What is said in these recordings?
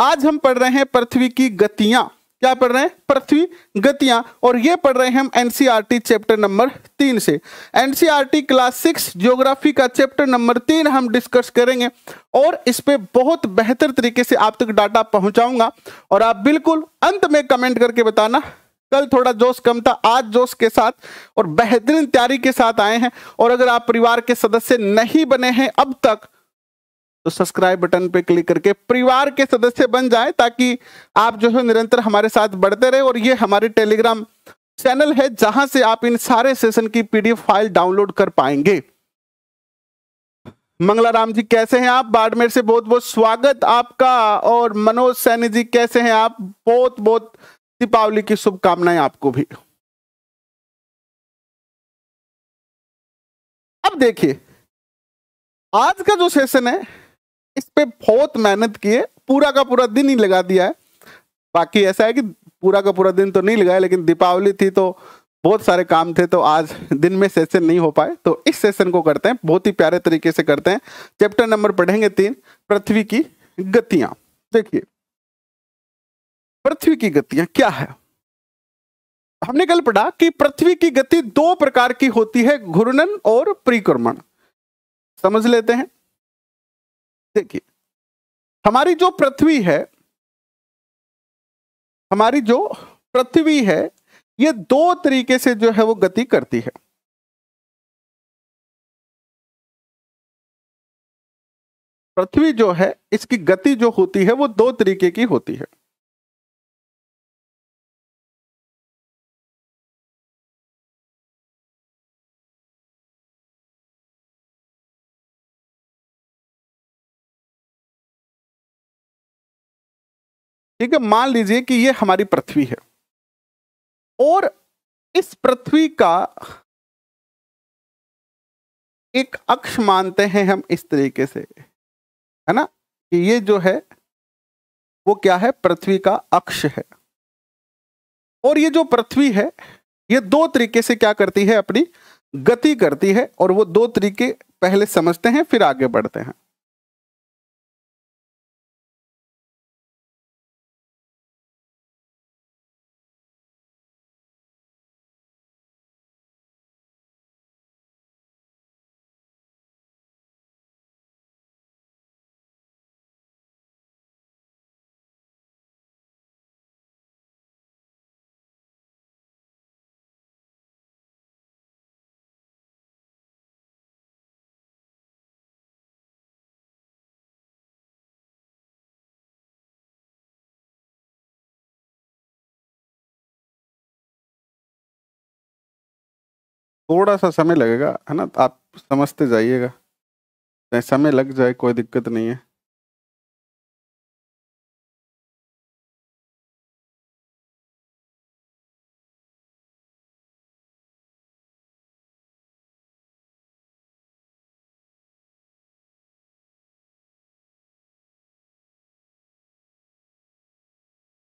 आज हम पढ़ रहे हैं पृथ्वी की गतियां क्या पढ़ रहे हैं पृथ्वी गतियां और ये पढ़ रहे हैं हम एनसीईआरटी चैप्टर नंबर तीन से एनसीईआरटी क्लास सिक्स ज्योग्राफी का चैप्टर नंबर तीन हम डिस्कस करेंगे और इस पर बहुत बेहतर तरीके से आप तक डाटा पहुंचाऊंगा और आप बिल्कुल अंत में कमेंट करके बताना कल थोड़ा जोश कम था आज जोश के साथ और बेहतरीन तैयारी के साथ आए हैं और अगर आप परिवार के सदस्य नहीं बने हैं अब तक तो सब्सक्राइब बटन पे क्लिक करके परिवार के सदस्य बन जाए ताकि आप जो है निरंतर हमारे साथ बढ़ते रहे और ये हमारे टेलीग्राम चैनल है जहां से आप इन सारे सेशन की पीडीएफ फाइल डाउनलोड कर पाएंगे मंगला राम जी कैसे हैं आप बाड़मेर से बहुत बहुत स्वागत आपका और मनोज सैनी जी कैसे हैं आप बहुत बहुत दीपावली की शुभकामनाएं आपको भी अब देखिए आज का जो सेशन है इस पर बहुत मेहनत की है पूरा का पूरा दिन ही लगा दिया है बाकी ऐसा है कि पूरा का पूरा दिन तो नहीं लगाया लेकिन दीपावली थी तो बहुत सारे काम थे तो आज दिन में सेशन नहीं हो पाए तो इस सेशन को करते हैं बहुत ही प्यारे तरीके से करते हैं चैप्टर नंबर पढ़ेंगे तीन पृथ्वी की गतियां देखिए पृथ्वी की गतियां क्या है हमने कल पढ़ा कि पृथ्वी की गति दो प्रकार की होती है घूर्णन और परिक्रमण समझ लेते हैं देखिए हमारी जो पृथ्वी है हमारी जो पृथ्वी है ये दो तरीके से जो है वो गति करती है पृथ्वी जो है इसकी गति जो होती है वो दो तरीके की होती है ठीक है मान लीजिए कि ये हमारी पृथ्वी है और इस पृथ्वी का एक अक्ष मानते हैं हम इस तरीके से है ना कि ये जो है वो क्या है पृथ्वी का अक्ष है और ये जो पृथ्वी है ये दो तरीके से क्या करती है अपनी गति करती है और वो दो तरीके पहले समझते हैं फिर आगे बढ़ते हैं थोड़ा सा समय लगेगा है ना आप समझते जाइएगा समय लग जाए कोई दिक्कत नहीं है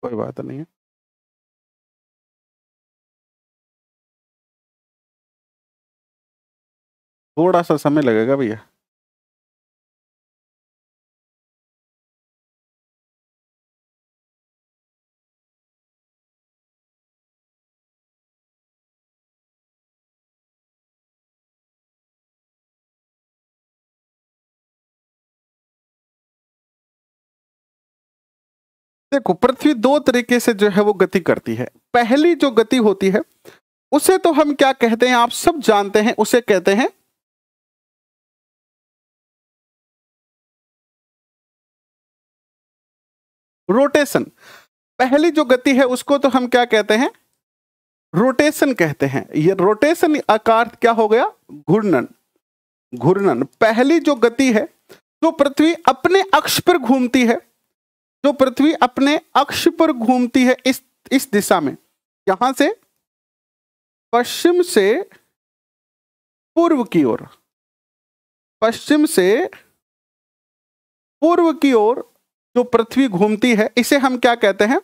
कोई बात नहीं है थोड़ा सा समय लगेगा भैया देखो पृथ्वी दो तरीके से जो है वो गति करती है पहली जो गति होती है उसे तो हम क्या कहते हैं आप सब जानते हैं उसे कहते हैं रोटेशन पहली जो गति है उसको तो हम क्या कहते हैं रोटेशन कहते हैं ये रोटेशन का अर्थ क्या हो गया घूर्णन घूर्णन पहली जो गति है जो पृथ्वी अपने अक्ष पर घूमती है जो पृथ्वी अपने अक्ष पर घूमती है इस इस दिशा में यहां से पश्चिम से पूर्व की ओर पश्चिम से पूर्व की ओर जो पृथ्वी घूमती है इसे हम क्या कहते हैं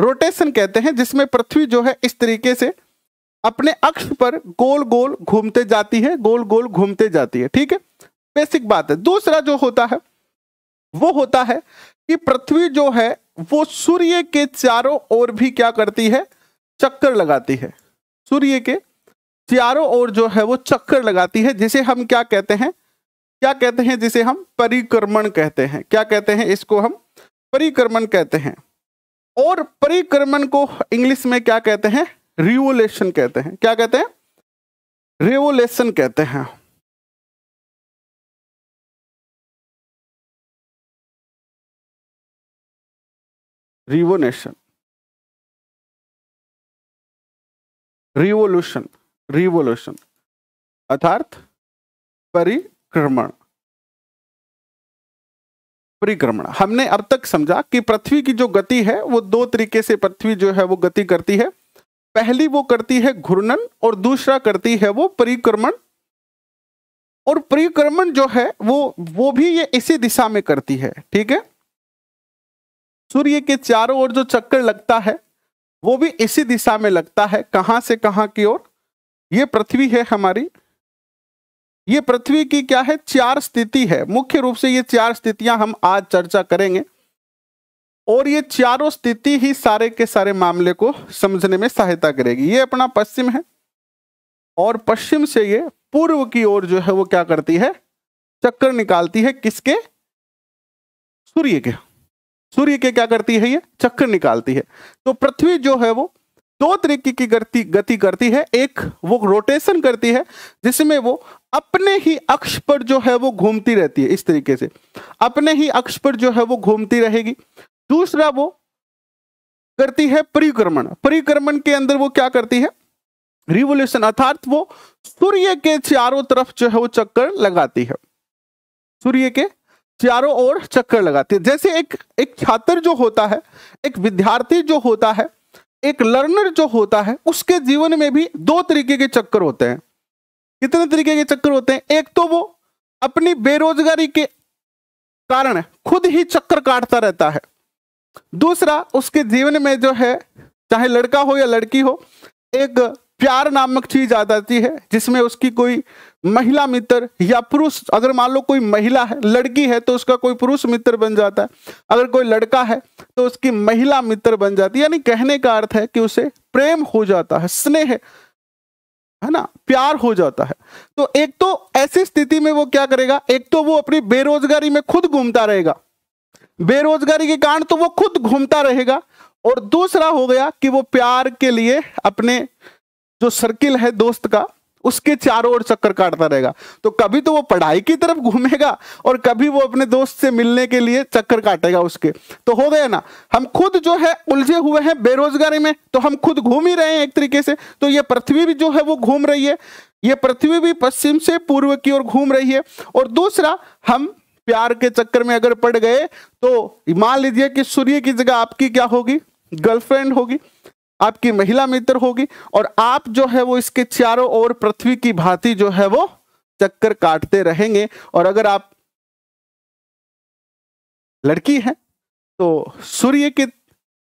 रोटेशन कहते हैं जिसमें पृथ्वी जो है इस तरीके से अपने अक्ष पर गोल गोल घूमते जाती है गोल गोल घूमते जाती है ठीक है बेसिक बात है दूसरा जो होता है वो होता है कि पृथ्वी जो है वो सूर्य के चारों ओर भी क्या करती है चक्कर लगाती है सूर्य के चारों ओर जो है वो चक्कर लगाती है जिसे हम क्या कहते हैं क्या कहते हैं जिसे हम परिक्रमण कहते हैं क्या कहते हैं इसको हम परिक्रमण कहते हैं और परिक्रमण को इंग्लिश में क्या कहते हैं रिवोलेशन कहते हैं क्या कहते हैं रिवोलेशन कहते हैं रिवोलेशन रिवोल्यूशन रिवोल्यूशन अर्थात परि परिक्रमण परिक्रमण हमने अब तक समझा कि पृथ्वी की जो गति है वो दो तरीके से पृथ्वी जो है वो गति करती है पहली वो करती है घूर्णन और दूसरा करती है वो परिक्रमण और परिक्रमण जो है वो वो भी ये इसी दिशा में करती है ठीक है सूर्य के चारों ओर जो चक्कर लगता है वो भी इसी दिशा में लगता है कहां से कहां की ओर ये पृथ्वी है हमारी ये पृथ्वी की क्या है चार स्थिति है मुख्य रूप से ये चार स्थितियां हम आज चर्चा करेंगे और ये चारों स्थिति ही सारे के सारे मामले को समझने में सहायता करेगी ये अपना पश्चिम है और पश्चिम से ये पूर्व की ओर जो है वो क्या करती है चक्कर निकालती है किसके सूर्य के सूर्य के क्या करती है ये चक्कर निकालती है तो पृथ्वी जो है वो दो तरीके की गति गति करती है एक वो रोटेशन करती है जिसमें वो अपने ही अक्ष पर जो है वो घूमती रहती है इस तरीके से अपने ही अक्ष पर जो है वो घूमती रहेगी दूसरा वो करती है परिक्रमण परिक्रमण के अंदर वो क्या करती है रिवोल्यूशन अर्थात वो सूर्य के चारों तरफ जो है वो चक्कर लगाती है सूर्य के चारों ओर चक्कर लगाती है जैसे एक एक छात्र जो होता है एक विद्यार्थी जो होता है एक लर्नर जो होता है उसके जीवन में भी दो तरीके के चक्कर होते हैं कितने तरीके के चक्कर होते हैं एक तो वो अपनी बेरोजगारी के कारण खुद ही चक्कर काटता रहता है दूसरा उसके जीवन में जो है चाहे लड़का हो या लड़की हो एक प्यार नामक चीज आ जाती है जिसमें उसकी कोई महिला मित्र या पुरुष अगर मान लो कोई महिला है लड़की है तो उसका कोई पुरुष मित्र बन जाता है अगर कोई लड़का है तो उसकी महिला मित्र बन जाती है यानी कहने का अर्थ है कि उसे प्रेम हो जाता है स्नेह है ना प्यार हो जाता है तो एक तो ऐसी स्थिति में वो क्या करेगा एक तो वो अपनी बेरोजगारी में खुद घूमता रहेगा बेरोजगारी के कारण तो वो खुद घूमता रहेगा और दूसरा हो गया कि वो प्यार के लिए अपने जो सर्किल है दोस्त का उसके चारों ओर चक्कर काटता रहेगा तो कभी तो वो पढ़ाई की तरफ घूमेगा और कभी वो अपने दोस्त से मिलने के लिए चक्कर काटेगा उसके तो हो गया ना हम खुद जो है उलझे हुए हैं बेरोजगारी में तो हम खुद घूम ही रहे हैं एक तरीके से तो ये पृथ्वी भी जो है वो घूम रही है ये पृथ्वी भी पश्चिम से पूर्व की ओर घूम रही है और दूसरा हम प्यार के चक्कर में अगर पड़ गए तो मान लीजिए कि सूर्य की जगह आपकी क्या होगी गर्लफ्रेंड होगी आपकी महिला मित्र होगी और आप जो है वो इसके चारों ओर पृथ्वी की भांति जो है वो चक्कर काटते रहेंगे और अगर आप लड़की हैं तो सूर्य के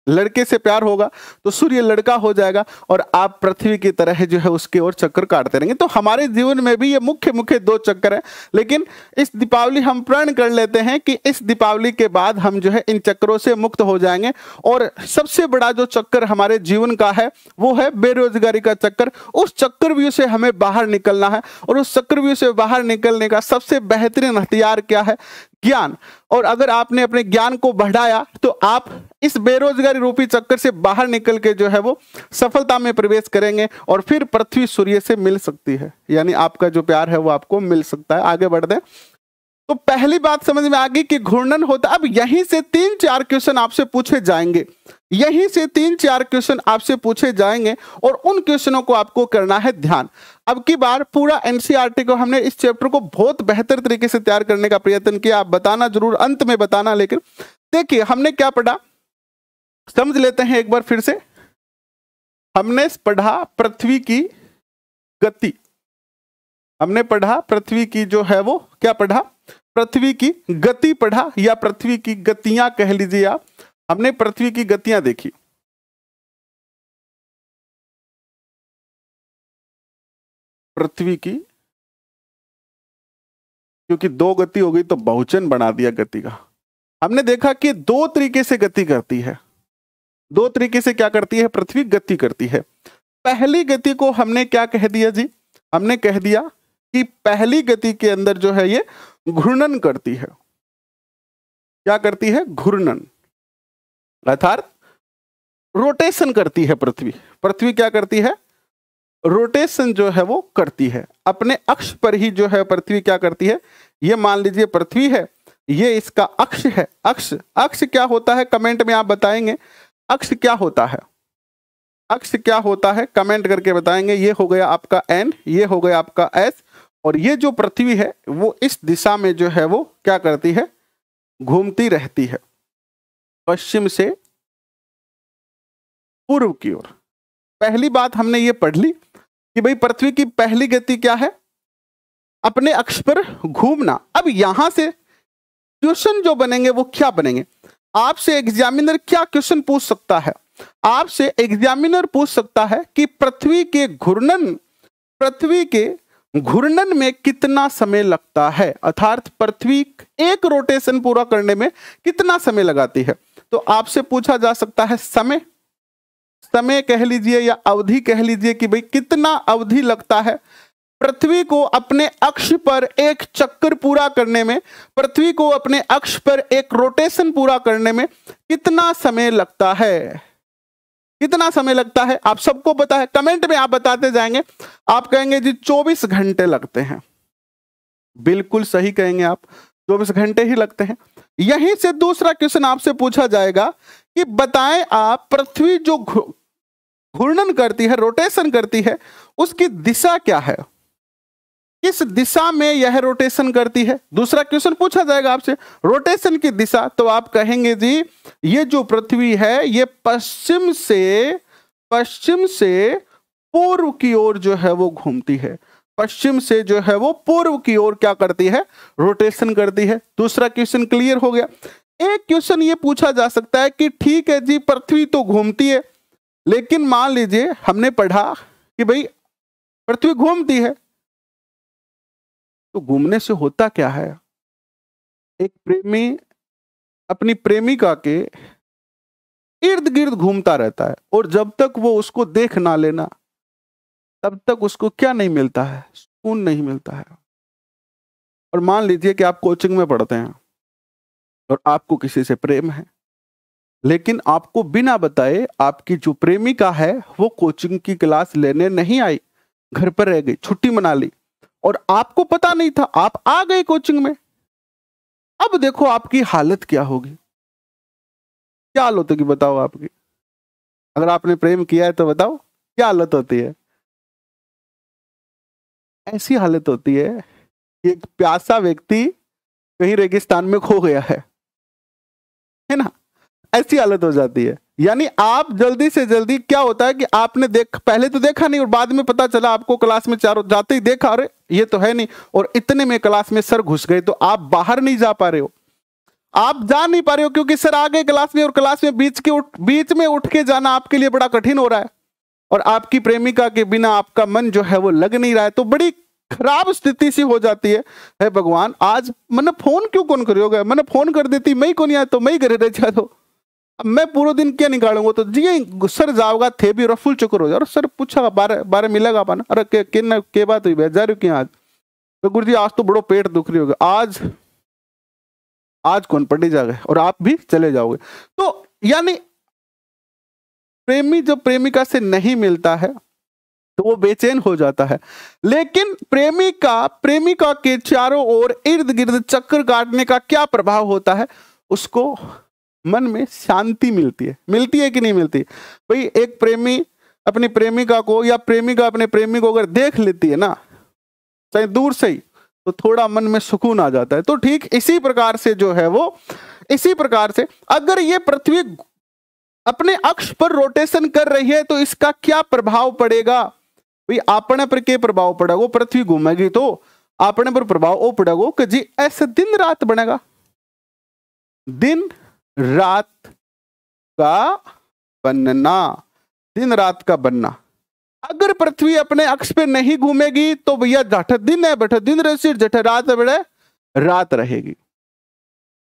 लड़के से प्यार होगा तो सूर्य लड़का हो जाएगा और आप पृथ्वी की तरह जो है उसके ओर चक्कर काटते रहेंगे तो हमारे जीवन में भी ये मुख्य मुख्य दो चक्कर है लेकिन इस दीपावली हम प्रण कर लेते हैं कि इस दीपावली के बाद हम जो है इन चक्करों से मुक्त हो जाएंगे और सबसे बड़ा जो चक्कर हमारे जीवन का है वो है बेरोजगारी का चक्कर उस चक्रव्यूह से हमें बाहर निकलना है और उस चक्रव्यूह से बाहर निकलने का सबसे बेहतरीन हथियार क्या है ज्ञान और अगर आपने अपने ज्ञान को बढ़ाया तो आप इस बेरोजगारी रूपी चक्कर से बाहर निकल के जो है वो सफलता में प्रवेश करेंगे और फिर पृथ्वी सूर्य से मिल सकती है यानी आपका जो प्यार है वो आपको मिल सकता है आगे बढ़ दें तो पहली बात समझ में आ गई कि घूर्णन होता अब यहीं से तीन चार क्वेश्चन आपसे पूछे जाएंगे यहीं से तीन चार क्वेश्चन आपसे पूछे जाएंगे और उन क्वेश्चनों को आपको करना है ध्यान अब की बार पूरा एनसीईआरटी e को हमने इस चैप्टर को बहुत बेहतर तरीके से तैयार करने का प्रयत्न किया आप बताना जरूर अंत में बताना लेकिन देखिए हमने क्या पढ़ा समझ लेते हैं एक बार फिर से हमने पढ़ा पृथ्वी की गति हमने पढ़ा पृथ्वी की जो है वो क्या पढ़ा पृथ्वी की गति पढ़ा या पृथ्वी की गतियां कह लीजिए आप हमने पृथ्वी की गतियां देखी पृथ्वी की क्योंकि दो गति हो गई तो बहुचन बना दिया गति का हमने देखा कि दो तरीके से गति करती है दो तरीके से क्या करती है पृथ्वी गति करती है पहली गति को हमने क्या कह दिया जी हमने कह दिया कि पहली गति के अंदर जो है ये घूर्णन करती है क्या करती है घूर्णन अर्थात रोटेशन करती है पृथ्वी पृथ्वी क्या करती है रोटेशन जो है वो करती है अपने अक्ष पर ही जो है पृथ्वी क्या करती है ये मान लीजिए पृथ्वी है ये इसका अक्ष है अक्ष अक्ष क्या होता है कमेंट में आप बताएंगे अक्ष क्या होता है अक्ष क्या होता है कमेंट करके बताएंगे ये हो गया आपका एन ये हो गया आपका एस और ये जो पृथ्वी है वो इस दिशा में जो है वो क्या करती है घूमती रहती है पश्चिम से पूर्व की ओर पहली बात हमने ये पढ़ ली कि भाई पृथ्वी की पहली गति क्या है अपने अक्ष पर घूमना अब यहां से क्वेश्चन जो बनेंगे वो क्या बनेंगे आपसे एग्जामिनर क्या क्वेश्चन पूछ सकता है आपसे एग्जामिनर पूछ सकता है कि पृथ्वी के घूर्णन पृथ्वी के घूर्णन में कितना समय लगता है अर्थात पृथ्वी एक रोटेशन पूरा करने में कितना समय लगाती है तो आपसे पूछा जा सकता है समय समय कह लीजिए या अवधि कह लीजिए कि भाई कितना अवधि लगता है पृथ्वी को अपने अक्ष पर एक चक्कर पूरा करने में पृथ्वी को अपने अक्ष पर एक रोटेशन पूरा करने में कितना समय लगता है कितना समय लगता है आप सबको पता है कमेंट में आप बताते जाएंगे आप कहेंगे जी 24 घंटे लगते हैं बिल्कुल सही कहेंगे आप 24 घंटे ही लगते हैं यहीं से दूसरा क्वेश्चन आपसे पूछा जाएगा कि बताएं आप पृथ्वी जो घूर्णन करती है रोटेशन करती है उसकी दिशा क्या है किस दिशा में यह रोटेशन करती है दूसरा क्वेश्चन पूछा जाएगा आपसे रोटेशन की दिशा तो आप कहेंगे जी ये जो पृथ्वी है ये पश्चिम से पश्चिम से पूर्व की ओर जो है वो घूमती है पश्चिम से जो है वो पूर्व की ओर क्या करती है रोटेशन करती है दूसरा क्वेश्चन क्लियर हो गया एक क्वेश्चन ये पूछा जा सकता है कि ठीक है जी पृथ्वी तो घूमती है लेकिन मान लीजिए हमने पढ़ा कि भाई पृथ्वी घूमती है तो घूमने से होता क्या है एक प्रेमी अपनी प्रेमिका के इर्द गिर्द घूमता रहता है और जब तक वो उसको देख ना लेना तब तक उसको क्या नहीं मिलता है सुकून नहीं मिलता है और मान लीजिए कि आप कोचिंग में पढ़ते हैं और आपको किसी से प्रेम है लेकिन आपको बिना बताए आपकी जो प्रेमिका है वो कोचिंग की क्लास लेने नहीं आई घर पर रह गई छुट्टी मना ली और आपको पता नहीं था आप आ गए कोचिंग में अब देखो आपकी हालत क्या होगी क्या हालत होगी बताओ आपकी अगर आपने प्रेम किया है तो बताओ क्या हालत होती है ऐसी हालत होती है कि एक प्यासा व्यक्ति कहीं रेगिस्तान में खो गया है है ना ऐसी हालत हो जाती है यानी आप जल्दी से जल्दी क्या होता है कि आपने देख पहले तो देखा नहीं और बाद में पता चला आपको क्लास में चारों जाते ही देखा अरे ये तो है नहीं और इतने में क्लास में सर घुस गए तो आप बाहर नहीं जा पा रहे हो आप जा नहीं पा रहे हो क्योंकि सर आ गए क्लास में और क्लास में बीच के उठ बीच में उठ के जाना आपके लिए बड़ा कठिन हो रहा है और आपकी प्रेमिका के बिना आपका मन जो है वो लग नहीं रहा है तो बड़ी खराब स्थिति सी हो जाती है हे भगवान आज मैंने फोन क्यों कौन करियोगा मैंने फोन कर देती मैं को नहीं आया तो मैं ही घरे रह जा दो अब मैं पूरा दिन क्या निकालूंगा तो जी सर जाओगा थे भी और फुल चुकर हो जाए और सर पूछा बारह बारह मिलेगा पाना अरे के, के, न, के बात हुई जा रही क्या आज तो गुरु जी आज तो बड़ो पेट दुख रही होगा आज आज कौन पढ़ी जागे और आप भी चले जाओगे तो यानी प्रेमी जब प्रेमिका से नहीं मिलता है तो वो बेचैन हो जाता है लेकिन प्रेमिका प्रेमिका के चारों ओर इर्द गिर्द चक्कर काटने का क्या प्रभाव होता है उसको मन में शांति मिलती है मिलती है कि नहीं मिलती भाई एक प्रेमी अपनी प्रेमिका को या प्रेमिका अपने प्रेमी को अगर देख लेती है ना चाहे दूर से ही तो थोड़ा मन में सुकून आ जाता है तो ठीक इसी प्रकार से जो है वो इसी प्रकार से अगर ये पृथ्वी अपने अक्ष पर रोटेशन कर रही है तो इसका क्या प्रभाव पड़ेगा भाई आपने पर के प्रभाव पड़ेगा पृथ्वी घूमेगी तो आपने पर प्रभाव वो पड़ेगा कि जी ऐसे दिन रात बनेगा दिन रात का बनना दिन रात का बनना अगर पृथ्वी अपने अक्ष पे नहीं घूमेगी तो भैया जठ दिन है बैठे दिन रह सिर जठ रात बढ़े बड़े रात रहेगी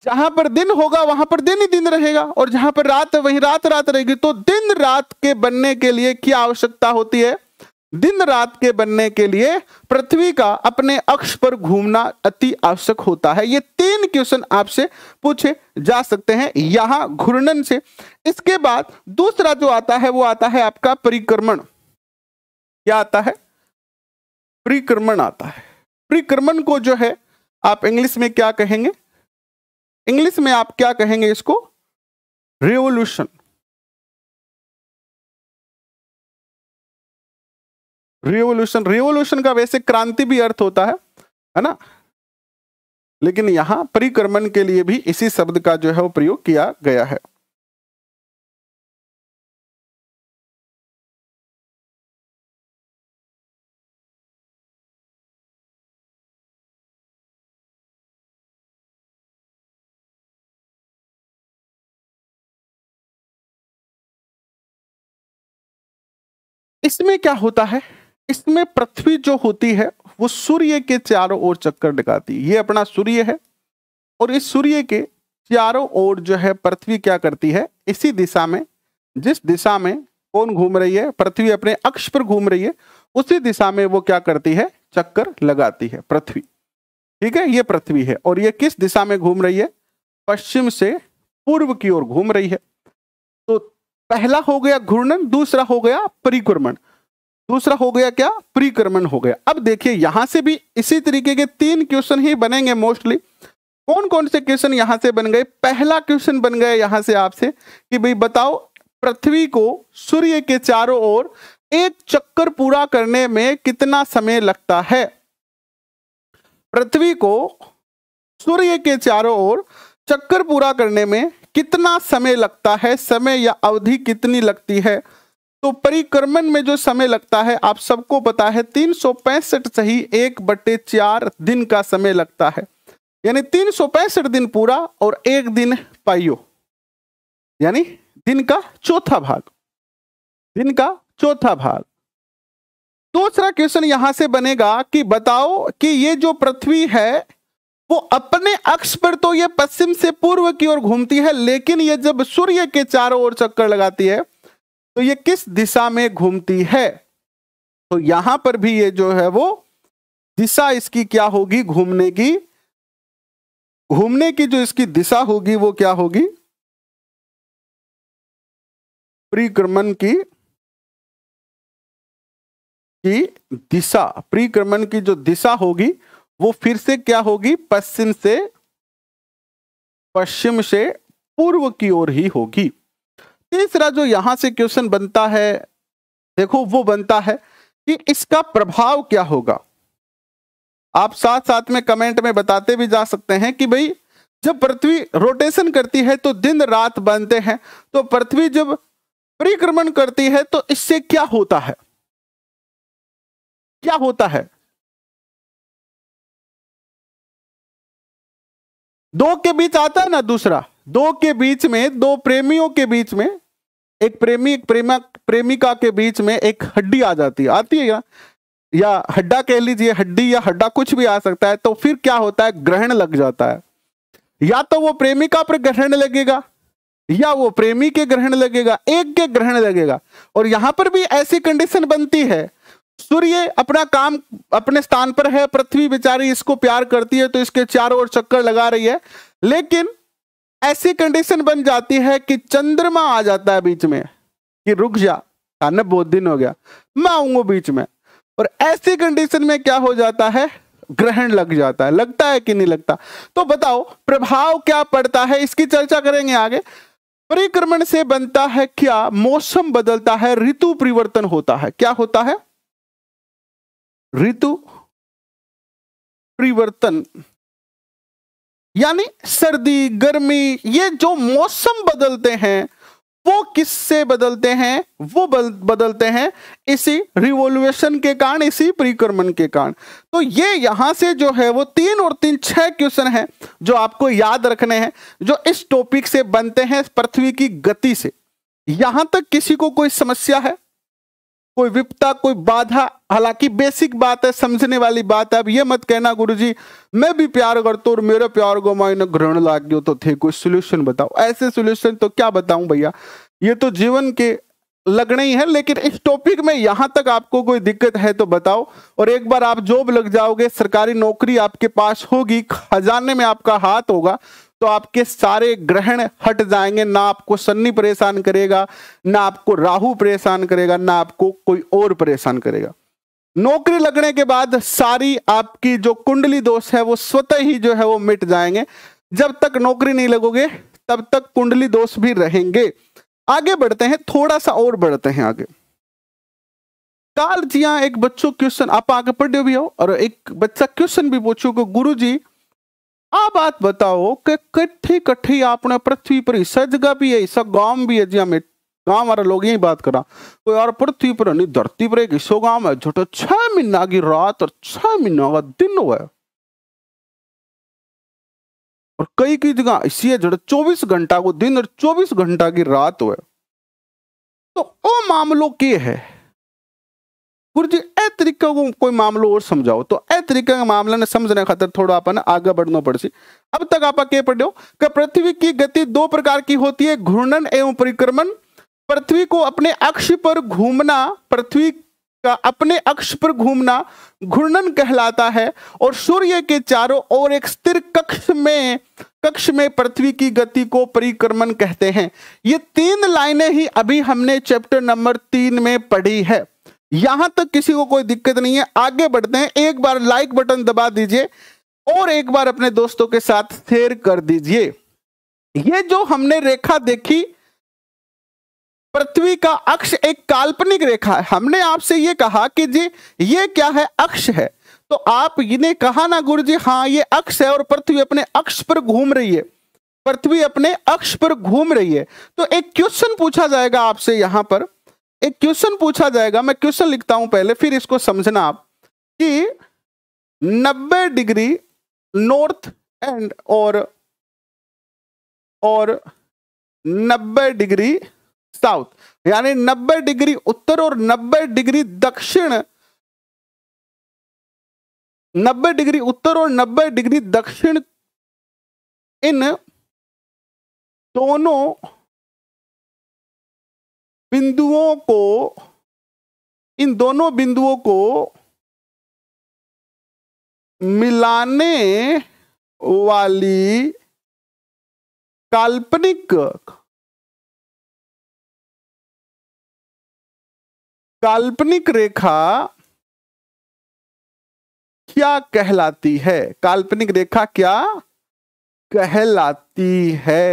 जहां पर दिन होगा वहां पर दिन ही दिन रहेगा और जहां पर रात है वहीं रात रात रहेगी तो दिन रात के बनने के लिए क्या आवश्यकता होती है दिन रात के बनने के लिए पृथ्वी का अपने अक्ष पर घूमना अति आवश्यक होता है ये तीन क्वेश्चन आपसे पूछे जा सकते हैं यहां घूर्णन से इसके बाद दूसरा जो आता है वो आता है आपका परिक्रमण क्या आता है परिक्रमण आता है परिक्रमण को जो है आप इंग्लिश में क्या कहेंगे इंग्लिश में आप क्या कहेंगे इसको रिवोल्यूशन रिवोल्यूशन रिवोल्यूशन का वैसे क्रांति भी अर्थ होता है है ना लेकिन यहां परिक्रमण के लिए भी इसी शब्द का जो है वो प्रयोग किया गया है इसमें क्या होता है इसमें पृथ्वी जो होती है वो सूर्य के चारों ओर चक्कर लगाती है ये अपना सूर्य है और इस सूर्य के चारों ओर जो है पृथ्वी क्या करती है इसी दिशा में जिस दिशा में कौन घूम रही है पृथ्वी अपने अक्ष पर घूम रही है उसी दिशा में वो क्या करती है चक्कर लगाती है पृथ्वी ठीक है ये पृथ्वी है और ये किस दिशा में घूम रही है पश्चिम से पूर्व की ओर घूम रही है तो पहला हो गया घूर्णन दूसरा हो गया परिक्रमण दूसरा हो गया क्या परिक्रमण हो गया अब देखिए यहां से भी इसी तरीके के तीन क्वेश्चन ही बनेंगे मोस्टली कौन कौन से क्वेश्चन यहां से बन गए पहला क्वेश्चन बन गया यहां से आपसे कि भाई बताओ पृथ्वी को सूर्य के चारों ओर एक चक्कर पूरा करने में कितना समय लगता है पृथ्वी को सूर्य के चारों ओर चक्कर पूरा करने में कितना समय लगता है समय या अवधि कितनी लगती है तो परिक्रमण में जो समय लगता है आप सबको पता है तीन सौ पैंसठ सही एक बटे चार दिन का समय लगता है यानी तीन सौ पैंसठ दिन पूरा और एक दिन पाइयो यानी दिन का चौथा भाग दिन का चौथा भाग दूसरा क्वेश्चन यहां से बनेगा कि बताओ कि ये जो पृथ्वी है वो अपने अक्ष पर तो ये पश्चिम से पूर्व की ओर घूमती है लेकिन ये जब सूर्य के चारों ओर चक्कर लगाती है तो ये किस दिशा में घूमती है तो यहां पर भी ये जो है वो दिशा इसकी क्या होगी घूमने की घूमने की जो इसकी दिशा होगी वो क्या होगी परिक्रमण की की दिशा परिक्रमण की जो दिशा होगी वो फिर से क्या होगी पश्चिम से पश्चिम से पूर्व की ओर ही होगी तीसरा जो यहां से क्वेश्चन बनता है देखो वो बनता है कि इसका प्रभाव क्या होगा आप साथ साथ में कमेंट में बताते भी जा सकते हैं कि भाई जब पृथ्वी रोटेशन करती है तो दिन रात बनते हैं तो पृथ्वी जब परिक्रमण करती है तो इससे क्या होता है क्या होता है दो के बीच आता है ना दूसरा दो के बीच में दो प्रेमियों के बीच में एक प्रेमी एक प्रेमा प्रेमिका के बीच में एक हड्डी आ जाती है आती है या या हड्डा कह लीजिए हड्डी या हड्डा कुछ भी आ सकता है तो फिर क्या होता है ग्रहण लग जाता है या तो वो प्रेमिका पर ग्रहण लगेगा या वो प्रेमी के ग्रहण लगेगा एक के ग्रहण लगेगा और यहां पर भी ऐसी कंडीशन बनती है सूर्य अपना काम अपने स्थान पर है पृथ्वी बेचारी इसको प्यार करती है तो इसके चारों ओर चक्कर लगा रही है लेकिन ऐसी कंडीशन बन जाती है कि चंद्रमा आ जाता है बीच में कि रुक जा खाने बहुत दिन हो गया मैं आऊंगा बीच में और ऐसी कंडीशन में क्या हो जाता है ग्रहण लग जाता है लगता है कि नहीं लगता तो बताओ प्रभाव क्या पड़ता है इसकी चर्चा करेंगे आगे परिक्रमण से बनता है क्या मौसम बदलता है ऋतु परिवर्तन होता है क्या होता है ऋतु परिवर्तन यानी सर्दी गर्मी ये जो मौसम बदलते हैं वो किससे बदलते हैं वो बदलते हैं इसी रिवोल्यूशन के कारण इसी परिक्रमण के कारण तो ये यहां से जो है वो तीन और तीन छह क्वेश्चन हैं जो आपको याद रखने हैं जो इस टॉपिक से बनते हैं पृथ्वी की गति से यहां तक किसी को कोई समस्या है कोई विपता कोई बाधा हालांकि बेसिक बात है समझने वाली बात है अब ये मत कहना गुरुजी मैं भी प्यार करता हूँ और मेरे प्यार को मैंने ग्रहण लाग गया तो थे कोई सोल्यूशन बताओ ऐसे सोल्यूशन तो क्या बताऊं भैया ये तो जीवन के लगने ही है लेकिन इस टॉपिक में यहां तक आपको कोई दिक्कत है तो बताओ और एक बार आप जॉब लग जाओगे सरकारी नौकरी आपके पास होगी खजाने में आपका हाथ होगा तो आपके सारे ग्रहण हट जाएंगे ना आपको शनि परेशान करेगा ना आपको राहु परेशान करेगा ना आपको कोई और परेशान करेगा नौकरी लगने के बाद सारी आपकी जो कुंडली दोष है वो स्वतः ही जो है वो मिट जाएंगे जब तक नौकरी नहीं लगोगे तब तक कुंडली दोष भी रहेंगे आगे बढ़ते हैं थोड़ा सा और बढ़ते हैं आगे काल जिया एक बच्चों क्वेश्चन आप आगे पढ़ भी हो और एक बच्चा क्वेश्चन भी पूछो कि गुरु जी आ बात बताओ कि કઠી કઠી आपने पृथ्वी पर सजगा जगह भी है सब गांव भी है जी हमें गांव वाले लोग यही बात करा कोई और पृथ्वी पर नहीं धरती पर एक सो गांव है झूठो छह महीना की रात और छह महीना का दिन हुआ है और कई की जगह इसी है जो चौबीस घंटा को दिन और चौबीस घंटा की रात हुआ है तो वो मामलो के है गुरु जी ए तरीके को कोई मामलो और समझाओ तो ए तरीके का मामला ने समझने खातर थोड़ा अपन आगे बढ़ना सी अब तक आप के पढ़ो कि पृथ्वी की गति दो प्रकार की होती है घूर्णन एवं परिक्रमण पृथ्वी को अपने अक्ष पर घूमना पृथ्वी का अपने अक्ष पर घूमना घूर्णन कहलाता है और सूर्य के चारों ओर एक स्थिर कक्ष में कक्ष में पृथ्वी की गति को परिक्रमण कहते हैं ये तीन लाइनें ही अभी हमने चैप्टर नंबर तीन में पढ़ी है यहां तक किसी को कोई दिक्कत नहीं है आगे बढ़ते हैं एक बार लाइक बटन दबा दीजिए और एक बार अपने दोस्तों के साथ शेयर कर दीजिए ये जो हमने रेखा देखी पृथ्वी का अक्ष एक काल्पनिक रेखा है हमने आपसे ये कहा कि जी ये क्या है अक्ष है तो आप इन्हें कहा ना गुरु जी हाँ ये अक्ष है और पृथ्वी अपने अक्ष पर घूम रही है पृथ्वी अपने अक्ष पर घूम रही है तो एक क्वेश्चन पूछा जाएगा आपसे यहां पर एक क्वेश्चन पूछा जाएगा मैं क्वेश्चन लिखता हूं पहले फिर इसको समझना आप कि 90 डिग्री नॉर्थ एंड और और 90 डिग्री साउथ यानी 90 डिग्री उत्तर और 90 डिग्री दक्षिण 90 डिग्री उत्तर और 90 डिग्री दक्षिण इन दोनों बिंदुओं को इन दोनों बिंदुओं को मिलाने वाली काल्पनिक काल्पनिक रेखा क्या कहलाती है काल्पनिक रेखा क्या कहलाती है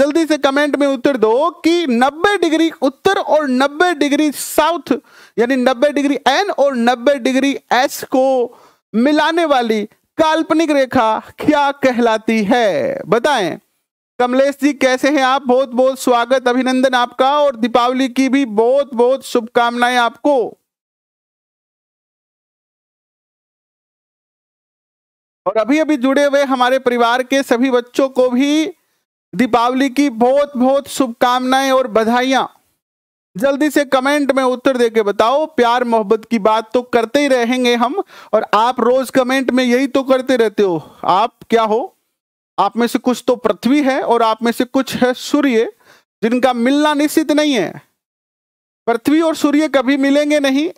जल्दी से कमेंट में उत्तर दो कि 90 डिग्री उत्तर और 90 डिग्री साउथ यानी 90 डिग्री एन और 90 डिग्री एस को मिलाने वाली काल्पनिक रेखा क्या कहलाती है बताएं कमलेश जी कैसे हैं आप बहुत बहुत स्वागत अभिनंदन आपका और दीपावली की भी बहुत बहुत शुभकामनाएं आपको और अभी अभी जुड़े हुए हमारे परिवार के सभी बच्चों को भी दीपावली की बहुत बहुत शुभकामनाएं और बधाइयां जल्दी से कमेंट में उत्तर दे के बताओ प्यार मोहब्बत की बात तो करते ही रहेंगे हम और आप रोज कमेंट में यही तो करते रहते हो आप क्या हो आप में से कुछ तो पृथ्वी है और आप में से कुछ है सूर्य जिनका मिलना निश्चित नहीं है पृथ्वी और सूर्य कभी मिलेंगे नहीं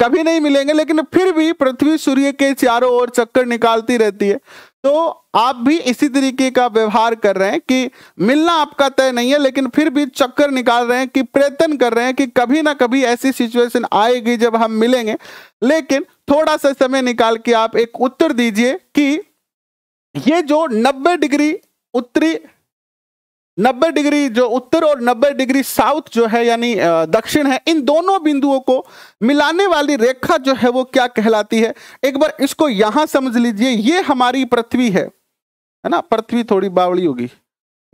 कभी नहीं मिलेंगे लेकिन फिर भी पृथ्वी सूर्य के चारों ओर चक्कर निकालती रहती है तो आप भी इसी तरीके का व्यवहार कर रहे हैं कि मिलना आपका तय नहीं है लेकिन फिर भी चक्कर निकाल रहे हैं कि प्रयत्न कर रहे हैं कि कभी ना कभी ऐसी सिचुएशन आएगी जब हम मिलेंगे लेकिन थोड़ा सा समय निकाल के आप एक उत्तर दीजिए कि ये जो 90 डिग्री उत्तरी 90 डिग्री जो उत्तर और 90 डिग्री साउथ जो है यानी दक्षिण है इन दोनों बिंदुओं को मिलाने वाली रेखा जो है वो क्या कहलाती है एक बार इसको यहां समझ लीजिए ये हमारी पृथ्वी है है ना पृथ्वी थोड़ी बावड़ी होगी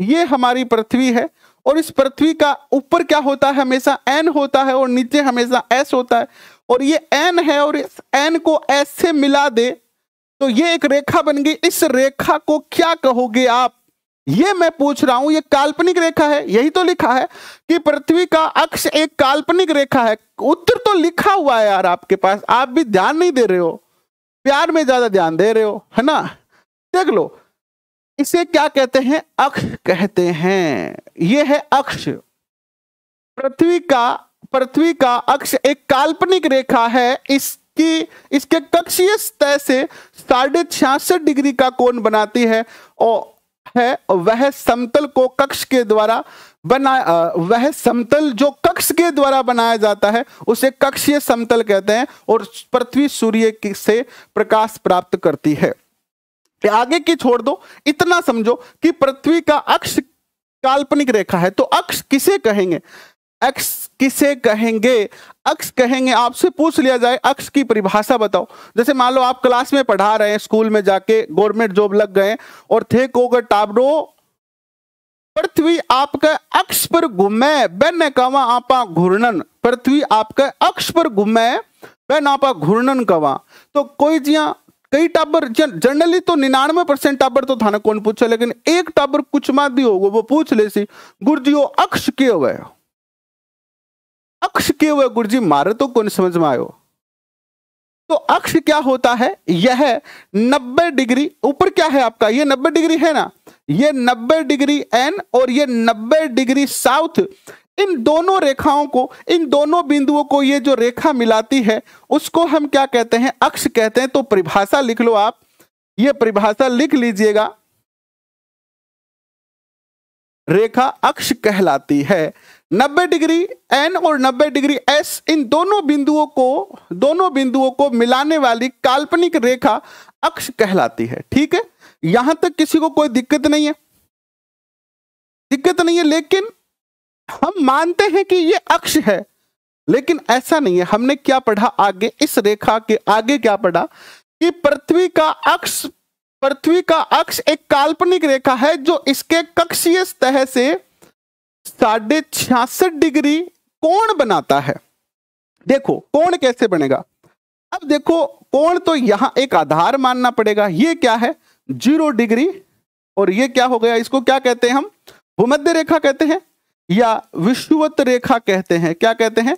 ये हमारी पृथ्वी है और इस पृथ्वी का ऊपर क्या होता है हमेशा एन होता है और नीचे हमेशा एस होता है और ये एन है और इस एन को एस से मिला दे तो ये एक रेखा बन गई इस रेखा को क्या कहोगे आप ये मैं पूछ रहा हूं ये काल्पनिक रेखा है यही तो लिखा है कि पृथ्वी का अक्ष एक काल्पनिक रेखा है उत्तर तो लिखा हुआ है यार आपके पास आप भी ध्यान नहीं दे रहे हो प्यार में ज्यादा ध्यान दे रहे हो है ना देख लो इसे क्या कहते हैं अक्ष कहते हैं ये है अक्ष पृथ्वी का पृथ्वी का अक्ष एक काल्पनिक रेखा है इसकी इसके कक्षीय तय से साढ़े छियासठ डिग्री का कोण बनाती है और है वह समतल को कक्ष के द्वारा बना वह समतल जो कक्ष के द्वारा बनाया जाता है उसे कक्षीय समतल कहते हैं और पृथ्वी सूर्य से प्रकाश प्राप्त करती है आगे की छोड़ दो इतना समझो कि पृथ्वी का अक्ष काल्पनिक रेखा है तो अक्ष किसे कहेंगे एक्स किसे कहेंगे अक्स कहेंगे आपसे पूछ लिया जाए अक्स की परिभाषा बताओ जैसे मान लो आप क्लास में पढ़ा रहे हैं स्कूल में जाके गवर्नमेंट जॉब लग गए और थे कोगर टाबरो पृथ्वी आपका अक्ष पर घूमे बेन कवा आपा घूर्णन पृथ्वी आपका अक्ष पर घूमे बेन आपा घूर्णन कवा तो कोई जिया कई टाबर जनरली तो निन्यानवे परसेंट टाबर तो थाना कौन पूछे लेकिन एक टाबर कुछ मादी होगा वो पूछ ले सी गुरजियो अक्ष के हुए अक्ष के हुए गुरु जी मारे तो कौन समझ में आयो तो अक्ष क्या होता है यह नब्बे डिग्री ऊपर क्या है आपका यह नब्बे डिग्री है ना यह नब्बे डिग्री एन और यह नब्बे डिग्री साउथ इन दोनों रेखाओं को इन दोनों बिंदुओं को ये जो रेखा मिलाती है उसको हम क्या कहते हैं अक्ष कहते हैं तो परिभाषा लिख लो आप ये परिभाषा लिख लीजिएगा रेखा अक्ष कहलाती है 90 डिग्री एन और 90 डिग्री एस इन दोनों बिंदुओं को दोनों बिंदुओं को मिलाने वाली काल्पनिक रेखा अक्ष कहलाती है ठीक है यहां तक किसी को कोई दिक्कत नहीं है दिक्कत नहीं है लेकिन हम मानते हैं कि ये अक्ष है लेकिन ऐसा नहीं है हमने क्या पढ़ा आगे इस रेखा के आगे क्या पढ़ा कि पृथ्वी का अक्ष पृथ्वी का अक्ष एक काल्पनिक रेखा है जो इसके कक्षीय तह से साढ़े छियासठ डिग्री कोण बनाता है देखो कोण कैसे बनेगा अब देखो कोण तो यहां एक आधार मानना पड़ेगा ये क्या है जीरो डिग्री और ये क्या हो गया इसको क्या कहते हैं हम भूमध्य रेखा कहते हैं या विश्वत रेखा कहते हैं क्या कहते हैं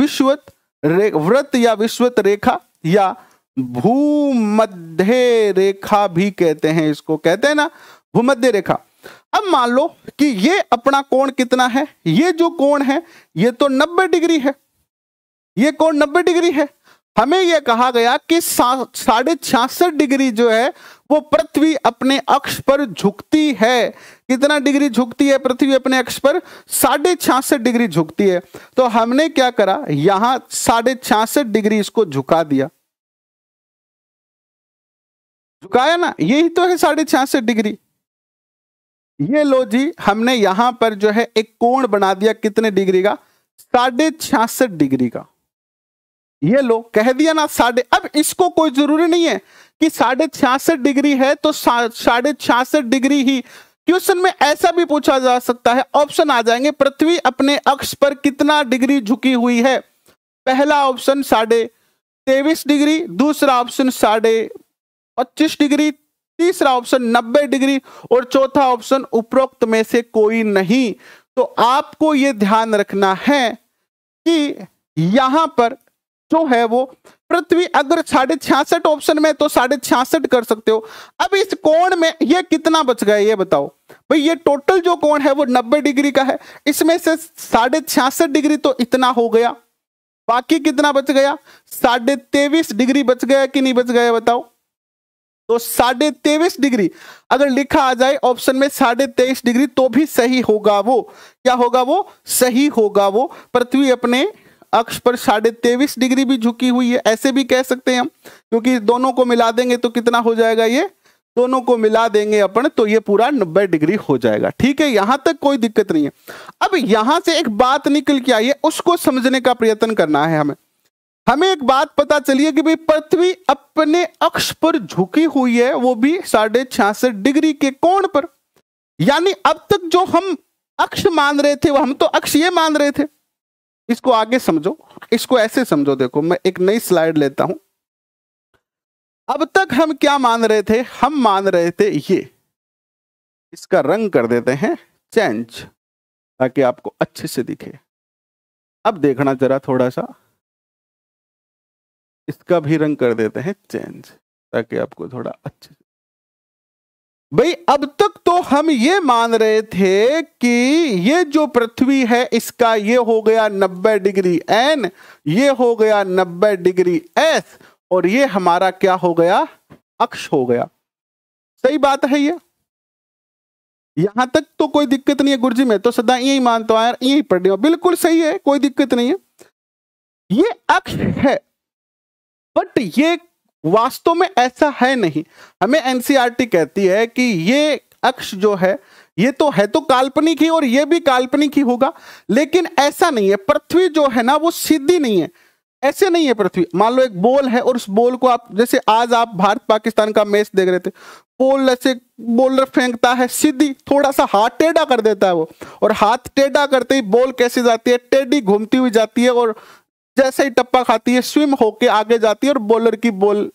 विश्वत रे, व्रत या विश्वत रेखा या भूमध्य रेखा भी कहते हैं इसको कहते हैं ना भूमध्य रेखा अब मान लो कि ये अपना कोण कितना है ये जो कोण है ये तो 90 डिग्री है ये कोण 90 डिग्री है हमें यह कहा गया कि साढ़े छियासठ डिग्री जो है वो पृथ्वी अपने अक्ष पर झुकती है कितना डिग्री झुकती है पृथ्वी अपने अक्ष पर साढ़े छियासठ डिग्री झुकती है तो हमने क्या करा यहां साढ़े छियासठ डिग्री इसको झुका दिया झुकाया ना यही तो है साढ़े छियासठ डिग्री ये लो जी हमने यहां पर जो है एक कोण बना दिया कितने डिग्री का साढ़े छियासठ डिग्री का ये लो कह दिया ना साढ़े अब इसको कोई जरूरी नहीं है कि साढ़े छियासठ डिग्री है तो साढ़े छियासठ डिग्री ही क्वेश्चन में ऐसा भी पूछा जा सकता है ऑप्शन आ जाएंगे पृथ्वी अपने अक्ष पर कितना डिग्री झुकी हुई है पहला ऑप्शन साढ़े तेईस डिग्री दूसरा ऑप्शन साढ़े पच्चीस डिग्री तीसरा ऑप्शन 90 डिग्री और चौथा ऑप्शन उपरोक्त में से कोई नहीं तो आपको यह ध्यान रखना है कि यहां पर जो है वो पृथ्वी अगर साढ़े छियासठ ऑप्शन में तो साढ़े छियासठ कर सकते हो अब इस कोण में ये कितना बच गया ये बताओ भाई ये टोटल जो कोण है वो नब्बे डिग्री का है इसमें से साढ़े छियासठ डिग्री तो इतना हो गया बाकी कितना बच गया साढ़े तेईस डिग्री बच गया कि नहीं बच गया बताओ तो साढ़े तेईस डिग्री अगर लिखा आ जाए ऑप्शन में साढ़े तेईस डिग्री तो भी सही होगा वो क्या होगा वो सही होगा वो पृथ्वी अपने अक्ष पर साढ़े तेईस डिग्री भी झुकी हुई है ऐसे भी कह सकते हैं हम क्योंकि दोनों को मिला देंगे तो कितना हो जाएगा ये दोनों को मिला देंगे अपन तो ये पूरा नब्बे डिग्री हो जाएगा ठीक है यहां तक कोई दिक्कत नहीं है अब यहां से एक बात निकल के आई है उसको समझने का प्रयत्न करना है हमें हमें एक बात पता चली है कि भाई पृथ्वी अपने अक्ष पर झुकी हुई है वो भी साढ़े छियासठ डिग्री के कोण पर यानी अब तक जो हम अक्ष मान रहे थे वो हम तो अक्ष ये मान रहे थे इसको आगे समझो इसको ऐसे समझो देखो मैं एक नई स्लाइड लेता हूं अब तक हम क्या मान रहे थे हम मान रहे थे ये इसका रंग कर देते हैं चेंज ताकि आपको अच्छे से दिखे अब देखना जरा थोड़ा सा इसका भी रंग कर देते हैं चेंज ताकि आपको थोड़ा अच्छे भाई अब तक तो हम ये मान रहे थे कि ये जो पृथ्वी है इसका ये हो गया 90 डिग्री एन ये हो गया 90 डिग्री एस और ये हमारा क्या हो गया अक्ष हो गया सही बात है ये यहां तक तो कोई दिक्कत नहीं है गुरुजी में तो सदा यही मानता हूं यार यही पढ़ रही हूं बिल्कुल सही है कोई दिक्कत नहीं है ये अक्ष है बट ये वास्तव में ऐसा है नहीं हमें एनसीईआरटी e कहती है कि ये अक्ष जो है ये तो है तो काल्पनिक ही और ये भी काल्पनिक ही होगा लेकिन ऐसा नहीं है पृथ्वी जो है ना वो सीधी नहीं है ऐसे नहीं है पृथ्वी मान लो एक बोल है और उस बोल को आप जैसे आज आप भारत पाकिस्तान का मैच देख रहे थे बोल ऐसे बोलर फेंकता है सीधी थोड़ा सा हाथ टेढ़ा कर देता है वो और हाथ टेढ़ा करते ही बॉल कैसे जाती है टेढ़ी घूमती हुई जाती है और जैसे ही टप्पा खाती है स्विम होके आगे जाती है और बॉलर की बॉल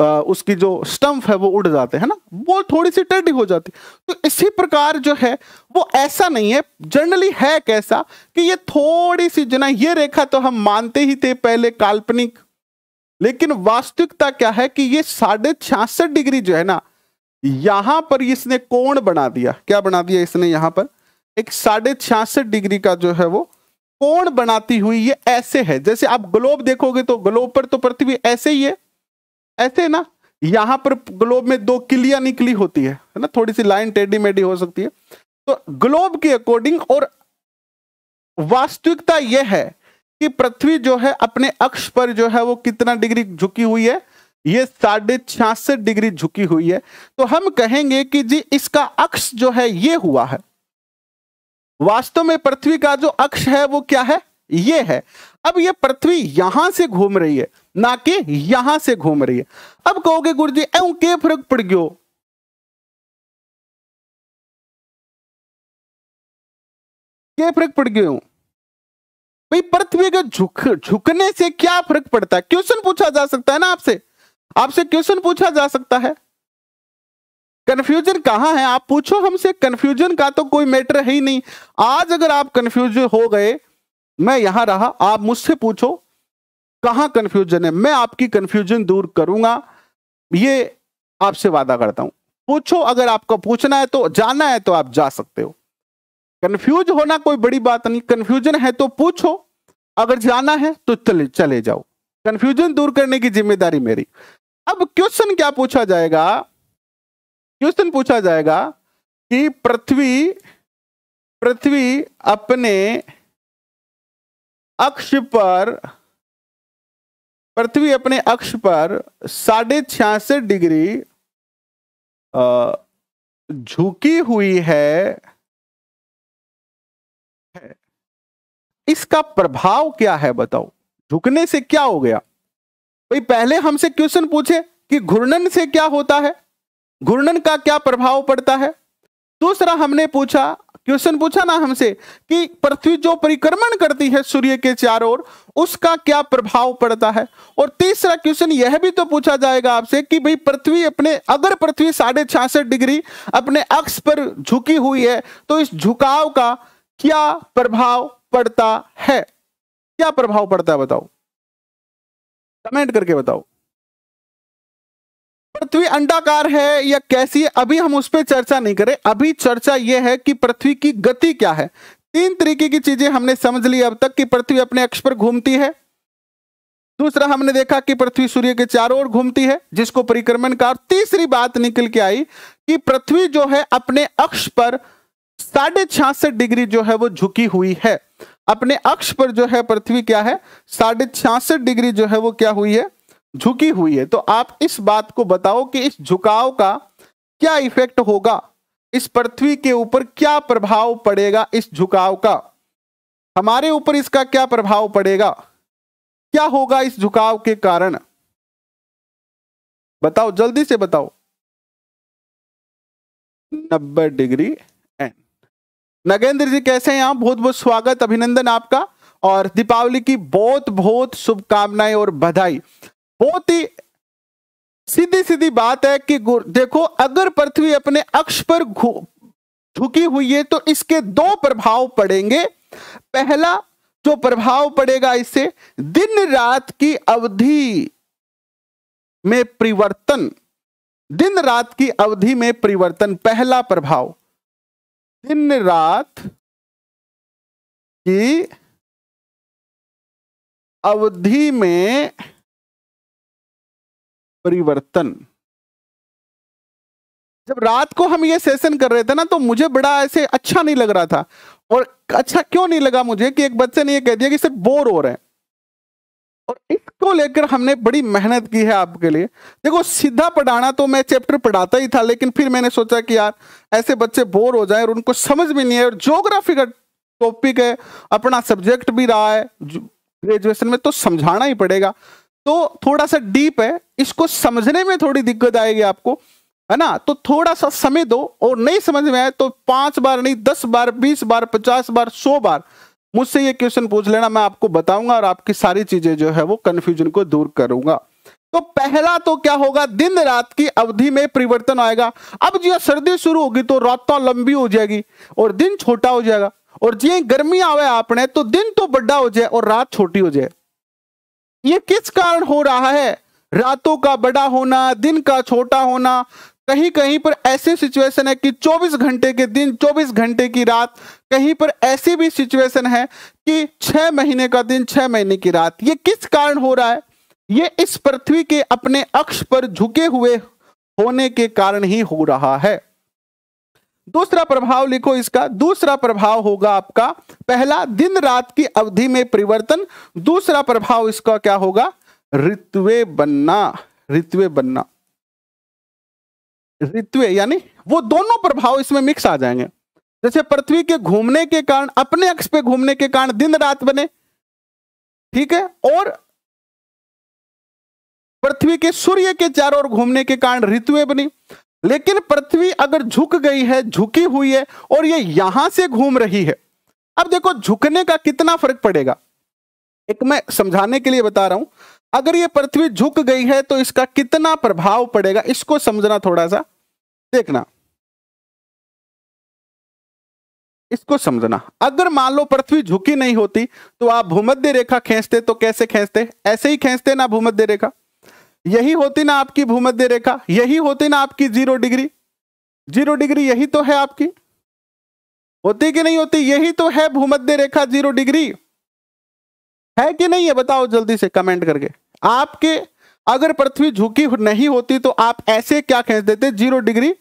आ, उसकी जो स्टंप है वो उड़ जाते हैं ना बॉल थोड़ी सी टेढ़ी हो जाती तो इसी प्रकार जो है वो ऐसा नहीं है जनरली है कैसा कि ये थोड़ी सी जो ये रेखा तो हम मानते ही थे पहले काल्पनिक लेकिन वास्तविकता क्या है कि ये साढ़े छियासठ डिग्री जो है ना यहां पर इसने कोण बना दिया क्या बना दिया इसने यहां पर एक साढ़े छियासठ डिग्री का जो है वो कोण बनाती हुई ये ऐसे है जैसे आप ग्लोब देखोगे तो ग्लोब पर तो पृथ्वी ऐसे ही है ऐसे ना यहां पर ग्लोब में दो किलिया निकली होती है ना थोड़ी सी लाइन टेडी मेढ़ी हो सकती है तो ग्लोब के अकॉर्डिंग और वास्तविकता यह है कि पृथ्वी जो है अपने अक्ष पर जो है वो कितना डिग्री झुकी हुई है ये साढ़े छियासठ डिग्री झुकी हुई है तो हम कहेंगे कि जी इसका अक्ष जो है ये हुआ है वास्तव में पृथ्वी का जो अक्ष है वो क्या है ये है अब ये पृथ्वी यहां से घूम रही है ना कि यहां से घूम रही है अब कहोगे गुरु जी एवं के फर्क पड़ गयो के फर्क पड़ गयो भाई पृथ्वी के झुक झुकने से क्या फर्क पड़ता है क्वेश्चन पूछा जा सकता है ना आपसे आपसे क्वेश्चन पूछा जा सकता है कंफ्यूजन कहाँ है आप पूछो हमसे कंफ्यूजन का तो कोई मैटर है ही नहीं आज अगर आप कंफ्यूज हो गए मैं यहां रहा आप मुझसे पूछो कहाँ कंफ्यूजन है मैं आपकी कंफ्यूजन दूर करूंगा ये आपसे वादा करता हूं पूछो अगर आपको पूछना है तो जाना है तो आप जा सकते हो कंफ्यूज होना कोई बड़ी बात नहीं कंफ्यूजन है तो पूछो अगर जाना है तो चले चले जाओ कंफ्यूजन दूर करने की जिम्मेदारी मेरी अब क्वेश्चन क्या पूछा जाएगा क्वेश्चन पूछा जाएगा कि पृथ्वी पृथ्वी अपने अक्ष पर पृथ्वी अपने अक्ष पर साढ़े छियासठ डिग्री झुकी हुई है इसका प्रभाव क्या है बताओ झुकने से क्या हो गया भाई पहले हमसे क्वेश्चन पूछे कि घूर्णन से क्या होता है घूर्णन का क्या प्रभाव पड़ता है दूसरा हमने पूछा क्वेश्चन पूछा ना हमसे कि पृथ्वी जो परिक्रमण करती है सूर्य के चारों ओर उसका क्या प्रभाव पड़ता है और तीसरा क्वेश्चन यह भी तो पूछा जाएगा आपसे कि भाई पृथ्वी अपने अगर पृथ्वी साढ़े छियासठ डिग्री अपने अक्ष पर झुकी हुई है तो इस झुकाव का क्या प्रभाव पड़ता है क्या प्रभाव पड़ता है बताओ कमेंट करके बताओ पृथ्वी अंडाकार है या कैसी है अभी हम उस पर चर्चा नहीं करें अभी चर्चा यह है कि पृथ्वी की गति क्या है तीन तरीके की चीजें हमने समझ ली अब तक कि पृथ्वी अपने अक्ष पर घूमती है दूसरा हमने देखा कि पृथ्वी सूर्य के चारों ओर घूमती है जिसको परिक्रमण का तीसरी बात निकल के आई कि पृथ्वी जो है अपने अक्ष पर साढ़े छियासठ डिग्री जो है वो झुकी हुई है अपने अक्ष पर जो है पृथ्वी क्या है साढ़े छियासठ डिग्री जो है वो क्या हुई है झुकी हुई है तो आप इस बात को बताओ कि इस झुकाव का क्या इफेक्ट होगा इस पृथ्वी के ऊपर क्या प्रभाव पड़ेगा इस झुकाव का हमारे ऊपर इसका क्या प्रभाव पड़ेगा क्या होगा इस झुकाव के कारण बताओ जल्दी से बताओ नब्बे डिग्री एन नगेंद्र जी कैसे हैं आप बहुत बहुत स्वागत अभिनंदन आपका और दीपावली की बहुत बहुत शुभकामनाएं और बधाई बहुत ही सीधी सीधी बात है कि देखो अगर पृथ्वी अपने अक्ष पर झुकी हुई है तो इसके दो प्रभाव पड़ेंगे पहला जो प्रभाव पड़ेगा इससे दिन रात की अवधि में परिवर्तन दिन रात की अवधि में परिवर्तन पहला प्रभाव दिन रात की अवधि में परिवर्तन जब रात को हम ये सेशन कर रहे थे ना तो मुझे बड़ा ऐसे अच्छा नहीं लग रहा था और अच्छा क्यों नहीं लगा मुझे कि एक बच्चे ने ये कह दिया कि सिर्फ बोर हो रहे हैं और इसको लेकर हमने बड़ी मेहनत की है आपके लिए देखो सीधा पढ़ाना तो मैं चैप्टर पढ़ाता ही था लेकिन फिर मैंने सोचा कि यार ऐसे बच्चे बोर हो जाए और उनको समझ भी नहीं है और जोग्राफी का टॉपिक है अपना सब्जेक्ट भी रहा है ग्रेजुएशन में तो समझाना ही पड़ेगा तो थोड़ा सा डीप है इसको समझने में थोड़ी दिक्कत आएगी आपको है ना तो थोड़ा सा समय दो और नहीं समझ में आए तो पांच बार नहीं दस बार बीस बार पचास बार सौ बार मुझसे ये क्वेश्चन पूछ लेना मैं आपको बताऊंगा और आपकी सारी चीजें जो है वो कंफ्यूजन को दूर करूंगा तो पहला तो क्या होगा दिन रात की अवधि में परिवर्तन आएगा अब जो सर्दी शुरू होगी तो रात तो लंबी हो जाएगी और दिन छोटा हो जाएगा और जी गर्मी आवे आपने तो दिन तो बड़ा हो जाए और रात छोटी हो जाए ये किस कारण हो रहा है रातों का बड़ा होना दिन का छोटा होना कहीं कहीं पर ऐसी सिचुएशन है कि 24 घंटे के दिन 24 घंटे की रात कहीं पर ऐसी भी सिचुएशन है कि छह महीने का दिन छह महीने की रात ये किस कारण हो रहा है ये इस पृथ्वी के अपने अक्ष पर झुके हुए होने के कारण ही हो रहा है दूसरा प्रभाव लिखो इसका दूसरा प्रभाव होगा आपका पहला दिन रात की अवधि में परिवर्तन दूसरा प्रभाव इसका क्या होगा ऋतुवे बनना ऋतुवे बनना ऋतुवे यानी वो दोनों प्रभाव इसमें मिक्स आ जाएंगे जैसे पृथ्वी के घूमने के कारण अपने अक्ष पे घूमने के कारण दिन रात बने ठीक है और पृथ्वी के सूर्य के चारों ओर घूमने के कारण ऋतुएं बनी लेकिन पृथ्वी अगर झुक गई है झुकी हुई है और ये यहां से घूम रही है अब देखो झुकने का कितना फर्क पड़ेगा एक मैं समझाने के लिए बता रहा हूं अगर ये पृथ्वी झुक गई है तो इसका कितना प्रभाव पड़ेगा इसको समझना थोड़ा सा देखना इसको समझना अगर मान लो पृथ्वी झुकी नहीं होती तो आप भूमध्य रेखा खींचते तो कैसे खींचते ऐसे ही खींचते ना भूमध्य रेखा यही होती ना आपकी भूमध्य रेखा यही होती ना आपकी जीरो डिग्री जीरो डिग्री यही तो है आपकी होती कि नहीं होती यही तो है भूमध्य रेखा जीरो डिग्री है कि नहीं है बताओ जल्दी से कमेंट करके आपके अगर पृथ्वी झुकी नहीं होती तो आप ऐसे क्या खींच देते जीरो डिग्री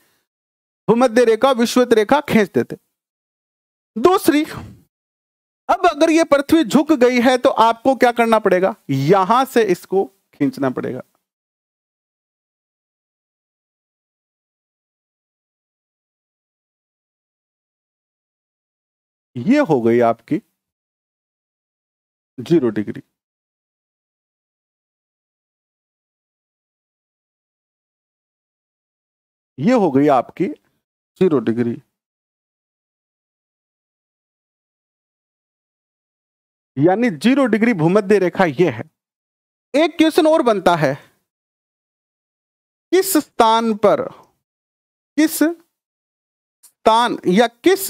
भूमध्य रेखा विश्वत रेखा खींच देते दूसरी अब अगर ये पृथ्वी झुक गई है तो आपको क्या करना पड़ेगा यहां से इसको खींचना पड़ेगा ये हो गई आपकी जीरो डिग्री ये हो गई आपकी जीरो डिग्री यानी जीरो डिग्री भूमध्य रेखा ये है एक क्वेश्चन और बनता है किस स्थान पर किस स्थान या किस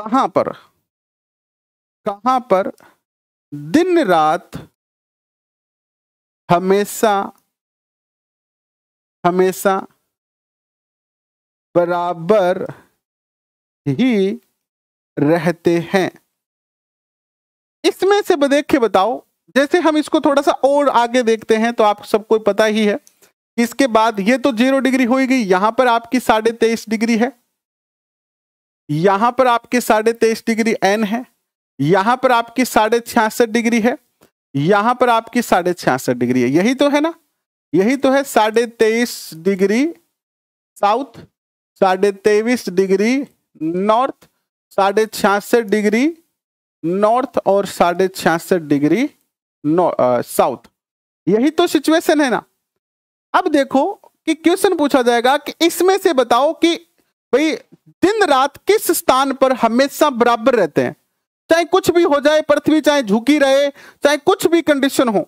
कहां पर कहां पर दिन रात हमेशा हमेशा बराबर ही रहते हैं इसमें से देख के बताओ जैसे हम इसको थोड़ा सा और आगे देखते हैं तो आप सबको पता ही है इसके बाद ये तो जीरो डिग्री होगी यहां पर आपकी साढ़े तेईस डिग्री है यहां पर आपकी साढ़े तेईस डिग्री एन है यहां पर आपकी साढ़े छियासठ डिग्री है यहां पर आपकी साढ़े छियासठ डिग्री है यही तो है ना यही तो है साढ़े तेईस डिग्री साउथ साढ़े तेईस डिग्री नॉर्थ साढ़े छियासठ डिग्री नॉर्थ और साढ़े छियासठ डिग्री साउथ यही तो सिचुएशन है ना अब देखो कि क्वेश्चन पूछा जाएगा कि इसमें से बताओ कि भाई दिन रात किस स्थान पर हमेशा बराबर रहते हैं चाहे कुछ भी हो जाए पृथ्वी चाहे झुकी रहे चाहे कुछ भी कंडीशन हो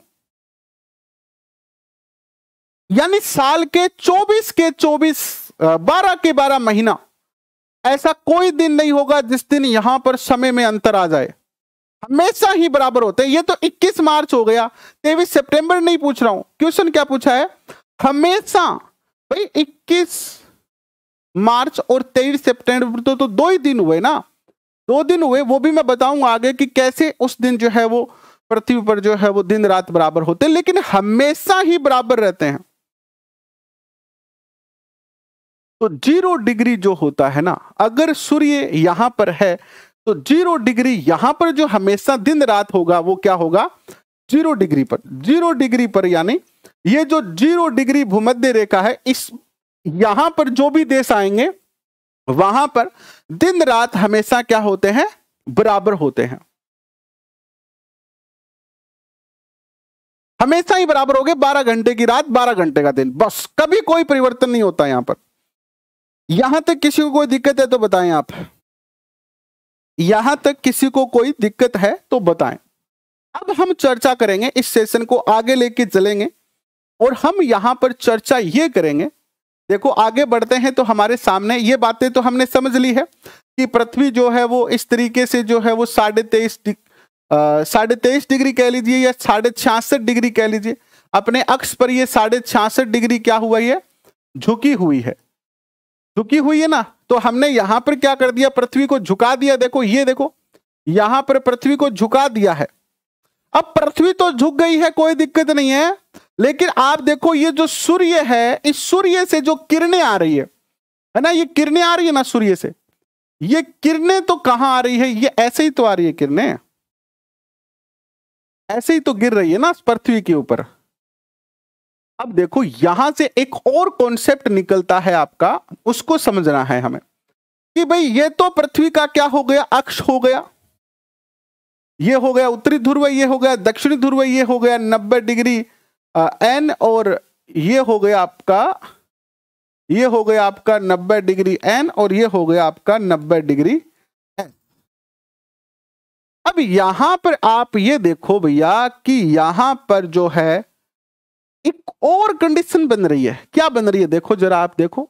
यानी साल के 24 के 24 12 के 12 महीना ऐसा कोई दिन नहीं होगा जिस दिन यहां पर समय में अंतर आ जाए हमेशा ही बराबर होते हैं ये तो 21 मार्च हो गया तेईस सितंबर नहीं पूछ रहा हूं क्वेश्चन क्या पूछा है हमेशा भाई मार्च और तेईस सितंबर तो, तो दो ही दिन हुए ना दो दिन हुए वो भी मैं बताऊंगा आगे कि कैसे उस दिन जो है वो पृथ्वी पर जो है वो दिन रात बराबर होते हैं लेकिन हमेशा ही बराबर रहते हैं तो जीरो डिग्री जो होता है ना अगर सूर्य यहां पर है तो जीरो डिग्री यहां पर जो हमेशा दिन रात होगा वो क्या होगा जीरो डिग्री पर जीरो डिग्री पर यानी ये जो जीरो डिग्री भूमध्य रेखा है इस यहां पर जो भी देश आएंगे वहां पर दिन रात हमेशा क्या होते हैं बराबर होते हैं हमेशा ही बराबर हो गए बारह घंटे की रात बारह घंटे का दिन बस कभी कोई परिवर्तन नहीं होता यहां पर यहां तक किसी को कोई दिक्कत है तो बताएं आप यहां तक किसी को कोई दिक्कत है तो बताएं अब हम चर्चा करेंगे इस सेशन को आगे लेके चलेंगे और हम यहां पर चर्चा ये करेंगे देखो आगे बढ़ते हैं तो हमारे सामने ये बातें तो हमने समझ ली है कि पृथ्वी जो है वो इस तरीके से जो है वो साढ़े तेईस साढ़े तेईस डिग्री कह लीजिए या साढ़े छियासठ डिग्री कह लीजिए अपने अक्ष पर ये साढ़े छियासठ डिग्री क्या हुआ ये झुकी हुई है झुकी हुई है ना तो हमने यहां पर क्या कर दिया पृथ्वी को झुका दिया देखो ये देखो यहां पर पृथ्वी को झुका दिया है अब पृथ्वी तो झुक गई है कोई दिक्कत नहीं है लेकिन आप देखो ये जो सूर्य है इस सूर्य से जो किरणें आ रही है है ना ये किरणें आ रही है ना सूर्य से ये किरणें तो कहां आ रही है ये ऐसे ही तो आ रही है किरणें ऐसे ही तो गिर रही है ना पृथ्वी के ऊपर अब देखो यहां से एक और कॉन्सेप्ट निकलता है आपका उसको समझना है हमें कि भाई ये तो पृथ्वी का क्या हो गया अक्ष हो गया ये हो गया उत्तरी ध्रुव ये हो गया दक्षिणी ध्रुव ये हो गया नब्बे डिग्री एन और ये हो गया आपका ये हो गया आपका नब्बे डिग्री एन और ये हो गया आपका नब्बे डिग्री एन अब यहां पर आप ये देखो भैया कि यहां पर जो है एक और कंडीशन बन रही है क्या बन रही है देखो जरा आप देखो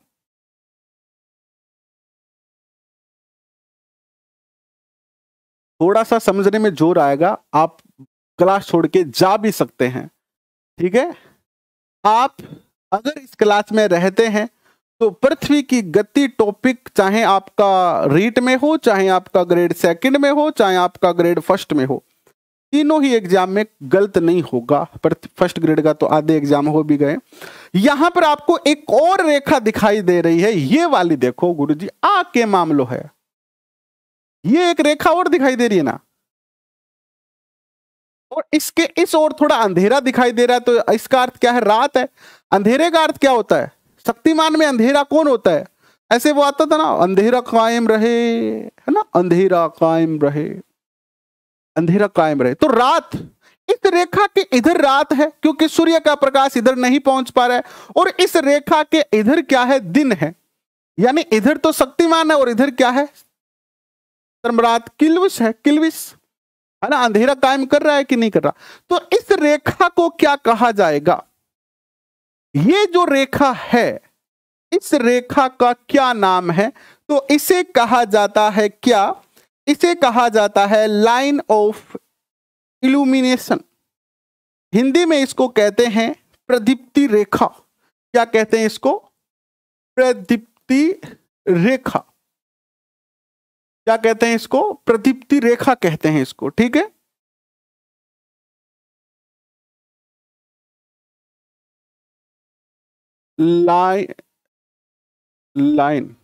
थोड़ा सा समझने में जोर आएगा आप क्लास छोड़ के जा भी सकते हैं ठीक है आप अगर इस क्लास में रहते हैं तो पृथ्वी की गति टॉपिक चाहे आपका रीट में हो चाहे आपका ग्रेड सेकंड में हो चाहे आपका ग्रेड फर्स्ट में हो तीनों ही एग्जाम में गलत नहीं होगा पर फर्स्ट ग्रेड का तो आधे एग्जाम हो भी गए यहां पर आपको एक और रेखा दिखाई दे रही है ये वाली देखो गुरुजी आ के मामलो है ये एक रेखा और दिखाई दे रही है ना और इसके इस ओर थोड़ा अंधेरा दिखाई दे रहा है तो इसका अर्थ क्या है रात है अंधेरे का अर्थ क्या होता है शक्तिमान में अंधेरा कौन होता है ऐसे वो आता था ना अंधेरा कायम रहे है ना अंधेरा कायम रहे अंधेरा कायम रहे तो रात इस रेखा के इधर रात है क्योंकि सूर्य का प्रकाश इधर नहीं पहुंच पा रहा है और इस रेखा के इधर क्या है दिन है यानी इधर तो शक्तिमान है और इधर क्या है धर्मराज किलविश है किलविश है ना अंधेरा कायम कर रहा है कि नहीं कर रहा तो इस रेखा को क्या कहा जाएगा ये जो रेखा है इस रेखा का क्या नाम है तो इसे कहा जाता है क्या इसे कहा जाता है लाइन ऑफ इल्यूमिनेशन हिंदी में इसको कहते हैं प्रदीप्ति रेखा क्या कहते हैं इसको प्रदीप्ति रेखा क्या कहते हैं इसको प्रदीप्ति रेखा कहते हैं इसको ठीक है लाइन लाइन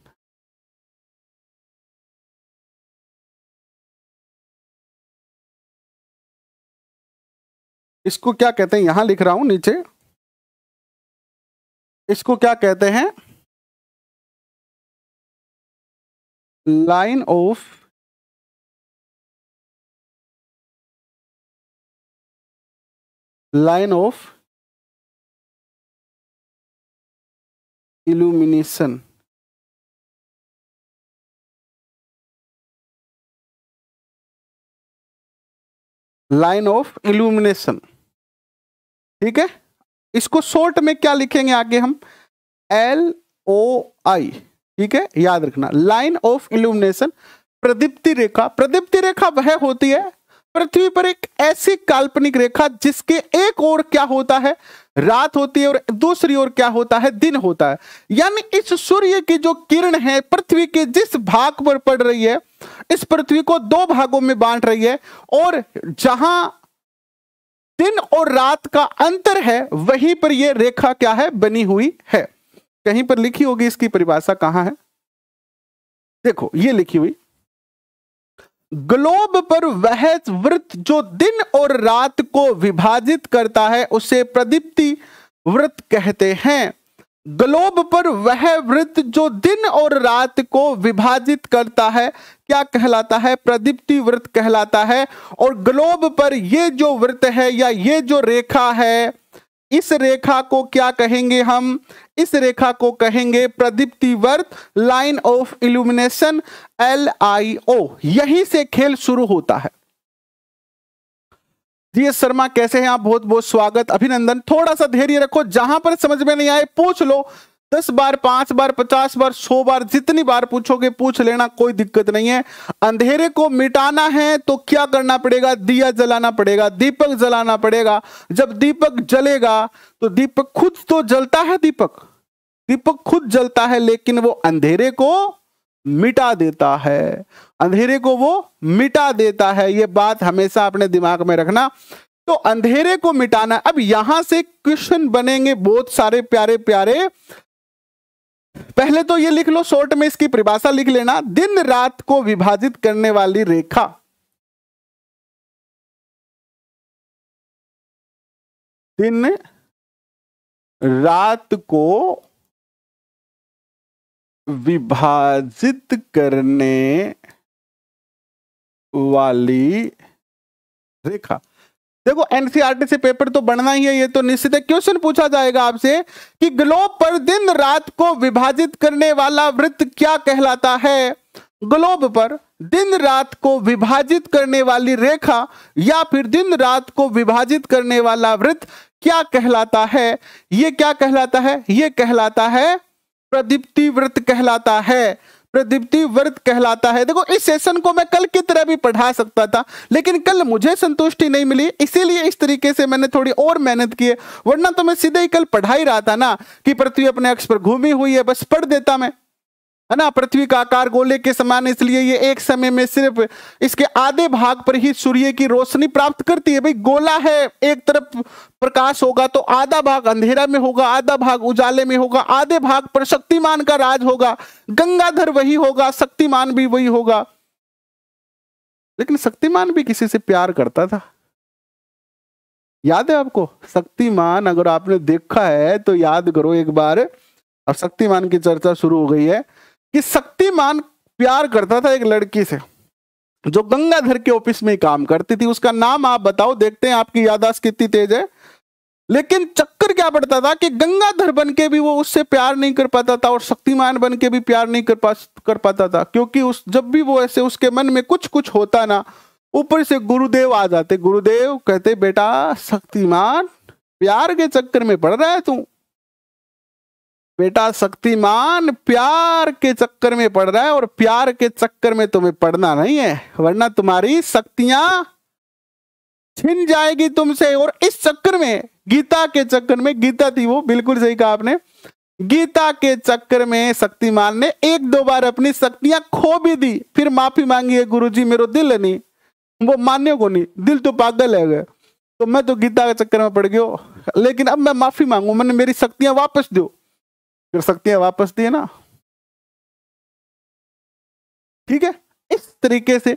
इसको क्या कहते हैं यहां लिख रहा हूं नीचे इसको क्या कहते हैं line of line of illumination line of illumination ठीक है इसको शॉर्ट में क्या लिखेंगे आगे हम एल ओ आई ठीक है याद रखना लाइन ऑफ इल्यूमिनेशन प्रदीप्ति रेखा प्रदीप्ति रेखा वह होती है पृथ्वी पर एक ऐसी काल्पनिक रेखा जिसके एक ओर क्या होता है रात होती है और दूसरी ओर क्या होता है दिन होता है यानी इस सूर्य की जो किरण है पृथ्वी के जिस भाग पर पड़ रही है इस पृथ्वी को दो भागों में बांट रही है और जहां दिन और रात का अंतर है वहीं पर यह रेखा क्या है बनी हुई है कहीं पर लिखी होगी इसकी परिभाषा कहां है देखो ये लिखी हुई ग्लोब पर वह वृत्त जो दिन और रात को विभाजित करता है उसे प्रदीप्ति वृत्त कहते हैं ग्लोब पर वह वृत्त जो दिन और रात को विभाजित करता है क्या कहलाता है प्रदीप्ति वृत्त कहलाता है और ग्लोब पर यह जो वृत्त है या ये जो रेखा है इस रेखा को क्या कहेंगे हम इस रेखा को कहेंगे प्रदीप्ति वर्त line of illumination L I O यहीं से खेल शुरू होता है जी शर्मा कैसे हैं आप बहुत बहुत स्वागत अभिनंदन थोड़ा सा धैर्य रखो जहां पर समझ में नहीं आए पूछ लो दस बार पांच बार पचास बार सौ बार जितनी बार पूछोगे पूछ लेना कोई दिक्कत नहीं है अंधेरे को मिटाना है तो क्या करना पड़ेगा दिया जलाना पड़ेगा दीपक जलाना पड़ेगा जब दीपक जलेगा तो दीपक खुद तो जलता है दीपक दीपक खुद जलता है लेकिन वो अंधेरे को मिटा देता है अंधेरे को वो मिटा देता है ये बात हमेशा अपने दिमाग में रखना तो अंधेरे को मिटाना अब यहां से क्वेश्चन बनेंगे बहुत सारे प्यारे प्यारे पहले तो ये लिख लो शॉर्ट में इसकी परिभाषा लिख लेना दिन रात को विभाजित करने वाली रेखा दिन रात को विभाजित करने वाली रेखा देखो एनसीआरटी e से पेपर तो बढ़ना ही है ये तो निश्चित है क्वेश्चन पूछा जाएगा आपसे कि ग्लोब पर दिन रात को विभाजित करने वाला वृत्त क्या कहलाता है ग्लोब पर दिन रात को विभाजित करने वाली रेखा या फिर दिन रात को विभाजित करने वाला वृत्त क्या कहलाता है ये क्या कहलाता है ये कहलाता है प्रदीप्ति वृत्त कहलाता है प्रदीप्ति वर्त कहलाता है देखो इस सेशन को मैं कल की तरह भी पढ़ा सकता था लेकिन कल मुझे संतुष्टि नहीं मिली इसीलिए इस तरीके से मैंने थोड़ी और मेहनत की है वरना तो मैं सीधे ही कल पढ़ा ही रहा था ना कि पृथ्वी अपने अक्ष पर घूमी हुई है बस पढ़ देता मैं है ना पृथ्वी का आकार गोले के समान इसलिए ये एक समय में सिर्फ इसके आधे भाग पर ही सूर्य की रोशनी प्राप्त करती है भाई गोला है एक तरफ प्रकाश होगा तो आधा भाग अंधेरा में होगा आधा भाग उजाले में होगा आधे भाग पर शक्तिमान का राज होगा गंगाधर वही होगा शक्तिमान भी वही होगा लेकिन शक्तिमान भी किसी से प्यार करता था याद है आपको शक्तिमान अगर आपने देखा है तो याद करो एक बार अब शक्तिमान की चर्चा शुरू हो गई है कि शक्तिमान प्यार करता था एक लड़की से जो गंगाधर के ऑफिस में ही काम करती थी उसका नाम आप बताओ देखते हैं आपकी यादाश्त कितनी तेज है लेकिन चक्कर क्या पड़ता था कि गंगाधर बन के भी वो उससे प्यार नहीं कर पाता था और शक्तिमान बन के भी प्यार नहीं कर पा कर पाता था क्योंकि उस जब भी वो ऐसे उसके मन में कुछ कुछ होता ना ऊपर से गुरुदेव आ जाते गुरुदेव कहते बेटा शक्तिमान प्यार के चक्कर में पड़ रहा है तू बेटा शक्तिमान प्यार के चक्कर में पड़ रहा है और प्यार के चक्कर में तुम्हें पड़ना नहीं है वरना तुम्हारी शक्तियां छिन जाएगी तुमसे और इस चक्कर में गीता के चक्कर में गीता थी वो बिल्कुल सही कहा आपने गीता के चक्कर में शक्तिमान ने एक दो बार अपनी शक्तियां खो भी दी फिर माफी मांगी है गुरु जी मेरो दिल नहीं वो मान्य को नहीं दिल तो पागल है गए तो मैं तो गीता के चक्कर में पड़ गयो लेकिन अब मैं माफी मांगू मैंने मेरी शक्तियां वापस दो कर सकती है वापस देना ठीक है इस तरीके से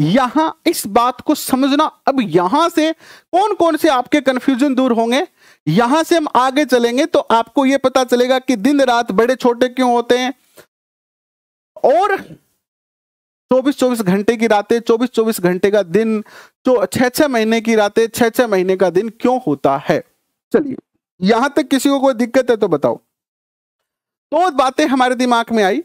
यहां इस बात को समझना अब यहां से कौन कौन से आपके कंफ्यूजन दूर होंगे यहां से हम आगे चलेंगे तो आपको यह पता चलेगा कि दिन रात बड़े छोटे क्यों होते हैं और 24-24 घंटे की रातें 24-24 घंटे का दिन जो छह छह महीने की रातें छह छह महीने का दिन क्यों होता है चलिए यहां तक किसी को कोई दिक्कत है तो बताओ दो तो बातें हमारे दिमाग में आई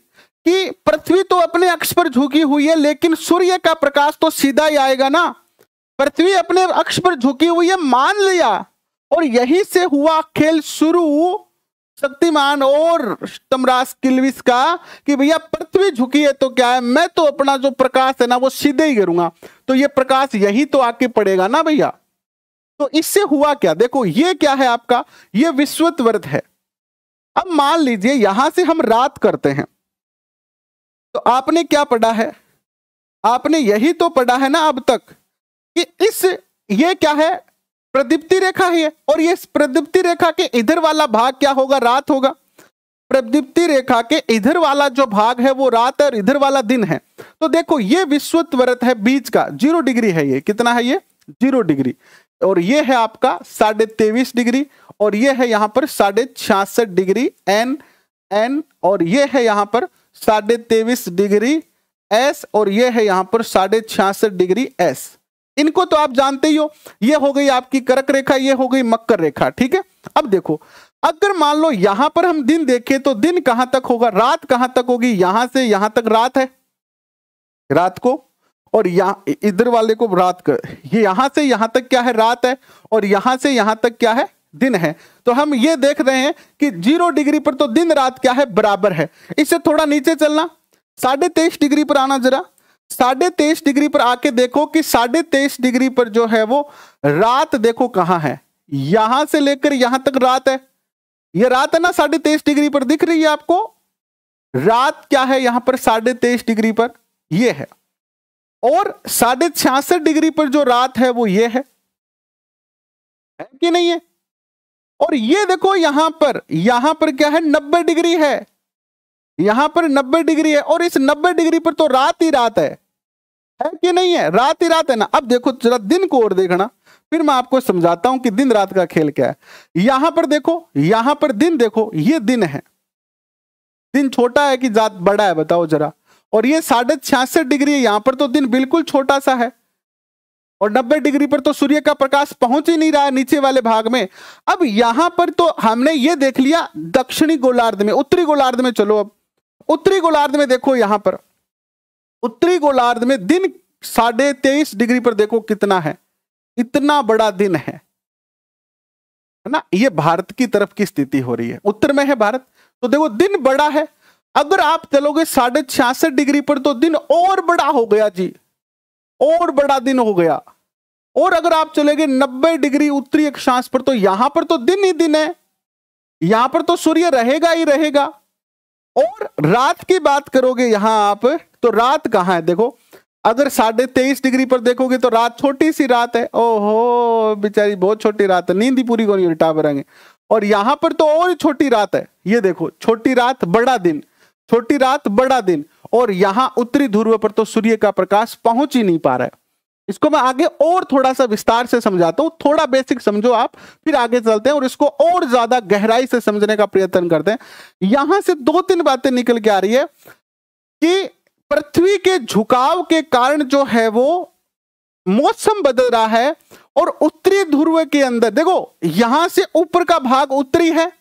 कि पृथ्वी तो अपने अक्ष पर झुकी हुई है लेकिन सूर्य का प्रकाश तो सीधा ही आएगा ना पृथ्वी अपने अक्ष पर झुकी हुई है मान लिया और यही से हुआ खेल शुरू शक्तिमान और तमराज किलविस का कि भैया पृथ्वी झुकी है तो क्या है मैं तो अपना जो प्रकाश है ना वो सीधे ही करूंगा तो ये प्रकाश यही तो आके पड़ेगा ना भैया तो इससे हुआ क्या देखो ये क्या है आपका ये विश्वत व्रत है अब मान लीजिए यहां से हम रात करते हैं तो आपने क्या पढ़ा है आपने यही तो पढ़ा है ना अब तक कि इस ये क्या है प्रदीप्ति रेखा है और ये प्रदीप्ति रेखा के इधर वाला भाग क्या होगा रात होगा प्रदीप्ति रेखा के इधर वाला जो भाग है वो रात है और इधर वाला दिन है तो देखो ये विश्व त्वरत है बीच का जीरो डिग्री है ये कितना है ये जीरो डिग्री और ये है आपका साढ़े तेईस डिग्री और ये है यहाँ पर साढ़े छियासठ डिग्री एन एन और ये है यहाँ पर साढ़े तेईस डिग्री एस और ये है यहाँ पर साढ़े छियासठ डिग्री एस इनको तो आप जानते ही हो ये हो गई आपकी करक रेखा ये हो गई मकर रेखा ठीक है अब देखो अगर मान लो यहां पर हम दिन देखें तो दिन कहां तक होगा रात कहां तक होगी यहां से यहां तक रात है रात को और यहां इधर वाले को रात कर ये यहां से यहां तक क्या है रात है और यहां से यहां तक क्या है दिन है तो हम ये देख रहे हैं कि जीरो डिग्री पर तो दिन रात क्या है बराबर है इससे थोड़ा नीचे चलना साढ़े तेईस डिग्री पर आना जरा साढ़े तेईस डिग्री पर आके देखो कि साढ़े तेईस डिग्री पर जो है वो रात देखो कहां है यहां से लेकर यहां तक रात है ये रात है ना साढ़े तेईस डिग्री पर दिख रही है आपको रात क्या है यहां पर साढ़े तेईस डिग्री पर यह है और साढ़े छियासठ डिग्री पर जो रात है वो ये है, है कि नहीं है और ये देखो यहां पर यहां पर क्या है नब्बे डिग्री है यहां पर नब्बे डिग्री है और इस नब्बे डिग्री पर तो रात ही रात है है कि नहीं है रात ही रात है ना अब देखो जरा दिन को और देखना फिर मैं आपको समझाता हूं कि दिन रात का खेल क्या है यहां पर देखो यहां पर दिन देखो ये दिन है दिन छोटा है कि जात बड़ा है बताओ जरा और ये साढ़े छियासठ डिग्री है यहां पर तो दिन बिल्कुल छोटा सा है और 90 डिग्री पर तो सूर्य का प्रकाश पहुंच ही नहीं रहा नीचे वाले भाग में अब यहां पर तो हमने ये देख लिया दक्षिणी गोलार्ध में उत्तरी गोलार्ध में चलो अब उत्तरी गोलार्ध में देखो यहां पर उत्तरी गोलार्ध में दिन साढ़े तेईस डिग्री पर देखो कितना है इतना बड़ा दिन है ना ये भारत की तरफ की स्थिति हो रही है उत्तर में है भारत तो देखो दिन बड़ा है अगर आप चलोगे साढ़े छियासठ डिग्री पर तो दिन और बड़ा हो गया जी और बड़ा दिन हो गया और अगर आप चले गए नब्बे डिग्री उत्तरी अक्षांश पर तो यहां पर तो दिन ही दिन है यहां पर तो सूर्य रहेगा ही रहेगा और रात की बात करोगे यहां आप तो रात कहां है देखो अगर साढ़े तेईस डिग्री पर देखोगे तो रात छोटी सी रात है ओहो बेचारी बहुत छोटी रात है नींद ही पूरी कौन उल्टा बरेंगे और यहां पर तो और छोटी रात है ये देखो छोटी रात बड़ा दिन छोटी रात बड़ा दिन और यहां उत्तरी ध्रुव पर तो सूर्य का प्रकाश पहुंच ही नहीं पा रहा है इसको मैं आगे और थोड़ा सा विस्तार से समझाता हूँ थोड़ा बेसिक समझो आप फिर आगे चलते हैं और इसको और ज्यादा गहराई से समझने का प्रयत्न करते हैं यहां से दो तीन बातें निकल के आ रही है कि पृथ्वी के झुकाव के कारण जो है वो मौसम बदल रहा है और उत्तरी ध्रुव के अंदर देखो यहां से ऊपर का भाग उत्तरी है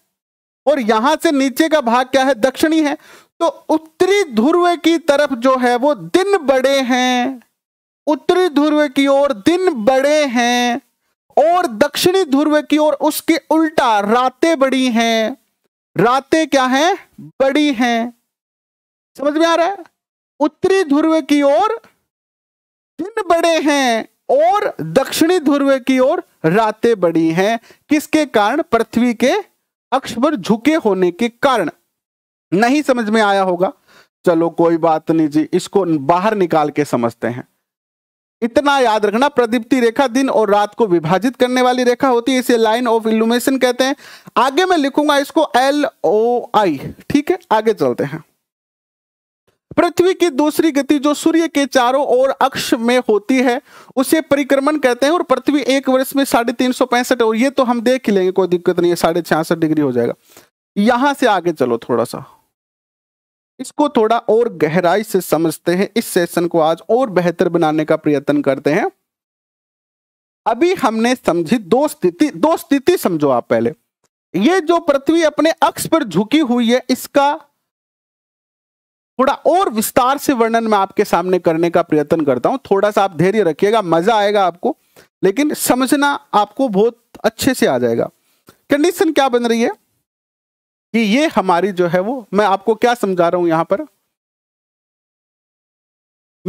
और यहां से नीचे का भाग क्या है दक्षिणी है तो उत्तरी ध्रुव की तरफ जो है वो दिन बड़े हैं उत्तरी ध्रुव की ओर दिन बड़े हैं और दक्षिणी ध्रुव की ओर उसके उल्टा रातें बड़ी हैं रातें क्या हैं बड़ी हैं समझ में आ रहा है उत्तरी ध्रुव की ओर दिन बड़े हैं और दक्षिणी ध्रुव की ओर रातें बड़ी हैं किसके कारण पृथ्वी के अक्ष पर झुके होने के कारण नहीं समझ में आया होगा चलो कोई बात नहीं जी इसको बाहर निकाल के समझते हैं इतना याद रखना प्रदीप्ति रेखा दिन और रात को विभाजित करने वाली रेखा होती है इसे लाइन ऑफ इल्यूमिनेशन कहते हैं आगे मैं लिखूंगा इसको एल ओ आई ठीक है आगे चलते हैं पृथ्वी की दूसरी गति जो सूर्य के चारों ओर अक्ष में होती है उसे परिक्रमण कहते हैं और पृथ्वी एक वर्ष में साढ़े तीन सौ पैंसठ और ये तो हम देख लेंगे कोई दिक्कत नहीं है साढ़े छियासठ डिग्री हो जाएगा यहां से आगे चलो थोड़ा सा इसको थोड़ा और गहराई से समझते हैं इस सेशन को आज और बेहतर बनाने का प्रयत्न करते हैं अभी हमने समझी दो स्थिति दो स्थिति समझो आप पहले ये जो पृथ्वी अपने अक्ष पर झुकी हुई है इसका थोड़ा और विस्तार से वर्णन मैं आपके सामने करने का प्रयत्न करता हूं थोड़ा सा आप धैर्य रखिएगा मजा आएगा आपको लेकिन समझना आपको बहुत अच्छे से आ जाएगा कंडीशन क्या बन रही है कि ये हमारी जो है वो मैं आपको क्या समझा रहा हूं यहां पर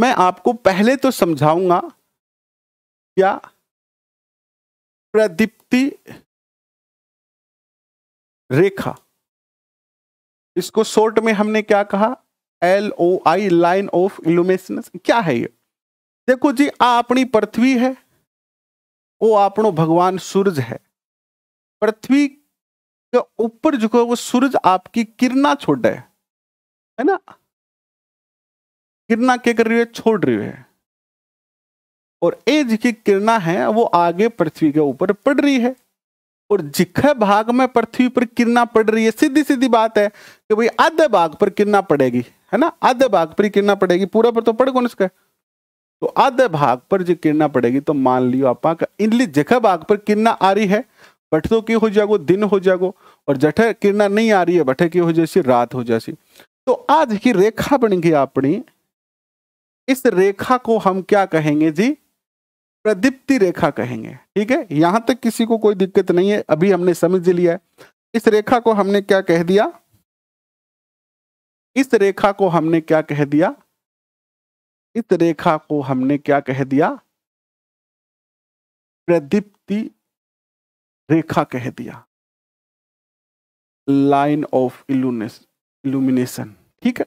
मैं आपको पहले तो समझाऊंगा क्या प्रदीप्ति रेखा इसको शॉर्ट में हमने क्या कहा L O I line of illumination क्या है ये देखो जी आ अपनी पृथ्वी है वो आपनो भगवान सूरज है पृथ्वी ऊपर झुको वो सूरज आपकी किरणा छोड़ है है ना किरणा क्या कर रही है छोड़ रही है और ए जिकी किरणा है वो आगे पृथ्वी के ऊपर पड़ रही है और जिखे भाग में पृथ्वी पर किरणा पड़ रही है सीधी सीधी बात है कि भाई आधे भाग पर किरणा पड़ेगी है ना आधे भाग पर किरणा पड़ेगी पूरा पर तो पड़ कौन इसका तो आधे भाग पर जो किरणा पड़ेगी तो मान लियो आप इनली जिखे भाग पर किरणा आ रही है बठतो की हो जागो दिन हो जागो और जठे किरणा नहीं आ रही है बठे की हो जैसी रात हो जैसी तो आज की रेखा बन गई अपनी इस रेखा को हम क्या कहेंगे जी प्रदीप्ति रेखा कहेंगे ठीक है यहां तक किसी को कोई दिक्कत नहीं है अभी हमने समझ लिया है इस रेखा को हमने क्या कह दिया इस रेखा को हमने क्या कह दिया इस रेखा को हमने क्या कह दिया प्रदीप्ति रेखा कह दिया लाइन ऑफ इल्यूमिनेशन ठीक है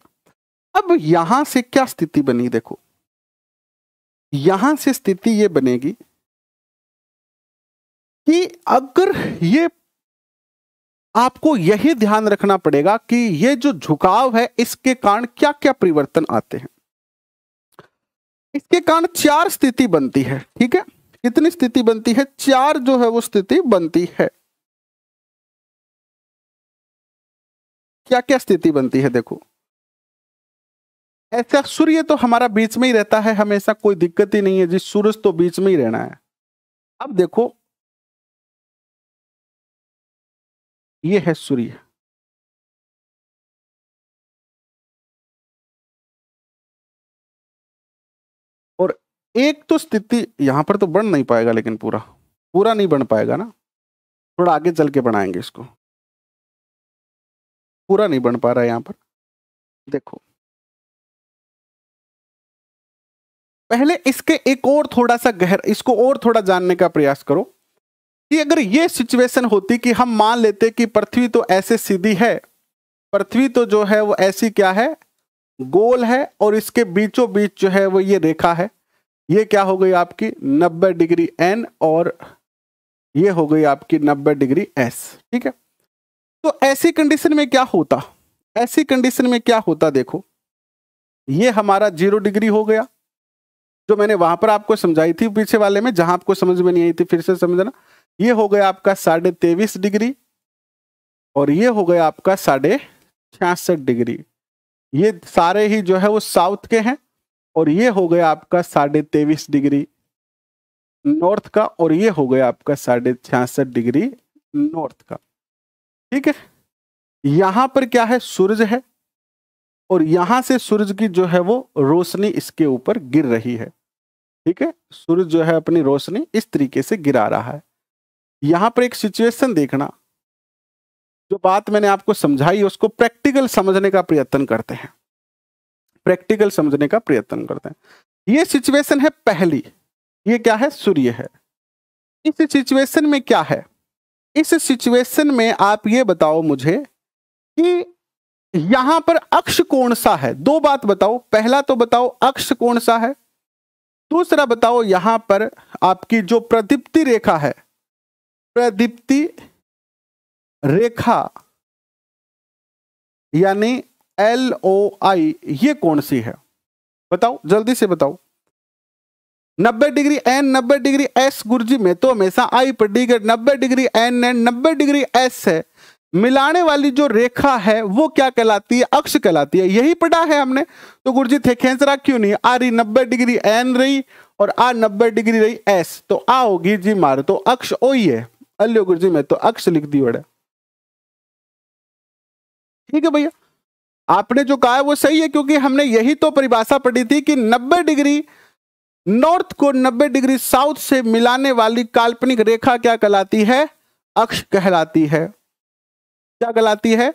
अब यहां से क्या स्थिति बनी देखो यहां से स्थिति ये बनेगी कि अगर ये आपको यही ध्यान रखना पड़ेगा कि ये जो झुकाव है इसके कारण क्या क्या परिवर्तन आते हैं इसके कारण चार स्थिति बनती है ठीक है कितनी स्थिति बनती है चार जो है वो स्थिति बनती है क्या क्या स्थिति बनती है देखो ऐसा सूर्य तो हमारा बीच में ही रहता है हमेशा कोई दिक्कत ही नहीं है जी सूरज तो बीच में ही रहना है अब देखो ये है सूर्य एक तो स्थिति यहाँ पर तो बढ़ नहीं पाएगा लेकिन पूरा पूरा नहीं बन पाएगा ना थोड़ा आगे चल के बनाएंगे इसको पूरा नहीं बन पा रहा है यहाँ पर देखो पहले इसके एक और थोड़ा सा गहर इसको और थोड़ा जानने का प्रयास करो कि अगर ये सिचुएशन होती कि हम मान लेते कि पृथ्वी तो ऐसे सीधी है पृथ्वी तो जो है वो ऐसी क्या है गोल है और इसके बीचों बीच जो है वो ये रेखा है ये क्या हो गई आपकी 90 डिग्री एन और ये हो गई आपकी 90 डिग्री एस ठीक है तो ऐसी कंडीशन में क्या होता ऐसी कंडीशन में क्या होता देखो ये हमारा जीरो डिग्री हो गया जो मैंने वहां पर आपको समझाई थी पीछे वाले में जहां आपको समझ में नहीं आई थी फिर से समझना ये हो गया आपका साढ़े तेईस डिग्री और ये हो गया आपका साढ़े छियासठ डिग्री ये सारे ही जो है वो साउथ के हैं और ये हो गया आपका साढ़े तेईस डिग्री नॉर्थ का और ये हो गया आपका साढ़े छियासठ डिग्री नॉर्थ का ठीक है यहां पर क्या है सूरज है और यहां से सूरज की जो है वो रोशनी इसके ऊपर गिर रही है ठीक है सूरज जो है अपनी रोशनी इस तरीके से गिरा रहा है यहां पर एक सिचुएशन देखना जो बात मैंने आपको समझाई उसको प्रैक्टिकल समझने का प्रयत्न करते हैं प्रैक्टिकल समझने का प्रयत्न करते हैं ये सिचुएशन है पहली ये क्या है सूर्य है इस सिचुएशन में क्या है इस सिचुएशन में आप ये बताओ मुझे कि यहां पर अक्ष कौन सा है दो बात बताओ पहला तो बताओ अक्ष कौन सा है दूसरा बताओ यहां पर आपकी जो प्रदीप्ति रेखा है प्रदीप्ति रेखा यानी एल ओ आई ये कौन सी है बताओ जल्दी से बताओ 90 डिग्री एन 90 डिग्री एस गुरुजी में तो हमेशा आई पर डिग्री नब्बे डिग्री एन एन नब्बे डिग्री एस है मिलाने वाली जो रेखा है वो क्या कहलाती है अक्ष कहलाती है यही पढ़ा है हमने तो गुरुजी थे खेच रहा क्यों नहीं आ रही नब्बे डिग्री एन रही और आ नब्बे डिग्री रही एस तो आ होगी जी मार तो अक्ष ओ ही है अल्लो गुरुजी में तो अक्ष लिख दी बड़े ठीक है भैया आपने जो कहा है वो सही है क्योंकि हमने यही तो परिभाषा पढ़ी थी कि 90 डिग्री नॉर्थ को 90 डिग्री साउथ से मिलाने वाली काल्पनिक रेखा क्या कहलाती है अक्ष कहलाती है क्या कहलाती है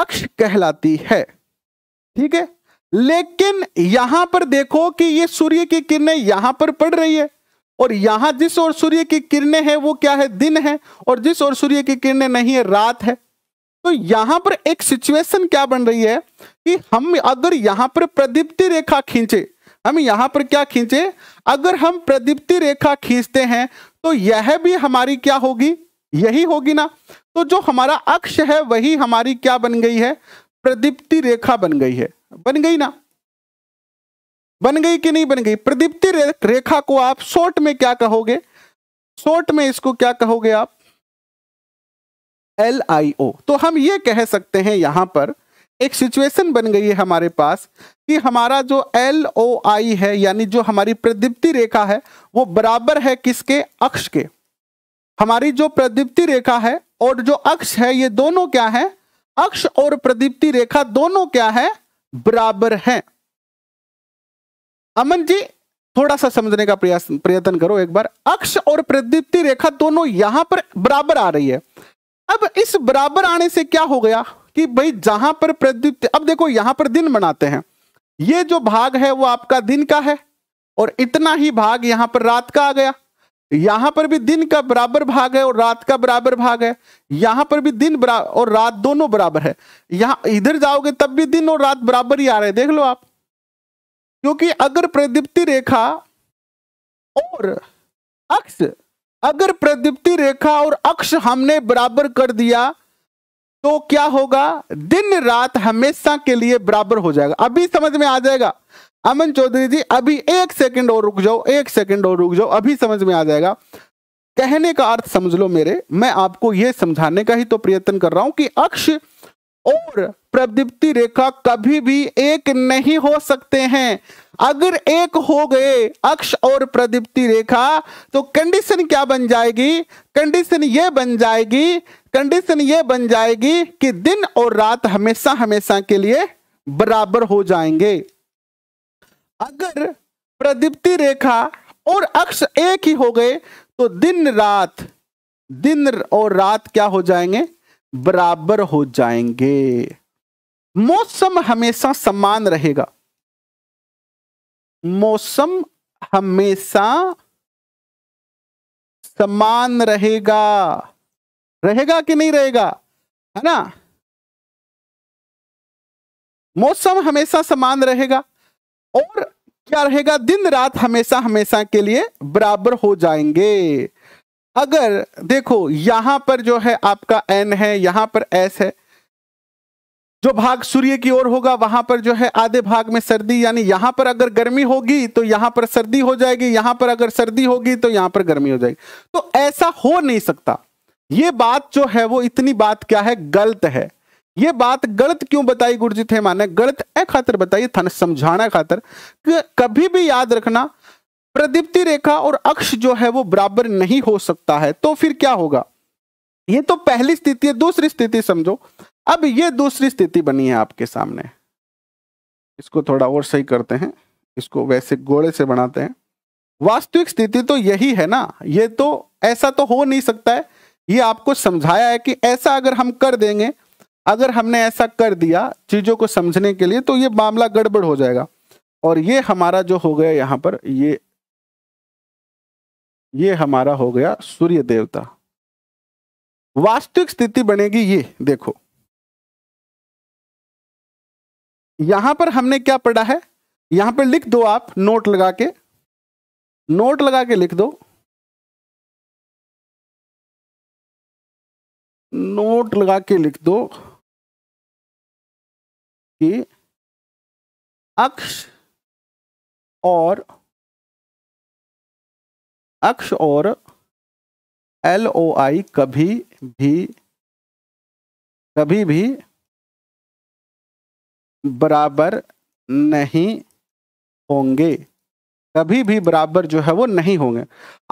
अक्ष कहलाती है ठीक है लेकिन यहां पर देखो कि ये सूर्य की किरणें यहां पर पड़ रही है और यहां जिस और सूर्य की किरणें हैं वो क्या है दिन है और जिस और सूर्य की किरणें नहीं है रात है तो यहां पर एक सिचुएशन क्या बन रही है कि हम अगर यहां पर प्रदीप्ति रेखा खींचे हम यहां पर क्या खींचे अगर हम प्रदीप्ति रेखा खींचते हैं तो यह भी हमारी क्या होगी यही होगी ना तो जो हमारा अक्ष है वही हमारी क्या बन गई है प्रदीप्ति रेखा बन गई है बन गई ना बन गई कि नहीं बन गई प्रदीप्ति रेखा को आप शॉर्ट में क्या कहोगे शॉर्ट में इसको क्या कहोगे आप एल आई ओ तो हम ये कह सकते हैं यहाँ पर एक सिचुएशन बन गई है हमारे पास कि हमारा जो एल ओ आई है यानी जो हमारी प्रदीप्ति रेखा है वो बराबर है किसके अक्ष के हमारी जो प्रदीप्ति रेखा है और जो अक्ष है ये दोनों क्या है अक्ष और प्रदीप्ति रेखा दोनों क्या है बराबर है अमन जी थोड़ा सा समझने का प्रयास प्रयत्न करो एक बार अक्ष और प्रदीप्ति रेखा दोनों यहां पर बराबर आ रही है अब इस बराबर आने से क्या हो गया कि भाई जहां पर प्रद्युत अब देखो यहां पर दिन मनाते हैं ये जो भाग है वो आपका दिन का है और इतना ही भाग यहां पर रात का आ गया यहां पर भी दिन का बराबर भाग है और रात का बराबर भाग है यहां पर भी दिन बराबर और रात दोनों बराबर है यहां इधर जाओगे तब भी दिन और रात बराबर ही आ रहे हैं देख लो आप क्योंकि अगर प्रदीप्ति रेखा और अक्ष अगर प्रदीप्ति रेखा और अक्ष हमने बराबर कर दिया तो क्या होगा दिन रात हमेशा के लिए बराबर हो जाएगा अभी समझ में आ जाएगा अमन चौधरी जी अभी एक सेकंड और रुक जाओ एक सेकंड और रुक जाओ अभी समझ में आ जाएगा कहने का अर्थ समझ लो मेरे मैं आपको यह समझाने का ही तो प्रयत्न कर रहा हूं कि अक्ष और प्रदीप्ति रेखा कभी भी एक नहीं हो सकते हैं अगर एक हो गए अक्ष और प्रदीप्ति रेखा तो कंडीशन क्या बन जाएगी कंडीशन ये बन जाएगी कंडीशन ये बन जाएगी कि दिन और रात हमेशा हमेशा के लिए बराबर हो जाएंगे अगर प्रदीप्ति रेखा और अक्ष एक ही हो गए तो दिन रात दिन और रात क्या हो जाएंगे बराबर हो जाएंगे मौसम हमेशा समान रहेगा मौसम हमेशा समान रहेगा रहेगा कि नहीं रहेगा है ना मौसम हमेशा समान रहेगा और क्या रहेगा दिन रात हमेशा हमेशा के लिए बराबर हो जाएंगे अगर देखो यहां पर जो है आपका एन है यहां पर एस है जो भाग सूर्य की ओर होगा वहां पर जो है आधे भाग में सर्दी यानी यहां पर अगर गर्मी होगी तो यहां पर सर्दी हो जाएगी यहां पर अगर सर्दी होगी तो यहां पर गर्मी हो जाएगी तो ऐसा हो नहीं सकता ये बात जो है वो इतनी बात क्या है गलत है ये बात गलत क्यों बताई गुरुजी थे माने गलत ए खातर बताइए थाने समझाना खातर कभी भी याद रखना प्रदीप्ति रेखा और अक्ष जो है वो बराबर नहीं हो सकता है तो फिर क्या होगा ये तो पहली स्थिति है दूसरी स्थिति समझो अब ये दूसरी स्थिति बनी है आपके सामने इसको थोड़ा और सही करते हैं इसको वैसे गोले से बनाते हैं वास्तविक स्थिति तो यही है ना ये तो ऐसा तो हो नहीं सकता है ये आपको समझाया है कि ऐसा अगर हम कर देंगे अगर हमने ऐसा कर दिया चीजों को समझने के लिए तो ये मामला गड़बड़ हो जाएगा और ये हमारा जो हो गया यहाँ पर ये ये हमारा हो गया सूर्य देवता वास्तविक स्थिति बनेगी ये देखो यहां पर हमने क्या पढ़ा है यहां पर लिख दो आप नोट लगा के नोट लगा के लिख दो नोट लगा के लिख दो कि अक्ष और अक्ष और एल ओ आई कभी भी कभी भी बराबर नहीं होंगे कभी भी बराबर जो है वो नहीं होंगे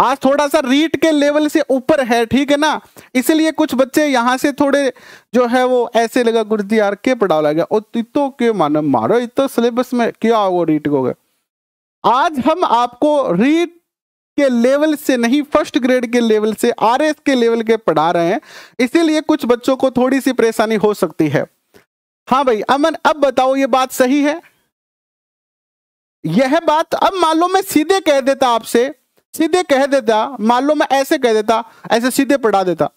आज थोड़ा सा रीट के लेवल से ऊपर है ठीक है ना इसलिए कुछ बच्चे यहां से थोड़े जो है वो ऐसे लगा गुरुजी यार के पढ़ाओ लगा और तो के मानो मारो इतो सिलेबस में क्या वो रीट को गए आज हम आपको रीट के लेवल से नहीं फर्स्ट ग्रेड के लेवल से आर के लेवल के पढ़ा रहे हैं इसीलिए कुछ बच्चों को थोड़ी सी परेशानी हो सकती है हाँ भाई अमन अब बताओ ये बात सही है यह बात अब मान लो मैं सीधे कह देता आपसे सीधे कह देता मान लो मैं ऐसे कह देता ऐसे सीधे पढ़ा देता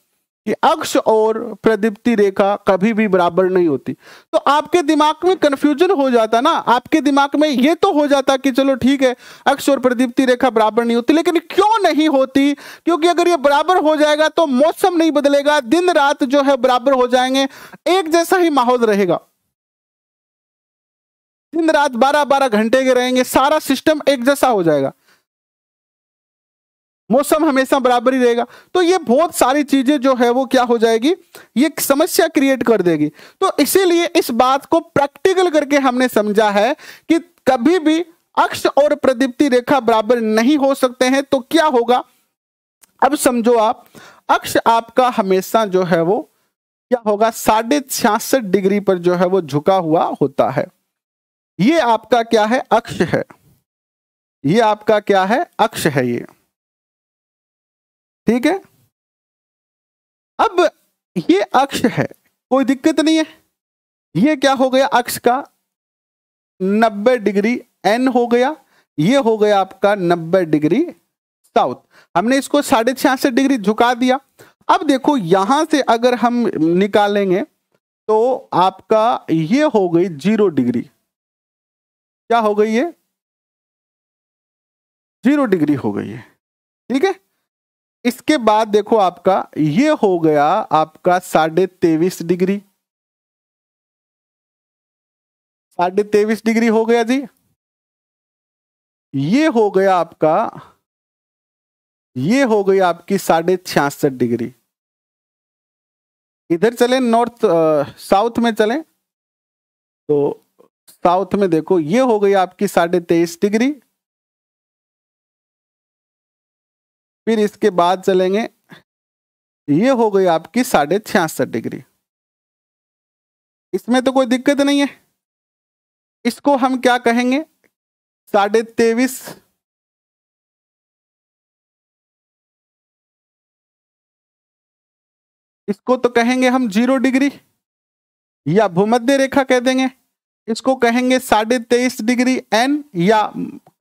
कि अक्ष और प्रदीप्ति रेखा कभी भी बराबर नहीं होती तो आपके दिमाग में कंफ्यूजन हो जाता ना आपके दिमाग में ये तो हो जाता कि चलो ठीक है अक्ष और प्रदीप्ति रेखा बराबर नहीं होती लेकिन क्यों नहीं होती क्योंकि अगर ये बराबर हो जाएगा तो मौसम नहीं बदलेगा दिन रात जो है बराबर हो जाएंगे एक जैसा ही माहौल रहेगा दिन रात बारह बारह घंटे के रहेंगे सारा सिस्टम एक जैसा हो जाएगा मौसम हमेशा बराबर ही रहेगा तो ये बहुत सारी चीजें जो है वो क्या हो जाएगी ये समस्या क्रिएट कर देगी तो इसीलिए इस बात को प्रैक्टिकल करके हमने समझा है कि कभी भी अक्ष और प्रदीप्ति रेखा बराबर नहीं हो सकते हैं तो क्या होगा अब समझो आप अक्ष आपका हमेशा जो है वो क्या होगा साढ़े छियासठ डिग्री पर जो है वो झुका हुआ होता है ये आपका क्या है अक्ष है ये आपका क्या है अक्ष है ये ठीक है अब ये अक्ष है कोई दिक्कत नहीं है ये क्या हो गया अक्ष का 90 डिग्री एन हो गया ये हो गया आपका 90 डिग्री साउथ हमने इसको साढ़े छियासठ डिग्री झुका दिया अब देखो यहां से अगर हम निकालेंगे तो आपका ये हो गई जीरो डिग्री क्या हो गई ये जीरो डिग्री हो गई है ठीक है इसके बाद देखो आपका ये हो गया आपका साढ़े तेईस डिग्री साढ़े तेईस डिग्री हो गया जी ये हो गया आपका ये हो गई आपकी साढ़े छियासठ डिग्री इधर चले नॉर्थ साउथ में चले तो साउथ में देखो ये हो गई आपकी साढ़े तेईस डिग्री फिर इसके बाद चलेंगे ये हो गई आपकी साढ़े छियासठ डिग्री इसमें तो कोई दिक्कत नहीं है इसको हम क्या कहेंगे साढ़े तेईस इसको तो कहेंगे हम जीरो डिग्री या भूमध्य रेखा कह देंगे इसको कहेंगे साढ़े तेईस डिग्री एन या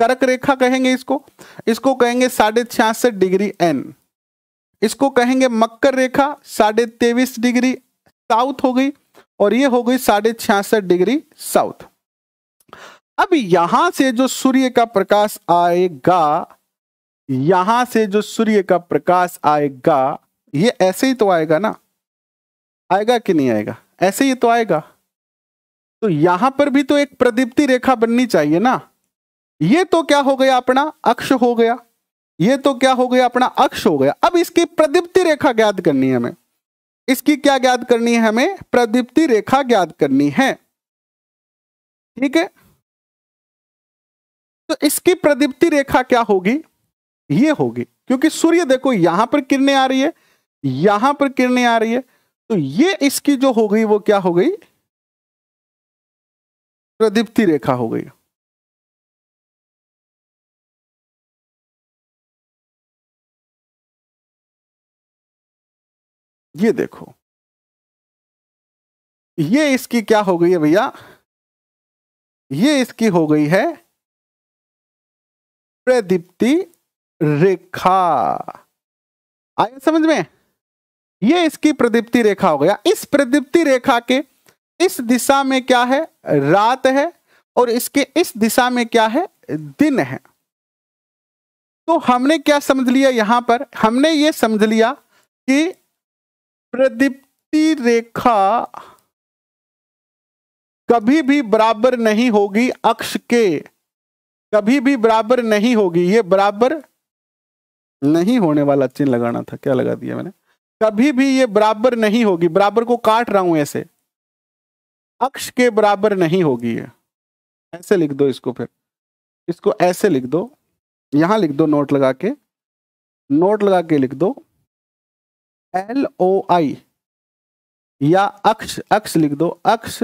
कर्क रेखा कहेंगे इसको इसको कहेंगे साढ़े छियासठ डिग्री एन इसको कहेंगे मकर रेखा साढ़े तेईस डिग्री साउथ हो गई और ये हो गई साढ़े छियासठ डिग्री साउथ अब यहां से जो सूर्य का प्रकाश आएगा यहां से जो सूर्य का प्रकाश आएगा ये ऐसे ही तो आएगा ना आएगा कि नहीं आएगा ऐसे ही तो आएगा तो यहां पर भी तो एक प्रदीप्ति रेखा बननी चाहिए ना ये तो क्या हो गया अपना अक्ष हो गया ये तो क्या हो गया अपना अक्ष हो गया अब इसकी प्रदीप्ति रेखा ज्ञात करनी है हमें इसकी क्या ज्ञात करनी है हमें प्रदीप्ति रेखा ज्ञात करनी है ठीक है तो इसकी प्रदीप्ति रेखा क्या होगी ये होगी क्योंकि सूर्य देखो यहां पर किरने आ रही है यहां पर किरने आ रही है तो ये इसकी जो हो गई वो क्या हो गई प्रदीप्ति रेखा हो गई ये देखो ये इसकी क्या हो गई है भैया ये इसकी हो गई है प्रदीप्ति रेखा आया समझ में ये इसकी प्रदीप्ति रेखा हो गया इस प्रदीप्ति रेखा के इस दिशा में क्या है रात है और इसके इस दिशा में क्या है दिन है तो हमने क्या समझ लिया यहां पर हमने ये समझ लिया कि प्रदीप्ति रेखा कभी भी बराबर नहीं होगी अक्ष के कभी भी बराबर नहीं होगी ये बराबर नहीं होने वाला चिन्ह लगाना था क्या लगा दिया मैंने कभी भी ये बराबर नहीं होगी बराबर को काट रहा हूं ऐसे अक्ष के बराबर नहीं होगी ये ऐसे लिख दो इसको फिर इसको ऐसे लिख दो यहां लिख दो नोट लगा के नोट लगा के लिख दो एल ओ आई या अक्ष अक्ष लिख दो अक्ष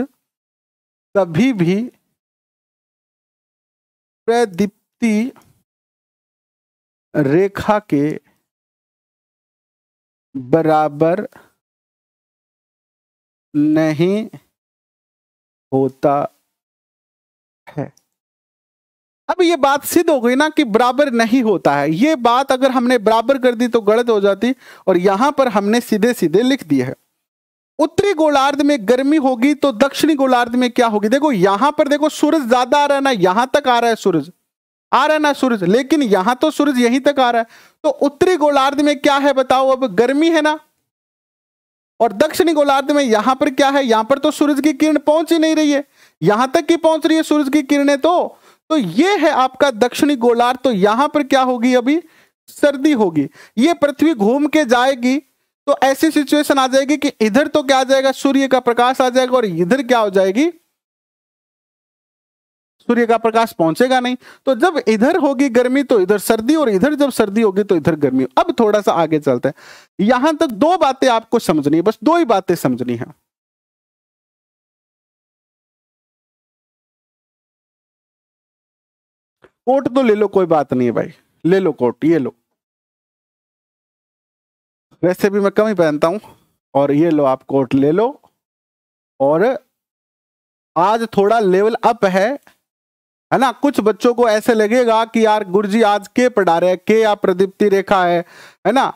कभी भी प्रदीप्ति रेखा के बराबर नहीं होता है अब ये बात सिद्ध हो गई ना कि बराबर नहीं होता है ये बात अगर हमने बराबर कर दी तो गलत हो जाती और यहां पर हमने सीधे सीधे लिख दिया है उत्तरी गोलार्ध में गर्मी होगी तो दक्षिणी गोलार्ध में क्या होगी देखो यहां पर देखो सूरज ज्यादा आ रहा है ना यहां तक आ रहा है सूरज आ रहा है ना सूरज लेकिन यहां तो सूरज यहीं तक आ रहा है तो उत्तरी गोलार्ध में क्या है बताओ अब गर्मी है ना और दक्षिणी गोलार्ध में यहां पर क्या है यहां पर तो सूरज की किरण पहुंच ही नहीं रही है यहां तक की पहुंच रही है सूरज की किरणें तो तो ये है आपका दक्षिणी गोलार्ध तो यहां पर क्या होगी अभी सर्दी होगी ये पृथ्वी घूम के जाएगी तो ऐसी सिचुएशन आ जाएगी कि इधर तो क्या आ जाएगा सूर्य का प्रकाश आ जाएगा और इधर क्या हो जाएगी सूर्य का प्रकाश पहुंचेगा नहीं तो जब इधर होगी गर्मी तो इधर सर्दी और इधर जब सर्दी होगी तो इधर गर्मी अब थोड़ा सा आगे चलते हैं यहां तक दो बातें आपको समझनी है बस दो ही बातें समझनी है कोट तो ले लो कोई बात नहीं है भाई ले लो कोट ये लो वैसे भी मैं कम ही पहनता हूँ और ये लो आप कोट ले लो और आज थोड़ा लेवल अप है है ना कुछ बच्चों को ऐसे लगेगा कि यार गुरुजी आज के पढ़ा रहे हैं के या प्रदीप्ति रेखा है है ना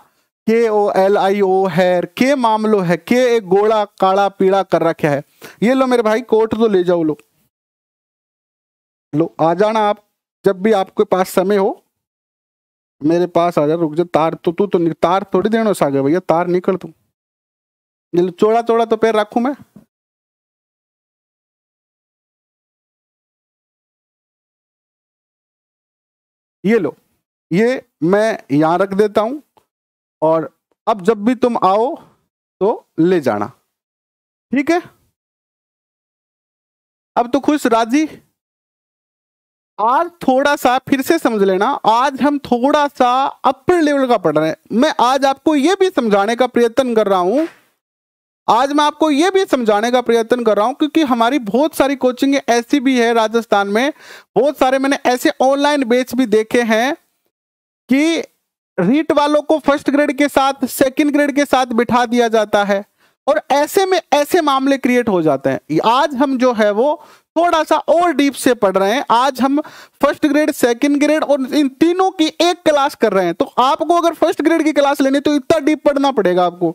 के ओ एल आई ओ है के मामलो है के एक गोड़ा काला पीड़ा कर रखा है ये लो मेरे भाई कोट तो ले जाओ लो लो आ जाना आप जब भी आपके पास समय हो मेरे पास आ जा रुक जा तार तो तू तो तार थोड़ी देना सागे भैया तार निकल तू चोड़ा चोड़ा तो पैर रखू मैं ये लो ये मैं यहां रख देता हूं और अब जब भी तुम आओ तो ले जाना ठीक है अब तो खुश राजी आज थोड़ा सा फिर से समझ लेना आज हम थोड़ा सा अपर लेवल का पढ़ रहे हैं मैं आज आपको यह भी समझाने का प्रयत्न कर रहा हूं आज मैं आपको यह भी समझाने का प्रयत्न कर रहा हूं क्योंकि हमारी बहुत सारी कोचिंग ऐसी भी है राजस्थान में बहुत सारे मैंने ऐसे ऑनलाइन बेच भी देखे हैं कि रीट वालों को फर्स्ट ग्रेड के साथ सेकंड ग्रेड के साथ बिठा दिया जाता है और ऐसे में ऐसे मामले क्रिएट हो जाते हैं आज हम जो है वो थोड़ा सा और डीप से पढ़ रहे हैं आज हम फर्स्ट ग्रेड सेकंड ग्रेड और इन तीनों की एक क्लास कर रहे हैं तो आपको अगर फर्स्ट ग्रेड की क्लास लेनी तो इतना डीप पढ़ना पड़ेगा आपको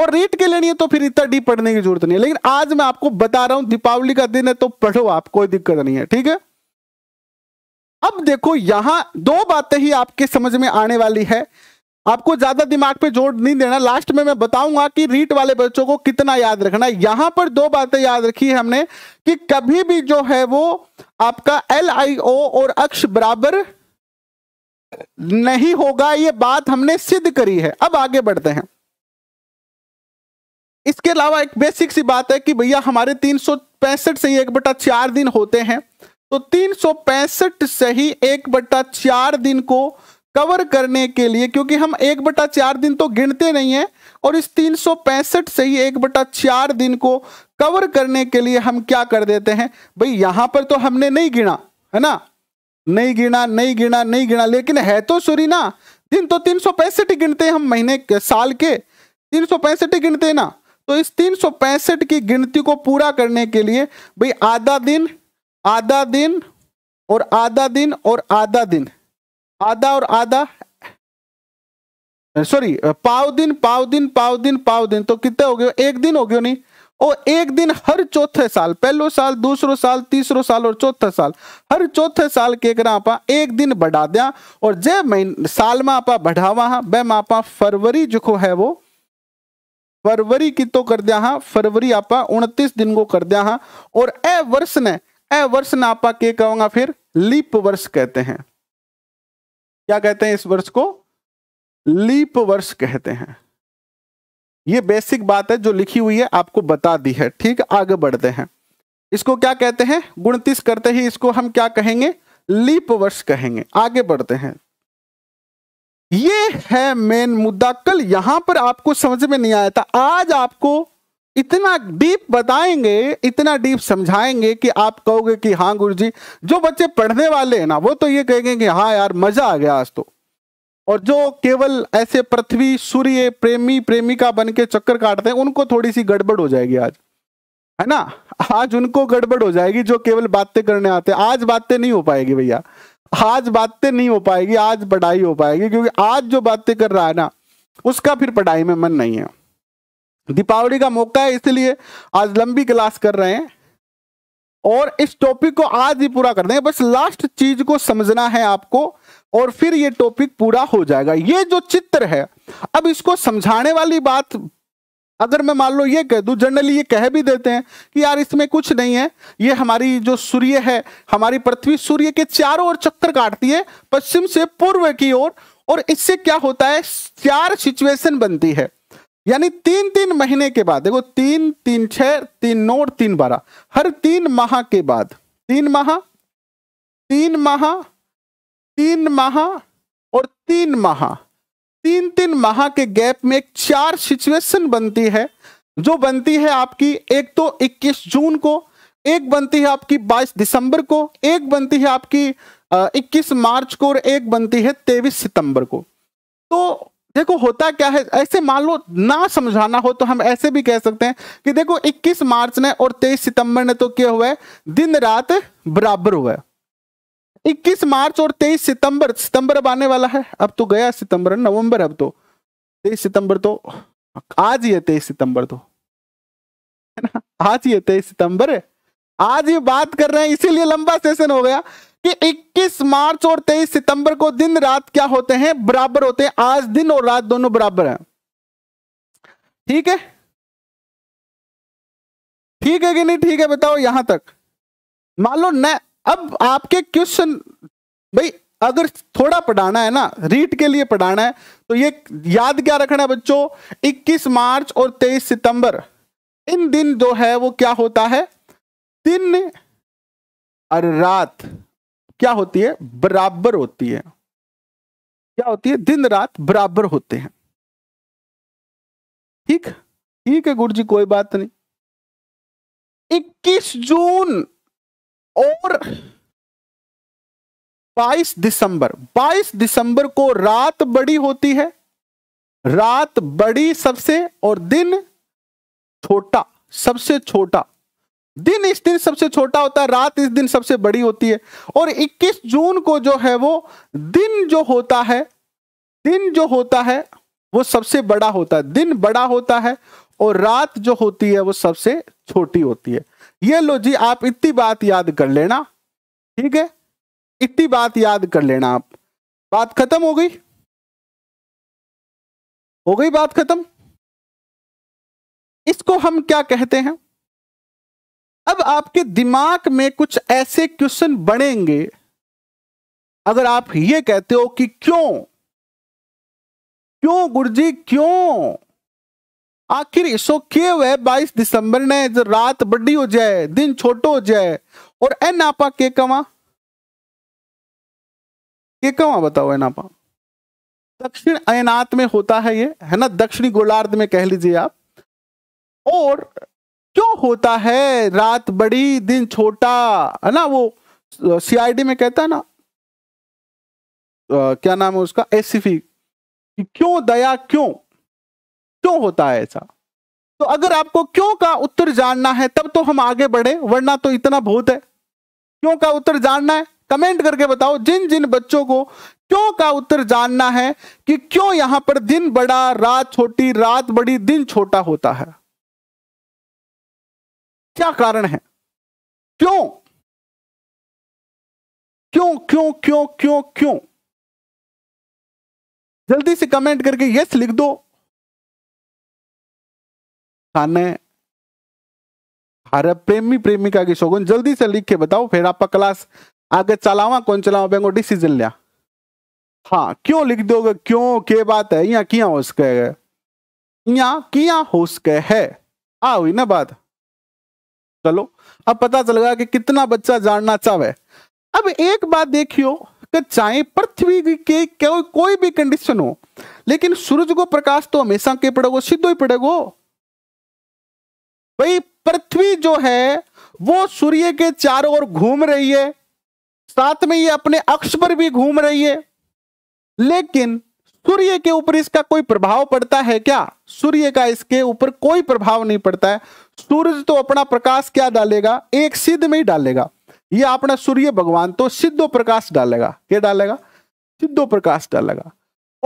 और रीट के लेनी है तो फिर इतना डीप पढ़ने की जरूरत नहीं है लेकिन आज मैं आपको बता रहा हूं दीपावली का दिन है तो पढ़ो आप कोई दिक्कत नहीं है ठीक है अब देखो यहां दो बातें ही आपके समझ में आने वाली है आपको ज्यादा दिमाग पे जोर नहीं देना लास्ट में मैं बताऊंगा कि रीट वाले बच्चों को कितना याद रखना है यहां पर दो बातें याद रखी है हमने कि कभी भी जो है वो आपका एल आई ओ और अक्ष बराबर नहीं होगा ये बात हमने सिद्ध करी है अब आगे बढ़ते हैं इसके अलावा एक बेसिक सी बात है कि भैया हमारे तीन से ही एक बटा चार दिन होते हैं तो तीन से ही एक बटा चार दिन को कवर करने के लिए क्योंकि हम एक बटा चार दिन तो गिनते नहीं हैं और इस तीन सौ पैंसठ से ही एक बटा चार दिन को कवर करने के लिए हम क्या कर देते हैं भाई यहां पर तो हमने नहीं गिना है ना नहीं गिना नहीं गिना नहीं गिना लेकिन है तो सूरी ना दिन तो तीन सौ पैंसठ ही गिनते हैं हम महीने के साल के तीन सौ पैंसठ ही गिनते ना तो इस तीन सौ पैंसठ की गिनती को पूरा करने के लिए भाई आधा दिन आधा दिन और आधा दिन और आधा दिन आधा और आधा सॉरी पाव दिन पाव दिन पाव दिन पाव दिन तो कितने हो गए एक दिन हो गयो नहीं और एक दिन हर चौथे साल पहलो साल दूसरो साल तीसरो साल और चौथा साल हर चौथे साल के अगर आप एक दिन बढ़ा दिया और जे महीने साल में आप बढ़ावा हाँ वह मापा आप फरवरी जो है वो फरवरी की तो कर दिया हाँ फरवरी आप उनतीस दिन को कर दिया हाँ और ए वर्ष ने ए वर्ष ने आपा के कहूंगा फिर लीप वर्ष कहते हैं क्या कहते हैं इस वर्ष को लीप वर्ष कहते हैं ये बेसिक बात है जो लिखी हुई है आपको बता दी है ठीक आगे बढ़ते हैं इसको क्या कहते हैं गुणतीस करते ही इसको हम क्या कहेंगे लीप वर्ष कहेंगे आगे बढ़ते हैं ये है मेन मुद्दा कल यहां पर आपको समझ में नहीं आया था आज आपको इतना डीप बताएंगे इतना डीप समझाएंगे कि आप कहोगे कि हाँ गुरु जी जो बच्चे पढ़ने वाले हैं ना वो तो ये कहेंगे कि हाँ यार मजा आ गया आज तो और जो केवल ऐसे पृथ्वी सूर्य प्रेमी प्रेमिका बन के चक्कर काटते हैं उनको थोड़ी सी गड़बड़ हो जाएगी आज है ना आज उनको गड़बड़ हो जाएगी जो केवल बातें करने आते हैं आज बातें नहीं हो पाएगी भैया आज बातें नहीं हो पाएगी आज पढ़ाई हो पाएगी क्योंकि आज जो बातें कर रहा है ना उसका फिर पढ़ाई में मन नहीं है दीपावली का मौका है इसलिए आज लंबी क्लास कर रहे हैं और इस टॉपिक को आज ही पूरा कर देंगे बस लास्ट चीज को समझना है आपको और फिर ये टॉपिक पूरा हो जाएगा ये जो चित्र है अब इसको समझाने वाली बात अगर मैं मान लो ये कह दू जनरली ये कह भी देते हैं कि यार इसमें कुछ नहीं है ये हमारी जो सूर्य है हमारी पृथ्वी सूर्य के चारों ओर चक्कर काटती है पश्चिम से पूर्व की ओर और, और इससे क्या होता है चार सिचुएशन बनती है यानी तीन तीन महीने के बाद देखो तीन तीन छह तीन नौ तीन बारह हर तीन माह के बाद तीन माह तीन माह तीन माह और तीन माह तीन तीन माह के गैप में एक चार सिचुएशन बनती है जो बनती है आपकी एक तो 21 जून को एक बनती है आपकी 22 दिसंबर को एक बनती है आपकी 21 मार्च को और एक बनती है 23 सितंबर को तो देखो होता क्या है ऐसे मान लो ना समझाना हो तो हम ऐसे भी कह सकते हैं कि देखो 21 मार्च ने और 23 सितंबर ने तो क्या हुआ है दिन रात बराबर हुआ है 21 मार्च और 23 सितंबर सितंबर अब आने वाला है अब तो गया सितंबर नवंबर अब तो 23 सितंबर तो आज ही है 23 सितंबर तो है ना आज ही है 23 सितंबर आज ये बात कर रहे हैं इसीलिए लंबा सेशन हो गया कि 21 मार्च और 23 सितंबर को दिन रात क्या होते हैं बराबर होते हैं आज दिन और रात दोनों बराबर हैं ठीक है ठीक है कि नहीं ठीक है बताओ यहां तक मान लो न अब आपके क्वेश्चन भाई अगर थोड़ा पढ़ाना है ना रीट के लिए पढ़ाना है तो ये याद क्या रखना है बच्चों 21 मार्च और 23 सितंबर इन दिन जो है वो क्या होता है दिन और रात क्या होती है बराबर होती है क्या होती है दिन रात बराबर होते हैं ठीक ठीक है गुरु जी कोई बात नहीं 21 जून और 22 दिसंबर 22 दिसंबर को रात बड़ी होती है रात बड़ी सबसे और दिन छोटा सबसे छोटा दिन इस दिन सबसे छोटा होता है रात इस दिन सबसे बड़ी होती है और 21 जून को जो है वो दिन जो होता है दिन जो होता है वो सबसे बड़ा होता है दिन बड़ा होता है और रात जो होती है वो सबसे छोटी होती है ये लो जी आप इतनी बात याद कर लेना ठीक है इतनी बात याद कर लेना आप बात खत्म हो गई हो गई बात खत्म इसको हम क्या कहते हैं अब आपके दिमाग में कुछ ऐसे क्वेश्चन बढ़ेंगे अगर आप ये कहते हो कि क्यों क्यों गुरुजी क्यों आखिर इसो के हुए बाईस दिसंबर ने जो रात बड़ी हो जाए दिन छोटो हो जाए और ए नापा के कमा के कमा बताओ ए नापा दक्षिण अयनात में होता है ये है ना दक्षिणी गोलार्ध में कह लीजिए आप और क्यों होता है रात बड़ी दिन छोटा है ना वो सीआईडी में कहता है ना आ, क्या नाम है उसका एस क्यों दया क्यों क्यों होता है ऐसा तो अगर आपको क्यों का उत्तर जानना है तब तो हम आगे बढ़े वरना तो इतना बहुत है क्यों का उत्तर जानना है कमेंट करके बताओ जिन जिन बच्चों को क्यों का उत्तर जानना है कि क्यों यहां पर दिन बड़ा रात छोटी रात बड़ी दिन छोटा होता है क्या कारण है क्यों क्यों क्यों क्यों क्यों क्यों जल्दी से कमेंट करके यस लिख दो खाने भारत प्रेमी प्रेमिका की शोगुन जल्दी से लिख के बताओ फिर आपका क्लास आगे चलावा कौन चलावा बेंगो डिसीजन लिया हाँ क्यों लिख दोगे क्यों के बात है यहाँ किया हो सके यहाँ किया हो सके है आ हुई ना बात चलो अब पता चल गया कि कितना बच्चा जानना चाहे अब एक बात देखियो कि चाहे पृथ्वी के कोई भी कंडीशन हो लेकिन सूरज को प्रकाश तो हमेशा के पड़ेगो सीधो ही पड़ेगो भाई पृथ्वी जो है वो सूर्य के चारों ओर घूम रही है साथ में ये अपने अक्ष पर भी घूम रही है लेकिन सूर्य के ऊपर इसका कोई प्रभाव पड़ता है क्या सूर्य का इसके ऊपर कोई प्रभाव नहीं पड़ता है सूरज तो अपना प्रकाश क्या डालेगा एक सिद्ध में ही डालेगा ये अपना सूर्य भगवान तो सिद्धो प्रकाश डालेगा क्या डालेगा सिद्धो प्रकाश डालेगा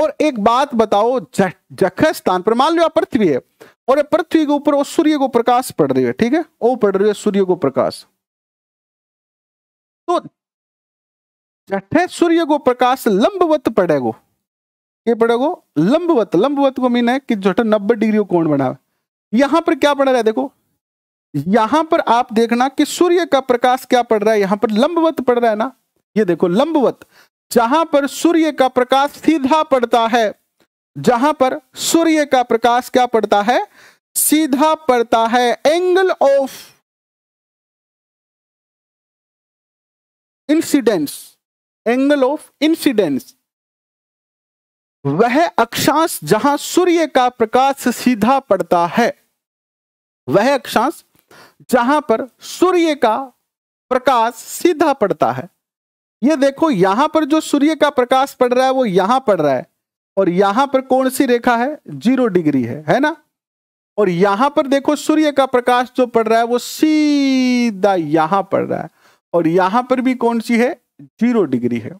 और एक बात बताओ जख स्थान पर मान लो पृथ्वी है और पृथ्वी के ऊपर सूर्य को प्रकाश पड़ रही है ठीक है वो पड़ रही है सूर्य को प्रकाश तो जठे सूर्य को प्रकाश लंबवत पड़ेगा ये पड़ेगा लंबवत लंबवत को मीन है कि जो है नब्बे डिग्री को कोण बनावे यहां पर क्या पड़ रहा है देखो यहां पर आप देखना कि सूर्य का प्रकाश क्या पड़ रहा है यहां पर लंबवत पड़ रहा है ना ये देखो लंबवत जहां पर सूर्य का प्रकाश सीधा पड़ता है जहां पर सूर्य का प्रकाश क्या पड़ता है सीधा पड़ता है angle of incidence angle of incidence वह अक्षांश जहां सूर्य का प्रकाश सीधा पड़ता है वह अक्षांश जहां पर सूर्य का प्रकाश सीधा पड़ता है ये देखो यहां पर जो सूर्य का प्रकाश पड़ रहा है वो यहां पड़ रहा है और यहां पर कौन सी रेखा है जीरो डिग्री है है ना और यहां पर देखो सूर्य का प्रकाश जो पड़ रहा है वो सीधा यहां पड़ रहा है और यहां पर भी कौन सी है जीरो डिग्री है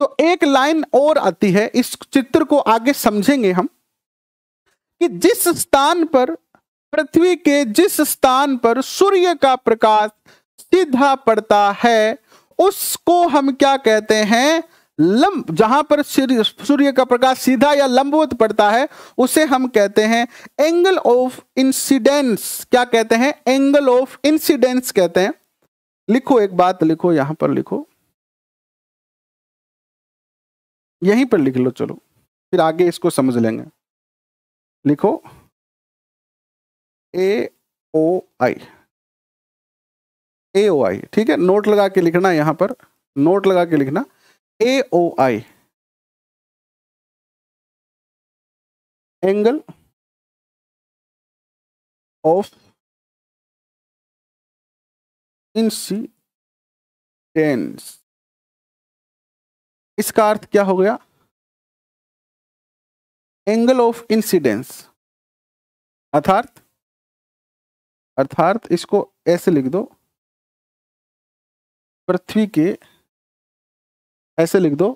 तो एक लाइन और आती है इस चित्र को आगे समझेंगे हम कि जिस स्थान पर पृथ्वी के जिस स्थान पर सूर्य का प्रकाश सीधा पड़ता है उसको हम क्या कहते हैं लंब जहां पर सूर्य का प्रकाश सीधा या लंबवत पड़ता है उसे हम कहते हैं एंगल ऑफ इंसिडेंस क्या कहते हैं एंगल ऑफ इंसिडेंस कहते हैं लिखो एक बात लिखो यहां पर लिखो यहीं पर लिख लो चलो फिर आगे इसको समझ लेंगे लिखो ए ओ आई ए ओ आई ठीक है नोट लगा के लिखना यहां पर नोट लगा के लिखना A O I angle of टेंस इसका अर्थ क्या हो गया एंगल ऑफ इंसिडेंस अर्थार्थ अर्थार्थ इसको ऐसे लिख दो पृथ्वी के ऐसे लिख दो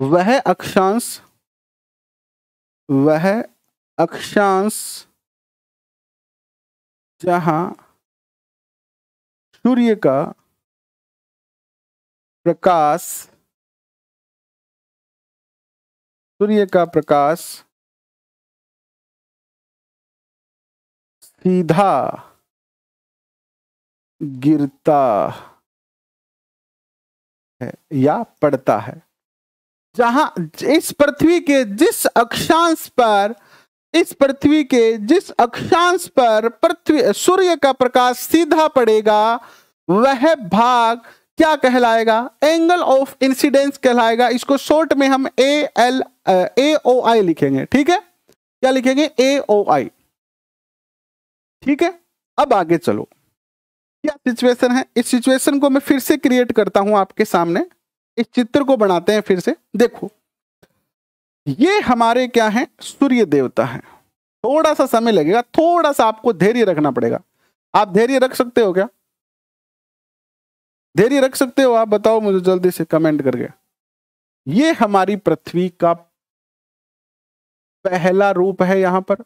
वह अक्षांश वह अक्षांश जहां सूर्य का प्रकाश सूर्य का प्रकाश सीधा गिरता है या पड़ता है जहां इस पृथ्वी के जिस अक्षांश पर इस पृथ्वी के जिस अक्षांश पर पृथ्वी सूर्य का प्रकाश सीधा पड़ेगा वह भाग क्या कहलाएगा एंगल ऑफ इंसिडेंस कहलाएगा इसको शॉर्ट में हम ए एल ए ओ आई लिखेंगे ठीक है क्या लिखेंगे ए ओ आई ठीक है अब आगे चलो क्या सिचुएशन है इस सिचुएशन को मैं फिर से क्रिएट करता हूं आपके सामने इस चित्र को बनाते हैं फिर से देखो ये हमारे क्या है सूर्य देवता है थोड़ा सा समय लगेगा थोड़ा सा आपको धैर्य रखना पड़ेगा आप धैर्य रख सकते हो क्या देरी रख सकते हो आप बताओ मुझे जल्दी से कमेंट करके ये हमारी पृथ्वी का पहला रूप है यहां पर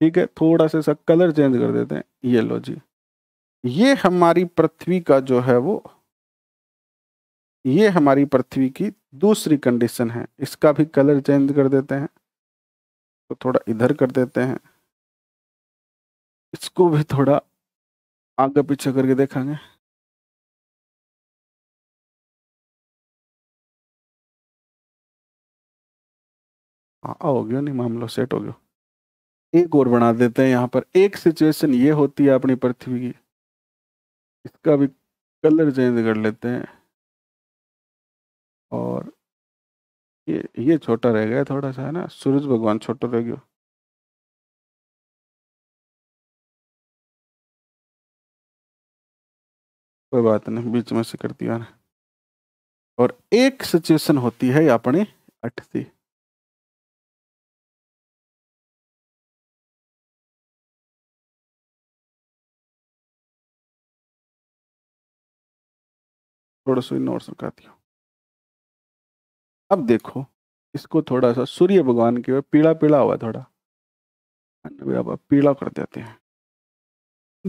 ठीक है थोड़ा सा कलर चेंज कर देते हैं ये लो जी ये हमारी पृथ्वी का जो है वो ये हमारी पृथ्वी की दूसरी कंडीशन है इसका भी कलर चेंज कर देते हैं तो थोड़ा इधर कर देते हैं इसको भी थोड़ा आगे पीछे करके देखेंगे हाँ हो गया नहीं मामला सेट हो गया एक और बना देते हैं यहाँ पर एक सिचुएशन ये होती है अपनी पृथ्वी की इसका भी कलर चेंज कर लेते हैं और ये ये छोटा रह गया थोड़ा सा है ना सूरज भगवान छोटा रह गया कोई बात नहीं बीच में से कर दिया ना और एक सिचुएशन होती है अपने से थोड़ा सा नोट और सरकाती हूँ अब देखो इसको थोड़ा सा सूर्य भगवान की पीला पीला हुआ थोड़ा पीला कर देते हैं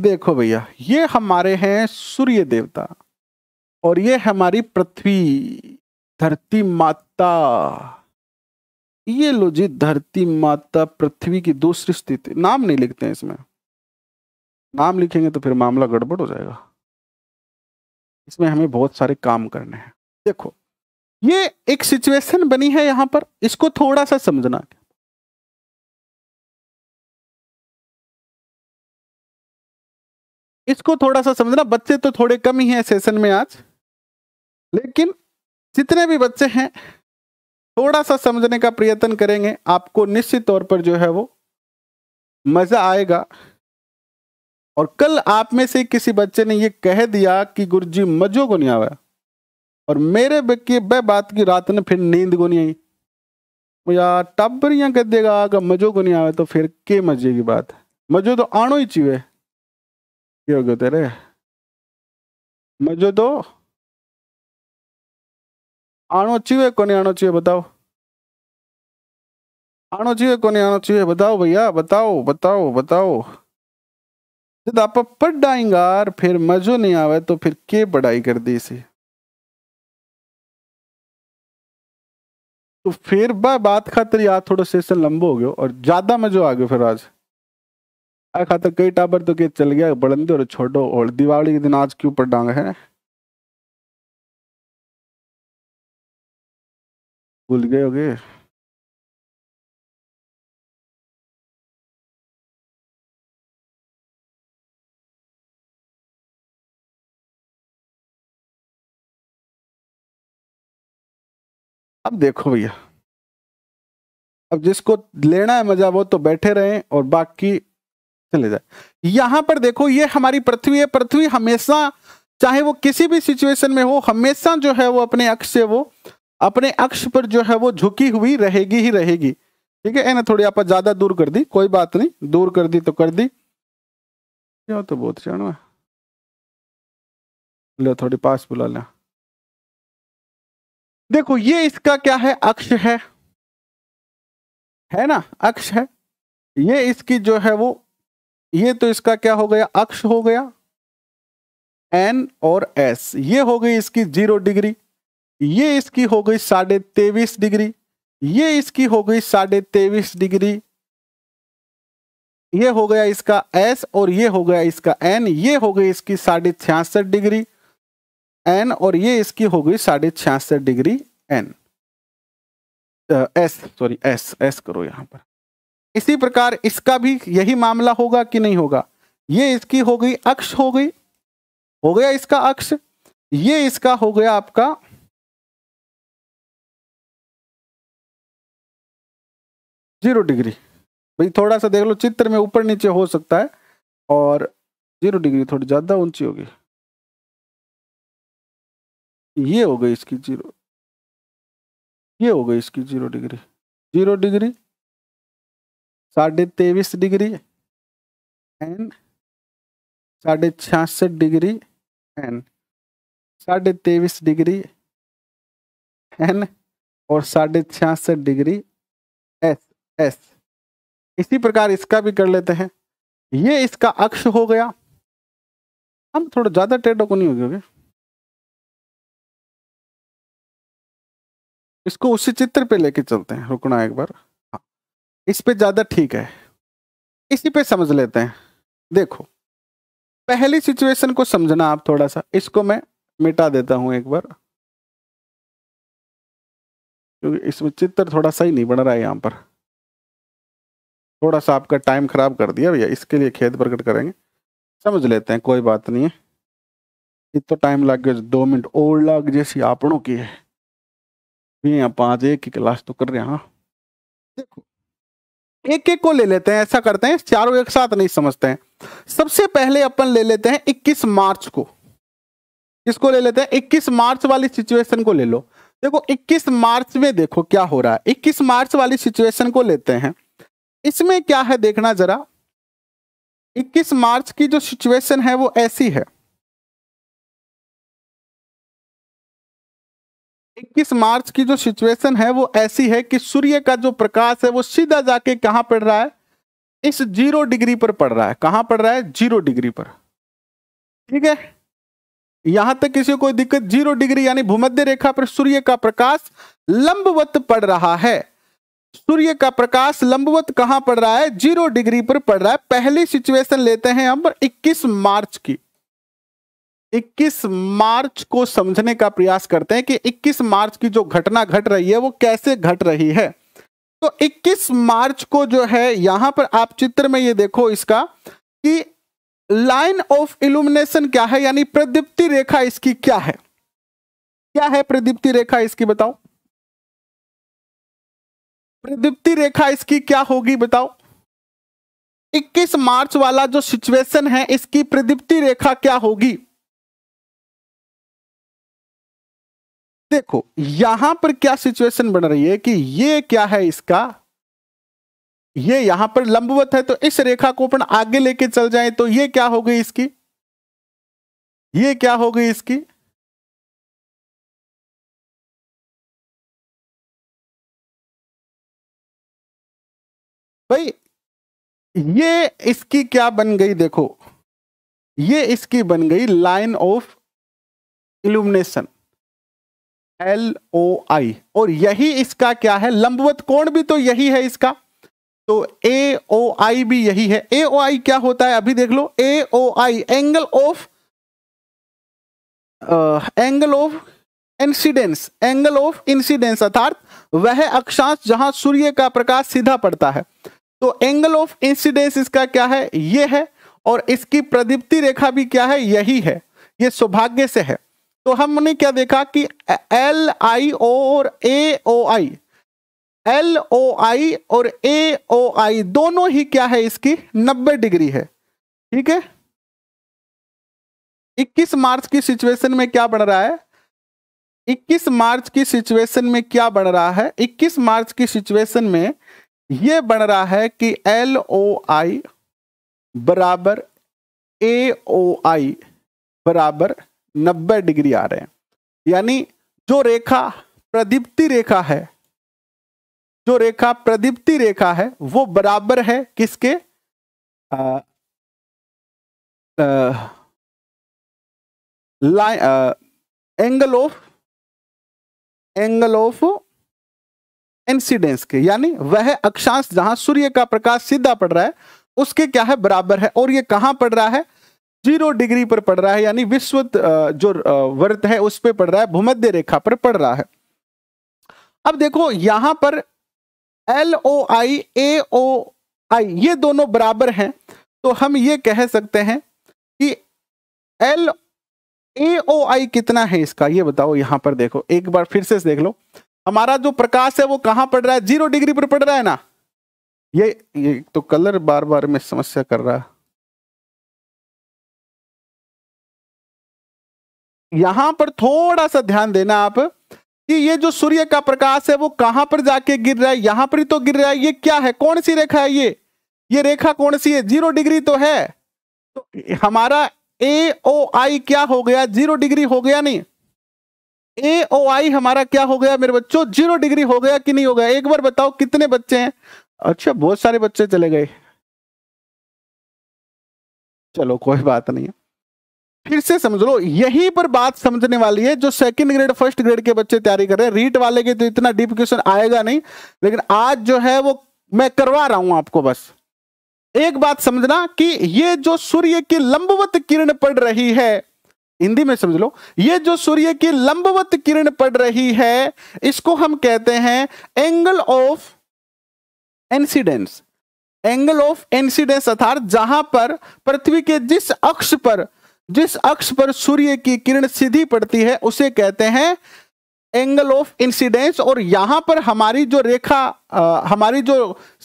देखो भैया ये हमारे हैं सूर्य देवता और ये हमारी पृथ्वी धरती माता ये लो जी धरती माता पृथ्वी की दूसरी स्थिति नाम नहीं लिखते हैं इसमें नाम लिखेंगे तो फिर मामला गड़बड़ हो जाएगा इसमें हमें बहुत सारे काम करने हैं देखो ये एक सिचुएशन बनी है यहाँ पर इसको थोड़ा सा समझना इसको थोड़ा सा समझना बच्चे तो थोड़े कम ही हैं सेशन में आज लेकिन जितने भी बच्चे हैं थोड़ा सा समझने का प्रयत्न करेंगे आपको निश्चित तौर पर जो है वो मज़ा आएगा और कल आप में से किसी बच्चे ने ये कह दिया कि गुरुजी मजो को नहीं आवा और मेरे की वह बात की रात ने फिर नींद को नहीं आई या टब्बरियाँ कह देगा अगर मजो को नहीं आवा तो फिर के मजे की बात मजो तो आनो ही चाहिए तेरे मजो तो आणो ચીવે કોને આણો ચીવે बताओ आणो ચીવે કોને આણો ચીવે बताओ भैया बताओ बताओ बताओ जब आप पढ़ाएंगार फिर मजो नहीं आवे तो फिर के पढ़ाई कर दी सी तो फिर बात खातर यार थोड़ा सेशन लंबो हो गयो और ज्यादा मजो आ गयो फिर आज खा खा तो कई टाबर तो के चल गया बड़ंदे और छोटो और दिवाली के दिन आज क्यों पर डांग है भूल गए हो गए अब देखो भैया अब जिसको लेना है मजा वो तो बैठे रहें और बाकी चले जाए यहां पर देखो ये हमारी पृथ्वी है पृथ्वी हमेशा चाहे वो किसी भी सिचुएशन में हो हमेशा जो है वो अपने अक्ष से वो अपने अक्ष पर जो है वो झुकी हुई रहेगी ही रहेगी ठीक है ना थोड़ी आप ज्यादा दूर कर दी कोई बात नहीं दूर कर दी तो कर दी क्या तो बहुत चढ़ लो थोड़ी पास बुला लिया देखो ये इसका क्या है अक्ष है है ना अक्ष है ये इसकी जो है वो ये तो इसका क्या हो गया अक्ष हो गया एन और एस ये हो गई इसकी जीरो डिग्री ये इसकी हो गई साढ़े तेईस डिग्री ये इसकी हो गई साढ़े तेईस डिग्री ये हो गया इसका एस और ये हो गया इसका एन ये हो गई इसकी साढ़े छियासठ डिग्री एन और ये इसकी हो गई साढ़े छियासठ degree N S sorry S S करो यहां पर इसी प्रकार इसका भी यही मामला होगा कि नहीं होगा ये इसकी हो गई अक्ष हो गई हो गया इसका अक्ष ये इसका हो गया आपका जीरो डिग्री भाई थोड़ा सा देख लो चित्र में ऊपर नीचे हो सकता है और जीरो डिग्री थोड़ी ज्यादा ऊंची होगी ये हो गई इसकी जीरो ये हो गई इसकी जीरो डिग्री जीरो डिग्री साढ़े तेईस डिग्री एन साढ़े छियासठ डिग्री एन साढ़े तेईस डिग्री एन और साढ़े छियासठ डिग्री एस एस इसी प्रकार इसका भी कर लेते हैं ये इसका अक्ष हो गया हम थोड़ा ज़्यादा टेढ़ो को नहीं हो गए इसको उसी चित्र पे लेके चलते हैं रुकना एक बार इस पे ज़्यादा ठीक है इसी पे समझ लेते हैं देखो पहली सिचुएशन को समझना आप थोड़ा सा इसको मैं मिटा देता हूँ एक बार क्योंकि इसमें चित्र थोड़ा सही नहीं बन रहा है यहाँ पर थोड़ा सा आपका टाइम खराब कर दिया भैया इसके लिए खेद प्रकट करेंगे समझ लेते हैं कोई बात नहीं है इतना तो टाइम लग गया दो मिनट और लग जैसी आपनों की है पांच पाँच एक की क्लास तो कर रहे हैं हाँ देखो एक एक को ले लेते हैं ऐसा करते हैं चारों एक साथ नहीं समझते हैं सबसे पहले अपन ले लेते हैं 21 मार्च को इसको ले लेते हैं 21 मार्च वाली सिचुएशन को ले लो देखो 21 मार्च में देखो क्या हो रहा है 21 मार्च वाली सिचुएशन को लेते हैं इसमें क्या है देखना जरा 21 मार्च की जो सिचुएशन है वो ऐसी है इक्कीस मार्च की जो सिचुएशन है वो ऐसी है कि सूर्य का जो प्रकाश है वो सीधा जाके कहाँ पड़ रहा है इस जीरो डिग्री पर पड़ रहा है कहाँ पड़ रहा है जीरो डिग्री पर ठीक है यहां तक किसी कोई दिक्कत जीरो डिग्री यानी भूमध्य रेखा पर सूर्य का प्रकाश लंबवत पड़ रहा है सूर्य का प्रकाश लंबवत कहां पड़ रहा है जीरो डिग्री पर पड़ रहा है पहली सिचुएशन लेते हैं हम 21 मार्च की 21 मार्च को समझने का प्रयास करते हैं कि 21 मार्च की जो घटना घट रही है वो कैसे घट रही है तो 21 मार्च को जो है यहां पर आप चित्र में ये देखो इसका कि लाइन ऑफ इल्यूमिनेशन क्या है यानी प्रदीप्ति रेखा इसकी क्या है क्या है प्रदीप्ति रेखा इसकी बताओ प्रदीप्ति रेखा इसकी क्या होगी बताओ 21 मार्च वाला जो सिचुएशन है इसकी प्रदीप्ति रेखा क्या होगी देखो यहां पर क्या सिचुएशन बन रही है कि ये क्या है इसका ये यहां पर लंबवत है तो इस रेखा को अपन आगे लेके चल जाए तो ये क्या हो गई इसकी ये क्या हो गई इसकी भाई ये इसकी क्या बन गई देखो ये इसकी बन गई line of illumination L O I और यही इसका क्या है लंबवत कोण भी तो यही है इसका तो ए ओ आई भी यही है ए ओ आई क्या होता है अभी देख लो A O I angle of angle of incidence angle of incidence अर्थात वह अक्षांश जहां सूर्य का प्रकाश सीधा पड़ता है तो एंगल ऑफ इंसिडेंस इसका क्या है ये है और इसकी प्रदीप्ति रेखा भी क्या है यही है ये सौभाग्य से है तो हमने क्या देखा कि एल आई ओ और ए O I L O I और ए ओ आई दोनों ही क्या है इसकी 90 डिग्री है ठीक है 21 मार्च की सिचुएशन में क्या बढ़ रहा है 21 मार्च की सिचुएशन में क्या बढ़ रहा है 21 मार्च की सिचुएशन में यह बढ़ रहा है कि एल ओ आई बराबर ए ओ आई बराबर नब्बे डिग्री आ रहे हैं यानी जो रेखा प्रदीप्ति रेखा है जो रेखा प्रदीप्ति रेखा है वो बराबर है किसके line angle of angle of incidence के यानी वह अक्षांश जहां सूर्य का प्रकाश सीधा पड़ रहा है उसके क्या है बराबर है और ये कहां पड़ रहा है जीरो डिग्री पर पड़ रहा है यानी विश्व जो वर्त है उस पर पड़ रहा है भूमध्य रेखा पर पड़ रहा है अब देखो यहां पर एल ओ आई ए ओ आई ये दोनों बराबर हैं तो हम ये कह सकते हैं कि एल ए ओ आई कितना है इसका ये बताओ यहां पर देखो एक बार फिर से देख लो हमारा जो प्रकाश है वो कहां पड़ रहा है जीरो डिग्री पर पड़ रहा है ना ये ये तो कलर बार बार में समस्या कर रहा है यहां पर थोड़ा सा ध्यान देना आप कि ये जो सूर्य का प्रकाश है वो कहां पर जाके गिर रहा है यहां पर ही तो गिर रहा है ये क्या है कौन सी रेखा है ये ये रेखा कौन सी है जीरो डिग्री तो है तो हमारा ए ओ आई क्या हो गया जीरो डिग्री हो गया नहीं ए ओ आई हमारा क्या हो गया मेरे बच्चों जीरो डिग्री हो गया कि नहीं हो गया एक बार बताओ कितने बच्चे हैं अच्छा बहुत सारे बच्चे चले गए चलो कोई बात नहीं फिर से समझ लो यहीं पर बात समझने वाली है जो सेकंड ग्रेड फर्स्ट ग्रेड के बच्चे तैयारी कर रहे हैं रीट वाले के तो इतना डीप क्वेश्चन आएगा नहीं लेकिन आज जो है वो मैं करवा रहा हूं आपको बस एक बात समझना कि ये जो सूर्य की लंबवत किरण पड़ रही है हिंदी में समझ लो ये जो सूर्य की लंबवत किरण पड़ रही है इसको हम कहते हैं angle of incidence angle of incidence अर्थात जहां पर पृथ्वी के जिस अक्ष पर जिस अक्ष पर सूर्य की किरण सीधी पड़ती है उसे कहते हैं एंगल ऑफ इंसिडेंस और यहाँ पर हमारी जो रेखा आ, हमारी जो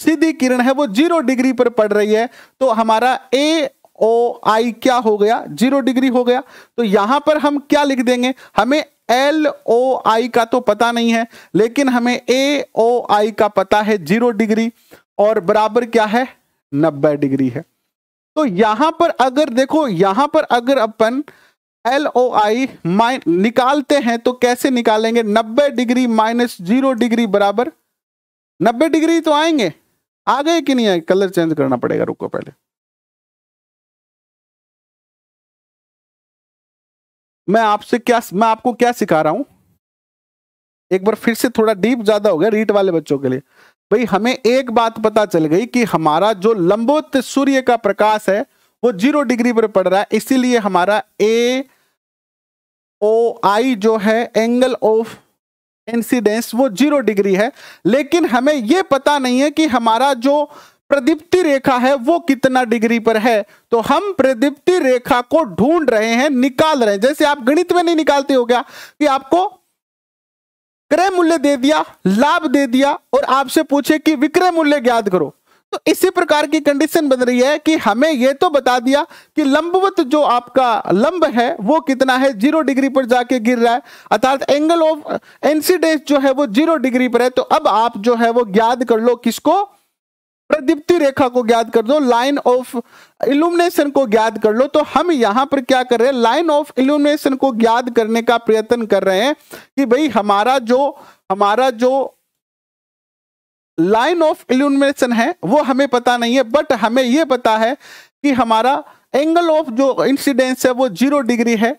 सीधी किरण है वो जीरो डिग्री पर पड़ रही है तो हमारा ए ओ आई क्या हो गया जीरो डिग्री हो गया तो यहां पर हम क्या लिख देंगे हमें एल ओ आई का तो पता नहीं है लेकिन हमें ए ओ आई का पता है जीरो डिग्री और बराबर क्या है नब्बे डिग्री है तो यहां पर अगर देखो यहां पर अगर अपन एल ओ आई माइन निकालते हैं तो कैसे निकालेंगे 90 डिग्री माइनस जीरो डिग्री बराबर 90 डिग्री तो आएंगे आ गए कि नहीं आए कलर चेंज करना पड़ेगा रुको पहले मैं आपसे क्या मैं आपको क्या सिखा रहा हूं एक बार फिर से थोड़ा डीप ज्यादा हो गया रीट वाले बच्चों के लिए भाई हमें एक बात पता चल गई कि हमारा जो लंबोत सूर्य का प्रकाश है वो जीरो डिग्री पर पड़ रहा है इसीलिए हमारा ए ओ आई जो है एंगल ऑफ इंसिडेंस वो जीरो डिग्री है लेकिन हमें ये पता नहीं है कि हमारा जो प्रदीप्ति रेखा है वो कितना डिग्री पर है तो हम प्रदीप्ति रेखा को ढूंढ रहे हैं निकाल रहे हैं जैसे आप गणित में नहीं निकालते हो क्या कि आपको क्रय मूल्य दे दिया लाभ दे दिया और आपसे पूछे कि विक्रय मूल्य ज्ञात करो तो इसी प्रकार की कंडीशन बन रही है कि हमें यह तो बता दिया कि लंबवत जो आपका लंब है वो कितना है जीरो डिग्री पर जाके गिर रहा है अर्थात एंगल ऑफ इंसिडेंस जो है वो जीरो डिग्री पर है तो अब आप जो है वो ज्ञात कर लो किसको प्रदीप्ति रेखा को ज्ञात कर दो लाइन ऑफ इल्यूमिनेशन को ज्ञात कर लो तो हम यहाँ पर क्या कर रहे हैं लाइन ऑफ इल्यूमिनेशन को ज्ञात करने का प्रयत्न कर रहे हैं कि भाई हमारा जो हमारा जो लाइन ऑफ इल्यूमिनेशन है वो हमें पता नहीं है बट हमें ये पता है कि हमारा एंगल ऑफ जो इंसिडेंस है वो जीरो डिग्री है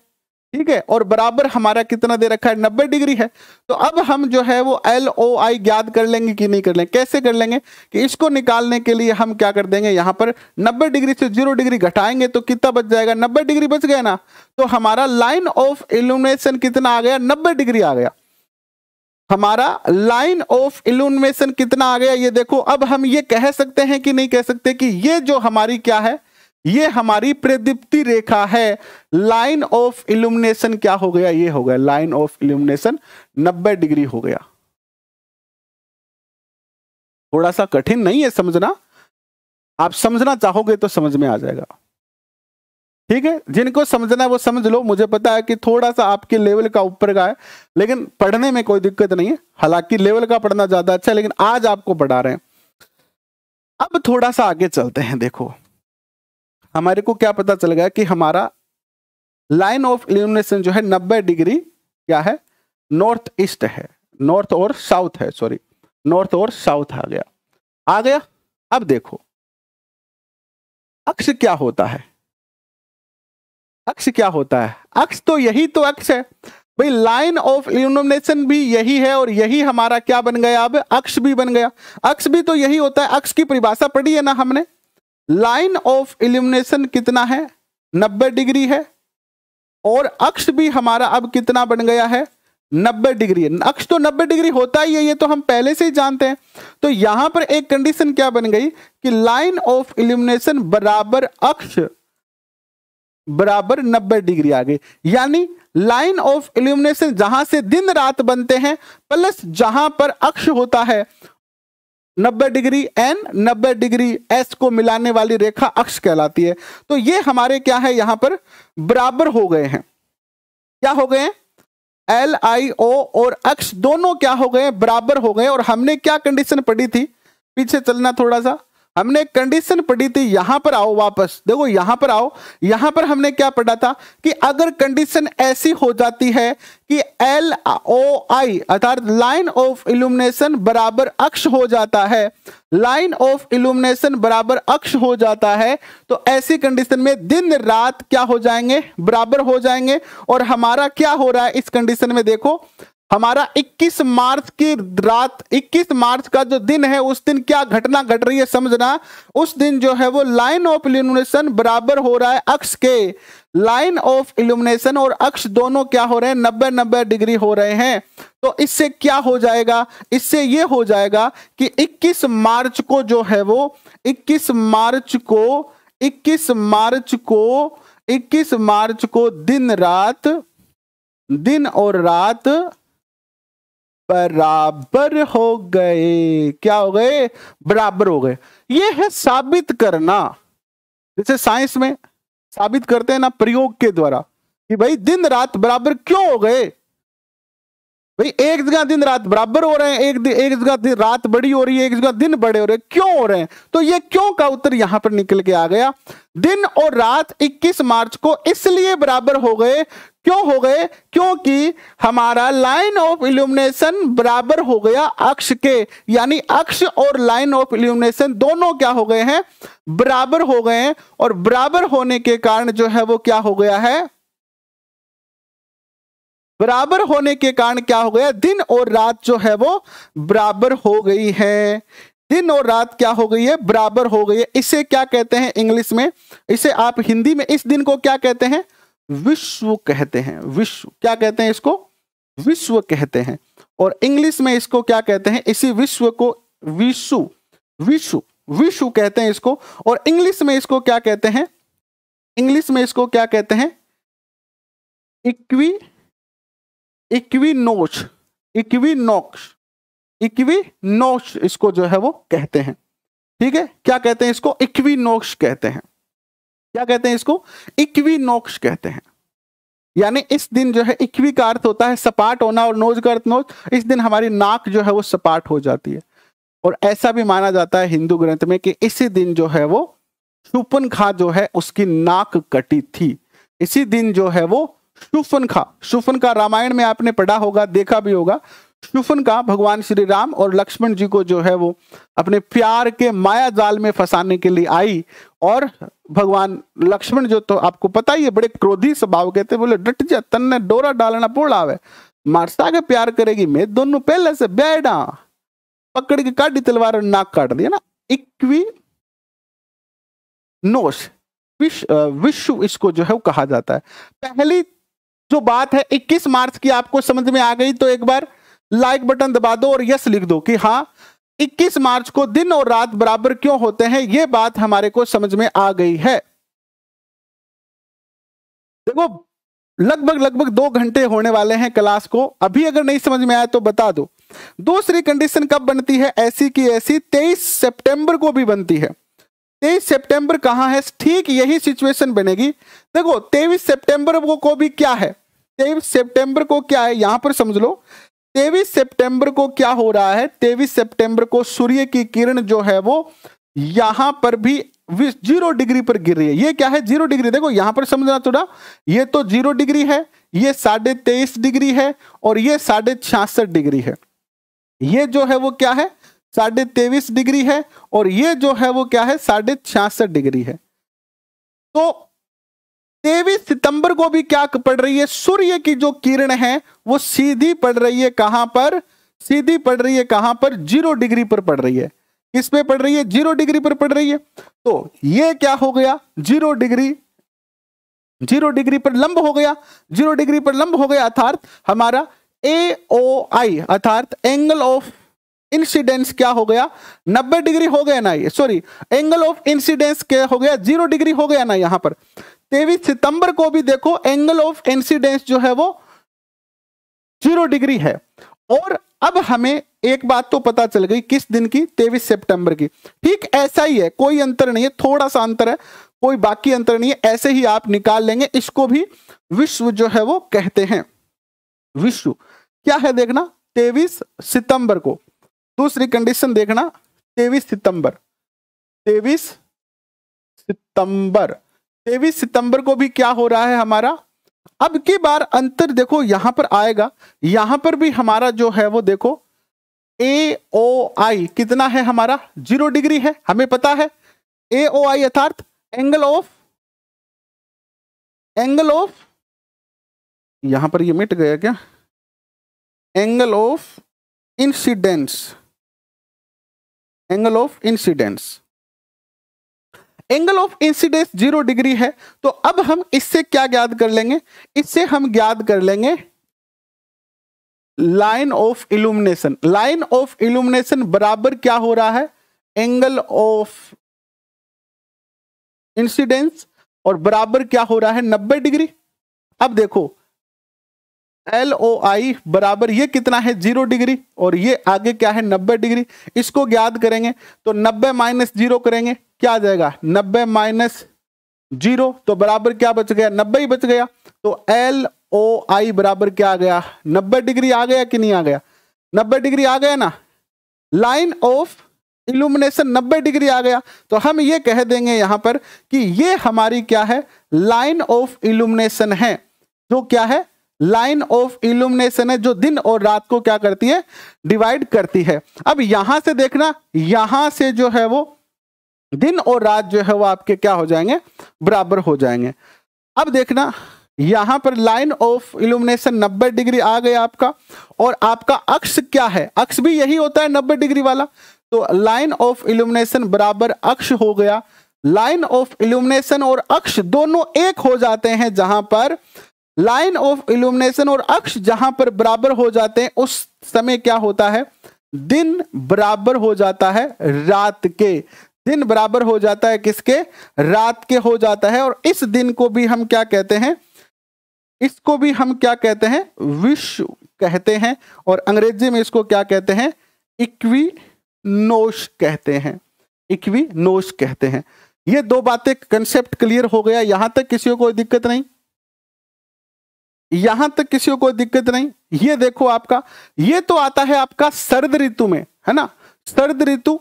ठीक है और बराबर हमारा कितना दे रखा है नब्बे डिग्री है तो अब हम जो है वो एल ओ आई ज्ञात कर लेंगे कि नहीं कर लेंगे कैसे कर लेंगे कि इसको निकालने के लिए हम क्या कर देंगे यहां पर नब्बे डिग्री से जीरो डिग्री घटाएंगे तो कितना बच जाएगा नब्बे डिग्री बच गया ना तो हमारा लाइन ऑफ इल्यूमिनेशन कितना आ गया नब्बे डिग्री आ गया हमारा लाइन ऑफ इल्यूमिनेशन कितना आ गया ये देखो अब हम ये कह सकते हैं कि नहीं कह सकते कि ये जो हमारी क्या है ये हमारी प्रदीप्ति रेखा है लाइन ऑफ इल्यूमिनेशन क्या हो गया ये हो गया लाइन ऑफ इल्यूमिनेशन 90 डिग्री हो गया थोड़ा सा कठिन नहीं है समझना आप समझना चाहोगे तो समझ में आ जाएगा ठीक है जिनको समझना है वो समझ लो मुझे पता है कि थोड़ा सा आपके लेवल का ऊपर का है लेकिन पढ़ने में कोई दिक्कत नहीं है हालांकि लेवल का पढ़ना ज्यादा अच्छा है लेकिन आज आपको पढ़ा रहे हैं अब थोड़ा सा आगे चलते हैं देखो हमारे को क्या पता चल गया कि हमारा लाइन ऑफ इल्यूमिनेशन जो है नब्बे डिग्री क्या है नॉर्थ ईस्ट है नॉर्थ और साउथ है सॉरी नॉर्थ और साउथ आ गया आ गया अब देखो अक्ष क्या होता है अक्ष क्या होता है अक्ष तो यही तो अक्ष है भाई लाइन ऑफ इल्यूमिनेशन भी यही है और यही हमारा क्या बन गया अब अक्ष भी बन गया अक्ष भी तो यही होता है अक्ष की परिभाषा पढ़ी है ना हमने लाइन ऑफ इल्यूमिनेशन कितना है 90 डिग्री है और अक्ष भी हमारा अब कितना बन गया है 90 डिग्री अक्ष तो 90 डिग्री होता ही है ये तो हम पहले से ही जानते हैं तो यहां पर एक कंडीशन क्या बन गई कि लाइन ऑफ इल्यूमिनेशन बराबर अक्ष बराबर 90 डिग्री आ गई यानी लाइन ऑफ इल्यूमिनेशन जहां से दिन रात बनते हैं प्लस जहां पर अक्ष होता है 90 डिग्री एन 90 डिग्री एस को मिलाने वाली रेखा अक्ष कहलाती है तो ये हमारे क्या है यहां पर बराबर हो गए हैं क्या हो गए एल आई ओ और अक्ष दोनों क्या हो गए बराबर हो गए और हमने क्या कंडीशन पढ़ी थी पीछे चलना थोड़ा सा हमने कंडीशन पढ़ी थी यहां पर आओ वापस देखो यहां पर आओ यहां पर हमने क्या पढ़ा था कि अगर कंडीशन ऐसी हो जाती है कि एल ओ आई अर्थात लाइन ऑफ इल्यूमिनेशन बराबर अक्ष हो जाता है लाइन ऑफ इल्यूमिनेशन बराबर अक्ष हो जाता है तो ऐसी कंडीशन में दिन रात क्या हो जाएंगे बराबर हो जाएंगे और हमारा क्या हो रहा है इस कंडीशन में देखो हमारा 21 मार्च की रात 21 मार्च का जो दिन है उस दिन क्या घटना घट रही है समझना उस दिन जो है वो लाइन ऑफ इल्यूमिनेशन बराबर हो रहा है अक्ष के लाइन ऑफ इल्यूमिनेशन और अक्ष दोनों क्या हो रहे हैं नब्बे नब्बे डिग्री हो रहे हैं तो इससे क्या हो जाएगा इससे ये हो जाएगा कि 21 मार्च को जो है वो 21 मार्च को 21 मार्च को 21 मार्च को दिन रात दिन और रात बराबर हो गए क्या हो गए बराबर हो गए ये है साबित करना जैसे साइंस में साबित करते हैं ना प्रयोग के द्वारा कि भाई दिन रात बराबर क्यों हो गए भाई एक जगह दिन रात बराबर हो रहे हैं एक एक जगह रात बड़ी हो रही है एक जगह दिन बड़े हो रहे हैं क्यों हो रहे हैं तो ये क्यों का उत्तर यहां पर निकल के आ गया दिन और रात 21 मार्च को इसलिए बराबर हो गए क्यों हो गए क्योंकि हमारा लाइन ऑफ इल्यूमिनेशन बराबर हो गया अक्ष के यानी अक्ष और लाइन ऑफ इल्यूमिनेशन दोनों क्या हो गए हैं बराबर हो गए हैं और बराबर होने के कारण जो है वो क्या हो गया है बराबर होने के कारण क्या हो गया दिन और रात जो है वो बराबर हो गई है दिन और रात क्या हो गई है बराबर हो गई है इसे क्या कहते हैं इंग्लिश में इसे आप हिंदी में इस दिन को क्या कहते हैं विश्व कहते हैं विश्व क्या कहते हैं इसको विश्व कहते हैं और इंग्लिश में इसको क्या कहते हैं इसी विश्व को विश्व विश्व विश्व कहते हैं इसको और इंग्लिश में इसको क्या कहते हैं इंग्लिश में इसको क्या कहते हैं इक्वी इक्विनोच इक्विनोक्स इक्विनोक्स इसको जो है वो कहते हैं ठीक है क्या कहते हैं इसको इक्विनोक्स कहते हैं क्या कहते हैं इसको इक्विनोक्ष कहते हैं यानी इस दिन जो है इक्वी का अर्थ होता है सपाट होना और नोज का अर्थ नोज इस दिन हमारी नाक जो है वो सपाट हो जाती है और ऐसा भी माना जाता है हिंदू ग्रंथ में कि इसी दिन जो है वो शुपन खा जो है उसकी नाक कटी थी इसी दिन जो है वो शुफन खा शुफन का रामायण में आपने पढ़ा होगा देखा भी होगा शुफन का भगवान श्री राम और लक्ष्मण जी को जो है वो अपने प्यार के माया जाल में फंसाने के लिए आई और भगवान लक्ष्मण जो तो आपको पता ही है बड़े क्रोधी स्वभाव के थे बोले डट जा ने डोरा डालना पोड़ा आवे मारसा के प्यार करेगी मैं दोनों पहले से बैठा पकड़ के काटी तलवार नाक काट दिया ना इक्वी नोश विश्व विश्व इसको जो है वो कहा जाता है पहली जो बात है 21 मार्च की आपको समझ में आ गई तो एक बार लाइक बटन दबा दो और यस लिख दो कि हाँ 21 मार्च को दिन और रात बराबर क्यों होते हैं ये बात हमारे को समझ में आ गई है देखो लगभग लगभग दो घंटे होने वाले हैं क्लास को अभी अगर नहीं समझ में आया तो बता दो दूसरी कंडीशन कब बनती है ऐसी की ऐसी 23 सितंबर को भी बनती है 23 सितंबर कहां है ठीक यही सिचुएशन बनेगी देखो 23 सितंबर को, को भी क्या है 23 सितंबर को क्या है यहां पर समझ लो तेवीस सितंबर को क्या हो रहा है तेवीस सितंबर को सूर्य की किरण जो है वो यहां पर भी जीरो डिग्री पर गिर रही है ये क्या है जीरो डिग्री देखो यहां पर समझना थोड़ा ये तो जीरो डिग्री है ये साढ़े तेईस डिग्री है और ये साढ़े छियासठ डिग्री है ये जो है वो क्या है साढ़े तेईस डिग्री है और ये जो है वो क्या है साढ़े छियासठ डिग्री है तो तेवीस सितंबर को भी क्या पड़ रही है सूर्य की जो किरण है वो सीधी पड़ रही है कहां पर सीधी पड़ रही है कहां पर जीरो डिग्री पर पड़ रही है किस पे पड़ रही है जीरो डिग्री पर पड़ रही है तो ये क्या हो गया जीरो डिग्री जीरो डिग्री पर लंब हो गया जीरो डिग्री पर लंब हो गया अर्थात हमारा ए ओ आई अर्थात एंगल ऑफ इंसिडेंस क्या हो गया नब्बे डिग्री हो गया ना ये सॉरी एंगल ऑफ इंसिडेंस क्या हो गया जीरो डिग्री हो गया ना यहां पर तेईस सितंबर को भी देखो एंगल ऑफ इंसिडेंस जो है वो जीरो डिग्री है और अब हमें एक बात तो पता चल गई किस दिन की तेईस सितंबर की ठीक ऐसा ही है कोई अंतर नहीं है थोड़ा सा अंतर है कोई बाकी अंतर नहीं है ऐसे ही आप निकाल लेंगे इसको भी विश्व जो है वो कहते हैं विश्व क्या है देखना तेईस सितंबर को दूसरी कंडीशन देखना तेईस सितंबर तेईस सितंबर तेईस सितंबर को भी क्या हो रहा है हमारा अब की बार अंतर देखो यहां पर आएगा यहां पर भी हमारा जो है वो देखो ए ओ आई कितना है हमारा जीरो डिग्री है हमें पता है ए ओ आई अर्थात एंगल ऑफ एंगल ऑफ यहां पर ये मिट गया क्या angle of incidence angle of incidence angle of incidence zero degree है तो अब हम इससे क्या ज्ञात कर लेंगे इससे हम ज्ञात कर लेंगे line of illumination line of illumination बराबर क्या हो रहा है एंगल ऑफ इंसिडेंस और बराबर क्या हो रहा है नब्बे डिग्री अब देखो एल ओ आई बराबर ये कितना है जीरो डिग्री और ये आगे क्या है नब्बे डिग्री इसको ज्ञात करेंगे तो नब्बे माइनस जीरो करेंगे क्या आ जाएगा नब्बे माइनस जीरो तो बराबर क्या बच गया नब्बे ही बच गया तो एल ओ आई बराबर क्या आ गया नब्बे डिग्री आ गया कि नहीं आ गया नब्बे डिग्री आ गया ना लाइन ऑफ इल्यूमिनेशन नब्बे डिग्री आ गया तो हम ये कह देंगे यहां पर कि ये हमारी क्या है लाइन ऑफ इल्यूमिनेशन है जो क्या है लाइन ऑफ इल्यूमिनेशन है जो दिन और रात को क्या करती है डिवाइड करती है अब यहां से देखना यहां से जो है वो दिन और रात जो है वो आपके क्या हो जाएंगे बराबर हो जाएंगे अब देखना यहां पर लाइन ऑफ इल्यूमिनेशन 90 डिग्री आ गया आपका और आपका अक्ष क्या है अक्ष भी यही होता है 90 डिग्री वाला तो लाइन ऑफ इल्यूमिनेशन बराबर अक्ष हो गया लाइन ऑफ इल्यूमिनेशन और अक्ष दोनों एक हो जाते हैं जहां पर लाइन ऑफ इल्यूमिनेशन और अक्ष जहां पर बराबर हो जाते हैं उस समय क्या होता है दिन बराबर हो जाता है रात के दिन बराबर हो जाता है किसके रात के हो जाता है और इस दिन को भी हम क्या कहते हैं इसको भी हम क्या कहते हैं विश्व कहते हैं और अंग्रेजी में इसको क्या कहते हैं इक्वी नोश कहते हैं इक्वी नोश कहते हैं ये दो बातें कंसेप्ट क्लियर हो गया यहां तक किसी को कोई दिक्कत नहीं यहां तक किसी को कोई दिक्कत नहीं ये देखो आपका ये तो आता है आपका सर्द ऋतु में है ना सर्द ऋतु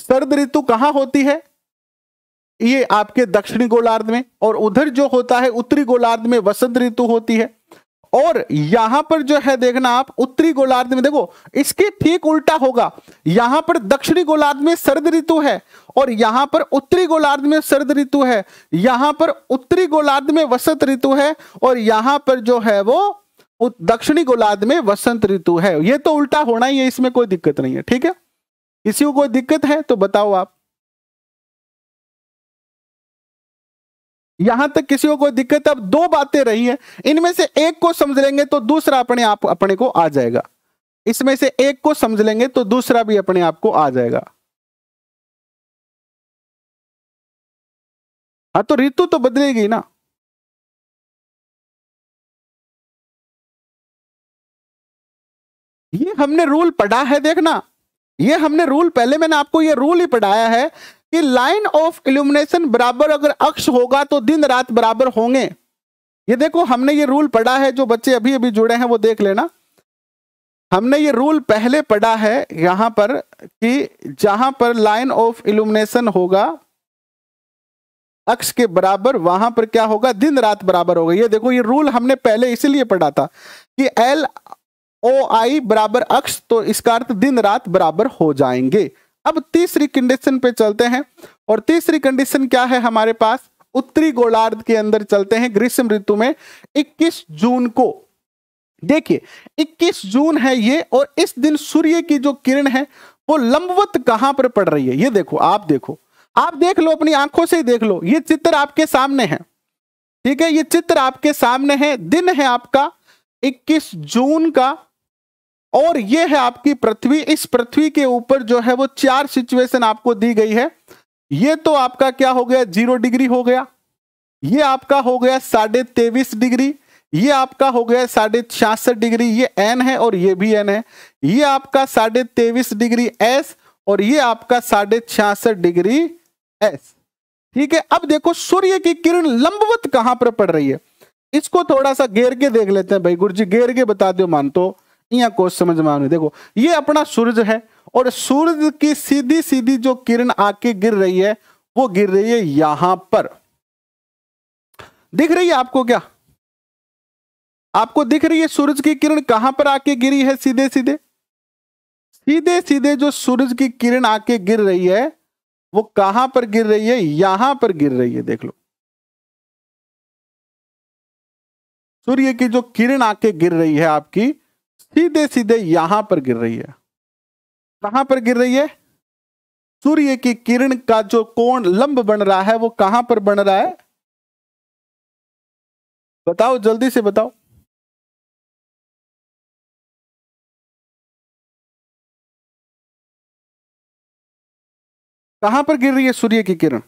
सर्द ऋतु कहां होती है ये आपके दक्षिणी गोलार्ध में और उधर जो होता है उत्तरी गोलार्ध में वसंत ऋतु होती है और यहां पर जो है देखना आप उत्तरी गोलार्ध में देखो इसके ठीक उल्टा होगा यहां पर दक्षिणी गोलार्ध में सर्द ऋतु है और यहां पर उत्तरी गोलार्ध में सर्द ऋतु है यहां पर उत्तरी गोलार्ध में वसंत ऋतु है और यहां पर जो है वो दक्षिणी गोलार्ध में वसंत ऋतु है ये तो उल्टा होना ही है इसमें कोई दिक्कत नहीं है ठीक है किसी को कोई दिक्कत है तो बताओ आप यहां तक किसी को कोई दिक्कत अब दो बातें रही है इनमें से एक को समझ लेंगे तो दूसरा अपने आप अपने को आ जाएगा इसमें से एक को समझ लेंगे तो दूसरा भी अपने आप को आ जाएगा हाँ तो ऋतु तो बदलेगी ना ये हमने रूल पढ़ा है देखना ये हमने रूल पहले मैंने आपको ये रूल ही पढ़ाया है कि लाइन ऑफ इल्यूमिनेशन बराबर अगर अक्ष होगा तो दिन रात बराबर होंगे ये देखो हमने ये रूल पढ़ा है जो बच्चे अभी अभी जुड़े हैं वो देख लेना हमने ये रूल पहले पढ़ा है यहां पर कि जहां पर लाइन ऑफ इल्यूमिनेशन होगा अक्ष के बराबर वहां पर क्या होगा दिन रात बराबर होगा ये देखो ये रूल हमने पहले इसीलिए पढ़ा था कि एल ओ आई बराबर अक्ष तो इसका अर्थ दिन रात बराबर हो जाएंगे अब तीसरी कंडीशन पे चलते हैं और तीसरी कंडीशन क्या है हमारे पास उत्तरी गोलार्ध के अंदर चलते हैं ग्रीष्म ऋतु में 21 जून को देखिए 21 जून है ये और इस दिन सूर्य की जो किरण है वो लंबवत कहां पर पड़ रही है ये देखो आप देखो आप देख लो अपनी आंखों से ही देख लो ये चित्र आपके सामने है ठीक है ये चित्र आपके सामने है दिन है आपका 21 जून का और ये है आपकी पृथ्वी इस पृथ्वी के ऊपर जो है वो चार सिचुएशन आपको दी गई है ये तो आपका क्या हो गया जीरो डिग्री हो गया ये आपका हो गया साढ़े तेईस डिग्री ये आपका हो गया साढ़े छियासठ डिग्री ये एन है और ये भी एन है ये आपका साढ़े तेईस डिग्री एस और ये आपका साढ़े छियासठ डिग्री एस ठीक है अब देखो सूर्य की किरण लंबवत कहां पर पड़ रही है इसको थोड़ा सा घेर के देख लेते हैं भाई गुरु जी घेर के बता दो मान तो या को समझ में आने देखो ये अपना सूरज है और सूरज की सीधी सीधी जो किरण आके गिर रही है वो गिर रही है यहां पर दिख रही है आपको क्या आपको दिख रही है सूरज की किरण कहां पर आके गिरी है सीधे सीधे सीधे सीधे जो सूरज की किरण आके गिर रही है वो कहां पर गिर रही है यहां पर गिर रही है देख लो सूर्य की जो किरण आके गिर रही है आपकी सीधे सीधे यहां पर गिर रही है कहां पर गिर रही है सूर्य की किरण का जो कोण लंब बन रहा है वो कहां पर बन रहा है बताओ जल्दी से बताओ कहां पर गिर रही है सूर्य की किरण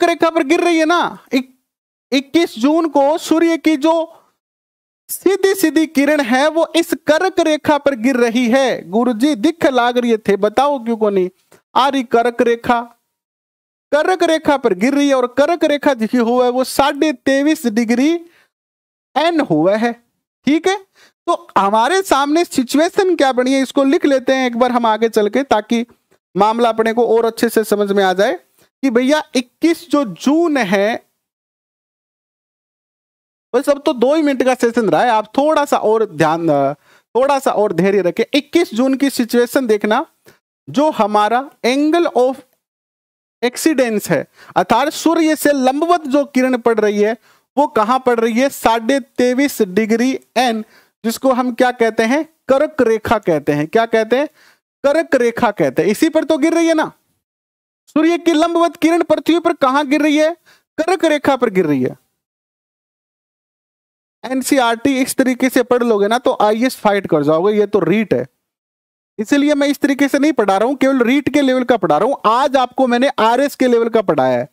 कर्क रेखा पर गिर रही है ना इक्कीस जून को सूर्य की जो सीधी सीधी किरण है वो इस कर्क रेखा पर गिर रही है गुरु जी दिख लाग रही थे बताओ क्यों को नहीं आ रही कर्क रेखा कर्क रेखा पर गिर रही है और कर्क रेखा जिसकी हुआ है वो साढ़े तेईस डिग्री एन हुआ है ठीक है तो हमारे सामने सिचुएशन क्या बनी है इसको लिख लेते हैं एक बार हम आगे चल के ताकि मामला अपने को और अच्छे से समझ में आ जाए कि भैया 21 जो जून है बस अब तो दो ही मिनट का सेशन रहा है आप थोड़ा सा और ध्यान थोड़ा सा और धैर्य रखें 21 जून की सिचुएशन देखना जो हमारा एंगल ऑफ एक्सीडेंस है अर्थात सूर्य से लंबवत जो किरण पड़ रही है वो कहां पड़ रही है साढ़े तेईस डिग्री एन जिसको हम क्या कहते हैं करक रेखा कहते हैं क्या कहते हैं करक रेखा कहते हैं इसी पर तो गिर रही है ना सूर्य की लंबवत किरण पृथ्वी पर कहां गिर रही है कर्क रेखा पर गिर रही है एनसीआरटी e इस तरीके से पढ़ लोगे ना तो एस फाइट कर जाओगे ये तो रीट है इसलिए मैं इस तरीके से नहीं पढ़ा रहा हूं केवल रीट के लेवल का पढ़ा रहा हूं आज आपको मैंने आरएस के लेवल का पढ़ाया है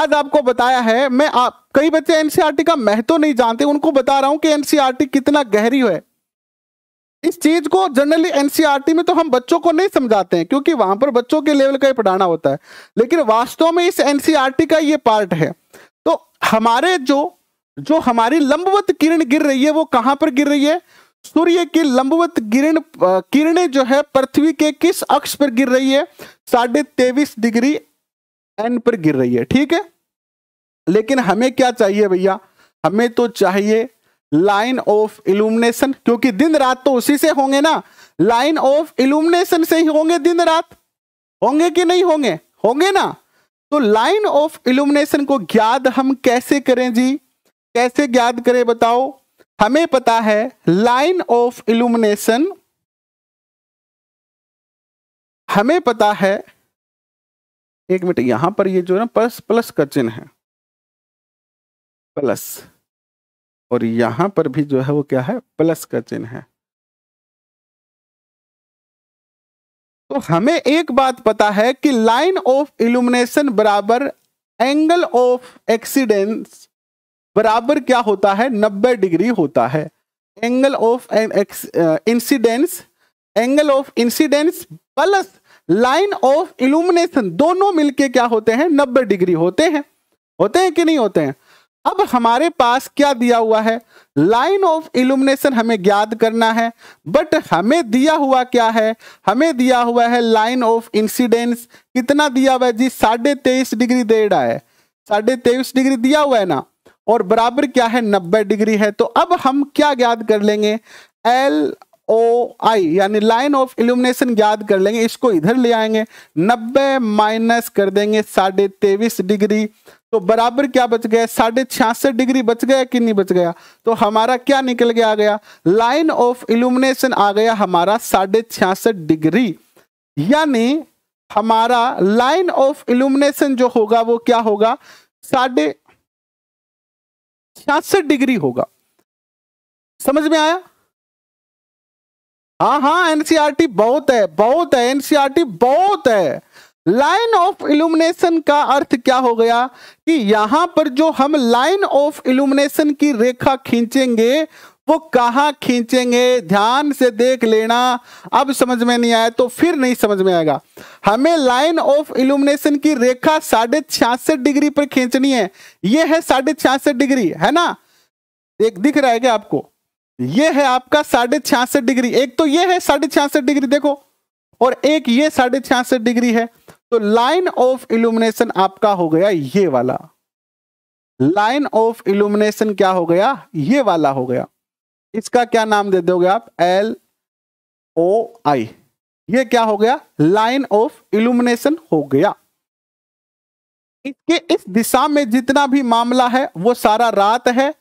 आज आपको बताया है मैं आप कई बच्चे एनसीआरटी e का महत्व नहीं जानते उनको बता रहा हूं कि एनसीआरटी e कितना गहरी है इस चीज को जनरली एनसीआरटी e में तो हम बच्चों को नहीं समझाते हैं क्योंकि वहां पर बच्चों के लेवल का ही पढ़ाना होता है लेकिन वास्तव में इस एनसीआरटी e का ये पार्ट है तो हमारे जो जो हमारी लंबवत किरण गिर रही है वो कहां पर गिर रही है सूर्य की लंबवत किरण किरणें जो है पृथ्वी के किस अक्ष पर गिर रही है साढ़े डिग्री एन पर गिर रही है ठीक है लेकिन हमें क्या चाहिए भैया हमें तो चाहिए लाइन ऑफ इल्यूमिनेशन क्योंकि दिन रात तो उसी से होंगे ना लाइन ऑफ इल्यूमिनेशन से ही होंगे दिन रात होंगे कि नहीं होंगे होंगे ना तो लाइन ऑफ इल्यूमिनेशन को ज्ञात हम कैसे करें जी कैसे ज्ञात करें बताओ हमें पता है लाइन ऑफ इल्यूमिनेशन हमें पता है एक मिनट यहां पर ये जो है ना प्लस प्लस का चिन्ह है प्लस और यहाँ पर भी जो है वो क्या है प्लस का चिन्ह है तो हमें एक बात पता है कि लाइन ऑफ इल्यूमिनेशन बराबर एंगल ऑफ एक्सीडेंस बराबर क्या होता है 90 डिग्री होता है angle of incidence angle of incidence plus line of illumination दोनों मिलके क्या होते हैं 90 डिग्री होते हैं होते हैं कि नहीं होते हैं अब हमारे पास क्या दिया हुआ है लाइन ऑफ इल्यूमिनेशन हमें ज्ञात करना है बट हमें दिया हुआ क्या है हमें दिया हुआ है लाइन ऑफ इंसिडेंस कितना दिया हुआ है जी साढ़े तेईस डिग्री दे रहा है साढ़े तेईस डिग्री दिया हुआ है ना और बराबर क्या है नब्बे डिग्री है तो अब हम क्या ज्ञात कर लेंगे एल ओ आई यानी लाइन ऑफ इल्यूमिनेशन याद कर लेंगे इसको इधर ले आएंगे नब्बे माइनस कर देंगे साढ़े तेईस डिग्री तो बराबर क्या बच गया साढ़े छियासठ डिग्री बच गया कि नहीं बच गया तो हमारा क्या निकल गया आ गया लाइन ऑफ इल्यूमिनेशन आ गया हमारा साढ़े छियासठ डिग्री यानी हमारा लाइन ऑफ इल्यूमिनेशन जो होगा वो क्या होगा साढ़े छियासठ डिग्री होगा समझ में आया हाँ हाँ एनसीआरटी e बहुत है बहुत है एनसीआरटी e बहुत है लाइन ऑफ इल्यूमिनेशन का अर्थ क्या हो गया कि यहां पर जो हम लाइन ऑफ इल्यूमिनेशन की रेखा खींचेंगे वो कहा खींचेंगे ध्यान से देख लेना अब समझ में नहीं आया तो फिर नहीं समझ में आएगा हमें लाइन ऑफ इल्यूमिनेशन की रेखा साढ़े छियासठ डिग्री पर खींचनी है ये है साढ़े छियासठ डिग्री है ना एक दिख रहा है क्या आपको ये है आपका साढ़े छियासठ डिग्री एक तो ये है साढ़े छियासठ डिग्री देखो और एक ये साढ़े छियासठ डिग्री है तो लाइन ऑफ इल्यूमिनेशन आपका हो गया ये वाला लाइन ऑफ इल्यूमिनेशन क्या हो गया ये वाला हो गया इसका क्या नाम दे दोगे आप एल ओ आई ये क्या हो गया लाइन ऑफ इल्यूमिनेशन हो गया इसके इस दिशा में जितना भी मामला है वो सारा रात है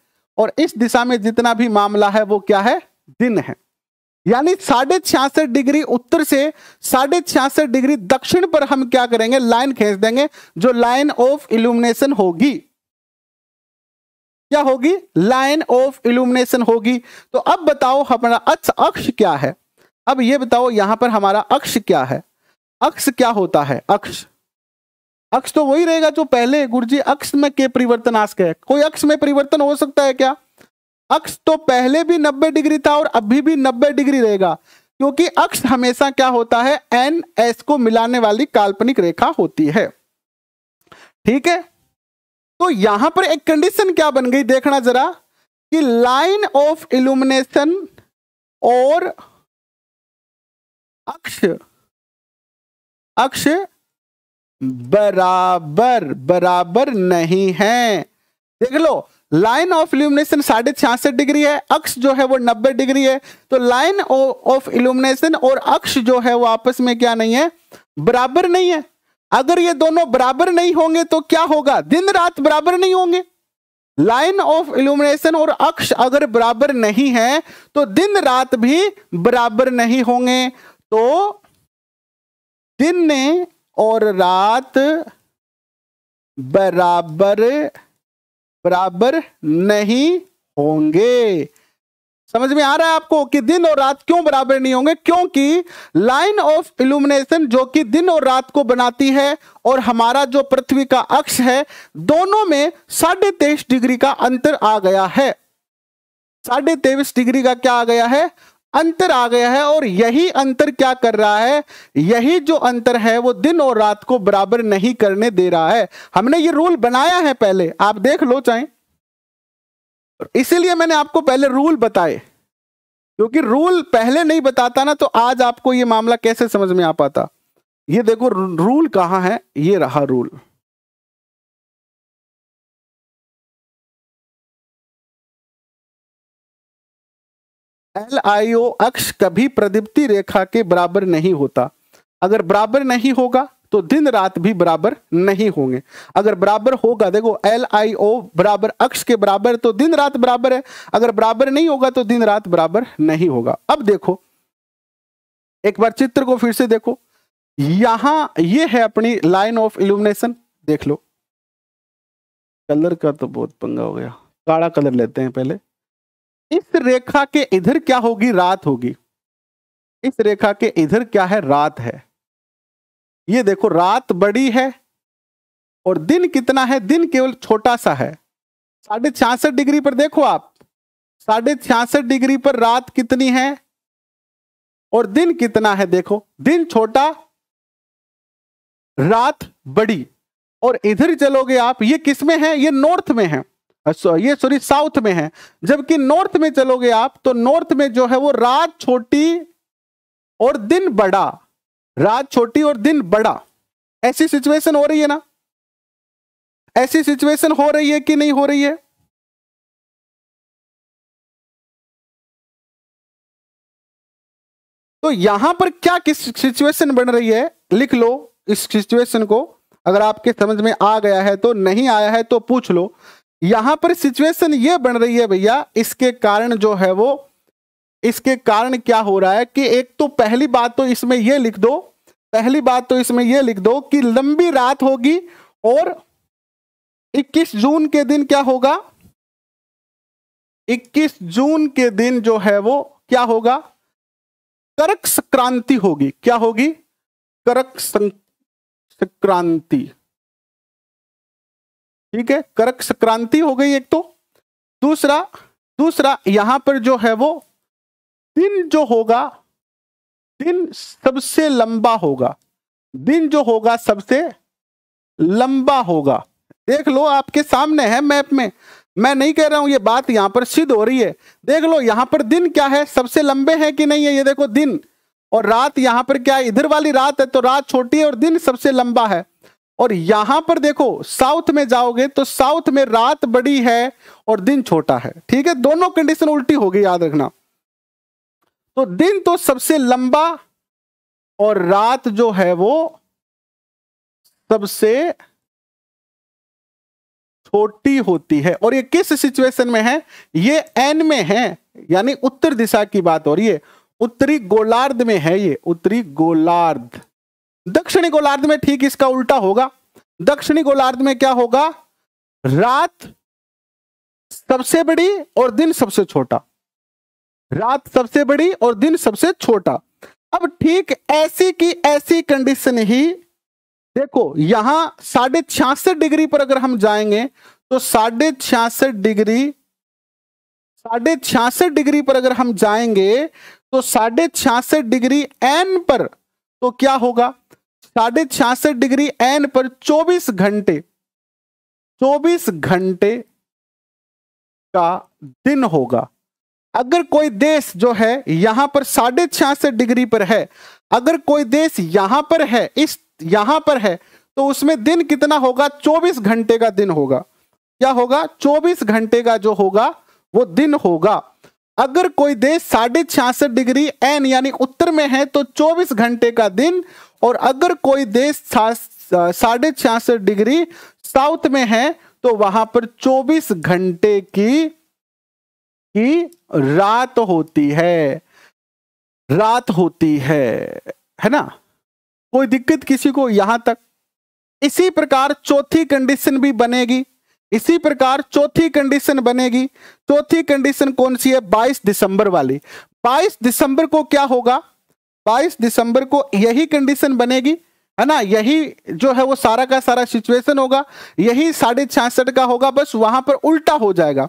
और इस दिशा में जितना भी मामला है वो क्या है दिन है यानी साढ़े छियासठ डिग्री उत्तर से साढ़े छियासठ डिग्री दक्षिण पर हम क्या करेंगे लाइन खींच देंगे जो लाइन ऑफ इल्यूमिनेशन होगी क्या होगी लाइन ऑफ इल्यूमिनेशन होगी तो अब बताओ हमारा अक्ष अक्ष क्या है अब ये बताओ यहां पर हमारा अक्ष क्या है अक्ष क्या होता है अक्ष अक्ष तो वही रहेगा जो पहले गुरुजी अक्ष में के परिवर्तन आस्क है कोई अक्ष में परिवर्तन हो सकता है क्या अक्ष तो पहले भी 90 डिग्री था और अभी भी 90 डिग्री रहेगा क्योंकि अक्ष हमेशा क्या होता है एन एस को मिलाने वाली काल्पनिक रेखा होती है ठीक है तो यहां पर एक कंडीशन क्या बन गई देखना जरा कि लाइन ऑफ इल्यूमिनेशन और अक्ष अक्ष बराबर बराबर नहीं है देख लो लाइन ऑफ इल्यूमिनेशन साढ़े छियासठ डिग्री है अक्ष जो है वो नब्बे डिग्री है तो लाइन ऑफ इल्यूमिनेशन और अक्ष जो है वो आपस में क्या नहीं है बराबर नहीं है अगर ये दोनों बराबर नहीं होंगे तो क्या होगा दिन रात बराबर नहीं होंगे लाइन ऑफ इल्यूमिनेशन और अक्ष अगर बराबर नहीं है तो दिन रात भी बराबर नहीं होंगे तो दिन और रात बराबर बराबर नहीं होंगे समझ में आ रहा है आपको कि दिन और रात क्यों बराबर नहीं होंगे क्योंकि लाइन ऑफ इल्यूमिनेशन जो कि दिन और रात को बनाती है और हमारा जो पृथ्वी का अक्ष है दोनों में साढ़े तेईस डिग्री का अंतर आ गया है साढ़े तेईस डिग्री का क्या आ गया है अंतर आ गया है और यही अंतर क्या कर रहा है यही जो अंतर है वो दिन और रात को बराबर नहीं करने दे रहा है हमने ये रूल बनाया है पहले आप देख लो चाहे इसीलिए मैंने आपको पहले रूल बताए क्योंकि रूल पहले नहीं बताता ना तो आज आपको ये मामला कैसे समझ में आ पाता ये देखो रूल कहां है ये रहा रूल एल आई ओ अक्ष कभी प्रदीप्ति रेखा के बराबर नहीं होता अगर बराबर नहीं होगा तो दिन रात भी बराबर नहीं होंगे अगर बराबर होगा देखो एल आई ओ बराबर अक्ष के बराबर तो दिन रात बराबर है अगर बराबर नहीं होगा तो दिन रात बराबर नहीं होगा अब देखो एक बार चित्र को फिर से देखो यहां ये है अपनी लाइन ऑफ इल्यूमिनेशन देख लो कलर का तो बहुत पंगा हो गया काला कलर लेते हैं पहले इस रेखा के इधर क्या होगी रात होगी इस रेखा के इधर क्या है रात है ये देखो रात बड़ी है और दिन कितना है दिन केवल छोटा सा है साढ़े छियासठ डिग्री पर देखो आप साढ़े छियासठ डिग्री पर रात कितनी है और दिन कितना है देखो दिन छोटा रात बड़ी और इधर चलोगे आप ये किस में है ये नॉर्थ में है ये सॉरी साउथ में है जबकि नॉर्थ में चलोगे आप तो नॉर्थ में जो है वो रात छोटी और दिन बड़ा रात छोटी और दिन बड़ा ऐसी सिचुएशन हो रही है ना ऐसी सिचुएशन हो रही है कि नहीं हो रही है तो यहां पर क्या किस सिचुएशन बन रही है लिख लो इस सिचुएशन को अगर आपके समझ में आ गया है तो नहीं आया है तो पूछ लो यहां पर सिचुएशन ये बन रही है भैया इसके कारण जो है वो इसके कारण क्या हो रहा है कि एक तो पहली बात तो इसमें यह लिख दो पहली बात तो इसमें यह लिख दो कि लंबी रात होगी और 21 जून के दिन क्या होगा 21 जून के दिन जो है वो क्या होगा करक संक्रांति होगी क्या होगी करक संक्रांति ठीक है कर्क संक्रांति हो गई एक तो दूसरा दूसरा यहां पर जो है वो दिन जो होगा दिन सबसे लंबा होगा दिन जो होगा सबसे लंबा होगा देख लो आपके सामने है मैप में मैं नहीं कह रहा हूं ये बात यहां पर सिद्ध हो रही है देख लो यहां पर दिन क्या है सबसे लंबे है कि नहीं है ये देखो दिन और रात यहां पर क्या है इधर वाली रात है तो रात छोटी है और दिन सबसे लंबा है और यहां पर देखो साउथ में जाओगे तो साउथ में रात बड़ी है और दिन छोटा है ठीक है दोनों कंडीशन उल्टी होगी याद रखना तो दिन तो सबसे लंबा और रात जो है वो सबसे छोटी होती है और ये किस सिचुएशन में है ये एन में है यानी उत्तर दिशा की बात हो रही है उत्तरी गोलार्ध में है ये उत्तरी गोलार्ध दक्षिणी गोलार्ध में ठीक इसका उल्टा होगा दक्षिणी गोलार्ध में क्या होगा रात सबसे बड़ी और दिन सबसे छोटा रात सबसे बड़ी और दिन सबसे छोटा अब ठीक ऐसी की ऐसी कंडीशन ही देखो यहां साढ़े छियासठ डिग्री पर अगर हम जाएंगे तो साढ़े छियासठ डिग्री साढ़े छियासठ डिग्री पर अगर हम जाएंगे तो साढ़े छियासठ डिग्री एन पर तो क्या होगा साढ़े छियासठ डिग्री एन पर 24 घंटे 24 घंटे का दिन होगा अगर कोई देश जो है यहां पर साढ़े छियासठ डिग्री पर है अगर कोई देश यहां पर है इस यहां पर है तो उसमें दिन कितना होगा 24 घंटे का दिन होगा क्या होगा 24 घंटे का जो होगा वो दिन होगा अगर कोई देश साढ़े छियासठ डिग्री एन यानी उत्तर में है तो 24 घंटे का दिन और अगर कोई देश साढ़े छियासठ डिग्री साउथ में है तो वहां पर 24 घंटे की की रात होती है रात होती है है ना कोई दिक्कत किसी को यहां तक इसी प्रकार चौथी कंडीशन भी बनेगी इसी प्रकार चौथी कंडीशन बनेगी चौथी कंडीशन कौन सी है 22 दिसंबर वाली 22 दिसंबर को क्या होगा 22 दिसंबर को यही कंडीशन बनेगी है ना यही जो है वो सारा का सारा सिचुएशन होगा यही साढ़े छियासठ का होगा बस वहां पर उल्टा हो जाएगा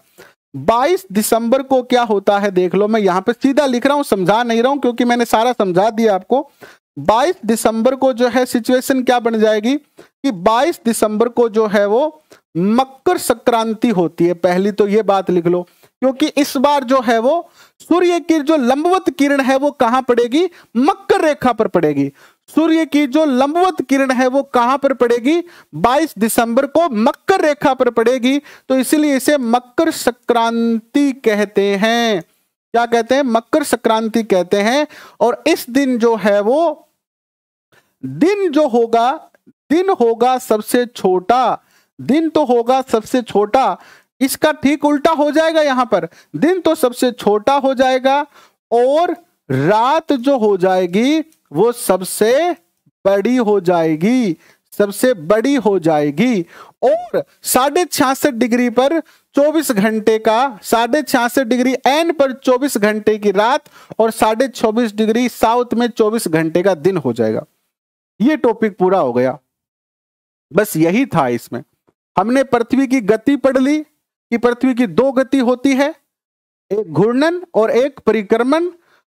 22 दिसंबर को क्या होता है देख लो मैं यहां पर सीधा लिख रहा हूं समझा नहीं रहा हूं क्योंकि मैंने सारा समझा दिया आपको 22 दिसंबर को जो है सिचुएशन क्या बन जाएगी कि 22 दिसंबर को जो है वो मकर संक्रांति होती है पहली तो ये बात लिख लो क्योंकि इस बार जो है वो सूर्य की जो लंबवत किरण है वो कहां पड़ेगी मकर रेखा पर पड़ेगी सूर्य की जो लंबवत किरण है वो कहां पर पड़ेगी 22 दिसंबर को मकर रेखा पर पड़ेगी तो इसलिए इसे मकर संक्रांति कहते हैं क्या कहते हैं मकर संक्रांति कहते हैं और इस दिन जो है वो दिन जो होगा दिन होगा सबसे छोटा दिन तो होगा सबसे छोटा इसका ठीक उल्टा हो जाएगा यहां पर दिन तो सबसे छोटा हो जाएगा और रात जो हो जाएगी वो सबसे बड़ी हो जाएगी सबसे बड़ी हो जाएगी और साढ़े छियासठ डिग्री पर 24 घंटे का साढ़े छियासठ डिग्री एन पर 24 घंटे की रात और साढ़े चौबीस डिग्री साउथ में 24 घंटे का दिन हो जाएगा ये टॉपिक पूरा हो गया बस यही था इसमें हमने पृथ्वी की गति पढ़ ली कि पृथ्वी की दो गति होती है एक घूर्णन और एक परिक्रमण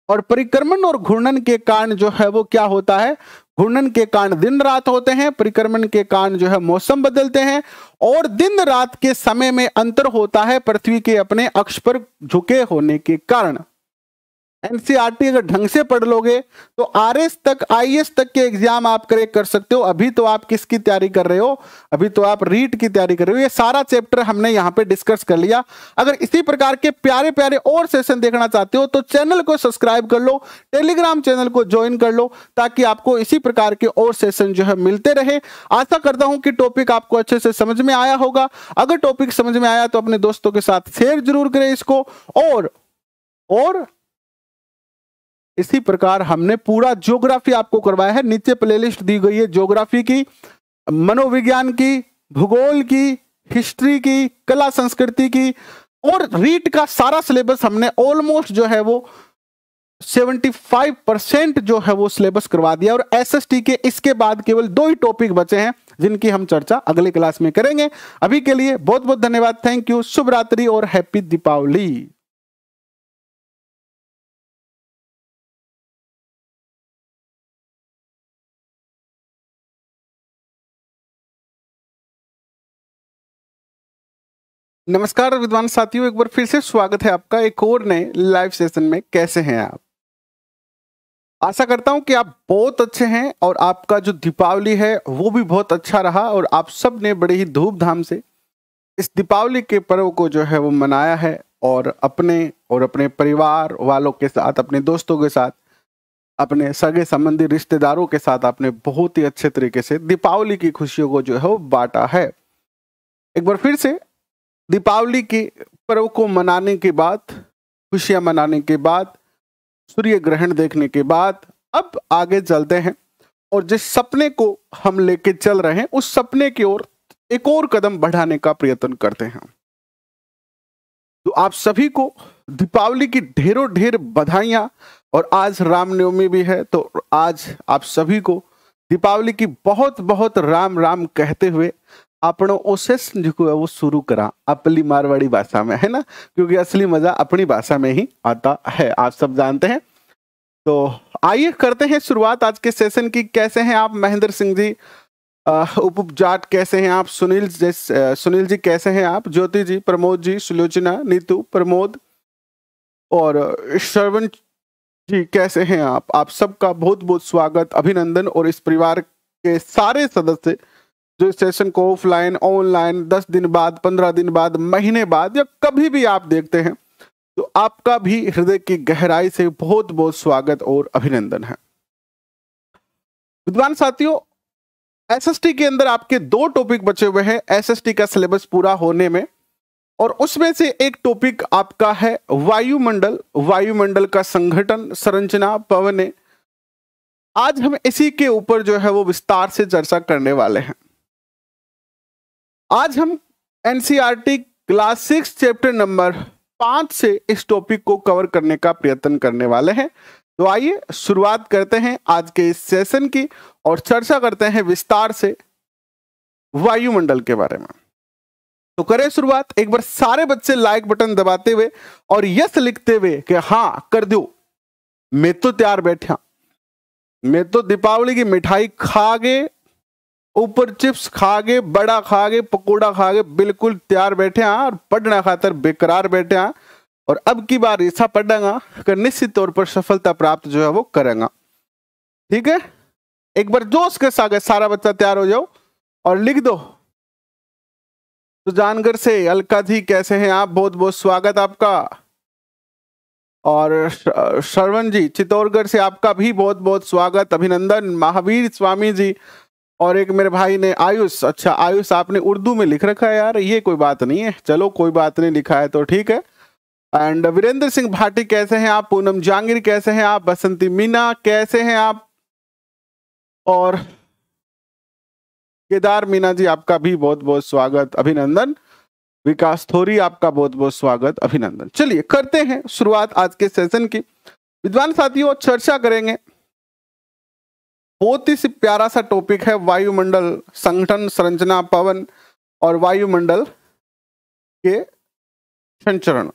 और परिक्रमण और घूर्णन के कारण जो है वो क्या होता है घूर्णन के कारण दिन रात होते हैं परिक्रमण के कारण जो है मौसम बदलते हैं और दिन रात के समय में अंतर होता है पृथ्वी के अपने अक्ष पर झुके होने के कारण एनसीआरटी अगर ढंग से पढ़ लोगे तो आरएस तक आईएएस तक के एग्जाम आप क्रैक कर सकते हो अभी तो आप किसकी तैयारी कर रहे हो अभी तो आप रीट की तैयारी कर रहे हो ये सारा चैप्टर हमने यहाँ पे डिस्कस कर लिया अगर इसी प्रकार के प्यारे प्यारे और सेशन देखना चाहते हो तो चैनल को सब्सक्राइब कर लो टेलीग्राम चैनल को ज्वाइन कर लो ताकि आपको इसी प्रकार के और सेशन जो है मिलते रहे आशा करता हूँ कि टॉपिक आपको अच्छे से समझ में आया होगा अगर टॉपिक समझ में आया तो अपने दोस्तों के साथ शेयर जरूर करें इसको और और इसी प्रकार हमने पूरा ज्योग्राफी आपको करवाया है नीचे प्लेलिस्ट दी गई है ज्योग्राफी की मनोविज्ञान की भूगोल की हिस्ट्री की कला संस्कृति की और रीट का सारा सिलेबस हमने ऑलमोस्ट जो है वो 75 परसेंट जो है वो सिलेबस करवा दिया और एसएसटी के इसके बाद केवल दो ही टॉपिक बचे हैं जिनकी हम चर्चा अगले क्लास में करेंगे अभी के लिए बहुत बहुत धन्यवाद थैंक यू शुभ रात्रि और हैप्पी दीपावली नमस्कार विद्वान साथियों एक बार फिर से स्वागत है आपका एक और नए लाइव सेशन में कैसे हैं आप आशा करता हूं कि आप बहुत अच्छे हैं और आपका जो दीपावली है वो भी बहुत अच्छा रहा और आप सब ने बड़े ही धूमधाम से इस दीपावली के पर्व को जो है वो मनाया है और अपने और अपने परिवार वालों के साथ अपने दोस्तों के साथ अपने सगे संबंधी रिश्तेदारों के साथ आपने बहुत ही अच्छे तरीके से दीपावली की खुशियों को जो है वो बांटा है एक बार फिर से दीपावली के पर्व को मनाने के बाद खुशियां मनाने के बाद सूर्य ग्रहण देखने के बाद अब आगे चलते हैं और जिस सपने को हम लेके चल रहे हैं उस सपने की ओर एक और कदम बढ़ाने का प्रयत्न करते हैं तो आप सभी को दीपावली की ढेरों ढेर बधाइयां और आज रामनवमी भी है तो आज आप सभी को दीपावली की बहुत बहुत राम राम कहते हुए अपनो ઓ जो है वो शुरू करा अपनी मारवाड़ी भाषा में है ना क्योंकि असली मजा अपनी भाषा में ही आता है आप सब जानते हैं तो आइए करते हैं शुरुआत आज के सेशन की कैसे हैं आप महेंद्र सिंह जी उप उपजाट कैसे हैं आप सुनील जैसे सुनील जी कैसे हैं आप ज्योति जी प्रमोद जी सुलोचना नीतू प्रमोद और श्रवण जी कैसे हैं आप आप सबका बहुत बहुत स्वागत अभिनंदन और इस परिवार के सारे सदस्य जो सेशन को ऑफलाइन ऑनलाइन दस दिन बाद पंद्रह दिन बाद महीने बाद या कभी भी आप देखते हैं तो आपका भी हृदय की गहराई से बहुत बहुत स्वागत और अभिनंदन है विद्वान साथियों एसएसटी के अंदर आपके दो टॉपिक बचे हुए हैं एसएसटी का सिलेबस पूरा होने में और उसमें से एक टॉपिक आपका है वायुमंडल वायुमंडल का संगठन संरचना पवने आज हम इसी के ऊपर जो है वो विस्तार से चर्चा करने वाले हैं आज हम NCERT class six chapter number पांच से इस टॉपिक को कवर करने का प्रयत्न करने वाले हैं तो आइए शुरुआत करते हैं आज के इस सेशन की और चर्चा करते हैं विस्तार से वायुमंडल के बारे में तो करें शुरुआत एक बार सारे बच्चे लाइक बटन दबाते हुए और यस लिखते हुए कि हाँ कर दो मैं तो तैयार बैठा मैं तो दीपावली की मिठाई खा गए ऊपर चिप्स खा गए बड़ा खा गए पकौड़ा खा गए बिल्कुल तैयार बैठे हाँ और पढ़ना खातर बेकरार बैठे हाँ और अब की बार ऐसा पढ़ेगा कि निश्चित तौर पर सफलता प्राप्त जो है वो करेगा ठीक है एक बार जोश के सागे सारा बच्चा तैयार हो जाओ और लिख दो तो जानकर से अलका जी कैसे हैं आप बहुत बहुत स्वागत आपका और श्रवण जी चित्तौड़गढ़ से आपका भी बहुत बहुत स्वागत अभिनंदन महावीर स्वामी जी और एक मेरे भाई ने आयुष अच्छा आयुष आपने उर्दू में लिख रखा है यार ये कोई बात नहीं है चलो कोई बात नहीं लिखा है तो ठीक है एंड वीरेंद्र सिंह भाटी कैसे हैं आप पूनम जांगिर कैसे हैं आप बसंती मीना कैसे हैं आप और केदार मीना जी आपका भी बहुत बहुत स्वागत अभिनंदन विकास थोरी आपका बहुत बहुत स्वागत अभिनंदन चलिए करते हैं शुरुआत आज के सेशन की विद्वान साथियों चर्चा करेंगे बहुत ही सी प्यारा सा टॉपिक है वायुमंडल संगठन संरचना पवन और वायुमंडल के संचरण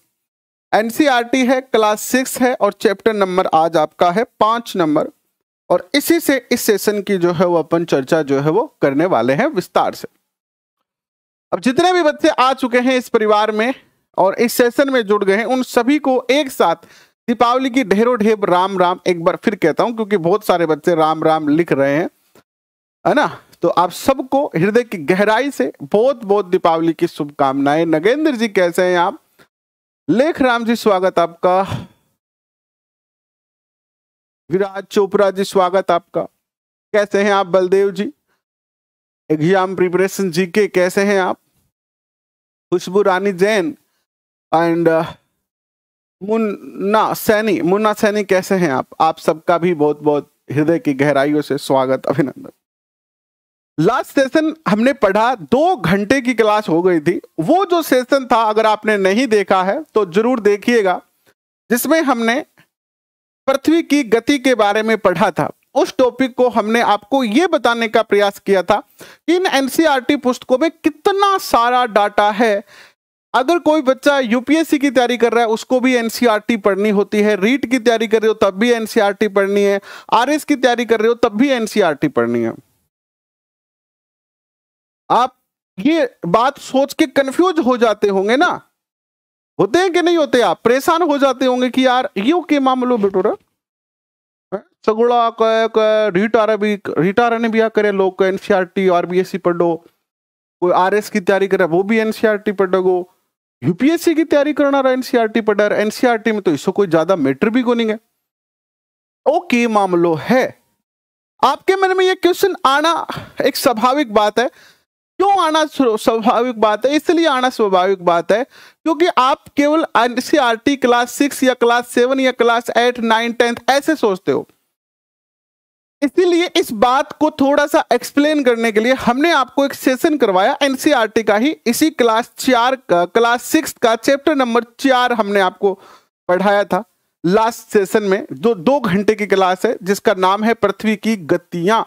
एनसीईआरटी e है क्लास सिक्स है और चैप्टर नंबर आज आपका है पांच नंबर और इसी से इस सेशन की जो है वो अपन चर्चा जो है वो करने वाले हैं विस्तार से अब जितने भी बच्चे आ चुके हैं इस परिवार में और इस सेशन में जुड़ गए हैं उन सभी को एक साथ दीपावली की ढेरों ढेर राम राम एक बार फिर कहता हूं क्योंकि बहुत सारे बच्चे राम राम लिख रहे हैं है ना तो आप सबको हृदय की गहराई से बहुत बहुत दीपावली की शुभकामनाएं नगेंद्र जी कैसे हैं आप लेख राम जी स्वागत आपका विराज चोपड़ा जी स्वागत आपका कैसे हैं आप बलदेव जी एग्जाम प्रिपरेशन जी के कैसे हैं आप खुशबू रानी जैन एंड uh, मुन्ना सैनी मुन्ना सैनी कैसे हैं आप आप सबका भी बहुत बहुत हृदय की गहराइयों से स्वागत अभिनंदन लास्ट सेशन हमने पढ़ा दो घंटे की क्लास हो गई थी वो जो सेशन था अगर आपने नहीं देखा है तो जरूर देखिएगा जिसमें हमने पृथ्वी की गति के बारे में पढ़ा था उस टॉपिक को हमने आपको ये बताने का प्रयास किया था कि इन एनसीआरटी पुस्तकों में कितना सारा डाटा है अगर कोई बच्चा यूपीएससी की तैयारी कर रहा है उसको भी एनसीईआरटी e पढ़नी होती है रीट की तैयारी कर रहे हो तब भी एनसीईआरटी e पढ़नी है आरएस की तैयारी कर रहे हो तब भी एनसीईआरटी e पढ़नी है आप ये बात सोच के कंफ्यूज हो जाते होंगे ना होते हैं कि नहीं होते आप परेशान हो जाते होंगे कि यार यू के मामलो बेटोरा सगुड़ा कह कह रीट आर भी रीट आर ने भी आ करे लोग एनसीआरटी आरबीएससी पढ़ो कोई आरएस की तैयारी करे वो भी एनसीआरटी पढ़ो यूपीएससी की तैयारी करना रहा एनसीआरटी पढ़ा रहा एनसीआरटी में तो इसको कोई ज्यादा मैटर भी को नहीं है ओके मामलो है आपके मन में यह क्वेश्चन आना एक स्वाभाविक बात है क्यों आना स्वाभाविक बात है इसलिए आना स्वाभाविक बात है क्योंकि आप केवल एनसीआरटी क्लास सिक्स या क्लास सेवन या क्लास एट नाइन टेंथ ऐसे सोचते हो इसीलिए इस बात को थोड़ा सा एक्सप्लेन करने के लिए हमने आपको एक सेशन करवाया एनसीईआरटी e का ही इसी क्लास चार का क्लास सिक्स का चैप्टर नंबर चार हमने आपको पढ़ाया था लास्ट सेशन में जो दो घंटे की क्लास है जिसका नाम है पृथ्वी की गतियां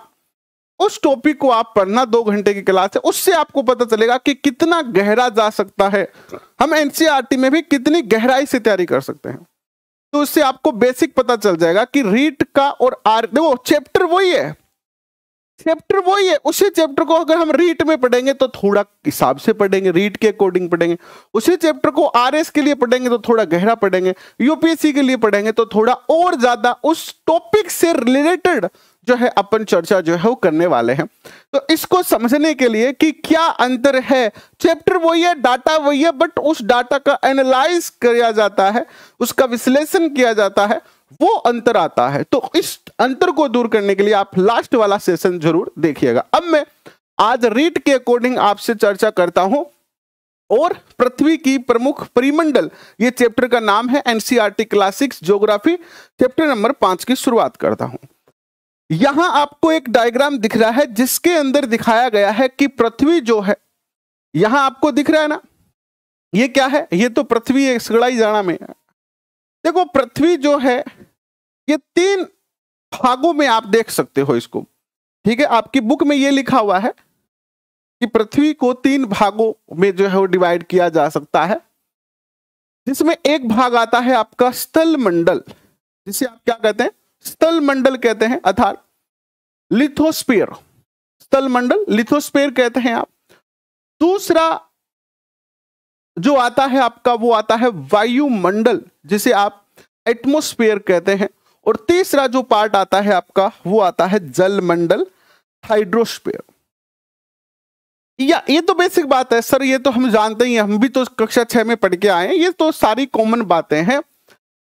उस टॉपिक को आप पढ़ना दो घंटे की क्लास है उससे आपको पता चलेगा कि कितना गहरा जा सकता है हम एनसीईआरटी e में भी कितनी गहराई से तैयारी कर सकते हैं तो इससे आपको बेसिक पता चल जाएगा कि रीट का और आर देखो चैप्टर वही है चैप्टर वही है उसी चैप्टर को अगर हम रीट में पढ़ेंगे तो थोड़ा हिसाब से पढ़ेंगे रीट के अकॉर्डिंग पढ़ेंगे उसी चैप्टर को आरएस के लिए पढ़ेंगे तो थोड़ा गहरा पढ़ेंगे यूपीएससी के लिए पढ़ेंगे तो थोड़ा और ज्यादा उस टॉपिक से रिलेटेड जो है अपन चर्चा जो है वो करने वाले हैं तो इसको समझने के लिए कि क्या अंतर है चैप्टर वही है डाटा वही है बट उस डाटा का एनालाइज किया जाता है उसका विश्लेषण किया जाता है वो अंतर आता है तो इस अंतर को दूर करने के लिए आप लास्ट वाला सेशन जरूर देखिएगा अब मैं आज रीट के अकॉर्डिंग आपसे चर्चा करता हूं और पृथ्वी की प्रमुख परिमंडल ये चैप्टर का नाम है NCERT class six geography chapter number पांच की शुरुआत करता हूं यहां आपको एक डायग्राम दिख रहा है जिसके अंदर दिखाया गया है कि पृथ्वी जो है यहां आपको दिख रहा है ना ये क्या है ये तो पृथ्वी सगड़ाई जाना में है देखो पृथ्वी जो है ये तीन भागों में आप देख सकते हो इसको ठीक है आपकी बुक में ये लिखा हुआ है कि पृथ्वी को तीन भागों में जो है वो डिवाइड किया जा सकता है जिसमें एक भाग आता है आपका स्थल मंडल जिसे आप क्या कहते हैं स्थल मंडल कहते हैं अर्थात लिथोस्पेयर स्थल मंडल लिथोस्पेयर कहते हैं आप दूसरा जो आता है आपका वो आता है वायुमंडल जिसे आप एटमोस्फेयर कहते हैं और तीसरा जो पार्ट आता है आपका वो आता है जलमंडल हाइड्रोस्फेयर या ये तो बेसिक बात है सर ये तो हम जानते ही हैं हम भी तो कक्षा छह में पढ़ के आए हैं ये तो सारी कॉमन बातें हैं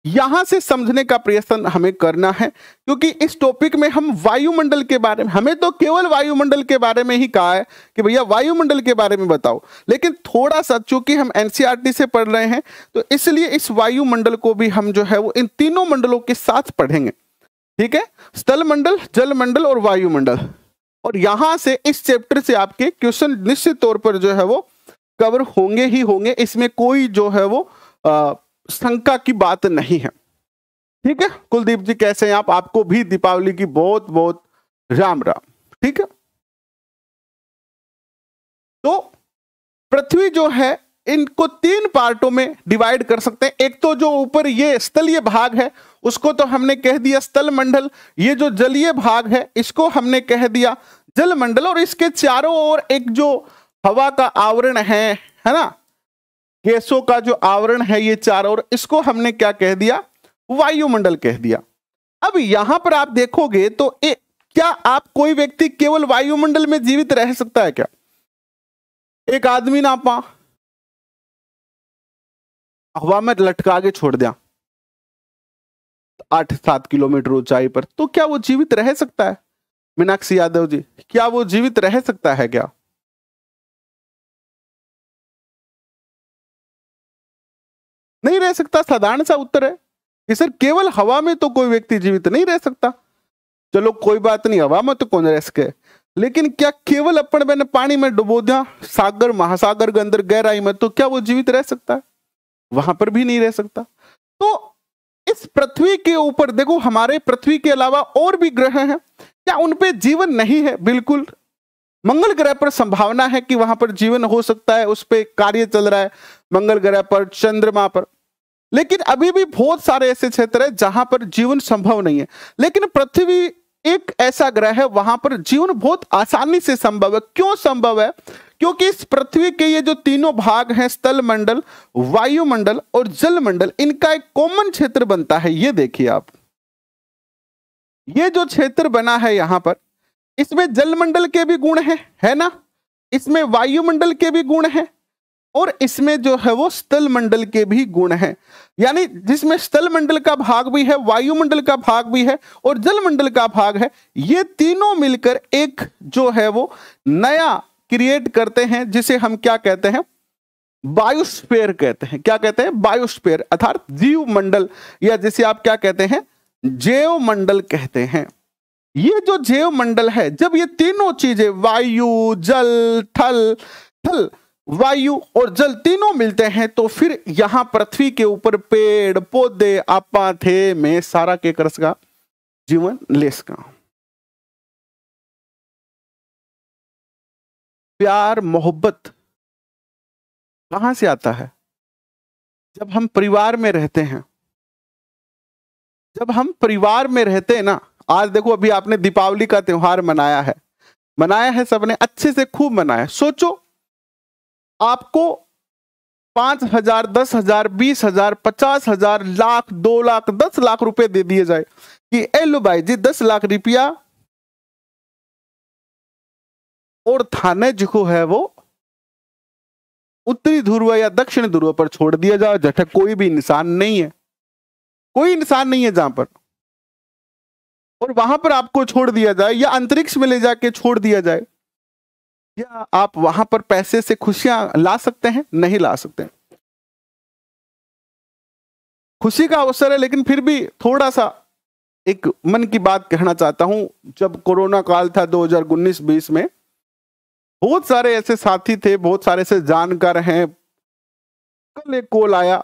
यहां से समझने का प्रयत्न हमें करना है क्योंकि इस टॉपिक में हम वायुमंडल के बारे में हमें तो केवल वायुमंडल के बारे में ही कहा है कि भैया वायुमंडल के बारे में बताओ लेकिन थोड़ा सा चूंकि हम एनसीईआरटी e से पढ़ रहे हैं तो इसलिए इस वायुमंडल को भी हम जो है वो इन तीनों मंडलों के साथ पढ़ेंगे ठीक है स्थल मंडल जल मंडल और वायुमंडल और यहां से इस चैप्टर से आपके क्वेश्चन निश्चित तौर पर जो है वो कवर होंगे ही होंगे इसमें कोई जो है वो आ, शंका की बात नहीं है ठीक है कुलदीप जी कैसे हैं आप आपको भी दीपावली की बहुत बहुत राम राम ठीक है तो पृथ्वी जो है इनको तीन पार्टों में डिवाइड कर सकते हैं एक तो जो ऊपर ये स्थलीय भाग है उसको तो हमने कह दिया स्थल मंडल ये जो जलीय भाग है इसको हमने कह दिया जल मंडल और इसके चारों ओर एक जो हवा का आवरण है है ना गैसों का जो आवरण है ये चार और इसको हमने क्या कह दिया वायुमंडल कह दिया अब यहां पर आप देखोगे तो ए, क्या आप कोई व्यक्ति केवल वायुमंडल में जीवित रह सकता है क्या एक आदमी ना पा हवा में लटका के छोड़ दिया आठ सात किलोमीटर ऊंचाई पर तो क्या वो जीवित रह सकता है मीनाक्षी यादव जी क्या वो जीवित रह सकता है क्या नहीं रह सकता साधारण सा उत्तर है कि सर केवल हवा में तो कोई व्यक्ति जीवित नहीं रह सकता चलो कोई बात नहीं हवा में तो कौन रह सके लेकिन क्या केवल अपन मैंने पानी में डुबो दिया सागर महासागर के अंदर गहराई में तो क्या वो जीवित रह सकता है वहां पर भी नहीं रह सकता तो इस पृथ्वी के ऊपर देखो हमारे पृथ्वी के अलावा और भी ग्रह हैं क्या उनपे जीवन नहीं है बिल्कुल मंगल ग्रह पर संभावना है कि वहां पर जीवन हो सकता है उस पर कार्य चल रहा है मंगल ग्रह पर चंद्रमा पर लेकिन अभी भी बहुत सारे ऐसे क्षेत्र है जहां पर जीवन संभव नहीं है लेकिन पृथ्वी एक ऐसा ग्रह है वहां पर जीवन बहुत आसानी से संभव है क्यों संभव है क्योंकि इस पृथ्वी के ये जो तीनों भाग हैं स्थल मंडल वायुमंडल और जल मंडल इनका एक कॉमन क्षेत्र बनता है ये देखिए आप ये जो क्षेत्र बना है यहां पर इसमें जलमंडल के भी गुण हैं है ना इसमें वायुमंडल के भी गुण हैं और इसमें जो है वो स्थल मंडल के भी गुण हैं यानी जिसमें मंडल का भाग भी है वायुमंडल का भाग भी है और जल मंडल का भाग है ये तीनों मिलकर एक जो है वो नया क्रिएट करते हैं जिसे हम क्या कहते हैं बायोस्फेयर कहते हैं क्या कहते हैं बायोस्फेयर अर्थात जीव मंडल या जिसे आप क्या कहते हैं जैव मंडल कहते हैं ये जो जैव मंडल है जब ये तीनों चीजें वायु जल थल थल वायु और जल तीनों मिलते हैं तो फिर यहां पृथ्वी के ऊपर पेड़ पौधे आपा थे में सारा के कर का जीवन ले सका प्यार मोहब्बत कहां से आता है जब हम परिवार में रहते हैं जब हम परिवार में रहते हैं ना आज देखो अभी आपने दीपावली का त्योहार मनाया है मनाया है सबने अच्छे से खूब मनाया सोचो आपको पांच हजार दस हजार बीस हजार पचास हजार लाख दो लाख दस लाख रुपए दे दिए जाए कि ए लो भाई जी दस लाख रुपया और थाने जो है वो उत्तरी ध्रुव या दक्षिण ध्रुव पर छोड़ दिया जाए जठक कोई भी इंसान नहीं है कोई इंसान नहीं है जहां पर और वहां पर आपको छोड़ दिया जाए या अंतरिक्ष में ले जाके छोड़ दिया जाए या आप वहां पर पैसे से खुशियां ला सकते हैं नहीं ला सकते हैं। खुशी का अवसर है लेकिन फिर भी थोड़ा सा एक मन की बात कहना चाहता हूं जब कोरोना काल था 2019-20 में बहुत सारे ऐसे साथी थे बहुत सारे ऐसे जानकार हैं कल एक कॉल आया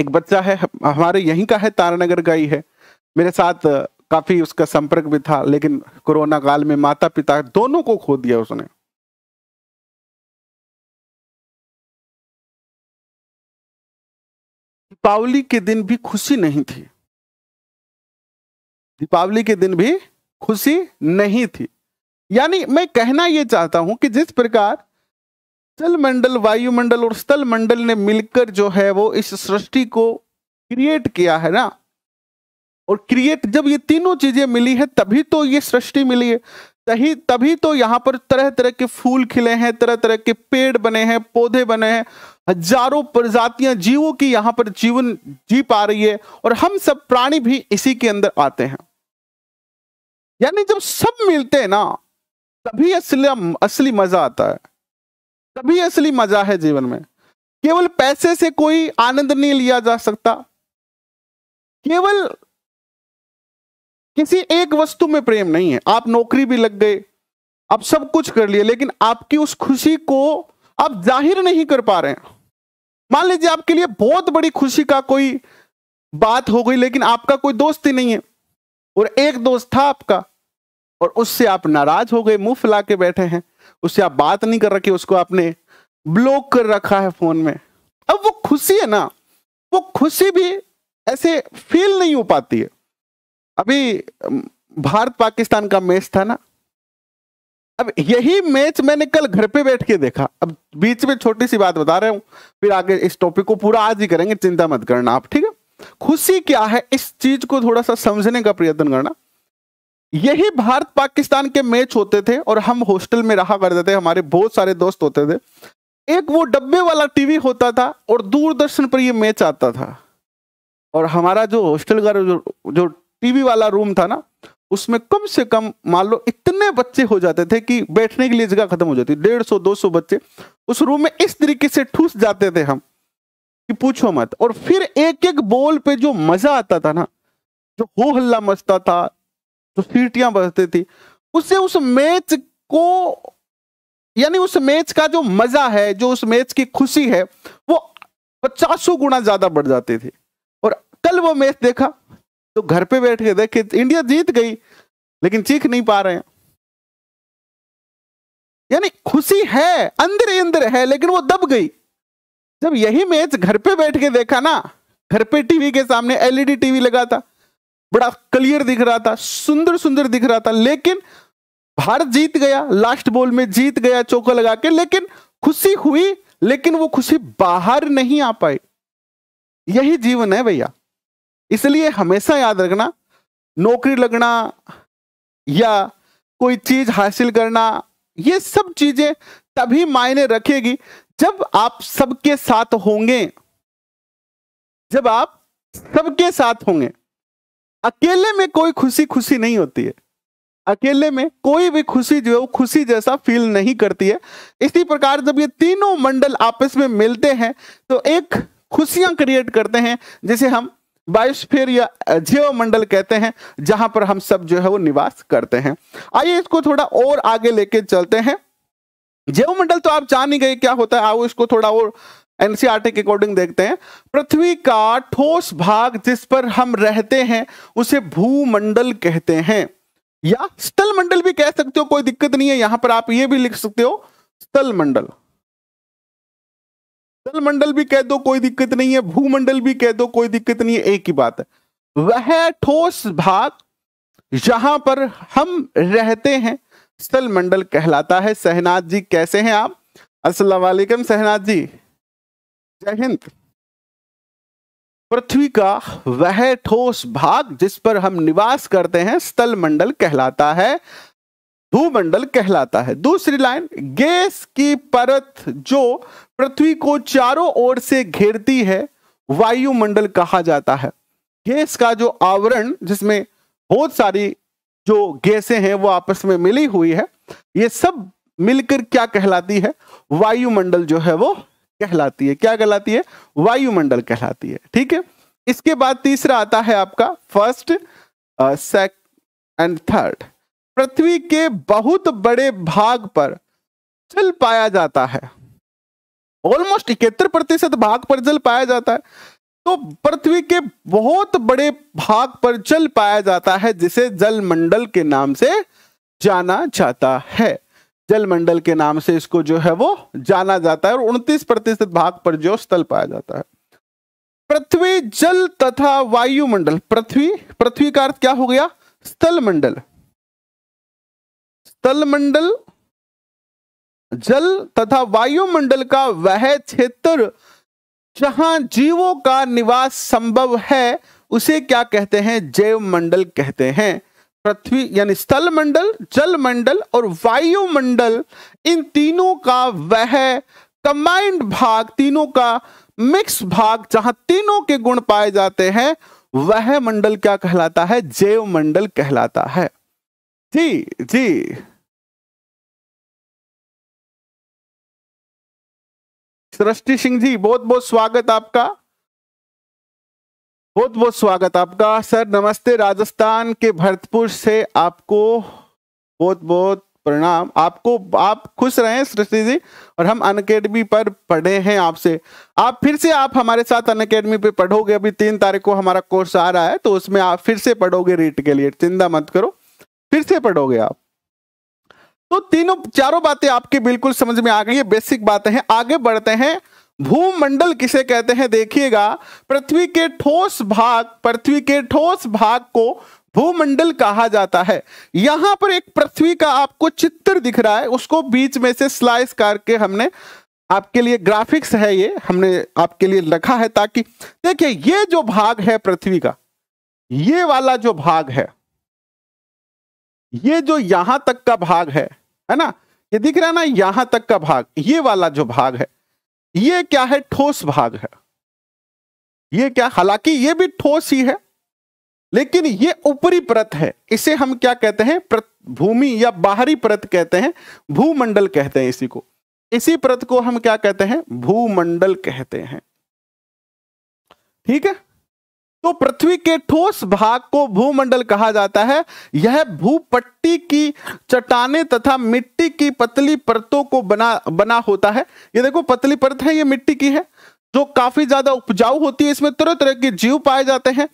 एक बच्चा है हमारे यहीं का है तारानगर का ही है मेरे साथ काफी उसका संपर्क भी था लेकिन कोरोना काल में माता पिता दोनों को खो दिया उसने दीपावली के दिन भी खुशी नहीं थी दीपावली के दिन भी खुशी नहीं थी यानी मैं कहना यह चाहता हूं कि जिस प्रकार जल मंडल वायुमंडल और स्थल मंडल ने मिलकर जो है वो इस सृष्टि को क्रिएट किया है ना और क्रिएट जब ये तीनों चीजें मिली है तभी तो ये सृष्टि मिली है तही तभी तो यहाँ पर तरह तरह के फूल खिले हैं तरह तरह के पेड़ बने हैं पौधे बने हैं हजारों प्रजातियां जीवों की यहाँ पर जीवन जी पा रही है और हम सब प्राणी भी इसी के अंदर आते हैं यानी जब सब मिलते हैं ना तभी असली असली मजा आता है तभी असली मजा है जीवन में केवल पैसे से कोई आनंद नहीं लिया जा सकता केवल किसी एक वस्तु में प्रेम नहीं है आप नौकरी भी लग गए आप सब कुछ कर लिए लेकिन आपकी उस खुशी को आप जाहिर नहीं कर पा रहे हैं मान लीजिए आपके लिए बहुत बड़ी खुशी का कोई बात हो गई लेकिन आपका कोई दोस्त ही नहीं है और एक दोस्त था आपका और उससे आप नाराज हो गए मुंह फैला के बैठे हैं उससे आप बात नहीं कर रखी उसको आपने ब्लॉक कर रखा है फोन में अब वो खुशी है ना वो खुशी भी ऐसे फील नहीं हो पाती है अभी भारत पाकिस्तान का मैच था ना अब यही मैच मैंने कल घर पे बैठ के देखा अब बीच में छोटी सी बात बता रहा हूं फिर आगे इस टॉपिक को पूरा आज ही करेंगे चिंता मत करना आप ठीक है खुशी क्या है इस चीज को थोड़ा सा समझने का प्रयत्न करना यही भारत पाकिस्तान के मैच होते थे और हम हॉस्टल में रहा करते थे हमारे बहुत सारे दोस्त होते थे एक वो डब्बे वाला टीवी होता था और दूरदर्शन पर ये मैच आता था और हमारा जो हॉस्टल का जो जो टीवी वाला रूम था ना उसमें कम से कम मान लो इतने बच्चे हो जाते थे कि बैठने के लिए जगह खत्म हो जाती डेढ़ सौ दो सौ बच्चे उस रूम में इस तरीके से ठूस जाते थे हम कि पूछो मत और फिर एक एक बॉल पे जो मजा आता था ना जो हो हल्ला मचता था जो सीटियां बजती थी उससे उस मैच को यानी उस मैच का जो मजा है जो उस मैच की खुशी है वो पचासों गुना ज्यादा बढ़ जाती थी और कल वो मैच देखा तो घर पे बैठ के देखे इंडिया जीत गई लेकिन चीख नहीं पा रहे हैं यानी खुशी है अंदर ही अंदर है लेकिन वो दब गई जब यही मैच घर पे बैठ के देखा ना घर पे टीवी के सामने एलईडी टीवी लगा था बड़ा क्लियर दिख रहा था सुंदर सुंदर दिख रहा था लेकिन भारत जीत गया लास्ट बॉल में जीत गया चौका लगा के लेकिन खुशी हुई लेकिन वो खुशी बाहर नहीं आ पाई यही जीवन है भैया इसलिए हमेशा याद रखना नौकरी लगना या कोई चीज हासिल करना ये सब चीजें तभी मायने रखेगी जब आप सबके साथ होंगे जब आप सबके साथ होंगे अकेले में कोई खुशी खुशी नहीं होती है अकेले में कोई भी खुशी जो है वो खुशी जैसा फील नहीं करती है इसी प्रकार जब ये तीनों मंडल आपस में मिलते हैं तो एक खुशियां क्रिएट करते हैं जिसे हम बायोस्फीयर या जीव मंडल कहते हैं जहां पर हम सब जो है वो निवास करते हैं आइए इसको थोड़ा और आगे लेके चलते हैं जीव मंडल तो आप जान ही गए क्या होता है आओ इसको थोड़ा और एनसीआरटी e के अकॉर्डिंग देखते हैं पृथ्वी का ठोस भाग जिस पर हम रहते हैं उसे भूमंडल कहते हैं या स्थल मंडल भी कह सकते हो कोई दिक्कत नहीं है यहां पर आप ये भी लिख सकते हो स्थल मंडल तल मंडल भी कह दो कोई दिक्कत नहीं है भूमंडल भी कह दो कोई दिक्कत नहीं है एक ही बात है वह ठोस भाग जहां पर हम रहते हैं स्थल मंडल कहलाता है सहनाथ जी कैसे हैं आप अस्सलाम वालेकुम सहनाथ जी जय हिंद पृथ्वी का वह ठोस भाग जिस पर हम निवास करते हैं स्थल मंडल कहलाता है भूमंडल कहलाता है दूसरी लाइन गैस की परत जो पृथ्वी को चारों ओर से घेरती है वायुमंडल कहा जाता है गैस का जो आवरण जिसमें बहुत सारी जो गैसें हैं वो आपस में मिली हुई है ये सब मिलकर क्या कहलाती है वायुमंडल जो है वो कहलाती है क्या कहलाती है वायुमंडल कहलाती है ठीक है इसके बाद तीसरा आता है आपका फर्स्ट सेक एंड थर्ड पृथ्वी के बहुत बड़े भाग पर जल पाया जाता है ऑलमोस्ट इकहत्तर प्रतिशत भाग पर जल पाया जाता है तो पृथ्वी के बहुत बड़े भाग पर जल पाया जाता है जिसे जल मंडल के नाम से जाना जाता है जल मंडल के नाम से इसको जो है वो जाना जाता है और उनतीस प्रतिशत भाग पर जो स्थल पाया जाता है पृथ्वी जल तथा वायुमंडल पृथ्वी पृथ्वी का अर्थ क्या हो गया स्थल मंडल तलमंडल जल तथा वायुमंडल का वह क्षेत्र जहां जीवों का निवास संभव है उसे क्या कहते हैं जैव मंडल कहते हैं पृथ्वी यानी स्थल मंडल जल मंडल और वायुमंडल इन तीनों का वह कंबाइंड भाग तीनों का मिक्स भाग जहां तीनों के गुण पाए जाते हैं वह मंडल क्या कहलाता है जैव मंडल कहलाता है जी जी सृष्टि सिंह जी बहुत बहुत स्वागत आपका बहुत बहुत स्वागत आपका सर नमस्ते राजस्थान के भरतपुर से आपको बहुत बहुत प्रणाम आपको आप खुश रहें सृष्टि जी और हम अन अकेडमी पर पढ़े हैं आपसे आप फिर से आप हमारे साथ अन अकेडमी पे पढ़ोगे अभी तीन तारीख को हमारा कोर्स आ रहा है तो उसमें आप फिर से पढ़ोगे रीट के लिए चिंता मत करो फिर से पढ़ोगे आप तो तीनों चारों बातें आपकी बिल्कुल समझ में आ गई है बेसिक बातें हैं आगे बढ़ते हैं भूमंडल किसे कहते हैं देखिएगा पृथ्वी के ठोस भाग पृथ्वी के ठोस भाग को भूमंडल कहा जाता है यहां पर एक पृथ्वी का आपको चित्र दिख रहा है उसको बीच में से स्लाइस करके हमने आपके लिए ग्राफिक्स है ये हमने आपके लिए रखा है ताकि देखिए ये जो भाग है पृथ्वी का ये वाला जो भाग है ये जो यहां तक का भाग है है ना ये दिख रहा है ना यहां तक का भाग ये वाला जो भाग है ये क्या है ठोस भाग है ये क्या हालांकि ये भी ठोस ही है लेकिन ये ऊपरी परत है इसे हम क्या कहते हैं भूमि या बाहरी परत कहते हैं भूमंडल कहते हैं इसी को इसी परत को हम क्या कहते हैं भूमंडल कहते हैं ठीक है तो पृथ्वी के ठोस भाग को भूमंडल कहा जाता है यह भूपट्टी की चट्टाने तथा मिट्टी की पतली परतों को बना बना होता है ये देखो पतली परत है ये मिट्टी की है जो काफी ज्यादा उपजाऊ होती है इसमें तरह तरह के जीव पाए जाते हैं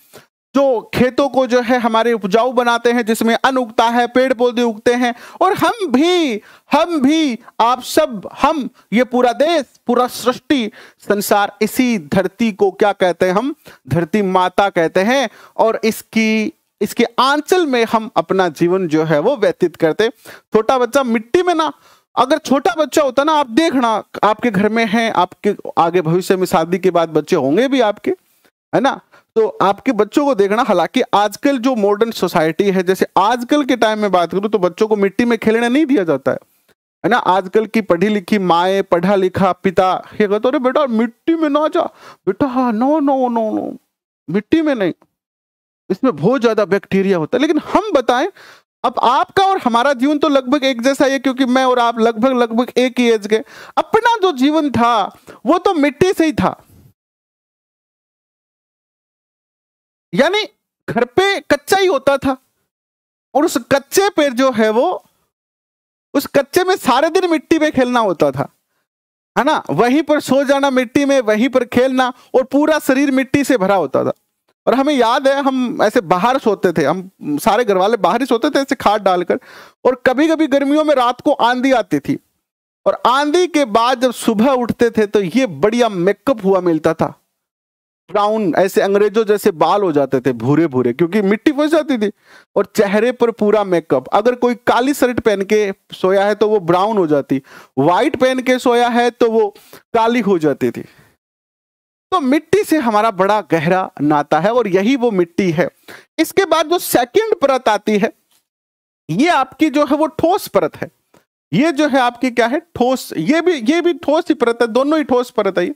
जो खेतों को जो है हमारे उपजाऊ बनाते हैं जिसमें अन्न उगता है पेड़ पौधे उगते हैं और हम भी हम भी आप सब हम ये पूरा देश पूरा सृष्टि संसार इसी धरती को क्या कहते हैं हम धरती माता कहते हैं और इसकी इसके आंचल में हम अपना जीवन जो है वो व्यतीत करते छोटा बच्चा मिट्टी में ना अगर छोटा बच्चा होता ना आप देखना आपके घर में है आपके आगे भविष्य में शादी के बाद बच्चे होंगे भी आपके है ना तो आपके बच्चों को देखना हालांकि आजकल जो मॉडर्न सोसाइटी है जैसे आजकल के टाइम में बात करूं तो बच्चों को मिट्टी में खेलने नहीं दिया जाता है है ना आजकल की पढ़ी लिखी माए पढ़ा लिखा पिता ये कहते अरे बेटा मिट्टी में ना जा बेटा हाँ नो नो नो नो मिट्टी में नहीं इसमें बहुत ज्यादा बैक्टीरिया होता है लेकिन हम बताएं अब आपका और हमारा जीवन तो लगभग एक जैसा ही है क्योंकि मैं और आप लगभग लगभग एक ही एज के अपना जो जीवन था वो तो मिट्टी से ही था यानी घर पे कच्चा ही होता था और उस कच्चे पे जो है वो उस कच्चे में सारे दिन मिट्टी पे खेलना होता था है ना वहीं पर सो जाना मिट्टी में वहीं पर खेलना और पूरा शरीर मिट्टी से भरा होता था और हमें याद है हम ऐसे बाहर सोते थे हम सारे घर वाले बाहर ही सोते थे ऐसे खाद डालकर और कभी कभी गर्मियों में रात को आंधी आती थी और आंधी के बाद जब सुबह उठते थे तो ये बढ़िया मेकअप हुआ मिलता था ब्राउन ऐसे अंग्रेजों जैसे बाल हो जाते थे भूरे भूरे क्योंकि मिट्टी फंस जाती थी और चेहरे पर पूरा मेकअप अगर कोई काली शर्ट पहन के सोया है तो वो ब्राउन हो जाती वाइट पहन के सोया है तो वो काली हो जाती थी तो मिट्टी से हमारा बड़ा गहरा नाता है और यही वो मिट्टी है इसके बाद जो सेकेंड परत आती है ये आपकी जो है वो ठोस परत है ये जो है आपकी क्या है ठोस ये भी ये भी ठोस ही परत है दोनों ही ठोस परत है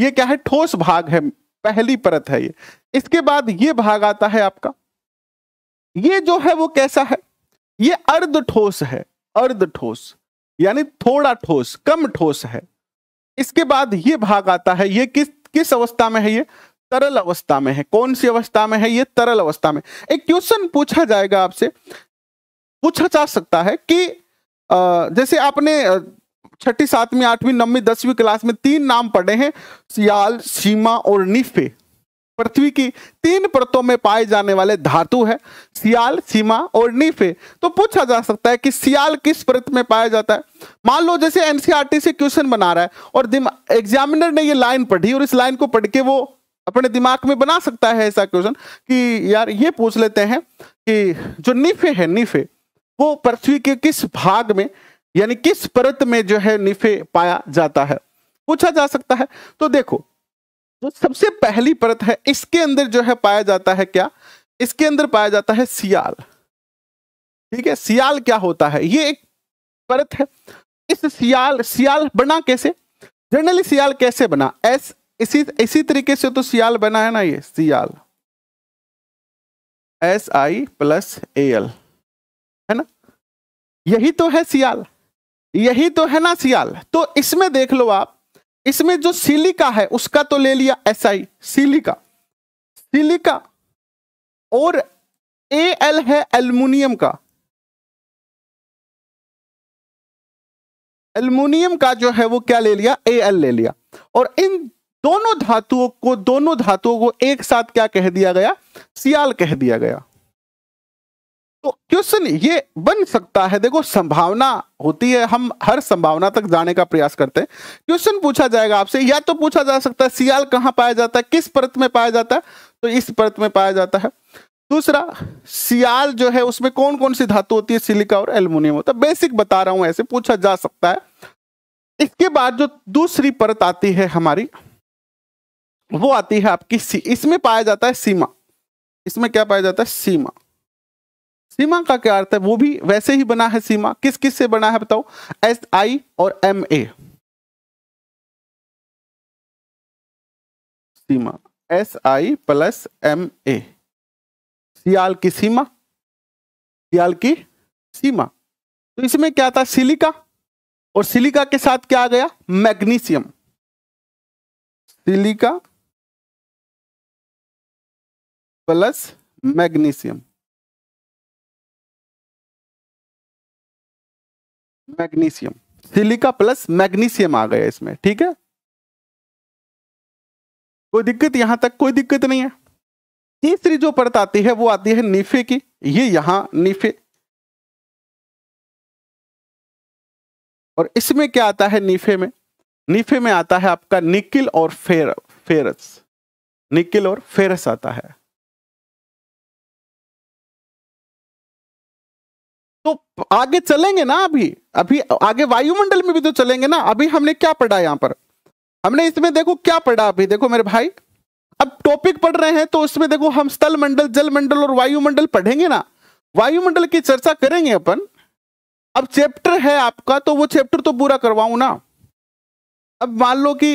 ये क्या है ठोस भाग है पहली परत है ये इसके बाद ये भाग आता है आपका ये जो है वो कैसा है ये अर्ध ठोस है अर्ध ठोस यानी थोड़ा ठोस कम ठोस है इसके बाद ये भाग आता है ये किस किस अवस्था में है ये तरल अवस्था में है कौन सी अवस्था में है ये तरल अवस्था में एक क्वेश्चन पूछा जाएगा आपसे पूछा जा सकता है कि जैसे आपने छठी सातवीं आठवीं नवी दसवीं क्लास में तीन नाम पढ़े हैं सियाल सीमा और निफे पृथ्वी की तीन परतों में पाए जाने वाले धातु है सियाल सीमा और निफे तो पूछा जा सकता है कि सियाल किस परत में पाया जाता है मान लो जैसे एनसीआर से e क्वेश्चन बना रहा है और एग्जामिनर ने ये लाइन पढ़ी और इस लाइन को पढ़ के वो अपने दिमाग में बना सकता है ऐसा क्वेश्चन कि यार ये पूछ लेते हैं कि जो निफे है निफे वो पृथ्वी के किस भाग में यानी किस परत में जो है निफे पाया जाता है पूछा जा सकता है तो देखो जो सबसे पहली परत है इसके अंदर जो है पाया जाता है क्या इसके अंदर पाया जाता है सियाल ठीक है सियाल क्या होता है ये एक परत है इस सियाल सियाल बना कैसे जनरली सियाल कैसे बना एस इसी इसी तरीके से तो सियाल बना है ना ये sial S I plus A L है ना यही तो है सियाल यही तो है ना सियाल तो इसमें देख लो आप इसमें जो सिलिका है उसका तो ले लिया एस आई सिलिका सिलिका और ए एल है एल्यूमिनियम का एल्यूमिनियम का जो है वो क्या ले लिया ए एल ले लिया और इन दोनों धातुओं को दोनों धातुओं को एक साथ क्या कह दिया गया सियाल कह दिया गया तो क्वेश्चन ये बन सकता है देखो संभावना होती है हम हर संभावना तक जाने का प्रयास करते हैं क्वेश्चन पूछा जाएगा आपसे या तो पूछा जा सकता है सियाल कहाँ पाया जाता है किस परत में पाया जाता है तो इस परत में पाया जाता है दूसरा सियाल जो है उसमें कौन कौन सी धातु होती है सिलिका और एल्यूमिनियम होता है बेसिक बता रहा हूं ऐसे पूछा जा सकता है इसके बाद जो दूसरी परत आती है हमारी वो आती है आपकी सी इसमें पाया जाता है सीमा इसमें क्या पाया जाता है सीमा सीमा का क्या अर्थ है वो भी वैसे ही बना है सीमा किस किस से बना है बताओ एस आई और M A sima S I plus M A sial की सीमा सियाल की सीमा तो इसमें क्या था सिलिका और सिलिका के साथ क्या आ गया magnesium silica plus magnesium magnesium silica plus magnesium आ गया इसमें ठीक है कोई दिक्कत यहां तक कोई दिक्कत नहीं है तीसरी जो परत आती है वो आती है नीफे की ये यहां निफे और इसमें क्या आता है नीफे में नीफे में आता है आपका निकिल और फेर फेरस निकिल और फेरस आता है तो आगे चलेंगे ना अभी अभी आगे वायुमंडल में भी तो चलेंगे ना अभी हमने क्या पढ़ा यहाँ पर हमने इसमें देखो क्या पढ़ा अभी देखो मेरे भाई अब टॉपिक पढ़ रहे हैं तो उसमें देखो हम स्थल मंडल जल मंडल और वायुमंडल पढ़ेंगे ना वायुमंडल की चर्चा करेंगे अपन अब चैप्टर है आपका तो वो चैप्टर तो पूरा करवाऊ ना अब मान लो कि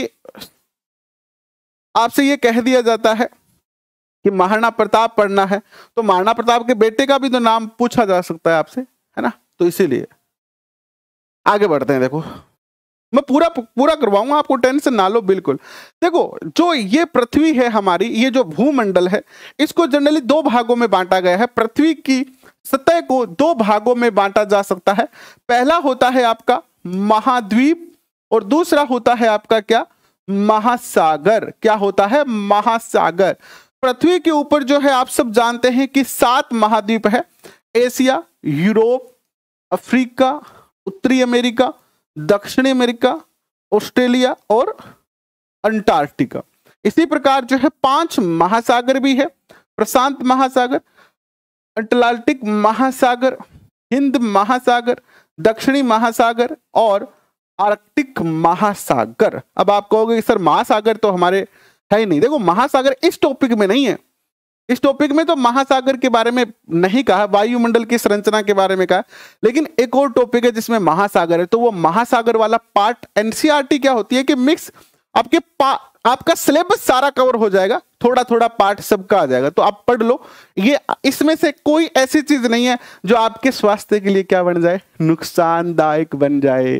आपसे ये कह दिया जाता है कि महाराणा प्रताप पढ़ना है तो महाराणा प्रताप के बेटे का भी तो नाम पूछा जा सकता है आपसे है ना तो इसीलिए आगे बढ़ते हैं देखो मैं पूरा पूरा करवाऊंगा आपको टेंशन ना लो बिल्कुल देखो जो ये पृथ्वी है हमारी ये जो भूमंडल है इसको जनरली दो भागों में बांटा गया है पृथ्वी की सतह को दो भागों में बांटा जा सकता है पहला होता है आपका महाद्वीप और दूसरा होता है आपका क्या महासागर क्या होता है महासागर पृथ्वी के ऊपर जो है आप सब जानते हैं कि सात महाद्वीप है एशिया यूरोप अफ्रीका उत्तरी अमेरिका दक्षिणी अमेरिका ऑस्ट्रेलिया और अंटार्कटिका इसी प्रकार जो है पांच महासागर भी है प्रशांत महासागर अटलांटिक महासागर हिंद महासागर दक्षिणी महासागर और आर्कटिक महासागर अब आप कहोगे सर महासागर तो हमारे है ही नहीं देखो महासागर इस टॉपिक में नहीं है इस टॉपिक में तो महासागर के बारे में नहीं कहा वायुमंडल की संरचना के बारे में कहा लेकिन एक और टॉपिक है जिसमें महासागर है तो वो महासागर वाला पार्ट एनसीआरटी e क्या होती है कि मिक्स आपके आपका सिलेबस सारा कवर हो जाएगा थोड़ा थोड़ा पार्ट सबका आ जाएगा तो आप पढ़ लो ये इसमें से कोई ऐसी चीज नहीं है जो आपके स्वास्थ्य के लिए क्या बन जाए नुकसानदायक बन जाए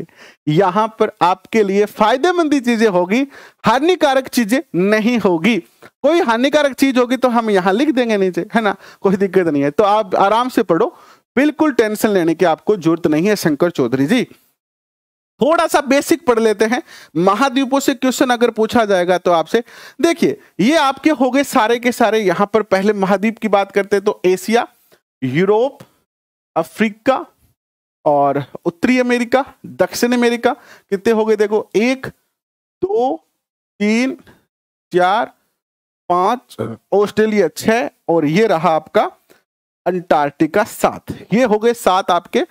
यहां पर आपके लिए फायदेमंदी चीजें होगी हानिकारक चीजें नहीं होगी कोई हानिकारक चीज होगी तो हम यहां लिख देंगे नीचे है ना कोई दिक्कत नहीं है तो आप आराम से पढ़ो बिल्कुल टेंशन लेने की आपको जरूरत नहीं है शंकर चौधरी जी थोड़ा सा बेसिक पढ़ लेते हैं महाद्वीपों से क्वेश्चन अगर पूछा जाएगा तो आपसे देखिए ये आपके हो गए सारे के सारे यहां पर पहले महाद्वीप की बात करते हैं तो एशिया यूरोप अफ्रीका और उत्तरी अमेरिका दक्षिण अमेरिका कितने हो गए देखो एक दो तीन चार पांच ऑस्ट्रेलिया छह और ये रहा आपका अंटार्कटिका सात ये हो गए सात आपके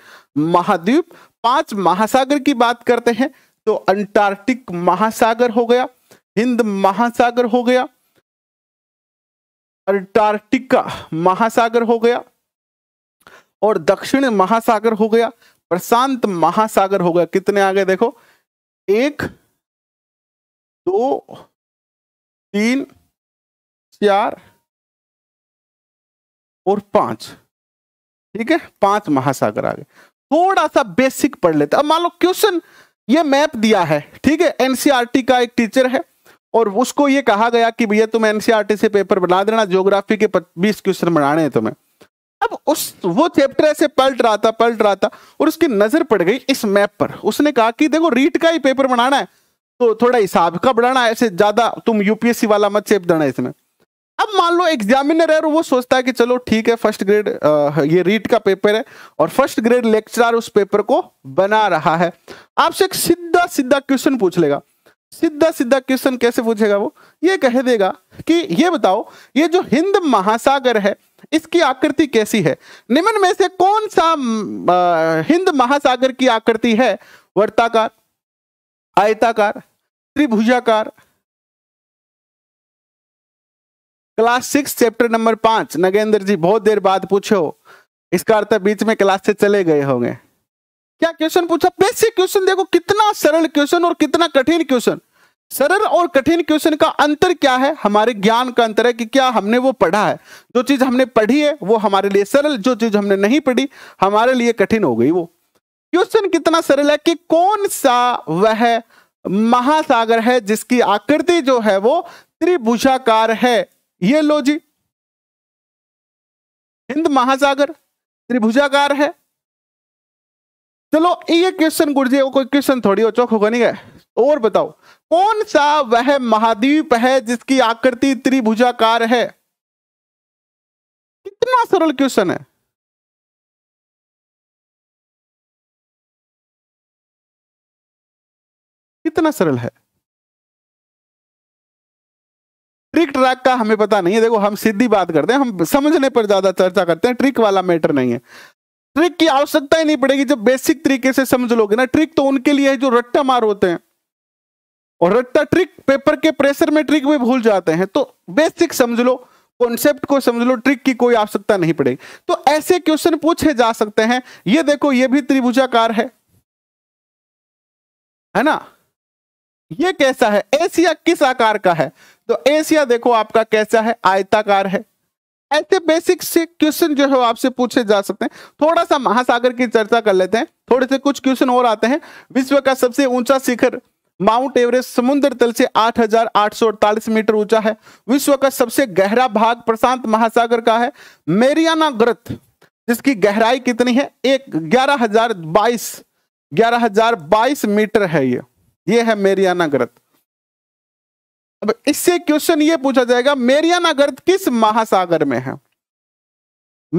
महाद्वीप पांच महासागर की बात करते हैं तो अंटार्कटिक महासागर हो गया हिंद महासागर हो गया अंटार्कटिका महासागर हो गया और दक्षिण महासागर हो गया प्रशांत महासागर हो गया कितने आ गए देखो एक दो तीन चार और पांच ठीक है पांच महासागर आ गए थोड़ा सा बेसिक पढ़ लेते अब मान लो क्वेश्चन ये मैप दिया है ठीक है एनसीईआरटी e का एक टीचर है और उसको ये कहा गया कि भैया तुम एनसीईआरटी e से पेपर बना देना ज्योग्राफी के बीस क्वेश्चन बनाने हैं तुम्हें अब उस वो चैप्टर ऐसे पलट रहा था पलट रहा था और उसकी नजर पड़ गई इस मैप पर उसने कहा कि देखो रीट का ही पेपर बनाना है तो थोड़ा हिसाब का बढ़ाना ऐसे ज्यादा तुम यूपीएससी वाला मत चेप देना इसमें अब मान लो एग्जामिनर है वो सोचता है कि चलो ठीक है फर्स्ट ग्रेड ये रीट का पेपर है और फर्स्ट ग्रेड लेक्चरर उस पेपर को बना रहा है आपसे एक सीधा सीधा क्वेश्चन पूछ लेगा सीधा सीधा क्वेश्चन कैसे पूछेगा वो ये कह देगा कि ये बताओ ये जो हिंद महासागर है इसकी आकृति कैसी है निम्न में से कौन सा हिंद महासागर की आकृति है वर्ताकार आयताकार त्रिभुजाकार क्लास सिक्स चैप्टर नंबर पांच नगेंद्र जी बहुत देर बाद पूछे हो इसका अर्थ बीच में क्लास से चले गए होंगे क्या क्वेश्चन पूछा बेसिक क्वेश्चन देखो कितना सरल क्वेश्चन और कितना कठिन क्वेश्चन सरल और कठिन क्वेश्चन का अंतर क्या है हमारे ज्ञान का अंतर है कि क्या हमने वो पढ़ा है जो चीज हमने पढ़ी है वो हमारे लिए सरल जो चीज हमने नहीं पढ़ी हमारे लिए कठिन हो गई वो क्वेश्चन कितना सरल है कि कौन सा वह महासागर है जिसकी आकृति जो है वो त्रिभुजाकार है ये लो जी हिंद महासागर त्रिभुजाकार है चलो ये क्वेश्चन जी कोई क्वेश्चन थोड़ी हो चौक होगा नहीं गए और बताओ कौन सा वह महाद्वीप है जिसकी आकृति त्रिभुजाकार है कितना सरल क्वेश्चन है कितना सरल है ट्रिक ट्रैक का हमें पता नहीं है देखो हम सीधी बात करते हैं हम समझने पर ज्यादा चर्चा करते हैं ट्रिक वाला मैटर नहीं है ट्रिक की आवश्यकता ही नहीं पड़ेगी जब बेसिक तरीके से समझ लोगे ना ट्रिक तो उनके लिए है जो रट्टा मार होते हैं और रट्टा ट्रिक पेपर के प्रेशर में ट्रिक भी भूल जाते हैं तो बेसिक समझ लो कॉन्सेप्ट को समझ लो ट्रिक की कोई आवश्यकता नहीं पड़ेगी तो ऐसे क्वेश्चन पूछे जा सकते हैं ये देखो ये भी त्रिभुजाकार है है ना ये कैसा है एशिया किस आकार का है तो एशिया देखो आपका कैसा है आयताकार है ऐसे बेसिक से क्वेश्चन जो है आपसे पूछे जा सकते हैं थोड़ा सा महासागर की चर्चा कर लेते हैं थोड़े से कुछ क्वेश्चन और आते हैं विश्व का सबसे ऊंचा शिखर माउंट एवरेस्ट समुद्र तल से 8,848 मीटर ऊंचा है विश्व का सबसे गहरा भाग प्रशांत महासागर का है मेरियाना ग्रथ जिसकी गहराई कितनी है एक ग्यारह हजार मीटर है ये ये है मेरियाना ग्रथ अब इससे क्वेश्चन ये पूछा जाएगा मेरियाना गर्त किस महासागर में है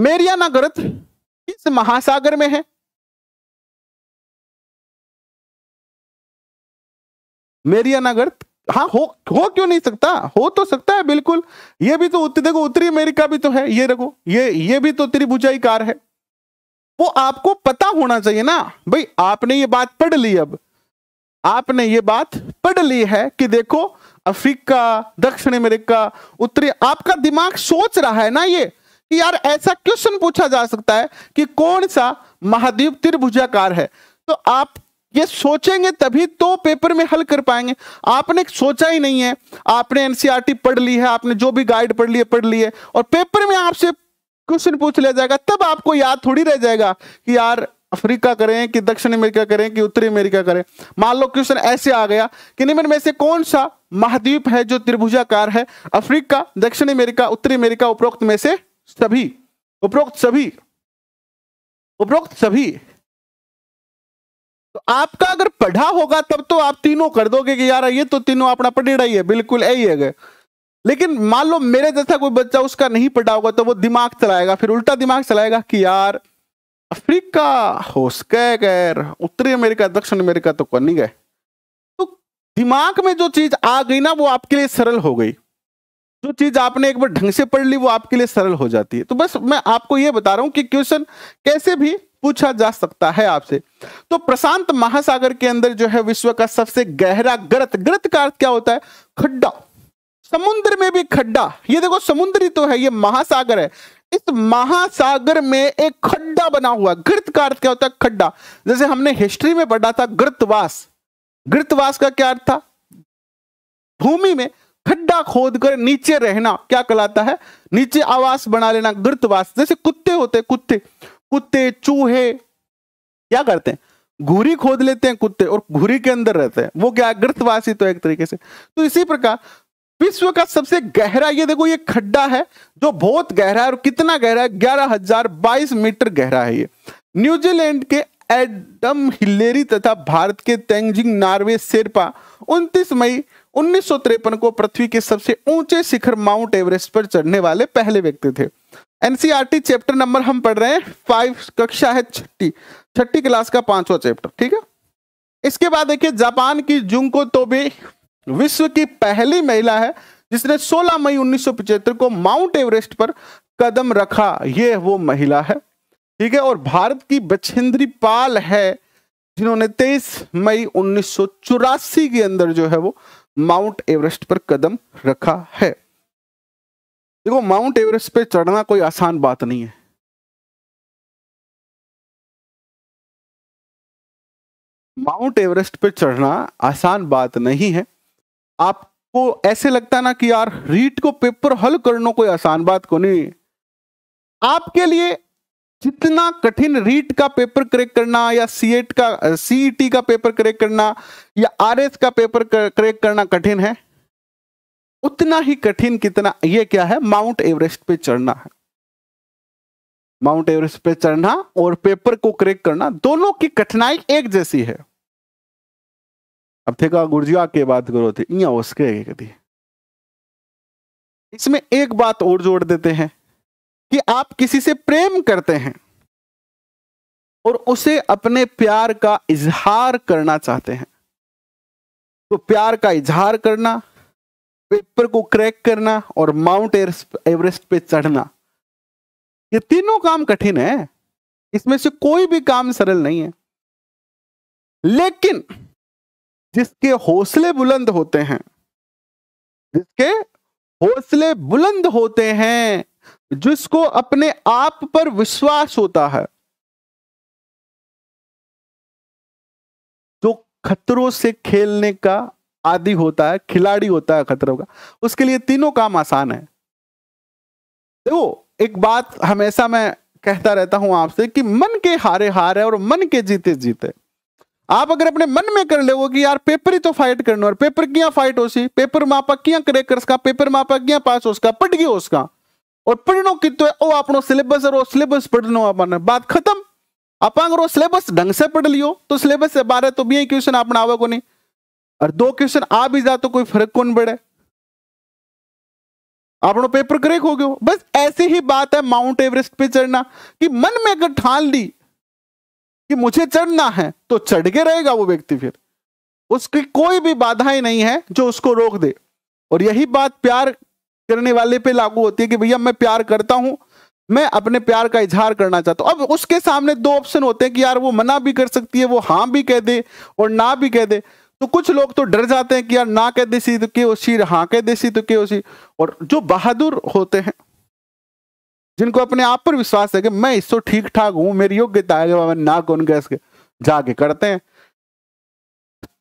मेरियाना गर्त किस महासागर में है मेरियाना गर्त हाँ हो हो क्यों नहीं सकता हो तो सकता है बिल्कुल ये भी तो उत्तर देखो उत्तरी अमेरिका भी तो है ये देखो ये ये भी तो त्रिभुजाई कार है वो आपको पता होना चाहिए ना भाई आपने ये बात पढ़ ली अब आपने ये बात पढ़ ली है कि देखो अफ्रीका दक्षिण अमेरिका उत्तरी आपका दिमाग सोच रहा है ना ये कि यार ऐसा क्वेश्चन पूछा जा सकता है कि कौन सा महाद्वीप त्रिभुजाकार है तो आप ये सोचेंगे तभी तो पेपर में हल कर पाएंगे आपने सोचा ही नहीं है आपने एनसीआरटी e पढ़ ली है आपने जो भी गाइड पढ़ लिया पढ़ लिया और पेपर में आपसे क्वेश्चन पूछ लिया जाएगा तब आपको याद थोड़ी रह जाएगा कि यार अफ्रीका करें कि दक्षिण अमेरिका करें कि उत्तरी अमेरिका करें मान लो क्वेश्चन ऐसे आ गया कि निम्न में से कौन सा महाद्वीप है जो त्रिभुजाकार है अफ्रीका दक्षिण अमेरिका उत्तरी अमेरिका उपरोक्त में से सभी उपरोक्त सभी उपरोक्त सभी तो आपका अगर पढ़ा होगा तब तो आप तीनों कर दोगे कि यार ये तो तीनों अपना पढ़ेड़ा ही है बिल्कुल यही है लेकिन मान लो मेरे जैसा कोई बच्चा उसका नहीं पढ़ा होगा तो वो दिमाग चलाएगा फिर उल्टा दिमाग चलाएगा कि यार अफ्रीका होस्के गैर उत्तरी अमेरिका दक्षिण अमेरिका तो करनी गए तो दिमाग में जो चीज आ गई ना वो आपके लिए सरल हो गई जो चीज आपने एक बार ढंग से पढ़ ली वो आपके लिए सरल हो जाती है तो बस मैं आपको ये बता रहा हूं कि क्वेश्चन कैसे भी पूछा जा सकता है आपसे तो प्रशांत महासागर के अंदर जो है विश्व का सबसे गहरा ग्रत ग्रत का अर्थ क्या होता है खड्डा समुद्र में भी खड्डा ये देखो समुद्री तो है ये महासागर है इस महासागर में एक खड्डा बना हुआ गृत का अर्थ क्या होता है खड्डा जैसे हमने हिस्ट्री में पढ़ा था गृतवास गृतवास का क्या अर्थ था भूमि में खड्डा खोदकर नीचे रहना क्या कहलाता है नीचे आवास बना लेना गृतवास जैसे कुत्ते होते कुत्ते कुत्ते चूहे क्या करते हैं घूरी खोद लेते हैं कुत्ते और घुरी के अंदर रहते हैं वो क्या है गृतवासी तो एक तरीके से तो इसी प्रकार विश्व का सबसे गहरा ये देखो ये खड्डा है जो बहुत गहरा है और कितना गहरा है ग्यारह हजार बाईस मीटर गहरा है ये न्यूजीलैंड के एडम हिलेरी तथा भारत के तेंजिंग नार्वे शेरपा 29 मई उन्नीस को पृथ्वी के सबसे ऊंचे शिखर माउंट एवरेस्ट पर चढ़ने वाले पहले व्यक्ति थे एनसीआरटी चैप्टर नंबर हम पढ़ रहे हैं फाइव कक्षा है छठी छठी क्लास का पांचवा चैप्टर ठीक है इसके बाद देखिए जापान की जुंको तोबे विश्व की पहली महिला है जिसने 16 मई उन्नीस को माउंट एवरेस्ट पर कदम रखा ये वो महिला है ठीक है और भारत की बछेंद्री पाल है जिन्होंने 23 मई उन्नीस के अंदर जो है वो माउंट एवरेस्ट पर कदम रखा है देखो माउंट एवरेस्ट पर चढ़ना कोई आसान बात नहीं है माउंट एवरेस्ट पर चढ़ना आसान बात नहीं है आपको ऐसे लगता ना कि यार रीट को पेपर हल करना कोई आसान बात को नहीं आपके लिए जितना कठिन रीट का पेपर क्रैक करना या सीएट का सीईटी का पेपर क्रैक करना या आरएस का पेपर क्रैक करना कठिन है उतना ही कठिन कितना ये क्या है माउंट एवरेस्ट पे चढ़ना है माउंट एवरेस्ट पे चढ़ना और पेपर को क्रैक करना दोनों की कठिनाई एक जैसी है अब थे का गुर्जिया के बात करो थे तो यहाँ उसके कदी इसमें एक बात और जोड़ देते हैं कि आप किसी से प्रेम करते हैं और उसे अपने प्यार का इजहार करना चाहते हैं तो प्यार का इजहार करना पेपर को क्रैक करना और माउंट एवरेस्ट पे चढ़ना ये तीनों काम कठिन है इसमें से कोई भी काम सरल नहीं है लेकिन जिसके हौसले बुलंद होते हैं जिसके हौसले बुलंद होते हैं जिसको अपने आप पर विश्वास होता है जो खतरों से खेलने का आदि होता है खिलाड़ी होता है खतरों का उसके लिए तीनों काम आसान है देखो एक बात हमेशा मैं कहता रहता हूं आपसे कि मन के हारे हारे और मन के जीते जीते आप अगर अपने मन में कर ले कि यार पेपर ही तो फाइट करना और पेपर किया फाइट हो सी पेपर मापा क्या किया क्रैक कर पेपर मापा क्या किया पास हो उसका पढ़ गया उसका और पढ़नो कितो है ओ अपनो सिलेबस और सिलेबस पढ़नो आपने बात खत्म आप अगर सिलेबस ढंग से पढ़ लियो तो सिलेबस से बारह तो भी क्वेश्चन आपने आवा को नहीं और दो क्वेश्चन आ भी जा तो कोई फर्क कौन पड़े आप पेपर क्रेक हो गयो बस ऐसी ही बात है माउंट एवरेस्ट पे चढ़ना कि मन में अगर ठान ली कि मुझे चढ़ना है तो चढ़ के रहेगा वो व्यक्ति फिर उसकी कोई भी बाधाएं नहीं है जो उसको रोक दे और यही बात प्यार करने वाले पे लागू होती है कि भैया मैं प्यार करता हूं मैं अपने प्यार का इजहार करना चाहता हूं अब उसके सामने दो ऑप्शन होते हैं कि यार वो मना भी कर सकती है वो हाँ भी कह दे और ना भी कह दे तो कुछ लोग तो डर जाते हैं कि यार ना कह दे सी तो के उसी हाँ कह दे सी तो के उसी और जो बहादुर होते हैं जिनको अपने आप पर विश्वास है कि मैं इससे ठीक ठाक हूं मेरी योग्यता है बाबा ना कौन गैस के जाके करते हैं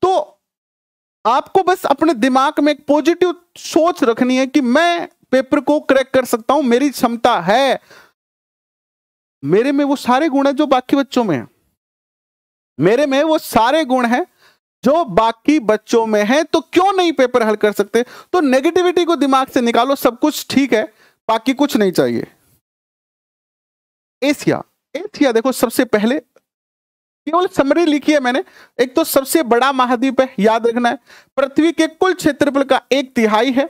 तो आपको बस अपने दिमाग में एक पॉजिटिव सोच रखनी है कि मैं पेपर को क्रैक कर सकता हूं मेरी क्षमता है मेरे में वो सारे गुण है जो बाकी बच्चों में है मेरे में वो सारे गुण है जो बाकी बच्चों में है तो क्यों नहीं पेपर हल कर सकते तो नेगेटिविटी को दिमाग से निकालो सब कुछ ठीक है बाकी कुछ नहीं चाहिए एशिया एशिया देखो सबसे पहले केवल समरी लिखी है मैंने एक तो सबसे बड़ा महाद्वीप है याद रखना है पृथ्वी के कुल क्षेत्रफल का एक तिहाई है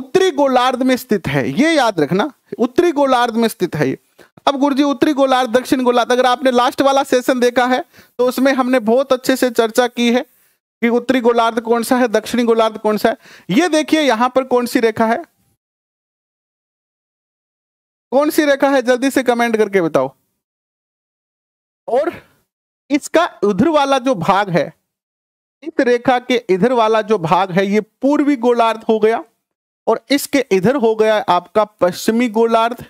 उत्तरी गोलार्ध में स्थित है ये याद रखना उत्तरी गोलार्ध में स्थित है ये अब गुरुजी उत्तरी गोलार्ध दक्षिण गोलार्ध अगर आपने लास्ट वाला सेशन देखा है तो उसमें हमने बहुत अच्छे से चर्चा की है कि उत्तरी गोलार्ध कौन सा है दक्षिणी गोलार्ध कौन सा है ये देखिए यहां पर कौन सी रेखा है कौन सी रेखा है जल्दी से कमेंट करके बताओ और इसका उधर वाला जो भाग है इस रेखा के इधर वाला जो भाग है ये पूर्वी गोलार्ध हो गया और इसके इधर हो गया आपका पश्चिमी गोलार्ध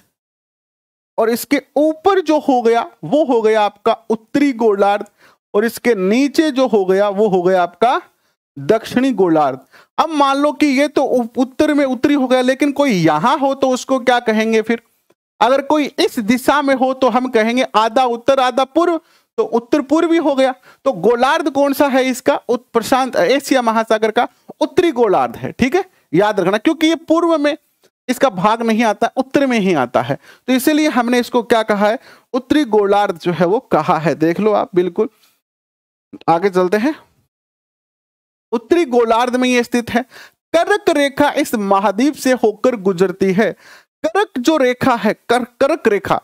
और इसके ऊपर जो हो गया वो हो गया आपका उत्तरी गोलार्ध और इसके नीचे जो हो गया वो हो गया आपका दक्षिणी गोलार्ध अब मान लो कि ये तो उत्तर में उत्तरी हो गया लेकिन कोई यहां हो तो उसको क्या कहेंगे फिर अगर कोई इस दिशा में हो तो हम कहेंगे आधा उत्तर आधा पूर्व तो उत्तर पूर्वी हो गया तो गोलार्ध कौन सा है इसका प्रशांत एशिया महासागर का उत्तरी गोलार्ध है ठीक है याद रखना क्योंकि ये पूर्व में इसका भाग नहीं आता उत्तर में ही आता है तो इसीलिए हमने इसको क्या कहा है उत्तरी गोलार्ध जो है वो कहा है देख लो आप बिल्कुल आगे चलते हैं उत्तरी गोलार्ध में ये स्थित है कर्क रेखा इस महाद्वीप से होकर गुजरती है करक जो रेखा है कर करक रेखा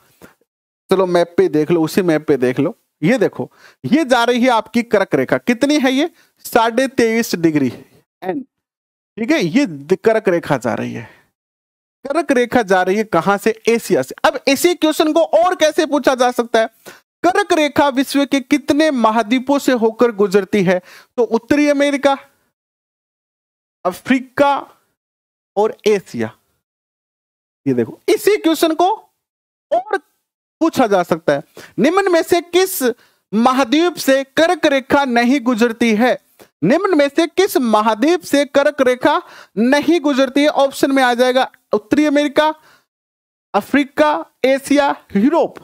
चलो मैप पे देख लो उसी मैप पे देख लो ये देखो ये जा रही है आपकी करक रेखा कितनी है ये साढ़े तेईस डिग्री एन ठीक है ये करक रेखा जा रही है करक रेखा जा रही है कहां से एशिया से अब इसी क्वेश्चन को और कैसे पूछा जा सकता है करक रेखा विश्व के कितने महाद्वीपों से होकर गुजरती है तो उत्तरी अमेरिका अफ्रीका और एशिया ये देखो इसी क्वेश्चन को और पूछा जा सकता है निम्न में से किस महाद्वीप से कर्क रेखा नहीं गुजरती है निम्न में से किस महाद्वीप से कर्क रेखा नहीं गुजरती है ऑप्शन में आ जाएगा उत्तरी अमेरिका अफ्रीका एशिया यूरोप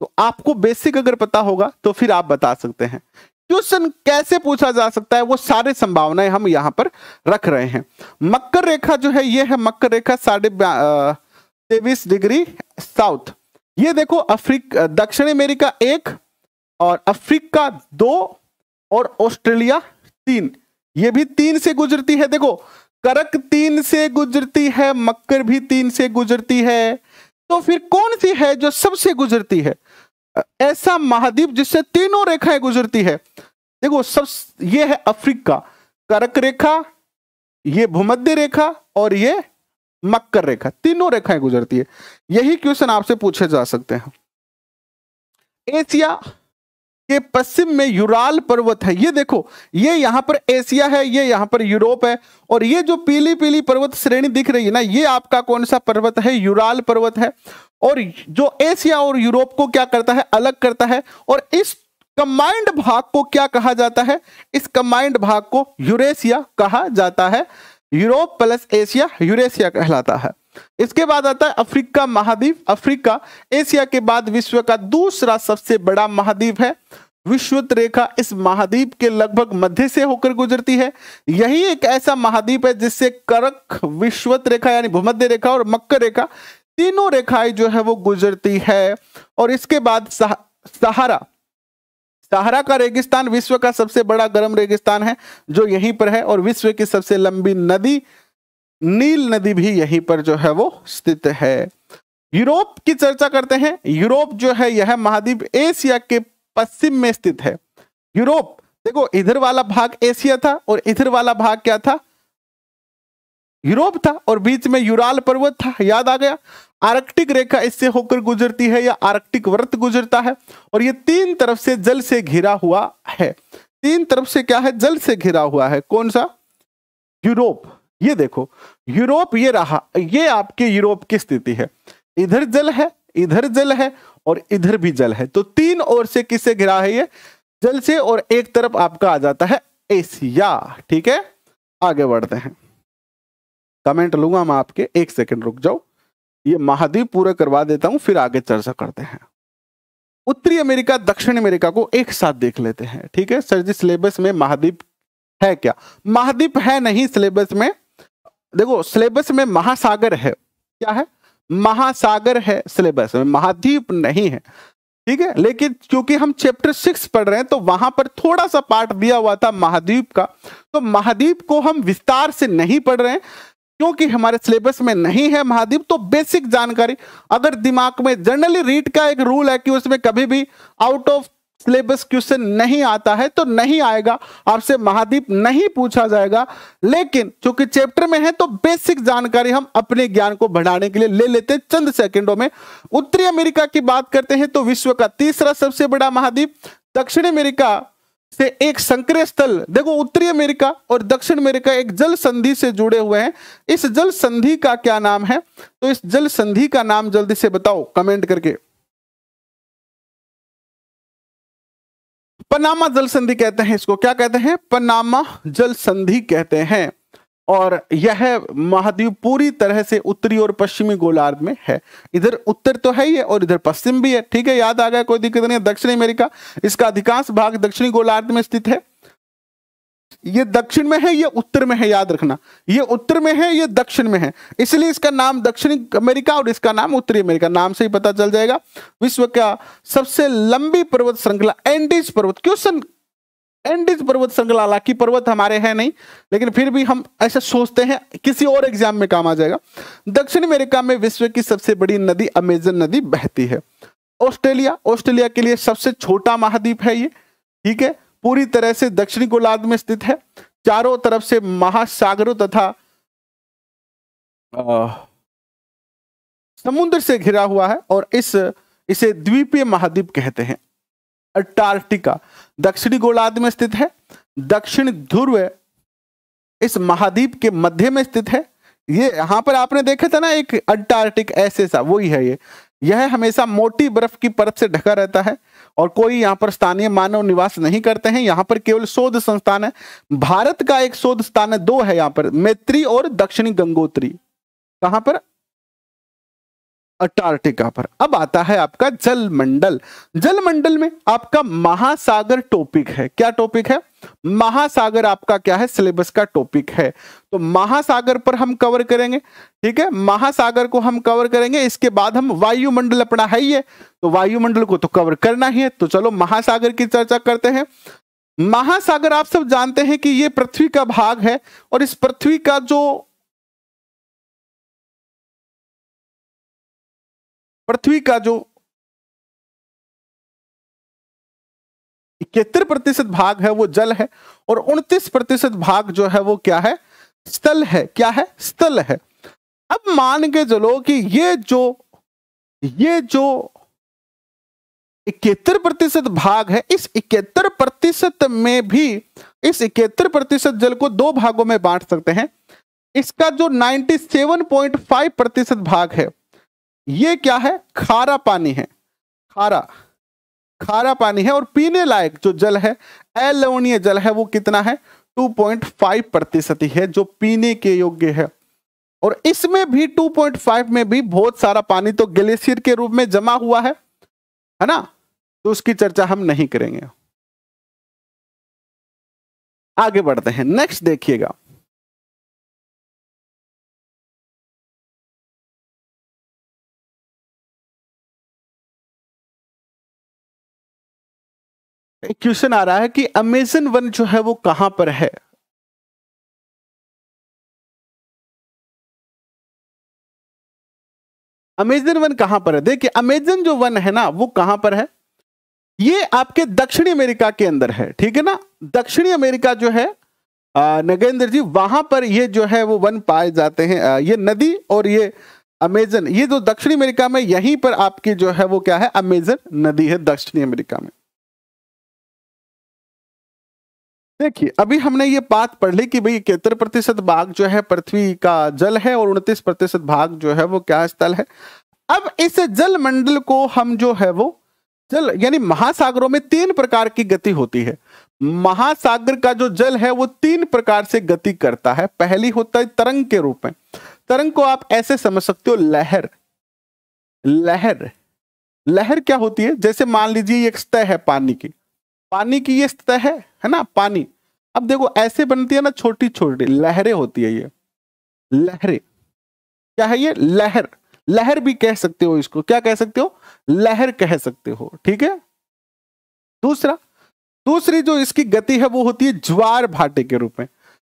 तो आपको बेसिक अगर पता होगा तो फिर आप बता सकते हैं क्वेश्चन कैसे पूछा जा सकता है वो सारे संभावनाएं हम यहां पर रख रहे हैं मकर रेखा जो है ये है मकर रेखा साढ़े तेवीस डिग्री साउथ ये देखो अफ्रीक दक्षिण अमेरिका एक और अफ्रीका दो और ऑस्ट्रेलिया तीन ये भी तीन से गुजरती है देखो करक तीन से गुजरती है मकर भी तीन से गुजरती है तो फिर कौन सी है जो सबसे गुजरती है ऐसा महाद्वीप जिससे तीनों रेखाएं गुजरती है देखो सब ये है अफ्रीका करक रेखा ये भूमध्य रेखा और ये मक्कर रेखा तीनों रेखाएं गुजरती है यही क्वेश्चन आपसे पूछे जा सकते हैं एशिया के पश्चिम में यूराल पर्वत है ये देखो ये यहां पर एशिया है ये यहां पर यूरोप है और ये जो पीली पीली पर्वत श्रेणी दिख रही है ना ये आपका कौन सा पर्वत है यूराल पर्वत है और जो एशिया और यूरोप को क्या करता है अलग करता है और इस कंबाइंड भाग को क्या कहा जाता है इस कंबाइंड भाग को यूरेशिया कहा जाता है यूरोप प्लस एशिया यूरेशिया कहलाता है इसके बाद आता है अफ्रीका महाद्वीप अफ्रीका एशिया के बाद विश्व का दूसरा सबसे बड़ा महाद्वीप है विश्वत रेखा इस महाद्वीप के लगभग मध्य से होकर गुजरती है यही एक ऐसा महाद्वीप है जिससे करक विश्वत रेखा यानी भूमध्य रेखा और मकर रेखा तीनों रेखाएं जो है वो गुजरती है और इसके बाद सह, सहारा सहारा का रेगिस्तान विश्व का सबसे बड़ा गर्म रेगिस्तान है जो यहीं पर है और विश्व की सबसे लंबी नदी नील नदी भी यहीं पर जो है वो स्थित है यूरोप की चर्चा करते हैं यूरोप जो है यह महाद्वीप एशिया के पश्चिम में स्थित है यूरोप देखो इधर वाला भाग एशिया था और इधर वाला भाग क्या था यूरोप था और बीच में यूराल पर्वत था याद आ गया आर्कटिक रेखा इससे होकर गुजरती है या आर्कटिक व्रत गुजरता है और ये तीन तरफ से जल से घिरा हुआ है तीन तरफ से क्या है जल से घिरा हुआ है कौन सा यूरोप ये देखो यूरोप ये रहा ये आपके यूरोप की स्थिति है इधर जल है इधर जल है और इधर भी जल है तो तीन ओर से किससे घिरा है ये जल से और एक तरफ आपका आ जाता है एशिया ठीक है आगे बढ़ते हैं कमेंट लूंगा मैं आपके एक सेकंड रुक जाओ ये महाद्वीप पूरा करवा देता हूं फिर आगे चर्चा करते हैं उत्तरी अमेरिका दक्षिण अमेरिका को एक साथ देख लेते हैं ठीक है सर जी सिलेबस में महाद्वीप है क्या महाद्वीप है नहीं सिलेबस में देखो सिलेबस में महासागर है क्या है महासागर है सिलेबस में महाद्वीप नहीं है ठीक है लेकिन क्योंकि हम चैप्टर सिक्स पढ़ रहे हैं तो वहां पर थोड़ा सा पार्ट दिया हुआ था महाद्वीप का तो महाद्वीप को हम विस्तार से नहीं पढ़ रहे हैं क्योंकि हमारे सिलेबस में नहीं है महाद्वीप तो बेसिक जानकारी अगर दिमाग में जनरली रीड का एक रूल है कि उसमें कभी भी आउट ऑफ सिलेबस क्वेश्चन नहीं आता है तो नहीं आएगा आपसे महाद्वीप नहीं पूछा जाएगा लेकिन चूंकि चैप्टर में है तो बेसिक जानकारी हम अपने ज्ञान को बढ़ाने के लिए ले लेते हैं चंद सेकंडों में उत्तरी अमेरिका की बात करते हैं तो विश्व का तीसरा सबसे बड़ा महाद्वीप दक्षिण अमेरिका से एक संक्रिय स्थल देखो उत्तरी अमेरिका और दक्षिण अमेरिका एक जल संधि से जुड़े हुए हैं इस जल संधि का क्या नाम है तो इस जल संधि का नाम जल्दी से बताओ कमेंट करके पनामा जल संधि कहते हैं इसको क्या कहते हैं पनामा जल संधि कहते हैं और यह महाद्वीप पूरी तरह से उत्तरी और पश्चिमी गोलार्ध में है इधर उत्तर तो है ही है और इधर पश्चिम भी है ठीक है याद आ गया कोई दिक्कत नहीं है अमेरिका इसका अधिकांश भाग दक्षिणी गोलार्ध में स्थित है ये दक्षिण में है ये उत्तर में है याद रखना ये उत्तर में है ये दक्षिण में है इसलिए इसका नाम दक्षिणी अमेरिका और इसका नाम उत्तरी अमेरिका नाम से ही पता चल जाएगा विश्व का सबसे लंबी पर्वत श्रृंखला एंडीज पर्वत क्वेश्चन एंडीज पर्वत श्रृंखला हालांकि पर्वत हमारे हैं नहीं लेकिन फिर भी हम ऐसा सोचते हैं किसी और एग्जाम में काम आ जाएगा दक्षिण अमेरिका में विश्व की सबसे बड़ी नदी अमेजन नदी बहती है ऑस्ट्रेलिया ऑस्ट्रेलिया के लिए सबसे छोटा महाद्वीप है ये ठीक है पूरी तरह से दक्षिणी गोलार्ध में स्थित है चारों तरफ से महासागरों तथा समुद्र से घिरा हुआ है और इस इसे द्वीपीय महाद्वीप कहते हैं अंटार्कटिका दक्षिणी गोलार्ध में स्थित है दक्षिण ध्रुव इस महाद्वीप के मध्य में स्थित है ये यहां पर आपने देखा था ना एक अंटार्कटिक ऐसे सा वही है ये यह हमेशा मोटी बर्फ की परत से ढका रहता है और कोई यहाँ पर स्थानीय मानव निवास नहीं करते हैं यहाँ पर केवल शोध संस्थान है भारत का एक शोध स्थान है दो है यहाँ पर मैत्री और दक्षिणी गंगोत्री कहाँ पर अंटार्कटिका पर अब आता है आपका जलमंडल जलमंडल में आपका महासागर टॉपिक है क्या टॉपिक है महासागर आपका क्या है सिलेबस का टॉपिक है तो महासागर पर हम कवर करेंगे ठीक है महासागर को हम कवर करेंगे इसके बाद हम वायुमंडल अपना है ये तो वायुमंडल को तो कवर करना ही है तो चलो महासागर की चर्चा करते हैं महासागर आप सब जानते हैं कि ये पृथ्वी का भाग है और इस पृथ्वी का जो पृथ्वी का जो इकहत्तर प्रतिशत भाग है वो जल है और उनतीस प्रतिशत भाग जो है वो क्या है स्थल है क्या है स्थल है अब मान के चलो कि ये जो ये जो इकहत्तर प्रतिशत भाग है इस इकहत्तर प्रतिशत में भी इस इकहत्तर प्रतिशत जल को दो भागों में बांट सकते हैं इसका जो 97.5 प्रतिशत भाग है ये क्या है खारा पानी है खारा खारा पानी है और पीने लायक जो जल है अलवणीय जल है वो कितना है 2.5 प्रतिशत है जो पीने के योग्य है और इसमें भी 2.5 में भी बहुत सारा पानी तो ग्लेशियर के रूप में जमा हुआ है है ना तो उसकी चर्चा हम नहीं करेंगे आगे बढ़ते हैं नेक्स्ट देखिएगा क्वेश्चन आ रहा है कि अमेजन वन जो है वो कहां पर है अमेजन वन कहां पर है देखिए अमेजन जो वन है ना वो कहां पर है ये आपके दक्षिणी अमेरिका के अंदर है ठीक है ना दक्षिणी अमेरिका जो है नगेंद्र जी वहां पर ये जो है वो वन पाए जाते हैं ये नदी और ये अमेजन ये जो दक्षिणी अमेरिका में यहीं पर आपकी जो है वो क्या है अमेजन नदी है दक्षिणी अमेरिका में देखिए अभी हमने ये बात पढ़ ली कि भाई इकहत्तर प्रतिशत भाग जो है पृथ्वी का जल है और उनतीस प्रतिशत भाग जो है वो क्या स्थल है अब इस जल मंडल को हम जो है वो जल यानी महासागरों में तीन प्रकार की गति होती है महासागर का जो जल है वो तीन प्रकार से गति करता है पहली होता है तरंग के रूप में तरंग को आप ऐसे समझ सकते हो लहर लहर लहर क्या होती है जैसे मान लीजिए एक सतह है पानी की पानी की ये सतह है है ना पानी अब देखो ऐसे बनती है ना छोटी छोटी लहरें होती है ये लहरें क्या है ये लहर लहर भी कह सकते हो इसको क्या कह सकते हो लहर कह सकते हो ठीक है दूसरा दूसरी जो इसकी गति है वो होती है ज्वार भाटे के रूप में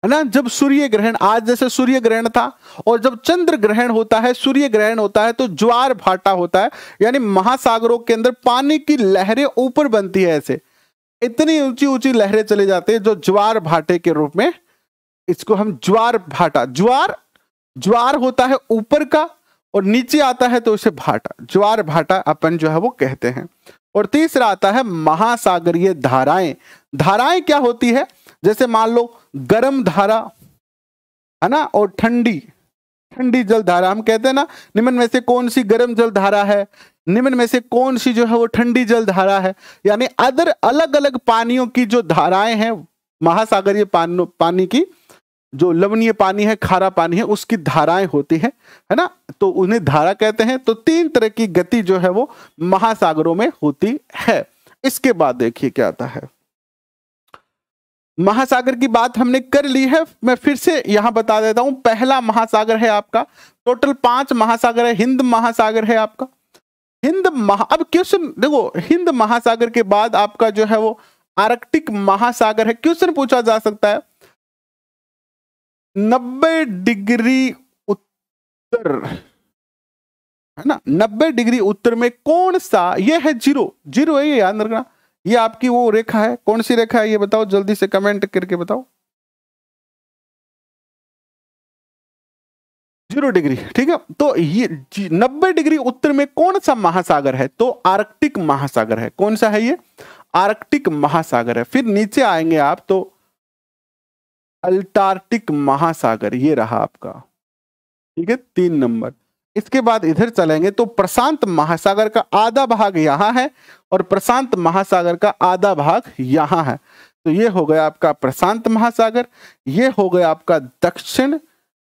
है ना जब सूर्य ग्रहण आज जैसे सूर्य ग्रहण था और जब चंद्र ग्रहण होता है सूर्य ग्रहण होता है तो ज्वार भाटा होता है यानी महासागरों के अंदर पानी की लहरें ऊपर बनती है ऐसे इतनी ऊंची ऊंची लहरें चले जाते हैं जो ज्वार भाटे के रूप में इसको हम ज्वार भाटा ज्वार ज्वार होता है ऊपर का और नीचे आता है तो उसे भाटा ज्वार भाटा अपन जो है वो कहते हैं और तीसरा आता है महासागरीय धाराएं धाराएं क्या होती है जैसे मान लो गर्म धारा है ना और ठंडी ठंडी जल धारा हम कहते हैं ना निम्न में से कौन सी गर्म जल धारा है निम्न में से कौन सी जो है वो ठंडी जल धारा है यानी अदर अलग अलग पानियों की जो धाराएं हैं महासागरीय पान, पानी की जो लवणीय पानी है खारा पानी है उसकी धाराएं होती है है ना तो उन्हें धारा कहते हैं तो तीन तरह की गति जो है वो महासागरों में होती है इसके बाद देखिए क्या आता है महासागर की बात हमने कर ली है मैं फिर से यहां बता देता हूं पहला महासागर है आपका टोटल पांच महासागर है हिंद महासागर है आपका हिंद महा अब क्वेश्चन देखो हिंद महासागर के बाद आपका जो है वो आर्कटिक महासागर है क्वेश्चन पूछा जा सकता है नब्बे डिग्री उत्तर है ना नब्बे डिग्री उत्तर में कौन सा ये है जीरो जीरो है ये याद रखना ये आपकी वो रेखा है कौन सी रेखा है ये बताओ जल्दी से कमेंट करके बताओ जीरो डिग्री ठीक है तो ये नब्बे डिग्री उत्तर में कौन सा महासागर है तो आर्कटिक महासागर है कौन सा है ये आर्कटिक महासागर है फिर नीचे आएंगे आप तो अल्टार्टिक महासागर ये रहा आपका ठीक है तीन नंबर इसके बाद इधर चलेंगे तो प्रशांत महासागर का आधा भाग यहां है और प्रशांत महासागर का आधा भाग यहां है तो ये हो गया आपका प्रशांत महासागर ये हो गया आपका दक्षिण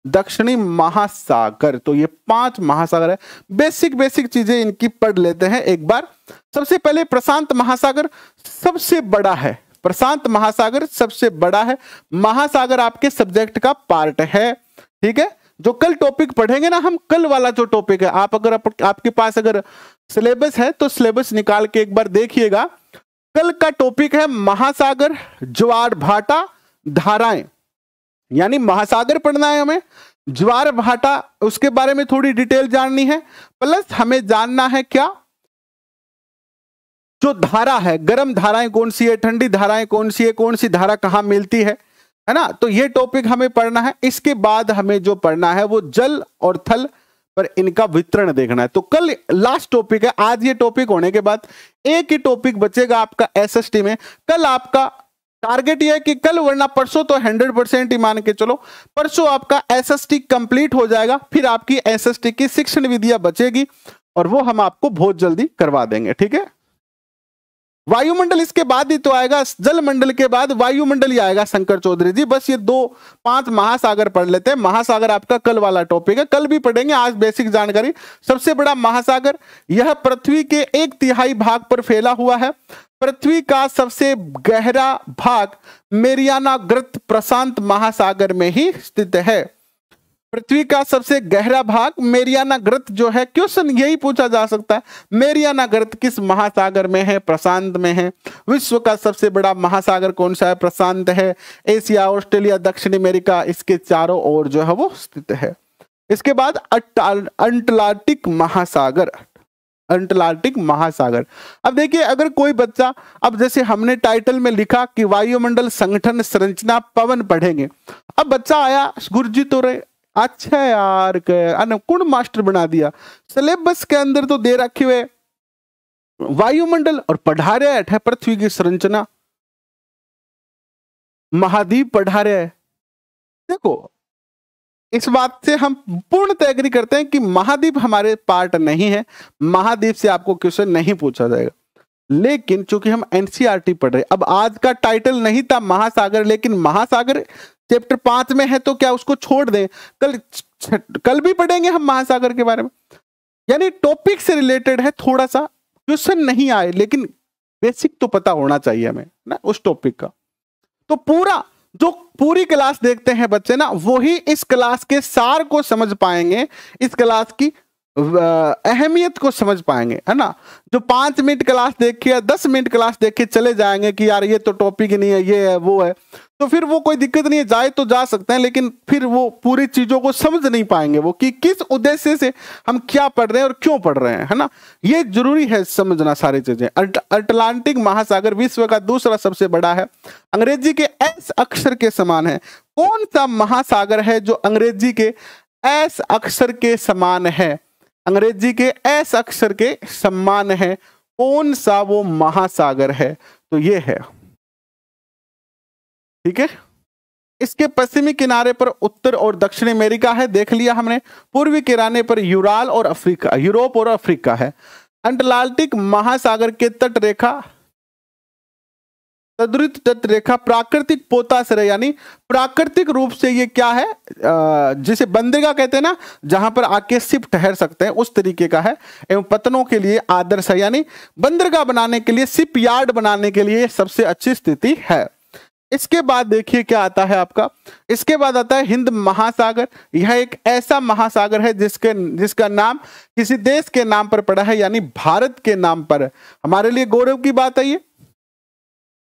दक्षिणी महासागर तो ये पांच महासागर है बेसिक बेसिक चीजें इनकी पढ़ लेते हैं एक बार सबसे पहले प्रशांत महासागर सबसे बड़ा है प्रशांत महासागर सबसे बड़ा है महासागर आपके सब्जेक्ट का पार्ट है ठीक है जो कल टॉपिक पढ़ेंगे ना हम कल वाला जो टॉपिक है आप अगर आप, आपके पास अगर सिलेबस है तो सिलेबस निकाल के एक बार देखिएगा कल का टॉपिक है महासागर ज्वार भाटा धाराएं यानी महासागर पढ़ना है हमें ज्वार भाटा उसके बारे में थोड़ी डिटेल जाननी है प्लस हमें जानना है क्या जो धारा है गर्म धाराएं कौन सी है ठंडी धाराएं कौन सी है कौन सी धारा कहाँ मिलती है है ना तो ये टॉपिक हमें पढ़ना है इसके बाद हमें जो पढ़ना है वो जल और थल पर इनका वितरण देखना है तो कल लास्ट टॉपिक है आज ये टॉपिक होने के बाद एक ही टॉपिक बचेगा आपका एसएसटी में कल आपका टारगेट यह है कि कल वरना परसों तो 100 परसेंट ही मान के चलो परसों आपका एस एस टी कंप्लीट हो जाएगा फिर आपकी एस एस टी की शिक्षण विधियां बचेगी और वो हम आपको बहुत जल्दी करवा देंगे ठीक है वायुमंडल इसके बाद ही तो आएगा जल मंडल के बाद वायुमंडल ही आएगा शंकर चौधरी जी बस ये दो पांच महासागर पढ़ लेते हैं महासागर आपका कल वाला टॉपिक है कल भी पढ़ेंगे आज बेसिक जानकारी सबसे बड़ा महासागर यह पृथ्वी के एक तिहाई भाग पर फैला हुआ है पृथ्वी का सबसे गहरा भाग मेरियाना ग्रत प्रशांत महासागर में ही स्थित है पृथ्वी का सबसे गहरा भाग मेरियाना ग्रत जो है क्वेश्चन यही पूछा जा सकता है मेरियाना ग्रत किस महासागर में है प्रशांत में है विश्व का सबसे बड़ा महासागर कौन सा है प्रशांत है एशिया ऑस्ट्रेलिया दक्षिण अमेरिका इसके चारों ओर जो है वो स्थित है इसके बाद अंटलार्टिक महासागर अंटलार्टिक महासागर अब देखिए अगर कोई बच्चा अब जैसे हमने टाइटल में लिखा कि वायुमंडल संगठन संरचना पवन पढ़ेंगे अब बच्चा आया गुरुजी तो रहे अच्छा यार अन्नपूर्ण मास्टर बना दिया सिलेबस के अंदर तो दे रखे हुए वायुमंडल और पढ़ा रहा है पृथ्वी की संरचना महाद्वीप पढ़ा रहा है देखो इस बात से हम पूर्ण तैयारी करते हैं कि महाद्वीप हमारे पार्ट नहीं है महाद्वीप से आपको क्वेश्चन नहीं पूछा जाएगा लेकिन चूंकि हम एनसीआरटी e पढ़ रहे अब आज का टाइटल नहीं था महासागर लेकिन महासागर चैप्टर पांच में है तो क्या उसको छोड़ दें कल कल भी पढ़ेंगे हम महासागर के बारे में यानी टॉपिक से रिलेटेड है थोड़ा सा क्वेश्चन नहीं आए लेकिन बेसिक तो पता होना चाहिए हमें ना उस टॉपिक का तो पूरा जो पूरी क्लास देखते हैं बच्चे ना वही इस क्लास के सार को समझ पाएंगे इस क्लास की अहमियत को समझ पाएंगे है ना जो पाँच मिनट क्लास देख या दस मिनट क्लास देख के चले जाएंगे कि यार ये तो टॉपिक नहीं है ये है वो है तो फिर वो कोई दिक्कत नहीं है जाए तो जा सकते हैं लेकिन फिर वो पूरी चीज़ों को समझ नहीं पाएंगे वो कि किस उद्देश्य से हम क्या पढ़ रहे हैं और क्यों पढ़ रहे हैं है ना ये जरूरी है समझना सारी चीज़ें अटलांटिक महासागर विश्व का दूसरा सबसे बड़ा है अंग्रेजी के एस अक्षर के समान है कौन सा महासागर है जो अंग्रेजी के एस अक्षर के समान है अंग्रेजी के एस अक्षर के सम्मान है कौन सा वो महासागर है तो ये है ठीक है इसके पश्चिमी किनारे पर उत्तर और दक्षिण अमेरिका है देख लिया हमने पूर्वी किनारे पर यूराल और अफ्रीका यूरोप और अफ्रीका है अंटार्कटिक महासागर के तट रेखा तद्रुत दत्त रेखा प्राकृतिक पोताश्रय यानी प्राकृतिक रूप से ये क्या है जिसे बंदेगा कहते हैं ना जहां पर आके सिर्फ ठहर सकते हैं उस तरीके का है एवं पतनों के लिए आदर्श है यानी बंदरगाह बनाने के लिए सिप यार्ड बनाने के लिए सबसे अच्छी स्थिति है इसके बाद देखिए क्या आता है आपका इसके बाद आता है हिंद महासागर यह एक ऐसा महासागर है जिसके जिसका नाम किसी देश के नाम पर पड़ा है यानी भारत के नाम पर हमारे लिए गौरव की बात है ये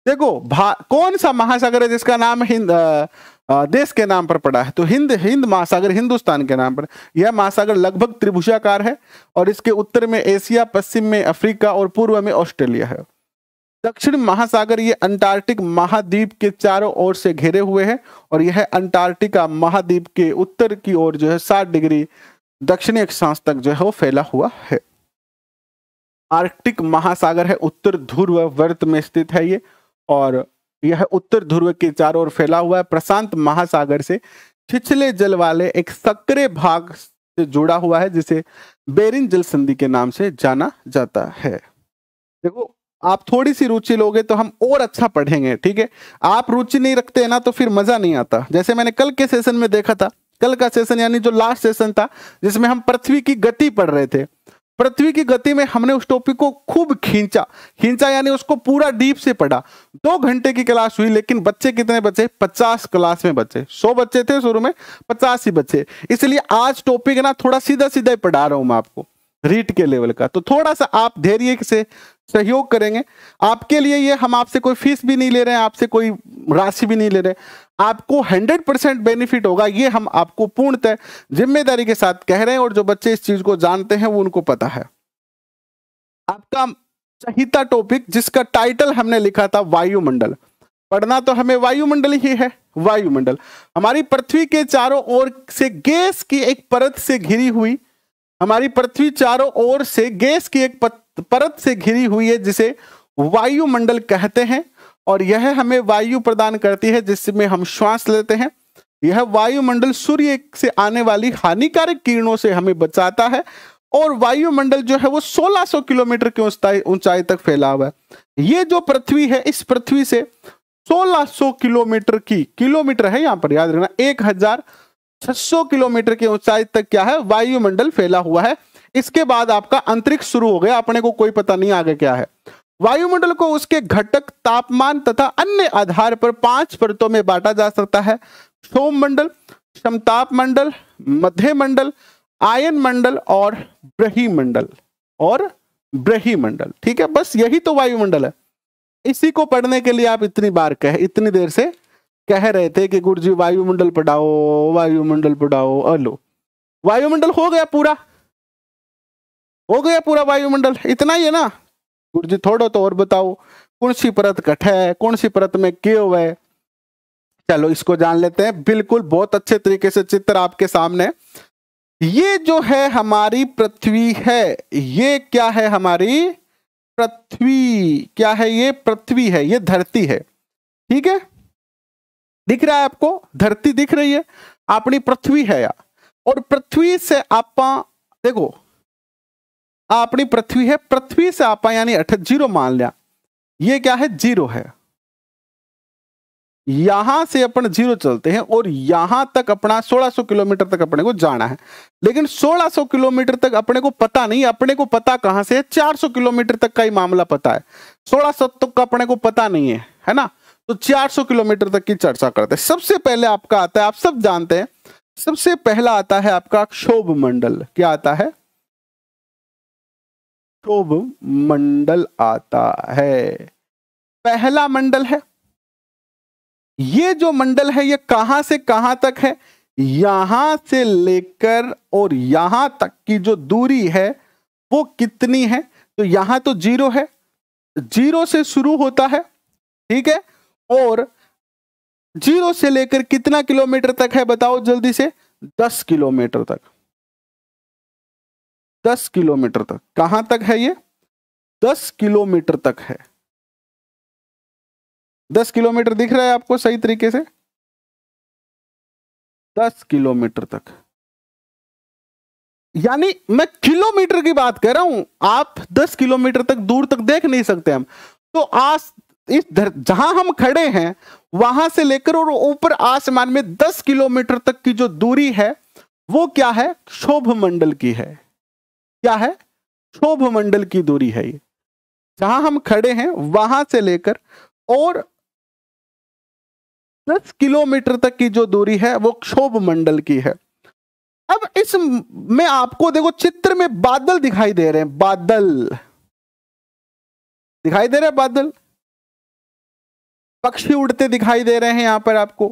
देखो कौन सा महासागर है जिसका नाम हिंद आ, आ, देश के नाम पर पड़ा है तो हिंद हिंद महासागर हिंदुस्तान के नाम पर यह महासागर लगभग त्रिभुषाकार है और इसके उत्तर में एशिया पश्चिम में अफ्रीका और पूर्व में ऑस्ट्रेलिया है दक्षिण महासागर ये अंटार्कटिक महाद्वीप के चारों ओर से घेरे हुए हैं और यह है अंटार्कटिका महाद्वीप के उत्तर की ओर जो है सात डिग्री दक्षिणी अक्षांश तक जो है वो फैला हुआ है आर्कटिक महासागर है उत्तर ध्रुव वर्त में स्थित है ये और यह उत्तर ध्रुव के चारों ओर फैला हुआ है प्रशांत महासागर से छिछले जल वाले एक सक्रे भाग से जुड़ा हुआ है जिसे बेरिन जल संधि के नाम से जाना जाता है देखो आप थोड़ी सी रुचि लोगे तो हम और अच्छा पढ़ेंगे ठीक है आप रुचि नहीं रखते ना तो फिर मजा नहीं आता जैसे मैंने कल के सेशन में देखा था कल का सेशन यानी जो लास्ट सेशन था जिसमें हम पृथ्वी की गति पढ़ रहे थे पृथ्वी की गति में हमने उस टॉपिक को खूब खींचा खींचा यानी उसको पूरा डीप से पढ़ा दो घंटे की क्लास हुई लेकिन बच्चे कितने बचे पचास क्लास में बचे सौ बच्चे थे शुरू में पचास ही बच्चे इसलिए आज टॉपिक ना थोड़ा सीधा सीधा ही पढ़ा रहा हूं मैं आपको रीट के लेवल का तो थोड़ा सा आप धैर्य से सहयोग करेंगे आपके लिए ये हम आपसे कोई फीस भी नहीं ले रहे हैं आपसे कोई राशि भी नहीं ले रहे आपको 100 परसेंट बेनिफिट होगा ये हम आपको पूर्णतः जिम्मेदारी के साथ कह रहे हैं और जो बच्चे इस चीज को जानते हैं वो उनको पता है आपका चहिता टॉपिक जिसका टाइटल हमने लिखा था वायुमंडल पढ़ना तो हमें वायुमंडल ही है वायुमंडल हमारी पृथ्वी के चारों ओर से गैस की एक परत से घिरी हुई हमारी पृथ्वी चारों ओर से गैस की एक पत... परत से घिरी हुई है जिसे वायुमंडल कहते हैं और यह हमें वायु प्रदान करती है जिसमें हम श्वास लेते हैं यह वायुमंडल सूर्य से आने वाली हानिकारक किरणों से हमें बचाता है और वायुमंडल जो है वो 1600 किलोमीटर की ऊंचाई तक फैला हुआ है ये जो पृथ्वी है इस पृथ्वी से 1600 किलोमीटर की किलोमीटर है यहां पर याद रखना एक हजार छह किलोमीटर की ऊंचाई तक क्या है वायुमंडल फैला हुआ है इसके बाद आपका अंतरिक्ष शुरू हो गया अपने को कोई पता नहीं आगे क्या है वायुमंडल को उसके घटक तापमान तथा अन्य आधार पर पांच परतों में बांटा जा सकता है सोम मंडल समताप मंडल मध्य मंडल आयन मंडल और ब्रही मंडल और ब्रही मंडल ठीक है बस यही तो वायुमंडल है इसी को पढ़ने के लिए आप इतनी बार कहे इतनी देर से कह रहे थे कि गुरु जी वायुमंडल पढ़ाओ वायुमंडल पढ़ाओ अलो वायुमंडल हो गया पूरा हो गया पूरा वायुमंडल इतना ही है ना गुरु जी थोड़ा तो और बताओ कौन सी परत कठ है कौन सी परत में क्यों है चलो इसको जान लेते हैं बिल्कुल बहुत अच्छे तरीके से चित्र आपके सामने ये जो है हमारी पृथ्वी है ये क्या है हमारी पृथ्वी क्या है ये पृथ्वी है ये धरती है ठीक है दिख रहा है आपको धरती दिख रही है अपनी पृथ्वी है और पृथ्वी से आप देखो अपनी पृथ्वी है पृथ्वी से आप यानी अठ जीरो मान लिया ये क्या है जीरो है यहां से अपन जीरो चलते हैं और यहां तक अपना 1600 किलोमीटर तक अपने को जाना है लेकिन 1600 किलोमीटर तक अपने को पता नहीं अपने को पता कहां से है 400 किलोमीटर तक का ही मामला पता है 1600 तक का अपने को पता नहीं है है ना तो 400 किलोमीटर तक की चर्चा करते हैं सबसे पहले आपका आता है आप सब जानते हैं सबसे पहला आता है आपका क्षोभ मंडल क्या आता है क्षोभ मंडल आता है पहला मंडल है ये जो मंडल है ये कहां से कहां तक है यहां से लेकर और यहां तक की जो दूरी है वो कितनी है तो यहां तो जीरो है जीरो से शुरू होता है ठीक है और जीरो से लेकर कितना किलोमीटर तक है बताओ जल्दी से दस किलोमीटर तक दस किलोमीटर तक कहां तक है ये दस किलोमीटर तक है दस किलोमीटर दिख रहा है आपको सही तरीके से दस किलोमीटर तक यानी मैं किलोमीटर की बात कर रहा हूं आप दस किलोमीटर तक दूर तक देख नहीं सकते हम तो आज इस धर जहां हम खड़े हैं वहां से लेकर और ऊपर आसमान में 10 किलोमीटर तक की जो दूरी है वो क्या है क्षोभ मंडल की है क्या है क्षोभ मंडल की दूरी है ये जहां हम खड़े हैं वहां से लेकर और 10 किलोमीटर तक की जो दूरी है वो क्षोभ मंडल की है अब इस में आपको देखो चित्र में बादल दिखाई दे रहे हैं बादल दिखाई दे रहे हैं बादल पक्षी उड़ते दिखाई दे रहे हैं यहाँ पर आपको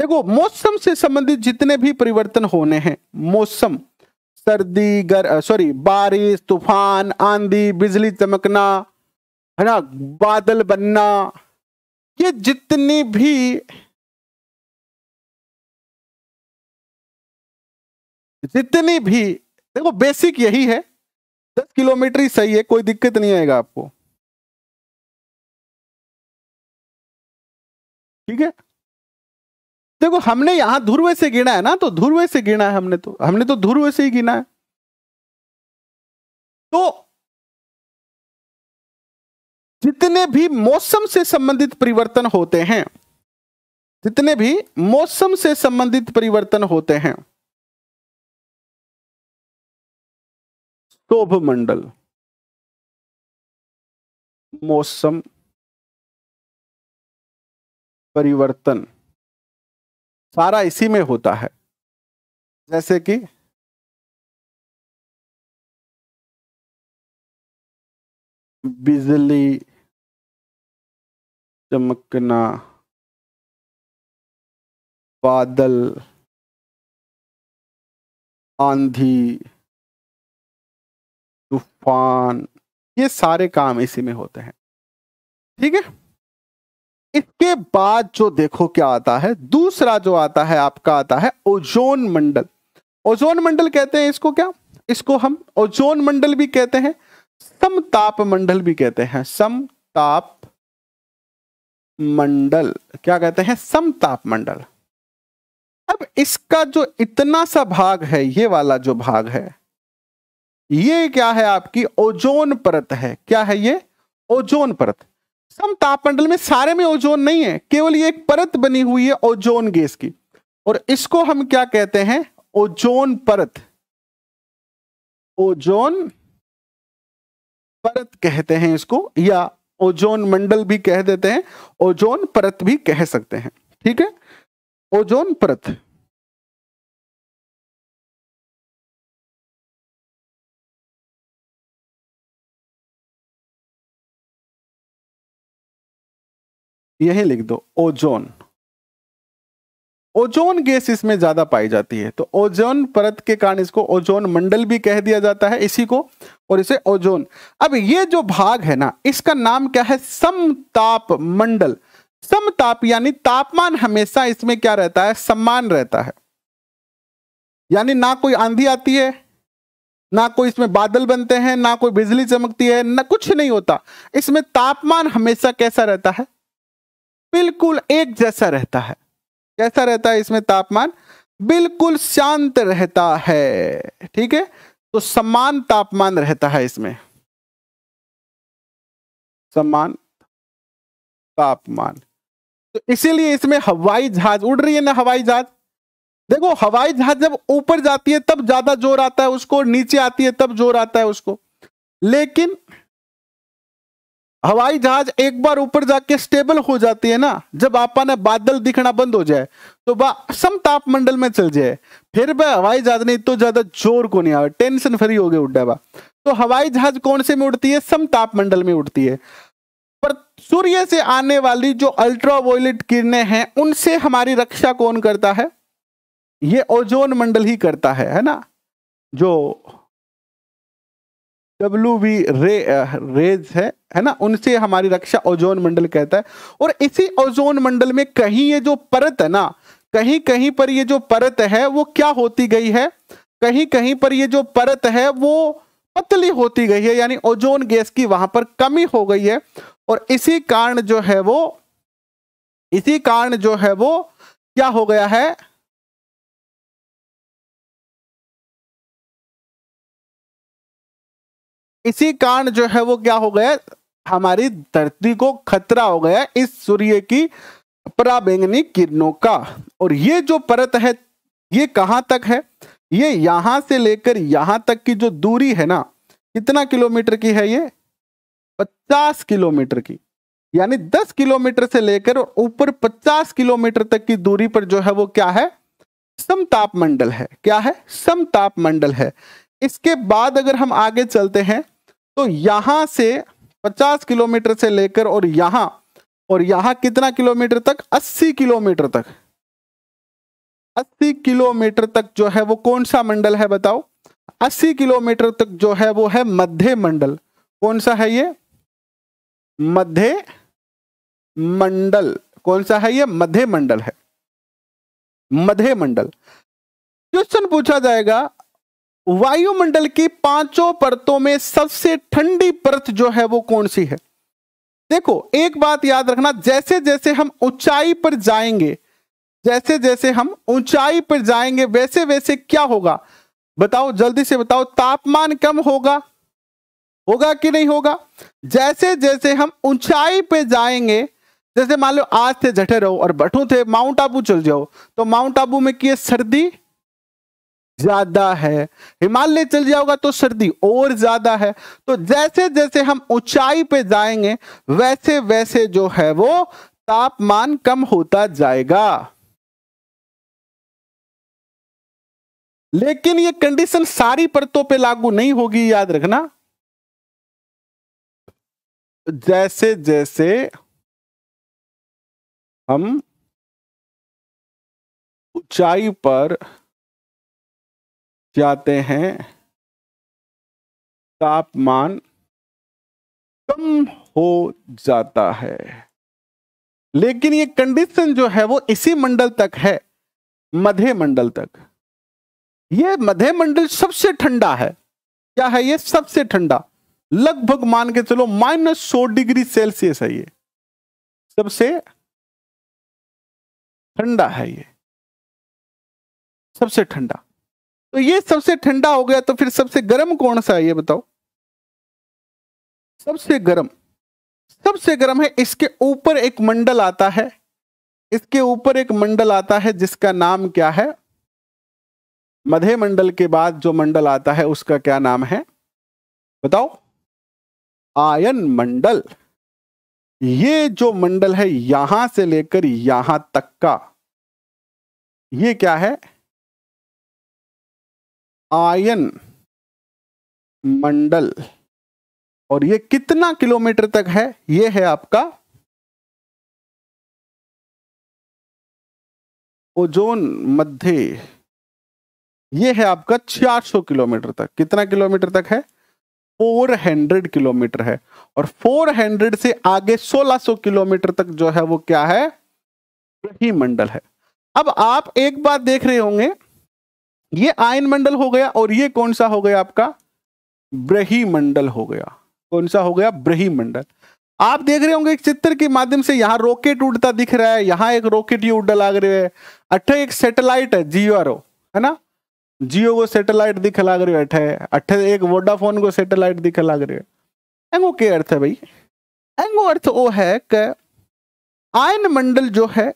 देखो मौसम से संबंधित जितने भी परिवर्तन होने हैं मौसम सर्दी गर सॉरी बारिश तूफान आंधी बिजली चमकना है ना बादल बनना ये जितनी भी जितनी भी देखो बेसिक यही है दस किलोमीटर ही सही है कोई दिक्कत नहीं आएगा आपको ठीक है देखो हमने यहां ध्रुव से गिना है ना तो ध्रुव से गिना है हमने तो हमने तो ध्रुव से ही गिना है तो जितने भी मौसम से संबंधित परिवर्तन होते हैं जितने भी मौसम से संबंधित परिवर्तन होते हैं शोभ मंडल मौसम परिवर्तन सारा इसी में होता है जैसे कि बिजली चमकना बादल आंधी तूफान ये सारे काम इसी में होते हैं ठीक है इसके बाद जो देखो क्या आता है दूसरा जो आता है आपका आता है ओजोन मंडल ओजोन मंडल कहते हैं इसको क्या इसको हम ओजोन मंडल भी कहते हैं समताप मंडल भी कहते हैं समताप मंडल क्या कहते हैं समताप मंडल अब इसका जो इतना सा भाग है ये वाला जो भाग है ये क्या है आपकी ओजोन परत है क्या है ये ओजोन परत सम तापमंडल में सारे में ओजोन नहीं है केवल ये एक परत बनी हुई है ओजोन गैस की और इसको हम क्या कहते हैं ओजोन परत ओजोन परत कहते हैं इसको या ओजोन मंडल भी कह देते हैं ओजोन परत भी कह सकते हैं ठीक है ओजोन परत यही लिख दो ओजोन ओजोन गैस इसमें ज्यादा पाई जाती है तो ओजोन परत के कारण इसको ओजोन मंडल भी कह दिया जाता है इसी को और इसे ओजोन अब ये जो भाग है ना इसका नाम क्या है समताप मंडल समताप यानी तापमान हमेशा इसमें क्या रहता है सम्मान रहता है यानी ना कोई आंधी आती है ना कोई इसमें बादल बनते हैं ना कोई बिजली चमकती है ना कुछ नहीं होता इसमें तापमान हमेशा कैसा रहता है बिल्कुल एक जैसा रहता है कैसा रहता है इसमें तापमान बिल्कुल शांत रहता है ठीक है तो समान तापमान रहता है इसमें समान तापमान तो इसीलिए इसमें हवाई जहाज उड़ रही है ना हवाई जहाज देखो हवाई जहाज जब ऊपर जाती है तब ज्यादा जोर आता है उसको नीचे आती है तब जोर आता है उसको लेकिन हवाई जहाज एक बार ऊपर जाके स्टेबल हो जाती है ना जब आपा ने बादल दिखना बंद हो जाए तो वह सम तापमंडल में चल जाए फिर वह हवाई जहाज ने इतना तो ज्यादा जोर को नहीं आवे टेंशन फ्री हो गए उड्डा बा तो हवाई जहाज कौन से में उड़ती है सम तापमंडल में उड़ती है पर सूर्य से आने वाली जो अल्ट्रावायलेट किरणें हैं उनसे हमारी रक्षा कौन करता है ये ओजोन मंडल ही करता है है ना जो डब्ल्यू वी रे रेज है है ना उनसे हमारी रक्षा ओजोन मंडल कहता है और इसी ओजोन मंडल में कहीं ये जो परत है ना कहीं कहीं पर ये जो परत है वो क्या होती गई है कहीं कहीं पर ये जो परत है वो पतली होती गई है यानी ओजोन गैस की वहां पर कमी हो गई है और इसी कारण जो है वो इसी कारण जो है वो क्या हो गया है इसी कारण जो है वो क्या हो गया हमारी धरती को खतरा हो गया इस सूर्य की पराबैंगनी किरणों का और ये जो परत है ये कहाँ तक है ये यहां से लेकर यहां तक की जो दूरी है ना कितना किलोमीटर की है ये पचास किलोमीटर की यानी दस किलोमीटर से लेकर और ऊपर पचास किलोमीटर तक की दूरी पर जो है वो क्या है समताप मंडल है क्या है समताप मंडल है इसके बाद अगर हम आगे चलते हैं तो यहां से पचास किलोमीटर से लेकर और यहां और यहां कितना किलोमीटर तक अस्सी किलोमीटर तक अस्सी किलोमीटर तक जो है वो कौन सा मंडल है बताओ अस्सी किलोमीटर तक जो है वो है मध्य मंडल कौन सा है ये मध्य मंडल कौन सा है ये मध्य मंडल है मध्य मंडल क्वेश्चन पूछा जाएगा वायुमंडल की पांचों परतों में सबसे ठंडी परत जो है वो कौन सी है देखो एक बात याद रखना जैसे जैसे हम ऊंचाई पर जाएंगे जैसे जैसे हम ऊंचाई पर जाएंगे वैसे वैसे क्या होगा बताओ जल्दी से बताओ तापमान कम होगा होगा कि नहीं होगा जैसे जैसे हम ऊंचाई पर जाएंगे जैसे मान लो आज थे जठे रहो और बठू थे माउंट आबू चल जाओ तो माउंट आबू में की है सर्दी ज्यादा है हिमालय चल जाओगे तो सर्दी और ज्यादा है तो जैसे जैसे हम ऊंचाई पे जाएंगे वैसे वैसे जो है वो तापमान कम होता जाएगा लेकिन ये कंडीशन सारी परतों पे लागू नहीं होगी याद रखना जैसे जैसे हम ऊंचाई पर जाते हैं तापमान कम हो जाता है लेकिन ये कंडीशन जो है वो इसी मंडल तक है मध्य मंडल तक ये मध्य मंडल सबसे ठंडा है क्या है ये सबसे ठंडा लगभग मान के चलो माइनस सौ डिग्री सेल्सियस है ये सबसे ठंडा है ये सबसे ठंडा तो ये सबसे ठंडा हो गया तो फिर सबसे गर्म कौन सा है ये बताओ सबसे गर्म सबसे गर्म है इसके ऊपर एक मंडल आता है इसके ऊपर एक मंडल आता है जिसका नाम क्या है मधे मंडल के बाद जो मंडल आता है उसका क्या नाम है बताओ आयन मंडल ये जो मंडल है यहां से लेकर यहां तक का ये क्या है आयन मंडल और ये कितना किलोमीटर तक है ये है आपका ओजोन मध्य ये है आपका 400 किलोमीटर तक कितना किलोमीटर तक है 400 किलोमीटर है और 400 से आगे 1600 किलोमीटर तक जो है वो क्या है ग्रही मंडल है अब आप एक बात देख रहे होंगे ये आयन मंडल हो गया और ये कौन सा हो गया आपका ब्रही मंडल हो गया कौन सा हो गया ब्रही मंडल आप देख रहे होंगे चित्र के माध्यम से यहाँ रॉकेट उड़ता दिख रहा है यहाँ एक रॉकेट ये उड़ लाग रहे है अठे एक सैटेलाइट है जियो आर है ना जियो को सैटेलाइट दिख लाग रहे अठे अठे एक वोडाफोन को सैटेलाइट दिख लाग रहे एंगो के अर्थ है भाई एंगो अर्थ वो है कि आयन मंडल जो है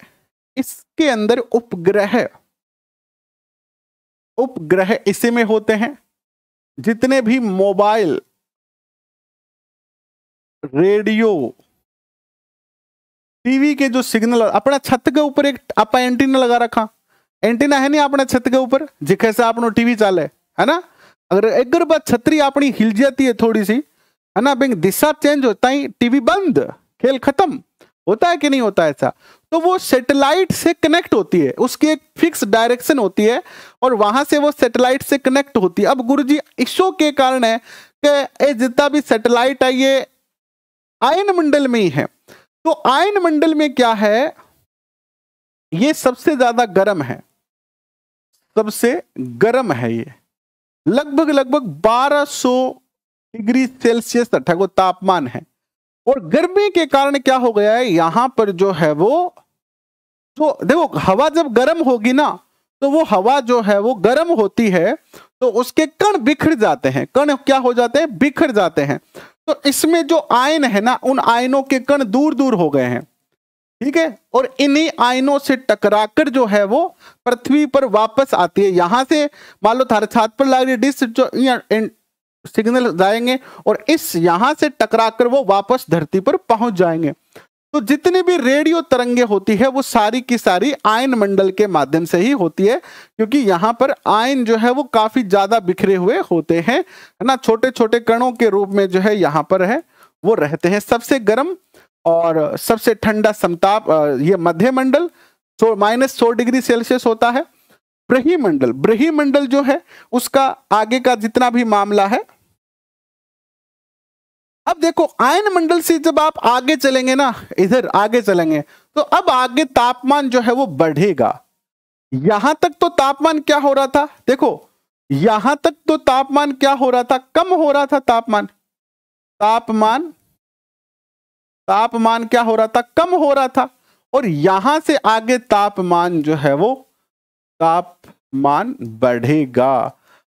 इसके अंदर उपग्रह उपग्रह इसी में होते हैं जितने भी मोबाइल रेडियो टीवी के जो सिग्नल अपना छत के ऊपर एक आप एंटीना लगा रखा एंटीना है नहीं अपने छत के ऊपर जिखे से आप टीवी चाले है ना अगर एक बार छतरी अपनी हिल जाती है थोड़ी सी है ना बिंग दिशा चेंज होता ही टीवी बंद खेल खत्म होता है कि नहीं होता ऐसा तो वो सेटेलाइट से कनेक्ट होती है उसकी एक फिक्स डायरेक्शन होती है और वहां से वो सेटेलाइट से कनेक्ट होती है अब जी इसो के कारण है कि ये जितना भी सेटेलाइट है ये आयन मंडल में ही है तो आयन मंडल में क्या है ये सबसे ज्यादा गर्म है सबसे गर्म है ये लगभग लगभग 1200 डिग्री सेल्सियस तक वो तापमान है और गर्मी के कारण क्या हो गया है यहां पर जो है वो तो देखो हवा जब गर्म होगी ना तो वो हवा जो है वो गर्म होती है तो उसके कण बिखर जाते हैं कण क्या हो जाते हैं बिखर जाते हैं तो इसमें जो आयन है ना उन आयनों के कण दूर दूर हो गए हैं ठीक है और इन्हीं आयनों से टकराकर जो है वो पृथ्वी पर वापस आती है यहां से मान लो थारे छात पर लाग रही डिस्ट जो सिग्नल जाएंगे और इस यहां से टकराकर वो वापस धरती पर पहुंच जाएंगे तो जितनी भी रेडियो तरंगे होती है वो सारी की सारी आयन मंडल के माध्यम से ही होती है क्योंकि यहाँ पर आयन जो है वो काफी ज्यादा बिखरे हुए होते हैं है ना छोटे छोटे कणों के रूप में जो है यहाँ पर है वो रहते हैं सबसे गर्म और सबसे ठंडा समताप ये मध्य मंडल सो माइनस सौ डिग्री सेल्सियस होता है ब्रही मंडल ब्रही मंडल जो है उसका आगे का जितना भी मामला है अब देखो आयन मंडल से जब आप आगे चलेंगे ना इधर आगे चलेंगे तो अब आगे तापमान जो है वो बढ़ेगा यहां तक तो तापमान क्या हो रहा था देखो यहां तक तो तापमान क्या हो रहा था कम हो रहा था तापमान तापमान तापमान क्या हो रहा था कम हो रहा था और यहां से आगे तापमान जो है वो तापमान बढ़ेगा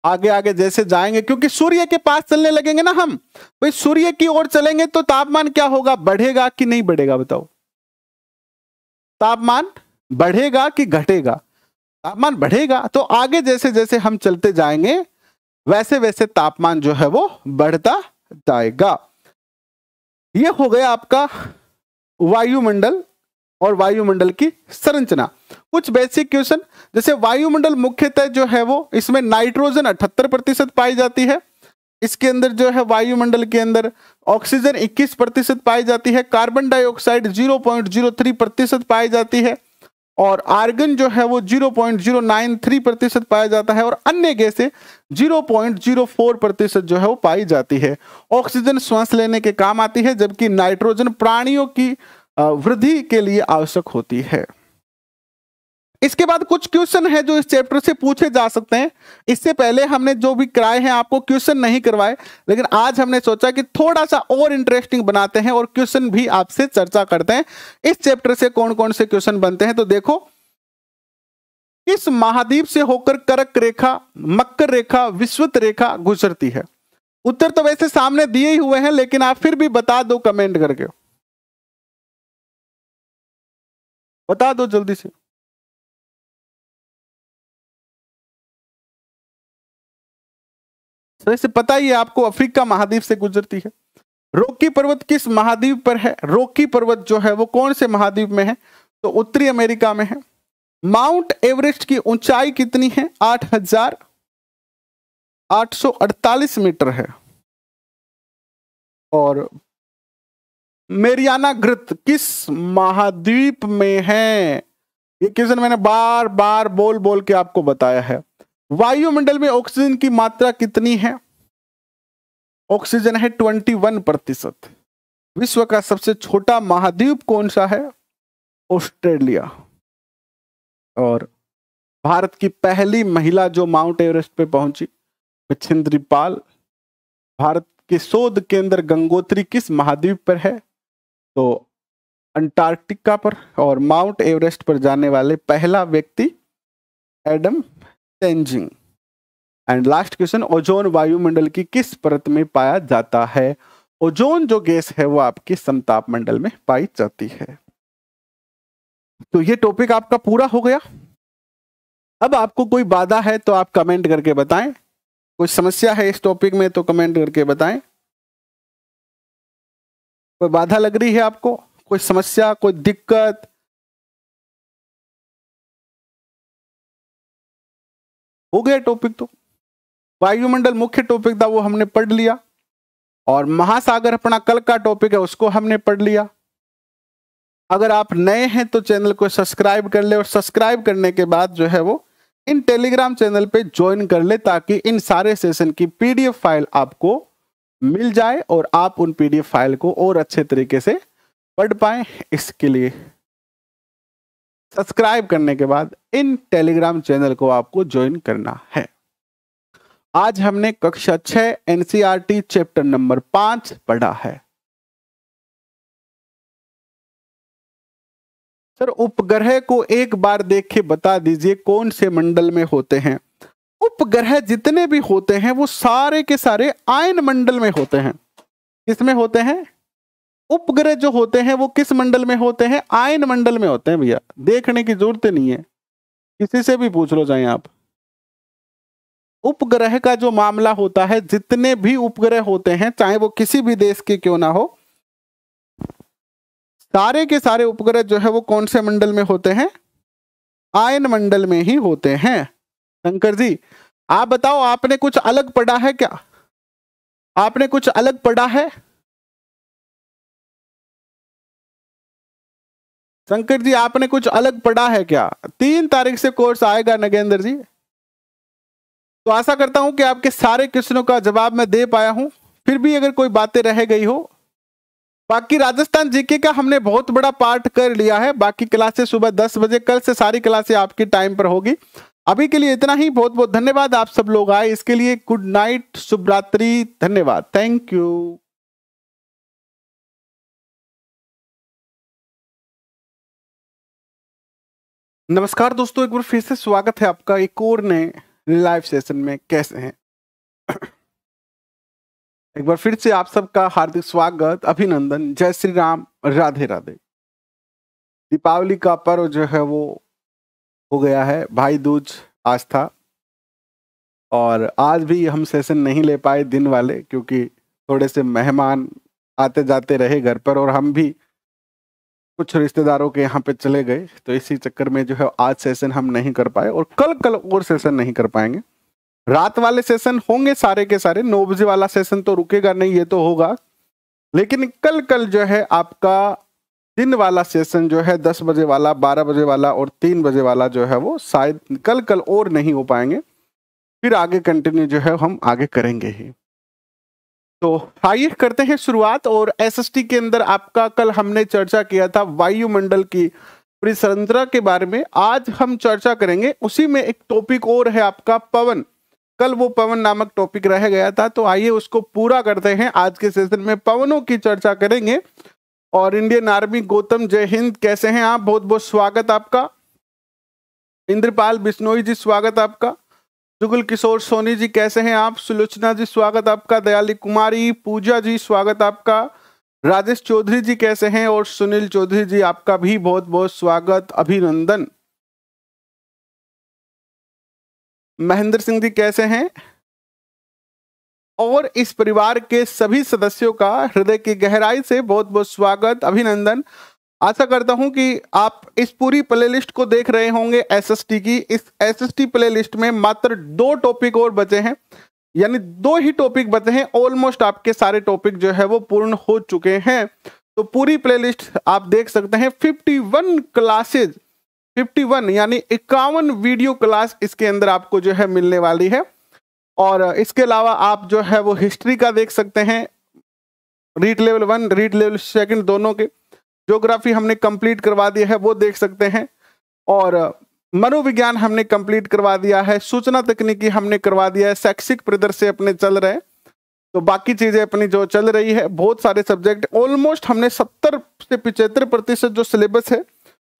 आगे आगे जैसे जाएंगे क्योंकि सूर्य के पास चलने लगेंगे ना हम भाई सूर्य की ओर चलेंगे तो तापमान क्या होगा बढ़ेगा कि नहीं बढ़ेगा बताओ तापमान बढ़ेगा कि घटेगा तापमान बढ़ेगा तो आगे जैसे जैसे हम चलते जाएंगे वैसे वैसे तापमान जो है वो बढ़ता जाएगा ये हो गया आपका वायुमंडल और वायुमंडल की संरचना कुछ बेसिक क्वेश्चन जैसे वायुमंडल मुख्यतः जो है वो इसमें नाइट्रोजन अठहत्तर प्रतिशत पाई जाती है इसके अंदर जो है वायुमंडल के अंदर ऑक्सीजन 21 प्रतिशत पाई जाती है कार्बन डाइऑक्साइड 0.03 प्रतिशत पाई जाती है और आर्गन जो है वो 0.093 प्रतिशत पाया जाता है और अन्य गैसे 0.04 प्रतिशत जो है वो पाई जाती है ऑक्सीजन श्वास लेने के काम आती है जबकि नाइट्रोजन प्राणियों की वृद्धि के लिए आवश्यक होती है इसके बाद कुछ क्वेश्चन है जो इस चैप्टर से पूछे जा सकते हैं इससे पहले हमने जो भी कराए हैं आपको क्वेश्चन नहीं करवाए लेकिन आज हमने सोचा कि थोड़ा सा और इंटरेस्टिंग बनाते हैं और क्वेश्चन भी आपसे चर्चा करते हैं इस चैप्टर से कौन कौन से क्वेश्चन बनते हैं तो देखो इस महाद्वीप से होकर करक रेखा मकर रेखा विश्वत रेखा गुजरती है उत्तर तो वैसे सामने दिए ही हुए हैं लेकिन आप फिर भी बता दो कमेंट करके बता दो जल्दी से वैसे तो पता ही आपको अफ्रीका महाद्वीप से गुजरती है रोकी पर्वत किस महाद्वीप पर है रोकी पर्वत जो है वो कौन से महाद्वीप में है तो उत्तरी अमेरिका में है माउंट एवरेस्ट की ऊंचाई कितनी है 8,848 मीटर है और मेरियाना ग्रत किस महाद्वीप में है ये क्वेश्चन मैंने बार बार बोल बोल के आपको बताया है वायुमंडल में ऑक्सीजन की मात्रा कितनी है ऑक्सीजन है 21 प्रतिशत विश्व का सबसे छोटा महाद्वीप कौन सा है ऑस्ट्रेलिया और भारत की पहली महिला जो माउंट एवरेस्ट पे पहुंची मच्छिंद्री पाल भारत के शोध केंद्र गंगोत्री किस महाद्वीप पर है तो अंटार्कटिका पर और माउंट एवरेस्ट पर जाने वाले पहला व्यक्ति Edmund Tenzing and last question ozone वायुमंडल की किस परत में पाया जाता है ओजोन जो गैस है वो आपकी समताप मंडल में पाई जाती है तो ये टॉपिक आपका पूरा हो गया अब आपको कोई बाधा है तो आप कमेंट करके बताएं कोई समस्या है इस टॉपिक में तो कमेंट करके बताएं कोई बाधा लग रही है आपको कोई समस्या कोई दिक्कत हो गया टॉपिक तो वायुमंडल मुख्य टॉपिक था वो हमने पढ़ लिया और महासागर अपना कल का टॉपिक है उसको हमने पढ़ लिया अगर आप नए हैं तो चैनल को सब्सक्राइब कर ले और सब्सक्राइब करने के बाद जो है वो इन टेलीग्राम चैनल पे ज्वाइन कर ले ताकि इन सारे सेशन की पीडीएफ फाइल आपको मिल जाए और आप उन पीडीएफ फाइल को और अच्छे तरीके से पढ़ पाए इसके लिए सब्सक्राइब करने के बाद इन टेलीग्राम चैनल को आपको ज्वाइन करना है आज हमने कक्षा छ एनसीईआरटी चैप्टर नंबर पांच पढ़ा है सर उपग्रह को एक बार देख के बता दीजिए कौन से मंडल में होते हैं उपग्रह जितने भी होते हैं वो सारे के सारे आयन मंडल में होते हैं किसमें होते हैं उपग्रह जो होते हैं वो किस मंडल में होते हैं आयन मंडल में होते हैं भैया देखने की जरूरत नहीं है किसी से भी पूछ लो जाए आप उपग्रह का जो मामला होता है जितने भी उपग्रह होते हैं चाहे वो किसी भी देश के क्यों ना हो सारे के सारे उपग्रह जो है वो कौन से मंडल में होते हैं आयन मंडल में ही होते हैं शंकर जी आप बताओ आपने कुछ अलग पढ़ा है क्या आपने कुछ अलग पढ़ा है शंकर जी आपने कुछ अलग पढ़ा है क्या तीन तारीख से कोर्स आएगा नगेंद्र जी तो आशा करता हूं कि आपके सारे क्वेश्चनों का जवाब मैं दे पाया हूं फिर भी अगर कोई बातें रह गई हो बाकी राजस्थान जीके का हमने बहुत बड़ा पार्ट कर लिया है बाकी क्लासेस सुबह दस बजे कल से सारी क्लासे आपकी टाइम पर होगी अभी के लिए इतना ही बहुत बहुत धन्यवाद आप सब लोग आए इसके लिए गुड नाइट शुभरात्रि धन्यवाद थैंक यू नमस्कार दोस्तों एक बार फिर से स्वागत है आपका एक और नए लाइव सेशन में कैसे हैं एक बार फिर से आप सबका हार्दिक स्वागत अभिनंदन जय श्री राम राधे राधे दीपावली का पर्व जो है वो हो गया है भाई दूज आज था और आज भी हम सेशन नहीं ले पाए दिन वाले क्योंकि थोड़े से मेहमान आते जाते रहे घर पर और हम भी कुछ रिश्तेदारों के यहाँ पे चले गए तो इसी चक्कर में जो है आज सेशन हम नहीं कर पाए और कल कल और सेशन नहीं कर पाएंगे रात वाले सेशन होंगे सारे के सारे नौ बजे वाला सेशन तो रुकेगा नहीं ये तो होगा लेकिन कल कल जो है आपका दिन वाला सेशन जो है दस बजे वाला बारह बजे वाला और तीन बजे वाला जो है वो शायद कल कल और नहीं हो पाएंगे फिर आगे कंटिन्यू जो है हम आगे करेंगे ही तो आइए करते हैं शुरुआत और एसएसटी के अंदर आपका कल हमने चर्चा किया था वायुमंडल की परिसंरचना के बारे में आज हम चर्चा करेंगे उसी में एक टॉपिक और है आपका पवन कल वो पवन नामक टॉपिक रह गया था तो आइए उसको पूरा करते हैं आज के सेशन में पवनों की चर्चा करेंगे और इंडियन आर्मी गौतम जय हिंद कैसे हैं आप बहुत बहुत स्वागत आपका इंद्रपाल बिश्नोई जी स्वागत आपका जुगल किशोर सोनी जी कैसे हैं आप सुलोचना जी स्वागत आपका दयाली कुमारी पूजा जी स्वागत आपका राजेश चौधरी जी कैसे हैं और सुनील चौधरी जी आपका भी बहुत बहुत स्वागत अभिनंदन महेंद्र सिंह जी कैसे हैं और इस परिवार के सभी सदस्यों का हृदय की गहराई से बहुत बहुत स्वागत अभिनंदन आशा करता हूं कि आप इस पूरी प्लेलिस्ट को देख रहे होंगे एसएसटी की इस एसएसटी प्लेलिस्ट में मात्र दो टॉपिक और बचे हैं यानी दो ही टॉपिक बचे हैं ऑलमोस्ट आपके सारे टॉपिक जो है वो पूर्ण हो चुके हैं तो पूरी प्लेलिस्ट आप देख सकते हैं 51 क्लासेज 51 यानी इक्यावन वीडियो क्लास इसके अंदर आपको जो है मिलने वाली है और इसके अलावा आप जो है वो हिस्ट्री का देख सकते हैं read level one read level second दोनों के ज्योग्राफी हमने कंप्लीट करवा दिया है वो देख सकते हैं और मनोविज्ञान हमने कंप्लीट करवा दिया है सूचना तकनीकी हमने करवा दिया है शैक्षिक प्रदर्शन अपने चल रहे तो बाकी चीजें अपनी जो चल रही है बहुत सारे सब्जेक्ट ऑलमोस्ट हमने सत्तर से पिछहत्तर प्रतिशत जो सिलेबस है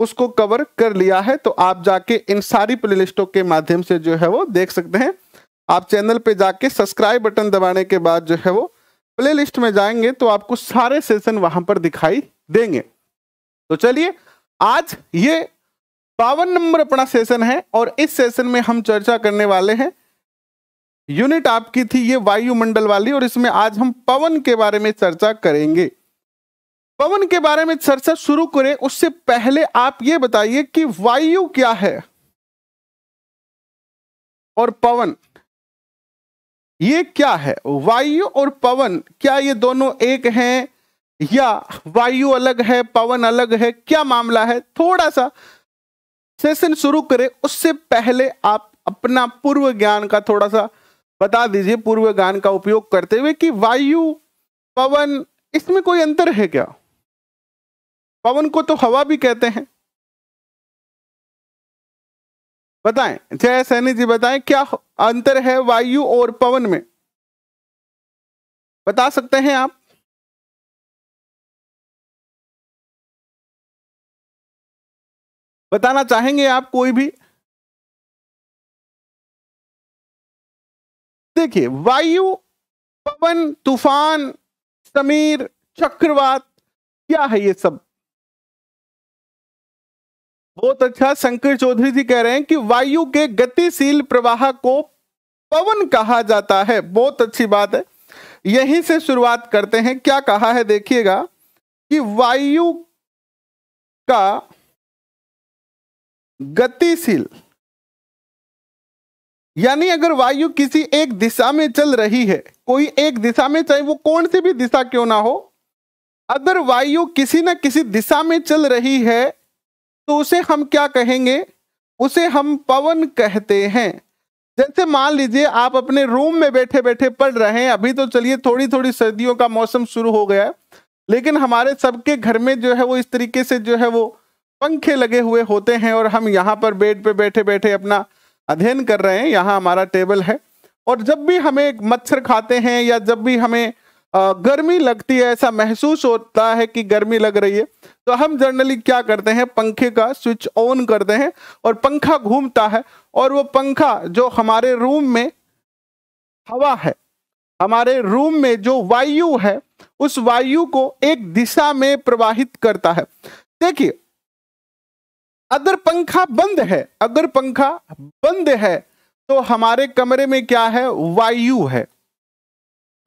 उसको कवर कर लिया है तो आप जाके इन सारी प्लेलिस्टों के माध्यम से जो है वो देख सकते हैं आप चैनल पे जाके सब्सक्राइब बटन दबाने के बाद जो है वो प्ले लिस्ट में जाएंगे तो आपको सारे सेशन वहां पर दिखाई देंगे तो चलिए आज ये बावन नंबर अपना सेशन है और इस सेशन में हम चर्चा करने वाले हैं यूनिट आपकी थी ये वायुमंडल वाली और इसमें आज हम पवन के बारे में चर्चा करेंगे पवन के बारे में चर्चा शुरू करें उससे पहले आप ये बताइए कि वायु क्या है और पवन ये क्या है वायु और पवन क्या ये दोनों एक हैं या वायु अलग है पवन अलग है क्या मामला है थोड़ा सा सेशन शुरू करें उससे पहले आप अपना पूर्व ज्ञान का थोड़ा सा बता दीजिए पूर्व ज्ञान का उपयोग करते हुए कि वायु पवन इसमें कोई अंतर है क्या पवन को तो हवा भी कहते हैं बताएं जय सैनी जी बताएं क्या अंतर है वायु और पवन में बता सकते हैं आप बताना चाहेंगे आप कोई भी देखिए वायु पवन तूफान समीर चक्रवात क्या है ये सब बहुत अच्छा शंकर चौधरी जी कह रहे हैं कि वायु के गतिशील प्रवाह को पवन कहा जाता है बहुत अच्छी बात है यहीं से शुरुआत करते हैं क्या कहा है देखिएगा कि वायु का गतिशील यानी अगर वायु किसी एक दिशा में चल रही है कोई एक दिशा में चाहे वो कौन सी भी दिशा क्यों ना हो अगर वायु किसी ना किसी दिशा में चल रही है तो उसे हम क्या कहेंगे उसे हम पवन कहते हैं जैसे मान लीजिए आप अपने रूम में बैठे बैठे पढ़ रहे हैं अभी तो चलिए थोड़ी थोड़ी सर्दियों का मौसम शुरू हो गया है लेकिन हमारे सबके घर में जो है वो इस तरीके से जो है वो पंखे लगे हुए होते हैं और हम यहाँ पर बेड पे बैठे बैठे अपना अध्ययन कर रहे हैं यहाँ हमारा टेबल है और जब भी हमें मच्छर खाते हैं या जब भी हमें गर्मी लगती है ऐसा महसूस होता है कि गर्मी लग रही है तो हम जनरली क्या करते हैं पंखे का स्विच ऑन करते हैं और पंखा घूमता है और वो पंखा जो हमारे रूम में हवा है हमारे रूम में जो वायु है उस वायु को एक दिशा में प्रवाहित करता है देखिए अगर पंखा बंद है अगर पंखा बंद है तो हमारे कमरे में क्या है वायु है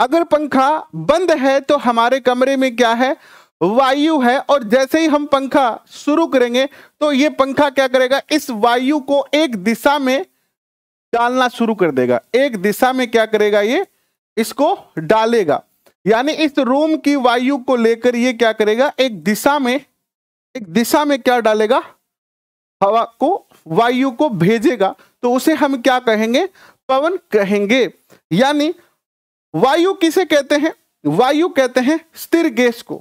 अगर पंखा बंद है तो हमारे कमरे में क्या है वायु है और जैसे ही हम पंखा शुरू करेंगे तो ये पंखा क्या करेगा इस वायु को एक दिशा में डालना शुरू कर देगा एक दिशा में क्या करेगा ये इसको डालेगा यानी इस रूम की वायु को लेकर ये क्या करेगा एक दिशा में एक दिशा में क्या डालेगा हवा को वायु को भेजेगा तो उसे हम क्या कहेंगे पवन कहेंगे यानी वायु किसे कहते हैं वायु कहते हैं स्थिर गैस को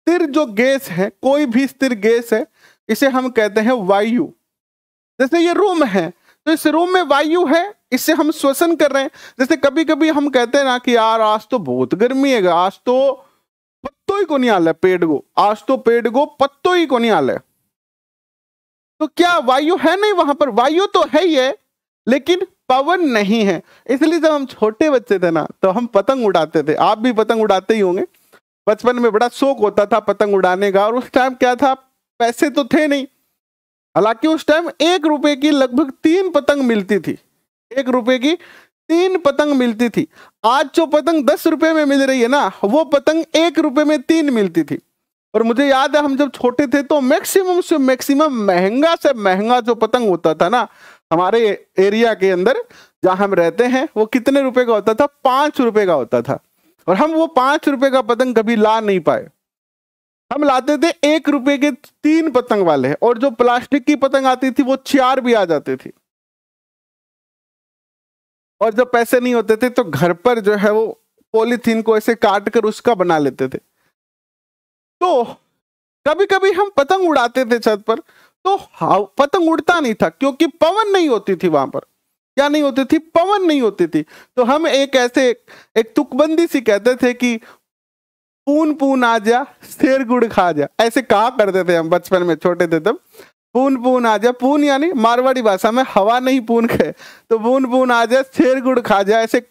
स्थिर जो गैस है कोई भी स्थिर गैस है इसे हम कहते हैं वायु जैसे ये रूम है तो इस रूम में वायु है इससे हम श्वसन कर रहे हैं जैसे कभी कभी हम कहते हैं ना कि यार आज तो बहुत गर्मी है आज तो पत्तो ही को नहीं आल है पेड़ को आज तो पेड़ को पत्तो ही को नहीं आल है तो क्या वायु है नहीं वहां पर वायु तो है ही है लेकिन पवन नहीं है इसलिए जब हम छोटे बच्चे थे ना तो हम पतंग उड़ाते थे आप भी पतंग उड़ाते ही होंगे बचपन में बड़ा शौक होता था पतंग उड़ाने का और उस टाइम क्या था पैसे तो थे नहीं हालांकि उस टाइम एक रुपए की लगभग तीन पतंग मिलती थी एक रुपए की तीन पतंग मिलती थी आज जो पतंग दस रुपए में मिल रही है ना वो पतंग एक रुपए में तीन मिलती थी और मुझे याद है हम जब छोटे थे तो मैक्सिमम से मैक्सिमम महंगा से महंगा जो पतंग होता था ना हमारे एरिया के अंदर जहां हम रहते हैं वो कितने रुपए का होता था पांच रुपए का होता था और हम वो पांच रुपए का पतंग कभी ला नहीं पाए हम लाते थे एक रुपए के तीन पतंग वाले और जो प्लास्टिक की पतंग आती थी वो चार भी आ जाते थे और जब पैसे नहीं होते थे तो घर पर जो है वो पॉलीथीन को ऐसे काट कर उसका बना लेते थे तो कभी कभी हम पतंग उड़ाते थे छत पर तो हाव पतंग उड़ता नहीं था क्योंकि पवन नहीं होती थी वहां पर क्या नहीं होती थी पवन नहीं होती थी तो हम एक ऐसे एक तुकबंदी सी कहते थे कि पून पून आ जा शेर गुड़ खा जा ऐसे कहा करते थे हम बचपन में छोटे थे तब पून पून आ जा पून यानी मारवाड़ी भाषा में हवा नहीं पून खे तो पून पून आ जा शेर गुड़ खा जा ऐसे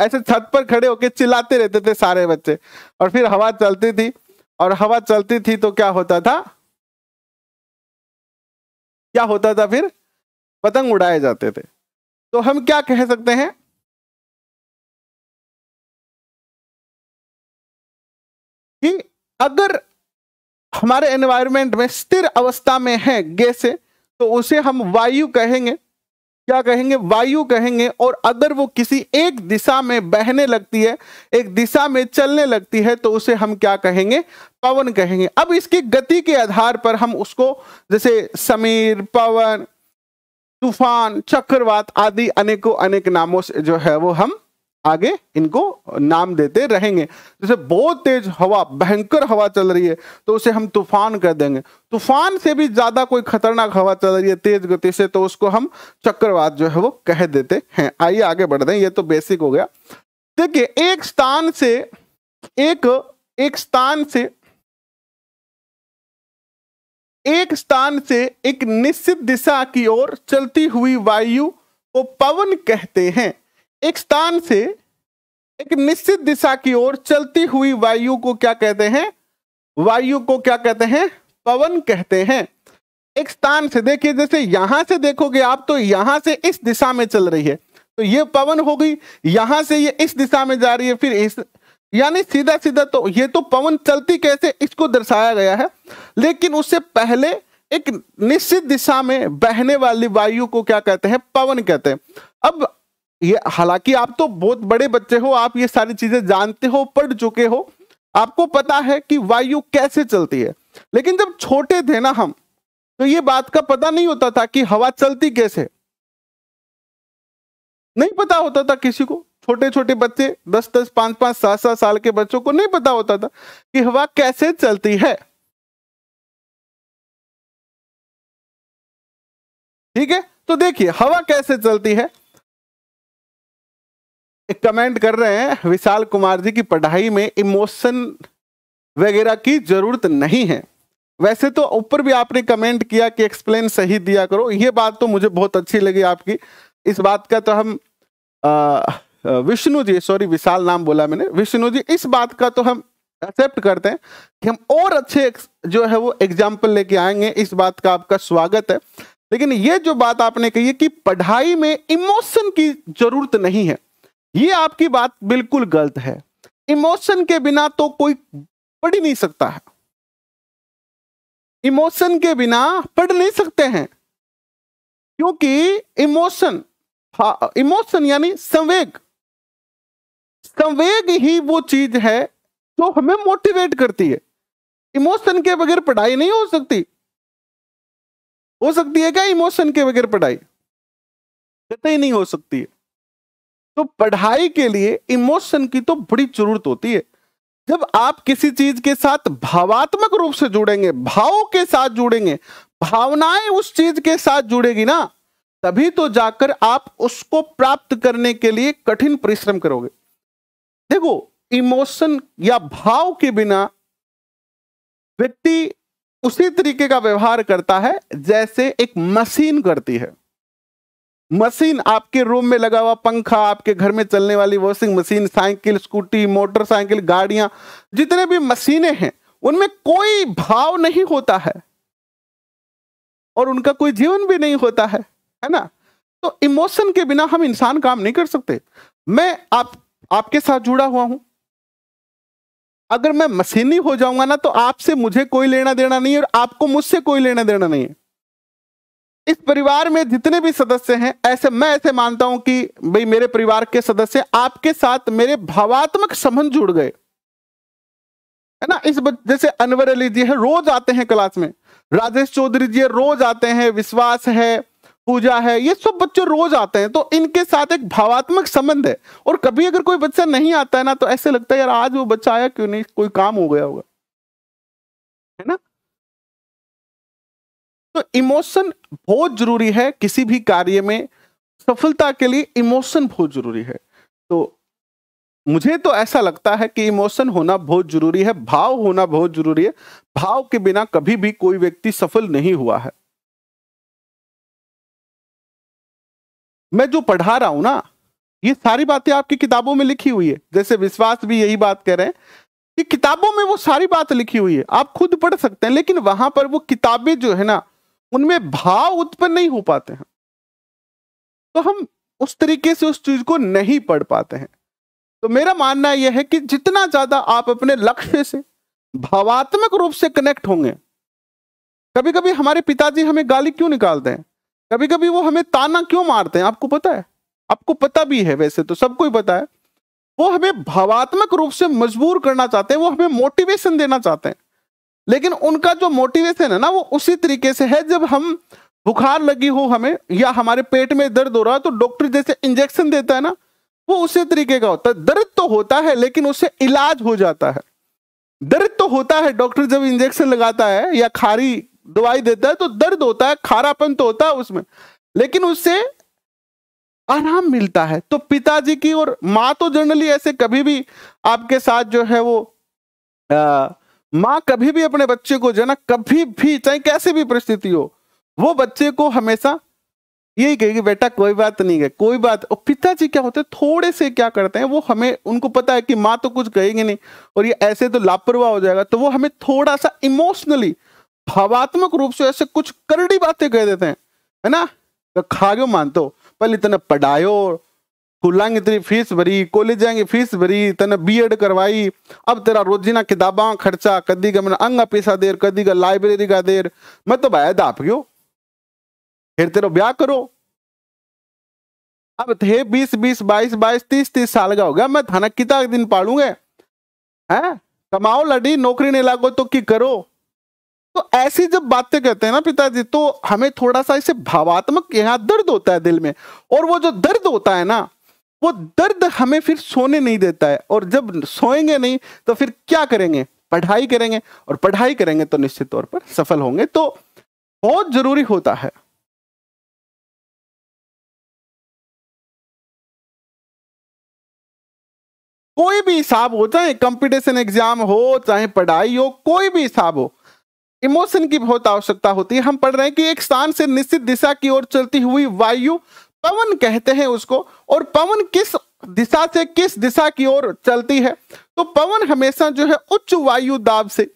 ऐसे छत पर खड़े होके चिल्लाते रहते थे सारे बच्चे और फिर हवा चलती थी और हवा चलती थी तो क्या होता था क्या होता था फिर पतंग उड़ाए जाते थे तो हम क्या कह सकते हैं कि अगर हमारे एनवायरमेंट में स्थिर अवस्था में है गैसे तो उसे हम वायु कहेंगे क्या कहेंगे वायु कहेंगे और अगर वो किसी एक दिशा में बहने लगती है एक दिशा में चलने लगती है तो उसे हम क्या कहेंगे पवन कहेंगे अब इसकी गति के आधार पर हम उसको जैसे समीर पवन तूफान चक्रवात आदि अनेकों अनेक नामों से जो है वो हम आगे इनको नाम देते रहेंगे जैसे बहुत तेज हवा भयंकर हवा चल रही है तो उसे हम तूफान कह देंगे तूफान से भी ज्यादा कोई खतरनाक हवा चल रही है तेज गति से तो उसको हम चक्रवात जो है वो कह देते हैं आइए आगे बढ़ते हैं ये तो बेसिक हो गया देखिए एक स्थान से एक एक स्थान से एक स्थान से एक निश्चित दिशा की ओर चलती हुई वायु को पवन कहते हैं एक स्थान से एक निश्चित दिशा की ओर चलती हुई वायु को क्या कहते हैं वायु को क्या कहते हैं पवन कहते हैं एक स्थान से देखिए जैसे यहां से देखोगे आप तो यहां से इस दिशा में चल रही है तो ये पवन हो गई यहां से ये इस दिशा में जा रही है फिर इस यानी सीधा सीधा तो ये तो पवन चलती कैसे इसको दर्शाया गया है लेकिन उससे पहले एक निश्चित दिशा में बहने वाली वायु को क्या कहते हैं पवन कहते हैं अब ये हालांकि आप तो बहुत बड़े बच्चे हो आप ये सारी चीजें जानते हो पढ़ चुके हो आपको पता है कि वायु कैसे चलती है लेकिन जब छोटे थे ना हम तो ये बात का पता नहीं होता था कि हवा चलती कैसे नहीं पता होता था किसी को छोटे छोटे बच्चे दस दस पांच पांच सात सात साल के बच्चों को नहीं पता होता था कि हवा कैसे चलती है ठीक है तो देखिए हवा कैसे चलती है कमेंट कर रहे हैं विशाल कुमार जी की पढ़ाई में इमोशन वगैरह की जरूरत नहीं है वैसे तो ऊपर भी आपने कमेंट किया कि एक्सप्लेन सही दिया करो ये बात तो मुझे बहुत अच्छी लगी आपकी इस बात का तो हम विष्णु जी सॉरी विशाल नाम बोला मैंने विष्णु जी इस बात का तो हम एक्सेप्ट करते हैं कि हम और अच्छे जो है वो एग्जाम्पल लेके आएंगे इस बात का आपका स्वागत है लेकिन ये जो बात आपने कही है कि पढ़ाई में इमोशन की जरूरत नहीं है ये आपकी बात बिल्कुल गलत है इमोशन के बिना तो कोई पढ़ नहीं सकता है इमोशन के बिना पढ़ नहीं सकते हैं क्योंकि इमोशन इमोशन यानी संवेग संवेग ही वो चीज है जो हमें मोटिवेट करती है इमोशन के बगैर पढ़ाई नहीं हो सकती हो सकती है क्या इमोशन के बगैर पढ़ाई कतई नहीं हो सकती है तो पढ़ाई के लिए इमोशन की तो बड़ी जरूरत होती है जब आप किसी चीज के साथ भावात्मक रूप से जुड़ेंगे भाव के साथ जुड़ेंगे भावनाएं उस चीज के साथ जुड़ेगी ना तभी तो जाकर आप उसको प्राप्त करने के लिए कठिन परिश्रम करोगे देखो इमोशन या भाव के बिना व्यक्ति उसी तरीके का व्यवहार करता है जैसे एक मशीन करती है मशीन आपके रूम में लगा हुआ पंखा आपके घर में चलने वाली washing machine cycle scooty motorcycle गाड़ियां जितने भी मशीनें हैं उनमें कोई भाव नहीं होता है और उनका कोई जीवन भी नहीं होता है है ना तो इमोशन के बिना हम इंसान काम नहीं कर सकते मैं आप आपके साथ जुड़ा हुआ हूं अगर मैं मशीनी हो जाऊंगा ना तो आपसे मुझे कोई लेना देना नहीं है और आपको मुझसे कोई लेना देना नहीं है इस परिवार में जितने भी सदस्य हैं ऐसे मैं ऐसे मानता हूं कि भाई मेरे परिवार के सदस्य आपके साथ मेरे भावात्मक संबंध जुड़ गए है ना इस जैसे अनवर अली जी है रोज आते हैं क्लास में राजेश चौधरी जी रोज आते हैं विश्वास है पूजा है ये सब बच्चे रोज आते हैं तो इनके साथ एक भावात्मक संबंध है और कभी अगर कोई बच्चा नहीं आता है ना तो ऐसे लगता है यार आज वो बच्चा आया क्यों नहीं कोई काम हो गया होगा है ना तो इमोशन बहुत जरूरी है किसी भी कार्य में सफलता के लिए इमोशन बहुत जरूरी है तो मुझे तो ऐसा लगता है कि इमोशन होना बहुत जरूरी है भाव होना बहुत जरूरी है भाव के बिना कभी भी कोई व्यक्ति सफल नहीं हुआ है मैं जो पढ़ा रहा हूं ना ये सारी बातें आपकी किताबों में लिखी हुई है जैसे विश्वास भी यही बात कह रहे हैं कि किताबों में वो सारी बात लिखी हुई है आप खुद पढ़ सकते हैं लेकिन वहां पर वो किताबें जो है ना उनमें भाव उत्पन्न नहीं हो पाते हैं तो हम उस तरीके से उस चीज को नहीं पढ़ पाते हैं तो मेरा मानना यह है कि जितना ज्यादा आप अपने लक्ष्य से भावात्मक रूप से कनेक्ट होंगे कभी कभी हमारे पिताजी हमें गाली क्यों निकालते हैं कभी कभी वो हमें ताना क्यों मारते हैं आपको पता है आपको पता भी है वैसे तो सबको ही पता है वो हमें भावात्मक रूप से मजबूर करना चाहते हैं वो हमें मोटिवेशन देना चाहते हैं लेकिन उनका जो मोटिवेशन है ना वो उसी तरीके से है जब हम बुखार लगी हो हमें या हमारे पेट में दर्द हो रहा है तो डॉक्टर जैसे इंजेक्शन देता है ना वो उसी तरीके का होता है दर्द तो होता है लेकिन उससे इलाज हो जाता है दर्द तो होता है डॉक्टर जब इंजेक्शन लगाता है या खारी दवाई देता है तो दर्द होता है खारापन तो होता है उसमें लेकिन उससे आराम मिलता है तो पिताजी की और माँ तो जनरली ऐसे कभी भी आपके साथ जो है वो आ, माँ कभी भी अपने बच्चे को जो है ना कभी भी चाहे कैसी भी परिस्थिति हो वो बच्चे को हमेशा यही कहेगी बेटा कोई बात नहीं है कोई बात और पिताजी क्या होते हैं थोड़े से क्या करते हैं वो हमें उनको पता है कि माँ तो कुछ कहेगी नहीं और ये ऐसे तो लापरवाह हो जाएगा तो वो हमें थोड़ा सा इमोशनली भावात्मक रूप से ऐसे कुछ करड़ी बातें कह देते हैं है ना खा गो मान तो पहले इतना पढ़ायो हुलांग तेरी फीस भरी कॉलेज जाएंगे फीस भरी तने बीएड करवाई अब तेरा रोजीना किताबा खर्चा कदी का मैंने अंगा पैसा देर कदी का लाइब्रेरी का देर मैं तो भाई दाप गयो फिर तेरा ब्याह करो अब थे बीस बीस बाईस बाईस तीस तीस साल का हो गया मैं थाना किता दिन पालूंगे हैं कमाओ लड़ी नौकरी नहीं लागो तो की करो तो ऐसी जब बातें करते हैं ना पिताजी तो हमें थोड़ा सा इसे भावात्मक यहाँ दर्द होता है दिल में और वो जो दर्द होता है ना वो दर्द हमें फिर सोने नहीं देता है और जब सोएंगे नहीं तो फिर क्या करेंगे पढ़ाई करेंगे और पढ़ाई करेंगे तो निश्चित तौर पर सफल होंगे तो बहुत जरूरी होता है कोई भी हिसाब हो चाहे कंपटीशन एग्जाम हो चाहे पढ़ाई हो कोई भी हिसाब हो इमोशन की बहुत आवश्यकता होती है हम पढ़ रहे हैं कि एक स्थान से निश्चित दिशा की ओर चलती हुई वायु पवन कहते हैं उसको और पवन किस दिशा से किस दिशा की ओर चलती है तो पवन हमेशा जो है उच्च वायु दाब से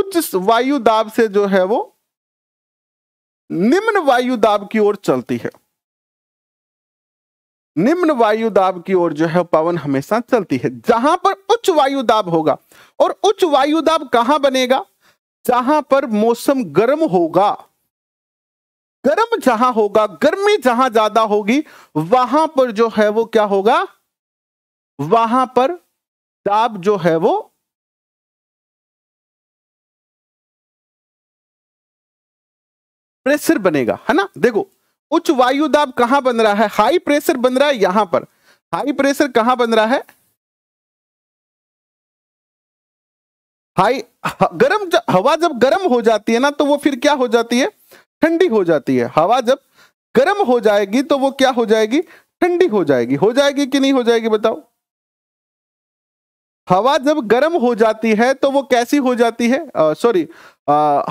उच्च वायु दाब से जो है वो निम्न वायु दाब की ओर चलती है निम्न वायु दाब की ओर जो है पवन हमेशा चलती है जहां पर उच्च वायु दाब होगा और उच्च वायु दाब कहां बनेगा जहां पर मौसम गर्म होगा गर्म जहां होगा गर्मी जहां ज्यादा होगी वहां पर जो है वो क्या होगा वहां पर दाब जो है वो प्रेशर बनेगा है ना देखो उच्च वायु दाब कहां बन रहा है हाई प्रेशर बन रहा है यहां पर हाई प्रेशर कहां बन रहा है हाई गर्म हवा जब गर्म हो जाती है ना तो वो फिर क्या हो जाती है ठंडी हो जाती है हवा जब गर्म हो जाएगी तो वो क्या हो जाएगी ठंडी हो जाएगी हो जाएगी कि नहीं हो जाएगी बताओ हवा जब गर्म हो जाती है तो वो कैसी हो जाती है सॉरी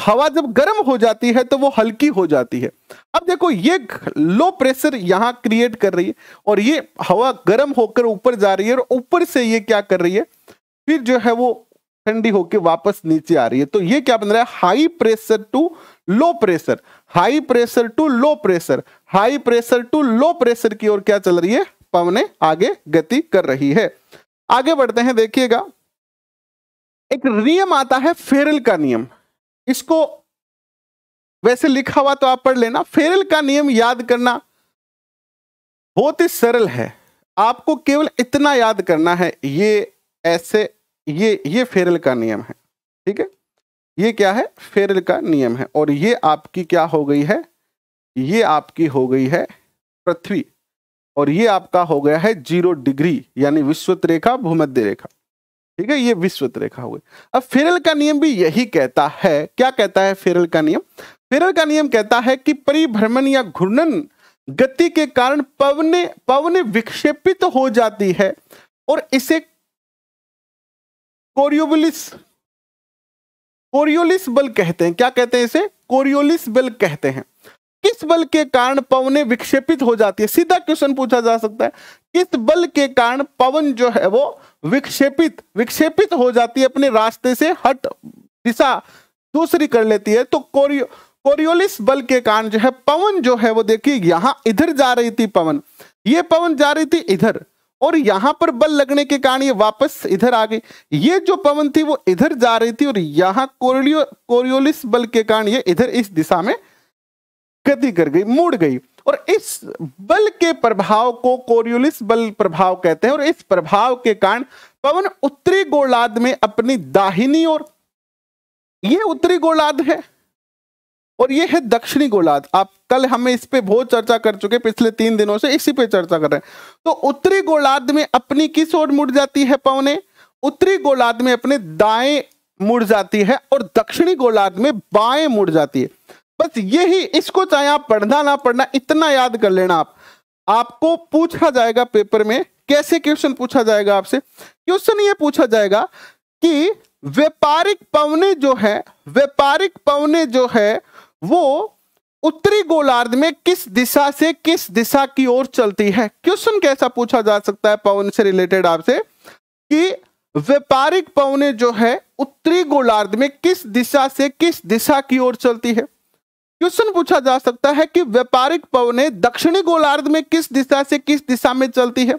हवा जब गर्म हो जाती है तो वो हल्की हो जाती है अब देखो ये लो प्रेशर यहां क्रिएट कर रही है और ये हवा गर्म होकर ऊपर जा रही है और ऊपर से ये क्या कर रही है फिर जो है वो ठंडी होकर वापस नीचे आ रही है तो ये क्या बन रहा है high pressure to low pressure high pressure to low pressure high pressure to low pressure की ओर क्या चल रही है पवने आगे गति कर रही है आगे बढ़ते हैं देखिएगा एक नियम आता है फेरल का नियम इसको वैसे लिखा हुआ तो आप पढ़ लेना फेरल का नियम याद करना बहुत ही सरल है आपको केवल इतना याद करना है ये ऐसे ये ये फेरल का नियम है ठीक है ये क्या है फेरल का नियम है और ये आपकी क्या हो गई है ये आपकी हो गई है पृथ्वी और ये आपका हो गया है जीरो डिग्री यानी विश्वत रेखा भूमध्य रेखा ठीक है ये विश्वत रेखा हो गई अब फेरल का नियम भी यही कहता है क्या कहता है फेरल का नियम फेरल का नियम कहता है कि परिभ्रमण या घूर्णन गति के कारण पवन पवन विक्षेपित तो हो जाती है और इसे कोरियोबुलिस कोरियोलिस बल कहते हैं क्या कहते हैं इसे कोरियोलिस बल कहते हैं किस बल के कारण पवने विक्षेपित हो जाती है सीधा क्वेश्चन पूछा जा सकता है किस बल के कारण पवन जो है वो विक्षेपित विक्षेपित हो जाती है अपने रास्ते से हट दिशा दूसरी कर लेती है तो कोरियो कोरियोलिस बल के कारण जो है पवन जो है वो देखिए यहां इधर जा रही थी पवन ये पवन जा रही थी इधर और यहां पर बल लगने के कारण ये वापस इधर आ गई ये जो पवन थी वो इधर जा रही थी और यहां कोरियो कोरियोलिस बल के कारण ये इधर इस दिशा में गति कर गई मुड़ गई और इस बल के प्रभाव को कोरियोलिस बल प्रभाव कहते हैं और इस प्रभाव के कारण पवन उत्तरी गोलार्ध में अपनी दाहिनी और ये उत्तरी गोलार्ध है और ये है दक्षिणी गोलार्ध आप कल हमें इस पे बहुत चर्चा कर चुके पिछले तीन दिनों से इसी पे चर्चा कर रहे हैं तो उत्तरी गोलार्ध में अपनी किस ओर मुड़ जाती है पवने उत्तरी गोलार्ध में अपने दाएं मुड़ जाती है और दक्षिणी गोलार्ध में बाएं मुड़ जाती है बस यही इसको चाहे आप पढ़ना ना पढ़ना इतना याद कर लेना आप आपको पूछा जाएगा पेपर में कैसे क्वेश्चन पूछा जाएगा आपसे क्वेश्चन ये पूछा जाएगा कि व्यापारिक पवने जो है व्यापारिक पवने जो है वो उत्तरी गोलार्ध में किस दिशा से किस दिशा की ओर चलती है क्वेश्चन कैसा पूछा जा सकता है पवन से रिलेटेड आपसे कि व्यापारिक पवने जो है उत्तरी गोलार्ध में किस दिशा से किस दिशा की ओर चलती है क्वेश्चन पूछा जा सकता है कि व्यापारिक पवने दक्षिणी गोलार्ध में किस दिशा से किस दिशा में चलती है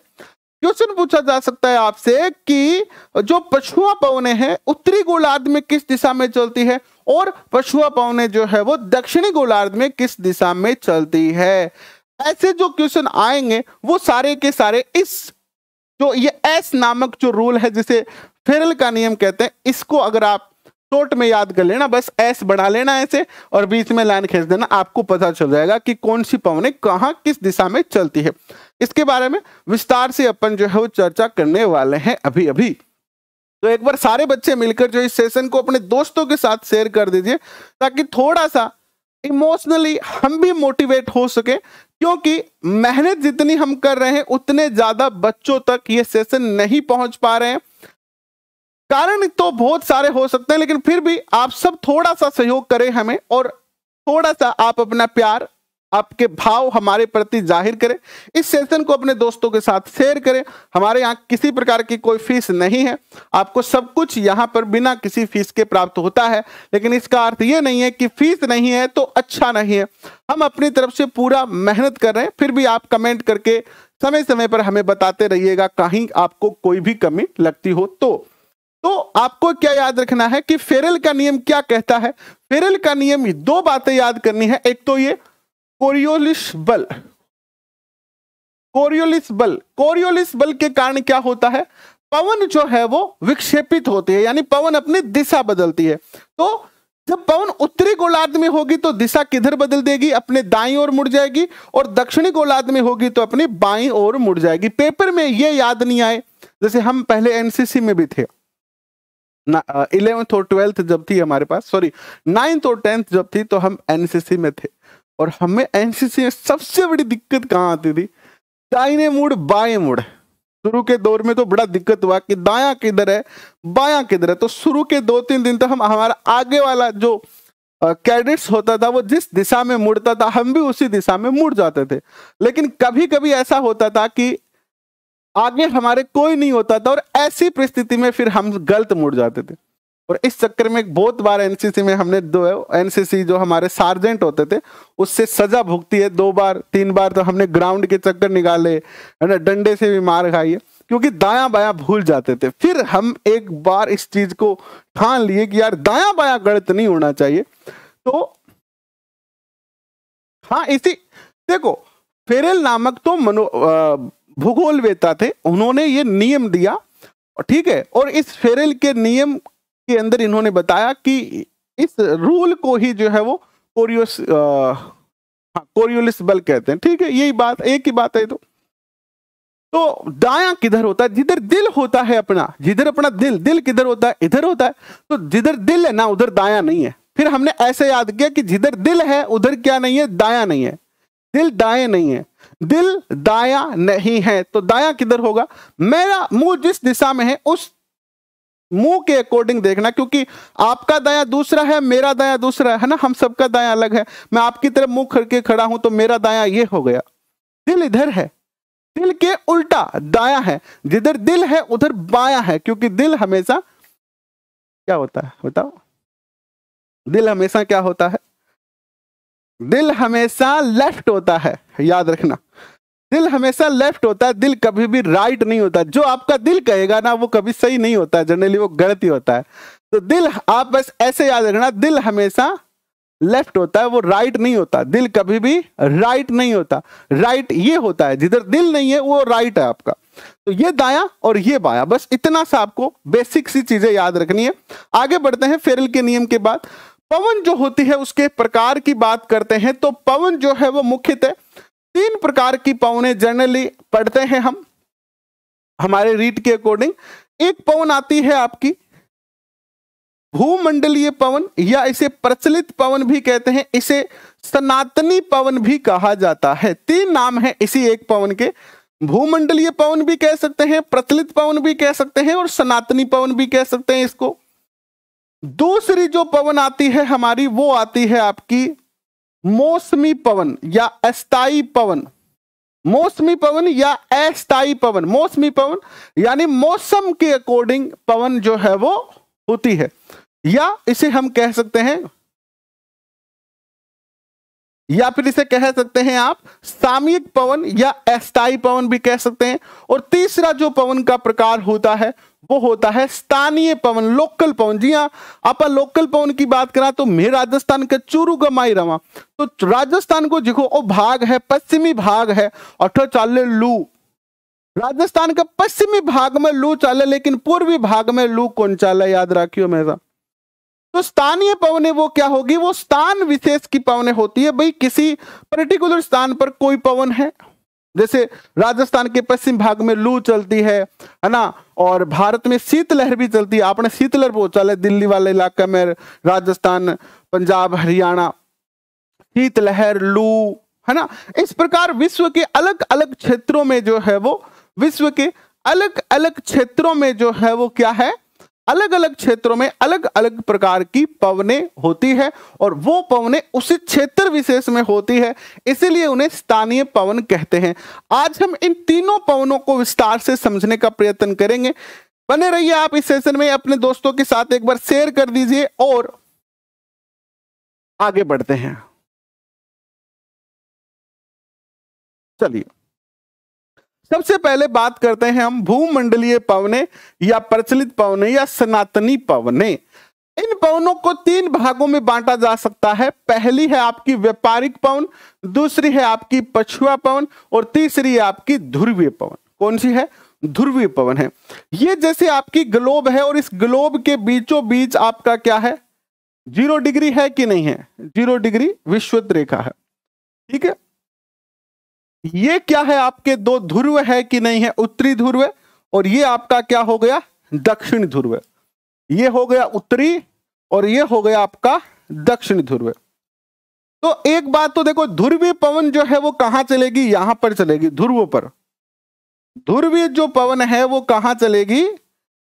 क्वेश्चन पूछा जा सकता है आपसे कि जो पछुआ पवने हैं उत्तरी गोलार्ध में किस दिशा में चलती है और पशुआ पवने जो है वो दक्षिणी गोलार्ध में किस दिशा में चलती है ऐसे जो क्वेश्चन आएंगे वो सारे के सारे इस जो ये एस नामक जो रूल है जिसे फेरल का नियम कहते हैं इसको अगर आप टोट में याद कर लेना बस एस बढ़ा लेना ऐसे और बीच में लाइन खींच देना आपको पता चल जाएगा कि कौन सी पवने कहाँ किस दिशा में चलती है इसके बारे में विस्तार से अपन जो है वो चर्चा करने वाले हैं अभी अभी तो एक बार सारे बच्चे मिलकर जो इस सेशन को अपने दोस्तों के साथ शेयर कर दीजिए ताकि थोड़ा सा इमोशनली हम भी मोटिवेट हो सके क्योंकि मेहनत जितनी हम कर रहे हैं उतने ज्यादा बच्चों तक ये सेशन नहीं पहुंच पा रहे हैं कारण तो बहुत सारे हो सकते हैं लेकिन फिर भी आप सब थोड़ा सा सहयोग करें हमें और थोड़ा सा आप अपना प्यार आपके भाव हमारे प्रति जाहिर करें इस सेशन को अपने दोस्तों के साथ शेयर करें हमारे यहाँ किसी प्रकार की कोई फीस नहीं है आपको सब कुछ यहाँ पर बिना किसी फीस के प्राप्त होता है लेकिन इसका अर्थ ये नहीं है कि फीस नहीं है तो अच्छा नहीं है हम अपनी तरफ से पूरा मेहनत कर रहे हैं फिर भी आप कमेंट करके समय समय पर हमें बताते रहिएगा कहीं आपको कोई भी कमी लगती हो तो तो आपको क्या याद रखना है कि फेरल का नियम क्या कहता है फेरल का नियम दो बातें याद करनी है एक तो ये कोरियोलिस बल कोरियोलिस बल कोरियोलिस बल के कारण क्या होता है पवन जो है वो विक्षेपित होती है यानी पवन अपनी दिशा बदलती है तो जब पवन उत्तरी गोलार्ध में होगी तो दिशा किधर बदल देगी अपने दाई ओर मुड़ जाएगी और दक्षिणी गोलार्ध में होगी तो अपनी बाई ओर मुड़ जाएगी पेपर में ये याद नहीं आए जैसे हम पहले एनसीसी में भी थे इलेवेंथ और ट्वेल्थ जब थी हमारे पास सॉरी नाइन्थ और टेंथ जब थी तो हम एनसीसी में थे और हमें एनसीसी में सबसे बड़ी दिक्कत कहाँ आती थी दाइने मुड़ बाएं मुड़ शुरू के दौर में तो बड़ा दिक्कत हुआ कि दाया किधर है बाया किधर है तो शुरू के दो तीन दिन तक हम हमारा आगे वाला जो कैडेट्स होता था वो जिस दिशा में मुड़ता था हम भी उसी दिशा में मुड़ जाते थे लेकिन कभी कभी ऐसा होता था कि आगे हमारे कोई नहीं होता था और ऐसी परिस्थिति में फिर हम गलत मुड़ जाते थे और इस चक्कर में बहुत बार एनसीसी में हमने दो एनसीसी जो हमारे सार्जेंट होते थे उससे सजा भुगती है दो बार तीन बार तो हमने ग्राउंड के चक्कर निकाले है ना डंडे से भी मार खाई है क्योंकि दाया बाया भूल जाते थे फिर हम एक बार इस चीज को ठान लिए कि यार दाया बाया गलत नहीं होना चाहिए तो हाँ इसी देखो फेरेल नामक तो मनो भूगोल वेता थे उन्होंने ये नियम दिया ठीक है और इस फेरेल के नियम के अंदर इन्होंने बताया कि इस रूल को ही जो है वो कोरियोस हाँ कोरियोलिस बल कहते हैं ठीक है यही बात एक ही बात है तो तो दाया किधर होता है जिधर दिल होता है अपना जिधर अपना दिल दिल किधर होता है इधर होता है तो जिधर दिल है ना उधर दाया नहीं है फिर हमने ऐसे याद किया कि जिधर दिल है उधर क्या नहीं है दाया नहीं है दिल दाए नहीं है दिल दाया नहीं है तो दाया किधर होगा मेरा मुंह जिस दिशा में है उस मुंह के अकॉर्डिंग देखना क्योंकि आपका दाया दूसरा है मेरा दाया दूसरा है ना हम सबका दाया अलग है मैं आपकी तरफ मुंह करके खड़ा हूं तो मेरा दाया ये हो गया दिल इधर है दिल के उल्टा दाया है जिधर दिल है उधर बाया है क्योंकि दिल हमेशा क्या होता है बताओ दिल हमेशा क्या होता है दिल हमेशा लेफ्ट होता है याद रखना दिल हमेशा लेफ्ट होता है दिल कभी भी राइट नहीं होता जो आपका दिल कहेगा ना वो कभी सही नहीं होता जनरली वो गलत ही होता है तो दिल आप बस ऐसे याद रखना दिल हमेशा लेफ्ट होता है वो राइट नहीं होता दिल कभी भी राइट नहीं होता राइट ये होता है जिधर दिल नहीं है वो राइट है आपका तो ये दाया और ये बाया बस इतना सा आपको बेसिक सी चीजें याद रखनी है आगे बढ़ते हैं फेरल के नियम के बाद पवन जो होती है उसके प्रकार की बात करते हैं तो पवन जो है वो मुख्यतः तीन प्रकार की पवने जनरली पढ़ते हैं हम हमारे रीट के अकॉर्डिंग एक पवन आती है आपकी भूमंडलीय पवन या इसे प्रचलित पवन भी कहते हैं इसे सनातनी पवन भी कहा जाता है तीन नाम है इसी एक पवन के भूमंडलीय पवन भी कह सकते हैं प्रचलित पवन भी कह सकते हैं और सनातनी पवन भी कह सकते हैं इसको दूसरी जो पवन आती है हमारी वो आती है आपकी मौसमी पवन या अस्थाई पवन मौसमी पवन या अस्थाई पवन मौसमी पवन यानी मौसम के अकॉर्डिंग पवन जो है वो होती है या इसे हम कह सकते हैं या फिर इसे कह सकते हैं आप सामयिक पवन या अस्थाई पवन भी कह सकते हैं और तीसरा जो पवन का प्रकार होता है वो होता है स्थानीय पवन लोकल पवन जी हाँ आप लोकल पवन की बात करा तो मैं राजस्थान का चूरू गमाई रहा तो राजस्थान को जिको वो भाग है पश्चिमी भाग है अठो चाले लू राजस्थान का पश्चिमी भाग में लू चाले लेकिन पूर्वी भाग में लू कौन चाले याद रखियो मेरा तो स्थानीय पवने वो क्या होगी वो स्थान विशेष की पवने होती है भाई किसी पर्टिकुलर स्थान पर कोई पवन है जैसे राजस्थान के पश्चिम भाग में लू चलती है है ना और भारत में शीतलहर भी चलती है आपने शीतलहर बहुत चला दिल्ली वाले इलाके में राजस्थान पंजाब हरियाणा शीतलहर लू है ना इस प्रकार विश्व के अलग अलग क्षेत्रों में जो है वो विश्व के अलग अलग क्षेत्रों में जो है वो क्या है अलग अलग क्षेत्रों में अलग अलग प्रकार की पवने होती है और वो पवने उसी क्षेत्र विशेष में होती है इसीलिए उन्हें स्थानीय पवन कहते हैं आज हम इन तीनों पवनों को विस्तार से समझने का प्रयत्न करेंगे बने रहिए आप इस सेशन में अपने दोस्तों के साथ एक बार शेयर कर दीजिए और आगे बढ़ते हैं चलिए सबसे पहले बात करते हैं हम भूमंडलीय पवने या प्रचलित पवने या सनातनी पवने इन पवनों को तीन भागों में बांटा जा सकता है पहली है आपकी व्यापारिक पवन दूसरी है आपकी पछुआ पवन और तीसरी है आपकी ध्रुवीय पवन कौन सी है ध्रुवीय पवन है ये जैसे आपकी ग्लोब है और इस ग्लोब के बीचों बीच आपका क्या है जीरो डिग्री है कि नहीं है जीरो डिग्री विश्वत रेखा है ठीक है ये क्या है आपके दो ध्रुव है कि नहीं है उत्तरी ध्रुव और ये आपका क्या हो गया दक्षिण ध्रुव ये हो गया उत्तरी और ये हो गया आपका दक्षिण ध्रुव तो एक बात तो देखो ध्रुवीय पवन जो है वो कहां चलेगी यहां पर चलेगी ध्रुव पर ध्रुवी जो पवन है वो कहां चलेगी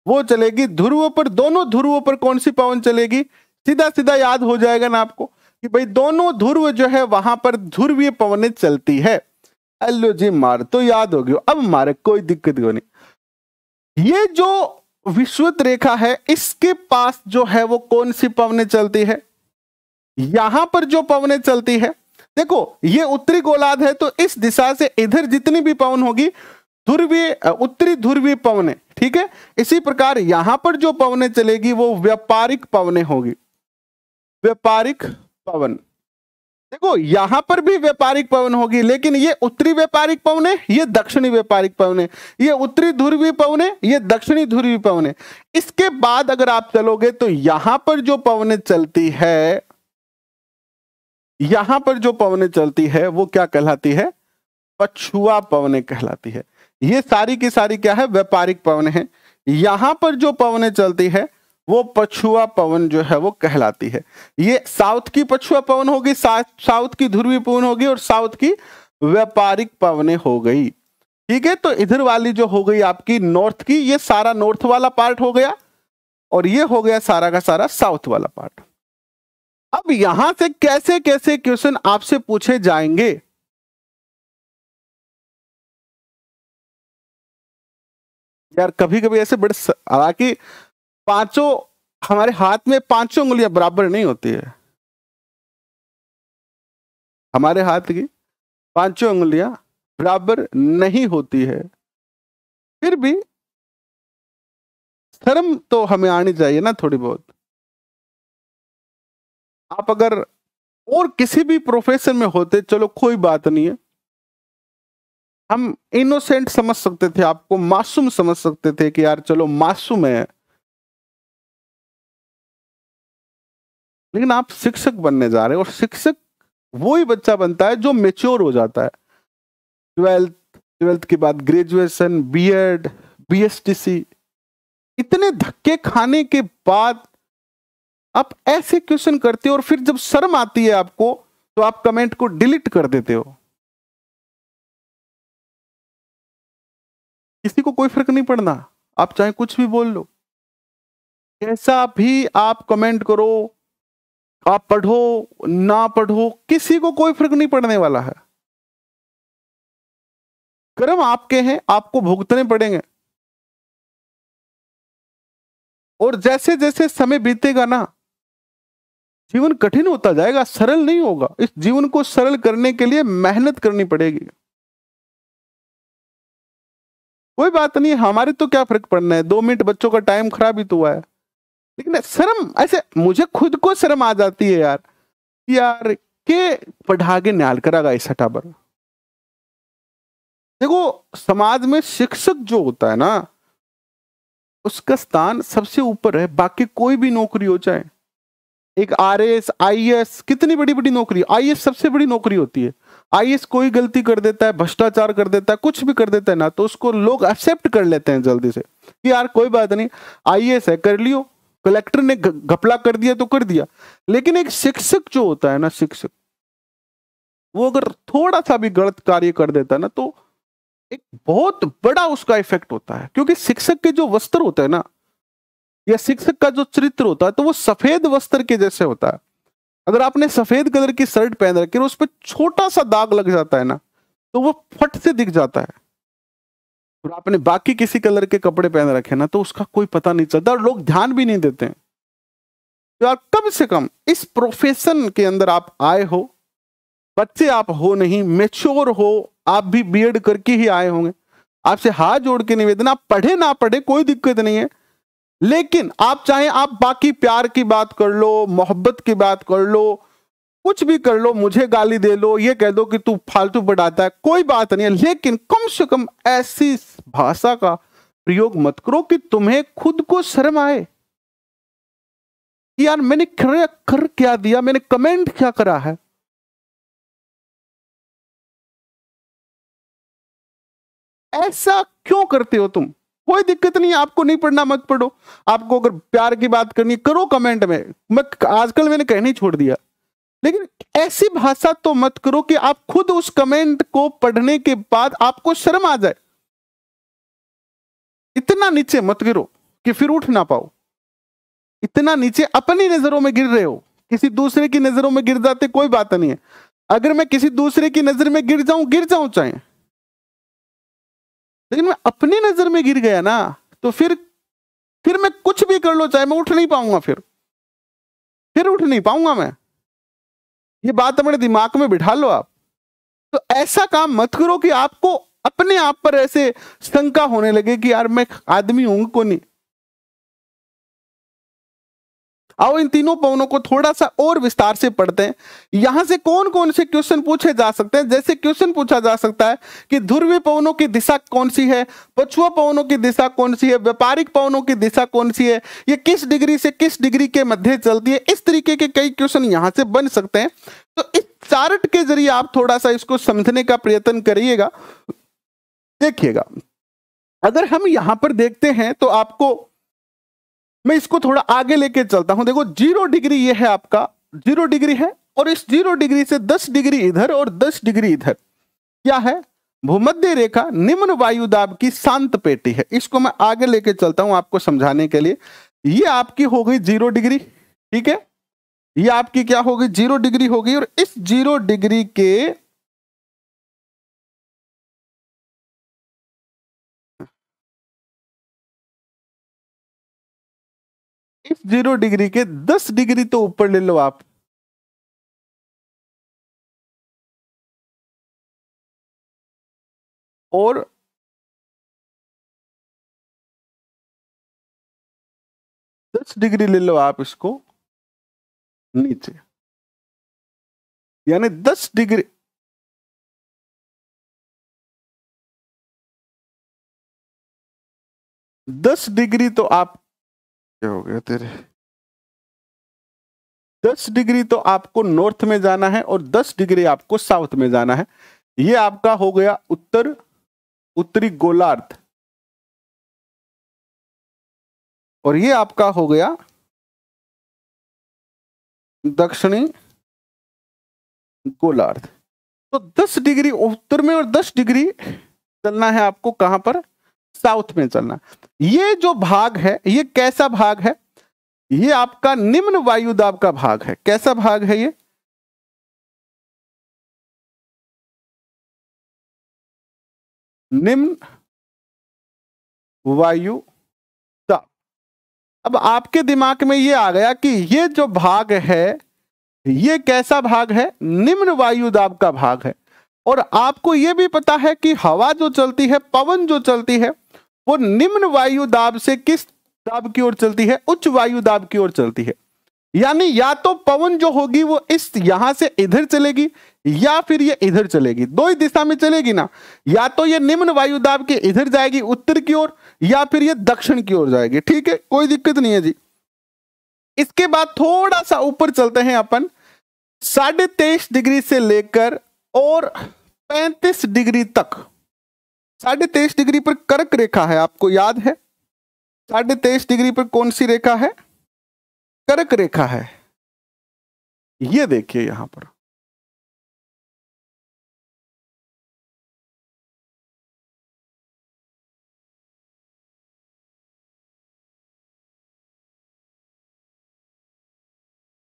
वो चलेगी ध्रुव पर दोनों ध्रुवों पर कौन सी पवन चलेगी सीधा सीधा याद हो जाएगा ना आपको कि भाई दोनों ध्रुव जो है वहां पर ध्रुवीय पवन चलती है हेलो जी मार तो याद हो गयो अब मारे कोई दिक्कत क्यों नहीं ये जो विश्वत रेखा है इसके पास जो है वो कौन सी पवने चलती है यहां पर जो पवने चलती है देखो ये उत्तरी गोलाद है तो इस दिशा से इधर जितनी भी पवन होगी ध्रुवीय उत्तरी ध्रुवीय पवने ठीक है इसी प्रकार यहां पर जो पवने चलेगी वो व्यापारिक पवने होगी व्यापारिक पवन देखो यहां पर भी व्यापारिक पवन होगी लेकिन ये उत्तरी व्यापारिक पवन है ये दक्षिणी व्यापारिक पवन है ये उत्तरी ध्रुवी पवन है ये दक्षिणी ध्रुवी पवन है इसके बाद अगर आप चलोगे तो यहां पर जो पवन चलती है यहां पर जो पवन चलती है वो क्या कहलाती है पछुआ पवन कहलाती है ये सारी की सारी क्या है व्यापारिक पवन है यहां पर जो पवने चलती है वो पछुआ पवन जो है वो कहलाती है ये साउथ की पछुआ पवन होगी साउथ की ध्रुवी पवन होगी और साउथ की व्यापारिक पवने हो गई ठीक है तो इधर वाली जो हो गई आपकी नॉर्थ की ये सारा नॉर्थ वाला पार्ट हो गया और ये हो गया सारा का सारा साउथ वाला पार्ट अब यहां से कैसे कैसे क्वेश्चन आपसे पूछे जाएंगे यार कभी कभी ऐसे बड़े हालांकि पांचों हमारे हाथ में पांचों उंगलियां बराबर नहीं होती है हमारे हाथ की पांचों उंगलियां बराबर नहीं होती है फिर भी शर्म तो हमें आनी चाहिए ना थोड़ी बहुत आप अगर और किसी भी प्रोफेशन में होते चलो कोई बात नहीं है हम इनोसेंट समझ सकते थे आपको मासूम समझ सकते थे कि यार चलो मासूम है लेकिन आप शिक्षक बनने जा रहे हो और शिक्षक वो ही बच्चा बनता है जो मेच्योर हो जाता है ट्वेल्थ ट्वेल्थ के बाद graduation B Ed B S T C इतने धक्के खाने के बाद आप ऐसे क्वेश्चन करते हो और फिर जब शर्म आती है आपको तो आप कमेंट को डिलीट कर देते हो किसी को कोई फर्क नहीं पड़ना आप चाहे कुछ भी बोल लो कैसा भी आप कमेंट करो आप पढ़ो ना पढ़ो किसी को कोई फर्क नहीं पड़ने वाला है कर्म आपके हैं आपको भुगतने पड़ेंगे और जैसे जैसे समय बीतेगा ना जीवन कठिन होता जाएगा सरल नहीं होगा इस जीवन को सरल करने के लिए मेहनत करनी पड़ेगी कोई बात नहीं हमारे तो क्या फर्क पड़ना है दो मिनट बच्चों का टाइम खराब ही तो हुआ है लेकिन शर्म ऐसे मुझे खुद को शर्म आ जाती है यार यार के पढ़ा के न्याल करागा इस हटाबर देखो समाज में शिक्षक जो होता है ना उसका स्थान सबसे ऊपर है बाकी कोई भी नौकरी हो चाहे एक आर एस आई एस कितनी बड़ी बड़ी नौकरी आई एस सबसे बड़ी नौकरी होती है आई एस कोई गलती कर देता है भ्रष्टाचार कर देता है कुछ भी कर देता है ना तो उसको लोग एक्सेप्ट कर लेते हैं जल्दी से कि यार कोई बात नहीं आई एस है कर लियो कलेक्टर ने घपला कर दिया तो कर दिया लेकिन एक शिक्षक जो होता है ना शिक्षक वो अगर थोड़ा सा भी गलत कार्य कर देता है ना तो एक बहुत बड़ा उसका इफेक्ट होता है क्योंकि शिक्षक के जो वस्त्र होते हैं ना या शिक्षक का जो चरित्र होता है तो वो सफेद वस्त्र के जैसे होता है अगर आपने सफेद कलर की शर्ट पहन रखी है उस पर छोटा सा दाग लग जाता है ना तो वो फट से दिख जाता है और आपने बाकी किसी कलर के कपड़े पहन रखे ना तो उसका कोई पता नहीं चलता और लोग ध्यान भी नहीं देते तो कम से कम इस प्रोफेशन के अंदर आप आए हो बच्चे आप हो नहीं मेच्योर हो आप भी बी करके ही आए होंगे आपसे हाथ जोड़ के निवेदन आप पढ़े ना पढ़े कोई दिक्कत नहीं है लेकिन आप चाहे आप बाकी प्यार की बात कर लो मोहब्बत की बात कर लो कुछ भी कर लो मुझे गाली दे लो ये कह दो कि तू फालतू पढ़ाता है कोई बात नहीं है लेकिन कम से कम ऐसी भाषा का प्रयोग मत करो कि तुम्हें खुद को शर्म आए यार मैंने कर, कर क्या दिया मैंने कमेंट क्या करा है ऐसा क्यों करते हो तुम कोई दिक्कत नहीं आपको नहीं पढ़ना मत पढ़ो आपको अगर प्यार की बात करनी करो कमेंट में मैं आजकल मैंने कहने ही छोड़ दिया लेकिन ऐसी भाषा तो मत करो कि आप खुद उस कमेंट को पढ़ने के बाद आपको शर्म आ जाए इतना नीचे मत गिरो कि फिर उठ ना पाओ इतना नीचे अपनी नजरों में गिर रहे हो किसी दूसरे की नजरों में गिर जाते कोई बात नहीं है अगर मैं किसी दूसरे की नजर में गिर जाऊं गिर जाऊं चाहे लेकिन मैं अपनी नजर में गिर गया ना तो फिर फिर मैं कुछ भी कर लो चाहे मैं उठ नहीं पाऊंगा फिर फिर उठ नहीं पाऊंगा मैं ये बात अपने दिमाग में बिठा लो आप तो ऐसा काम मत करो कि आपको अपने आप पर ऐसे शंका होने लगे कि यार मैं आदमी हूं को नहीं आओ इन तीनों पवनों को थोड़ा सा और विस्तार से पढ़ते हैं यहां से कौन कौन से क्वेश्चन पूछे जा सकते हैं जैसे क्वेश्चन पूछा जा सकता है कि ध्रुवी पवनों की दिशा कौन सी है पछुआ पवनों की दिशा कौन सी है व्यापारिक पवनों की दिशा कौन सी है ये किस डिग्री से किस डिग्री के मध्य चलती है इस तरीके के कई क्वेश्चन यहां से बन सकते हैं तो इस चार्ट के जरिए आप थोड़ा सा इसको समझने का प्रयत्न करिएगा देखिएगा अगर हम यहां पर देखते हैं तो आपको मैं इसको थोड़ा आगे लेके चलता हूं देखो जीरो डिग्री ये है आपका जीरो डिग्री है और इस जीरो डिग्री से दस डिग्री इधर और दस डिग्री इधर क्या है भूमध्य रेखा निम्न वायुदाब की शांत पेटी है इसको मैं आगे लेके चलता हूं आपको समझाने के लिए ये आपकी हो गई जीरो डिग्री ठीक है ये आपकी क्या होगी जीरो डिग्री होगी और इस जीरो डिग्री के इफ जीरो डिग्री के दस डिग्री तो ऊपर ले लो आप और दस डिग्री ले लो आप इसको नीचे यानी दस डिग्री दस डिग्री तो आप क्या हो गया तेरे दस डिग्री तो आपको नॉर्थ में जाना है और दस डिग्री आपको साउथ में जाना है ये आपका हो गया उत्तर उत्तरी गोलार्ध और ये आपका हो गया दक्षिणी गोलार्ध तो 10 डिग्री उत्तर में और 10 डिग्री चलना है आपको कहां पर साउथ में चलना ये जो भाग है ये कैसा भाग है ये आपका निम्न वायुदाब का भाग है कैसा भाग है ये निम्न वायु दाब अब आपके दिमाग में ये आ गया कि ये जो भाग है ये कैसा भाग है निम्न वायु दाब का भाग है और आपको ये भी पता है कि हवा जो चलती है पवन जो चलती है वो निम्न वायु दाब से किस दाब की ओर चलती है उच्च वायु दाब की ओर चलती है यानी या तो पवन जो होगी वो इस यहां से इधर चलेगी या फिर ये इधर चलेगी दो ही दिशा में चलेगी ना या तो ये निम्न वायु दाब के इधर जाएगी उत्तर की ओर या फिर ये दक्षिण की ओर जाएगी ठीक है कोई दिक्कत नहीं है जी इसके बाद थोड़ा सा ऊपर चलते हैं अपन साढ़े तेईस डिग्री से लेकर और पैंतीस डिग्री तक साढ़े तेईस डिग्री पर कर्क रेखा है आपको याद है साढ़े तेईस डिग्री पर कौन सी रेखा है कर्क रेखा है ये देखिए यहां पर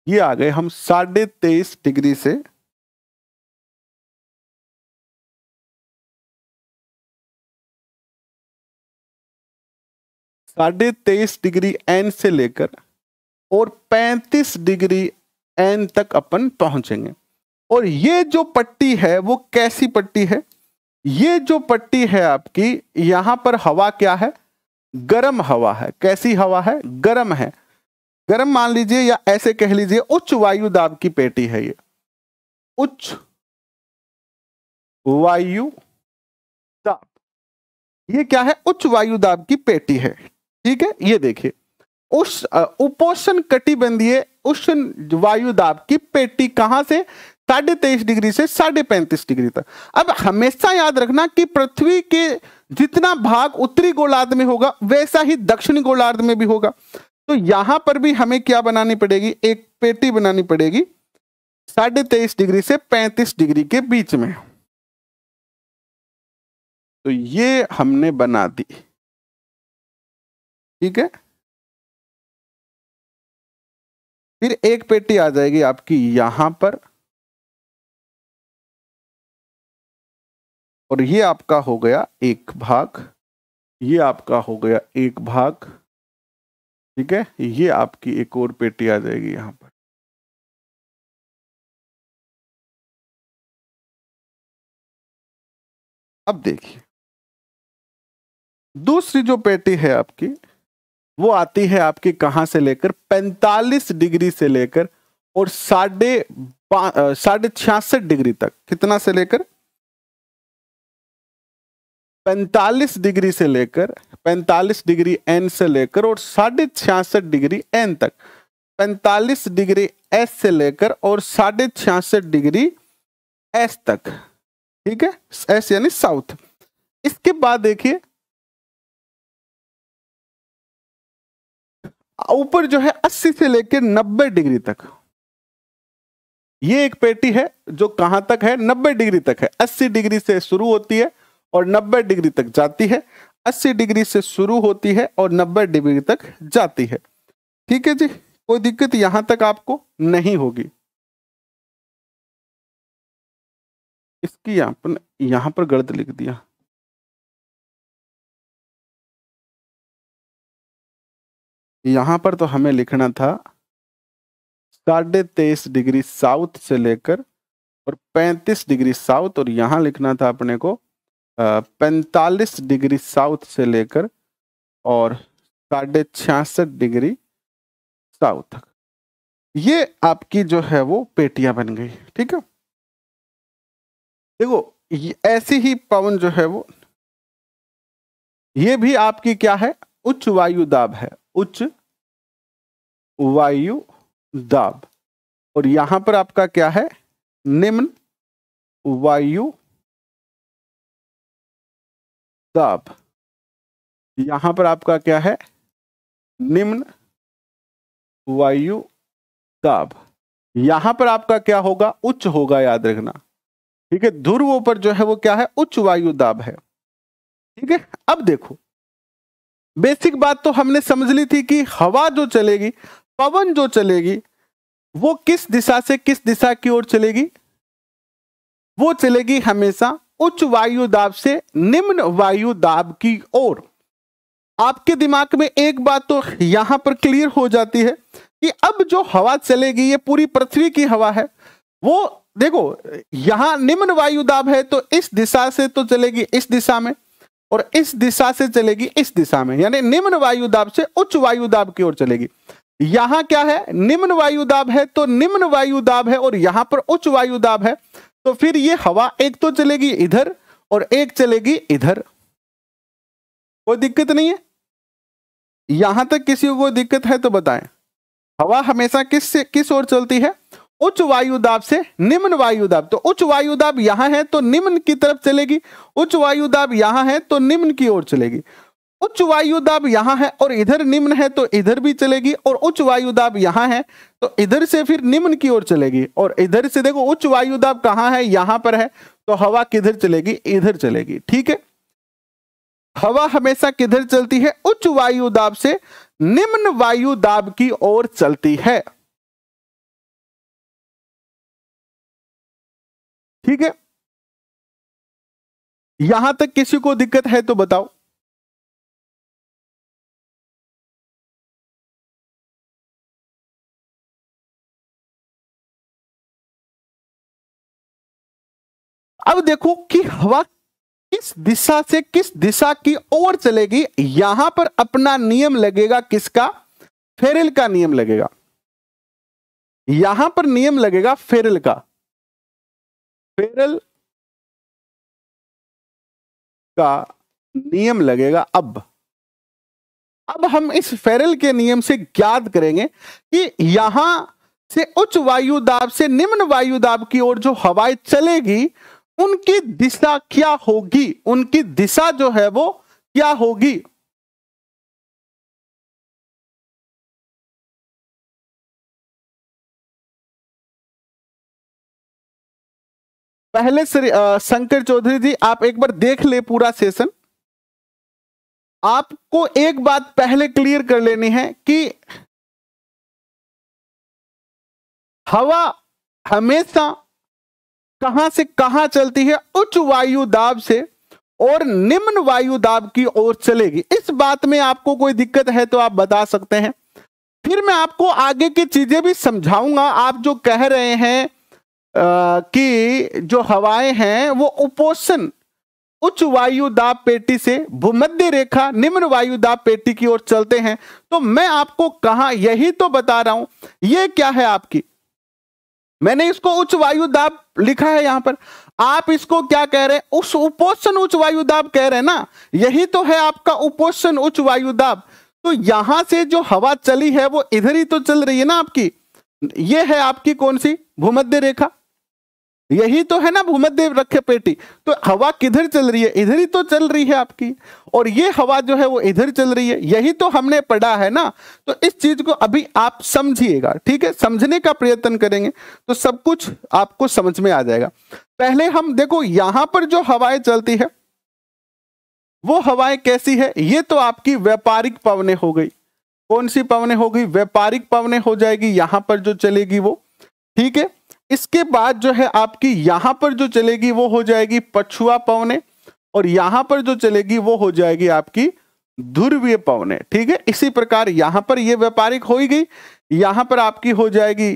ये आ गए हम साढ़े तेईस डिग्री से साढ़े तेईस डिग्री एन से लेकर और पैंतीस डिग्री एन तक अपन पहुंचेंगे और ये जो पट्टी है वो कैसी पट्टी है ये जो पट्टी है आपकी यहां पर हवा क्या है गर्म हवा है कैसी हवा है गर्म है गर्म मान लीजिए या ऐसे कह लीजिए उच्च वायु दाब की पेटी है ये उच्च वायु दाब ये क्या है उच्च वायु दाब की पेटी है ठीक है ये देखिए उस उपोषण कटिबंधीय उष्ण वायु दाब की पेटी कहां से साढ़े तेईस डिग्री से साढ़े पैंतीस डिग्री तक अब हमेशा याद रखना कि पृथ्वी के जितना भाग उत्तरी गोलार्ध में होगा वैसा ही दक्षिणी गोलार्ध में भी होगा तो यहां पर भी हमें क्या बनानी पड़ेगी एक पेटी बनानी पड़ेगी साढ़े तेईस डिग्री से पैंतीस डिग्री के बीच में तो ये हमने बना दी ठीक है फिर एक पेटी आ जाएगी आपकी यहां पर और ये आपका हो गया एक भाग ये आपका हो गया एक भाग ठीक है ये आपकी एक और पेटी आ जाएगी यहां पर अब देखिए दूसरी जो पेटी है आपकी वो आती है आपके कहाँ से लेकर 45 डिग्री से लेकर और साढ़े साढ़े छियासठ डिग्री तक कितना से लेकर 45 डिग्री से लेकर 45 डिग्री एन से लेकर और साढ़े छियासठ डिग्री एन तक 45 डिग्री एस से लेकर और साढ़े छियासठ डिग्री एस तक ठीक है एस यानी साउथ इसके बाद देखिए ऊपर जो है 80 से लेकर 90 डिग्री तक ये एक पेटी है जो कहां तक है 90 डिग्री तक है 80 डिग्री से शुरू होती है और 90 डिग्री तक जाती है 80 डिग्री से शुरू होती है और 90 डिग्री तक जाती है ठीक है जी कोई दिक्कत यहां तक आपको नहीं होगी इसकी यहां पर गर्द लिख दिया यहाँ पर तो हमें लिखना था साढ़े तेईस डिग्री साउथ से लेकर और पैंतीस डिग्री साउथ और यहाँ लिखना था अपने को पैंतालीस डिग्री साउथ से लेकर और साढ़े छियासठ डिग्री साउथ तक ये आपकी जो है वो पेटियां बन गई ठीक है देखो ऐसी ही पवन जो है वो ये भी आपकी क्या है उच्च वायु दाब है उच्च वायु दाब और यहां पर आपका क्या है निम्न वायु दाब यहां पर आपका क्या है निम्न वायु दाब यहां पर आपका क्या होगा उच्च होगा याद रखना ठीक है ध्रुवों पर जो है वो क्या है उच्च वायु दाब है ठीक है अब देखो बेसिक बात तो हमने समझ ली थी कि हवा जो चलेगी पवन जो चलेगी वो किस दिशा से किस दिशा की ओर चलेगी वो चलेगी हमेशा उच्च वायु दाब से निम्न वायु दाब की ओर आपके दिमाग में एक बात तो यहां पर क्लियर हो जाती है कि अब जो हवा चलेगी ये पूरी पृथ्वी की हवा है वो देखो यहां निम्न वायु दाब है तो इस दिशा से तो चलेगी इस दिशा में और इस दिशा से चलेगी इस दिशा में यानी निम्न वायु दाब से उच्च वायु दाब की ओर चलेगी यहां क्या है निम्न वायु दाब है तो निम्न वायु दाब है और यहां पर उच्च वायु दाब है तो फिर ये हवा एक तो चलेगी इधर और एक चलेगी इधर कोई दिक्कत नहीं है यहां तक किसी को दिक्कत है तो बताएं हवा हमेशा किस से किस ओर चलती है उच्च वायुदाब से निम्न वायुदाब तो उच्च दाब यहां है तो निम्न की तरफ चलेगी उच्च दाब यहां है तो निम्न की ओर चलेगी उच्च दाब यहां है और इधर निम्न है तो इधर भी चलेगी और उच्च दाब यहां है तो इधर से फिर निम्न की ओर चलेगी और इधर से देखो उच्च वायुदाब कहा है यहां पर है तो हवा किधर चलेगी इधर चलेगी ठीक है हवा हमेशा किधर चलती है उच्च वायुदाब से निम्न वायुदाब की ओर चलती है ठीक है यहां तक किसी को दिक्कत है तो बताओ अब देखो कि हवा किस दिशा से किस दिशा की ओर चलेगी यहां पर अपना नियम लगेगा किसका फेरिल का नियम लगेगा यहां पर नियम लगेगा फेरिल का फेरल का नियम लगेगा अब अब हम इस फेरल के नियम से ज्ञात करेंगे कि यहां से उच्च वायु दाब से निम्न वायु दाब की ओर जो हवाएं चलेगी उनकी दिशा क्या होगी उनकी दिशा जो है वो क्या होगी पहले श्री शंकर चौधरी जी आप एक बार देख ले पूरा सेशन आपको एक बात पहले क्लियर कर लेनी है कि हवा हमेशा कहां से कहां चलती है उच्च वायु दाब से और निम्न वायु दाब की ओर चलेगी इस बात में आपको कोई दिक्कत है तो आप बता सकते हैं फिर मैं आपको आगे की चीजें भी समझाऊंगा आप जो कह रहे हैं की जो हवाएं हैं वो उपोषण उच्च वायु दाब पेटी से भूमध्य रेखा निम्न वायु दाब पेटी की ओर चलते हैं तो मैं आपको कहा यही तो बता रहा हूं ये क्या है आपकी मैंने इसको उच्च वायु दाब लिखा है यहां पर आप इसको क्या कह रहे हैं उस उपोषण उच्च वायु दाब कह रहे हैं ना यही तो है आपका उपोषण उच्च वायु दाब तो यहां से जो हवा चली है वो इधर ही तो चल रही है ना आपकी ये है आपकी कौन सी भूमध्य रेखा यही तो है ना भूमध्य रखे पेटी तो हवा किधर चल रही है इधर ही तो चल रही है आपकी और ये हवा जो है वो इधर चल रही है यही तो हमने पढ़ा है ना तो इस चीज को अभी आप समझिएगा ठीक है समझने का प्रयत्न करेंगे तो सब कुछ आपको समझ में आ जाएगा पहले हम देखो यहां पर जो हवाएं चलती है वो हवाएं कैसी है ये तो आपकी व्यापारिक पवने हो गई कौन सी पवने हो गई व्यापारिक पवने हो जाएगी यहां पर जो चलेगी वो ठीक है इसके बाद जो है आपकी यहां पर जो चलेगी वो हो जाएगी पछुआ पवने और यहां पर जो चलेगी वो हो जाएगी आपकी ध्रुवीय पवने ठीक है इसी प्रकार यहां पर ये व्यापारिक हो गई यहां पर आपकी हो जाएगी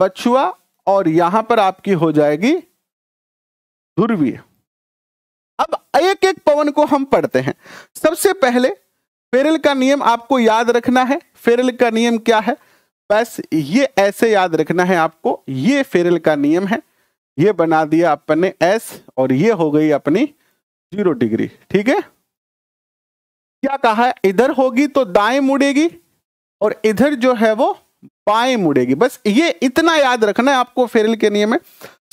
पछुआ और यहां पर आपकी हो जाएगी ध्रुवीय अब एक एक पवन को हम पढ़ते हैं सबसे पहले फेरल का नियम आपको याद रखना है फेरल का नियम क्या है बस ये ऐसे याद रखना है आपको ये फेरल का नियम है ये बना दिया अपने एस और ये हो गई अपनी जीरो डिग्री ठीक है क्या कहा है इधर होगी तो दाएं मुड़ेगी और इधर जो है वो बाएं मुड़ेगी बस ये इतना याद रखना है आपको फेरल के नियम में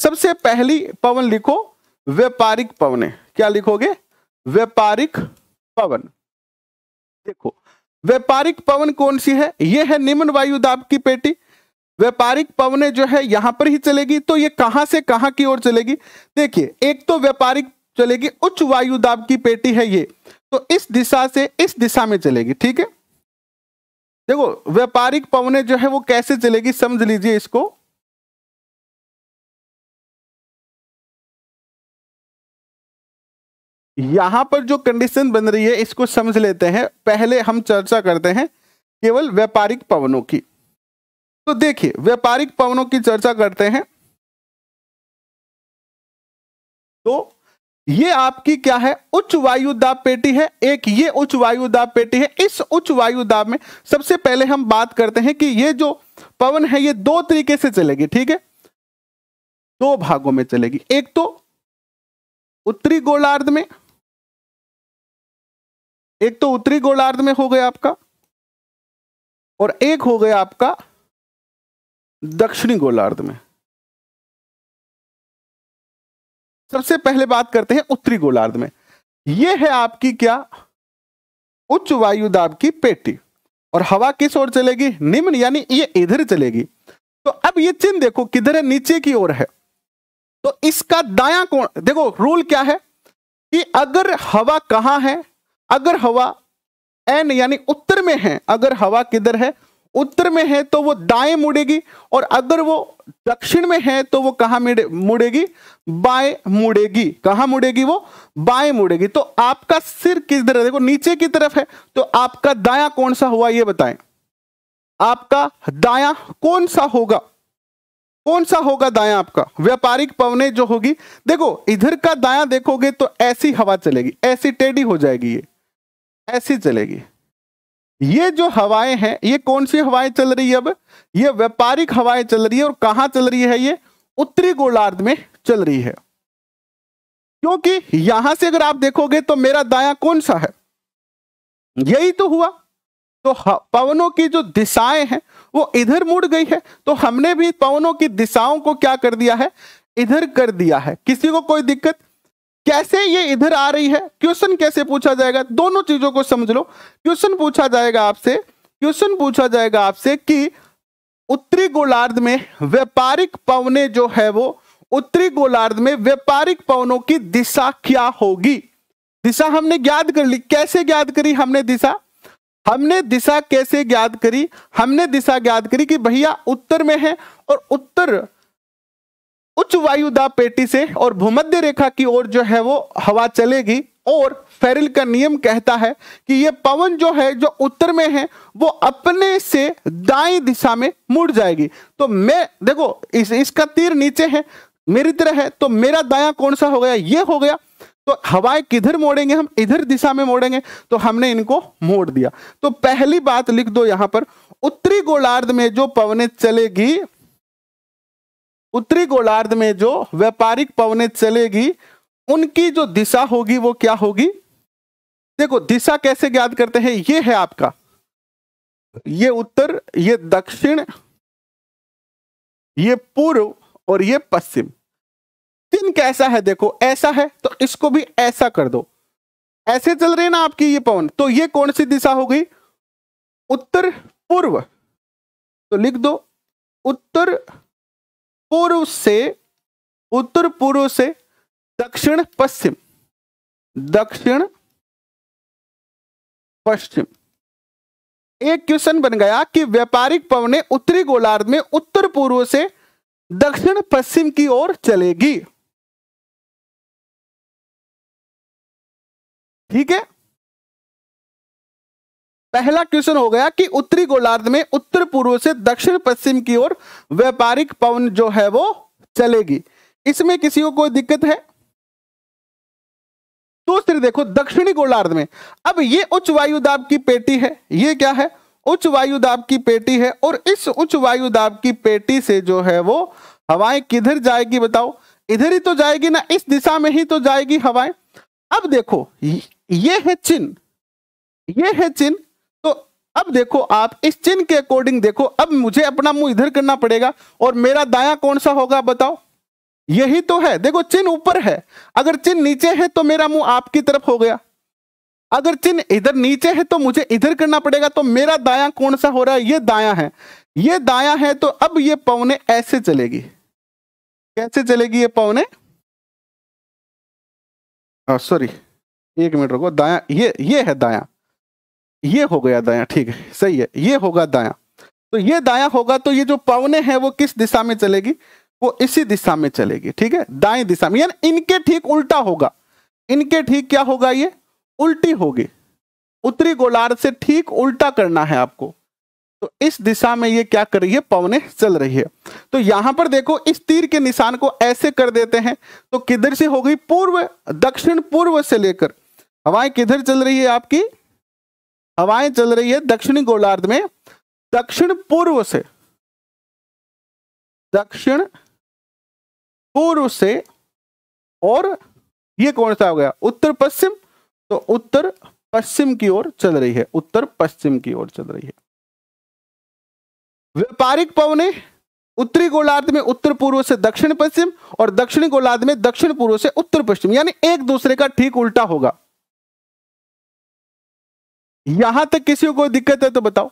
सबसे पहली पवन लिखो व्यापारिक पवन क्या लिखोगे व्यापारिक पवन देखो व्यापारिक पवन कौन सी है ये है निम्न वायु दाब की पेटी व्यापारिक पवने जो है यहां पर ही चलेगी तो ये कहां से कहां की ओर चलेगी देखिए एक तो व्यापारिक चलेगी उच्च वायु दाब की पेटी है ये तो इस दिशा से इस दिशा में चलेगी ठीक है देखो व्यापारिक पवने जो है वो कैसे चलेगी समझ लीजिए इसको यहां पर जो कंडीशन बन रही है इसको समझ लेते हैं पहले हम चर्चा करते हैं केवल व्यापारिक पवनों की तो देखिए व्यापारिक पवनों की चर्चा करते हैं तो ये आपकी क्या है उच्च वायु दाब पेटी है एक ये उच्च वायु दाब पेटी है इस उच्च वायु दाब में सबसे पहले हम बात करते हैं कि ये जो पवन है ये दो तरीके से चलेगी ठीक है दो भागों में चलेगी एक तो उत्तरी गोलार्ध में एक तो उत्तरी गोलार्ध में हो गया आपका और एक हो गया आपका दक्षिणी गोलार्ध में सबसे पहले बात करते हैं उत्तरी गोलार्ध में यह है आपकी क्या उच्च वायु दाब की पेटी और हवा किस ओर चलेगी निम्न यानी ये इधर चलेगी तो अब ये चिन्ह देखो किधर है नीचे की ओर है तो इसका दाया कोण देखो रूल क्या है कि अगर हवा कहां है अगर हवा एन यानी उत्तर में है अगर हवा किधर है उत्तर में है तो वो दाएं मुड़ेगी और अगर वो दक्षिण में है तो वो कहा मुड़ेगी बाएं मुड़ेगी कहा मुड़ेगी वो बाएं मुड़ेगी तो आपका सिर किस तरह देखो नीचे की तरफ है तो आपका दाया कौन सा हुआ ये बताएं आपका दाया कौन सा होगा कौन सा होगा दाया आपका व्यापारिक पवने जो होगी देखो इधर का दाया देखोगे तो ऐसी हवा चलेगी ऐसी टेढ़ी हो जाएगी ये ऐसी चलेगी ये जो हवाएं हैं ये कौन सी हवाएं चल रही है अब ये व्यापारिक हवाएं चल रही है और कहां चल रही है ये उत्तरी गोलार्ध में चल रही है क्योंकि यहां से अगर आप देखोगे तो मेरा दाया कौन सा है यही तो हुआ तो पवनों की जो दिशाएं हैं वो इधर मुड़ गई है तो हमने भी पवनों की दिशाओं को क्या कर दिया है इधर कर दिया है किसी को कोई दिक्कत कैसे ये इधर आ रही है क्वेश्चन कैसे पूछा जाएगा दोनों चीजों को समझ लो क्वेश्चन पूछा जाएगा आपसे क्वेश्चन पूछा जाएगा आपसे कि उत्तरी गोलार्ध में व्यापारिक पवने जो है वो उत्तरी गोलार्ध में व्यापारिक पवनों की दिशा क्या होगी दिशा हमने ज्ञात कर ली कैसे ज्ञात करी हमने दिशा हमने दिशा कैसे ज्ञात करी हमने दिशा ज्ञात करी कि भैया उत्तर में है और उत्तर उच्च दाब पेटी से और भूमध्य रेखा की ओर जो है वो हवा चलेगी और फेरिल का नियम कहता है कि ये पवन जो है जो उत्तर में है वो अपने से दाई दिशा में मुड़ जाएगी तो मैं देखो इस इसका तीर नीचे है मेरी तरह है तो मेरा दाया कौन सा हो गया ये हो गया तो हवाएं किधर मोड़ेंगे हम इधर दिशा में मोड़ेंगे तो हमने इनको मोड़ दिया तो पहली बात लिख दो यहां पर उत्तरी गोलार्ध में जो पवने चलेगी उत्तरी गोलार्ध में जो व्यापारिक पवने चलेगी उनकी जो दिशा होगी वो क्या होगी देखो दिशा कैसे ज्ञात करते हैं ये है आपका ये उत्तर ये दक्षिण ये पूर्व और ये पश्चिम तीन कैसा है देखो ऐसा है तो इसको भी ऐसा कर दो ऐसे चल रहे हैं ना आपकी ये पवन तो ये कौन सी दिशा हो गई उत्तर पूर्व तो लिख दो उत्तर पूर्व से उत्तर पूर्व से दक्षिण पश्चिम दक्षिण पश्चिम एक क्वेश्चन बन गया कि व्यापारिक पवने उत्तरी गोलार्ध में उत्तर पूर्व से दक्षिण पश्चिम की ओर चलेगी ठीक है पहला क्वेश्चन हो गया कि उत्तरी गोलार्ध में उत्तर पूर्व से दक्षिण पश्चिम की ओर व्यापारिक पवन जो है वो चलेगी इसमें किसी को कोई दिक्कत है दूसरी तो देखो दक्षिणी गोलार्ध में अब ये उच्च वायु दाब की पेटी है ये क्या है उच्च वायु दाब की पेटी है और इस उच्च वायु दाब की पेटी से जो है वो हवाएं किधर जाएगी बताओ इधर ही तो जाएगी ना इस दिशा में ही तो जाएगी हवाएं अब देखो ये है चिन्ह ये है चिन्ह अब देखो आप इस चिन्ह के अकॉर्डिंग देखो अब मुझे अपना मुंह इधर करना पड़ेगा और मेरा दाया कौन सा होगा बताओ यही तो है देखो चिन्ह ऊपर है अगर चिन्ह नीचे है तो मेरा मुंह आपकी तरफ हो गया अगर चिन्ह इधर नीचे है तो मुझे इधर करना पड़ेगा तो मेरा दाया कौन सा हो रहा है ये दाया है ये दाया है तो अब ये पौने ऐसे चलेगी कैसे चलेगी ये पौने सॉरी एक मिनट रुको दाया ये ये है दाया ये हो गया दाया ठीक है सही है ये होगा दाया तो ये दाया होगा तो ये जो पवने हैं वो किस दिशा में चलेगी वो इसी दिशा में चलेगी ठीक है दाएं दिशा में यानी इनके ठीक उल्टा होगा इनके ठीक क्या होगा ये उल्टी होगी उत्तरी गोलार्ध से ठीक उल्टा करना है आपको तो इस दिशा में ये क्या कर रही है पवने चल रही है तो यहां पर देखो इस तीर के निशान को ऐसे कर देते हैं तो किधर से होगी पूर्व दक्षिण पूर्व से लेकर हवाएं किधर चल रही है आपकी हवाएं चल रही है दक्षिणी गोलार्ध में दक्षिण पूर्व से दक्षिण पूर्व से और ये कौन सा हो गया उत्तर पश्चिम तो उत्तर पश्चिम की ओर चल रही है उत्तर पश्चिम की ओर चल रही है व्यापारिक पवने उत्तरी गोलार्ध में उत्तर पूर्व से दक्षिण पश्चिम और दक्षिणी गोलार्ध में दक्षिण पूर्व से उत्तर पश्चिम यानी एक दूसरे का ठीक उल्टा होगा यहां तक किसी को कोई दिक्कत है तो बताओ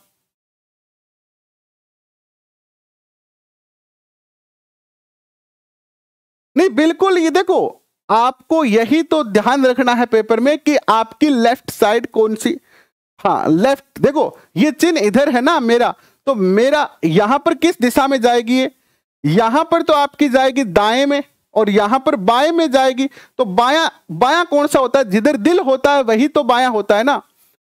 नहीं बिल्कुल ये देखो आपको यही तो ध्यान रखना है पेपर में कि आपकी लेफ्ट साइड कौन सी हाँ लेफ्ट देखो ये चिन्ह इधर है ना मेरा तो मेरा यहां पर किस दिशा में जाएगी ये यहां पर तो आपकी जाएगी दाएं में और यहां पर बाएं में जाएगी तो बाया बाया कौन सा होता है जिधर दिल होता है वही तो बाया होता है ना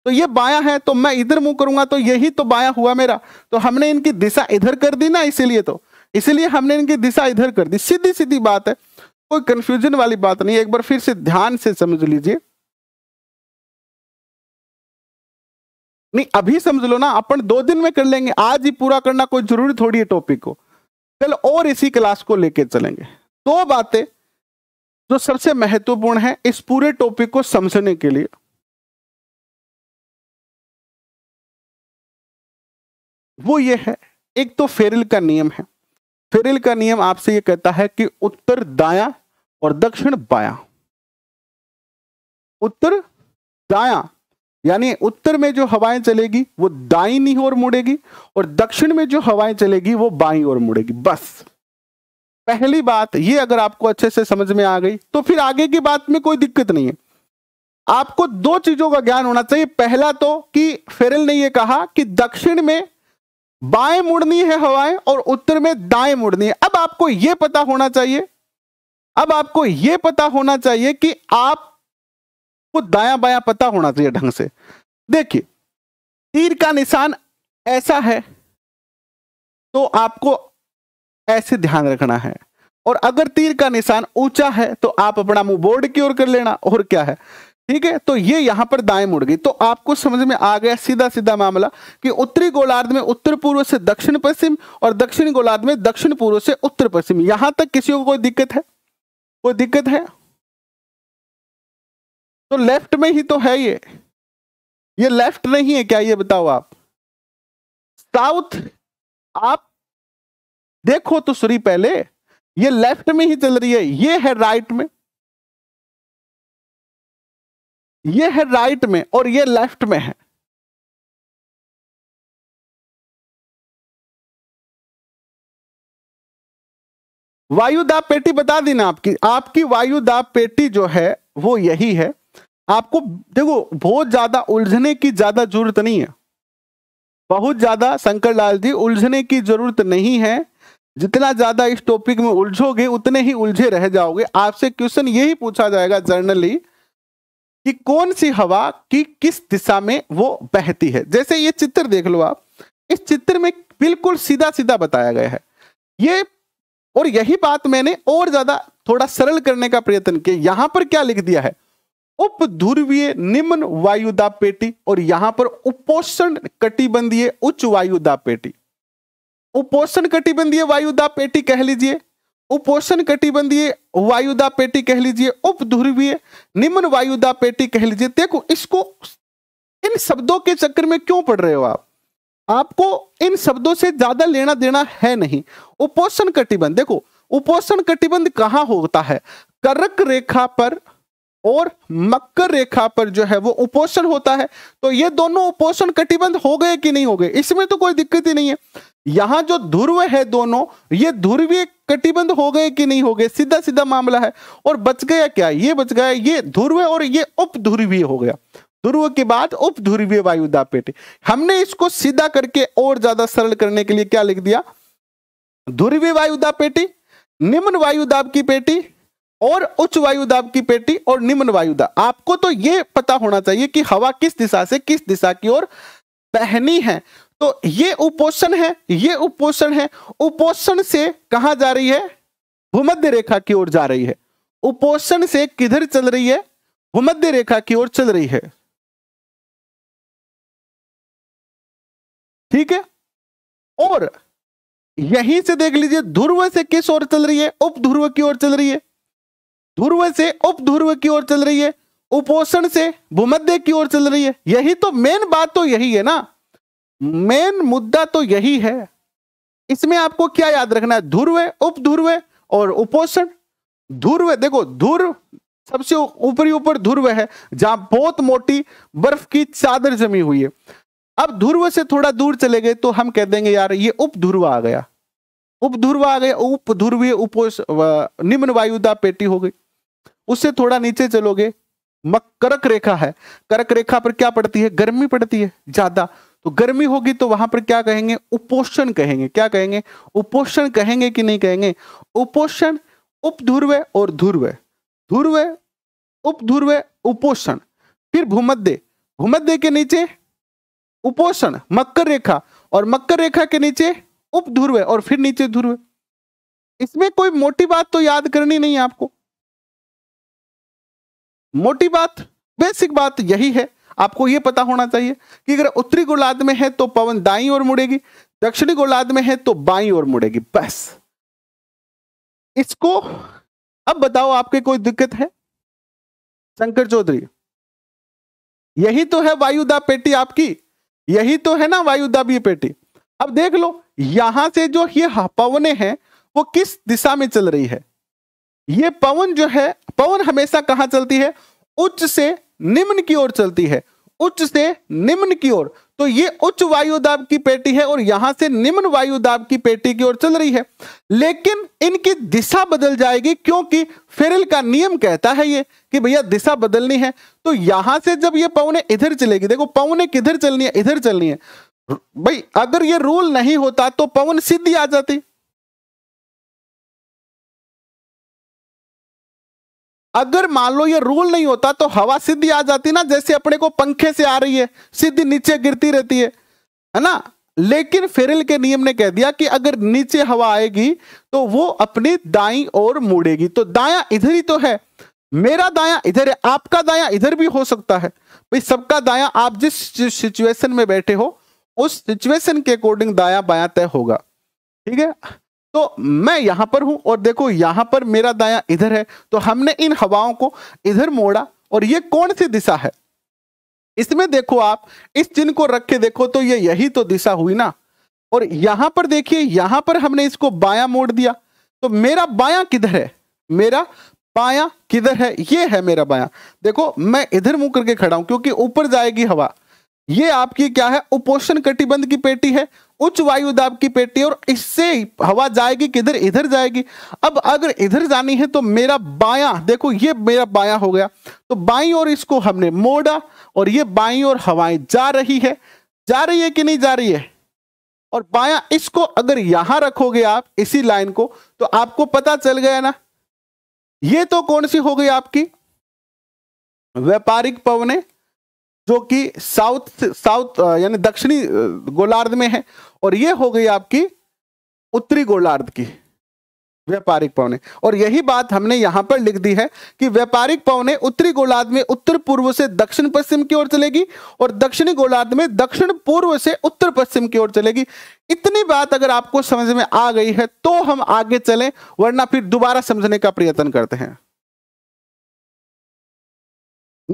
तो ये बाया है तो मैं इधर मुंह करूंगा तो यही तो बाया हुआ मेरा तो हमने इनकी दिशा इधर कर दी ना इसीलिए तो इसीलिए हमने इनकी दिशा इधर कर दी सीधी सीधी बात है कोई कंफ्यूजन वाली बात नहीं एक बार फिर से ध्यान से समझ लीजिए नहीं अभी समझ लो ना अपन दो दिन में कर लेंगे आज ही पूरा करना कोई जरूरी थोड़ी है टॉपिक को कल और इसी क्लास को लेके चलेंगे दो बातें जो सबसे महत्वपूर्ण है इस पूरे टॉपिक को समझने के लिए वो ये है एक तो फेरिल का नियम है फेरिल का नियम आपसे ये कहता है कि उत्तर दाया और दक्षिण बाया उत्तर दाया यानी उत्तर में जो हवाएं चलेगी वो दाईनी ओर मुड़ेगी और दक्षिण में जो हवाएं चलेगी वो बाई ओर मुड़ेगी बस पहली बात ये अगर आपको अच्छे से समझ में आ गई तो फिर आगे की बात में कोई दिक्कत नहीं है आपको दो चीजों का ज्ञान होना चाहिए पहला तो कि फेरल ने यह कहा कि दक्षिण में बाएं मुड़नी है हवाएं और उत्तर में दाएं मुड़नी है अब आपको यह पता होना चाहिए अब आपको यह पता होना चाहिए कि आप को दाया बाया पता होना चाहिए ढंग से देखिए तीर का निशान ऐसा है तो आपको ऐसे ध्यान रखना है और अगर तीर का निशान ऊंचा है तो आप अपना मुंह बोर्ड की ओर कर लेना और क्या है ठीक है तो ये यहां पर दाएं मुड़ गई तो आपको समझ में आ गया सीधा सीधा मामला कि उत्तरी गोलार्ध में उत्तर पूर्व से दक्षिण पश्चिम और दक्षिण गोलार्ध में दक्षिण पूर्व से उत्तर पश्चिम यहां तक किसी को कोई दिक्कत है कोई दिक्कत है तो लेफ्ट में ही तो है ये ये लेफ्ट नहीं है क्या ये बताओ आप साउथ आप देखो तो सुरी पहले ये लेफ्ट में ही चल रही है ये है राइट में ये है राइट में और ये लेफ्ट में है वायुदाब पेटी बता देना आपकी आपकी वायुदाब पेटी जो है वो यही है आपको देखो बहुत ज्यादा उलझने की ज्यादा जरूरत नहीं है बहुत ज्यादा शंकर लाल जी उलझने की जरूरत नहीं है जितना ज्यादा इस टॉपिक में उलझोगे उतने ही उलझे रह जाओगे आपसे क्वेश्चन यही पूछा जाएगा जर्नली कि कौन सी हवा की किस दिशा में वो बहती है जैसे ये चित्र देख लो आप इस चित्र में बिल्कुल सीधा सीधा बताया गया है ये और यही बात मैंने और ज्यादा थोड़ा सरल करने का प्रयत्न किया यहां पर क्या लिख दिया है उप ध्रुवीय निम्न वायुदाब पेटी और यहां पर उपोषण कटिबंधीय उच्च वायुदाब पेटी उपोषण कटिबंधीय वायुदाब पेटी कह लीजिए उपोषण कटिबंधीय वायुदा पेटी कह लीजिए उप ध्रुवीय निम्न वायुदा पेटी कह लीजिए देखो इसको इन शब्दों के चक्कर में क्यों पढ़ रहे हो आप आपको इन शब्दों से ज्यादा लेना देना है नहीं उपोषण कटिबंध देखो उपोषण कटिबंध कहाँ होता है करक रेखा पर और मकर रेखा पर जो है वो उपोषण होता है तो ये दोनों उपोषण कटिबंध हो गए कि नहीं हो गए इसमें तो कोई दिक्कत ही नहीं है यहां जो ध्रुव है दोनों ये ध्रुवीय कटिबंध हो गए कि नहीं हो गए सीधा सीधा मामला है और बच गया क्या ये बच गया ये ध्रुव और ये उपध्रुवीय हो गया ध्रुव के बाद उप वायु दापेट हमने इसको सीधा करके और ज्यादा सरल करने के लिए क्या लिख दिया ध्रुवीय वायु पेटी निम्न वायु दाब की पेटी और उच्च वायु दाब की पेटी और निम्न वायु दाब आपको तो यह पता होना चाहिए कि हवा किस दिशा से किस दिशा की ओर बहनी है तो ये उपोषण है ये उपोषण है उपोषण से कहा जा रही है भूमध्य रेखा की ओर जा रही है उपोषण से किधर चल रही है भूमध्य रेखा की ओर चल रही है ठीक है और यहीं से देख लीजिए ध्रुव से किस ओर चल रही है उप ध्रुव की ओर चल रही है ध्रुव से उपध्रुव की ओर चल रही है उपोषण से भूमध्य की ओर चल रही है यही तो मेन बात तो यही है ना मेन मुद्दा तो यही है इसमें आपको क्या याद रखना है ध्रुव उपध्रुव और उपोषण ध्रुव देखो ध्रुव सबसे ऊपरी ऊपर ध्रुव है जहां बहुत मोटी बर्फ की चादर जमी हुई है अब ध्रुव से थोड़ा दूर चले गए तो हम कह देंगे यार ये उपध्रुव आ गया उपध्रुव आ गया उपध्रुवीय उपोष निम्न वायुदा पेटी हो गई उससे थोड़ा नीचे चलोगे मक करक रेखा है करक रेखा पर क्या पड़ती है गर्मी पड़ती है ज्यादा तो गर्मी होगी तो वहां पर क्या कहेंगे उपोषण कहेंगे क्या कहेंगे उपोषण कहेंगे कि नहीं कहेंगे उपोषण उपध्रुव और ध्रुव ध्रुव उपध्रुव उपोषण फिर भूमध्य भूमध्य के नीचे उपोषण मकर रेखा और मकर रेखा के नीचे उपध्रुव और फिर नीचे ध्रुव इसमें कोई मोटी बात तो याद करनी नहीं आपको मोटी बात बेसिक बात यही है आपको यह पता होना चाहिए कि अगर उत्तरी गोलार्ध में है तो पवन दाई ओर मुड़ेगी दक्षिणी गोलार्ध में है तो बाई ओर मुड़ेगी बस इसको अब बताओ आपके कोई दिक्कत है शंकर चौधरी यही तो है वायुदा पेटी आपकी यही तो है ना भी पेटी अब देख लो यहां से जो ये पवने हैं वो किस दिशा में चल रही है ये पवन जो है पवन हमेशा कहां चलती है उच्च से निम्न की ओर चलती है उच्च से निम्न की ओर तो ये उच्च वायुदाब की पेटी है और यहां से निम्न वायुदाब की पेटी की ओर चल रही है लेकिन इनकी दिशा बदल जाएगी क्योंकि फेरल का नियम कहता है ये कि भैया दिशा बदलनी है तो यहां से जब ये पवने इधर चलेगी देखो पवने किधर चलनी है इधर चलनी है भाई अगर ये रूल नहीं होता तो पवन सीधी आ जाती अगर मान लो ये रूल नहीं होता तो हवा सीधी आ जाती ना जैसे अपने को पंखे से आ रही है सीधी नीचे गिरती रहती है है ना लेकिन फेरिल के नियम ने कह दिया कि अगर नीचे हवा आएगी तो वो अपनी दाई ओर मुड़ेगी तो दाया इधर ही तो है मेरा दाया इधर है आपका दाया इधर भी हो सकता है भाई सबका दाया आप जिस सिचुएशन में बैठे हो उस सिचुएशन के अकॉर्डिंग दाया बाया तय होगा ठीक है तो मैं यहां पर हूं और देखो यहां पर मेरा दाया इधर है तो हमने इन हवाओं को इधर मोड़ा और ये कौन सी दिशा है इसमें देखो आप इस चिन्ह को रख के देखो तो ये यही तो दिशा हुई ना और यहां पर देखिए यहां पर हमने इसको बाया मोड़ दिया तो मेरा बाया किधर है मेरा बाया किधर है ये है मेरा बाया देखो मैं इधर मुंह करके खड़ा हूं क्योंकि ऊपर जाएगी हवा ये आपकी क्या है उपोषण कटिबंध की पेटी है उच्च वायु दाब की पेटी और इससे हवा जाएगी किधर इधर जाएगी अब अगर इधर जानी है तो मेरा बाया देखो ये मेरा बाया हो गया तो बाई और इसको हमने मोड़ा और ये बाई और हवाएं जा रही है जा रही है कि नहीं जा रही है और बाया इसको अगर यहां रखोगे आप इसी लाइन को तो आपको पता चल गया ना ये तो कौन सी हो गई आपकी व्यापारिक पवने जो कि साउथ साउथ यानी दक्षिणी गोलार्ध में है और ये हो गई आपकी उत्तरी गोलार्ध की व्यापारिक पवने और यही बात हमने यहां पर लिख दी है कि व्यापारिक पवने उत्तरी गोलार्ध में उत्तर पूर्व से दक्षिण पश्चिम की ओर चलेगी और दक्षिणी गोलार्ध में दक्षिण पूर्व से उत्तर पश्चिम की ओर चलेगी इतनी बात अगर आपको समझ में आ गई है तो हम आगे चलें वरना फिर दोबारा समझने का प्रयत्न करते हैं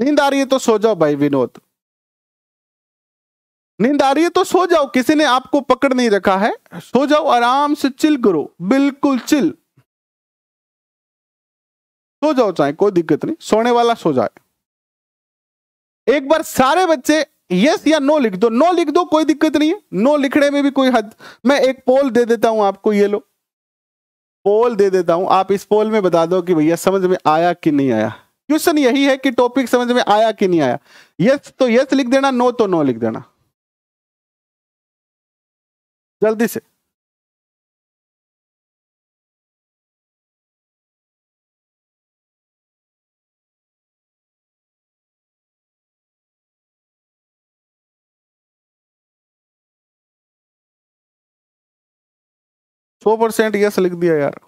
नींद आ रही है तो सो जाओ भाई विनोद नींद आ रही है तो सो जाओ किसी ने आपको पकड़ नहीं रखा है सो जाओ आराम से चिल करो बिल्कुल चिल सो जाओ चाहे कोई दिक्कत नहीं सोने वाला सो जाए एक बार सारे बच्चे यस या नो लिख दो नो लिख दो कोई दिक्कत नहीं है नो लिखने में भी कोई हद मैं एक पोल दे देता हूं आपको ये लो पोल दे देता हूं आप इस पोल में बता दो कि भैया समझ में आया कि नहीं आया क्वेश्चन यही है कि टॉपिक समझ में आया कि नहीं आया यस तो यस लिख देना नो तो नो लिख देना जल्दी से सौ परसेंट यस लिख दिया यार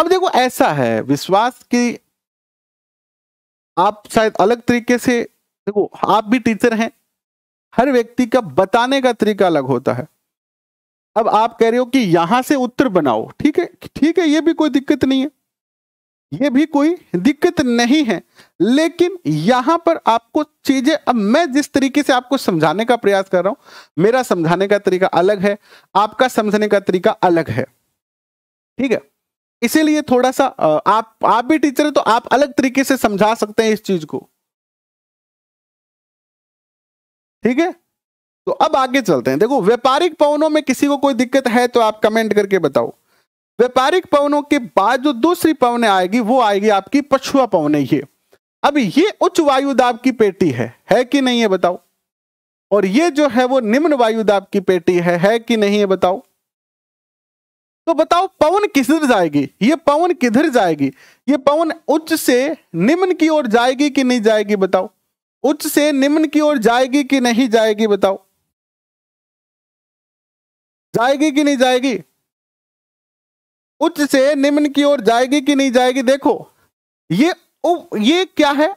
अब देखो ऐसा है विश्वास की आप शायद अलग तरीके से देखो आप भी टीचर हैं हर व्यक्ति का बताने का तरीका अलग होता है अब आप कह रहे हो कि यहां से उत्तर बनाओ ठीक है ठीक है ये भी कोई दिक्कत नहीं है ये भी कोई दिक्कत नहीं है लेकिन यहां पर आपको चीजें अब मैं जिस तरीके से आपको समझाने का प्रयास कर रहा हूं मेरा समझाने का तरीका अलग है आपका समझने का तरीका अलग है ठीक है इसीलिए थोड़ा सा आप आप भी टीचर हैं तो आप अलग तरीके से समझा सकते हैं इस चीज को ठीक है तो अब आगे चलते हैं देखो व्यापारिक पवनों में किसी को कोई दिक्कत है तो आप कमेंट करके बताओ व्यापारिक पवनों के बाद जो दूसरी पवने आएगी वो आएगी आपकी पछुआ पवने ये अब ये उच्च वायु दाब की पेटी है है कि नहीं है बताओ और ये जो है वो निम्न वायु दाब की पेटी है है कि नहीं है बताओ तो बताओ पवन किधर जाएगी ये पवन किधर जाएगी ये पवन उच्च से निम्न की ओर जाएगी कि नहीं जाएगी बताओ उच्च से निम्न की ओर जाएगी कि नहीं जाएगी बताओ जाएगी कि नहीं जाएगी उच्च से निम्न की ओर जाएगी कि नहीं जाएगी देखो ये ये क्या है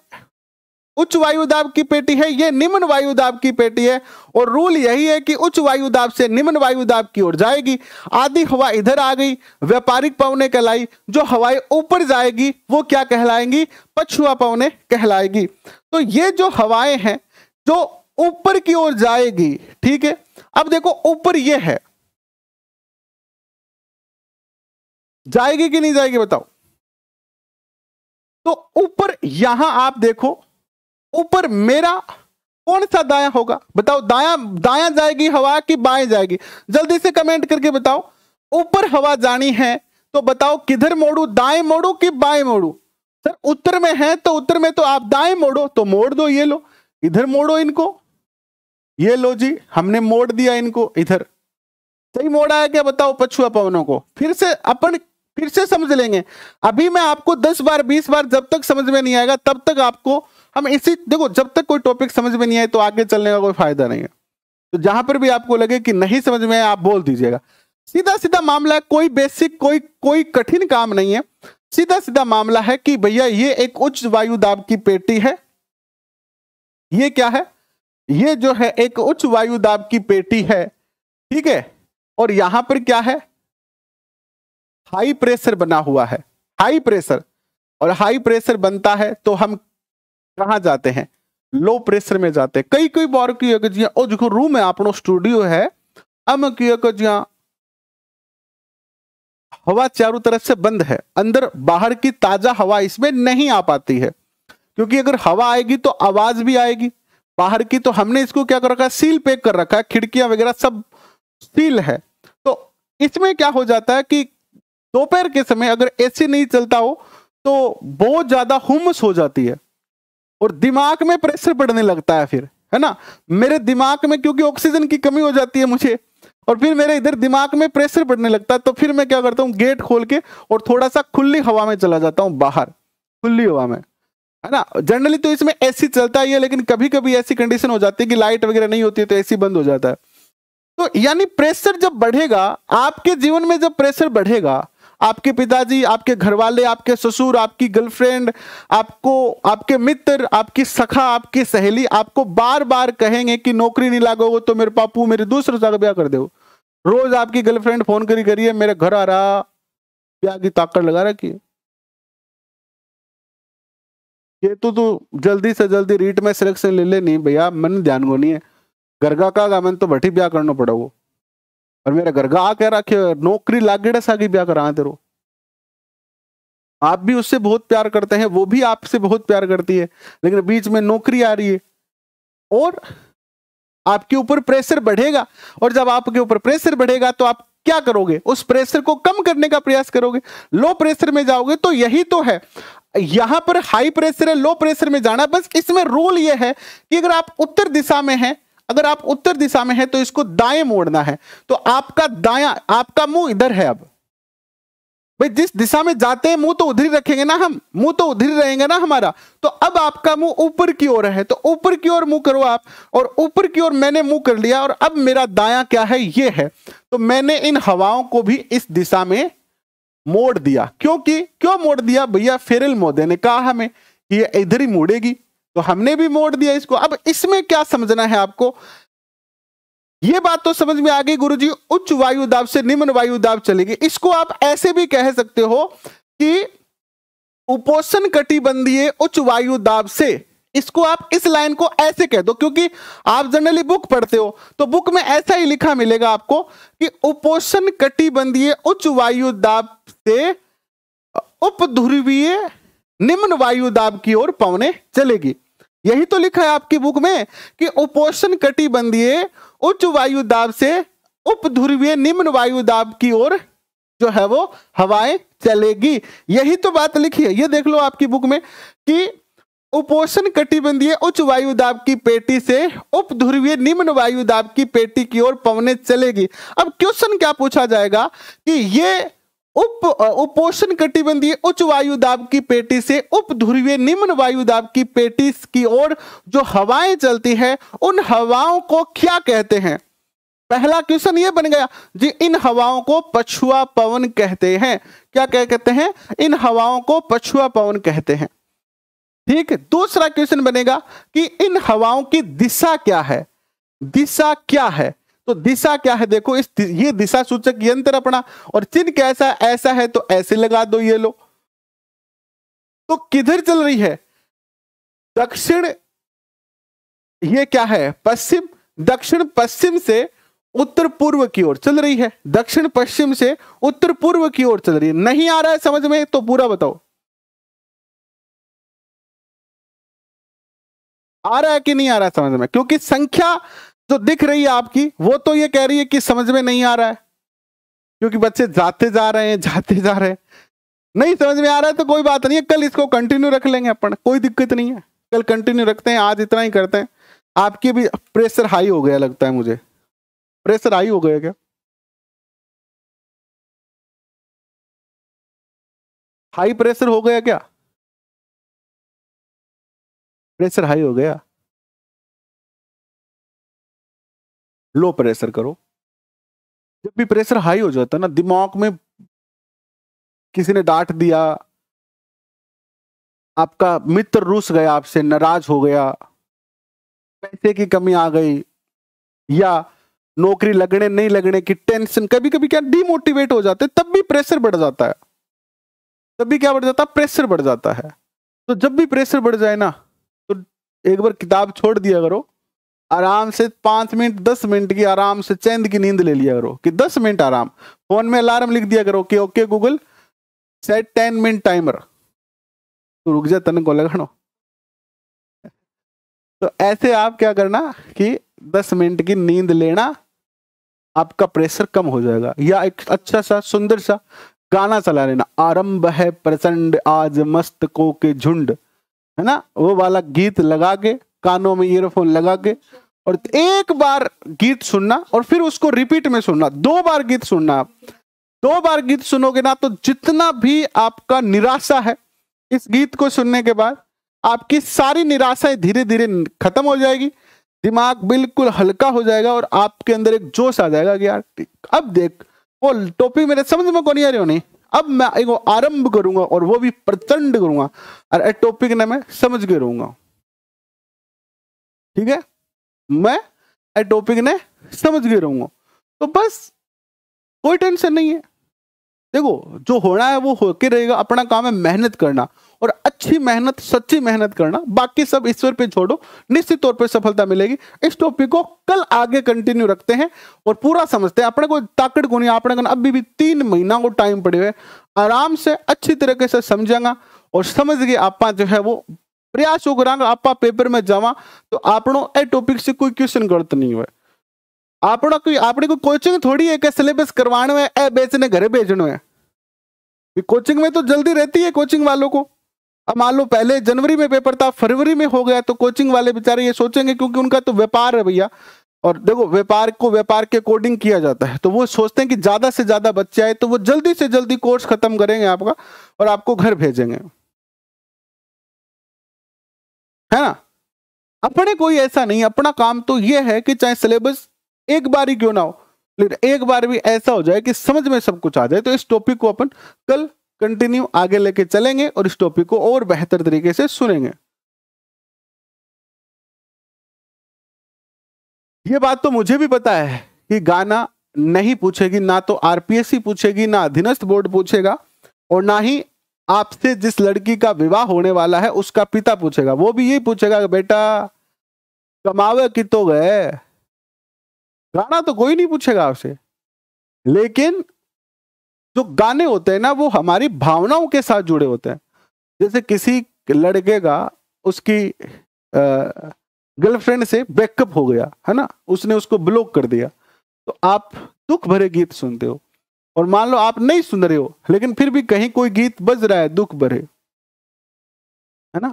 उच्च वायु दाब की पेटी है ये निम्न वायु दाब की पेटी है और रूल यही है कि उच्च वायु दाब से निम्न वायु दाब की ओर जाएगी आधी हवा इधर आ गई व्यापारिक पवने कहलाई जो हवाएं ऊपर जाएगी वो क्या कहलाएंगी पछुआ पवने कहलाएगी तो ये जो हवाएं हैं जो ऊपर की ओर जाएगी ठीक है अब देखो ऊपर ये है जाएगी कि नहीं जाएगी बताओ तो ऊपर यहां आप देखो ऊपर मेरा कौन सा दाया होगा बताओ दाया दाया जाएगी हवा की बाएं जाएगी जल्दी से कमेंट करके बताओ ऊपर हवा जानी है तो बताओ किधर मोड़ू दाएं मोड़ू कि बाएं मोड़ू सर उत्तर में है तो उत्तर में तो आप दाएं मोड़ो तो मोड़ दो ये लो इधर मोड़ो इनको ये लो जी हमने मोड़ दिया इनको इधर सही मोड़ा है क्या बताओ पछुआ पवनों को फिर से अपन फिर से समझ लेंगे अभी मैं आपको दस बार बीस बार जब तक समझ में नहीं आएगा तब तक आपको हम इसी देखो जब तक कोई टॉपिक समझ में नहीं आए तो आगे चलने का कोई फायदा नहीं है तो जहां पर भी आपको लगे कि नहीं समझ में आप बोल दीजिएगा सीधा सीधा मामला है कोई बेसिक कोई कोई कठिन काम नहीं है सीधा सीधा मामला है कि भैया ये एक उच्च वायु दाब की पेटी है ये क्या है ये जो है एक उच्च वायु दाब की पेटी है ठीक है और यहां पर क्या है हाई प्रेशर बना हुआ है हाई प्रेशर और हाई प्रेशर बनता है तो हम कहा जाते हैं लो प्रेशर में જાતે કઈ कई બાર કયો કે જ્યાં ઓ જો रूम है आप स्टूडियो है આમ की કે જ્યાં तरफ से बंद है अंदर बाहर की ताजा हवा इसमें नहीं आ पाती है क्योंकि अगर हवा आएगी तो आवाज भी आएगी बाहर की तो हमने इसको क्या कर रखा है सील पैक कर रखा है खिड़कियां वगैरह सब सील है तो इसमें क्या हो जाता है कि दोपहर के समय अगर एसी नहीं चलता हो तो बहुत ज्यादा हुमस हो जाती है और दिमाग में प्रेशर पड़ने लगता है फिर है ना मेरे दिमाग में क्योंकि ऑक्सीजन की कमी हो जाती है मुझे और फिर मेरे इधर दिमाग में प्रेशर पड़ने लगता है तो फिर मैं क्या करता हूँ गेट खोल के और थोड़ा सा खुली हवा में चला जाता हूँ बाहर खुली हवा में है ना जनरली तो इसमें एसी चलता ही है लेकिन कभी कभी ऐसी कंडीशन हो जाती है कि लाइट वगैरह नहीं होती है तो एसी बंद हो जाता है तो यानी प्रेशर जब बढ़ेगा आपके जीवन में जब प्रेशर बढ़ेगा आपके पिताजी आपके घर वाले आपके ससुर आपकी गर्लफ्रेंड आपको आपके मित्र आपकी सखा आपकी सहेली आपको बार बार कहेंगे कि नौकरी नहीं लागोगे तो मेरे पापू मेरे दूसरे साथ ब्याह कर दो रोज आपकी गर्लफ्रेंड फोन करी करिए मेरे घर आ रहा ब्याह की ताकत लगा रखी है ये तो तू जल्दी से जल्दी रीट में सिलेक्शन ले ले नहीं भैया मन ध्यान को नहीं है गरगा का मन तो भट्टी ब्याह करना पड़ा वो और मेरा घर का आ कह रखे नौकरी लागेड़ा सागी ब्याह करा तेरो आप भी उससे बहुत प्यार करते हैं वो भी आपसे बहुत प्यार करती है लेकिन बीच में नौकरी आ रही है और आपके ऊपर प्रेशर बढ़ेगा और जब आपके ऊपर प्रेशर बढ़ेगा तो आप क्या करोगे उस प्रेशर को कम करने का प्रयास करोगे लो प्रेशर में जाओगे तो यही तो है यहां पर हाई प्रेशर है लो प्रेशर में जाना बस इसमें रूल यह है कि अगर आप उत्तर दिशा में हैं अगर आप उत्तर दिशा में है तो इसको दाएं मोड़ना है तो आपका दाया आपका मुंह इधर है अब भाई जिस दिशा में जाते हैं मुंह तो उधर ही रखेंगे ना हम मुंह तो उधर ही रहेंगे ना हमारा तो अब आपका मुंह ऊपर की ओर है तो ऊपर की ओर मुंह करो आप और ऊपर की ओर मैंने मुंह कर लिया और अब मेरा दाया क्या है ये है तो मैंने इन हवाओं को भी इस दिशा में मोड़ दिया क्योंकि क्यों मोड़ दिया भैया फेरल मोदे ने कहा हमें कि ये इधर ही मोड़ेगी तो हमने भी मोड़ दिया इसको अब इसमें क्या समझना है आपको ये बात तो समझ में आ गई गुरु जी उच्च वायु दाब से निम्न वायु दाब चलेगी इसको आप ऐसे भी कह सकते हो कि उपोषण कटिबंधीय उच्च वायु दाब से इसको आप इस लाइन को ऐसे कह दो क्योंकि आप जनरली बुक पढ़ते हो तो बुक में ऐसा ही लिखा मिलेगा आपको कि उपोषण कटिबंधीय उच्च वायु दाब से उपध्रुवीय निम्न वायु दाब की ओर पवने चलेगी यही तो लिखा है आपकी बुक में कि उपोषण कटिबंधीय उच्च वायु दाब से उप ध्रुवीय निम्न वायु दाब की ओर जो है वो हवाएं चलेगी यही तो बात लिखी है ये देख लो आपकी बुक में कि उपोषण कटिबंधीय उच्च वायु दाब की पेटी से उप ध्रुवीय निम्न वायु दाब की पेटी की ओर पवने चलेगी अब क्वेश्चन क्या पूछा जाएगा कि ये उप उपोषण कटिबंधीय उच्च वायु दाब की पेटी से उप ध्रुवीय निम्न वायु दाब की पेटी की ओर जो हवाएं चलती हैं उन हवाओं को क्या कहते हैं पहला क्वेश्चन ये बन गया जी इन हवाओं को पछुआ पवन कहते हैं क्या कह कहते हैं इन हवाओं को पछुआ पवन कहते हैं ठीक है दूसरा क्वेश्चन बनेगा कि इन हवाओं की दिशा क्या है दिशा क्या है तो दिशा क्या है देखो इस ये दिशा सूचक यंत्र अपना और चिन्ह कैसा ऐसा है तो ऐसे लगा दो ये लो तो किधर चल रही है दक्षिण ये क्या है पश्चिम दक्षिण पश्चिम से उत्तर पूर्व की ओर चल रही है दक्षिण पश्चिम से उत्तर पूर्व की ओर चल रही है नहीं आ रहा है समझ में तो पूरा बताओ आ रहा है कि नहीं आ रहा है समझ में क्योंकि संख्या जो तो दिख रही है आपकी वो तो ये कह रही है कि समझ में नहीं आ रहा है क्योंकि बच्चे जाते जा रहे हैं जाते जा रहे हैं नहीं समझ में आ रहा है तो कोई बात नहीं है कल इसको कंटिन्यू रख लेंगे अपन कोई दिक्कत नहीं है कल कंटिन्यू रखते हैं आज इतना ही करते हैं आपकी भी प्रेशर हाई हो गया लगता है मुझे प्रेशर हाई हो गया क्या हाई प्रेशर हो गया क्या प्रेशर हाई हो गया लो प्रेशर करो जब भी प्रेशर हाई हो जाता है ना दिमाग में किसी ने डांट दिया आपका मित्र रूस गया आपसे नाराज हो गया पैसे की कमी आ गई या नौकरी लगने नहीं लगने की टेंशन कभी कभी क्या डिमोटिवेट हो जाते तब भी प्रेशर बढ़ जाता है तब भी क्या बढ़ जाता है प्रेशर बढ़ जाता है तो जब भी प्रेशर बढ़ जाए ना तो एक बार किताब छोड़ दिया करो आराम से पांच मिनट दस मिनट की आराम से चैंद की नींद ले लिया करो कि दस मिनट आराम फोन में अलार्म लिख दिया करो कि okay Google set ten minute timer तो रुक जा तन को लगानो तो ऐसे आप क्या करना कि दस मिनट की नींद लेना आपका प्रेशर कम हो जाएगा या एक अच्छा सा सुंदर सा गाना चला लेना आरंभ है प्रचंड आज मस्त को के झुंड है ना वो वाला गीत लगा के कानों में ईयरफोन लगा के और एक बार गीत सुनना और फिर उसको रिपीट में सुनना दो बार गीत सुनना आप दो बार गीत सुनोगे ना तो जितना भी आपका निराशा है इस गीत को सुनने के बाद आपकी सारी निराशाएं धीरे धीरे खत्म हो जाएगी दिमाग बिल्कुल हल्का हो जाएगा और आपके अंदर एक जोश आ जाएगा कि यार अब देख वो टॉपिक मेरे समझ में को नहीं आ रही होनी अब मैं एक आरंभ करूंगा और वो भी प्रचंड करूंगा और टॉपिक ने मैं समझ के रहूंगा ठीक है मैं टॉपिक ने समझ गए रहूंगा तो बस कोई टेंशन नहीं है देखो जो होना है वो होके रहेगा अपना काम है मेहनत करना और अच्छी मेहनत सच्ची मेहनत करना बाकी सब ईश्वर पे छोड़ो निश्चित तौर पे सफलता मिलेगी इस टॉपिक को कल आगे कंटिन्यू रखते हैं और पूरा समझते हैं अपने को ताकत को नहीं अपने को अभी भी तीन महीना को टाइम पड़े हुए आराम से अच्छी तरीके से समझेंगे और समझ गए आप जो है वो પ્રયાસ आप पेपर में जावा तो આપણો टॉपिक से कोई क्वेश्चन गलत नहीं હોય આપણો कोई आपने कोई कोचिंग थोड़ी है कि सिलेबस करवाना है ऐ बेचने घरे भेजना है कोचिंग में तो जल्दी रहती है कोचिंग वालों को अब मान लो पहले जनवरी में पेपर था फरवरी में हो गया तो कोचिंग वाले बेचारे ये सोचेंगे क्योंकि उनका तो व्यापार है भैया और देखो व्यापार को व्यापार के अकॉर्डिंग किया जाता है तो वो सोचते हैं कि ज़्यादा से ज़्यादा बच्चे आए तो वो जल्दी से जल्दी कोर्स खत्म करेंगे आपका और आपको घर भेजेंगे है ना अपने कोई ऐसा नहीं अपना काम तो यह है कि चाहे सिलेबस एक बार ही क्यों ना हो लेकिन एक बार भी ऐसा हो जाए कि समझ में सब कुछ आ जाए तो इस टॉपिक को अपन कल कंटिन्यू आगे लेके चलेंगे और इस टॉपिक को और बेहतर तरीके से सुनेंगे ये बात तो मुझे भी पता है कि गाना नहीं पूछेगी ना तो आरपीएससी पूछेगी ना अधीनस्थ बोर्ड पूछेगा और ना ही आपसे जिस लड़की का विवाह होने वाला है उसका पिता पूछेगा वो भी यही पूछेगा बेटा कमावे कि तो गए गाना तो कोई नहीं पूछेगा आपसे लेकिन जो गाने होते हैं ना वो हमारी भावनाओं के साथ जुड़े होते हैं जैसे किसी लड़के का उसकी गर्लफ्रेंड से ब्रेकअप हो गया है ना उसने उसको ब्लॉक कर दिया तो आप दुख भरे गीत सुनते हो और मान लो आप नहीं सुन रहे हो लेकिन फिर भी कहीं कोई गीत बज रहा है दुख भरे है ना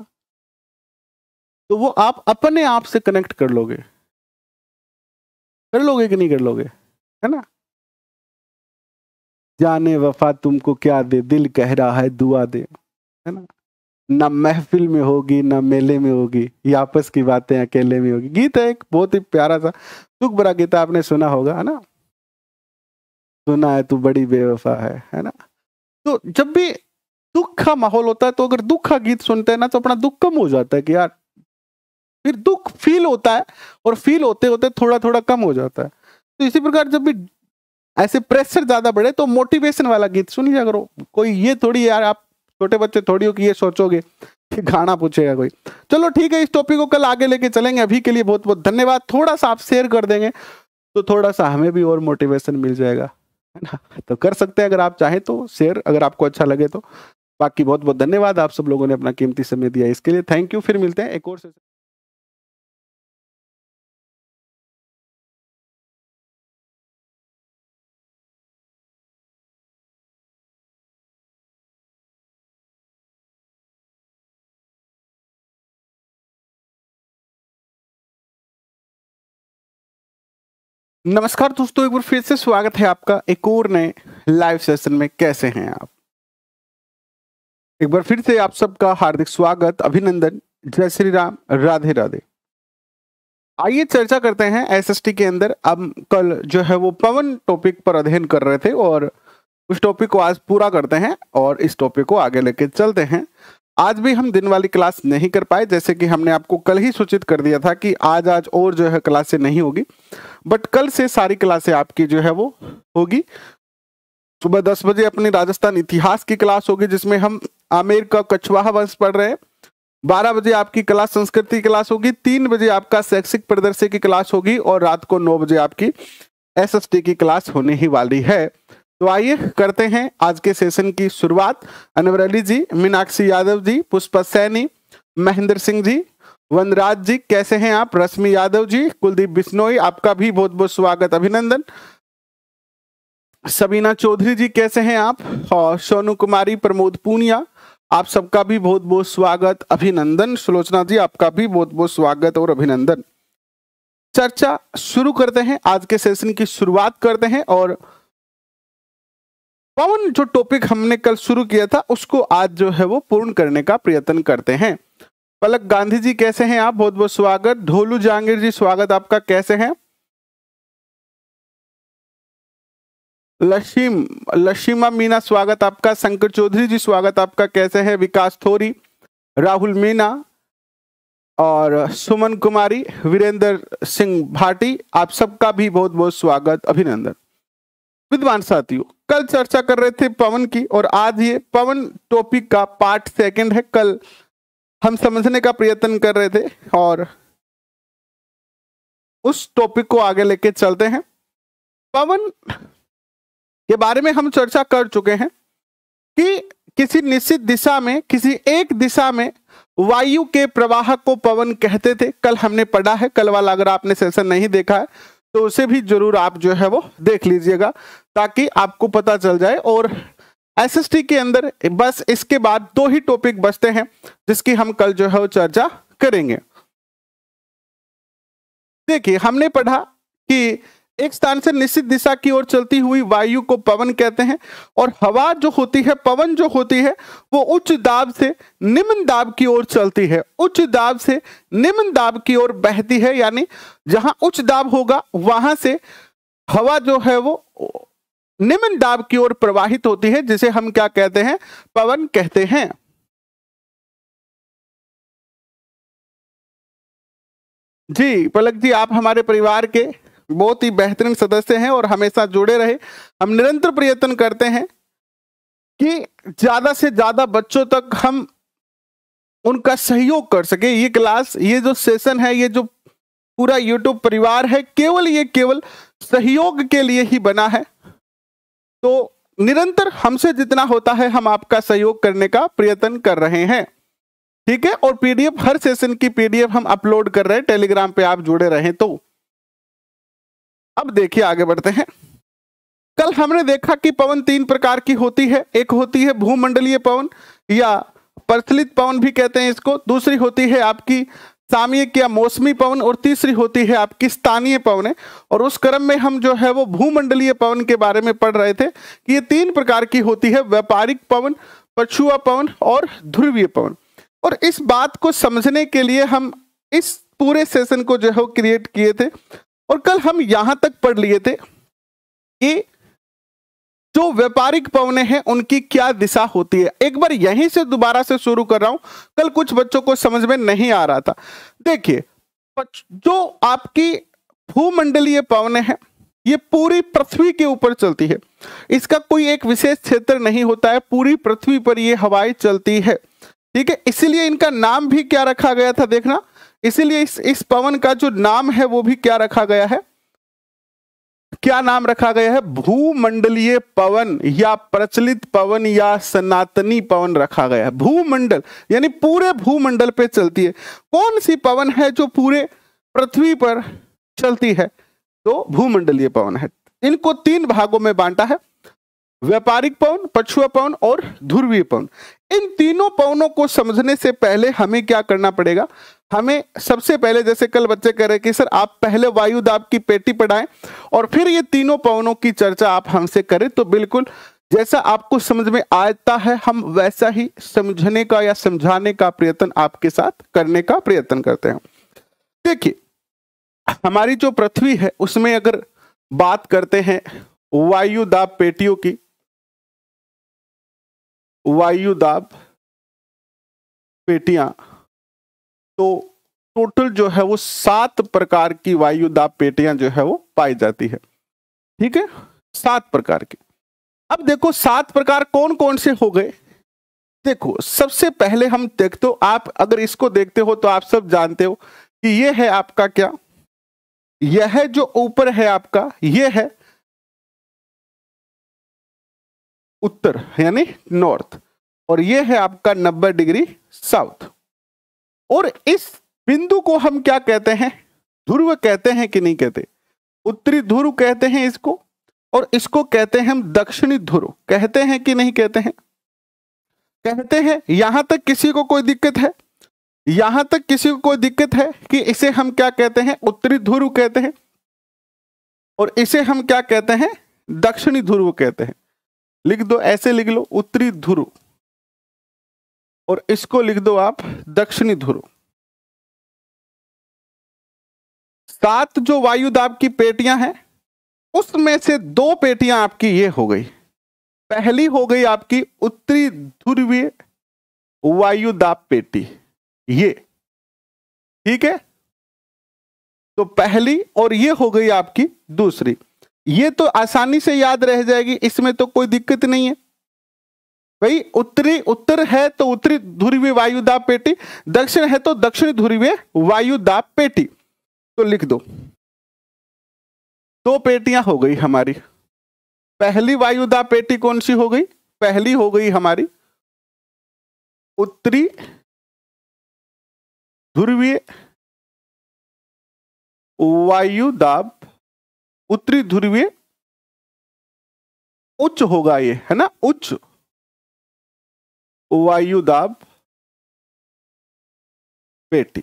तो वो आप अपने आप से कनेक्ट कर लोगे कर लोगे कि नहीं कर लोगे है ना जाने वफा तुमको क्या दे दिल कह रहा है दुआ दे है ना ना महफिल में होगी ना मेले में होगी ये आपस की बातें अकेले में होगी गीत है एक बहुत ही प्यारा सा दुख भरा गीत आपने सुना होगा है ना सुना है तू बड़ी बेवफा है है ना तो जब भी दुख का माहौल होता है तो अगर दुख का गीत सुनते हैं ना तो अपना दुख कम हो जाता है कि यार फिर दुख फील होता है और फील होते होते थोड़ा थोड़ा कम हो जाता है तो इसी प्रकार जब भी ऐसे प्रेशर ज्यादा बढ़े तो मोटिवेशन वाला गीत सुन लिया करो कोई ये थोड़ी यार आप छोटे बच्चे थोड़ी हो कि ये सोचोगे कि गाना पूछेगा कोई चलो ठीक है इस टॉपिक को कल आगे लेके चलेंगे अभी के लिए बहुत बहुत धन्यवाद थोड़ा सा आप शेयर कर देंगे तो थोड़ा सा हमें भी और मोटिवेशन मिल जाएगा है ना तो कर सकते हैं अगर आप चाहें तो शेयर अगर आपको अच्छा लगे तो बाकी बहुत बहुत धन्यवाद आप सब लोगों ने अपना कीमती समय दिया इसके लिए थैंक यू फिर मिलते हैं एक और से नमस्कार दोस्तों एक बार फिर से स्वागत है आपका एक और नए लाइव सेशन में कैसे हैं आप एक बार फिर से आप सबका हार्दिक स्वागत अभिनंदन जय श्री राम राधे राधे आइए चर्चा करते हैं एसएसटी के अंदर अब कल जो है वो पवन टॉपिक पर अध्ययन कर रहे थे और उस टॉपिक को आज पूरा करते हैं और इस टॉपिक को आगे लेके चलते हैं आज भी हम दिन वाली क्लास नहीं कर पाए जैसे कि हमने आपको कल ही सूचित कर दिया था कि आज आज और जो है क्लासें नहीं होगी बट कल से सारी क्लासें आपकी जो है वो होगी सुबह दस बजे अपनी राजस्थान इतिहास की क्लास होगी जिसमें हम आमेर का कछवाहा वंश पढ़ रहे हैं बारह बजे आपकी कला संस्कृति की क्लास होगी तीन बजे आपका शैक्षिक प्रदर्शन की क्लास होगी और रात को नौ बजे आपकी एसएसटी की क्लास होने ही वाली है तो आइए करते हैं आज के सेशन की शुरुआत अनवर अली जी मीनाक्षी यादव जी पुष्पा सैनी महेंद्र सिंह जी वनराज जी कैसे हैं आप रश्मि यादव जी कुलदीप बिश्नोई आपका भी बहुत बहुत स्वागत अभिनंदन सबीना चौधरी जी कैसे हैं आप और सोनू कुमारी प्रमोद पूनिया आप सबका भी बहुत बहुत स्वागत अभिनंदन सुलोचना जी आपका भी बहुत बहुत स्वागत और अभिनंदन चर्चा शुरू करते हैं आज के सेशन की शुरुआत करते हैं और पवन जो टॉपिक हमने कल शुरू किया था उसको आज जो है वो पूर्ण करने का प्रयत्न करते हैं पलक गांधी जी कैसे हैं आप बहुत बहुत स्वागत ढोलू जहांगीर जी स्वागत आपका कैसे हैं लशीम लशीमा मीना स्वागत आपका शंकर चौधरी जी स्वागत आपका कैसे है विकास थोरी राहुल मीना और सुमन कुमारी वीरेंद्र सिंह भाटी आप सबका भी बहुत बहुत स्वागत अभिनंदन विद्वान साथियों कल चर्चा कर रहे थे पवन की और आज ये पवन टॉपिक का पार्ट सेकंड है कल हम समझने का प्रयत्न कर रहे थे और उस टॉपिक को आगे लेके चलते हैं पवन के बारे में हम चर्चा कर चुके हैं कि किसी निश्चित दिशा में किसी एक दिशा में वायु के प्रवाह को पवन कहते थे कल हमने पढ़ा है कल वाला अगर आपने सेशन नहीं देखा है तो उसे भी जरूर आप जो है वो देख लीजिएगा ताकि आपको पता चल जाए और एस के अंदर बस इसके बाद दो ही टॉपिक बचते हैं जिसकी हम कल जो है वो चर्चा करेंगे देखिए हमने पढ़ा कि एक स्थान से निश्चित दिशा की ओर चलती हुई वायु को पवन कहते हैं और हवा जो होती है पवन जो होती है वो उच्च दाब से निम्न दाब की ओर चलती है उच्च दाब से निम्न दाब की ओर बहती है यानी जहां उच्च दाब होगा वहां से हवा जो है वो निम्न दाब की ओर प्रवाहित होती है जिसे हम क्या कहते हैं पवन कहते हैं जी पलक जी आप हमारे परिवार के बहुत ही बेहतरीन सदस्य हैं और हमेशा जुड़े रहे हम निरंतर प्रयत्न करते हैं कि ज्यादा से ज्यादा बच्चों तक हम उनका सहयोग कर सके ये क्लास ये जो सेशन है ये जो पूरा यूट्यूब परिवार है केवल ये केवल सहयोग के लिए ही बना है तो निरंतर हमसे जितना होता है हम आपका सहयोग करने का प्रयत्न कर रहे हैं ठीक है और पीडीएफ हर सेशन की पीडीएफ हम अपलोड कर रहे हैं टेलीग्राम पे आप जुड़े रहें तो अब देखिए आगे बढ़ते हैं कल हमने देखा कि पवन तीन प्रकार की होती है एक होती है भूमंडलीय पवन या प्रचलित पवन भी कहते हैं इसको दूसरी होती है आपकी सामयिक या मौसमी पवन और तीसरी होती है आपकी स्थानीय पवन है और उस क्रम में हम जो है वो भूमंडलीय पवन के बारे में पढ़ रहे थे कि ये तीन प्रकार की होती है व्यापारिक पवन पछुआ पवन और ध्रुवीय पवन और इस बात को समझने के लिए हम इस पूरे सेशन को जो है क्रिएट किए थे और कल हम यहां तक पढ़ लिए थे कि जो व्यापारिक पवने हैं उनकी क्या दिशा होती है एक बार यहीं से दोबारा से शुरू कर रहा हूं कल कुछ बच्चों को समझ में नहीं आ रहा था देखिए जो आपकी भूमंडलीय पवने हैं ये पूरी पृथ्वी के ऊपर चलती है इसका कोई एक विशेष क्षेत्र नहीं होता है पूरी पृथ्वी पर ये हवाएं चलती है ठीक है इसीलिए इनका नाम भी क्या रखा गया था देखना इसीलिए इस इस पवन का जो नाम है वो भी क्या रखा गया है क्या नाम रखा गया है भूमंडलीय पवन या प्रचलित पवन या सनातनी पवन रखा गया है भूमंडल यानी पूरे भूमंडल पे चलती है कौन सी पवन है जो पूरे पृथ्वी पर चलती है तो भूमंडलीय पवन है इनको तीन भागों में बांटा है व्यापारिक पवन पछुआ पवन और ध्रुवीय पवन इन तीनों पवनों को समझने से पहले हमें क्या करना पड़ेगा हमें सबसे पहले जैसे कल बच्चे कह रहे कि सर आप पहले वायुदाब की पेटी पढ़ाएं और फिर ये तीनों पवनों की चर्चा आप हमसे करें तो बिल्कुल जैसा आपको समझ में आता है हम वैसा ही समझने का या समझाने का प्रयत्न आपके साथ करने का प्रयत्न करते हैं देखिए हमारी जो पृथ्वी है उसमें अगर बात करते हैं वायुदाब पेटियों की वायुदाब पेटियां तो टोटल जो है वो सात प्रकार की वायुदाब पेटियां जो है वो पाई जाती है ठीक है सात प्रकार की अब देखो सात प्रकार कौन कौन से हो गए देखो सबसे पहले हम देखते हो आप अगर इसको देखते हो तो आप सब जानते हो कि ये है आपका क्या यह है जो ऊपर है आपका यह है उत्तर यानी नॉर्थ और ये है आपका नब्बे डिग्री साउथ और इस बिंदु को हम क्या कहते हैं ध्रुव कहते हैं कि नहीं कहते उत्तरी ध्रुव कहते हैं इसको और इसको कहते हैं हम दक्षिणी ध्रुव कहते हैं कि नहीं कहते हैं कहते हैं यहां तक किसी को कोई दिक्कत है यहां तक किसी को कोई दिक्कत है कि इसे हम क्या कहते हैं उत्तरी ध्रुव कहते हैं और इसे हम क्या कहते हैं दक्षिणी ध्रुव कहते हैं लिख दो ऐसे लिख लो उत्तरी ध्रुव और इसको लिख दो आप दक्षिणी ध्रुव सात जो वायु दाब की पेटियां हैं उसमें से दो पेटियां आपकी ये हो गई पहली हो गई आपकी उत्तरी ध्रुवीय वायु दाब पेटी ये ठीक है तो पहली और ये हो गई आपकी दूसरी ये तो आसानी से याद रह जाएगी इसमें तो कोई दिक्कत नहीं है भाई उत्तरी उत्तर है तो उत्तरी ध्रुवीय वायुदाब पेटी दक्षिण है तो दक्षिण ध्रुवीय वायुदाब पेटी तो लिख दो दो पेटियां हो गई हमारी पहली वायुदाब पेटी कौन सी हो गई पहली हो गई हमारी उत्तरी ध्रुवीय वायुदाब उत्तरी ध्रुवीय उच्च होगा ये है ना उच्च वायु दाब पेटी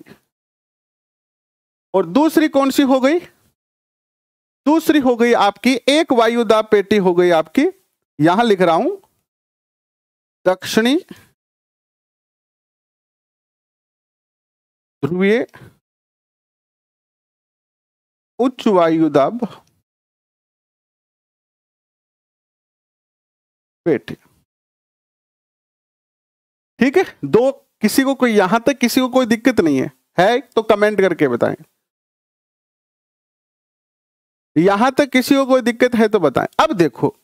और दूसरी कौन सी हो गई दूसरी हो गई आपकी एक वायु दाब पेटी हो गई आपकी यहां लिख रहा हूं दक्षिणी ध्रुवीय उच्च वायु दाब वेट ठीक है दो किसी को कोई यहां तक किसी को कोई दिक्कत नहीं है है तो कमेंट करके बताएं यहां तक किसी को कोई दिक्कत है तो बताएं अब देखो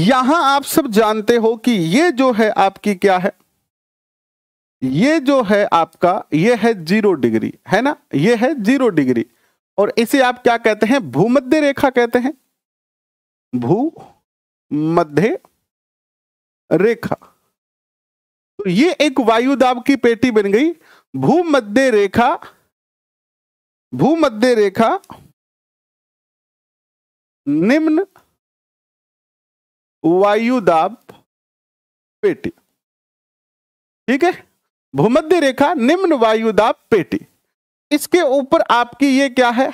यहां आप सब जानते हो कि ये जो है आपकी क्या है ये जो है आपका ये है जीरो डिग्री है ना ये है जीरो डिग्री और इसे आप क्या कहते हैं भूमध्य रेखा कहते हैं भू मध्य रेखा तो ये एक वायुदाब की पेटी बन गई भूमध्य रेखा भूमध्य रेखा निम्न वायुदाब पेटी ठीक है भूमध्य रेखा निम्न वायुदाब पेटी इसके ऊपर आपकी ये क्या है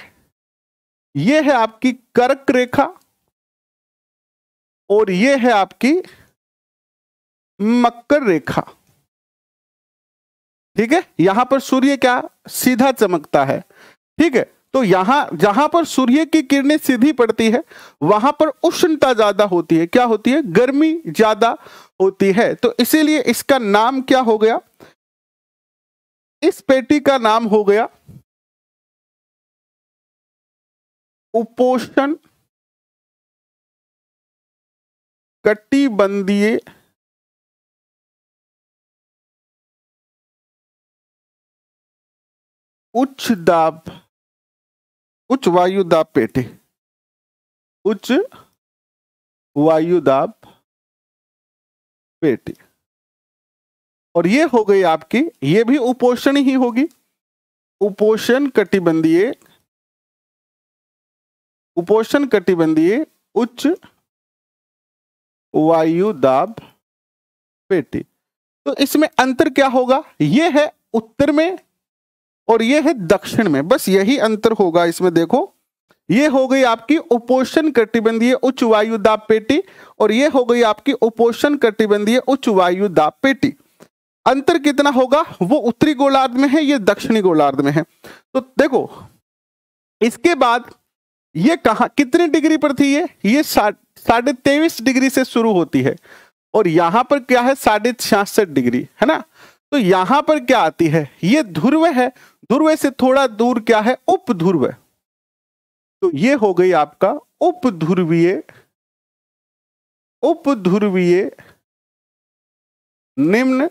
ये है आपकी कर्क रेखा और ये है आपकी मकर रेखा ठीक है यहां पर सूर्य क्या सीधा चमकता है ठीक है तो यहां जहां पर सूर्य की किरणें सीधी पड़ती है वहां पर उष्णता ज्यादा होती है क्या होती है गर्मी ज्यादा होती है तो इसीलिए इसका नाम क्या हो गया इस पेटी का नाम हो गया उपोषण कटिबंधीय उच्च दाब उच्च वायु दाब पेटी उच्च वायु दाब पेटी और ये हो गई आपकी ये भी उपोषण ही होगी उपोषण कटिबंधीय उपोषण कटिबंधीय उच्च वायु दाब पेटी तो इसमें अंतर क्या होगा यह है उत्तर में और यह है दक्षिण में बस यही अंतर होगा इसमें देखो ये हो गई आपकी उपोषण कटिबंधीय उच्च वायु दाब पेटी और यह हो गई आपकी उपोषण कटिबंधीय उच्च वायु दाब पेटी अंतर कितना होगा वो उत्तरी गोलार्ध में है ये दक्षिणी गोलार्ध में है तो देखो इसके बाद ये कहा कितनी डिग्री पर थी ये ये साढ़े तेईस डिग्री से शुरू होती है और यहां पर क्या है साढ़े छियासठ डिग्री है ना तो यहां पर क्या आती है ये ध्रुव है ध्रुव से थोड़ा दूर क्या है उप ध्रुव तो ये हो गई आपका उप ध्रुवीय उप ध्रुवीय निम्न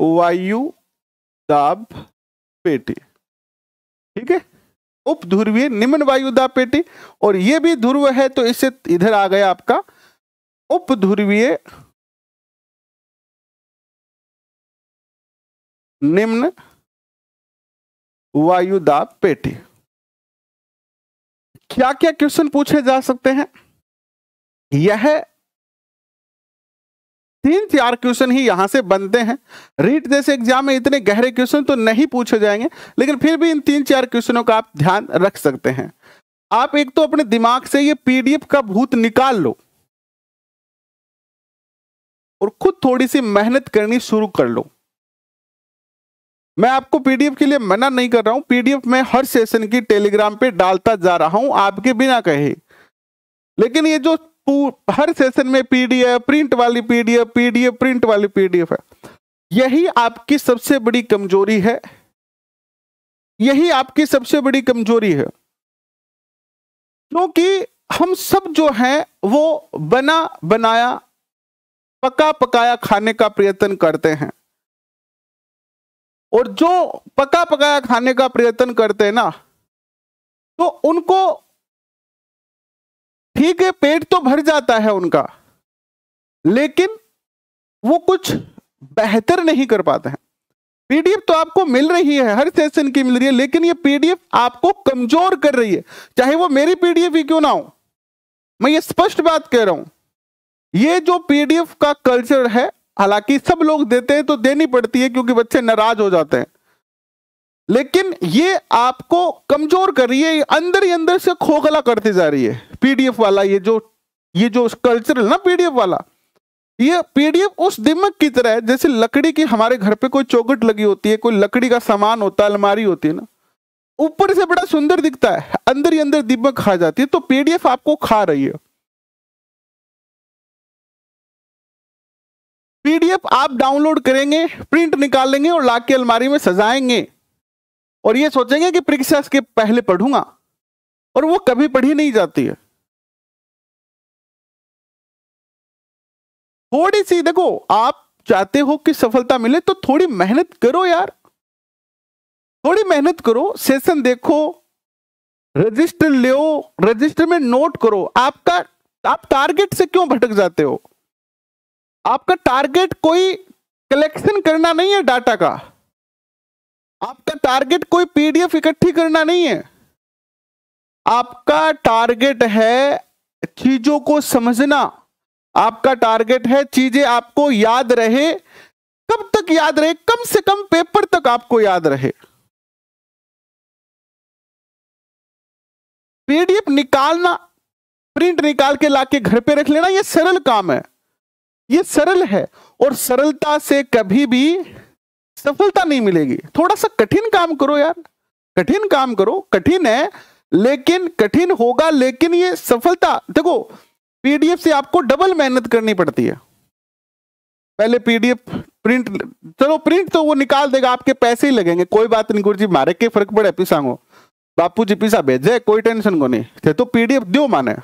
वायु दाब पेटी ठीक है उप ध्रुवीय निम्न वायुदा पेटी और ये भी ध्रुव है तो इससे इधर आ गया आपका उप ध्रुवीय निम्न दाब पेटी क्या क्या क्वेश्चन पूछे जा सकते हैं यह तीन चार क्वेश्चन ही यहां से बनते हैं रीट जैसे एग्जाम में इतने गहरे क्वेश्चन तो नहीं पूछे जाएंगे लेकिन फिर भी इन तीन चार क्वेश्चनों का आप ध्यान रख सकते हैं आप एक तो अपने दिमाग से ये पीडीएफ का भूत निकाल लो और खुद थोड़ी सी मेहनत करनी शुरू कर लो मैं आपको पीडीएफ के लिए मना नहीं कर रहा हूं पीडीएफ में हर सेशन की टेलीग्राम पे डालता जा रहा हूं आपके बिना कहे लेकिन ये जो हर सेशन में पीडीएफ प्रिंट वाली पीडीएफ पीडीएफ प्रिंट वाली पीडीएफ है यही आपकी सबसे बड़ी कमजोरी है यही आपकी सबसे बड़ी कमजोरी है क्योंकि हम सब जो हैं वो बना बनाया पका पकाया खाने का प्रयत्न करते हैं और जो पका पकाया खाने का प्रयत्न करते हैं ना तो उनको ठीक है पेट तो भर जाता है उनका लेकिन वो कुछ बेहतर नहीं कर पाते हैं पीडीएफ तो आपको मिल रही है हर सेशन की मिल रही है लेकिन ये पीडीएफ आपको कमजोर कर रही है चाहे वो मेरी पीडीएफ ही क्यों ना हो मैं ये स्पष्ट बात कह रहा हूं ये जो पीडीएफ का कल्चर है हालांकि सब लोग देते हैं तो देनी पड़ती है क्योंकि बच्चे नाराज हो जाते हैं लेकिन ये आपको कमजोर कर रही है अंदर ही अंदर से खोखला करती जा रही है पीडीएफ वाला ये जो ये जो कल्चरल ना पीडीएफ वाला ये पीडीएफ उस दिमक की तरह है जैसे लकड़ी की हमारे घर पे कोई चौकट लगी होती है कोई लकड़ी का सामान होता है अलमारी होती है ना ऊपर से बड़ा सुंदर दिखता है अंदर ही अंदर दिमक खा जाती है तो पीडीएफ आपको खा रही है पीडीएफ आप डाउनलोड करेंगे प्रिंट निकालेंगे और लाके अलमारी में सजाएंगे और ये सोचेंगे कि परीक्षा इसके पहले पढ़ूंगा और वो कभी पढ़ी नहीं जाती है थोड़ी सी देखो आप चाहते हो कि सफलता मिले तो थोड़ी मेहनत करो यार थोड़ी मेहनत करो सेशन देखो रजिस्टर ले रजिस्टर में नोट करो आपका आप टारगेट से क्यों भटक जाते हो आपका टारगेट कोई कलेक्शन करना नहीं है डाटा का आपका टारगेट कोई पीडीएफ इकट्ठी करना नहीं है आपका टारगेट है चीजों को समझना आपका टारगेट है चीजें आपको याद रहे कब तक याद रहे कम से कम पेपर तक आपको याद रहे पीडीएफ निकालना प्रिंट निकाल के लाके घर पे रख लेना ये सरल काम है ये सरल है और सरलता से कभी भी सफलता नहीं मिलेगी थोड़ा सा कठिन काम करो यार कठिन काम करो कठिन है लेकिन कठिन होगा लेकिन ये सफलता देखो पीडीएफ से आपको डबल मेहनत करनी पड़ती है पहले पीडीएफ प्रिंट चलो प्रिंट तो वो निकाल देगा आपके पैसे ही लगेंगे कोई बात नहीं गुरु जी मारे के फर्क पड़े पिसा को बापू जी पीसा भेजे कोई टेंशन को नहीं थे तो पीडीएफ दो माने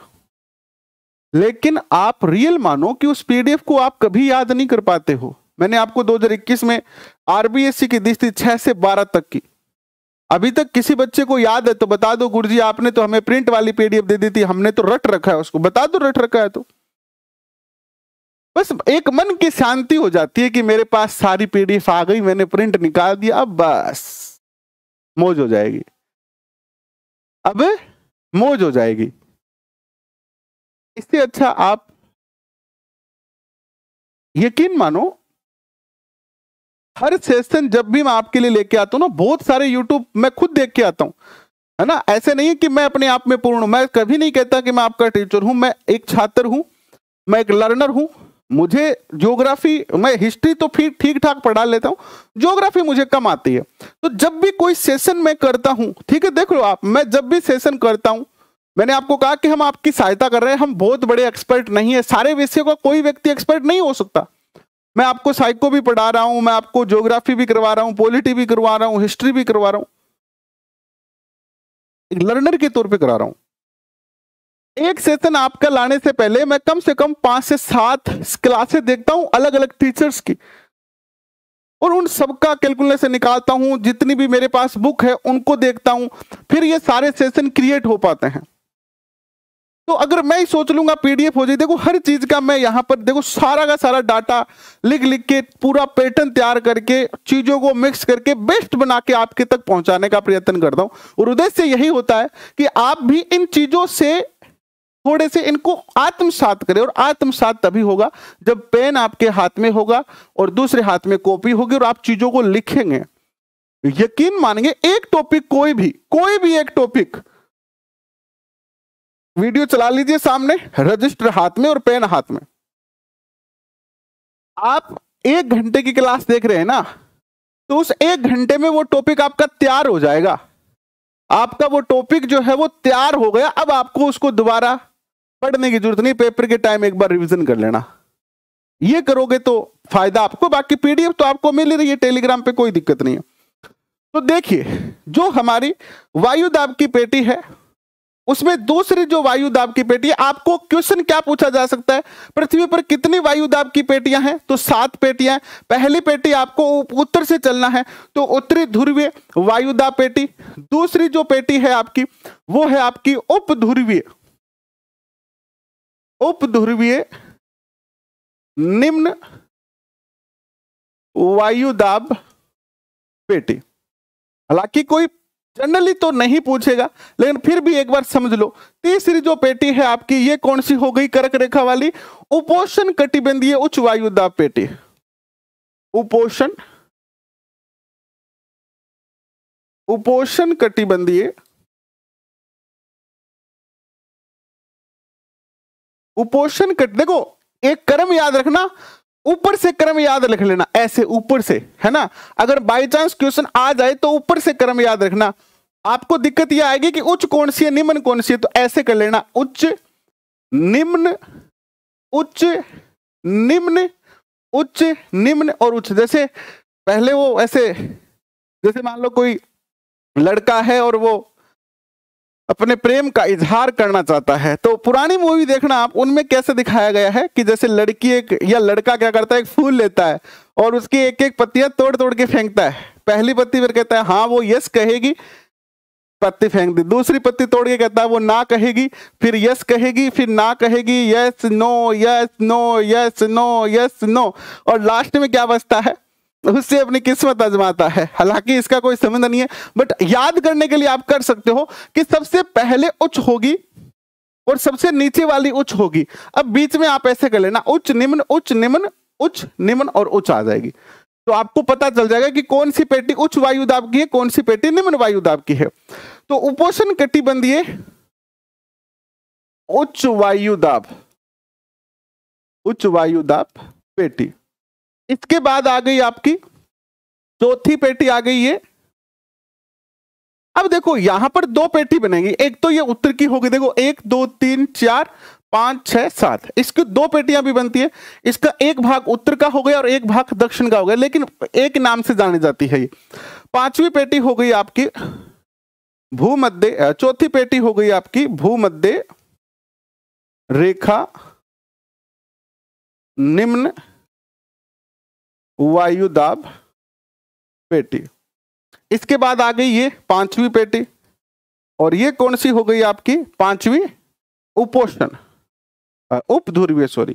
लेकिन आप रियल मानो कि उस पीडीएफ को आप कभी याद नहीं कर पाते हो मैंने आपको 2021 में आरबीएससी की दी थी छह से बारह तक की अभी तक किसी बच्चे को याद है तो बता दो गुरुजी आपने तो हमें प्रिंट वाली पीडीएफ दे दी थी हमने तो रट रखा है उसको बता दो रट रखा है तो बस एक मन की शांति हो जाती है कि मेरे पास सारी पीडीएफ आ गई मैंने प्रिंट निकाल दिया अब बस मौज हो जाएगी अब मौज हो जाएगी इससे अच्छा आप यकीन मानो हर सेशन जब भी मैं आपके लिए लेके आता हूँ ना बहुत सारे यूट्यूब मैं खुद देख के आता हूँ है ना ऐसे नहीं है कि मैं अपने आप में पूर्ण हूँ मैं कभी नहीं कहता कि मैं आपका टीचर हूँ मैं एक छात्र हूँ मैं एक लर्नर हूँ मुझे ज्योग्राफी मैं हिस्ट्री तो फिर ठीक ठाक पढ़ा लेता हूँ ज्योग्राफी मुझे कम आती है तो जब भी कोई सेशन मैं करता हूँ ठीक है देख लो आप मैं जब भी सेशन करता हूँ मैंने आपको कहा कि हम आपकी सहायता कर रहे हैं हम बहुत बड़े एक्सपर्ट नहीं है सारे विषयों का कोई व्यक्ति एक्सपर्ट नहीं हो सकता मैं आपको साइको भी पढ़ा रहा हूं मैं आपको ज्योग्राफी भी करवा रहा हूं पॉलिटी भी करवा रहा हूं हिस्ट्री भी करवा रहा हूं एक लर्नर के तौर पे करा रहा हूं एक सेशन आपका लाने से पहले मैं कम से कम पांच से सात क्लासेस देखता हूं अलग अलग टीचर्स की और उन सबका कैलकुलेशन निकालता हूं जितनी भी मेरे पास बुक है उनको देखता हूं फिर ये सारे सेशन क्रिएट हो पाते हैं तो अगर मैं ही सोच लूंगा पीडीएफ हो जाए देखो हर चीज का मैं यहाँ पर देखो सारा का सारा डाटा लिख लिख के पूरा पैटर्न तैयार करके चीजों को मिक्स करके बेस्ट बना के आपके तक पहुंचाने का प्रयत्न करता हूँ और उद्देश्य यही होता है कि आप भी इन चीजों से थोड़े से इनको आत्मसात करें और आत्मसात तभी होगा जब पेन आपके हाथ में होगा और दूसरे हाथ में कॉपी होगी और आप चीजों को लिखेंगे यकीन मानेंगे एक टॉपिक कोई भी कोई भी एक टॉपिक वीडियो चला लीजिए सामने रजिस्टर हाथ में और पेन हाथ में आप एक घंटे की क्लास देख रहे हैं ना तो उस एक घंटे में वो टॉपिक आपका तैयार हो जाएगा आपका वो टॉपिक जो है वो तैयार हो गया अब आपको उसको दोबारा पढ़ने की जरूरत नहीं पेपर के टाइम एक बार रिवीजन कर लेना ये करोगे तो फायदा आपको बाकी पीडीएफ तो आपको मिल रही है टेलीग्राम पे कोई दिक्कत नहीं है तो देखिए जो हमारी वायुदाब की पेटी है उसमें दूसरी जो वायु दाब की पेटी है आपको क्वेश्चन क्या पूछा जा सकता है पृथ्वी पर कितनी वायु दाब की पेटियां हैं तो सात पेटियां पहली पेटी आपको उत्तर से चलना है तो उत्तरी ध्रुवीय वायु दाब पेटी दूसरी जो पेटी है आपकी वो है आपकी उप ध्रुवीय उप ध्रुवीय निम्न वायु दाब पेटी हालांकि कोई जनरली तो नहीं पूछेगा लेकिन फिर भी एक बार समझ लो तीसरी जो पेटी है आपकी ये कौन सी हो गई करक रेखा वाली उपोषण कटिबंधीय उच्च वायु पेटी उपोषण उपोषण कटिबंधीय उपोषण कट देखो एक क्रम याद रखना ऊपर से क्रम याद रख लेना ऐसे ऊपर से है ना अगर बाई चांस क्वेश्चन आ जाए तो ऊपर से क्रम याद रखना आपको दिक्कत यह आएगी कि उच्च कौन सी है निम्न कौन सी है तो ऐसे कर लेना उच्च निम्न उच्च निम्न उच्च निम्न और उच्च जैसे पहले वो ऐसे जैसे मान लो कोई लड़का है और वो अपने प्रेम का इजहार करना चाहता है तो पुरानी मूवी देखना आप उनमें कैसे दिखाया गया है कि जैसे लड़की एक या लड़का क्या करता है एक फूल लेता है और उसकी एक एक पत्तियां तोड़ तोड़ के फेंकता है पहली पत्ती पर कहता है हाँ वो यस कहेगी पत्ती फेंक दी दूसरी पत्ती तोड़ के कहता है वो ना कहेगी फिर यस कहेगी फिर ना कहेगी yes no yes no yes no yes no और लास्ट में क्या बचता है उससे अपनी किस्मत आजमाता है हालांकि इसका कोई संबंध नहीं है बट याद करने के लिए आप कर सकते हो कि सबसे पहले उच्च होगी और सबसे नीचे वाली उच्च होगी अब बीच में आप ऐसे कर लेना उच्च निम्न उच्च निम्न उच्च निम्न और उच्च आ जाएगी तो आपको पता चल जाएगा कि कौन सी पेटी उच्च वायुदाब की है कौन सी पेटी निम्न वायुदाब की है तो उपोषण कटिबंधीय उच्च वायु दाब उच्च वायु दाब पेटी इसके बाद आ गई आपकी चौथी पेटी आ गई ये अब देखो यहां पर दो पेटी बनेगी एक तो ये उत्तर की होगी देखो एक दो तीन चार पांच छह सात इसकी दो पेटियां भी बनती है इसका एक भाग उत्तर का हो गया और एक भाग दक्षिण का हो गया लेकिन एक नाम से जानी जाती है ये पांचवी पेटी हो गई आपकी भूमध्य चौथी पेटी हो गई आपकी भूमध्य रेखा निम्न वायुदाब पेटी इसके बाद आ गई ये पांचवी पेटी और ये कौन सी हो गई आपकी पांचवी उपोषण ध्रुवीय सॉरी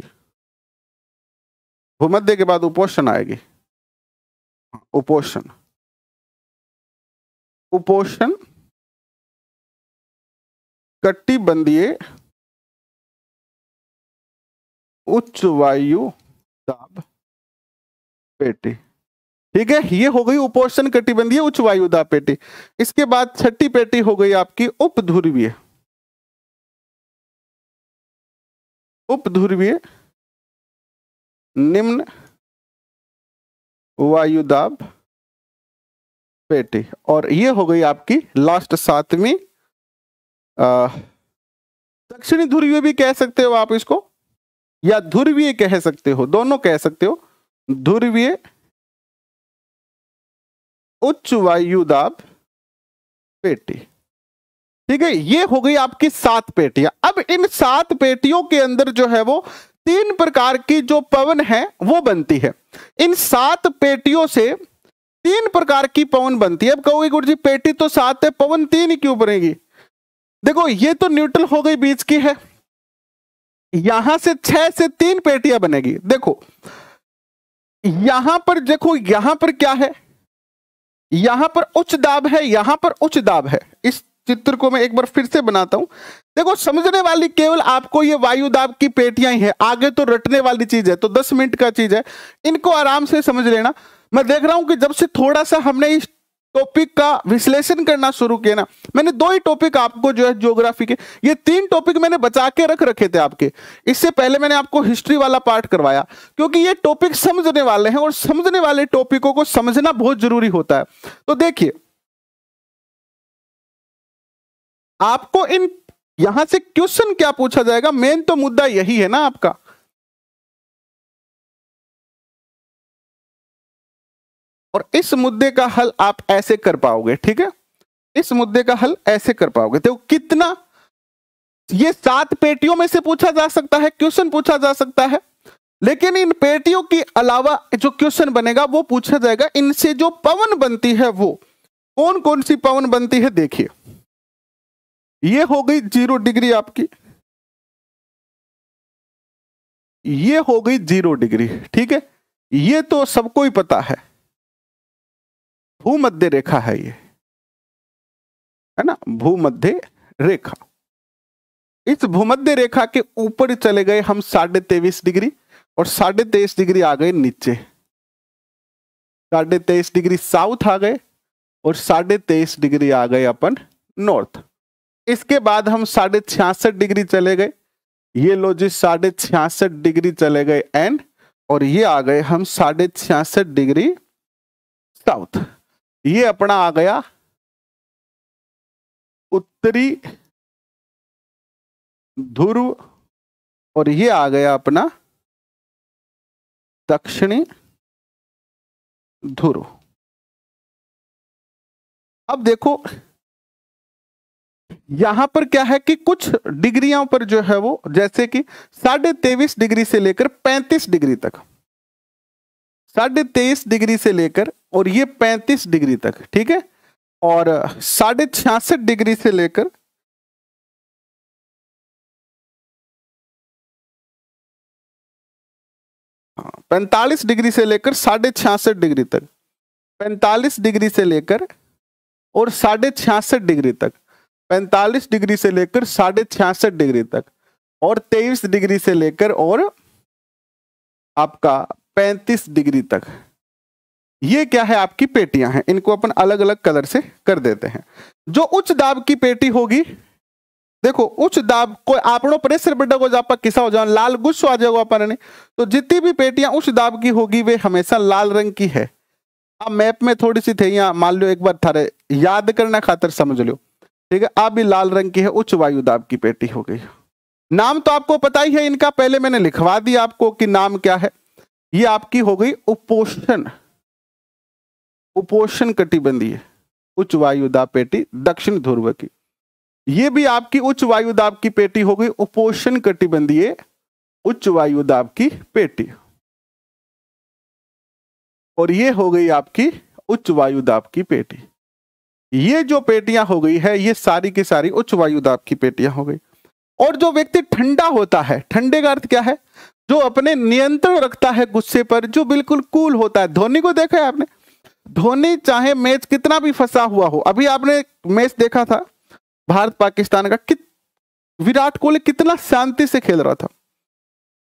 भूमध्य के बाद उपोषण आएगी हाँ, उपोषण उपोषण कटिबंधीय उच्च वायु दाब पेटी ठीक है ये हो गई उपोषण कटिबंधीय उच्च वायु दाब पेटी इसके बाद छठी पेटी हो गई आपकी उपध्रुवीय उपध्रुवीय निम्न वायु दाब पेटी और ये हो गई आपकी लास्ट सातवीं दक्षिणी ध्रुवीय भी कह सकते हो आप इसको या ध्रुवीय कह सकते हो दोनों कह सकते हो ध्रुवीय उच्च वायु दाब पेटी ठीक है ये हो गई आपकी सात पेटियां अब इन सात पेटियों के अंदर जो है वो तीन प्रकार की जो पवन है वो बनती है इन सात पेटियों से तीन प्रकार की पवन बनती है अब कहोगे गुरु जी पेटी तो सात है पवन तीन क्यों बनेगी देखो ये तो न्यूट्रल हो गई बीच की है यहां से छह से तीन पेटियां बनेगी देखो यहां पर देखो यहां पर क्या है यहां पर उच्च दाब है यहां पर उच्च दाब है इस चित्र को मैं एक बार फिर से बनाता हूं देखो समझने वाली केवल आपको ये वायु दाब की पेटियां ही है आगे तो रटने वाली चीज है तो 10 मिनट का चीज है इनको आराम से समझ लेना मैं देख रहा हूं कि जब से थोड़ा सा हमने इस टॉपिक का विश्लेषण करना शुरू किया ना मैंने दो ही टॉपिक आपको जो है ज्योग्राफी के ये तीन टॉपिक मैंने बचा के रख रखे थे आपके इससे पहले मैंने आपको हिस्ट्री वाला पार्ट करवाया क्योंकि ये टॉपिक समझने वाले हैं और समझने वाले टॉपिकों को समझना बहुत जरूरी होता है तो देखिए आपको इन यहां से क्वेश्चन क्या पूछा जाएगा मेन तो मुद्दा यही है ना आपका और इस मुद्दे का हल आप ऐसे कर पाओगे ठीक है इस मुद्दे का हल ऐसे कर पाओगे तो कितना ये सात पेटियों में से पूछा जा सकता है क्वेश्चन पूछा जा सकता है लेकिन इन पेटियों के अलावा जो क्वेश्चन बनेगा वो पूछा जाएगा इनसे जो पवन बनती है वो कौन कौन सी पवन बनती है देखिए ये हो गई जीरो डिग्री आपकी ये हो गई जीरो डिग्री ठीक है ये तो सबको ही पता है भूमध्य रेखा है ये है ना भूमध्य रेखा इस भूमध्य रेखा के ऊपर चले गए हम साढ़े तेईस डिग्री और साढ़े तेईस डिग्री आ गए नीचे साढ़े तेईस डिग्री साउथ आ गए और साढ़े तेईस डिग्री आ गए अपन नॉर्थ इसके बाद हम साढ़े छियासठ डिग्री चले गए ये लो जी साढ़े छियासठ डिग्री चले गए एंड और ये आ गए हम साढ़े छियासठ डिग्री साउथ ये अपना आ गया उत्तरी ध्रुव और ये आ गया अपना दक्षिणी ध्रुव अब देखो यहां पर क्या है कि कुछ डिग्रियों पर जो है वो जैसे कि साढ़े तेईस डिग्री से लेकर पैंतीस डिग्री तक साढ़े तेईस डिग्री से लेकर और ये पैंतीस डिग्री तक ठीक है और साढ़े छियासठ डिग्री से लेकर हाँ, पैंतालीस डिग्री से लेकर साढ़े छियासठ डिग्री तक पैंतालीस डिग्री से लेकर और साढ़े छियासठ डिग्री तक पैंतालीस डिग्री से लेकर साढ़े छियासठ डिग्री तक और तेईस डिग्री से लेकर और आपका पैंतीस डिग्री तक ये क्या है आपकी पेटियां हैं इनको अपन अलग अलग कलर से कर देते हैं जो उच्च दाब की पेटी होगी देखो उच्च दाब કોઈ प्रेशर પ્રેશર को जापा किसा हो હો लाल गुस्सा आ जाएगा अपन ने तो जितनी भी पेटियां उच्च दाब की होगी वे हमेशा लाल रंग की है आप मैप में थोड़ी सी थे यहाँ मान लो एक बार थारे याद करना खातर समझ लो ठीक है आप भी लाल रंग की है उच्च वायु दाब की पेटी हो गई नाम तो आपको पता ही है इनका पहले मैंने लिखवा दिया आपको कि नाम क्या है ये आपकी हो गई उपोषण उपोषण कटिबंधीय उच्च वायुदाब पेटी दक्षिण ध्रुव की ये भी आपकी उच्च वायुदाब की पेटी हो गई उपोषण कटिबंधीय उच्च वायुदाब की पेटी और ये हो गई आपकी उच्च वायुदाब की पेटी ये जो पेटियां हो गई है ये सारी की सारी उच्च वायुदाब की पेटियां हो गई और जो व्यक्ति ठंडा होता है ठंडे का अर्थ क्या है जो अपने नियंत्रण रखता है गुस्से पर जो बिल्कुल कूल होता है धोनी को देखा है आपने धोनी चाहे मैच कितना भी फंसा हुआ हो अभी आपने मैच देखा था भारत पाकिस्तान का कि विराट कोहली कितना शांति से खेल रहा था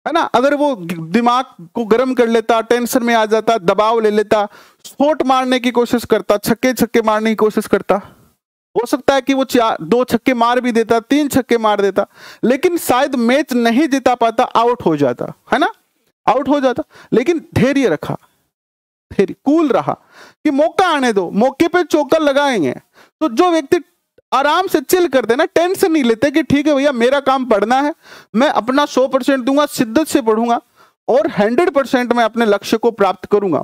है ना अगर वो दिमाग को गर्म कर लेता टेंशन में आ जाता दबाव ले लेता शॉट मारने की कोशिश करता छक्के छक्के मारने की कोशिश करता हो सकता है कि वो चार दो छक्के मार भी देता तीन छक्के मार देता लेकिन शायद मैच नहीं जिता पाता आउट हो जाता है ना आउट हो जाता लेकिन धैर्य रखा धैर्य कूल रहा कि मौका आने दो मौके पे चौका लगाएंगे तो जो व्यक्ति आराम से चिल कर देना टेंशन नहीं लेते कि ठीक है भैया मेरा काम पढ़ना है मैं अपना सौ परसेंट दूंगा शिद्दत से पढ़ूंगा और हंड्रेड परसेंट मैं अपने लक्ष्य को प्राप्त करूंगा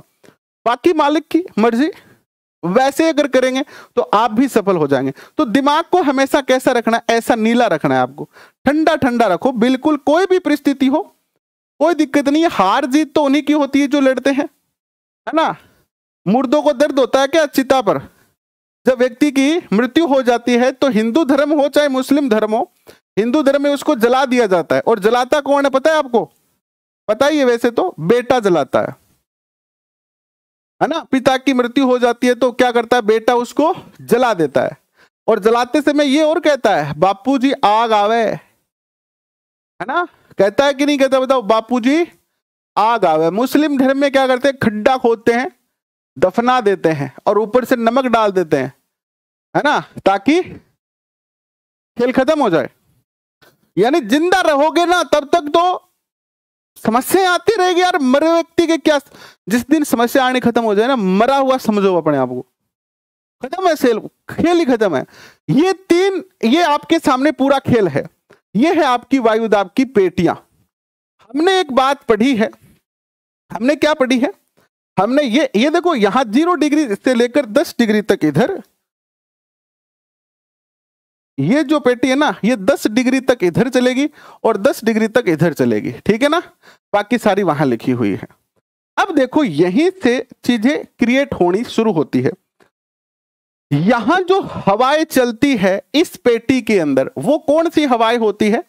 बाकी मालिक की मर्जी वैसे अगर करेंगे तो आप भी सफल हो जाएंगे तो दिमाग को हमेशा कैसा रखना ऐसा नीला रखना है आपको ठंडा ठंडा रखो बिल्कुल कोई भी परिस्थिति हो कोई दिक्कत नहीं है हार जीत तो उन्हीं की होती है जो लड़ते हैं है ना मुर्दों को दर्द होता है क्या चिता पर जब व्यक्ति की मृत्यु हो जाती है तो हिंदू धर्म हो चाहे मुस्लिम धर्म हो हिंदू धर्म में उसको जला दिया जाता है और जलाता कौन है पता है आपको पता ही है वैसे तो बेटा जलाता है है ना पिता की मृत्यु हो जाती है तो क्या करता है बेटा उसको जला देता है और जलाते समय ये और कहता है बापू जी आग आवे है ना कहता है कि नहीं कहता बताओ बापू जी आग आवे मुस्लिम धर्म में क्या करते हैं खड्डा खोदते हैं दफना देते हैं और ऊपर से नमक डाल देते हैं है ना ताकि खेल खत्म हो जाए यानी जिंदा रहोगे ना तब तक तो समस्या आती रहेगी यार मरे व्यक्ति के क्या जिस दिन समस्या आने खत्म हो जाए ना मरा हुआ समझो अपने आप को खत्म है सेल खेल ही खत्म है ये तीन ये आपके सामने पूरा खेल है ये है आपकी वायुदाब की पेटियां हमने एक बात पढ़ी है हमने क्या पढ़ी है हमने ये ये देखो यहां जीरो डिग्री से लेकर दस डिग्री तक इधर ये जो पेटी है ना ये 10 डिग्री तक इधर चलेगी और 10 डिग्री तक इधर चलेगी ठीक है ना बाकी सारी वहां लिखी हुई है अब देखो यहीं से चीजें क्रिएट होनी शुरू होती है यहां जो हवाएं चलती है इस पेटी के अंदर वो कौन सी हवाएं होती है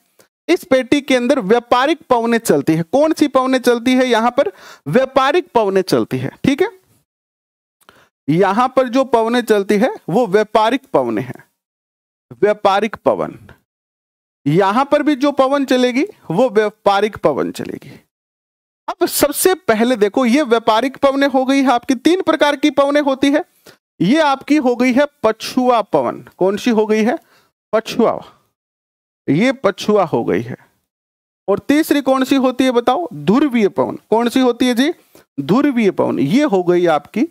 इस पेटी के अंदर व्यापारिक पवने चलती है कौन सी पवने चलती है यहां पर व्यापारिक पवने चलती है ठीक है यहां पर जो पवने चलती है वो व्यापारिक पवने हैं व्यापारिक पवन यहां पर भी जो पवन चलेगी वो व्यापारिक पवन चलेगी अब सबसे पहले देखो ये व्यापारिक पवने हो गई है आपकी तीन प्रकार की पवने होती है ये आपकी हो गई है पछुआ पवन कौन सी हो गई है पछुआ ये पछुआ हो गई है और तीसरी कौन सी होती है बताओ ध्रुवीय पवन कौन सी होती है जी ध्रुवीय पवन ये हो गई आपकी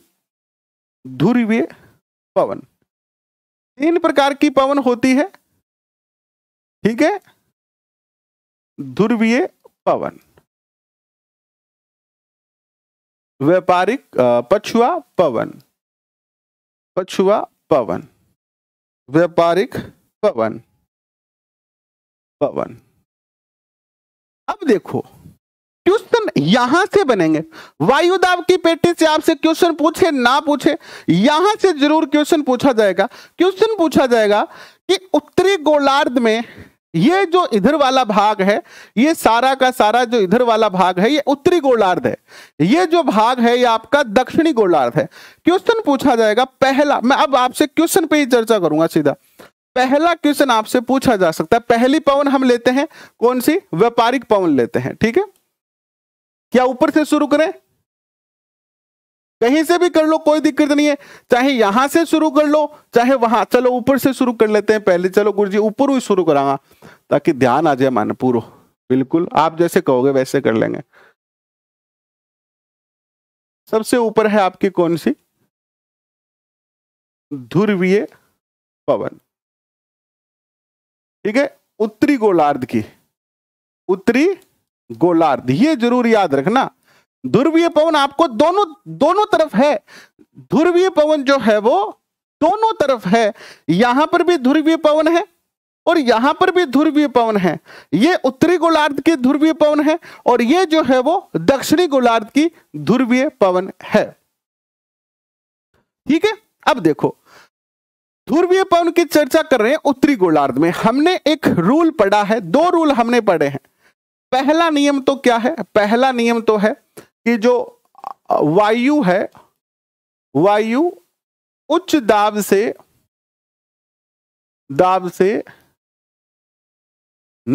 ध्रुवीय पवन तीन प्रकार की पवन होती है ठीक है ध्रुवीय पवन व्यापारिक पछुआ पवन पछुआ पवन व्यापारिक पवन पवन अब देखो क्वेश्चन यहां से बनेंगे वायुदाब की पेटी से आपसे क्वेश्चन पूछे ना पूछे यहां से जरूर क्वेश्चन पूछा जाएगा क्वेश्चन पूछा जाएगा कि उत्तरी गोलार्ध में ये जो इधर वाला भाग है ये सारा का सारा जो इधर वाला भाग है ये उत्तरी गोलार्ध है ये जो भाग है ये आपका दक्षिणी गोलार्ध है क्वेश्चन पूछा जाएगा पहला मैं अब आपसे क्वेश्चन पे ही चर्चा करूंगा सीधा पहला क्वेश्चन आपसे पूछा जा सकता है पहली पवन हम लेते हैं कौन सी व्यापारिक पवन लेते हैं ठीक है क्या ऊपर से शुरू करें कहीं से भी कर लो कोई दिक्कत नहीं है चाहे यहां से शुरू कर लो चाहे वहां चलो ऊपर से शुरू कर लेते हैं पहले चलो गुरु जी ऊपर ही शुरू करांगा ताकि ध्यान आ जाए मन पूरा बिल्कुल आप जैसे कहोगे वैसे कर लेंगे सबसे ऊपर है आपकी कौन सी ध्रुवीय पवन ठीक है उत्तरी गोलार्ध की उत्तरी गोलार्ध ये जरूर याद रखना ध्रुवीय पवन आपको दोनों दोनों तरफ है ध्रुवीय पवन जो है वो दोनों तरफ है यहां पर भी ध्रुवीय पवन है और यहां पर भी ध्रुवीय पवन है ये उत्तरी गोलार्ध की ध्रुवीय पवन है और ये जो है वो दक्षिणी गोलार्ध की ध्रुवीय पवन है ठीक है अब देखो ध्रुवीय पवन की चर्चा कर रहे हैं उत्तरी गोलार्ध में हमने एक रूल पढ़ा है दो रूल हमने पढ़े हैं पहला नियम तो क्या है पहला नियम तो है कि जो वायु है वायु उच्च दाब से दाब से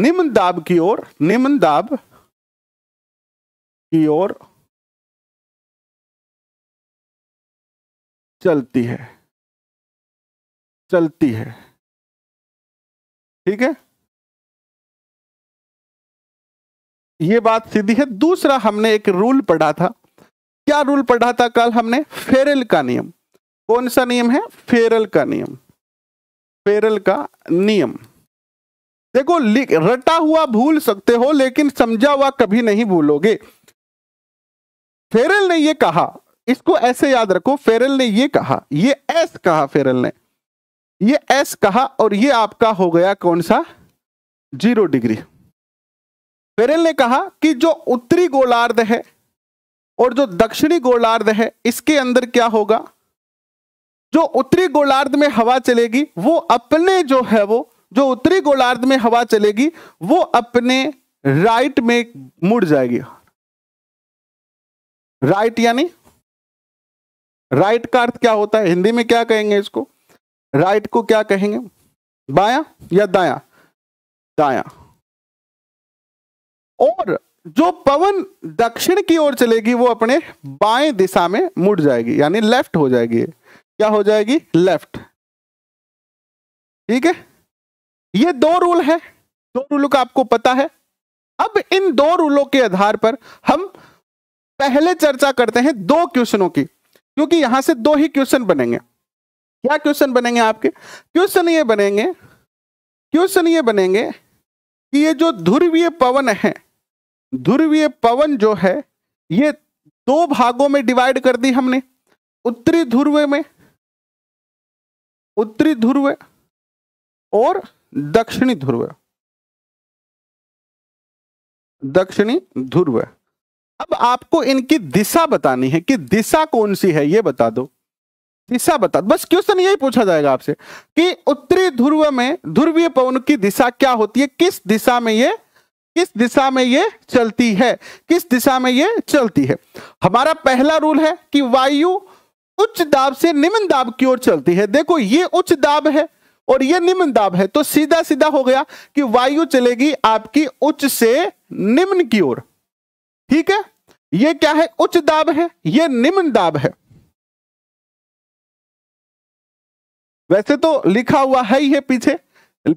निम्न दाब की ओर निम्न दाब की ओर चलती है चलती है ठीक है ये बात सीधी है दूसरा हमने एक रूल पढ़ा था क्या रूल पढ़ा था कल हमने फेरल का नियम कौन सा नियम है फेरल का नियम फेरल का नियम देखो रटा हुआ भूल सकते हो लेकिन समझा हुआ कभी नहीं भूलोगे फेरल ने यह कहा इसको ऐसे याद रखो फेरल ने यह कहा ये एस कहा फेरल ने ये एस कहा और ये आपका हो गया कौन सा जीरो डिग्री फेरेल ने कहा कि जो उत्तरी गोलार्ध है और जो दक्षिणी गोलार्ध है इसके अंदर क्या होगा जो उत्तरी गोलार्ध में हवा चलेगी वो अपने जो है वो जो उत्तरी गोलार्ध में हवा चलेगी वो अपने राइट में मुड़ जाएगी राइट यानी राइट का अर्थ क्या होता है हिंदी में क्या कहेंगे इसको राइट को क्या कहेंगे बाया या दाया दाया और जो पवन दक्षिण की ओर चलेगी वो अपने बाएं दिशा में मुड़ जाएगी यानी लेफ्ट हो जाएगी क्या हो जाएगी लेफ्ट ठीक है ये दो रूल है दो रूलों का आपको पता है अब इन दो रूलों के आधार पर हम पहले चर्चा करते हैं दो क्वेश्चनों की क्योंकि यहां से दो ही क्वेश्चन बनेंगे क्या क्वेश्चन बनेंगे आपके क्वेश्चन ये बनेंगे क्वेश्चन ये बनेंगे कि ये जो ध्रुवीय पवन है ध्रुवीय पवन जो है ये दो भागों में डिवाइड कर दी हमने उत्तरी ध्रुव में उत्तरी ध्रुव और दक्षिणी ध्रुव दक्षिणी ध्रुव अब आपको इनकी दिशा बतानी है कि दिशा कौन सी है ये बता दो दिशा बता बस क्वेश्चन यही पूछा जाएगा आपसे कि उत्तरी ध्रुव में ध्रुवीय पवन की दिशा क्या होती है किस दिशा में ये किस दिशा में ये चलती है किस दिशा में ये चलती है हमारा पहला रूल है कि वायु उच्च दाब से निम्न दाब की ओर चलती है देखो ये उच्च दाब है और ये निम्न दाब है तो सीधा सीधा हो गया कि वायु चलेगी आपकी उच्च से निम्न की ओर ठीक है ये क्या है उच्च दाब है ये निम्न दाब है वैसे तो लिखा हुआ है ही है पीछे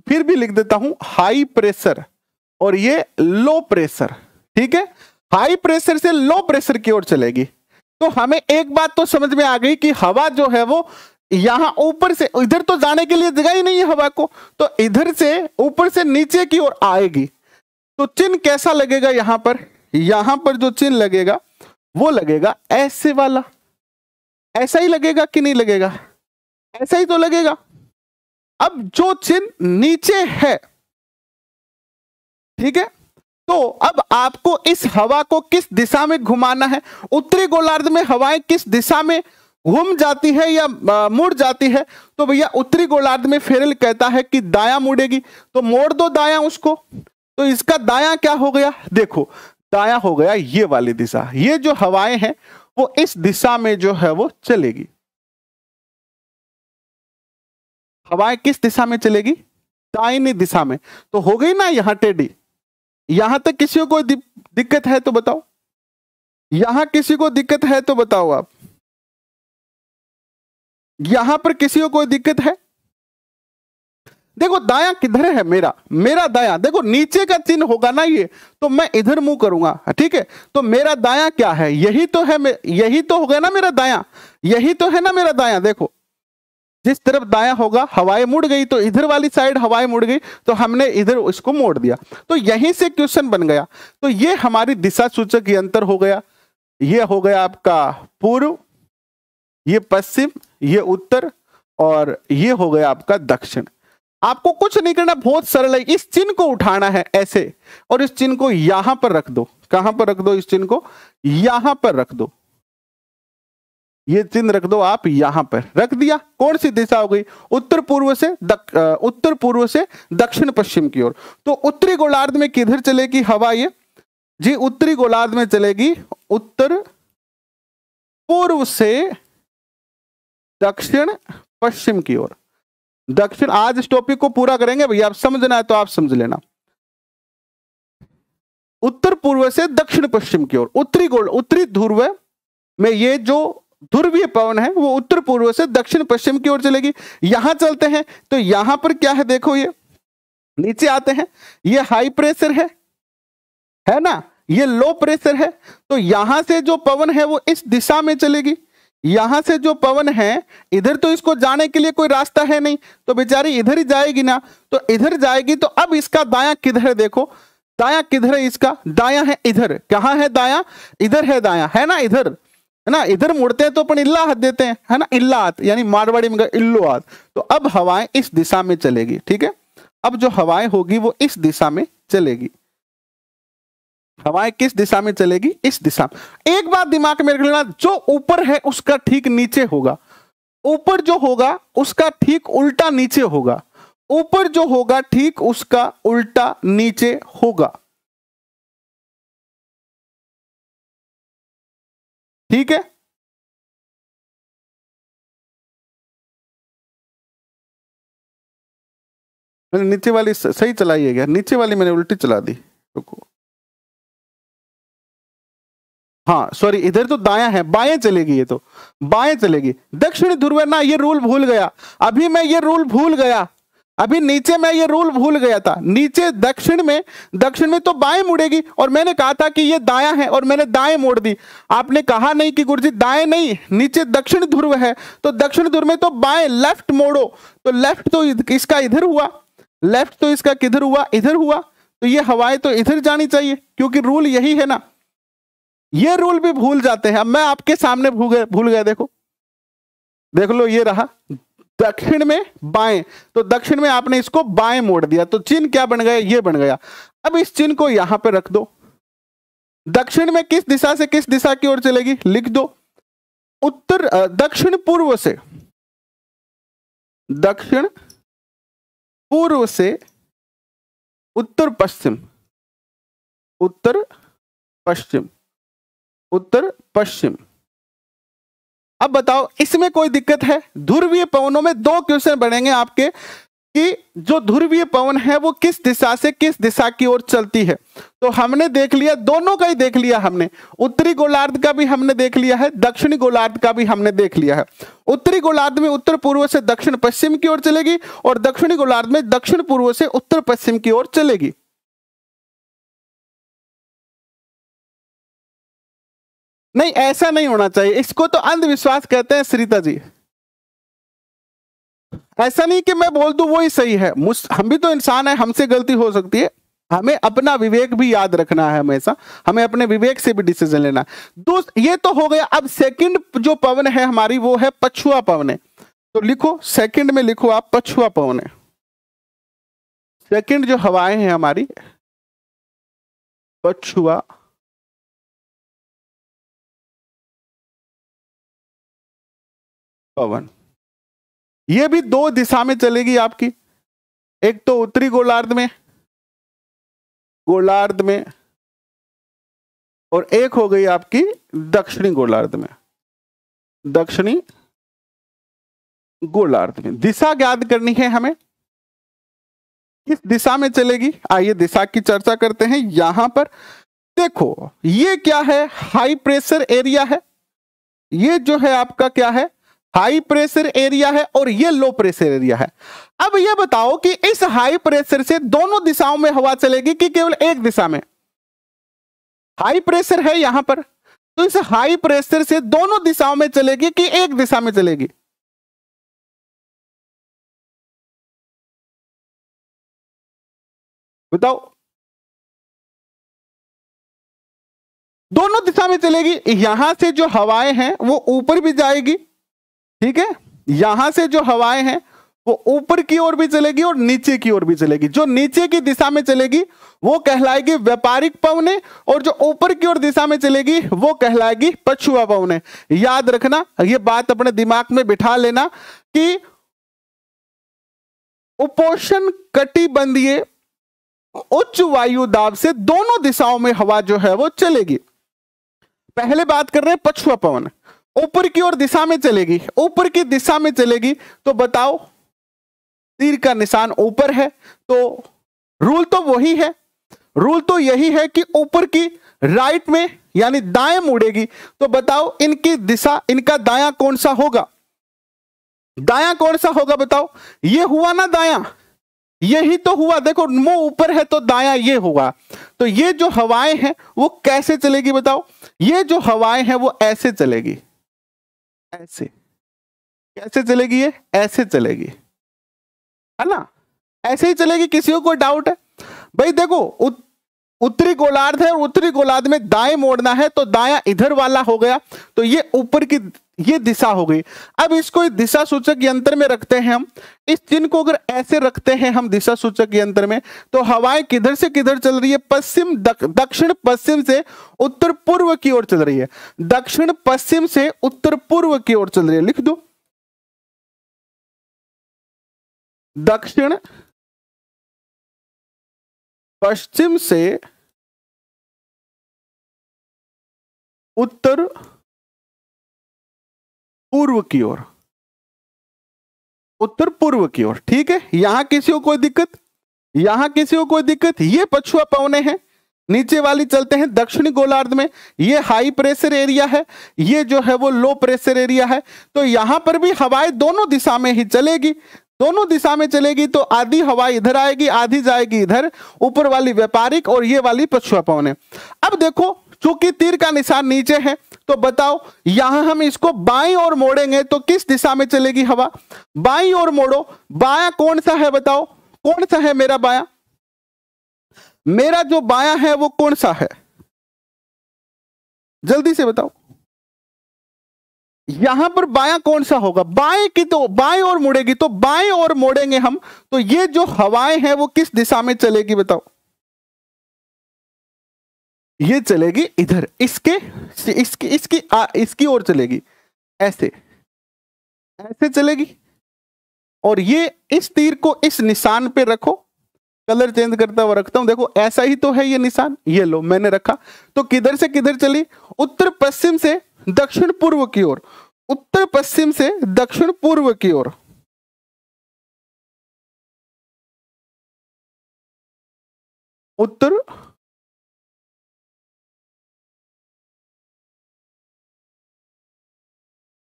फिर भी लिख देता हूं हाई प्रेशर और ये लो प्रेशर ठीक है हाई प्रेशर से लो प्रेशर की ओर चलेगी तो हमें एक बात तो समझ में आ गई कि हवा जो है वो यहां ऊपर से इधर तो जाने के लिए जगह ही नहीं है हवा को तो इधर से ऊपर से नीचे की ओर आएगी तो चिन्ह कैसा लगेगा यहां पर यहां पर जो चिन्ह लगेगा वो लगेगा ऐसे वाला ऐसा ही लगेगा कि नहीं लगेगा ऐसा ही तो लगेगा अब जो चिन्ह नीचे है ठीक है तो अब आपको इस हवा को किस दिशा में घुमाना है उत्तरी गोलार्ध में हवाएं किस दिशा में घूम जाती है या मुड़ जाती है तो भैया उत्तरी गोलार्ध में फेरल कहता है कि दाया मुड़ेगी तो मोड़ दो दाया उसको तो इसका दाया क्या हो गया देखो दाया हो गया ये वाली दिशा ये जो हवाएं हैं वो इस दिशा में जो है वो चलेगी हवाएं किस दिशा में चलेगी दाइनी दिशा में तो हो गई ना यहां टेडी यहां तक किसी को दिक्कत है तो बताओ यहां किसी को दिक्कत है तो बताओ आप यहां पर किसी को कोई दिक्कत है देखो दाया किधर है मेरा मेरा दाया देखो नीचे का चिन्ह होगा ना ये तो मैं इधर मुंह करूंगा ठीक है तो मेरा दाया क्या है यही तो है यही तो होगा ना मेरा दाया यही तो है ना मेरा दाया देखो जिस तरफ दाया होगा हवाएं मुड़ गई तो इधर वाली साइड हवाएं मुड़ गई तो हमने इधर इसको मोड़ दिया तो यहीं से क्वेश्चन बन गया तो ये हमारी दिशा सूचक यंत्र हो गया ये हो गया आपका पूर्व ये पश्चिम ये उत्तर और ये हो गया आपका दक्षिण आपको कुछ नहीं करना बहुत सरल है इस चिन्ह को उठाना है ऐसे और इस चिन्ह को यहां पर रख दो कहां पर रख दो इस चिन्ह को यहां पर रख दो ये चिन्ह रख दो आप यहां पर रख दिया कौन सी दिशा हो गई उत्तर पूर्व से दक, उत्तर पूर्व से दक्षिण पश्चिम की ओर तो उत्तरी गोलार्ध में किधर चलेगी हवा ये जी उत्तरी गोलार्ध में चलेगी उत्तर पूर्व से दक्षिण पश्चिम की ओर दक्षिण आज इस टॉपिक को पूरा करेंगे भैया आप समझना है तो आप समझ लेना उत्तर पूर्व से दक्षिण पश्चिम की ओर उत्तरी गोल उत्तरी ध्रुव में ये जो ध्रुवीय पवन है वो उत्तर पूर्व से दक्षिण पश्चिम की ओर चलेगी यहां चलते हैं तो यहां पर क्या है देखो ये नीचे आते हैं ये हाई प्रेशर है है ना ये लो प्रेशर है तो यहां से जो पवन है वो इस दिशा में चलेगी यहां से जो पवन है इधर तो इसको जाने के लिए कोई रास्ता है नहीं तो बेचारी इधर ही जाएगी ना तो इधर जाएगी तो अब इसका दाया किधर है देखो दाया किधर है इसका दाया है इधर कहां है दाया इधर है दाया है ना इधर है ना इधर मुड़ते हैं तो अपन हाथ देते हैं है ना हाथ यानी मारवाड़ी में इल्लुआत तो अब हवाएं इस दिशा में चलेगी ठीक है अब जो हवाएं होगी वो इस दिशा में चलेगी हवाएं किस दिशा में चलेगी इस दिशा में एक बात दिमाग में रख लेना जो ऊपर है उसका ठीक नीचे होगा ऊपर जो होगा उसका ठीक उल्टा नीचे होगा ऊपर जो होगा ठीक उसका उल्टा नीचे होगा ठीक है मैंने नीचे वाली सही चलाई है क्या नीचे वाली मैंने उल्टी चला दी रुको हाँ सॉरी इधर तो दाया है बाएं चलेगी ये तो बाएं चलेगी दक्षिण ध्रुव ना ये रूल भूल गया अभी मैं ये रूल भूल गया अभी नीचे मैं ये रूल भूल गया था नीचे दक्षिण में दक्षिण में तो बाएं मुड़ेगी और मैंने कहा था कि ये दाया है और मैंने दाएं मोड़ दी आपने कहा नहीं कि गुरुजी दाएं नहीं नीचे दक्षिण ध्रुव है तो दक्षिण ध्रुव में तो बाएं लेफ्ट मोड़ो तो लेफ्ट तो इसका इधर हुआ लेफ्ट तो इसका किधर हुआ इधर हुआ तो ये हवाएं तो इधर जानी चाहिए क्योंकि रूल यही है ना ये रूल भी भूल जाते हैं अब मैं आपके सामने भूल गया देखो देख लो ये रहा दक्षिण में बाएं तो दक्षिण में आपने इसको बाएं मोड़ दिया तो चिन्ह क्या बन गया ये बन गया अब इस चिन्ह को यहां पे रख दो दक्षिण में किस दिशा से किस दिशा की ओर चलेगी लिख दो उत्तर दक्षिण पूर्व से दक्षिण पूर्व से उत्तर पश्चिम उत्तर पश्चिम उत्तर पश्चिम अब बताओ इसमें कोई दिक्कत है ध्रुवीय पवनों में दो क्वेश्चन बनेंगे आपके कि जो ध्रुवीय पवन है वो किस दिशा से किस दिशा की ओर चलती है तो हमने देख लिया दोनों का ही देख लिया हमने उत्तरी गोलार्ध का भी हमने देख लिया है दक्षिणी गोलार्ध का भी हमने देख लिया है उत्तरी गोलार्ध में उत्तर पूर्व से दक्षिण पश्चिम की ओर चलेगी और दक्षिणी गोलार्ध में दक्षिण पूर्व से उत्तर पश्चिम की ओर चलेगी नहीं ऐसा नहीं होना चाहिए इसको तो अंधविश्वास कहते हैं श्रीता जी ऐसा नहीं कि मैं बोल दू वो ही सही है हम भी तो इंसान है हमसे गलती हो सकती है हमें अपना विवेक भी याद रखना है हमेशा हमें अपने विवेक से भी डिसीजन लेना ये तो हो गया अब सेकंड जो पवन है हमारी वो है पछुआ पवन है तो लिखो सेकंड में लिखो आप पछुआ पवन है सेकंड जो हवाएं हैं हमारी पछुआ पवन ये भी दो दिशा में चलेगी आपकी एक तो उत्तरी गोलार्ध में गोलार्ध में और एक हो गई आपकी दक्षिणी गोलार्ध में दक्षिणी गोलार्ध में दिशा याद करनी है हमें किस दिशा में चलेगी आइए दिशा की चर्चा करते हैं यहां पर देखो ये क्या है हाई प्रेशर एरिया है ये जो है आपका क्या है हाई प्रेशर एरिया है और ये लो प्रेशर एरिया है अब ये बताओ कि इस हाई प्रेशर से दोनों दिशाओं में हवा चलेगी कि केवल एक दिशा में हाई प्रेशर है यहां पर तो इस हाई प्रेशर से दोनों दिशाओं में चलेगी कि एक दिशा में चलेगी बताओ दोनों दिशा में चलेगी यहां से जो हवाएं हैं वो ऊपर भी जाएगी ठीक है यहां से जो हवाएं हैं वो ऊपर की ओर भी चलेगी और नीचे की ओर भी चलेगी जो नीचे की दिशा में चलेगी वो कहलाएगी व्यापारिक पवने और जो ऊपर की ओर दिशा में चलेगी वो कहलाएगी पछुआ पवने याद रखना ये बात अपने दिमाग में बिठा लेना कि उपोषण कटिबंधीय उच्च वायु दाब से दोनों दिशाओं में हवा जो है वो चलेगी पहले बात कर रहे हैं पछुआ पवन ऊपर की ओर दिशा में चलेगी ऊपर की दिशा में चलेगी तो बताओ तीर का निशान ऊपर है तो रूल तो वही है रूल तो यही है कि ऊपर की राइट में यानी दाएं मुड़ेगी तो बताओ इनकी दिशा इनका दाया कौन सा होगा दाया कौन सा होगा बताओ ये हुआ ना दाया यही तो हुआ देखो मुंह ऊपर है तो दाया ये हुआ तो ये जो हवाएं हैं वो कैसे चलेगी बताओ ये जो हवाएं हैं वो ऐसे चलेगी ऐसे कैसे चलेगी ये ऐसे चलेगी है ना ऐसे ही चलेगी किसी को डाउट है भाई देखो उत, उत्तरी गोलार्ध है और उत्तरी गोलार्ध में दाएं मोड़ना है तो दाया इधर वाला हो गया तो ये ऊपर की ये दिशा हो गई अब इसको दिशा सूचक यंत्र में रखते हैं हम इस चिन्ह को अगर ऐसे रखते हैं हम दिशा सूचक यंत्र में तो हवाएं किधर से किधर चल रही है पश्चिम दक्षिण पश्चिम से उत्तर पूर्व की ओर चल रही है दक्षिण पश्चिम से उत्तर पूर्व की ओर चल रही है लिख दो दक्षिण पश्चिम से उत्तर पूर्व की ओर उत्तर पूर्व की ओर ठीक है यहां किसी को कोई दिक्कत यहां किसी को कोई दिक्कत ये पछुआ पवने हैं नीचे वाली चलते हैं दक्षिणी गोलार्ध में ये हाई प्रेशर एरिया है ये जो है वो लो प्रेशर एरिया है तो यहां पर भी हवाएं दोनों दिशा में ही चलेगी दोनों दिशा में चलेगी तो आधी हवा इधर आएगी आधी जाएगी इधर ऊपर वाली व्यापारिक और ये वाली पछुआ पवने अब देखो चूंकि तीर का निशान नीचे है तो बताओ यहां हम इसको बाई और मोड़ेंगे तो किस दिशा में चलेगी हवा बाई और मोड़ो बाया कौन सा है बताओ कौन सा है मेरा बाया मेरा जो बाया है वो कौन सा है जल्दी से बताओ यहां पर बाया कौन सा होगा बाएं की तो बाएं और मुड़ेगी तो बाएं और मोड़ेंगे हम तो ये जो हवाएं हैं वो किस दिशा में चलेगी बताओ ये चलेगी इधर इसके इसकी इसकी आ, इसकी ओर चलेगी ऐसे ऐसे चलेगी और ये इस तीर को इस निशान पे रखो कलर चेंज करता हुआ रखता हूं देखो ऐसा ही तो है ये निशान ये लो मैंने रखा तो किधर से किधर चली उत्तर पश्चिम से दक्षिण पूर्व की ओर उत्तर पश्चिम से दक्षिण पूर्व की ओर उत्तर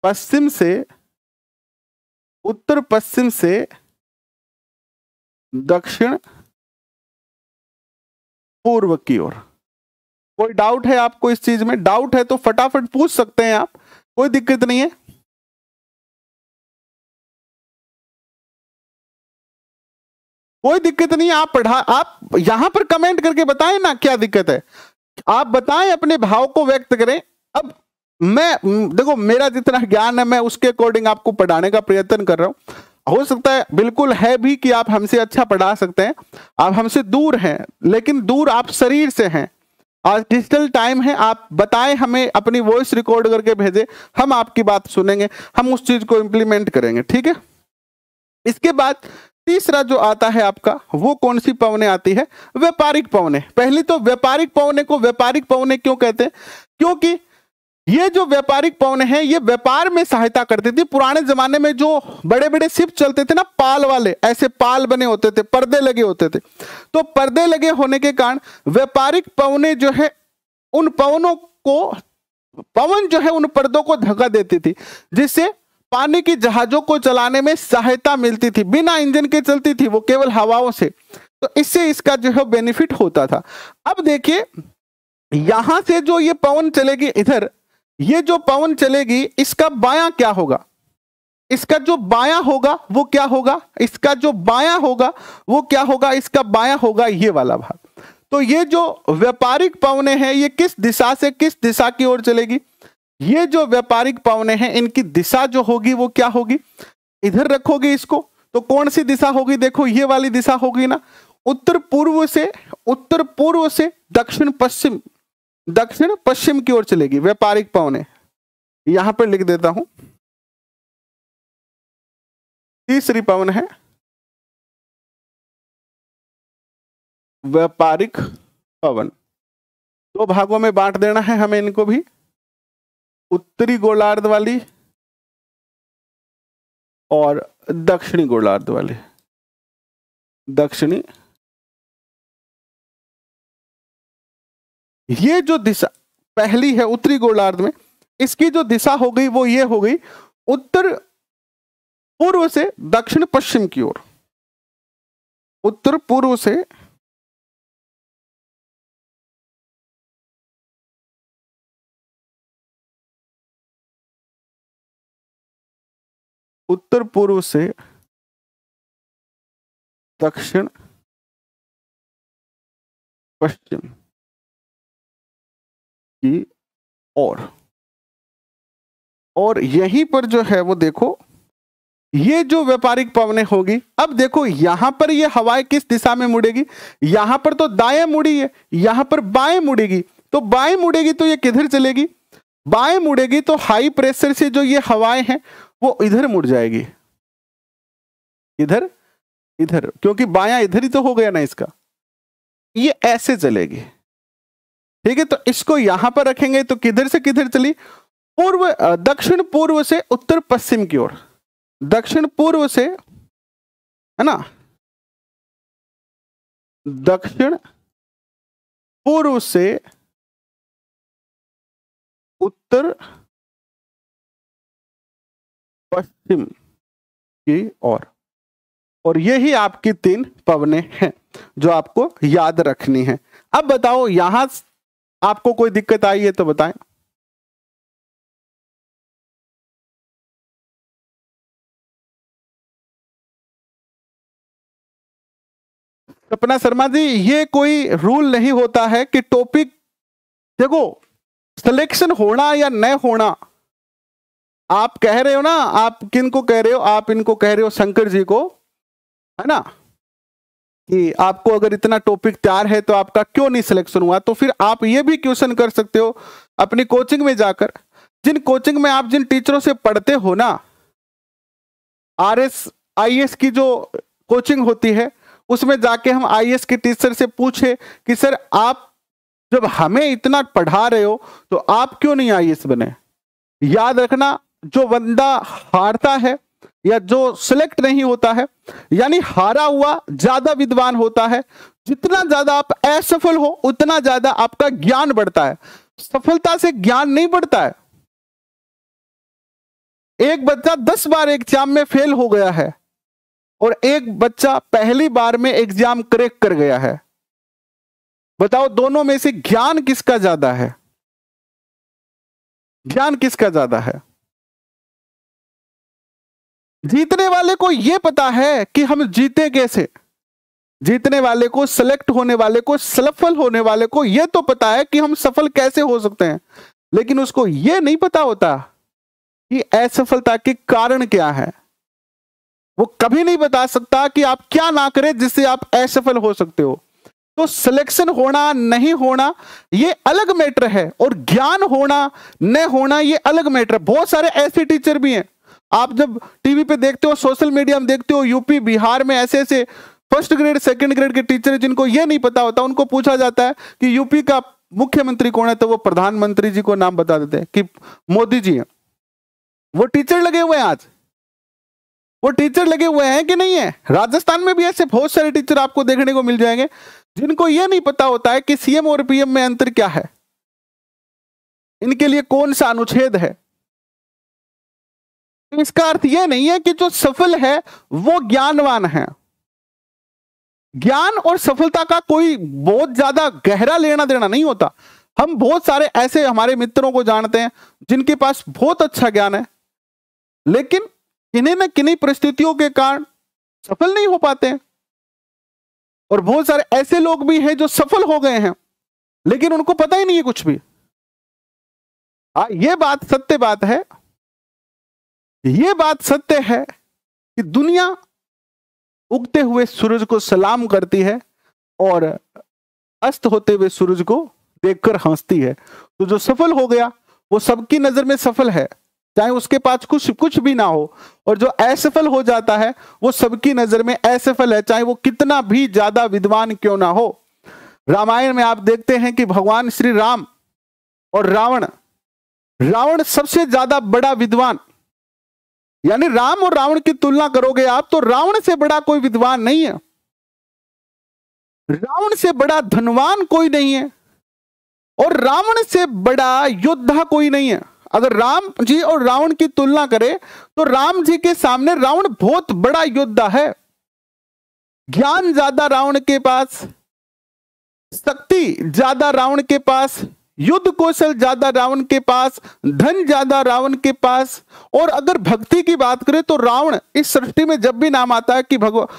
पश्चिम से उत्तर पश्चिम से दक्षिण पूर्व की ओर कोई डाउट है आपको इस चीज में डाउट है तो फटाफट पूछ सकते हैं आप कोई दिक्कत नहीं है कोई दिक्कत नहीं आप पढ़ा आप यहां पर कमेंट करके बताएं ना क्या दिक्कत है आप बताएं अपने भाव को व्यक्त करें अब मैं देखो मेरा जितना ज्ञान है मैं उसके अकॉर्डिंग आपको पढ़ाने का प्रयत्न कर रहा हूँ हो सकता है बिल्कुल है भी कि आप हमसे अच्छा पढ़ा सकते हैं आप हमसे दूर हैं लेकिन दूर आप शरीर से हैं आज डिजिटल टाइम है आप बताएं हमें अपनी वॉइस रिकॉर्ड करके भेजें हम आपकी बात सुनेंगे हम उस चीज को इम्प्लीमेंट करेंगे ठीक है इसके बाद तीसरा जो आता है आपका वो कौन सी पवने आती है व्यापारिक पवने पहली तो व्यापारिक पवने को व्यापारिक पवने क्यों कहते हैं क्योंकि ये जो व्यापारिक पवन है ये व्यापार में सहायता करती थी पुराने जमाने में जो बड़े बड़े शिप चलते थे ना पाल वाले ऐसे पाल बने होते थे पर्दे लगे होते थे तो पर्दे लगे होने के कारण व्यापारिक पवने जो है उन पवनों को पवन जो है उन पर्दों को धक्का देती थी जिससे पानी की जहाजों को चलाने में सहायता मिलती थी बिना इंजन के चलती थी वो केवल हवाओं से तो इससे इसका जो है बेनिफिट होता था अब देखिए यहां से जो ये पवन चलेगी इधर ये जो पवन चलेगी इसका बायां क्या होगा इसका जो बायां होगा वो क्या होगा इसका जो बायां होगा वो क्या होगा इसका बायां होगा ये वाला भाग तो ये जो व्यापारिक पवने हैं ये किस दिशा से किस दिशा की ओर चलेगी ये जो व्यापारिक पवने हैं इनकी दिशा जो होगी वो क्या होगी इधर रखोगे इसको तो कौन सी दिशा होगी देखो ये वाली दिशा होगी ना उत्तर पूर्व से उत्तर पूर्व से दक्षिण पश्चिम दक्षिण पश्चिम की ओर चलेगी व्यापारिक पवने यहां पर लिख देता हूं तीसरी पवन है व्यापारिक पवन दो तो भागों में बांट देना है हमें इनको भी उत्तरी गोलार्ध वाली और दक्षिणी गोलार्ध वाली दक्षिणी ये जो दिशा पहली है उत्तरी गोलार्ध में इसकी जो दिशा हो गई वो ये हो गई उत्तर पूर्व से दक्षिण पश्चिम की ओर उत्तर पूर्व से उत्तर पूर्व से दक्षिण पश्चिम की और और यहीं पर जो है वो देखो ये जो व्यापारिक पवने होगी अब देखो यहां पर ये हवाएं किस दिशा में मुड़ेगी यहां पर तो दाएं मुड़ी है यहां पर बाएं मुड़ेगी तो बाएं मुड़ेगी तो ये किधर चलेगी बाएं मुड़ेगी तो हाई प्रेशर से जो ये हवाएं हैं वो इधर मुड़ जाएगी इधर इधर क्योंकि बाया इधर ही तो हो गया ना इसका ये ऐसे चलेगी ठीक है तो इसको यहां पर रखेंगे तो किधर से किधर चली पूर्व दक्षिण पूर्व से उत्तर पश्चिम की ओर दक्षिण पूर्व से है ना दक्षिण पूर्व से उत्तर पश्चिम की ओर और यही आपकी तीन पवने हैं जो आपको याद रखनी है अब बताओ यहां आपको कोई दिक्कत आई है तो बताएं सपना शर्मा जी ये कोई रूल नहीं होता है कि टॉपिक देखो सिलेक्शन होना या न होना आप कह रहे हो ना आप किनको कह रहे हो आप इनको कह रहे हो शंकर जी को है ना कि आपको अगर इतना टॉपिक तैयार है तो आपका क्यों नहीं सिलेक्शन हुआ तो फिर आप ये भी क्वेश्चन कर सकते हो अपनी कोचिंग में जाकर जिन कोचिंग में आप जिन टीचरों से पढ़ते हो ना आर एस आई एस की जो कोचिंग होती है उसमें जाके हम आई एस के टीचर से पूछे कि सर आप जब हमें इतना पढ़ा रहे हो तो आप क्यों नहीं आई एस बने याद रखना जो बंदा हारता है या जो सिलेक्ट नहीं होता है यानी हारा हुआ ज्यादा विद्वान होता है जितना ज्यादा आप असफल हो उतना ज्यादा आपका ज्ञान बढ़ता है सफलता से ज्ञान नहीं बढ़ता है एक बच्चा दस बार एग्जाम में फेल हो गया है और एक बच्चा पहली बार में एग्जाम क्रेक कर गया है बताओ दोनों में से ज्ञान किसका ज्यादा है ज्ञान किसका ज्यादा है जीतने वाले को यह पता है कि हम जीते कैसे जीतने वाले को सेलेक्ट होने वाले को सफल होने वाले को यह तो पता है कि हम सफल कैसे हो सकते हैं लेकिन उसको यह नहीं पता होता कि असफलता के कारण क्या है वो कभी नहीं बता सकता कि आप क्या ना करें जिससे आप असफल हो सकते हो तो सिलेक्शन होना नहीं होना ये अलग मैटर है और ज्ञान होना न होना ये अलग मैटर है बहुत सारे ऐसे टीचर भी हैं आप जब टीवी पे देखते हो सोशल मीडिया में देखते हो यूपी बिहार में ऐसे ऐसे फर्स्ट ग्रेड सेकंड ग्रेड के टीचर जिनको ये नहीं पता होता उनको पूछा जाता है कि यूपी का मुख्यमंत्री कौन है तो वो प्रधानमंत्री जी को नाम बता देते हैं कि मोदी जी हैं वो टीचर लगे हुए हैं आज वो टीचर लगे हुए हैं कि नहीं है राजस्थान में भी ऐसे बहुत सारे टीचर आपको देखने को मिल जाएंगे जिनको ये नहीं पता होता है कि सीएम और पीएम में अंतर क्या है इनके लिए कौन सा अनुच्छेद है इसका अर्थ यह नहीं है कि जो सफल है वो ज्ञानवान है ज्ञान और सफलता का कोई बहुत ज्यादा गहरा लेना देना नहीं होता हम बहुत सारे ऐसे हमारे मित्रों को जानते हैं जिनके पास बहुत अच्छा ज्ञान है लेकिन किन्हीं न किन्हीं परिस्थितियों के कारण सफल नहीं हो पाते हैं और बहुत सारे ऐसे लोग भी हैं जो सफल हो गए हैं लेकिन उनको पता ही नहीं है कुछ भी आ, हाँ, ये बात सत्य बात है ये बात सत्य है कि दुनिया उगते हुए सूरज को सलाम करती है और अस्त होते हुए सूरज को देखकर हंसती है तो जो सफल हो गया वो सबकी नजर में सफल है चाहे उसके पास कुछ कुछ भी ना हो और जो असफल हो जाता है वो सबकी नजर में असफल है चाहे वो कितना भी ज्यादा विद्वान क्यों ना हो रामायण में आप देखते हैं कि भगवान श्री राम और रावण रावण सबसे ज्यादा बड़ा विद्वान यानी राम और रावण की तुलना करोगे आप तो रावण से बड़ा कोई विद्वान नहीं है रावण से बड़ा धनवान कोई नहीं है और रावण से बड़ा योद्धा कोई नहीं है अगर राम जी और रावण की तुलना करें तो राम जी के सामने रावण बहुत बड़ा योद्धा है ज्ञान ज्यादा रावण के पास शक्ति ज्यादा रावण के पास युद्ध कौशल ज्यादा रावण के पास धन ज्यादा रावण के पास और अगर भक्ति की बात करें तो रावण इस सृष्टि में जब भी नाम आता है कि भगवान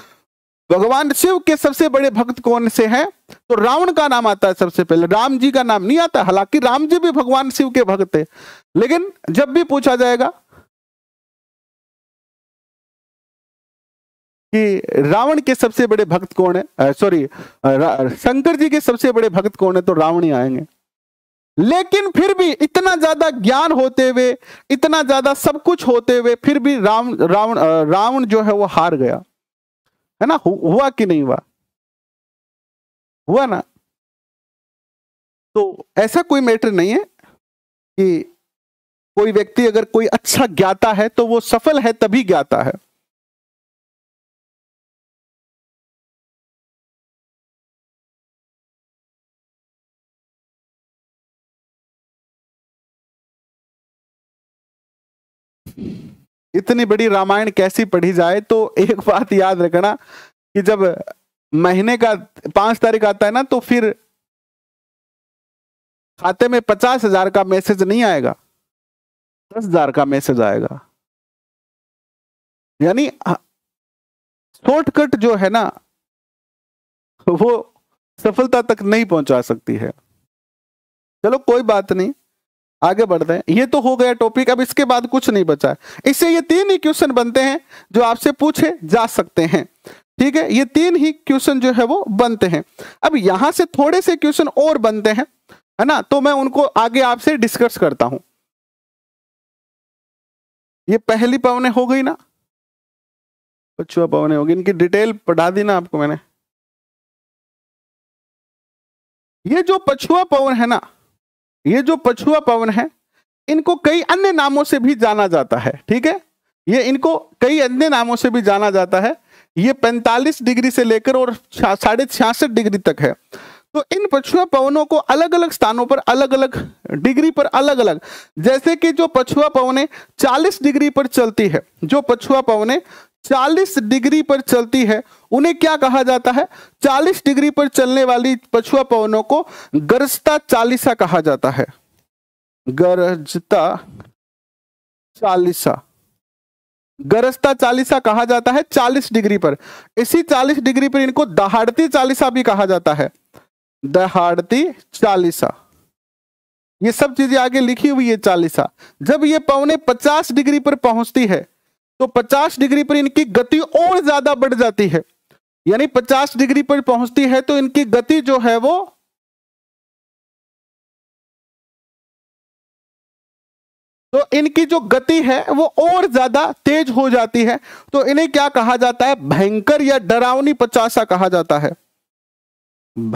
भगवान शिव के सबसे बड़े भक्त कौन से हैं तो रावण का नाम आता है सबसे पहले राम जी का नाम नहीं आता हालांकि राम जी भी भगवान शिव के भक्त है लेकिन जब भी पूछा जाएगा कि रावण के सबसे बड़े भक्त कौन है सॉरी शंकर जी के सबसे बड़े भक्त कौन है तो रावण ही आएंगे लेकिन फिर भी इतना ज्यादा ज्ञान होते हुए इतना ज्यादा सब कुछ होते हुए फिर भी राम रावण रावण जो है वो हार गया है ना हुआ कि नहीं हुआ हुआ ना तो ऐसा कोई मैटर नहीं है कि कोई व्यक्ति अगर कोई अच्छा ज्ञाता है तो वो सफल है तभी ज्ञाता है इतनी बड़ी रामायण कैसी पढ़ी जाए तो एक बात याद रखना कि जब महीने का पांच तारीख आता है ना तो फिर खाते में पचास हजार का मैसेज नहीं आएगा दस हजार का मैसेज आएगा यानी शॉर्टकट जो है ना वो सफलता तक नहीं पहुंचा सकती है चलो कोई बात नहीं आगे बढ़ते हैं ये तो हो गया टॉपिक अब इसके बाद कुछ नहीं बचा है इससे ये तीन ही क्वेश्चन बनते हैं जो आपसे पूछे जा सकते हैं ठीक है ये तीन ही क्वेश्चन जो है वो बनते हैं अब यहां से थोड़े से क्वेश्चन और बनते हैं है ना तो मैं उनको आगे आपसे डिस्कस करता हूं ये पहली पवने हो गई ना पचुआ पवने गई इनकी डिटेल पढ़ा दी ना आपको मैंने ये जो पछुआ पवन है ना ये जो पछुआ पवन है इनको कई अन्य नामों से भी जाना जाता है ठीक है ये इनको कई अन्य नामों से भी जाना जाता है ये 45 डिग्री से लेकर और साढ़े छियासठ डिग्री तक है तो इन पछुआ पवनों को अलग अलग स्थानों पर अलग अलग डिग्री पर अलग अलग जैसे कि जो पछुआ पवने 40 डिग्री पर चलती है जो पछुआ पवने 40 डिग्री पर चलती है उन्हें क्या कहा जाता है 40 डिग्री पर चलने वाली पछुआ पवनों को गरजता चालीसा कहा जाता है गरजता चालीसा गरजता चालीसा कहा जाता है 40 डिग्री पर इसी 40 डिग्री पर इनको दहाड़ती चालीसा भी कहा जाता है दहाड़ती चालीसा ये सब चीजें आगे लिखी हुई है चालीसा जब ये पौने 50 डिग्री पर पहुंचती है तो 50 डिग्री पर इनकी गति और ज्यादा बढ़ जाती है यानी 50 डिग्री पर पहुंचती है तो इनकी गति जो है वो तो इनकी जो गति है वो और ज्यादा तेज हो जाती है तो इन्हें क्या कहा जाता है भयंकर या डरावनी पचासा कहा जाता है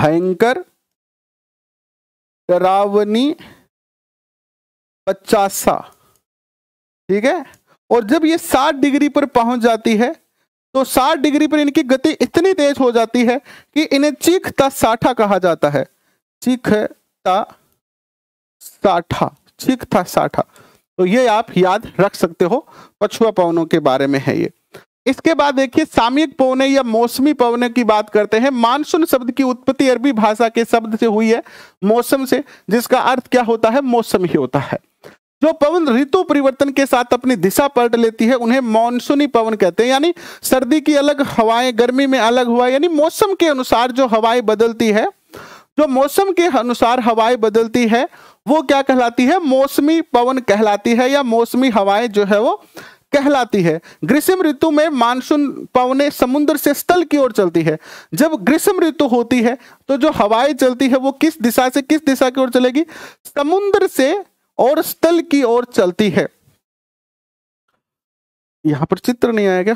भयंकर डरावनी पचासा ठीक है और जब ये 60 डिग्री पर पहुंच जाती है तो 60 डिग्री पर इनकी गति इतनी तेज हो जाती है कि इन्हें चीखता साठा कहा जाता है चीखता साठा चीखता साठा तो ये आप याद रख सकते हो पछुआ पवनों के बारे में है ये इसके बाद देखिए सामयिक पवने या मौसमी पवने की बात करते हैं मानसून शब्द की उत्पत्ति अरबी भाषा के शब्द से हुई है मौसम से जिसका अर्थ क्या होता है मौसम ही होता है जो पवन ऋतु परिवर्तन के साथ अपनी दिशा पलट लेती है उन्हें मानसूनी पवन कहते हैं यानी सर्दी की अलग हवाएं गर्मी में अलग हुआ यानी मौसम के अनुसार जो हवाएं बदलती है जो मौसम के अनुसार हवाएं बदलती है वो क्या कहलाती है मौसमी पवन कहलाती है या मौसमी हवाएं जो है वो कहलाती है ग्रीष्म ऋतु में मानसून पवने समुद्र से स्थल की ओर चलती है जब ग्रीष्म ऋतु होती है तो जो हवाएं चलती है वो किस दिशा से किस दिशा की ओर चलेगी समुद्र से और स्थल की ओर चलती है यहां पर चित्र नहीं आएगा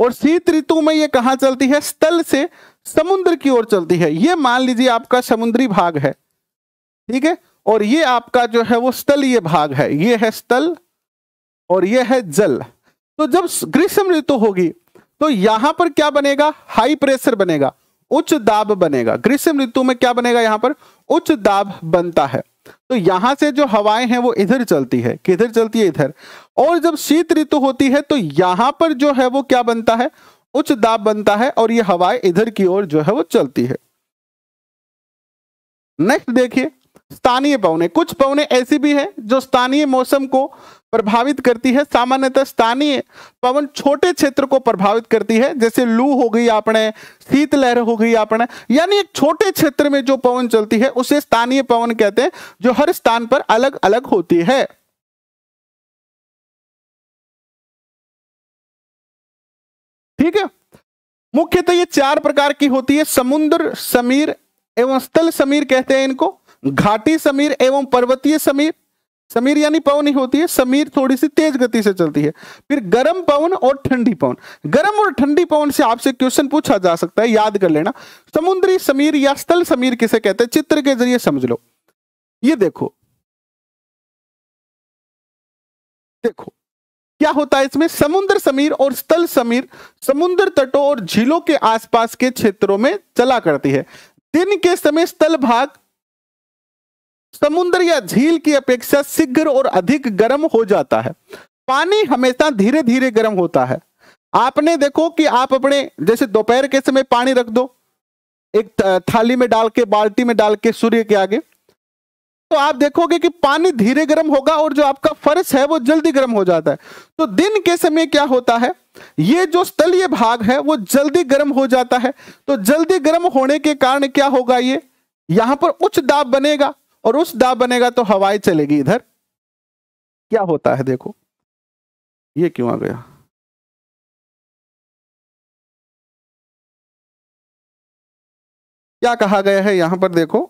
और शीत ऋतु में यह कहां चलती है स्थल से समुद्र की ओर चलती है यह मान लीजिए आपका समुद्री भाग है ठीक है और ये आपका जो है वो स्थलीय भाग है ये है स्थल और ये है जल तो जब ग्रीष्म ऋतु होगी तो यहां पर क्या बनेगा हाई प्रेशर बनेगा उच्च दाब बनेगा ग्रीष्म ऋतु में क्या बनेगा यहां पर उच्च दाब बनता है तो यहां से जो हवाएं हैं वो इधर चलती है किधर चलती है इधर और जब शीत ऋतु होती है तो यहां पर जो है वो क्या बनता है उच्च दाब बनता है और ये हवाएं इधर की ओर जो है वो चलती है नेक्स्ट देखिए स्थानीय पवने कुछ पवने ऐसी भी है जो स्थानीय मौसम को प्रभावित करती है सामान्यतः स्थानीय पवन छोटे क्षेत्र को प्रभावित करती है जैसे लू हो गई आपने शीतलहर हो गई आपने यानी एक छोटे क्षेत्र में जो पवन चलती है उसे स्थानीय पवन कहते हैं जो हर स्थान पर अलग अलग होती है ठीक है मुख्यतः ये चार प्रकार की होती है समुद्र समीर एवं स्थल समीर कहते हैं इनको घाटी समीर एवं पर्वतीय समीर समीर यानी पवन ही होती है समीर थोड़ी सी तेज गति से चलती है फिर गर्म पवन और ठंडी पवन गर्म और ठंडी पवन से आपसे क्वेश्चन पूछा जा सकता है याद कर लेना समुद्री समीर या स्थल समीर किसे कहते हैं चित्र के जरिए समझ लो ये देखो देखो क्या होता है इसमें समुद्र समीर और स्थल समीर समुद्र तटों और झीलों के आसपास के क्षेत्रों में चला करती है दिन के समय स्थल भाग समुद्र या झील की अपेक्षा शीघ्र और अधिक गर्म हो जाता है पानी हमेशा धीरे धीरे गर्म होता है आपने देखो कि आप अपने जैसे दोपहर के समय पानी रख दो एक थाली में डाल के बाल्टी में डाल के सूर्य के आगे तो आप देखोगे कि पानी धीरे गर्म होगा और जो आपका फर्श है वो जल्दी गर्म हो जाता है तो दिन के समय क्या होता है ये जो स्थलीय भाग है वो जल्दी गर्म हो जाता है तो जल्दी गर्म होने के कारण क्या होगा ये यहां पर उच्च दाब बनेगा और उस दाब बनेगा तो हवाई चलेगी इधर क्या होता है देखो ये क्यों आ गया क्या कहा गया है यहां पर देखो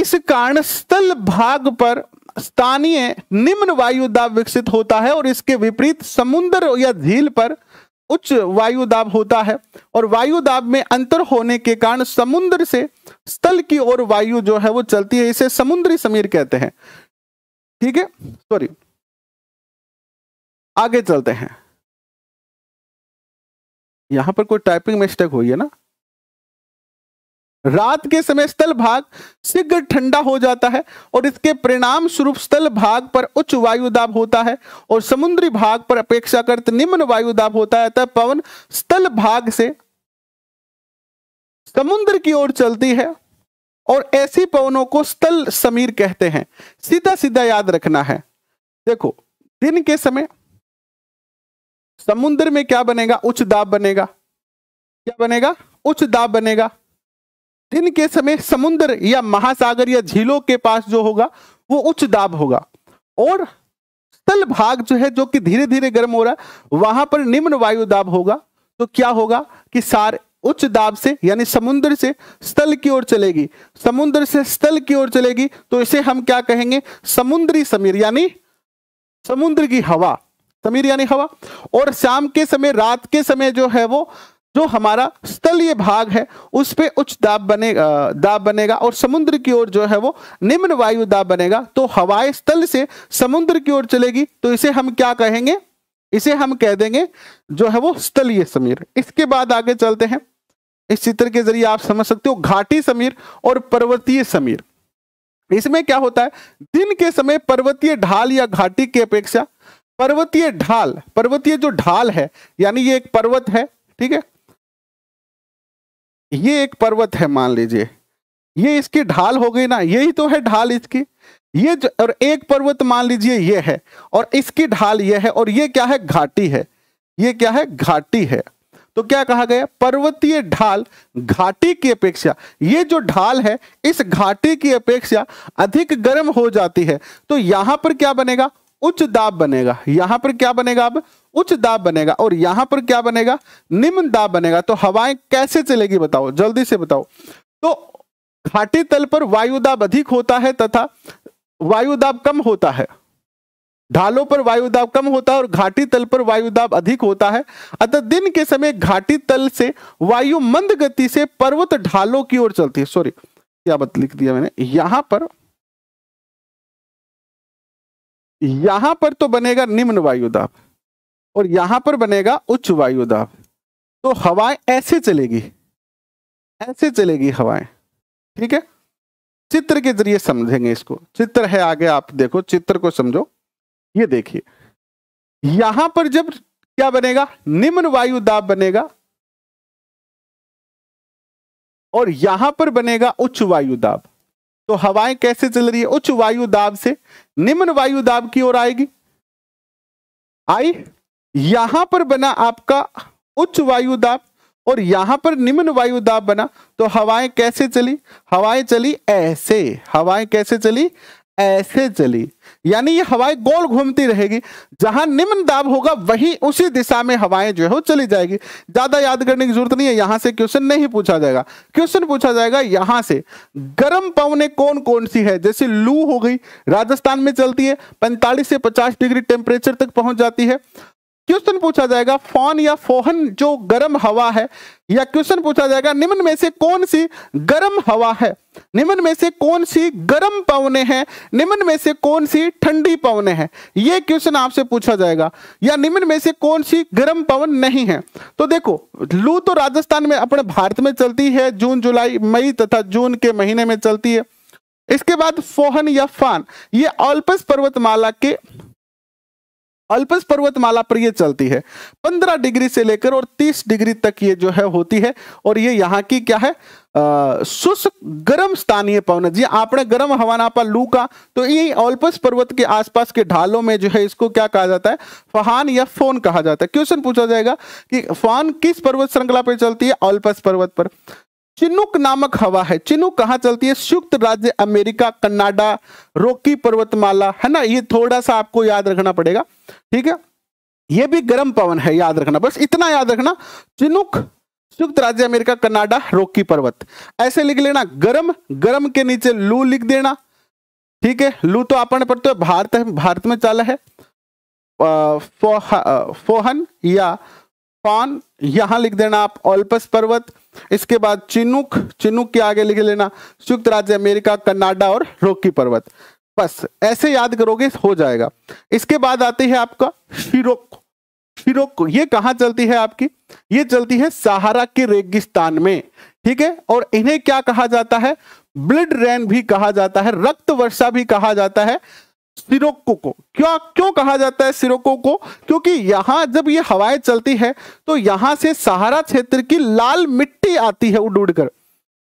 इस कारणस्थल भाग पर स्थानीय निम्न वायु दाब विकसित होता है और इसके विपरीत समुद्र या झील पर उच्च वायु दाब होता है और वायु दाब में अंतर होने के कारण समुद्र से स्थल की ओर वायु जो है वो चलती है इसे समुद्री समीर कहते हैं ठीक है सॉरी आगे चलते हैं यहां पर कोई टाइपिंग मिस्टेक हुई है ना रात के समय स्थल भाग शीघ्र ठंडा हो जाता है और इसके परिणाम स्वरूप स्थल भाग पर उच्च वायुदाब होता है और समुद्री भाग पर अपेक्षाकृत निम्न वायुदाब होता है तब पवन स्थल भाग से समुद्र की ओर चलती है और ऐसी पवनों को स्थल समीर कहते हैं सीधा सीधा याद रखना है देखो दिन के समय समुद्र में क्या बनेगा उच्च दाब बनेगा क्या बनेगा उच्च दाब बनेगा दिन के समय समुद्र या महासागर या झीलों के पास जो होगा वो उच्च दाब होगा और तल भाग जो है जो कि धीरे धीरे गर्म हो रहा है वहां पर निम्न वायु दाब होगा तो क्या होगा कि सार उच्च दाब से यानी समुद्र से स्थल की ओर चलेगी समुद्र से स्थल की ओर चलेगी तो इसे हम क्या कहेंगे समुद्री समीर यानी समुद्र की हवा समीर यानी हवा और शाम के समय रात के समय जो है वो जो हमारा स्थलीय भाग है उस पर उच्च दाब बने दाब बनेगा और समुद्र की ओर जो है वो निम्न वायु दाब बनेगा तो हवाएं स्थल से समुद्र की ओर चलेगी तो इसे हम क्या कहेंगे इसे हम कह देंगे जो है वो स्थलीय समीर इसके बाद आगे चलते हैं इस चित्र के जरिए आप समझ सकते हो घाटी समीर और पर्वतीय समीर इसमें क्या होता है दिन के समय पर्वतीय ढाल या घाटी की अपेक्षा पर्वतीय ढाल पर्वतीय जो ढाल है यानी ये एक पर्वत है ठीक है ये एक पर्वत है मान लीजिए ये इसकी ढाल हो गई ना यही तो है ढाल इसकी ये जो और एक पर्वत मान लीजिए ये है और इसकी ढाल ये है और ये क्या है घाटी है ये क्या है घाटी है तो क्या कहा गया पर्वतीय ढाल घाटी की अपेक्षा ये जो ढाल है इस घाटी की अपेक्षा अधिक गर्म हो जाती है तो यहां पर क्या बनेगा उच्च दाब बनेगा यहां पर क्या बनेगा अब उच्च दाब बनेगा और यहां पर क्या बनेगा निम्न दाब बनेगा तो हवाएं कैसे चलेगी बताओ जल्दी से बताओ तो घाटी तल पर वायु दाब अधिक होता है तथा वायु दाब कम होता है ढालों पर वायु दाब कम होता है और घाटी तल पर वायु दाब अधिक होता है अतः दिन के समय घाटी तल से वायु मंद गति से पर्वत ढालों की ओर चलती है सॉरी क्या बात लिख दिया मैंने यहां पर यहां पर तो बनेगा निम्न वायु दाब और यहां पर बनेगा उच्च वायु दाब तो हवाएं ऐसे चलेगी ऐसे चलेगी हवाएं ठीक है चित्र के जरिए समझेंगे इसको चित्र है आगे आप देखो चित्र को समझो ये देखिए यहां पर जब क्या बनेगा निम्न वायु दाब बनेगा और यहां पर बनेगा उच्च वायु दाब तो हवाएं कैसे चल रही है उच्च वायु दाब से निम्न वायु दाब की ओर आएगी आई यहां पर बना आपका उच्च वायु दाब और यहां पर निम्न वायु दाब बना तो हवाएं कैसे चली हवाएं चली ऐसे हवाएं कैसे चली ऐसे चली यानी ये हवाएं गोल घूमती रहेगी जहां निम्न दाब होगा वही उसी दिशा में हवाएं जो है वो चली जाएगी ज्यादा याद करने की जरूरत नहीं है यहां से क्वेश्चन नहीं पूछा जाएगा क्वेश्चन पूछा जाएगा यहां से गर्म पवने कौन कौन सी है जैसे लू हो गई राजस्थान में चलती है पैंतालीस से पचास डिग्री टेम्परेचर तक पहुंच जाती है क्वेश्चन पूछा जाएगा फॉन या फोहन जो गर्म हवा है या क्वेश्चन पूछा जाएगा निम्न में से कौन सी गर्म हवा है निम्न में से कौन सी गर्म पवने हैं निम्न में से कौन सी ठंडी पवने हैं ये क्वेश्चन आपसे पूछा जाएगा या निम्न में से कौन सी गर्म पवन नहीं है तो देखो लू तो राजस्थान में अपने भारत में चलती है जून जुलाई मई तथा जून के महीने में चलती है इसके बाद फोहन या फान ये ऑल्पस पर्वतमाला के अल्पस पर्वतमाला पर ये चलती है 15 डिग्री से लेकर और 30 डिग्री तक ये जो है होती है और ये यहाँ की क्या है શુષ્ક ગરમ સ્થાનીય પવન જે આપણે ગરમ હવાના पर लू का तो ये अल्पस पर्वत के आसपास के ढालों में जो है इसको क्या कहा जाता है फहान या फोन कहा जाता है क्वेश्चन पूछा जाएगा कि फान किस पर्वत श्रृंखला पर चलती है अल्पस पर्वत पर चिनुक नामक हवा है चिनुक कहाँ चलती है संयुक्त राज्य अमेरिका कनाडा रोकी पर्वतमाला है ना ये थोड़ा सा आपको याद रखना पड़ेगा ठीक है ये भी गर्म पवन है याद रखना बस इतना याद रखना चिनुक संयुक्त राज्य अमेरिका कनाडा रोकी पर्वत ऐसे लिख लेना गर्म गर्म के नीचे लू लिख देना ठीक है लू तो आप पढ़ते तो भारत है भारत में चाल है फोहन या पान यहां लिख देना आप ओल्पस पर्वत इसके बाद चिनुक चिनुक के आगे लिख लेना संयुक्त राज्य अमेरिका कनाडा और रोकी पर्वत बस ऐसे याद करोगे हो जाएगा इसके बाद आती है आपका शिरोक शिरोक ये कहा चलती है आपकी ये चलती है सहारा के रेगिस्तान में ठीक है और इन्हें क्या कहा जाता है ब्लड रेन भी कहा जाता है रक्त वर्षा भी कहा जाता है सिरोको को क्यों क्यों कहा जाता है सिरोको को क्योंकि यहां जब ये हवाएं चलती है तो यहां से सहारा क्षेत्र की लाल मिट्टी आती है उड़ उड़कर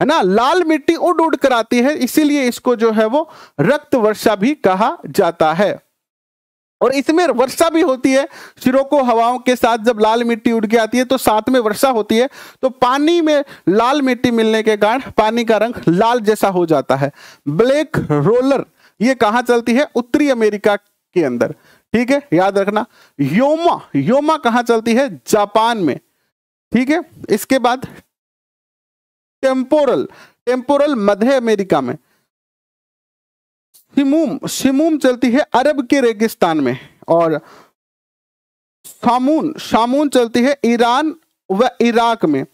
है ना लाल मिट्टी उड़ उड़ कर आती है इसीलिए इसको जो है वो रक्त वर्षा भी कहा जाता है और इसमें वर्षा भी होती है सिरोको हवाओं के साथ जब लाल मिट्टी उड़ के आती है तो साथ में वर्षा होती है तो पानी में लाल मिट्टी मिलने के कारण पानी का रंग लाल जैसा हो जाता है ब्लैक रोलर ये कहां चलती है उत्तरी अमेरिका के अंदर ठीक है याद रखना योमा योमा कहां चलती है जापान में ठीक है इसके बाद टेम्पोरल टेम्पोरल मध्य अमेरिका में सिमूम सिमूम चलती है अरब के रेगिस्तान में और सामून सामून चलती है ईरान व इराक में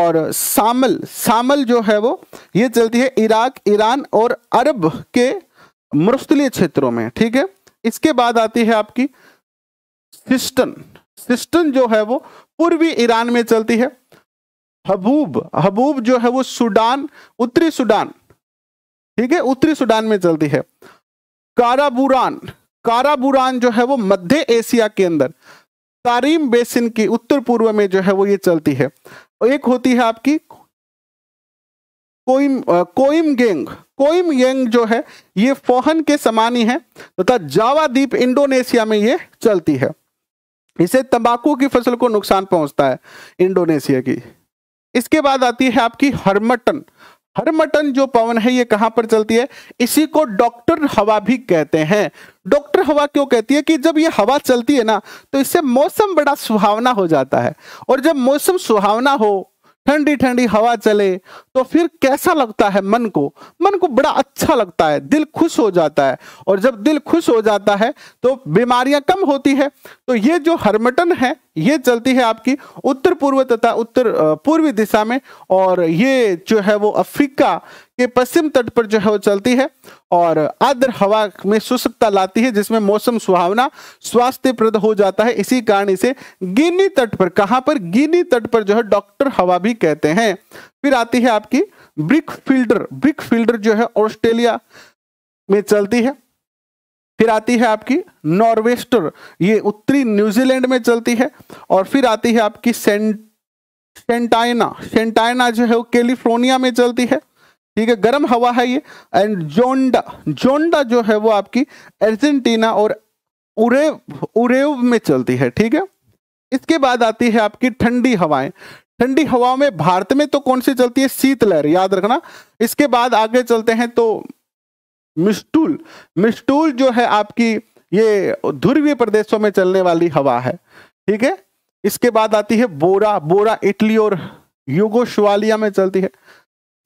और सामल सामल जो है वो ये चलती है इराक ईरान और अरब के मरुस्थलीय क्षेत्रों में ठीक है इसके बाद आती है आपकी सिस्टन सिस्टन जो है वो पूर्वी ईरान में चलती है हबूब हबूब जो है वो सूडान उत्तरी सूडान ठीक है उत्तरी सूडान में चलती है काराबुरान काराबुरान जो है वो मध्य एशिया के अंदर तारीम बेसिन की उत्तर पूर्व में जो है वो ये चलती है और एक होती है आपकी कोइम कोइम गेंग कोइम गेंग जो है ये फोहन के समान ही है तथा तो जावा द्वीप इंडोनेशिया में ये चलती है इसे तंबाकू की फसल को नुकसान पहुंचता है इंडोनेशिया की इसके बाद आती है आपकी हरमटन हरमटन जो पवन है ये कहां पर चलती है इसी को डॉक्टर हवा भी कहते हैं डॉक्टर हवा क्यों कहती है कि जब ये हवा चलती है ना तो इससे मौसम बड़ा सुहावना हो जाता है और जब मौसम सुहावना हो ठंडी ठंडी हवा चले तो फिर कैसा लगता है मन को मन को बड़ा अच्छा लगता है दिल खुश हो जाता है और जब दिल खुश हो जाता है तो बीमारियां कम होती है तो ये जो हरमटन है ये चलती है आपकी उत्तर पूर्व तथा उत्तर पूर्वी दिशा में और ये जो है वो अफ्रीका के पश्चिम तट पर जो है वो चलती है और आद्र हवा में शुष्कता लाती है जिसमें मौसम सुहावना स्वास्थ्यप्रद हो जाता है इसी कारण इसे गिनी तट पर कहां पर गिनी तट पर जो है डॉक्टर हवा भी कहते हैं फिर आती है आपकी ब्रिक फील्डर ब्रिक फील्डर जो है ऑस्ट्रेलिया में चलती है फिर आती है आपकी नॉर्वेस्टर ये उत्तरी न्यूजीलैंड में चलती है और फिर आती है आपकी सेंट सेंटाइना सेंटाइना जो है वो कैलिफोर्निया में चलती है ठीक है गर्म हवा है ये एंड जोंडा जोंडा जो है वो आपकी अर्जेंटीना और उरेव उरेव में चलती है ठीक है इसके बाद आती है आपकी ठंडी हवाएं ठंडी हवाओं में भारत में तो कौन सी चलती है शीतलहर याद रखना इसके बाद आगे चलते हैं तो मिस्टूल मिस्टूल जो है आपकी ये ध्रुवीय प्रदेशों में चलने वाली हवा है ठीक है इसके बाद आती है बोरा बोरा इटली और यूगोशवालिया में चलती है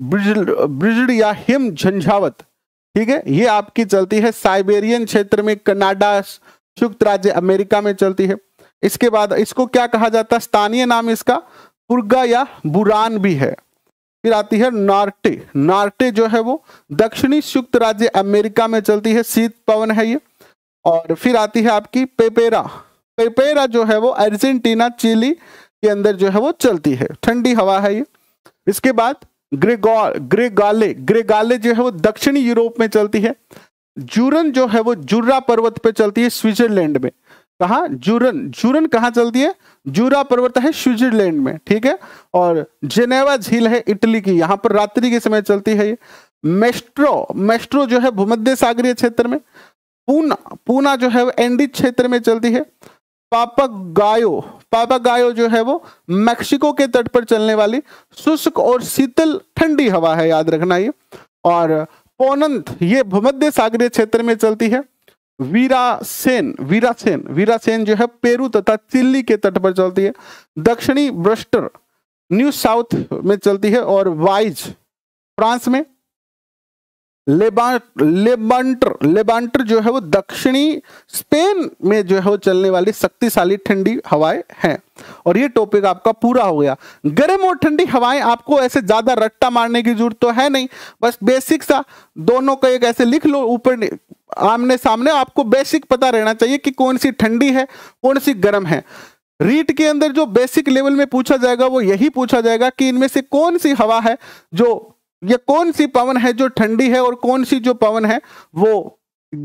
ब्रिज या हिम झंझावत ठीक है ये आपकी चलती है साइबेरियन क्षेत्र में कनाडा संयुक्त राज्य अमेरिका में चलती है इसके बाद इसको क्या कहा जाता है स्थानीय नाम इसका पुर्गा या बुरान भी है फिर आती है नार्टे नार्टे जो है वो दक्षिणी संयुक्त राज्य अमेरिका में चलती है शीत पवन है ये और फिर आती है आपकी पेपेरा पेपेरा जो है वो अर्जेंटीना चिली के अंदर जो है वो चलती है ठंडी हवा है ये इसके बाद ग्रेगाले ग्रेगाले जो है वो दक्षिणी यूरोप में चलती है जूरन जो है वो जुर्रा पर्वत पे चलती है स्विट्जरलैंड में कहा जूरन जूरन कहा चलती है जूरा पर्वत है स्विट्जरलैंड में ठीक है और जेनेवा झील है इटली की यहाँ पर रात्रि के समय चलती है ये मेस्ट्रो मेस्ट्रो जो है भूमध्य सागरीय क्षेत्र में पूना पूना जो है वो एंडीज क्षेत्र में चलती है पापक गायो पापागायो जो है वो मैक्सिको के तट पर चलने वाली शुष्क और शीतल ठंडी हवा है याद रखना ये और पोनंत ये भूमध्य सागरीय क्षेत्र में चलती है वीरासेन वीरासेन वीरासेन जो है पेरू तथा चिल्ली के तट पर चलती है दक्षिणी ब्रस्टर न्यू साउथ में चलती है और वाइज फ्रांस में लेबांटर लेबांटर जो है वो दक्षिणी स्पेन में जो है वो चलने वाली शक्तिशाली ठंडी हवाएं हैं और ये टॉपिक आपका पूरा हो गया गर्म और ठंडी हवाएं आपको ऐसे ज्यादा रट्टा मारने की जरूरत तो है नहीं बस बेसिक सा दोनों का एक ऐसे लिख लो ऊपर आमने सामने आपको बेसिक पता रहना चाहिए कि कौन सी ठंडी है कौन सी गर्म है रीट के अंदर जो बेसिक लेवल में पूछा जाएगा वो यही पूछा जाएगा कि इनमें से कौन सी हवा है जो ये कौन सी पवन है जो ठंडी है और कौन सी जो पवन है वो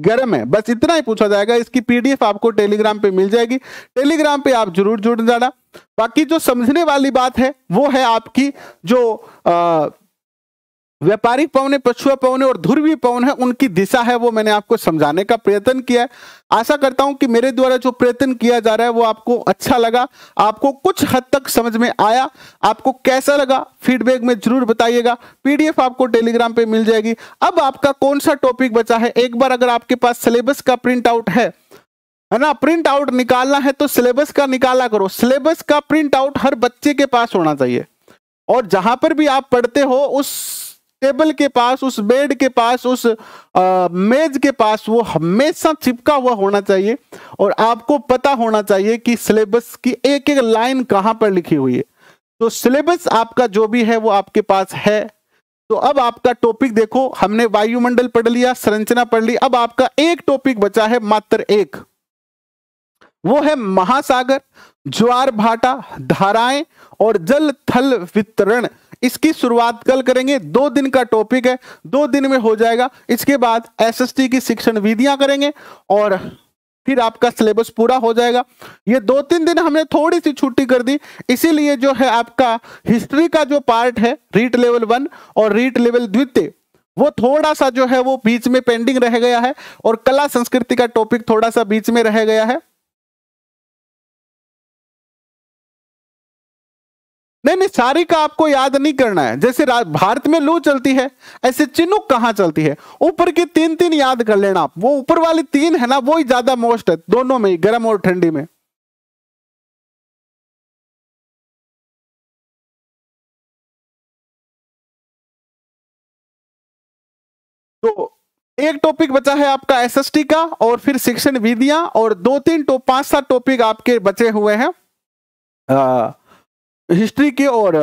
गर्म है बस इतना ही पूछा जाएगा इसकी पीडीएफ आपको टेलीग्राम पे मिल जाएगी टेलीग्राम पे आप जरूर जुड़ जाना बाकी जो समझने वाली बात है वो है आपकी जो आ, व्यापारिक पवन है पछुआ पवन है और ध्रुवी पवन है उनकी दिशा है वो मैंने आपको समझाने का प्रयत्न किया है आशा करता हूं कि मेरे द्वारा जो प्रयत्न किया जा रहा है वो आपको अच्छा लगा आपको कुछ हद तक समझ में आया आपको कैसा लगा फीडबैक में जरूर बताइएगा पीडीएफ आपको टेलीग्राम पे मिल जाएगी अब आपका कौन सा टॉपिक बचा है एक बार अगर आपके पास सिलेबस का प्रिंट आउट है है ना प्रिंट आउट निकालना है तो सिलेबस का निकाला करो सिलेबस का प्रिंट आउट हर बच्चे के पास होना चाहिए और जहां पर भी आप पढ़ते हो उस टेबल के पास उस बेड के पास उस आ, मेज के पास वो हमेशा चिपका हुआ होना चाहिए और आपको पता होना चाहिए कि सिलेबस की एक एक लाइन कहाँ पर लिखी हुई है तो सिलेबस आपका जो भी है वो आपके पास है तो अब आपका टॉपिक देखो हमने वायुमंडल पढ़ लिया संरचना पढ़ ली अब आपका एक टॉपिक बचा है मात्र एक वो है महासागर ज्वार भाटा धाराएं और जल थल वितरण इसकी शुरुआत कल करेंगे दो दिन का टॉपिक है दो दिन में हो जाएगा इसके बाद एसएसटी की शिक्षण विधियां करेंगे और फिर आपका सिलेबस पूरा हो जाएगा ये दो तीन दिन हमने थोड़ी सी छुट्टी कर दी इसीलिए जो है आपका हिस्ट्री का जो पार्ट है रीट लेवल वन और रीट लेवल द्वितीय वो थोड़ा सा जो है वो बीच में पेंडिंग रह गया है और कला संस्कृति का टॉपिक थोड़ा सा बीच में रह गया है नहीं नहीं सारी का आपको याद नहीं करना है जैसे भारत में लू चलती है ऐसे चिनुक कहाँ चलती है ऊपर की तीन तीन याद कर लेना आप वो ऊपर वाली तीन है ना वो ही ज्यादा मोस्ट है दोनों में गर्म और ठंडी में तो एक टॉपिक बचा है आपका एसएसटी का और फिर शिक्षण विधियां और दो तीन टॉप पांच सात टॉपिक आपके बचे हुए हैं हिस्ट्री के और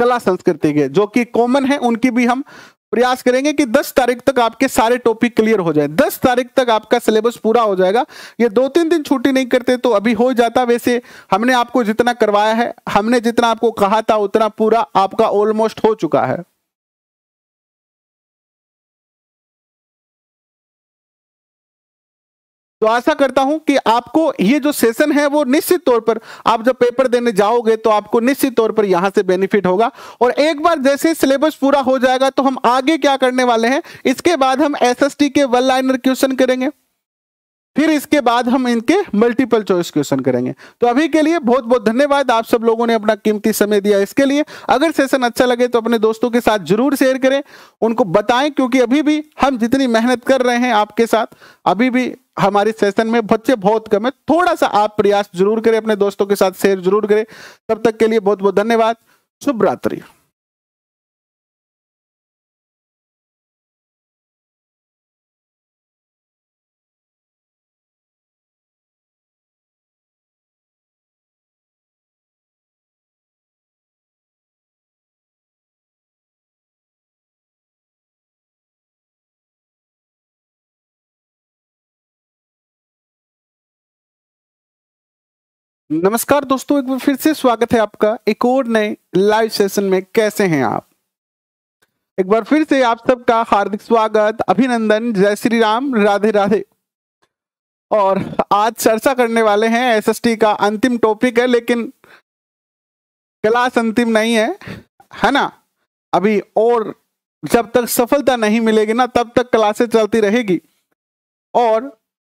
कला संस्कृति के जो कि कॉमन है उनकी भी हम प्रयास करेंगे कि 10 तारीख तक आपके सारे टॉपिक क्लियर हो जाए 10 तारीख तक आपका सिलेबस पूरा हो जाएगा ये दो तीन दिन छुट्टी नहीं करते तो अभी हो जाता वैसे हमने आपको जितना करवाया है हमने जितना आपको कहा था उतना पूरा आपका ऑलमोस्ट हो चुका है तो आशा करता हूं कि आपको ये जो सेशन है वो निश्चित तौर पर आप जब पेपर देने जाओगे तो आपको निश्चित तौर पर यहां से बेनिफिट होगा और एक बार जैसे सिलेबस पूरा हो जाएगा तो हम आगे क्या करने वाले हैं इसके बाद हम एसएसटी के वन लाइनर क्वेश्चन करेंगे फिर इसके बाद हम इनके मल्टीपल चॉइस क्वेश्चन करेंगे तो अभी के लिए बहुत बहुत धन्यवाद आप सब लोगों ने अपना कीमती समय दिया इसके लिए अगर सेशन अच्छा लगे तो अपने दोस्तों के साथ जरूर शेयर करें उनको बताएं क्योंकि अभी भी हम जितनी मेहनत कर रहे हैं आपके साथ अभी भी हमारे सेशन में बच्चे बहुत कम है थोड़ा सा आप प्रयास जरूर करें अपने दोस्तों के साथ शेयर जरूर करें तब तक के लिए बहुत बहुत धन्यवाद शुभ रात्रि नमस्कार दोस्तों एक बार फिर से स्वागत है आपका एक और नए लाइव सेशन में कैसे हैं आप एक बार फिर से आप सबका हार्दिक स्वागत अभिनंदन जय श्री राम राधे राधे और आज चर्चा करने वाले हैं एसएसटी का अंतिम टॉपिक है लेकिन क्लास अंतिम नहीं है है ना अभी और जब तक सफलता नहीं मिलेगी ना तब तक क्लासे चलती रहेगी और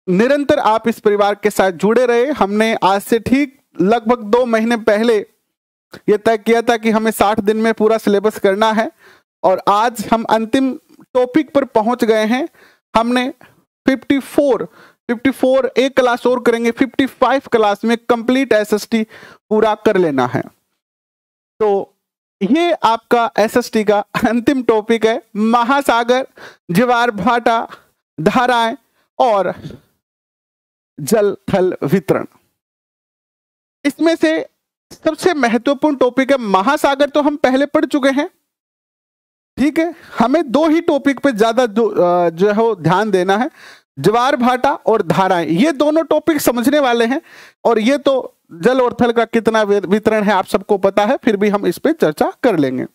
निरंतर आप इस परिवार के साथ जुड़े रहे हमने आज से ठीक लगभग दो महीने पहले यह तय किया था कि हमें साठ दिन में पूरा सिलेबस करना है और आज हम अंतिम टॉपिक पर पहुंच गए हैं हमने 54 54 एक क्लास और करेंगे 55 क्लास में कंप्लीट एसएसटी पूरा कर लेना है तो ये आपका एसएसटी का अंतिम टॉपिक है महासागर जवार भाटा धाराएं और जल थल वितरण इसमें से सबसे महत्वपूर्ण टॉपिक है महासागर तो हम पहले पढ़ चुके हैं ठीक है हमें दो ही टॉपिक पे ज्यादा जो है ध्यान देना है ज्वार भाटा और धाराएं ये दोनों टॉपिक समझने वाले हैं और ये तो जल और थल का कितना वितरण है आप सबको पता है फिर भी हम इस पर चर्चा कर लेंगे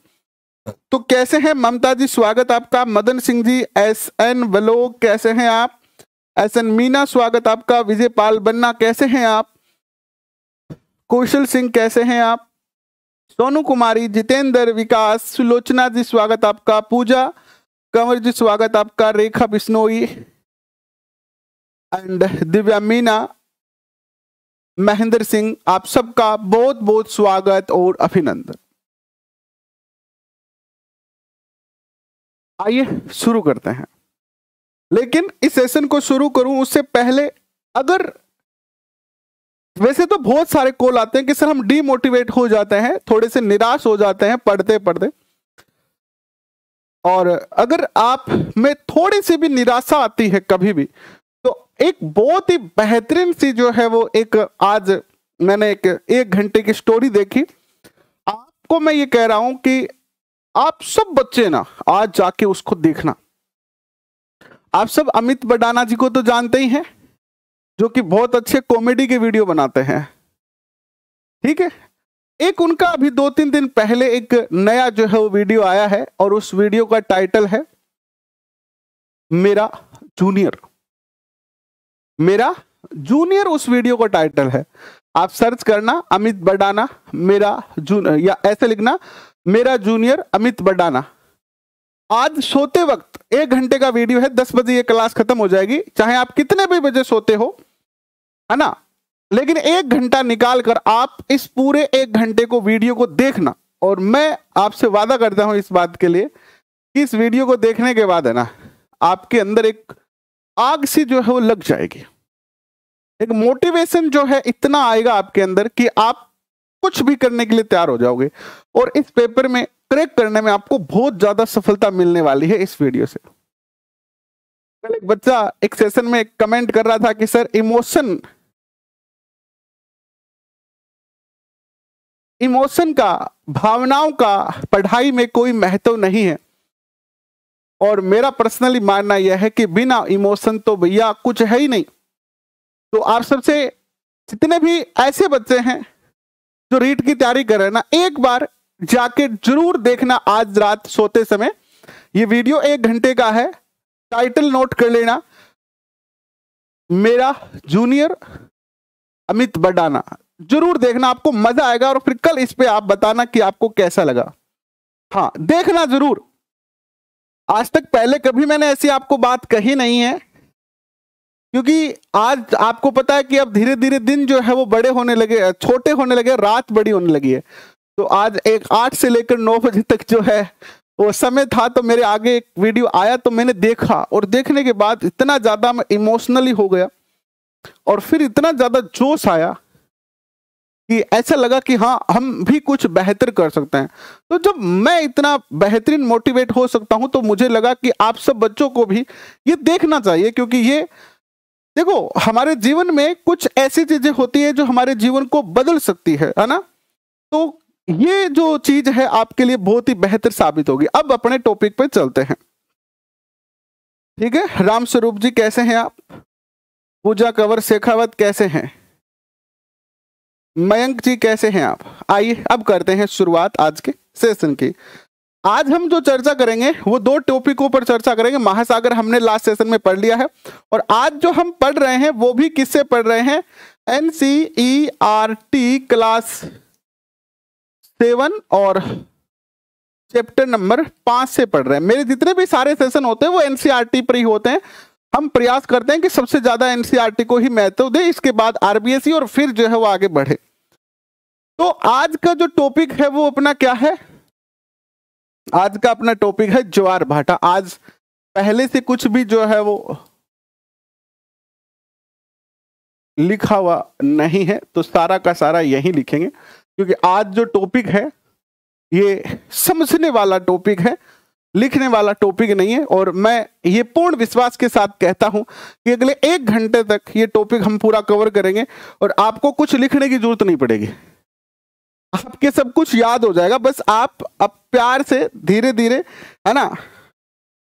तो कैसे हैं ममता जी स्वागत आपका मदन सिंह जी एस एन बलो कैसे हैं आप एन मीना स्वागत आपका विजय पाल बन्ना कैसे हैं आप कौशल सिंह कैसे हैं आप सोनू कुमारी जितेंद्र विकास सुलोचना जी स्वागत आपका पूजा कंवर जी स्वागत आपका रेखा बिश्नोई एंड दिव्या मीना महेंद्र सिंह आप सबका बहुत बहुत स्वागत और अभिनंदन आइए शुरू करते हैं लेकिन इस सेशन को शुरू करूं उससे पहले अगर वैसे तो बहुत सारे कॉल आते हैं कि सर हम डीमोटिवेट हो जाते हैं थोड़े से निराश हो जाते हैं पढ़ते पढ़ते और अगर आप में थोड़ी सी भी निराशा आती है कभी भी तो एक बहुत ही बेहतरीन सी जो है वो एक आज मैंने एक एक घंटे की स्टोरी देखी आपको मैं ये कह रहा हूं कि आप सब बच्चे ना आज जाके उसको देखना आप सब अमित बडाना जी को तो जानते ही हैं जो कि बहुत अच्छे कॉमेडी के वीडियो बनाते हैं ठीक है एक उनका अभी दो तीन दिन पहले एक नया जो है वो वीडियो आया है और उस वीडियो का टाइटल है मेरा जूनियर मेरा जूनियर उस वीडियो का टाइटल है आप सर्च करना अमित बडाना मेरा जूनियर या ऐसे लिखना मेरा जूनियर अमित बडाना आज सोते वक्त एक घंटे का वीडियो है दस बजे ये क्लास खत्म हो जाएगी चाहे आप कितने भी बजे सोते हो है ना लेकिन एक घंटा निकाल कर आप इस पूरे एक घंटे को वीडियो को देखना और मैं आपसे वादा करता हूं इस बात के लिए कि इस वीडियो को देखने के बाद है ना आपके अंदर एक आग सी जो है वो लग जाएगी एक मोटिवेशन जो है इतना आएगा आपके अंदर कि आप कुछ भी करने के लिए तैयार हो जाओगे और इस पेपर में क्रैक करने में आपको बहुत ज्यादा सफलता मिलने वाली है इस वीडियो से कल एक बच्चा एक सेशन में कमेंट कर रहा था कि सर इमोशन इमोशन का भावनाओं का पढ़ाई में कोई महत्व नहीं है और मेरा पर्सनली मानना यह है कि बिना इमोशन तो भैया कुछ है ही नहीं तो आप सबसे जितने भी ऐसे बच्चे हैं जो रीट की तैयारी कर रहे हैं ना एक बार जाके जरूर देखना आज रात सोते समय ये वीडियो एक घंटे का है टाइटल नोट कर लेना मेरा जूनियर अमित बडाना जरूर देखना आपको मजा आएगा और फिर कल इस पे आप बताना कि आपको कैसा लगा हाँ देखना जरूर आज तक पहले कभी मैंने ऐसी आपको बात कही नहीं है क्योंकि आज आपको पता है कि अब धीरे धीरे दिन जो है वो बड़े होने लगे छोटे होने लगे रात बड़ी होने लगी है तो आज एक आठ से लेकर नौ बजे तक जो है वो समय था तो मेरे आगे एक वीडियो आया तो मैंने देखा और देखने के बाद इतना ज़्यादा मैं इमोशनली हो गया और फिर इतना ज़्यादा जोश आया कि ऐसा लगा कि हाँ हम भी कुछ बेहतर कर सकते हैं तो जब मैं इतना बेहतरीन मोटिवेट हो सकता हूं तो मुझे लगा कि आप सब बच्चों को भी ये देखना चाहिए क्योंकि ये देखो हमारे जीवन में कुछ ऐसी चीज़ें होती है जो हमारे जीवन को बदल सकती है है ना तो ये जो चीज है आपके लिए बहुत ही बेहतर साबित होगी अब अपने टॉपिक पे चलते हैं ठीक है राम स्वरूप जी कैसे हैं आप पूजा कंवर शेखावत कैसे हैं मयंक जी कैसे हैं आप आइए अब करते हैं शुरुआत आज के सेशन की आज हम जो चर्चा करेंगे वो दो टॉपिकों पर चर्चा करेंगे महासागर हमने लास्ट सेशन में पढ़ लिया है और आज जो हम पढ़ रहे हैं वो भी किससे पढ़ रहे हैं N C E R T class seven और चैप्टर नंबर पांच से पढ़ रहे हैं मेरे जितने भी सारे सेशन होते हैं वो एनसीईआरटी e पर ही होते हैं हम प्रयास करते हैं कि सबसे ज्यादा एनसीईआरटी e को ही महत्व दे इसके बाद आरबीएसई e और फिर जो है वो आगे बढ़े तो आज का जो टॉपिक है वो अपना क्या है आज का अपना टॉपिक है ज्वार भाटा आज पहले से कुछ भी जो है वो लिखा हुआ नहीं है तो सारा का सारा यही लिखेंगे क्योंकि आज जो टॉपिक है ये समझने वाला टॉपिक है लिखने वाला टॉपिक नहीं है और मैं ये पूर्ण विश्वास के साथ कहता हूं कि अगले एक घंटे तक ये टॉपिक हम पूरा कवर करेंगे और आपको कुछ लिखने की जरूरत नहीं पड़ेगी आपके सब कुछ याद हो जाएगा बस आप अब प्यार से धीरे धीरे है ना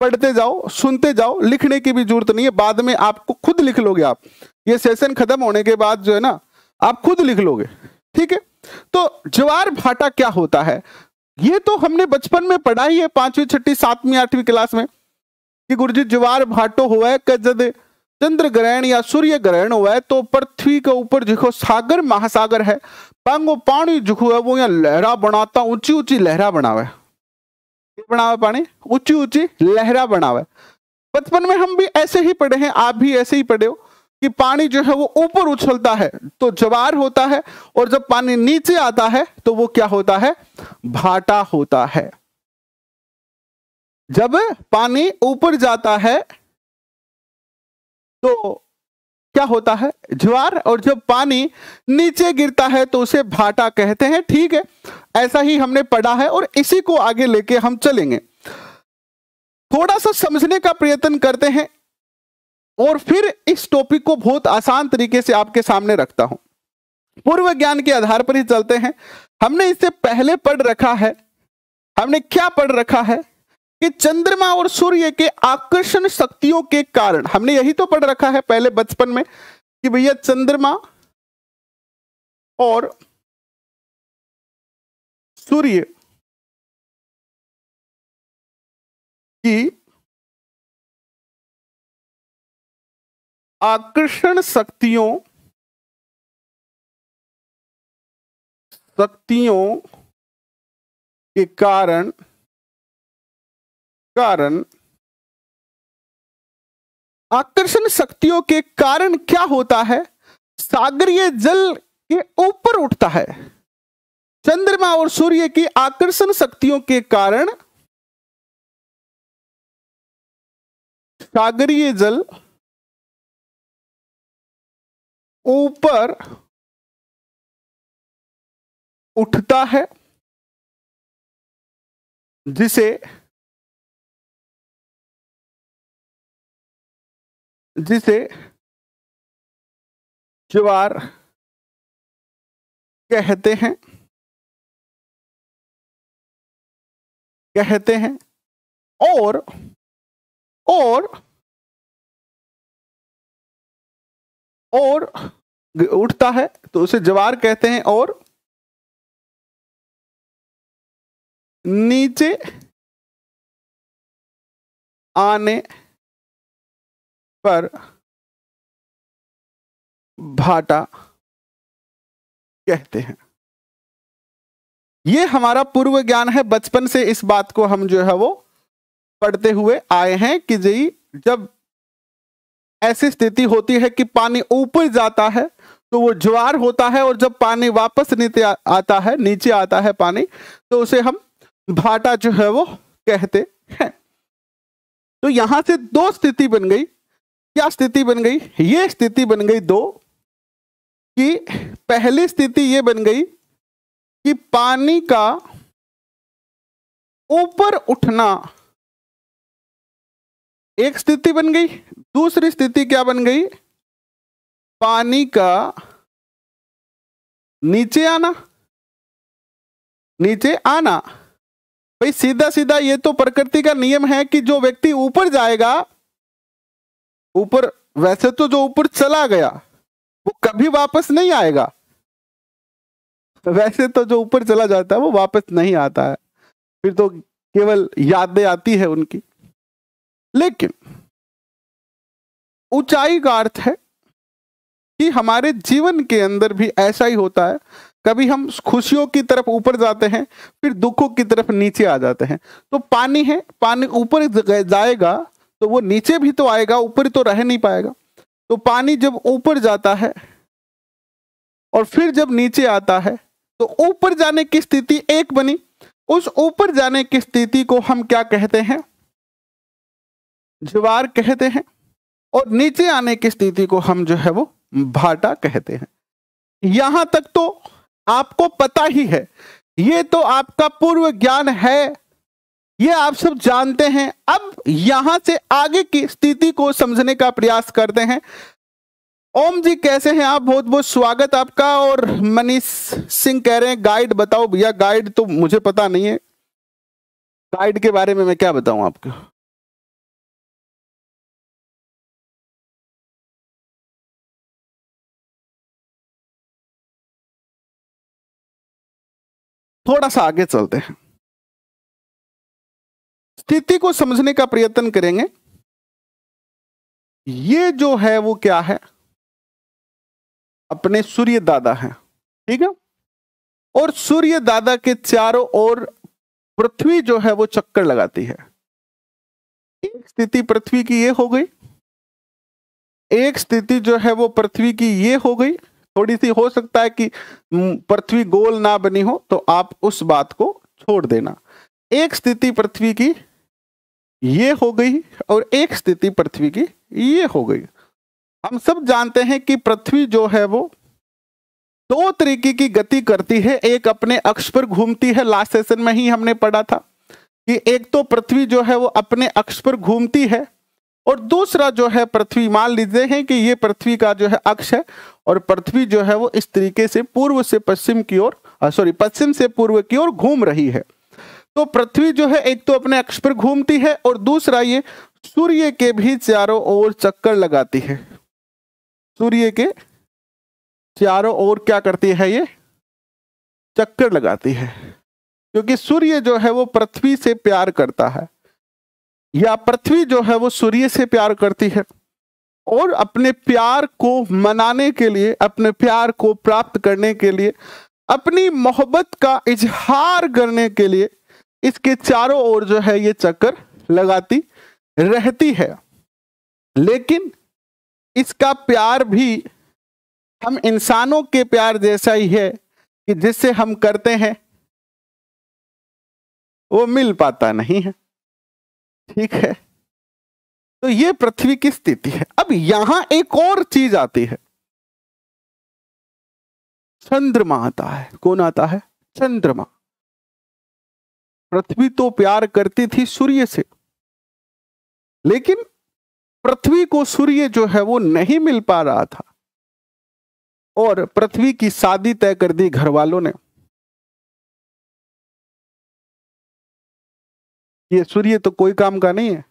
पढ़ते जाओ सुनते जाओ लिखने की भी जरूरत नहीं है बाद में आपको खुद लिख लोगे आप ये सेशन खत्म होने के बाद जो है ना आप खुद लिख लोगे ठीक है तो ज्वार भाटा क्या होता है ये तो हमने बचपन में पढ़ा ही है पांचवी छठी सातवीं आठवीं क्लास में कि गुरुजी ज्वार भाटो हुआ है चंद्र ग्रहण या सूर्य ग्रहण हुआ है तो पृथ्वी के ऊपर जिखो सागर महासागर है पांगो पानी जुखो है वो यहाँ लहरा बनाता ऊंची ऊंची लहरा बनावे बनावे पानी ऊंची ऊंची लहरा बनावे बचपन में हम भी ऐसे ही पढ़े हैं आप भी ऐसे ही पढ़े हो कि पानी जो है वो ऊपर उछलता है तो जवार होता है और जब पानी नीचे आता है तो वो क्या होता है भाटा होता है जब पानी ऊपर जाता है तो क्या होता है ज्वार और जब पानी नीचे गिरता है तो उसे भाटा कहते हैं ठीक है ऐसा ही हमने पढ़ा है और इसी को आगे लेके हम चलेंगे थोड़ा सा समझने का प्रयत्न करते हैं और फिर इस टॉपिक को बहुत आसान तरीके से आपके सामने रखता हूं पूर्व ज्ञान के आधार पर ही चलते हैं हमने इससे पहले पढ़ रखा है हमने क्या पढ़ रखा है कि चंद्रमा और सूर्य के आकर्षण शक्तियों के कारण हमने यही तो पढ़ रखा है पहले बचपन में कि भैया चंद्रमा और सूर्य की आकर्षण शक्तियों शक्तियों के कारण कारण आकर्षण शक्तियों के कारण क्या होता है सागरीय जल के ऊपर उठता है चंद्रमा और सूर्य की आकर्षण शक्तियों के कारण सागरीय जल ऊपर उठता है जिसे जिसे ज्वार कहते हैं कहते हैं और और और उठता है तो उसे जवार कहते हैं और नीचे आने पर भाटा कहते हैं ये हमारा पूर्व ज्ञान है बचपन से इस बात को हम जो है वो पढ़ते हुए आए हैं कि जी जब ऐसी स्थिति होती है कि पानी ऊपर जाता है तो वो ज्वार होता है और जब पानी वापस नीचे आता है नीचे आता है पानी तो उसे हम भाटा जो है वो कहते हैं तो यहां से दो स्थिति बन गई क्या स्थिति बन गई ये स्थिति बन गई दो कि पहली स्थिति ये बन गई कि पानी का ऊपर उठना एक स्थिति बन गई दूसरी स्थिति क्या बन गई पानी का नीचे आना नीचे आना भाई सीधा सीधा ये तो प्रकृति का नियम है कि जो व्यक्ति ऊपर जाएगा ऊपर वैसे तो जो ऊपर चला गया वो कभी वापस नहीं आएगा वैसे तो जो ऊपर चला जाता है वो वापस नहीं आता है फिर तो केवल यादें आती है उनकी लेकिन ऊंचाई का अर्थ है कि हमारे जीवन के अंदर भी ऐसा ही होता है कभी हम खुशियों की तरफ ऊपर जाते हैं फिर दुखों की तरफ नीचे आ जाते हैं तो पानी है पानी ऊपर जाएगा तो वो नीचे भी तो आएगा ऊपर तो रह नहीं पाएगा तो पानी जब ऊपर जाता है और फिर जब नीचे आता है तो ऊपर जाने की स्थिति एक बनी उस ऊपर जाने की स्थिति को हम क्या कहते हैं ज्वार कहते हैं और नीचे आने की स्थिति को हम जो है वो भाटा कहते हैं यहां तक तो आपको पता ही है ये तो आपका पूर्व ज्ञान है ये आप सब जानते हैं अब यहां से आगे की स्थिति को समझने का प्रयास करते हैं ओम जी कैसे हैं आप बहुत बहुत स्वागत आपका और मनीष सिंह कह रहे हैं गाइड बताओ भैया गाइड तो मुझे पता नहीं है गाइड के बारे में मैं क्या बताऊं आपको थोड़ा सा आगे चलते हैं स्थिति को समझने का प्रयत्न करेंगे ये जो है वो क्या है अपने सूर्य दादा हैं ठीक है और सूर्य दादा के चारों ओर पृथ्वी जो है वो चक्कर लगाती है एक स्थिति पृथ्वी की ये हो गई एक स्थिति जो है वो पृथ्वी की ये हो गई थोड़ी सी हो सकता है कि पृथ्वी गोल ना बनी हो तो आप उस बात को छोड़ देना एक स्थिति पृथ्वी की ये हो गई और एक स्थिति पृथ्वी की ये हो गई हम सब जानते हैं कि पृथ्वी जो है वो दो तरीके की गति करती है एक अपने अक्ष पर घूमती है लास्ट सेशन में ही हमने पढ़ा था कि एक तो पृथ्वी जो है वो अपने अक्ष पर घूमती है और दूसरा जो है पृथ्वी मान लीजिए हैं कि ये पृथ्वी का जो है अक्ष है और पृथ्वी जो है वो इस तरीके से पूर्व से पश्चिम की ओर सॉरी पश्चिम से पूर्व की ओर घूम रही है तो पृथ्वी जो है एक तो अपने अक्ष पर घूमती है और दूसरा ये सूर्य के भी चारों ओर चक्कर लगाती है सूर्य के चारों ओर क्या करती है ये चक्कर लगाती है क्योंकि सूर्य जो है वो पृथ्वी से प्यार करता है या पृथ्वी जो है वो सूर्य से प्यार करती है और अपने प्यार को मनाने के लिए अपने प्यार को प्राप्त करने के लिए अपनी मोहब्बत का इजहार करने के लिए इसके चारों ओर जो है ये चक्कर लगाती रहती है लेकिन इसका प्यार भी हम इंसानों के प्यार जैसा ही है कि जिससे हम करते हैं वो मिल पाता नहीं है ठीक है तो ये पृथ्वी की स्थिति है अब यहां एक और चीज आती है चंद्रमा आता है कौन आता है चंद्रमा पृथ्वी तो प्यार करती थी सूर्य से लेकिन पृथ्वी को सूर्य जो है वो नहीं मिल पा रहा था और पृथ्वी की शादी तय कर दी घर वालों ने ये सूर्य तो कोई काम का नहीं है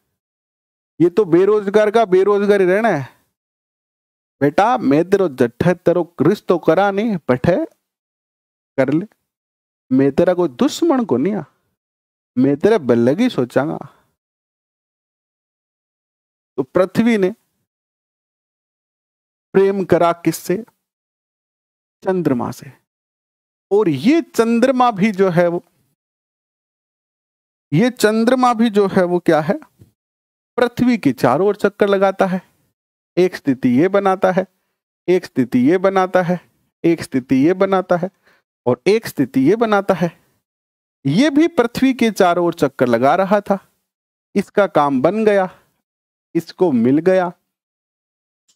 ये तो बेरोजगार का बेरोजगार ही रहना है बेटा मैं तेरो जट्ठे तेरो क्रिस तो करा नहीं बैठे कर ले मैं तेरा कोई दुश्मन को नहीं आ मैं तेरा बल्लगी सोचांगा तो पृथ्वी ने प्रेम करा किससे चंद्रमा से और ये चंद्रमा भी जो है वो ये चंद्रमा भी जो है वो क्या है पृथ्वी के चारों ओर चक्कर लगाता है एक स्थिति ये बनाता है एक स्थिति ये बनाता है एक स्थिति ये बनाता है और एक स्थिति ये बनाता है ये भी पृथ्वी के चारों ओर चक्कर लगा रहा था इसका काम बन गया इसको मिल गया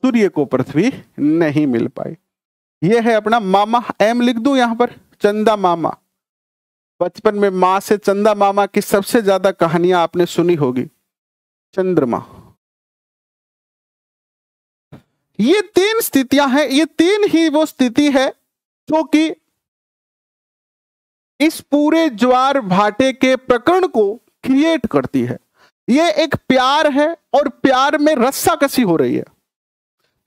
सूर्य को पृथ्वी नहीं मिल पाई यह है अपना मामा एम लिख दू यहां पर चंदा मामा बचपन में माँ से चंदा मामा की सबसे ज्यादा कहानियां आपने सुनी होगी चंद्रमा ये तीन स्थितियां हैं ये तीन ही वो स्थिति है जो कि इस पूरे ज्वार भाटे के प्रकरण को क्रिएट करती है ये एक प्यार है और प्यार में रस्सा कसी हो रही है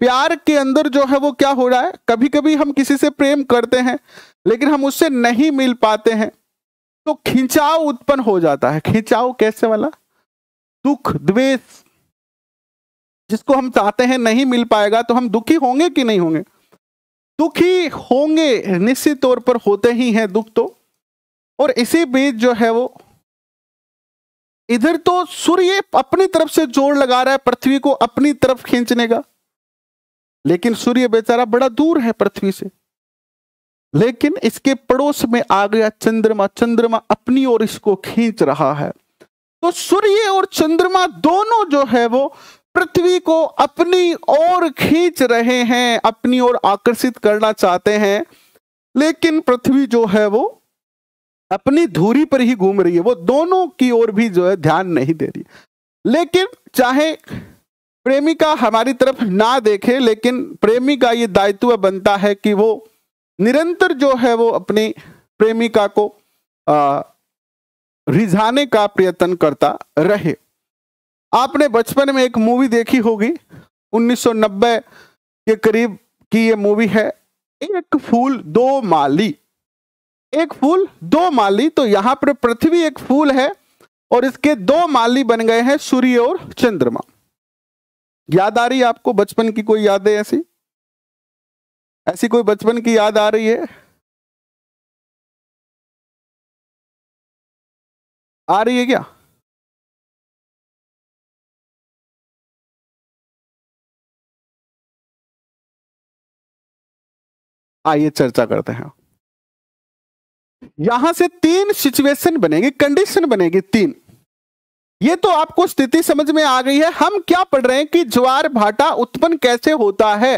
प्यार के अंदर जो है वो क्या हो रहा है कभी कभी हम किसी से प्रेम करते हैं लेकिन हम उससे नहीं मिल पाते हैं तो खिंचाव उत्पन्न हो जाता है खिंचाव कैसे वाला दुख द्वेष जिसको हम चाहते हैं नहीं मिल पाएगा तो हम दुखी होंगे कि नहीं होंगे दुखी होंगे निश्चित तौर पर होते ही हैं दुख तो और इसी बीच जो है वो इधर तो सूर्य अपनी तरफ से जोड़ लगा रहा है पृथ्वी को अपनी तरफ खींचने का लेकिन सूर्य बेचारा बड़ा दूर है पृथ्वी से लेकिन इसके पड़ोस में आ गया चंद्रमा चंद्रमा अपनी ओर इसको खींच रहा है तो सूर्य और चंद्रमा दोनों जो है वो पृथ्वी को अपनी ओर खींच रहे हैं अपनी ओर आकर्षित करना चाहते हैं लेकिन पृथ्वी जो है वो अपनी धूरी पर ही घूम रही है वो दोनों की ओर भी जो है ध्यान नहीं दे रही लेकिन चाहे प्रेमिका हमारी तरफ ना देखे लेकिन प्रेमी का ये दायित्व बनता है कि वो निरंतर जो है वो अपनी प्रेमिका को रिझाने का प्रयत्न करता रहे आपने बचपन में एक मूवी देखी होगी 1990 के करीब की ये मूवी है एक फूल दो माली एक फूल दो माली तो यहां पर पृथ्वी एक फूल है और इसके दो माली बन गए हैं सूर्य और चंद्रमा याद आ रही आपको बचपन की कोई यादें ऐसी ऐसी कोई बचपन की याद आ रही है आ रही है क्या आइए चर्चा करते हैं यहां से तीन सिचुएशन बनेगी कंडीशन बनेगी तीन ये तो आपको स्थिति समझ में आ गई है हम क्या पढ़ रहे हैं कि ज्वार भाटा उत्पन्न कैसे होता है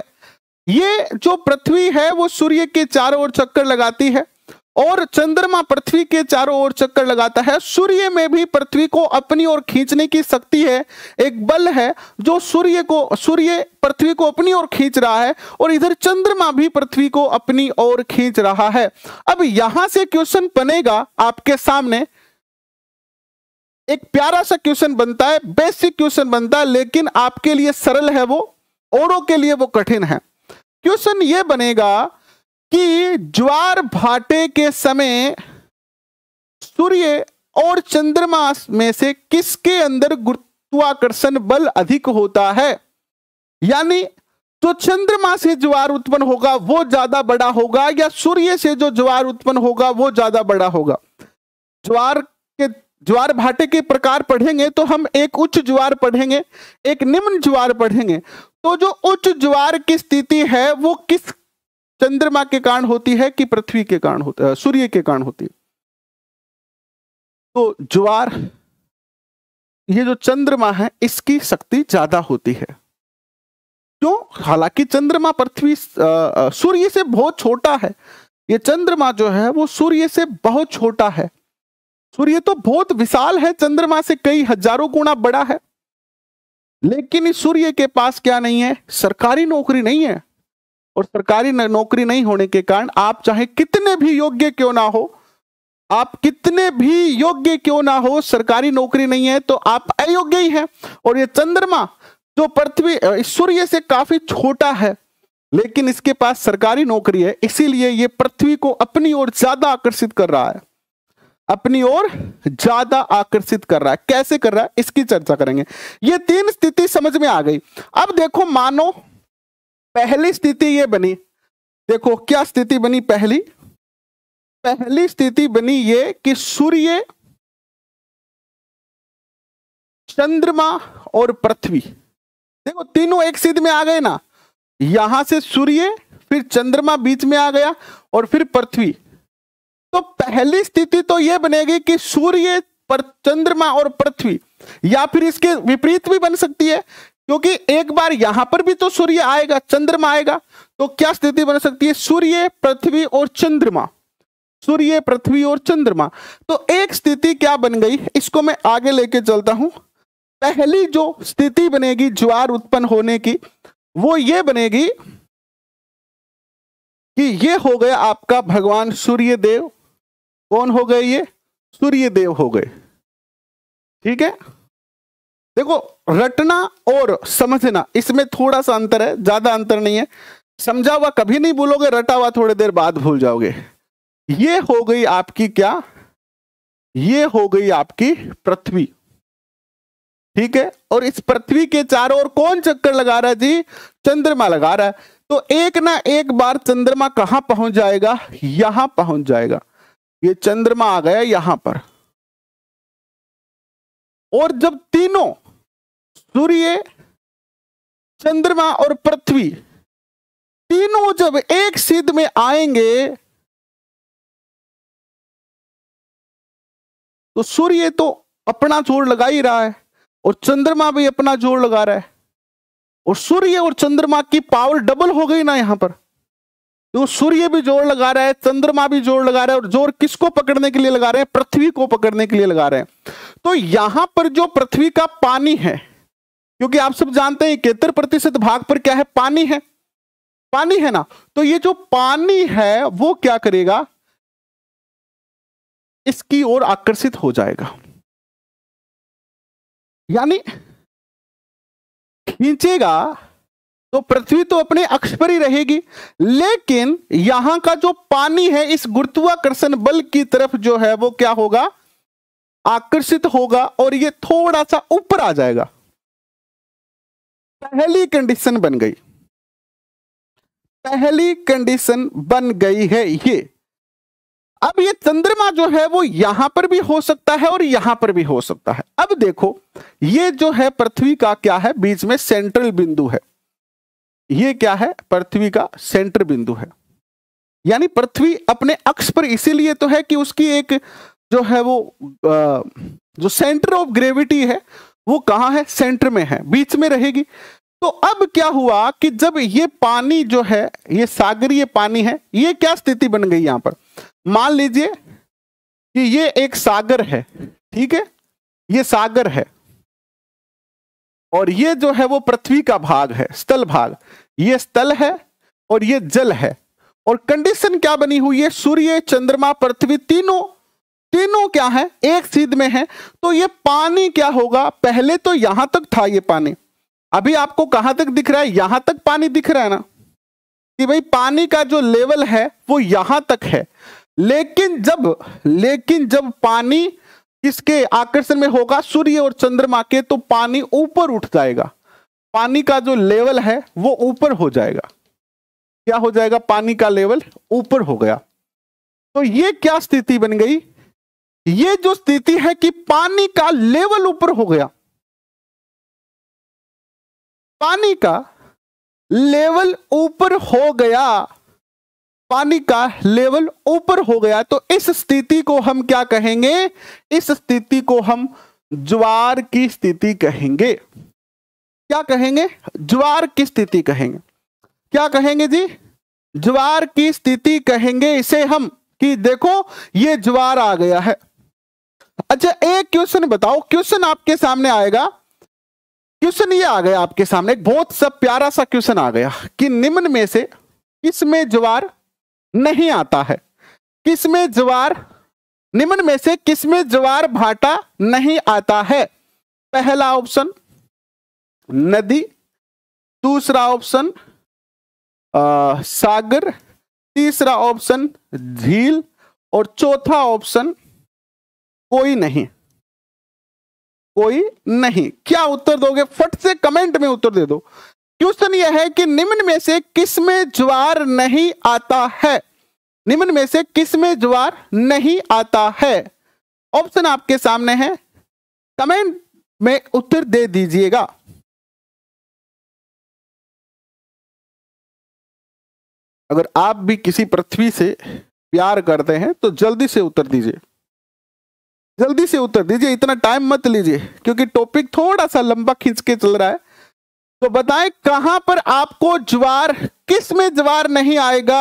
ये जो पृथ्वी है वो सूर्य के चारों ओर चक्कर लगाती है और चंद्रमा पृथ्वी के चारों ओर चक्कर लगाता है सूर्य में भी पृथ्वी को अपनी ओर खींचने की शक्ति है एक बल है जो सूर्य को सूर्य पृथ्वी को अपनी ओर खींच रहा है और इधर चंद्रमा भी पृथ्वी को अपनी ओर खींच रहा है अब यहां से क्वेश्चन बनेगा आपके सामने एक प्यारा सा क्वेश्चन बनता है बेसिक क्वेश्चन बनता है लेकिन आपके लिए सरल है वो औरों के लिए वो कठिन है क्वेश्चन ये बनेगा कि ज्वार भाटे के समय सूर्य और चंद्रमा में से किसके अंदर गुरुत्वाकर्षण बल अधिक होता है यानी तो चंद्रमा से ज्वार उत्पन्न होगा वो ज्यादा बड़ा होगा या सूर्य से जो ज्वार उत्पन्न होगा वो ज्यादा बड़ा होगा ज्वार के ज्वार भाटे के प्रकार पढ़ेंगे तो हम एक उच्च ज्वार पढ़ेंगे एक निम्न ज्वार पढ़ेंगे तो जो उच्च ज्वार की स्थिति है वो किस चंद्रमा के कारण होती है कि पृथ्वी के कारण होता है सूर्य के कारण होती है तो ज्वार ये जो चंद्रमा है इसकी शक्ति ज्यादा होती है क्यों हालांकि चंद्रमा पृथ्वी सूर्य से बहुत छोटा है ये चंद्रमा जो है वो सूर्य से बहुत छोटा है सूर्य तो बहुत विशाल है चंद्रमा से कई हजारों गुना बड़ा है लेकिन इस सूर्य के पास क्या नहीं है सरकारी नौकरी नहीं है और सरकारी नौकरी नहीं होने के कारण आप चाहे कितने भी योग्य क्यों ना हो आप कितने भी योग्य क्यों ना हो सरकारी नौकरी नहीं है तो आप अयोग्य ही हैं और ये चंद्रमा जो पृथ्वी सूर्य से काफी छोटा है लेकिन इसके पास सरकारी नौकरी है इसीलिए ये पृथ्वी को अपनी ओर ज्यादा आकर्षित कर रहा है अपनी ओर ज्यादा आकर्षित कर रहा है कैसे कर रहा है इसकी चर्चा करेंगे ये तीन स्थिति समझ में आ गई अब देखो मानो पहली स्थिति ये बनी देखो क्या स्थिति बनी पहली पहली स्थिति बनी ये कि सूर्य चंद्रमा और पृथ्वी देखो तीनों एक सिद्ध में आ गए ना यहां से सूर्य फिर चंद्रमा बीच में आ गया और फिर पृथ्वी तो पहली स्थिति तो यह बनेगी कि सूर्य पर चंद्रमा और पृथ्वी या फिर इसके विपरीत भी बन सकती है क्योंकि एक बार यहां पर भी तो सूर्य आएगा चंद्रमा आएगा तो क्या स्थिति बन सकती है सूर्य पृथ्वी और चंद्रमा सूर्य पृथ्वी और चंद्रमा तो एक स्थिति क्या बन गई इसको मैं आगे लेके चलता हूं पहली जो स्थिति बनेगी ज्वार उत्पन्न होने की वो ये बनेगी कि ये हो गया आपका भगवान सूर्य देव कौन हो गए ये सूर्य देव हो गए ठीक है देखो रटना और समझना इसमें थोड़ा सा अंतर है ज्यादा अंतर नहीं है समझा हुआ कभी नहीं भूलोगे रटा हुआ थोड़ी देर बाद भूल जाओगे ये हो गई आपकी क्या ये हो गई आपकी पृथ्वी ठीक है और इस पृथ्वी के चारों ओर कौन चक्कर लगा रहा है जी चंद्रमा लगा रहा है तो एक ना एक बार चंद्रमा कहां पहुंच जाएगा यहां पहुंच जाएगा ये चंद्रमा आ गया यहां पर और जब तीनों सूर्य चंद्रमा और पृथ्वी तीनों जब एक सिद्ध में आएंगे तो सूर्य तो अपना जोर लगा ही रहा है और चंद्रमा भी अपना जोर लगा रहा है और सूर्य और चंद्रमा की पावर डबल हो गई ना यहां पर तो सूर्य भी जोर लगा रहा है चंद्रमा भी जोर लगा रहा है और जोर किसको पकड़ने के लिए लगा रहे हैं पृथ्वी को पकड़ने के लिए लगा रहे हैं तो यहां पर जो पृथ्वी का पानी है क्योंकि आप सब जानते हैं इकहत्तर प्रतिशत भाग पर क्या है पानी है पानी है ना तो ये जो पानी है वो क्या करेगा इसकी ओर आकर्षित हो जाएगा यानी खींचेगा तो पृथ्वी तो अपने अक्ष पर ही रहेगी लेकिन यहां का जो पानी है इस गुरुत्वाकर्षण बल की तरफ जो है वो क्या होगा आकर्षित होगा और ये थोड़ा सा ऊपर आ जाएगा पहली कंडीशन बन गई पहली कंडीशन बन गई है ये अब ये चंद्रमा जो है वो यहां पर भी हो सकता है और यहां पर भी हो सकता है अब देखो ये जो है पृथ्वी का क्या है बीच में सेंट्रल बिंदु है ये क्या है पृथ्वी का सेंटर बिंदु है यानी पृथ्वी अपने अक्ष पर इसीलिए तो है कि उसकी एक जो है वो जो सेंटर ऑफ ग्रेविटी है वो कहाँ है सेंटर में है बीच में रहेगी तो अब क्या हुआ कि जब ये पानी जो है ये सागरीय पानी है ये क्या स्थिति बन गई यहां पर मान लीजिए कि ये एक सागर है ठीक है ये सागर है और ये जो है वो पृथ्वी का भाग है स्थल भाग ये स्थल है और ये जल है और कंडीशन क्या बनी हुई है सूर्य चंद्रमा पृथ्वी तीनों तीनों क्या है एक सीध में है तो ये पानी क्या होगा पहले तो यहां तक था ये पानी अभी आपको कहां तक दिख रहा है यहां तक पानी दिख रहा है ना कि भाई पानी का जो लेवल है वो यहां तक है लेकिन जब लेकिन जब पानी किसके आकर्षण में होगा सूर्य और चंद्रमा के तो पानी ऊपर उठ जाएगा पानी का जो लेवल है वो ऊपर हो जाएगा क्या हो जाएगा पानी का लेवल ऊपर हो गया तो ये क्या स्थिति बन गई ये जो स्थिति है कि पानी का लेवल ऊपर हो गया पानी का लेवल ऊपर हो गया पानी का लेवल ऊपर हो गया तो इस स्थिति को हम क्या कहेंगे इस स्थिति को हम ज्वार की स्थिति कहेंगे क्या कहेंगे ज्वार की स्थिति कहेंगे क्या कहेंगे जी ज्वार की स्थिति कहेंगे इसे हम कि देखो ये ज्वार आ गया है अच्छा एक क्वेश्चन बताओ क्वेश्चन आपके सामने आएगा क्वेश्चन ये आ गया आपके सामने बहुत सब प्यारा सा क्वेश्चन आ गया कि निम्न में से किसमें ज्वार नहीं आता है किसमें ज्वार निम्न में से किसमें ज्वार भाटा नहीं आता है पहला ऑप्शन नदी दूसरा ऑप्शन सागर तीसरा ऑप्शन झील और चौथा ऑप्शन कोई नहीं कोई नहीं क्या उत्तर दोगे फट से कमेंट में उत्तर दे दो क्वेश्चन यह है कि निम्न में से किस में ज्वार नहीं आता है निम्न में से किस में ज्वार नहीं आता है ऑप्शन आपके सामने है कमेंट में उत्तर दे दीजिएगा अगर आप भी किसी पृथ्वी से प्यार करते हैं तो जल्दी से उत्तर दीजिए जल्दी से उत्तर दीजिए इतना टाइम मत लीजिए क्योंकि टॉपिक थोड़ा सा लंबा खींच के चल रहा है तो बताएं कहां पर आपको ज्वार किस में ज्वार नहीं आएगा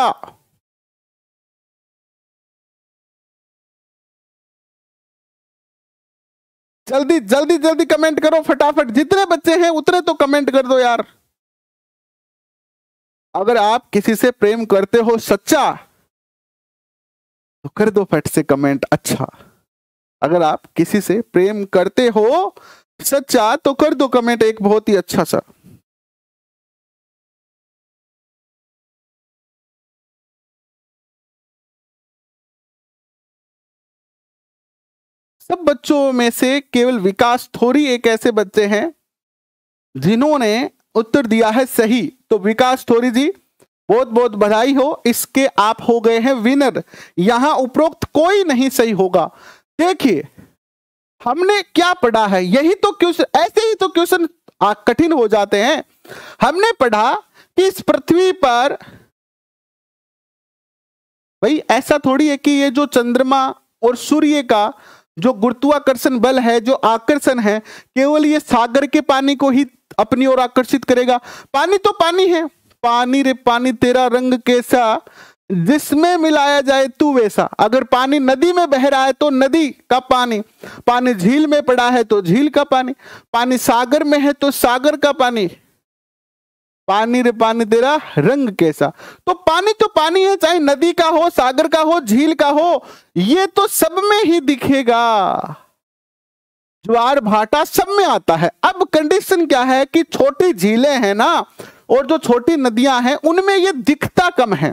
जल्दी जल्दी जल्दी कमेंट करो फटाफट जितने बच्चे हैं उतने तो कमेंट कर दो यार अगर आप किसी से प्रेम करते हो सच्चा तो कर दो फट से कमेंट अच्छा अगर आप किसी से प्रेम करते हो सच्चा तो कर दो कमेंट एक बहुत ही अच्छा सा सब बच्चों में से केवल विकास थोरी एक ऐसे बच्चे हैं जिन्होंने उत्तर दिया है सही तो विकास थोरी जी बहुत बहुत बधाई हो इसके आप हो गए हैं विनर यहां उपरोक्त कोई नहीं सही होगा देखिए हमने क्या पढ़ा है यही तो क्वेश्चन ऐसे ही तो क्वेश्चन कठिन हो जाते हैं हमने पढ़ा कि इस पृथ्वी पर भाई ऐसा थोड़ी है कि ये जो चंद्रमा और सूर्य का जो गुरुत्वाकर्षण बल है जो आकर्षण है केवल ये सागर के पानी को ही अपनी ओर आकर्षित करेगा पानी तो पानी है पानी रे पानी तेरा रंग कैसा जिसमें मिलाया जाए तू वैसा अगर पानी नदी में बह रहा है तो नदी का पानी पानी झील में पड़ा है तो झील का पानी पानी सागर में है तो सागर का पानी पानी रे पानी तेरा रंग कैसा तो पानी तो पानी है चाहे नदी का हो सागर का हो झील का हो ये तो सब में ही दिखेगा ज्वार भाटा सब में आता है अब कंडीशन क्या है कि छोटी झीलें हैं ना और जो छोटी नदियां हैं उनमें ये दिखता कम है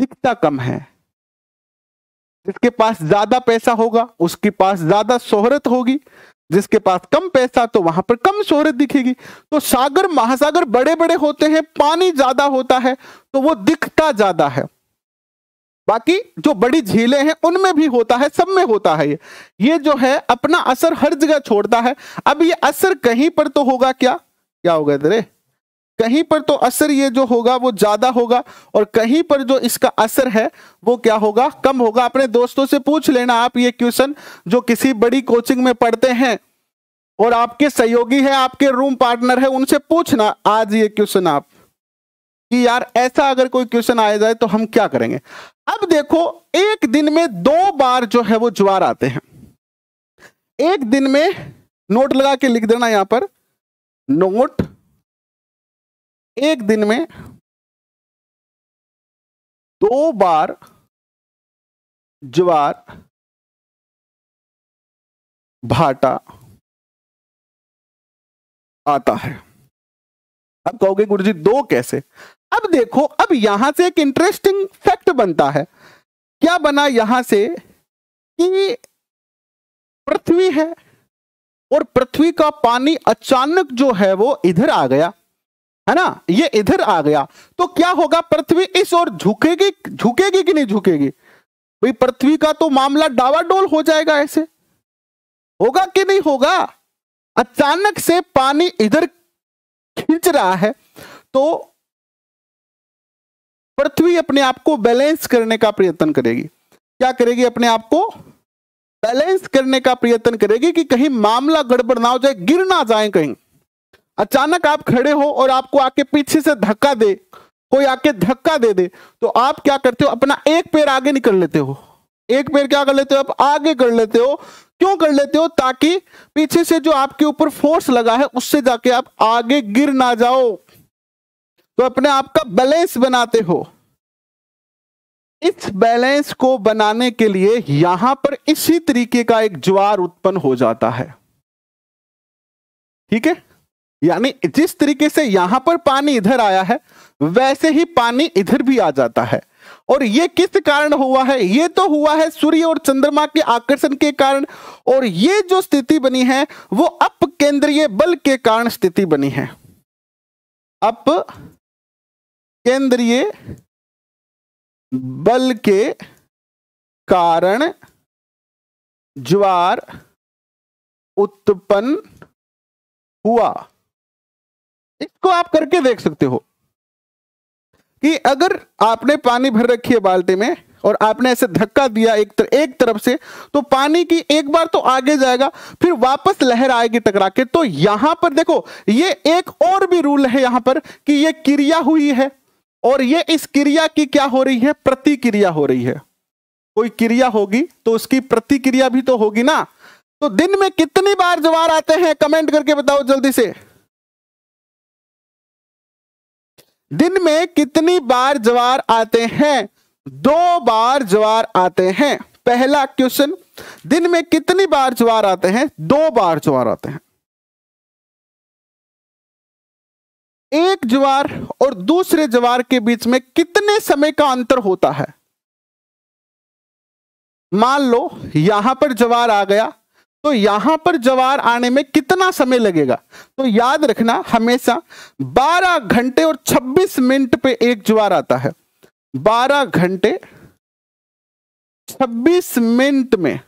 दिखता कम है जिसके पास ज्यादा पैसा होगा उसके पास ज्यादा शोहरत होगी जिसके पास कम पैसा तो वहां पर कम शोहरत दिखेगी तो सागर महासागर बड़े बड़े होते हैं पानी ज्यादा होता है तो वो दिखता ज्यादा है बाकी जो बड़ी झीलें हैं उनमें भी होता है सब में होता है ये ये जो है अपना असर हर जगह छोड़ता है अब ये असर कहीं पर तो होगा क्या क्या होगा इधरे कहीं पर तो असर ये जो होगा वो ज्यादा होगा और कहीं पर जो इसका असर है वो क्या होगा कम होगा अपने दोस्तों से पूछ लेना आप ये क्वेश्चन जो किसी बड़ी कोचिंग में पढ़ते हैं और आपके सहयोगी है आपके रूम पार्टनर है उनसे पूछना आज ये क्वेश्चन आप कि यार ऐसा अगर कोई क्वेश्चन आया जाए तो हम क्या करेंगे अब देखो एक दिन में दो बार जो है वो ज्वार आते हैं एक दिन में नोट लगा के लिख देना यहां पर नोट एक दिन में दो बार ज्वार भाटा आता है अब कहोगे गुरु जी दो कैसे अब देखो अब यहां से एक इंटरेस्टिंग फैक्ट बनता है क्या बना यहां से कि पृथ्वी है और पृथ्वी का पानी अचानक जो है वो इधर आ गया है ना ये इधर आ गया तो क्या होगा पृथ्वी इस ओर झुकेगी झुकेगी कि नहीं झुकेगी भाई पृथ्वी का तो मामला डावाडोल हो जाएगा ऐसे होगा कि नहीं होगा अचानक से पानी इधर खींच रहा है तो पृथ्वी अपने आप को बैलेंस करने का प्रयत्न करेगी क्या करेगी अपने आप को बैलेंस करने का प्रयत्न करेगी कि कहीं मामला गड़बड़ ना हो जाए गिर ना जाए कहीं अचानक आप खड़े हो और आपको आके पीछे से धक्का दे कोई आके धक्का दे दे तो आप क्या करते हो अपना एक पैर आगे निकल लेते हो एक पैर क्या कर लेते हो आप आगे कर लेते हो क्यों कर लेते हो ताकि पीछे से जो आपके ऊपर फोर्स लगा है उससे जाके आप आगे गिर ना जाओ तो अपने आप का बैलेंस बनाते हो इस बैलेंस को बनाने के लिए यहां पर इसी तरीके का एक ज्वार उत्पन्न हो जाता है ठीक है यानी जिस तरीके से यहां पर पानी इधर आया है वैसे ही पानी इधर भी आ जाता है और ये किस कारण हुआ है ये तो हुआ है सूर्य और चंद्रमा के आकर्षण के कारण और ये जो स्थिति बनी है वो अप केंद्रीय बल के कारण स्थिति बनी है अप केंद्रीय बल के कारण ज्वार उत्पन्न हुआ इसको आप करके देख सकते हो कि अगर आपने पानी भर रखी है बाल्टी में और आपने ऐसे धक्का दिया एक तर, एक तरफ से तो पानी की एक बार तो आगे जाएगा फिर वापस लहर आएगी टकरा के तो यहां पर देखो ये एक और भी रूल है यहां पर कि ये क्रिया हुई है और ये इस क्रिया की क्या हो रही है प्रतिक्रिया हो रही है कोई क्रिया होगी तो उसकी प्रतिक्रिया भी तो होगी ना तो दिन में कितनी बार जवार आते हैं कमेंट करके बताओ जल्दी से दिन में कितनी बार ज्वार आते हैं दो बार जवार आते हैं पहला क्वेश्चन दिन में कितनी बार ज्वार आते हैं दो बार ज्वार आते हैं एक ज्वार और दूसरे ज्वार के बीच में कितने समय का अंतर होता है मान लो यहां पर ज्वार आ गया तो यहां पर जवार आने में कितना समय लगेगा तो याद रखना हमेशा 12 घंटे और 26 मिनट पे एक ज्वार आता है 12 घंटे 26 मिनट में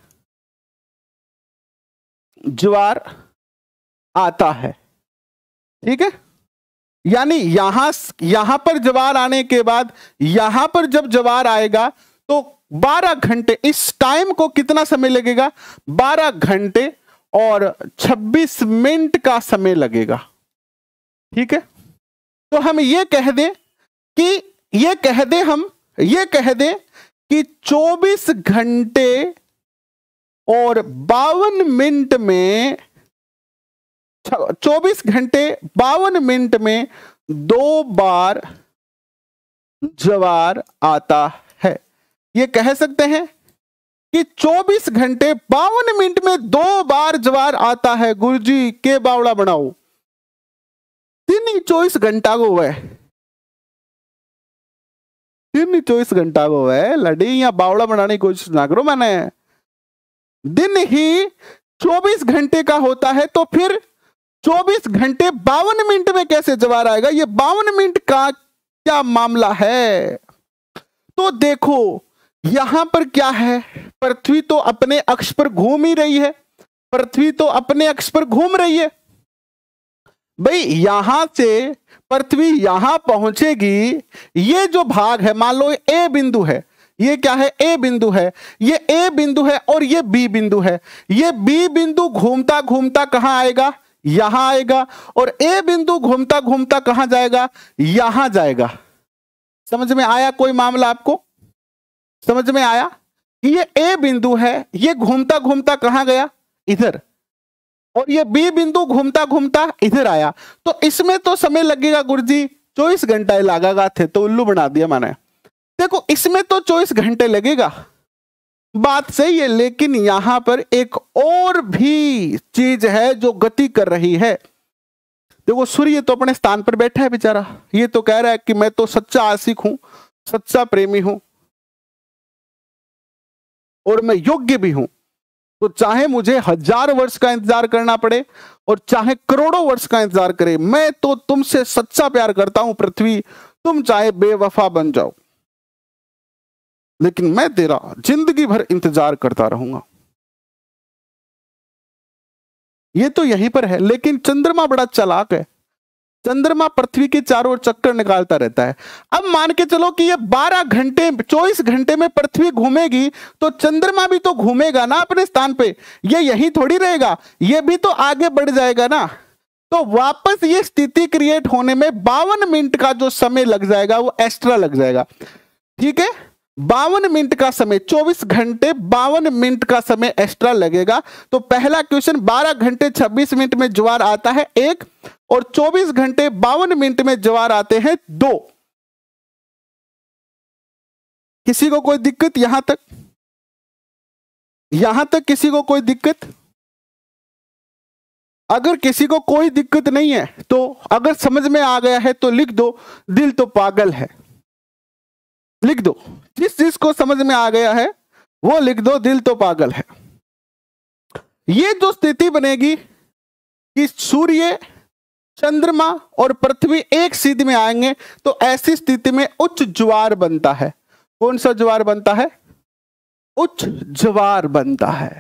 ज्वार आता है ठीक है यानी यहां यहां पर जवार आने के बाद यहां पर जब जवार आएगा तो 12 घंटे इस टाइम को कितना समय लगेगा 12 घंटे और 26 मिनट का समय लगेगा ठीक है तो हम ये कह दे कि ये कह दे हम ये कह दे कि 24 घंटे और बावन मिनट में 24 घंटे बावन मिनट में दो बार जवार आता ये कह सकते हैं कि 24 घंटे बावन मिनट में दो बार जवार आता है गुरु जी के बावड़ा बनाओ तीन ही चौबीस घंटा को वह दिन ही चौबीस घंटा को है लड़ी या बावड़ा बनाने की कोशिश ना करो मैंने दिन ही 24 घंटे का होता है तो फिर 24 घंटे बावन मिनट में कैसे जवार आएगा ये बावन मिनट का क्या मामला है तो देखो यहां पर क्या है पृथ्वी तो अपने अक्ष पर घूम ही रही है पृथ्वी तो अपने अक्ष पर घूम रही है भाई यहां से पृथ्वी यहां पहुंचेगी ये जो भाग है मान लो ए बिंदु है ये क्या है ए बिंदु है ये ए बिंदु है और ये बी बिंदु है ये बी बिंदु घूमता घूमता कहां आएगा यहां आएगा और ए बिंदु घूमता घूमता कहां जाएगा यहां जाएगा समझ में आया कोई मामला आपको समझ में आया कि ये ए बिंदु है ये घूमता घूमता कहां गया इधर और ये बी बिंदु घूमता घूमता इधर आया तो इसमें तो समय लगेगा गुरुजी चौबीस घंटा लगागा थे तो उल्लू बना दिया मैंने देखो इसमें तो चौबीस घंटे लगेगा बात सही है लेकिन यहां पर एक और भी चीज है जो गति कर रही है देखो सूर्य तो अपने स्थान पर बैठा है बेचारा ये तो कह रहा है कि मैं तो सच्चा आशिक हूं सच्चा प्रेमी हूं और मैं योग्य भी हूं तो चाहे मुझे हजार वर्ष का इंतजार करना पड़े और चाहे करोड़ों वर्ष का इंतजार करे मैं तो तुमसे सच्चा प्यार करता हूं पृथ्वी तुम चाहे बेवफा बन जाओ लेकिन मैं तेरा जिंदगी भर इंतजार करता रहूंगा ये तो यहीं पर है लेकिन चंद्रमा बड़ा चलाक है चंद्रमा पृथ्वी के चारों ओर चक्कर निकालता रहता है अब मान के चलो कि ये 12 घंटे 24 घंटे में पृथ्वी घूमेगी तो चंद्रमा भी तो घूमेगा ना अपने स्थान पे ये यही थोड़ी रहेगा ये भी तो आगे बढ़ जाएगा ना तो वापस ये स्थिति क्रिएट होने में बावन मिनट का जो समय लग जाएगा वो एक्स्ट्रा लग जाएगा ठीक है बावन मिनट का समय 24 घंटे बावन मिनट का समय एक्स्ट्रा लगेगा तो पहला क्वेश्चन 12 घंटे 26 मिनट में ज्वार आता है एक और 24 घंटे बावन मिनट में ज्वार आते हैं दो किसी को कोई दिक्कत यहां तक यहां तक किसी को कोई दिक्कत अगर किसी को कोई दिक्कत नहीं है तो अगर समझ में आ गया है तो लिख दो दिल तो पागल है लिख दो जिस चीज को समझ में आ गया है वो लिख दो दिल तो पागल है ये जो स्थिति बनेगी कि सूर्य चंद्रमा और पृथ्वी एक सीध में आएंगे तो ऐसी स्थिति में उच्च ज्वार बनता है कौन सा ज्वार बनता है उच्च ज्वार बनता है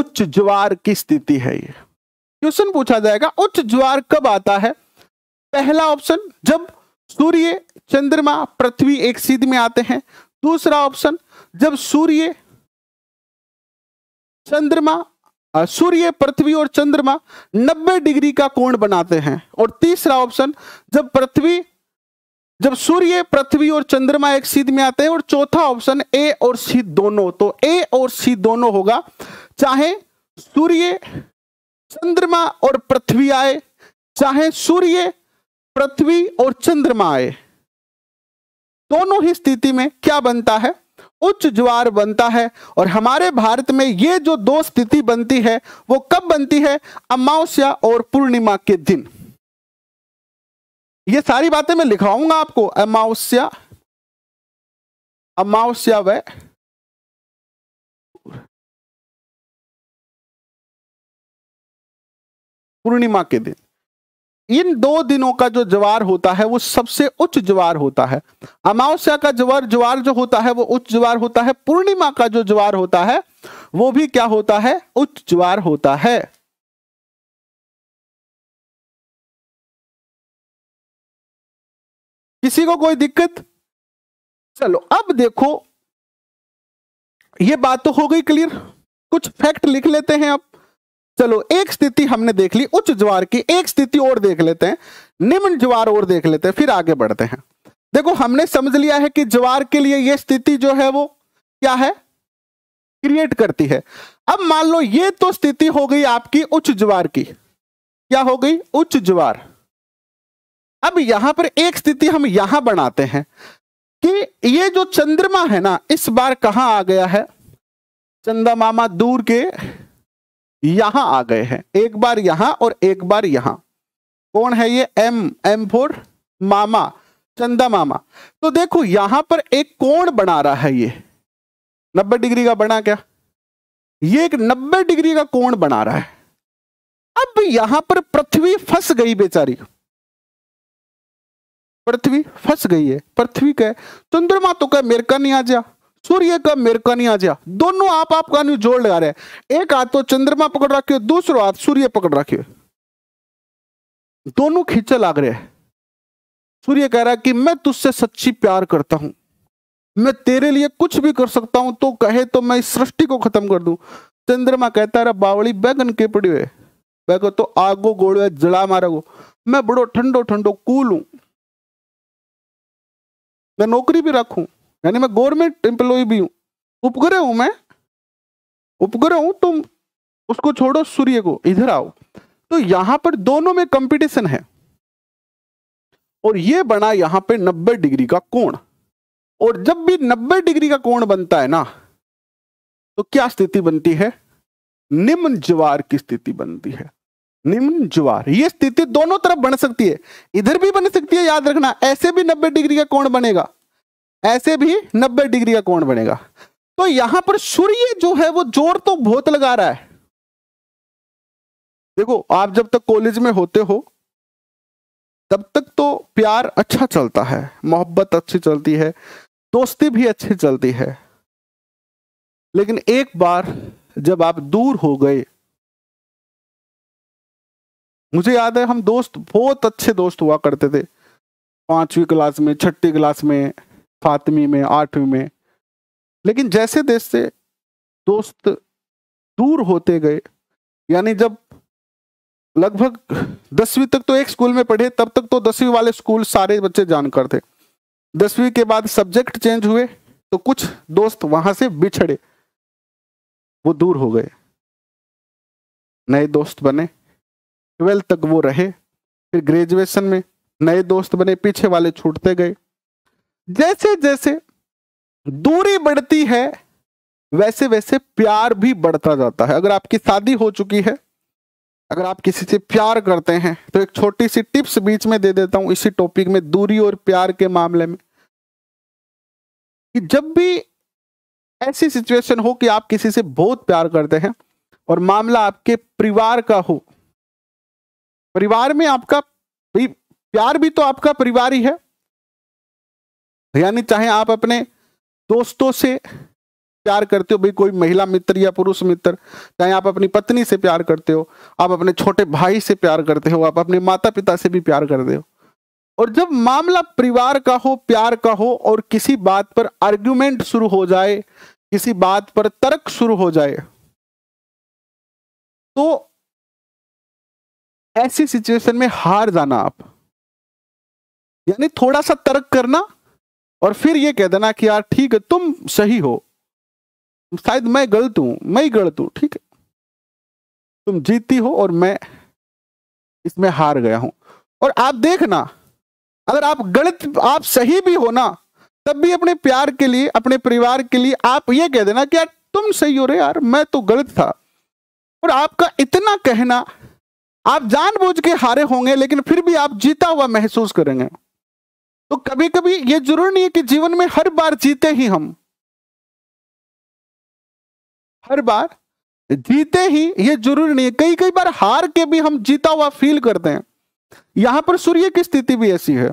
उच्च ज्वार की स्थिति है ये क्वेश्चन पूछा जाएगा उच्च ज्वार कब आता है पहला ऑप्शन जब सूर्य चंद्रमा पृथ्वी एक सीध में आते हैं दूसरा ऑप्शन जब सूर्य चंद्रमा सूर्य पृथ्वी और चंद्रमा 90 डिग्री का कोण बनाते हैं और तीसरा ऑप्शन जब पृथ्वी जब सूर्य पृथ्वी और चंद्रमा एक सीध में आते हैं और चौथा ऑप्शन ए और सी दोनों तो ए और सी दोनों होगा चाहे सूर्य चंद्रमा और पृथ्वी आए चाहे सूर्य पृथ्वी और चंद्रमा आए दोनों ही स्थिति में क्या बनता है उच्च ज्वार बनता है और हमारे भारत में ये जो दो स्थिति बनती है वो कब बनती है अमावस्या और पूर्णिमा के दिन ये सारी बातें मैं लिखाऊंगा आपको अमावस्या अमावस्या व पूर्णिमा के दिन इन दो दिनों का जो ज्वार होता है वो सबसे उच्च ज्वार होता है अमावस्या का ज्वार ज्वार जो होता है वो उच्च ज्वार होता है पूर्णिमा का जो ज्वार होता है वो भी क्या होता है उच्च ज्वार होता है किसी को कोई दिक्कत चलो अब देखो ये बात तो हो गई क्लियर कुछ फैक्ट लिख लेते हैं अब चलो एक स्थिति हमने देख ली उच्च ज्वार की एक स्थिति और देख लेते हैं निम्न ज्वार और देख लेते हैं फिर आगे बढ़ते हैं देखो हमने समझ लिया है कि ज्वार के लिए यह स्थिति जो है वो क्या है क्रिएट करती है अब मान लो ये तो स्थिति हो गई आपकी उच्च ज्वार की क्या हो गई उच्च ज्वार अब यहां पर एक स्थिति हम यहां बनाते हैं कि ये जो चंद्रमा है ना इस बार कहां आ गया है चंदा मामा दूर के यहां आ गए हैं एक बार यहां और एक बार यहां कौन है ये एम एम फोर मामा चंदा मामा तो देखो यहां पर एक कोण बना रहा है ये नब्बे डिग्री का बना क्या ये एक नब्बे डिग्री का कोण बना रहा है अब यहां पर पृथ्वी फंस गई बेचारी पृथ्वी फंस गई है पृथ्वी कह चंद्रमा तो कह मेरे का नहीं आ जा सूर्य का नहीं आ जा दोनों आप आप नहीं जोड़ लगा रहे एक हाथ तो चंद्रमा पकड़ रखे दूसरो हाथ सूर्य पकड़ रखे दोनों खींचे लाग रहे सूर्य कह रहा है कि मैं तुझसे सच्ची प्यार करता हूं मैं तेरे लिए कुछ भी कर सकता हूं तो कहे तो मैं इस सृष्टि को खत्म कर दू चंद्रमा कहता है बावली बैगन के पड़ी हुए बैगो तो आगो गोड़ो जला गो मैं बड़ो ठंडो ठंडो कूल हूं मैं नौकरी भी रखू यानी मैं गवर्नमेंट एम्प्लॉय भी हूँ उपग्रह हूँ मैं उपग्रह हूँ तुम उसको छोड़ो सूर्य को इधर आओ तो यहां पर दोनों में कंपटीशन है और ये बना यहां पे 90 डिग्री का कोण और जब भी 90 डिग्री का कोण बनता है ना तो क्या स्थिति बनती है निम्न ज्वार की स्थिति बनती है निम्न ज्वार ये स्थिति दोनों तरफ बन सकती है इधर भी बन सकती है याद रखना ऐसे भी 90 डिग्री का कोण बनेगा ऐसे भी 90 डिग्री का कोण बनेगा तो यहां पर सूर्य जो है वो जोर तो बहुत लगा रहा है देखो आप जब तक कॉलेज में होते हो तब तक तो प्यार अच्छा चलता है मोहब्बत अच्छी चलती है दोस्ती भी अच्छी चलती है लेकिन एक बार जब आप दूर हो गए मुझे याद है हम दोस्त बहुत अच्छे दोस्त हुआ करते थे पांचवी क्लास में छठी क्लास में सातवीं में आठवीं में लेकिन जैसे देश से दोस्त दूर होते गए यानी जब लगभग दसवीं तक तो एक स्कूल में पढ़े तब तक तो दसवीं वाले स्कूल सारे बच्चे जानकर थे दसवीं के बाद सब्जेक्ट चेंज हुए तो कुछ दोस्त वहां से बिछड़े वो दूर हो गए नए दोस्त बने ट्वेल्थ तक वो रहे फिर ग्रेजुएशन में नए दोस्त बने पीछे वाले छूटते गए जैसे जैसे दूरी बढ़ती है वैसे वैसे प्यार भी बढ़ता जाता है अगर आपकी शादी हो चुकी है अगर आप किसी से प्यार करते हैं तो एक छोटी सी टिप्स बीच में दे देता हूं इसी टॉपिक में दूरी और प्यार के मामले में कि जब भी ऐसी सिचुएशन हो कि आप किसी से बहुत प्यार करते हैं और मामला आपके परिवार का हो परिवार में आपका भी प्यार भी तो आपका परिवार ही है यानी चाहे आप अपने दोस्तों से प्यार करते हो भाई कोई महिला मित्र या पुरुष मित्र चाहे आप अपनी पत्नी से प्यार करते हो आप अपने छोटे भाई से प्यार करते हो आप अपने माता पिता से भी प्यार करते हो और जब मामला परिवार का हो प्यार का हो और किसी बात पर आर्ग्यूमेंट शुरू हो जाए किसी बात पर तर्क शुरू हो जाए तो ऐसी सिचुएशन में हार जाना आप यानी थोड़ा सा तर्क करना और फिर ये कह देना कि यार ठीक है तुम सही हो शायद मैं गलत हूं मैं ही गलत हूं ठीक है तुम जीती हो और मैं इसमें हार गया हूं और आप देखना अगर आप गलत आप सही भी हो ना तब भी अपने प्यार के लिए अपने परिवार के लिए आप ये कह देना कि यार तुम सही हो रहे यार मैं तो गलत था और आपका इतना कहना आप जानबूझ के हारे होंगे लेकिन फिर भी आप जीता हुआ महसूस करेंगे तो कभी कभी ये जरूर नहीं है कि जीवन में हर बार जीते ही हम हर बार जीते ही ये जरूरी नहीं है कई कई बार हार के भी हम जीता हुआ फील करते हैं यहां पर सूर्य की स्थिति भी ऐसी है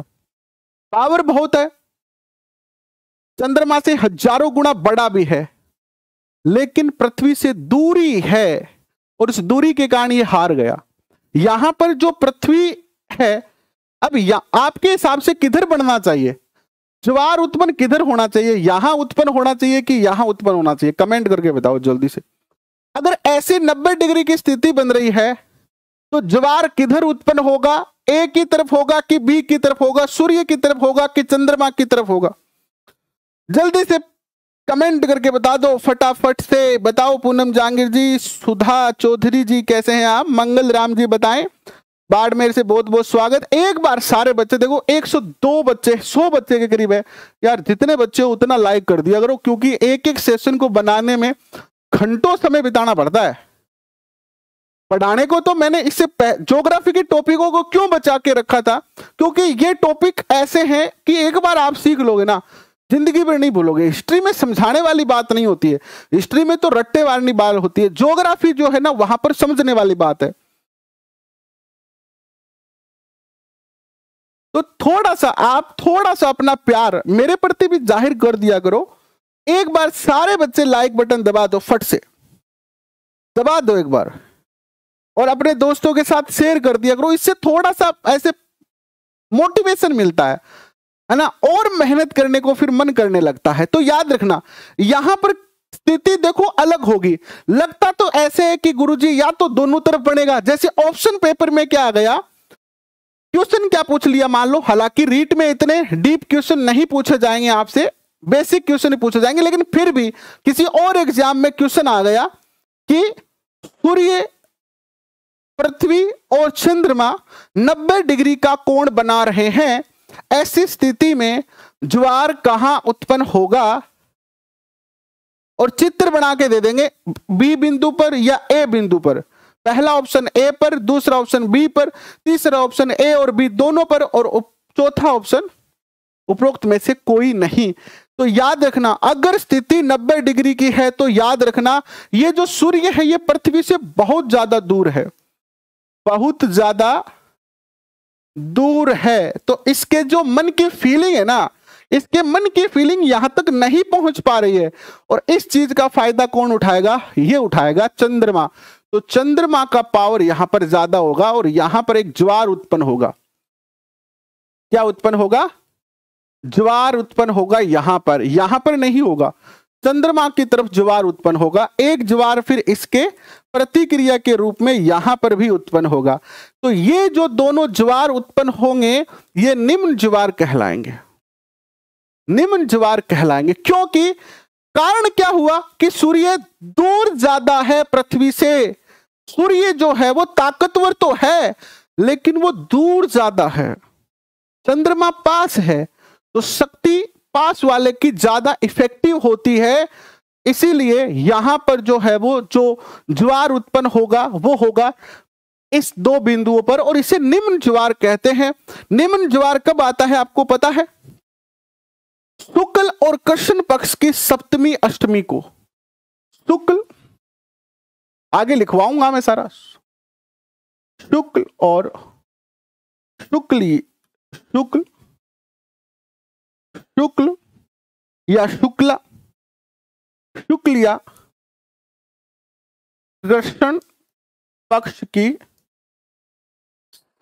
पावर बहुत है चंद्रमा से हजारों गुना बड़ा भी है लेकिन पृथ्वी से दूरी है और उस दूरी के कारण ये हार गया यहां पर जो पृथ्वी है अब या आपके हिसाब से किधर बढ़ना चाहिए ज्वार उत्पन्न किधर होना चाहिए यहां उत्पन्न होना चाहिए कि यहां उत्पन्न होना चाहिए कमेंट करके बताओ जल्दी से अगर ऐसी 90 डिग्री की स्थिति बन रही है तो ज्वार किधर उत्पन्न होगा ए की तरफ होगा कि बी की तरफ होगा सूर्य की तरफ होगा कि चंद्रमा की तरफ होगा जल्दी से कमेंट करके बता दो फटाफट से बताओ पूनम जहांगीर जी सुधा चौधरी जी कैसे हैं आप मंगल राम जी बताएं बाड़मेर से बहुत बहुत स्वागत एक बार सारे बच्चे देखो 102 बच्चे 100 बच्चे के करीब है यार जितने बच्चे हो उतना लाइक कर दिया करो क्योंकि एक एक सेशन को बनाने में घंटों समय बिताना पड़ता है पढ़ाने को तो मैंने इससे जोग्राफी के टॉपिकों को क्यों बचा के रखा था क्योंकि ये टॉपिक ऐसे हैं कि एक बार आप सीख लोगे ना जिंदगी भर नहीं भूलोगे हिस्ट्री में समझाने वाली बात नहीं होती है हिस्ट्री में तो रट्टे वाली बात होती है ज्योग्राफी जो है ना वहां पर समझने वाली बात है तो थोड़ा सा आप थोड़ा सा अपना प्यार मेरे प्रति भी जाहिर कर दिया करो एक बार सारे बच्चे लाइक बटन दबा दो फट से दबा दो एक बार और अपने दोस्तों के साथ शेयर कर दिया करो इससे थोड़ा सा ऐसे मोटिवेशन मिलता है है ना और मेहनत करने को फिर मन करने लगता है तो याद रखना यहां पर स्थिति देखो अलग होगी लगता तो ऐसे है कि गुरुजी या तो दोनों तरफ बनेगा जैसे ऑप्शन पेपर में क्या आ गया क्वेश्चन क्या पूछ लिया मान लो हालांकि रीट में इतने डीप क्वेश्चन नहीं पूछे जाएंगे आपसे बेसिक क्वेश्चन ही पूछे जाएंगे लेकिन फिर भी किसी और एग्जाम में क्वेश्चन आ गया कि सूर्य पृथ्वी और चंद्रमा 90 डिग्री का कोण बना रहे हैं ऐसी स्थिति में ज्वार कहां उत्पन्न होगा और चित्र बना के दे देंगे बी बिंदु पर या ए बिंदु पर पहला ऑप्शन ए पर दूसरा ऑप्शन बी पर तीसरा ऑप्शन ए और बी दोनों पर और चौथा ऑप्शन उपरोक्त में से कोई नहीं तो याद रखना अगर स्थिति 90 डिग्री की है तो याद रखना ये जो सूर्य है ये पृथ्वी से बहुत ज्यादा दूर है बहुत ज्यादा दूर है तो इसके जो मन की फीलिंग है ना इसके मन की फीलिंग यहां तक नहीं पहुंच पा रही है और इस चीज का फायदा कौन उठाएगा ये उठाएगा चंद्रमा तो चंद्रमा का पावर यहां पर ज्यादा होगा और यहां पर एक ज्वार उत्पन्न होगा क्या उत्पन्न होगा ज्वार उत्पन्न होगा यहां पर यहां पर नहीं होगा चंद्रमा की तरफ ज्वार उत्पन्न होगा एक ज्वार फिर इसके प्रतिक्रिया के रूप में यहां पर भी उत्पन्न होगा तो ये जो दोनों ज्वार उत्पन्न होंगे ये निम्न ज्वार कहलाएंगे निम्न ज्वार कहलाएंगे क्योंकि कारण क्या हुआ कि सूर्य दूर ज्यादा है पृथ्वी से सूर्य जो है वो ताकतवर तो है लेकिन वो दूर ज्यादा है चंद्रमा पास है तो शक्ति पास वाले की ज्यादा इफेक्टिव होती है इसीलिए यहां पर जो है वो जो ज्वार उत्पन्न होगा वो होगा इस दो बिंदुओं पर और इसे निम्न ज्वार कहते हैं निम्न ज्वार कब आता है आपको पता है शुक्ल और कृष्ण पक्ष की सप्तमी अष्टमी को शुक्ल आगे लिखवाऊंगा मैं सारा शुक्ल और शुक्ल शुक्ल शुक्ल या शुक्ला शुक्ल या कृष्ण पक्ष की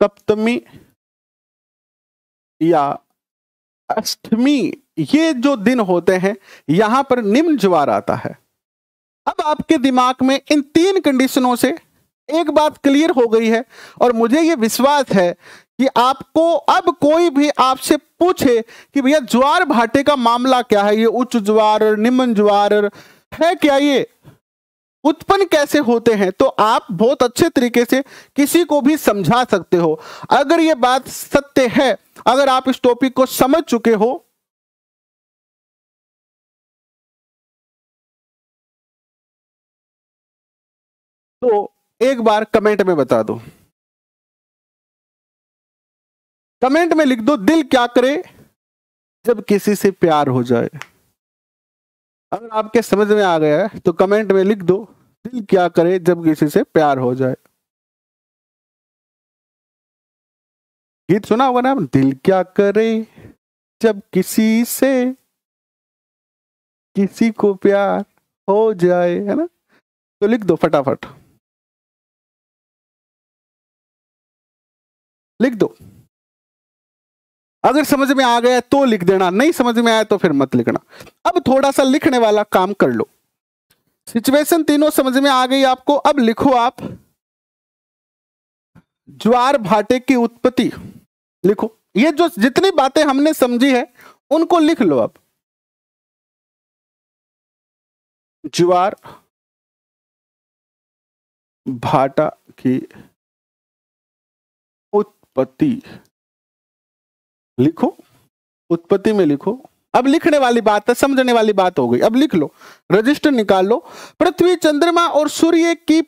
सप्तमी या अष्टमी ये जो दिन होते हैं यहां पर निम्न ज्वार आता है अब आपके दिमाग में इन तीन कंडीशनों से एक बात क्लियर हो गई है और मुझे ये विश्वास है कि आपको अब कोई भी आपसे पूछे कि भैया ज्वार भाटे का मामला क्या है ये उच्च ज्वार निम्न ज्वार है क्या ये उत्पन्न कैसे होते हैं तो आप बहुत अच्छे तरीके से किसी को भी समझा सकते हो अगर ये बात सत्य है अगर आप इस टॉपिक को समझ चुके हो तो एक बार कमेंट में बता दो कमेंट में लिख दो दिल क्या करे जब किसी से प्यार हो जाए अगर आपके समझ में आ गया है तो कमेंट में लिख दो दिल क्या करे जब किसी से प्यार हो जाए गीत सुना होगा ना दिल क्या करे जब किसी से किसी को प्यार हो जाए है ना तो लिख दो फटाफट लिख दो अगर समझ में आ गया तो लिख देना नहीं समझ में आया तो फिर मत लिखना अब थोड़ा सा लिखने वाला काम कर लो सिचुएशन तीनों समझ में आ गई आपको अब लिखो आप ज्वार भाटे की उत्पत्ति लिखो ये जो जितनी बातें हमने समझी है उनको लिख लो आप ज्वार भाटा की उत्पत्ति लिखो उत्पत्ति में लिखो अब लिखने वाली बात है समझने वाली बात हो गई अब लिख लो रजिस्टर निकाल लो पृथ्वी चंद्रमा और सूर्य की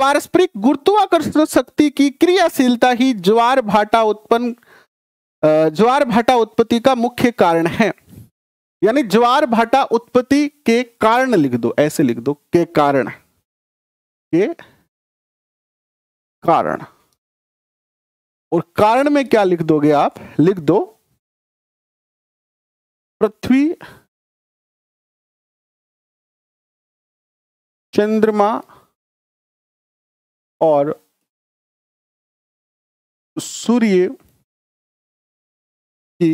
पारस्परिक गुरुत्वाकर्षण शक्ति की क्रियाशीलता ही ज्वार भाटा उत्पन्न ज्वार भाटा उत्पत्ति का मुख्य कारण है यानी ज्वार भाटा उत्पत्ति के कारण लिख दो ऐसे लिख दो के कारण के कारण और कारण में क्या लिख दोगे आप लिख दो पृथ्वी चंद्रमा और सूर्य की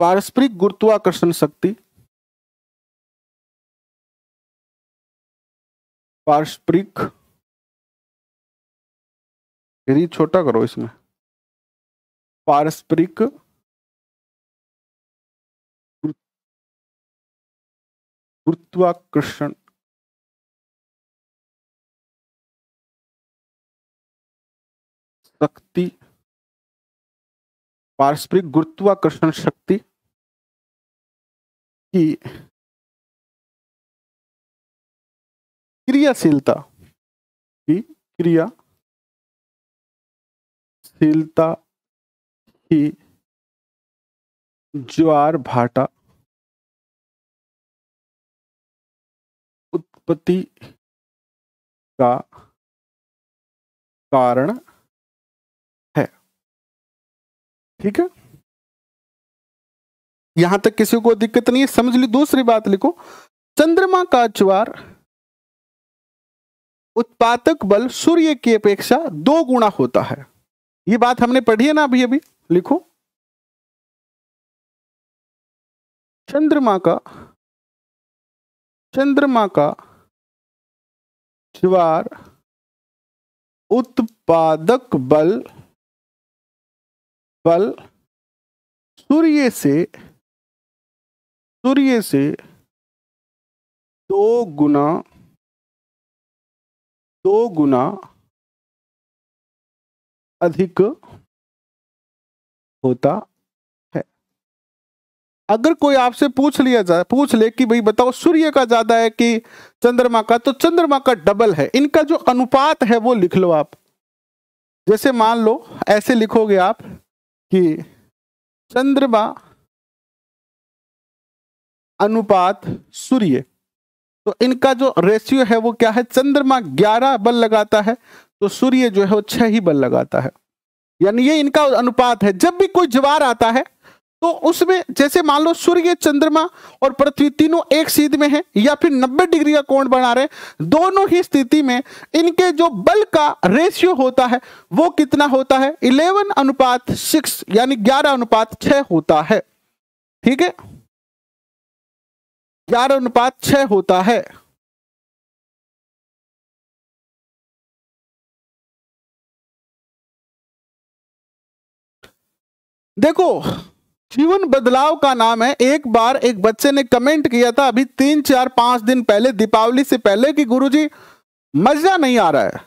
पारस्परिक गुरुत्वाकर्षण शक्ति पारस्परिक यदि छोटा करो इसमें पारस्परिक गुरुत्वाकर्षण शक्ति पारस्परिक गुरुत्वाकर्षण शक्ति की क्रियाशीलता की क्रिया शीलता ही ज्वार भाटा उत्पत्ति का कारण है ठीक है यहां तक किसी को दिक्कत नहीं है समझ ली दूसरी बात लिखो चंद्रमा का ज्वार उत्पादक बल सूर्य की अपेक्षा दो गुणा होता है ये बात हमने पढ़ी है ना अभी अभी लिखो चंद्रमा का चंद्रमा का ज्वार उत्पादक बल बल सूर्य से सूर्य से दो गुना दो गुना अधिक होता है अगर कोई आपसे पूछ लिया जाए पूछ ले कि भाई बताओ सूर्य का ज्यादा है कि चंद्रमा का तो चंद्रमा का डबल है इनका जो अनुपात है वो लिख लो आप जैसे मान लो ऐसे लिखोगे आप कि चंद्रमा अनुपात सूर्य तो इनका जो रेशियो है वो क्या है चंद्रमा 11 बल लगाता है तो सूर्य जो है वो छह ही बल लगाता है यानी ये इनका अनुपात है जब भी कोई ज्वार आता है तो उसमें जैसे मान लो सूर्य चंद्रमा और पृथ्वी तीनों एक सीध में है या फिर 90 डिग्री का कोण बना रहे दोनों ही स्थिति में इनके जो बल का रेशियो होता है वो कितना होता है 11 अनुपात 6 यानी 11 अनुपात 6 होता है ठीक है ग्यारह अनुपात छह होता है देखो जीवन बदलाव का नाम है एक बार एक बच्चे ने कमेंट किया था अभी तीन चार पांच दिन पहले दीपावली से पहले कि गुरुजी मजा नहीं आ रहा है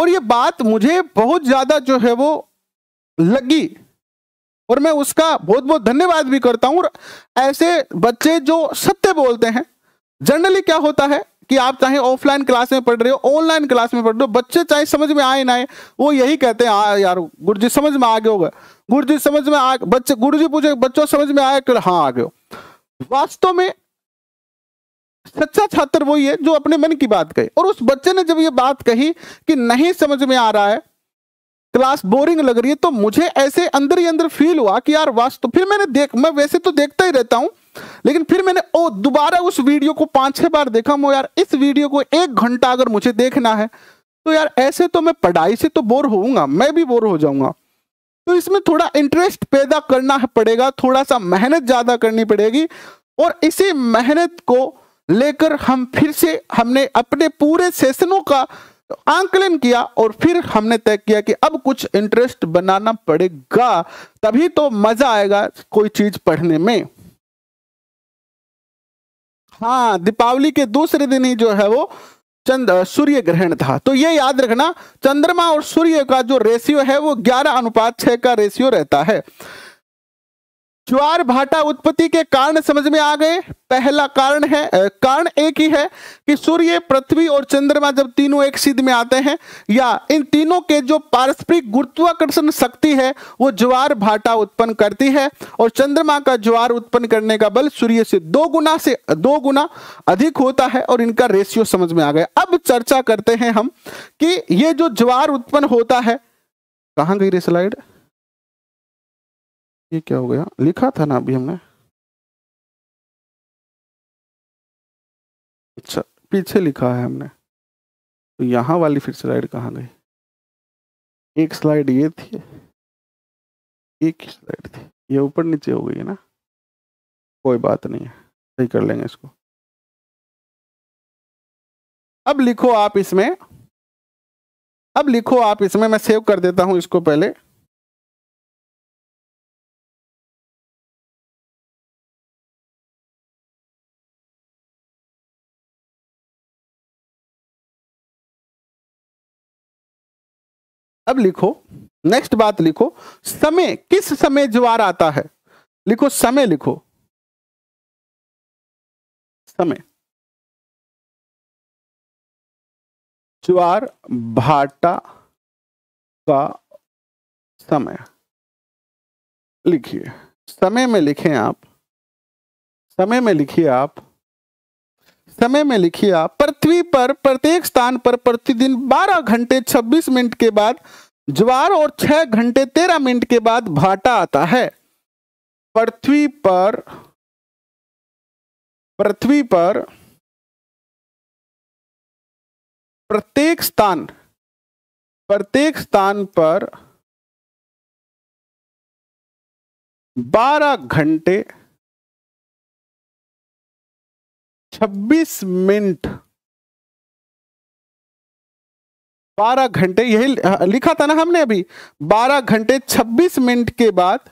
और ये बात मुझे बहुत ज्यादा जो है वो लगी और मैं उसका बहुत बहुत धन्यवाद भी करता हूं और ऐसे बच्चे जो सत्य बोलते हैं जनरली क्या होता है कि आप चाहे ऑफलाइन क्लास में पढ़ रहे हो ऑनलाइन क्लास में पढ़ रहे हो बच्चे चाहे समझ में आए ना आए वो यही कहते हैं हाँ यार गुरु जी समझ में आ गए होगा गुरु जी समझ में आ बच्चे गुरु जी पूछे बच्चों समझ में आया कर हाँ आ गए वास्तव में सच्चा छात्र वही है जो अपने मन की बात कही और उस बच्चे ने जब ये बात कही कि नहीं समझ में आ रहा है क्लास बोरिंग लग रही है तो मुझे ऐसे अंदर ही अंदर फील हुआ कि यार वास्तव फिर मैंने देख मैं वैसे तो देखता ही रहता हूं लेकिन फिर मैंने ओ दोबारा उस वीडियो को पांच छह बार देखा मो यार इस वीडियो को एक घंटा अगर मुझे देखना है तो यार ऐसे तो मैं पढ़ाई से तो बोर होऊंगा मैं भी बोर हो जाऊंगा तो इसमें थोड़ा इंटरेस्ट पैदा करना पड़ेगा थोड़ा सा मेहनत ज्यादा करनी पड़ेगी और इसी मेहनत को लेकर हम फिर से हमने अपने पूरे सेशनों का तो आंकलन किया और फिर हमने तय किया कि अब कुछ इंटरेस्ट बनाना पड़ेगा तभी तो मजा आएगा कोई चीज पढ़ने में हाँ दीपावली के दूसरे दिन ही जो है वो चंद्र सूर्य ग्रहण था तो ये याद रखना चंद्रमा और सूर्य का जो रेशियो है वो 11 अनुपात 6 का रेशियो रहता है ज्वार भाटा उत्पत्ति के कारण समझ में आ गए पहला कारण है कारण एक ही है कि सूर्य पृथ्वी और चंद्रमा जब तीनों एक सिद्ध में आते हैं या इन तीनों के जो पारस्परिक गुरुत्वाकर्षण शक्ति है वो ज्वार भाटा उत्पन्न करती है और चंद्रमा का ज्वार उत्पन्न करने का बल सूर्य से दो गुना से दो गुना अधिक होता है और इनका रेशियो समझ में आ गया अब चर्चा करते हैं हम कि ये जो ज्वार उत्पन्न होता है कहां गई रे स्लाइड ये क्या हो गया लिखा था ना अभी हमने अच्छा पीछे लिखा है हमने तो यहाँ वाली फिर स्लाइड कहाँ गई एक स्लाइड ये थी एक ही स्लाइड थी ये ऊपर नीचे हो गई ना कोई बात नहीं है सही कर लेंगे इसको अब लिखो आप इसमें अब लिखो आप इसमें मैं सेव कर देता हूं इसको पहले अब लिखो नेक्स्ट बात लिखो समय किस समय ज्वार आता है लिखो समय लिखो समय ज्वार भाटा का समय लिखिए समय में लिखें आप समय में लिखिए आप समय में लिखिए आप पृथ्वी पर प्रत्येक स्थान पर प्रतिदिन 12 घंटे 26 मिनट के बाद ज्वार और 6 घंटे 13 मिनट के बाद भाटा आता है पृथ्वी पर पृथ्वी पर प्रत्येक स्थान प्रत्येक स्थान पर 12 घंटे छब्बीस मिनट बारह घंटे यही लिखा था ना हमने अभी बारह घंटे छब्बीस मिनट के बाद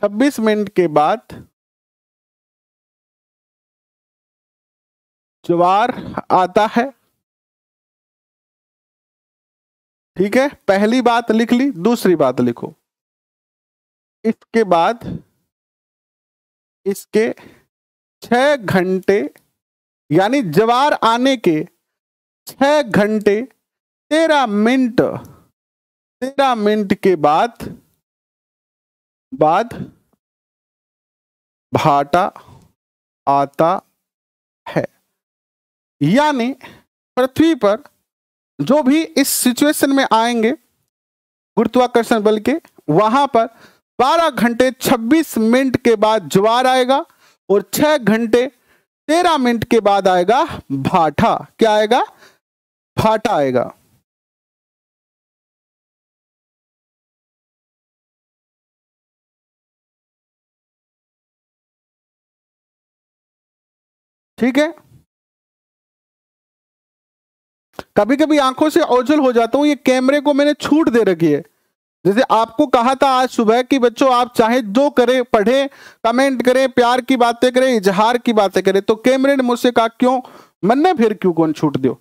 छब्बीस मिनट के बाद ज्वार आता है ठीक है पहली बात लिख ली दूसरी बात लिखो इसके बाद इसके छह घंटे यानी जवार आने के छह घंटे तेरह मिनट तेरह मिनट के बाद बाद भाटा आता है यानी पृथ्वी पर जो भी इस सिचुएशन में आएंगे गुरुत्वाकर्षण बल के वहां पर 12 घंटे 26 मिनट के बाद ज्वार आएगा और 6 घंटे तेरह मिनट के बाद आएगा भाटा क्या आएगा भाटा आएगा ठीक है कभी कभी आंखों से ओझल हो जाता हूं ये कैमरे को मैंने छूट दे रखी है जैसे आपको कहा था आज सुबह कि बच्चों आप चाहे जो करें पढ़ें कमेंट करें प्यार की बातें करें इजहार की बातें करें तो कैमरे ने मुझसे कहा क्यों मन ने फिर क्यों कौन छूट दो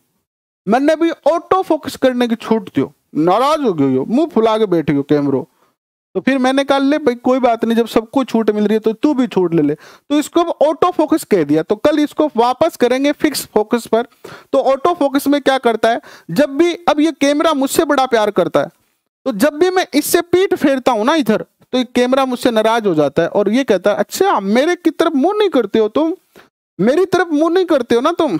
मन ने भी ऑटो फोकस करने की छूट दो नाराज हो गई हो मुंह फुला के बैठे हो कैमरो तो फिर मैंने कहा ले भाई कोई बात नहीं जब सबको छूट मिल रही है तो तू भी छूट ले ले तो इसको ऑटो फोकस कह दिया तो कल इसको वापस करेंगे फिक्स फोकस पर तो ऑटो फोकस में क्या करता है जब भी अब ये कैमरा मुझसे बड़ा प्यार करता है तो जब भी मैं इससे पीठ फेरता हूं ना इधर तो ये कैमरा मुझसे नाराज हो जाता है और ये कहता है अच्छा मेरे की तरफ मुंह नहीं करते हो तुम मेरी तरफ मुंह नहीं करते हो ना तुम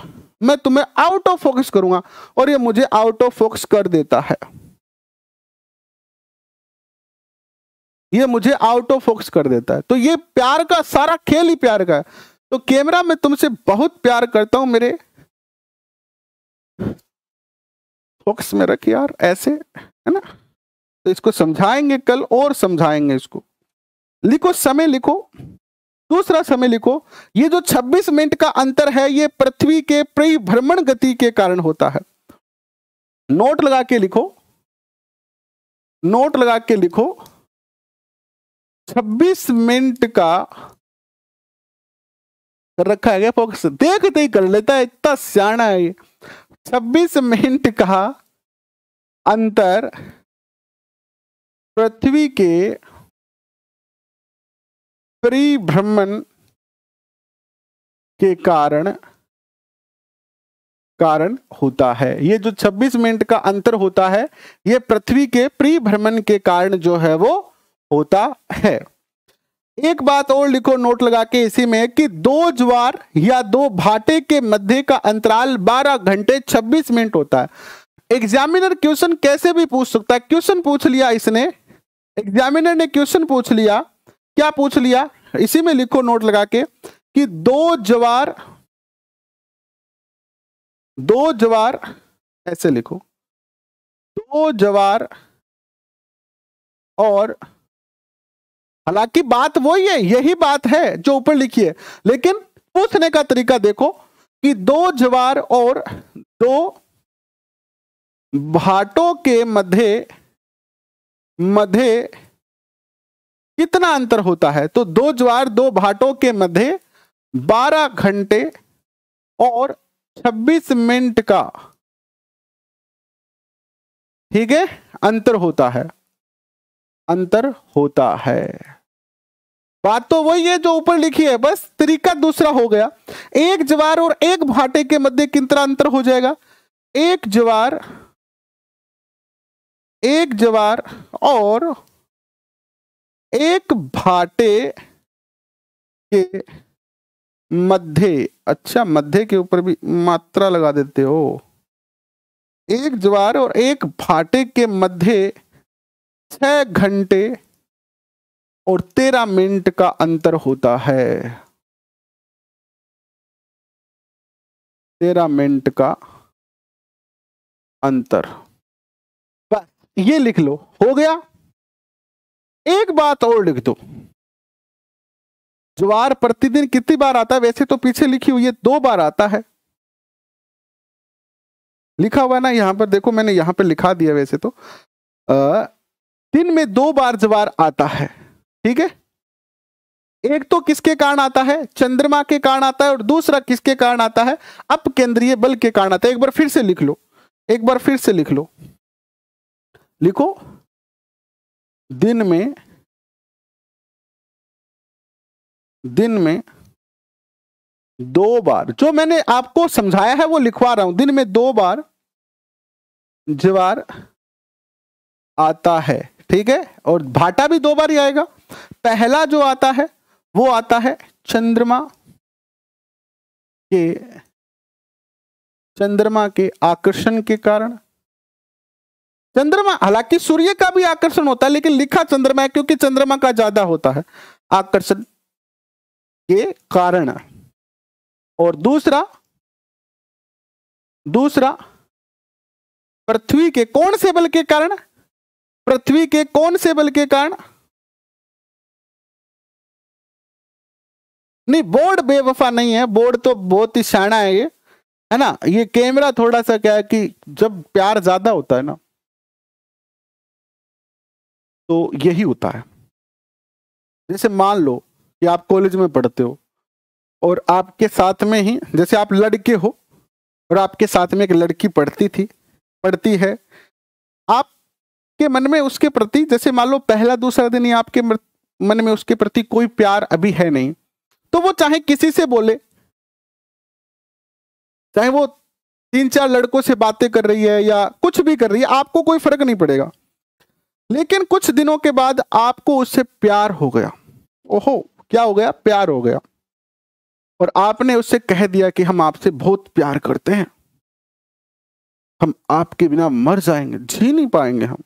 मैं तुम्हें आउट ऑफ फोकस करूंगा और ये मुझे आउट ऑफ फोकस कर देता है ये मुझे आउट ऑफ फोकस कर देता है तो ये प्यार का सारा खेल ही प्यार का है तो कैमरा मैं तुमसे बहुत प्यार करता हूं मेरे फोकस में रख यार ऐसे है ना तो इसको समझाएंगे कल और समझाएंगे इसको लिखो समय लिखो दूसरा समय लिखो ये जो 26 मिनट का अंतर है ये पृथ्वी के परिभ्रमण गति के कारण होता है नोट लगा के लिखो नोट लगा के लिखो 26 मिनट का कर रखा है फोकस देखते ही कर लेता है इतना सियाना है ये छब्बीस मिनट का अंतर पृथ्वी के परिभ्रमण के कारण कारण होता है ये जो 26 मिनट का अंतर होता है ये पृथ्वी के परिभ्रमण के कारण जो है वो होता है एक बात और लिखो नोट लगा के इसी में कि दो ज्वार या दो भाटे के मध्य का अंतराल 12 घंटे 26 मिनट होता है एग्जामिनर क्वेश्चन कैसे भी पूछ सकता है क्वेश्चन पूछ लिया इसने एग्जामिनर ने क्वेश्चन पूछ लिया क्या पूछ लिया इसी में लिखो नोट लगा के कि दो जवार दो जवार ऐसे लिखो दो जवार और हालांकि बात वही है यही बात है जो ऊपर लिखी है लेकिन पूछने का तरीका देखो कि दो जवार और दो भाटों के मध्य मध्य कितना अंतर होता है तो दो ज्वार दो भाटों के मध्य 12 घंटे और 26 मिनट का ठीक है अंतर होता है अंतर होता है बात तो वही है जो ऊपर लिखी है बस तरीका दूसरा हो गया एक ज्वार और एक भाटे के मध्य कितना अंतर हो जाएगा एक ज्वार एक जवार और एक भाटे के मध्य अच्छा मध्य के ऊपर भी मात्रा लगा देते हो एक ज्वार और एक भाटे के मध्य छह घंटे और तेरह मिनट का अंतर होता है तेरह मिनट का अंतर ये लिख लो हो गया एक बात और लिख दो ज्वार प्रतिदिन कितनी बार आता है वैसे तो पीछे लिखी हुई है दो बार आता है लिखा हुआ ना यहां पर देखो मैंने यहां पर लिखा दिया वैसे तो आ, दिन में दो बार ज्वार आता है ठीक है एक तो किसके कारण आता है चंद्रमा के कारण आता है और दूसरा किसके कारण आता है अप केंद्रीय बल के कारण आता है एक बार फिर से लिख लो एक बार फिर से लिख लो लिखो दिन में दिन में दो बार जो मैंने आपको समझाया है वो लिखवा रहा हूं दिन में दो बार ज्वार आता है ठीक है और भाटा भी दो बार ही आएगा पहला जो आता है वो आता है चंद्रमा के चंद्रमा के आकर्षण के कारण चंद्रमा हालांकि सूर्य का भी आकर्षण होता है लेकिन लिखा चंद्रमा है क्योंकि चंद्रमा का ज्यादा होता है आकर्षण के कारण और दूसरा दूसरा पृथ्वी के कौन से बल के कारण पृथ्वी के कौन से बल के कारण नहीं बोर्ड बेवफा नहीं है बोर्ड तो बहुत ही शाना है ये है ना ये कैमरा थोड़ा सा क्या है कि जब प्यार ज्यादा होता है ना तो यही होता है जैसे मान लो कि आप कॉलेज में पढ़ते हो और आपके साथ में ही जैसे आप लड़के हो और आपके साथ में एक लड़की पढ़ती थी पढ़ती है आपके मन में उसके प्रति जैसे मान लो पहला दूसरा दिन ही आपके मन में उसके प्रति कोई प्यार अभी है नहीं तो वो चाहे किसी से बोले चाहे वो तीन चार लड़कों से बातें कर रही है या कुछ भी कर रही है आपको कोई फर्क नहीं पड़ेगा लेकिन कुछ दिनों के बाद आपको उससे प्यार हो गया ओहो क्या हो गया प्यार हो गया और आपने उससे कह दिया कि हम आपसे बहुत प्यार करते हैं हम आपके बिना मर जाएंगे जी नहीं पाएंगे हम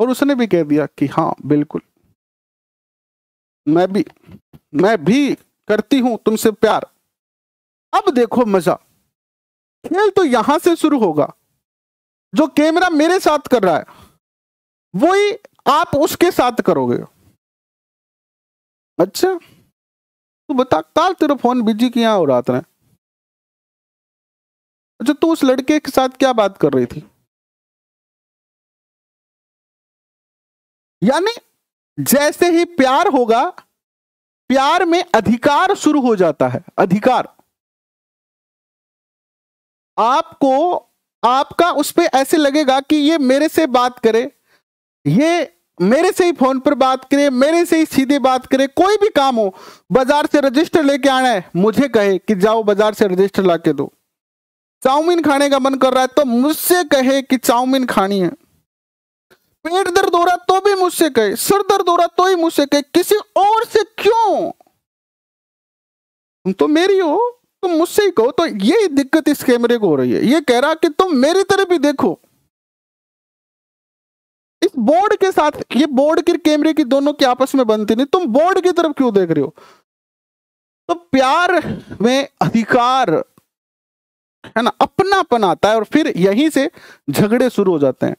और उसने भी कह दिया कि हाँ बिल्कुल मैं भी मैं भी करती हूं तुमसे प्यार अब देखो मजा खेल तो यहां से शुरू होगा जो कैमरा मेरे साथ कर रहा है वही आप उसके साथ करोगे अच्छा तू बता काल तेरा फोन बिजी किया हो रात ने अच्छा तू उस लड़के के साथ क्या बात कर रही थी यानी जैसे ही प्यार होगा प्यार में अधिकार शुरू हो जाता है अधिकार आपको आपका उस पर ऐसे लगेगा कि ये मेरे से बात करे ये मेरे से ही फोन पर बात करे मेरे से ही सीधे बात करे कोई भी काम हो बाजार से रजिस्टर लेके आना है मुझे कहे कि जाओ बाजार से रजिस्टर ला के दो चाउमीन खाने का मन कर रहा है तो मुझसे कहे कि चाउमीन खानी है पेट दर्द हो रहा तो भी मुझसे कहे सिर दर्द हो रहा तो ही मुझसे कहे किसी और से क्यों तुम तो मेरी हो तुम मुझसे ही कहो तो ये दिक्कत इस कैमरे को हो रही है ये कह रहा कि तुम मेरी तरफ भी देखो इस बोर्ड के साथ ये बोर्ड के कैमरे की दोनों की आपस में बनती नहीं तुम बोर्ड की तरफ क्यों देख रहे हो तो प्यार में अधिकार है ना अपनापन आता है और फिर यहीं से झगड़े शुरू हो जाते हैं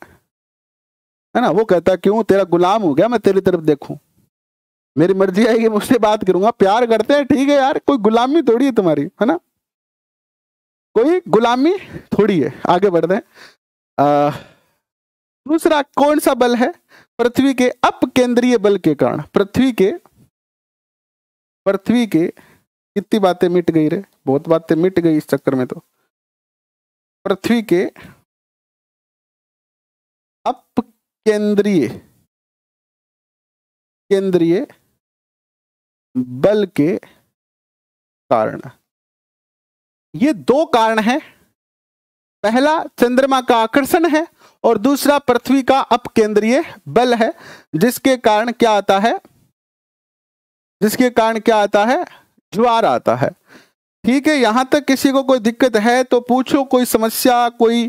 है ना वो कहता क्यों तेरा गुलाम हो गया मैं तेरी तरफ देखूं मेरी मर्जी आएगी मुझसे बात करूंगा प्यार करते हैं ठीक है यार कोई गुलामी थोड़ी है तुम्हारी है ना कोई गुलामी थोड़ी है आगे बढ़ते रहे दूसरा कौन सा बल है पृथ्वी के अप केंद्रीय बल के कारण पृथ्वी के पृथ्वी के कितनी बातें मिट गई रे बहुत बातें मिट गई इस चक्कर में तो पृथ्वी के अप केंद्रीय केंद्रीय बल के कारण ये दो कारण हैं पहला चंद्रमा का आकर्षण है और दूसरा पृथ्वी का अपकेंद्रीय बल है जिसके कारण क्या आता है जिसके कारण क्या आता है ज्वार आता है ठीक है यहां तक किसी को कोई दिक्कत है तो पूछो कोई समस्या कोई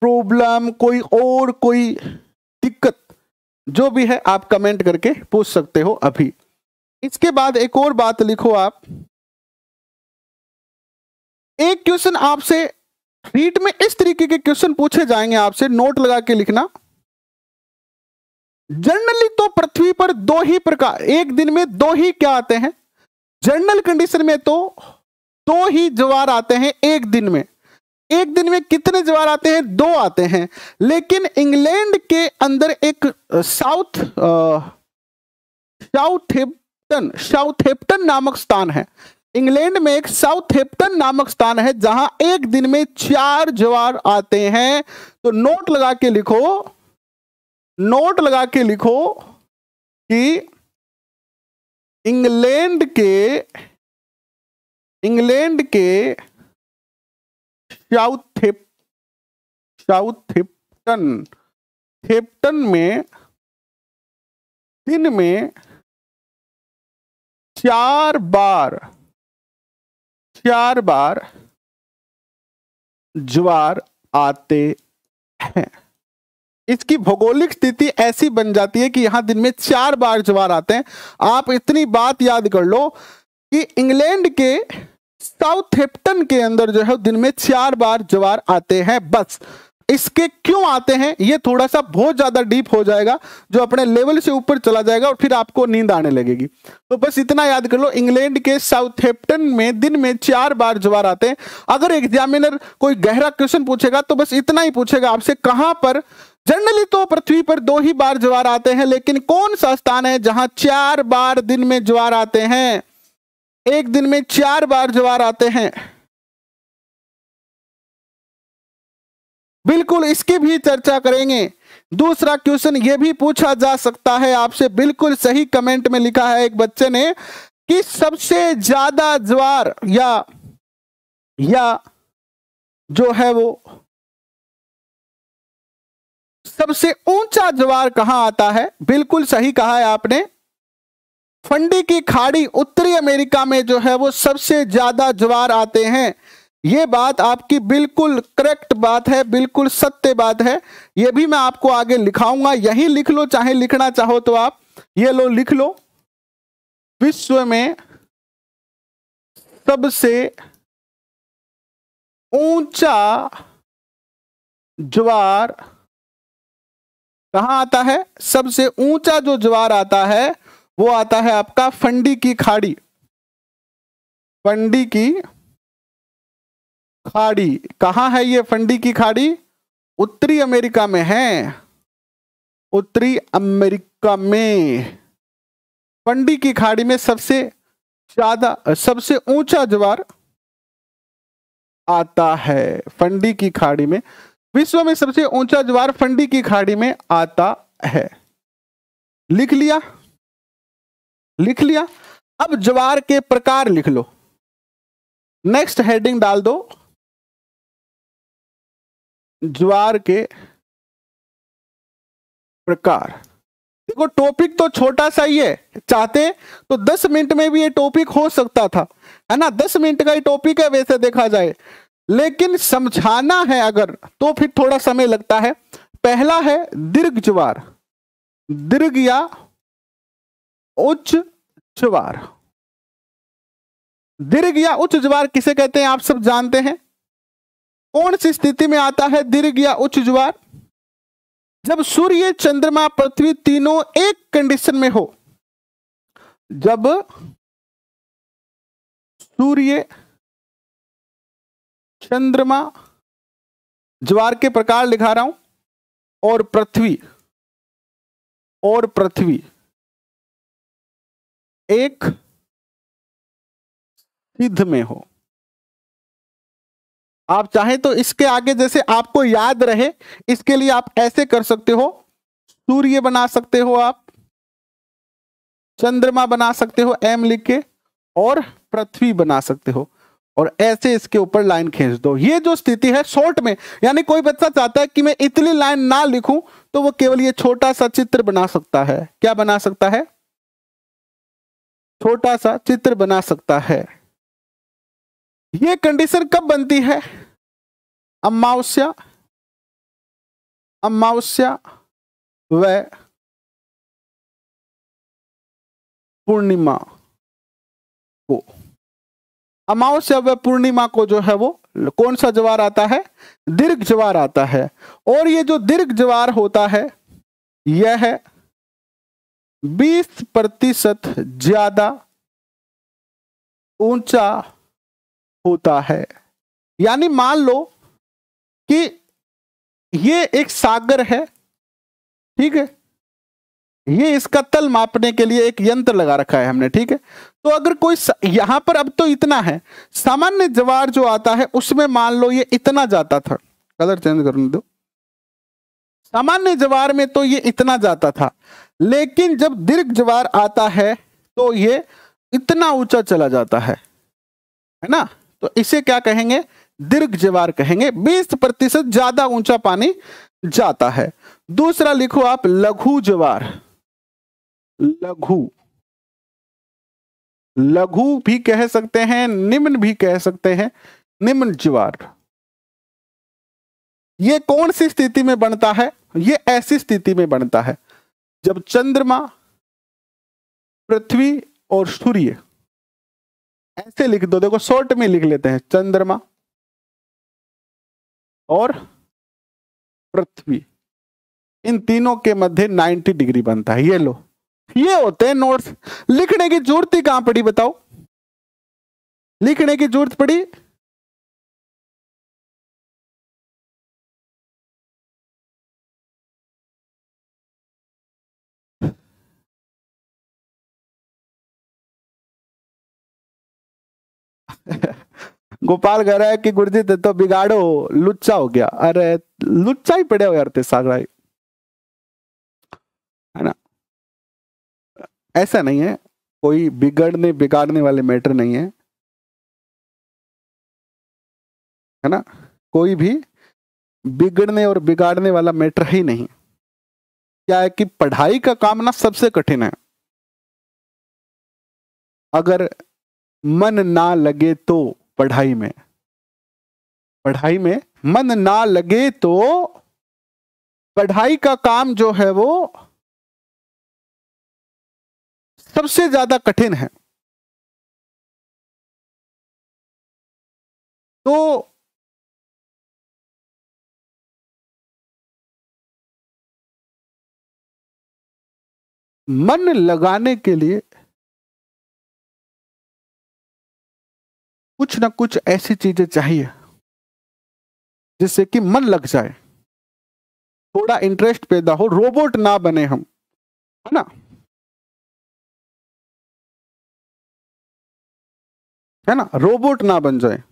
प्रॉब्लम कोई और कोई दिक्कत जो भी है आप कमेंट करके पूछ सकते हो अभी इसके बाद एक और बात लिखो आप एक क्वेश्चन आपसे रीट में इस तरीके के क्वेश्चन पूछे जाएंगे आपसे नोट लगा के लिखना जनरली तो पृथ्वी पर दो ही प्रकार एक दिन में दो ही क्या आते हैं जनरल कंडीशन में तो दो ही जवार आते हैं एक दिन में एक दिन में कितने जवार आते हैं दो आते हैं लेकिन इंग्लैंड के अंदर एक साउथ साउथ साउथेप्टन हेप्टन नामक स्थान है इंग्लैंड में एक साउथेप्टन नामक स्थान है जहां एक दिन में चार ज्वार आते हैं तो नोट लगा के लिखो नोट लगा के लिखो कि इंग्लैंड के इंग्लैंड के साउथ साउथेप्टन हेप्टन में दिन में चार बार चार बार ज्वार आते हैं इसकी भौगोलिक स्थिति ऐसी बन जाती है कि यहां दिन में चार बार ज्वार आते हैं आप इतनी बात याद कर लो कि इंग्लैंड के साउथ हेप्टन के अंदर जो है दिन में चार बार ज्वार आते हैं बस इसके क्यों आते हैं ये थोड़ा सा बहुत ज्यादा डीप हो जाएगा जो अपने लेवल से ऊपर चला जाएगा और फिर आपको नींद आने लगेगी तो बस इतना याद कर लो इंग्लैंड के साउथ हेप्टन में दिन में चार बार ज्वार आते हैं अगर एग्जामिनर कोई गहरा क्वेश्चन पूछेगा तो बस इतना ही पूछेगा आपसे कहां पर जनरली तो पृथ्वी पर दो ही बार ज्वार आते हैं लेकिन कौन सा स्थान है जहां चार बार दिन में ज्वार आते हैं एक दिन में चार बार ज्वार आते हैं बिल्कुल इसकी भी चर्चा करेंगे दूसरा क्वेश्चन ये भी पूछा जा सकता है आपसे बिल्कुल सही कमेंट में लिखा है एक बच्चे ने कि सबसे ज्यादा ज्वार या या जो है वो सबसे ऊंचा ज्वार कहां आता है बिल्कुल सही कहा है आपने फंडी की खाड़ी उत्तरी अमेरिका में जो है वो सबसे ज्यादा ज्वार आते हैं ये बात आपकी बिल्कुल करेक्ट बात है बिल्कुल सत्य बात है ये भी मैं आपको आगे लिखाऊंगा यही लिख लो चाहे लिखना चाहो तो आप ये लो लिख लो विश्व में सबसे ऊंचा ज्वार कहा आता है सबसे ऊंचा जो ज्वार आता है वो आता है आपका फंडी की खाड़ी फंडी की खाड़ी कहाँ है ये फंडी की खाड़ी उत्तरी अमेरिका में है उत्तरी अमेरिका में फंडी की खाड़ी में सबसे ज्यादा सबसे ऊंचा ज्वार आता है फंडी की खाड़ी में विश्व में सबसे ऊंचा ज्वार फंडी की खाड़ी में आता है लिख लिया लिख लिया अब ज्वार के प्रकार लिख लो नेक्स्ट हेडिंग डाल दो ज्वार के प्रकार देखो टॉपिक तो छोटा सा ही है चाहते तो दस मिनट में भी ये टॉपिक हो सकता था है ना दस मिनट का ही टॉपिक है वैसे देखा जाए लेकिन समझाना है अगर तो फिर थोड़ा समय लगता है पहला है दीर्घ ज्वार दीर्घ या उच्च ज्वार दीर्घ या उच्च ज्वार किसे कहते हैं आप सब जानते हैं कौन सी स्थिति में आता है दीर्घ या उच्च ज्वार जब सूर्य चंद्रमा पृथ्वी तीनों एक कंडीशन में हो जब सूर्य चंद्रमा ज्वार के प्रकार लिखा रहा हूं और पृथ्वी और पृथ्वी एक सिद्ध में हो आप चाहें तो इसके आगे जैसे आपको याद रहे इसके लिए आप ऐसे कर सकते हो सूर्य बना सकते हो आप चंद्रमा बना सकते हो एम लिख के और पृथ्वी बना सकते हो और ऐसे इसके ऊपर लाइन खींच दो ये जो स्थिति है शॉर्ट में यानी कोई बच्चा चाहता है कि मैं इतनी लाइन ना लिखूं तो वो केवल ये छोटा सा चित्र बना सकता है क्या बना सकता है छोटा सा चित्र बना सकता है ये कंडीशन कब बनती है अमावस्या अमावस्या व पूर्णिमा को अमावस्या व पूर्णिमा को जो है वो कौन सा ज्वार आता है दीर्घ ज्वार आता है और ये जो दीर्घ ज्वार होता है यह है बीस प्रतिशत ज्यादा ऊंचा होता है यानी मान लो कि ये एक सागर है ठीक है ये इसका तल मापने के लिए एक यंत्र लगा रखा है हमने ठीक है तो अगर कोई यहां पर अब तो इतना है सामान्य जवार जो आता है उसमें मान लो ये इतना जाता था कलर चेंज करने दो सामान्य जवार में तो ये इतना जाता था लेकिन जब दीर्घ जवार आता है तो ये इतना ऊंचा चला जाता है है ना तो इसे क्या कहेंगे दीर्घ जवार कहेंगे 20 प्रतिशत ज्यादा ऊंचा पानी जाता है दूसरा लिखो आप लघु जवार लघु लघु भी कह सकते हैं निम्न भी कह सकते हैं निम्न ज्वार ये कौन सी स्थिति में बनता है ये ऐसी स्थिति में बनता है जब चंद्रमा पृथ्वी और सूर्य ऐसे लिख दो देखो शॉर्ट में लिख लेते हैं चंद्रमा और पृथ्वी इन तीनों के मध्य 90 डिग्री बनता है ये लो ये होते हैं नोट्स लिखने की जरूरत ही कहां पड़ी बताओ लिखने की जरूरत पड़ी गोपाल कह रहा है कि गुरुजी ते तो बिगाड़ो लुच्चा हो गया अरे लुच्चा ही पड़े हो यार ते सागराई है ना ऐसा नहीं है कोई बिगड़ने बिगाड़ने वाले मैटर नहीं है है ना कोई भी बिगड़ने और बिगाड़ने वाला मैटर ही नहीं क्या है कि पढ़ाई का काम ना सबसे कठिन है अगर मन ना लगे तो पढ़ाई में पढ़ाई में मन ना लगे तो पढ़ाई का काम जो है वो सबसे ज्यादा कठिन है तो मन लगाने के लिए कुछ ना कुछ ऐसी चीजें चाहिए जिससे कि मन लग जाए थोड़ा इंटरेस्ट पैदा हो रोबोट ना बने हम है ना है ना रोबोट ना बन जाए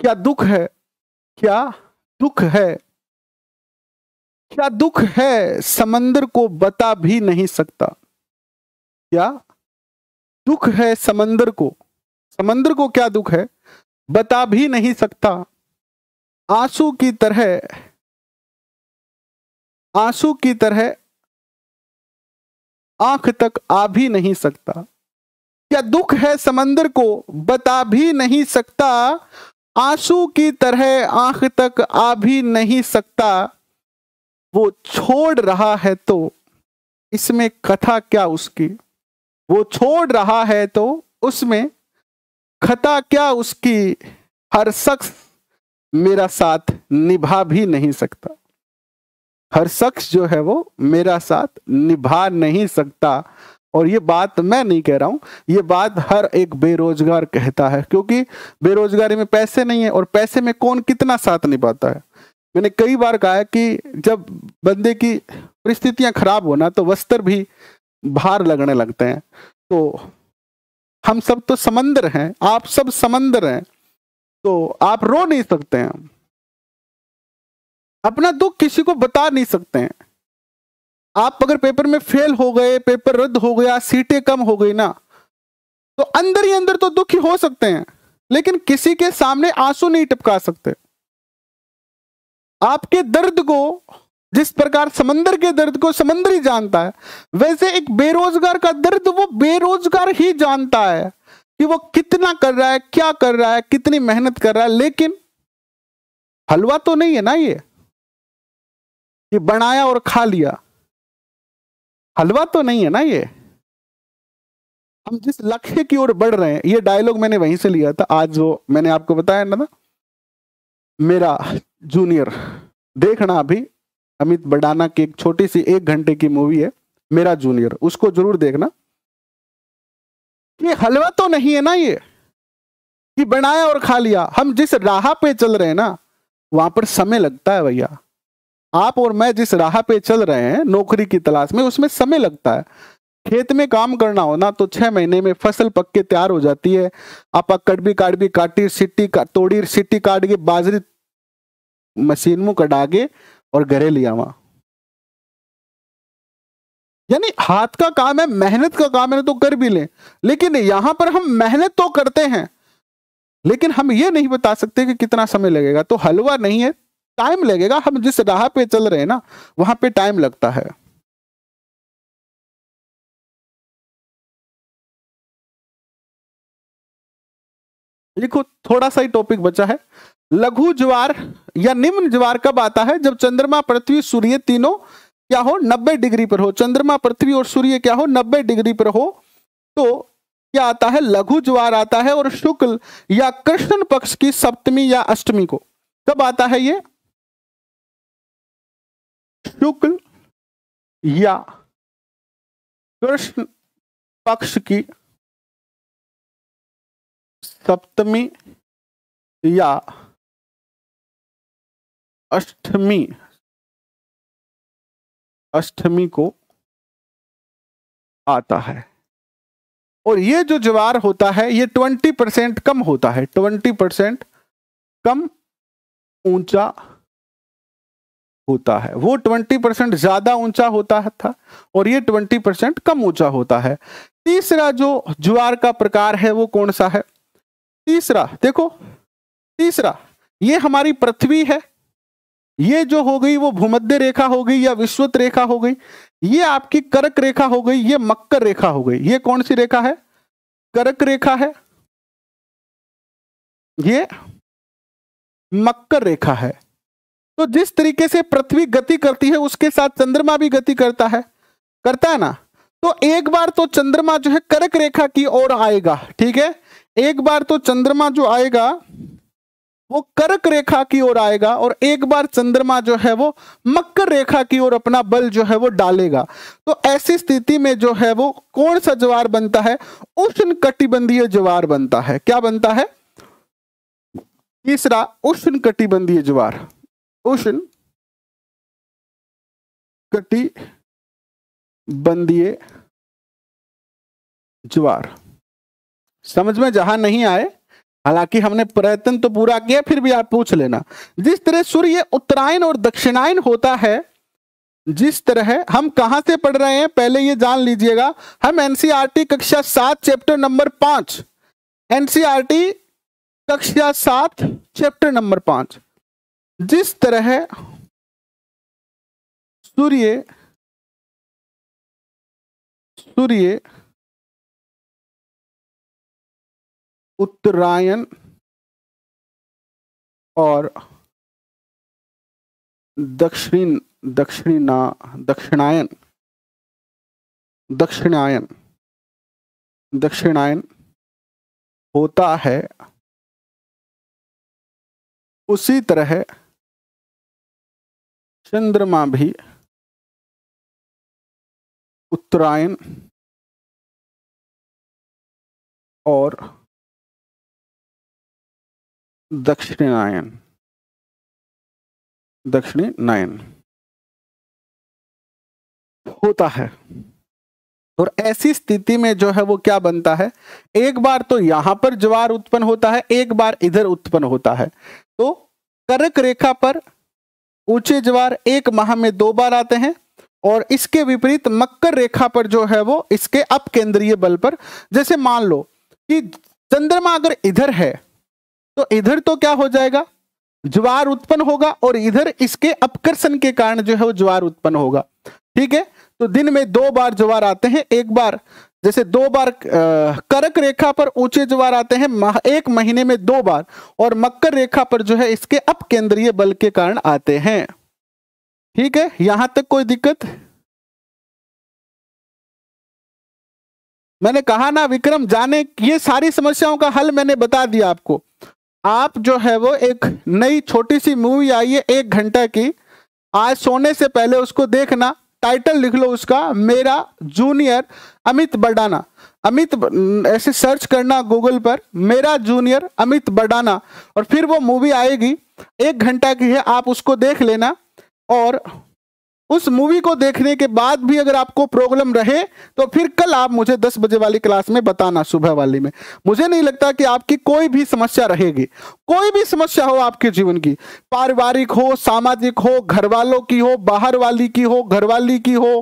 क्या दुख है क्या दुख है क्या दुख है समंदर को बता भी नहीं सकता क्या दुख है समंदर को समंदर को क्या दुख है बता भी नहीं सकता आंसू की तरह आंसू की तरह आंख तक आ भी नहीं सकता क्या दुख है समंदर को बता भी नहीं सकता आंसू की तरह आंख तक आ भी नहीं सकता वो छोड़ रहा है तो इसमें कथा क्या उसकी वो छोड़ रहा है तो उसमें खता क्या उसकी हर शख्स मेरा साथ निभा भी नहीं सकता हर शख्स जो है वो मेरा साथ निभा नहीं सकता और ये बात मैं नहीं कह रहा हूं ये बात हर एक बेरोजगार कहता है क्योंकि बेरोजगारी में पैसे नहीं है और पैसे में कौन कितना साथ निभाता है मैंने कई बार कहा है कि जब बंदे की परिस्थितियां खराब होना तो वस्त्र भी भार लगने लगते हैं तो हम सब तो समंदर हैं आप सब समंदर हैं तो आप रो नहीं सकते हैं अपना दुख किसी को बता नहीं सकते हैं आप अगर पेपर में फेल हो गए पेपर रद्द हो गया सीटें कम हो गई ना तो अंदर ही अंदर तो दुखी हो सकते हैं लेकिन किसी के सामने आंसू नहीं टपका सकते आपके दर्द को जिस प्रकार समंदर के दर्द को समंदर ही जानता है वैसे एक बेरोजगार का दर्द वो बेरोजगार ही जानता है कि वो कितना कर रहा है क्या कर रहा है कितनी मेहनत कर रहा है लेकिन हलवा तो नहीं है ना ये कि बनाया और खा लिया हलवा तो नहीं है ना ये हम जिस लक्ष्य की ओर बढ़ रहे हैं ये डायलॉग मैंने वहीं से लिया था आज वो मैंने आपको बताया ना मेरा जूनियर देखना अभी अमित बडाना की एक छोटी सी एक घंटे की मूवी है मेरा जूनियर उसको जरूर देखना ये हलवा तो नहीं है ना ये कि बनाया और खा लिया हम जिस राह पे चल रहे हैं ना वहां पर समय लगता है भैया आप और मैं जिस राह पे चल रहे हैं नौकरी की तलाश में उसमें समय लगता है खेत में काम करना हो ना तो छह महीने में फसल पक के तैयार हो जाती है आप कड़बी काटबी काटी सिट्टी का तोड़ी सिट्टी काट के बाजरी मशीन मुँह कटा के और वहां यानी हाथ का काम है मेहनत का काम है तो कर भी लें लेकिन यहां पर हम मेहनत तो करते हैं लेकिन हम ये नहीं बता सकते कि कितना समय लगेगा तो हलवा नहीं है टाइम लगेगा हम जिस राह पे चल रहे हैं ना वहां पे टाइम लगता है देखो थोड़ा सा ही टॉपिक बचा है लघु ज्वार या निम्न ज्वार कब आता है जब चंद्रमा पृथ्वी सूर्य तीनों क्या हो 90 डिग्री पर हो चंद्रमा पृथ्वी और सूर्य क्या हो 90 डिग्री पर हो तो क्या आता है लघु ज्वार आता है और शुक्ल या कृष्ण पक्ष की सप्तमी या अष्टमी को कब आता है ये शुक्ल या कृष्ण पक्ष की सप्तमी या अष्टमी अष्टमी को आता है और ये जो ज्वार होता है ये ट्वेंटी परसेंट कम होता है ट्वेंटी परसेंट कम ऊंचा होता है वो ट्वेंटी परसेंट ज्यादा ऊंचा होता था और ये ट्वेंटी परसेंट कम ऊंचा होता है तीसरा जो ज्वार का प्रकार है वो कौन सा है तीसरा देखो तीसरा ये हमारी पृथ्वी है ये जो हो गई वो भूमध्य रेखा हो गई या विश्वत रेखा हो गई ये आपकी करक रेखा हो गई ये मकर रेखा हो गई ये कौन सी रेखा है करक रेखा है ये मकर रेखा है तो जिस तरीके से पृथ्वी गति करती है उसके साथ चंद्रमा भी गति करता है करता है ना तो एक बार तो चंद्रमा जो है करक रेखा की ओर आएगा ठीक है एक बार तो चंद्रमा जो आएगा वो कर्क रेखा की ओर आएगा और एक बार चंद्रमा जो है वो मकर रेखा की ओर अपना बल जो है वो डालेगा तो ऐसी स्थिति में जो है वो कौन सा ज्वार बनता है उष्ण कटिबंधीय ज्वार बनता है क्या बनता है तीसरा उष्ण कटिबंधीय ज्वार उष्ण कटिबंधीय ज्वार समझ में जहां नहीं आए हालांकि हमने प्रयत्न तो पूरा किया फिर भी आप पूछ लेना जिस तरह सूर्य उत्तरायण और दक्षिणायन होता है जिस तरह हम कहां से पढ़ रहे हैं पहले ये जान लीजिएगा हम एनसीआरटी e कक्षा सात चैप्टर नंबर पांच एनसीईआरटी e कक्षा सात चैप्टर नंबर पांच जिस तरह सूर्य सूर्य उत्तरायण और दक्षिण दक्षिणा दक्षिणायन दक्षिणायन दक्षिणायन होता है उसी तरह चंद्रमा भी उत्तरायण और दक्षिणायन दक्षिणी नायन होता है और ऐसी स्थिति में जो है वो क्या बनता है एक बार तो यहां पर ज्वार उत्पन्न होता है एक बार इधर उत्पन्न होता है तो करक रेखा पर ऊंचे ज्वार एक माह में दो बार आते हैं और इसके विपरीत मकर रेखा पर जो है वो इसके अपकेंद्रीय बल पर जैसे मान लो कि चंद्रमा अगर इधर है तो इधर तो क्या हो जाएगा ज्वार उत्पन्न होगा और इधर इसके अपकर्षण के कारण जो है वो ज्वार उत्पन्न होगा ठीक है तो दिन में दो बार ज्वार आते हैं एक बार जैसे दो बार करक रेखा पर ऊंचे ज्वार आते हैं एक महीने में दो बार और मकर रेखा पर जो है इसके अपकेंद्रीय बल के कारण आते हैं ठीक है यहां तक कोई दिक्कत मैंने कहा ना विक्रम जाने ये सारी समस्याओं का हल मैंने बता दिया आपको आप जो है वो एक नई छोटी सी मूवी आई है एक घंटा की आज सोने से पहले उसको देखना टाइटल लिख लो उसका मेरा जूनियर अमित बडाना अमित ऐसे सर्च करना गूगल पर मेरा जूनियर अमित बडाना और फिर वो मूवी आएगी एक घंटा की है आप उसको देख लेना और उस मूवी को देखने के बाद भी अगर आपको प्रॉब्लम रहे तो फिर कल आप मुझे 10 बजे वाली क्लास में बताना सुबह वाली में मुझे नहीं लगता कि आपकी कोई भी समस्या रहेगी कोई भी समस्या हो आपके जीवन की पारिवारिक हो सामाजिक हो घर वालों की हो बाहर वाली की हो घर वाली की हो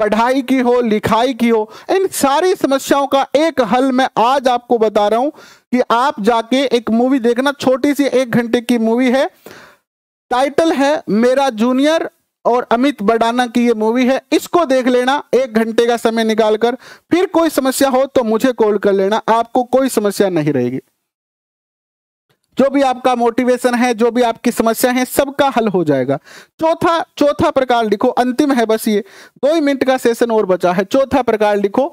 पढ़ाई की हो लिखाई की हो इन सारी समस्याओं का एक हल मैं आज आपको बता रहा हूं कि आप जाके एक मूवी देखना छोटी सी एक घंटे की मूवी है टाइटल है मेरा जूनियर और अमित बडाना की ये मूवी है इसको देख लेना एक घंटे का समय निकाल कर फिर कोई समस्या हो तो मुझे कॉल कर लेना आपको कोई समस्या नहीं रहेगी जो भी आपका मोटिवेशन है जो भी आपकी समस्या है सबका हल हो जाएगा चौथा चौथा प्रकार लिखो अंतिम है बस ये दो ही मिनट का सेशन और बचा है चौथा प्रकार लिखो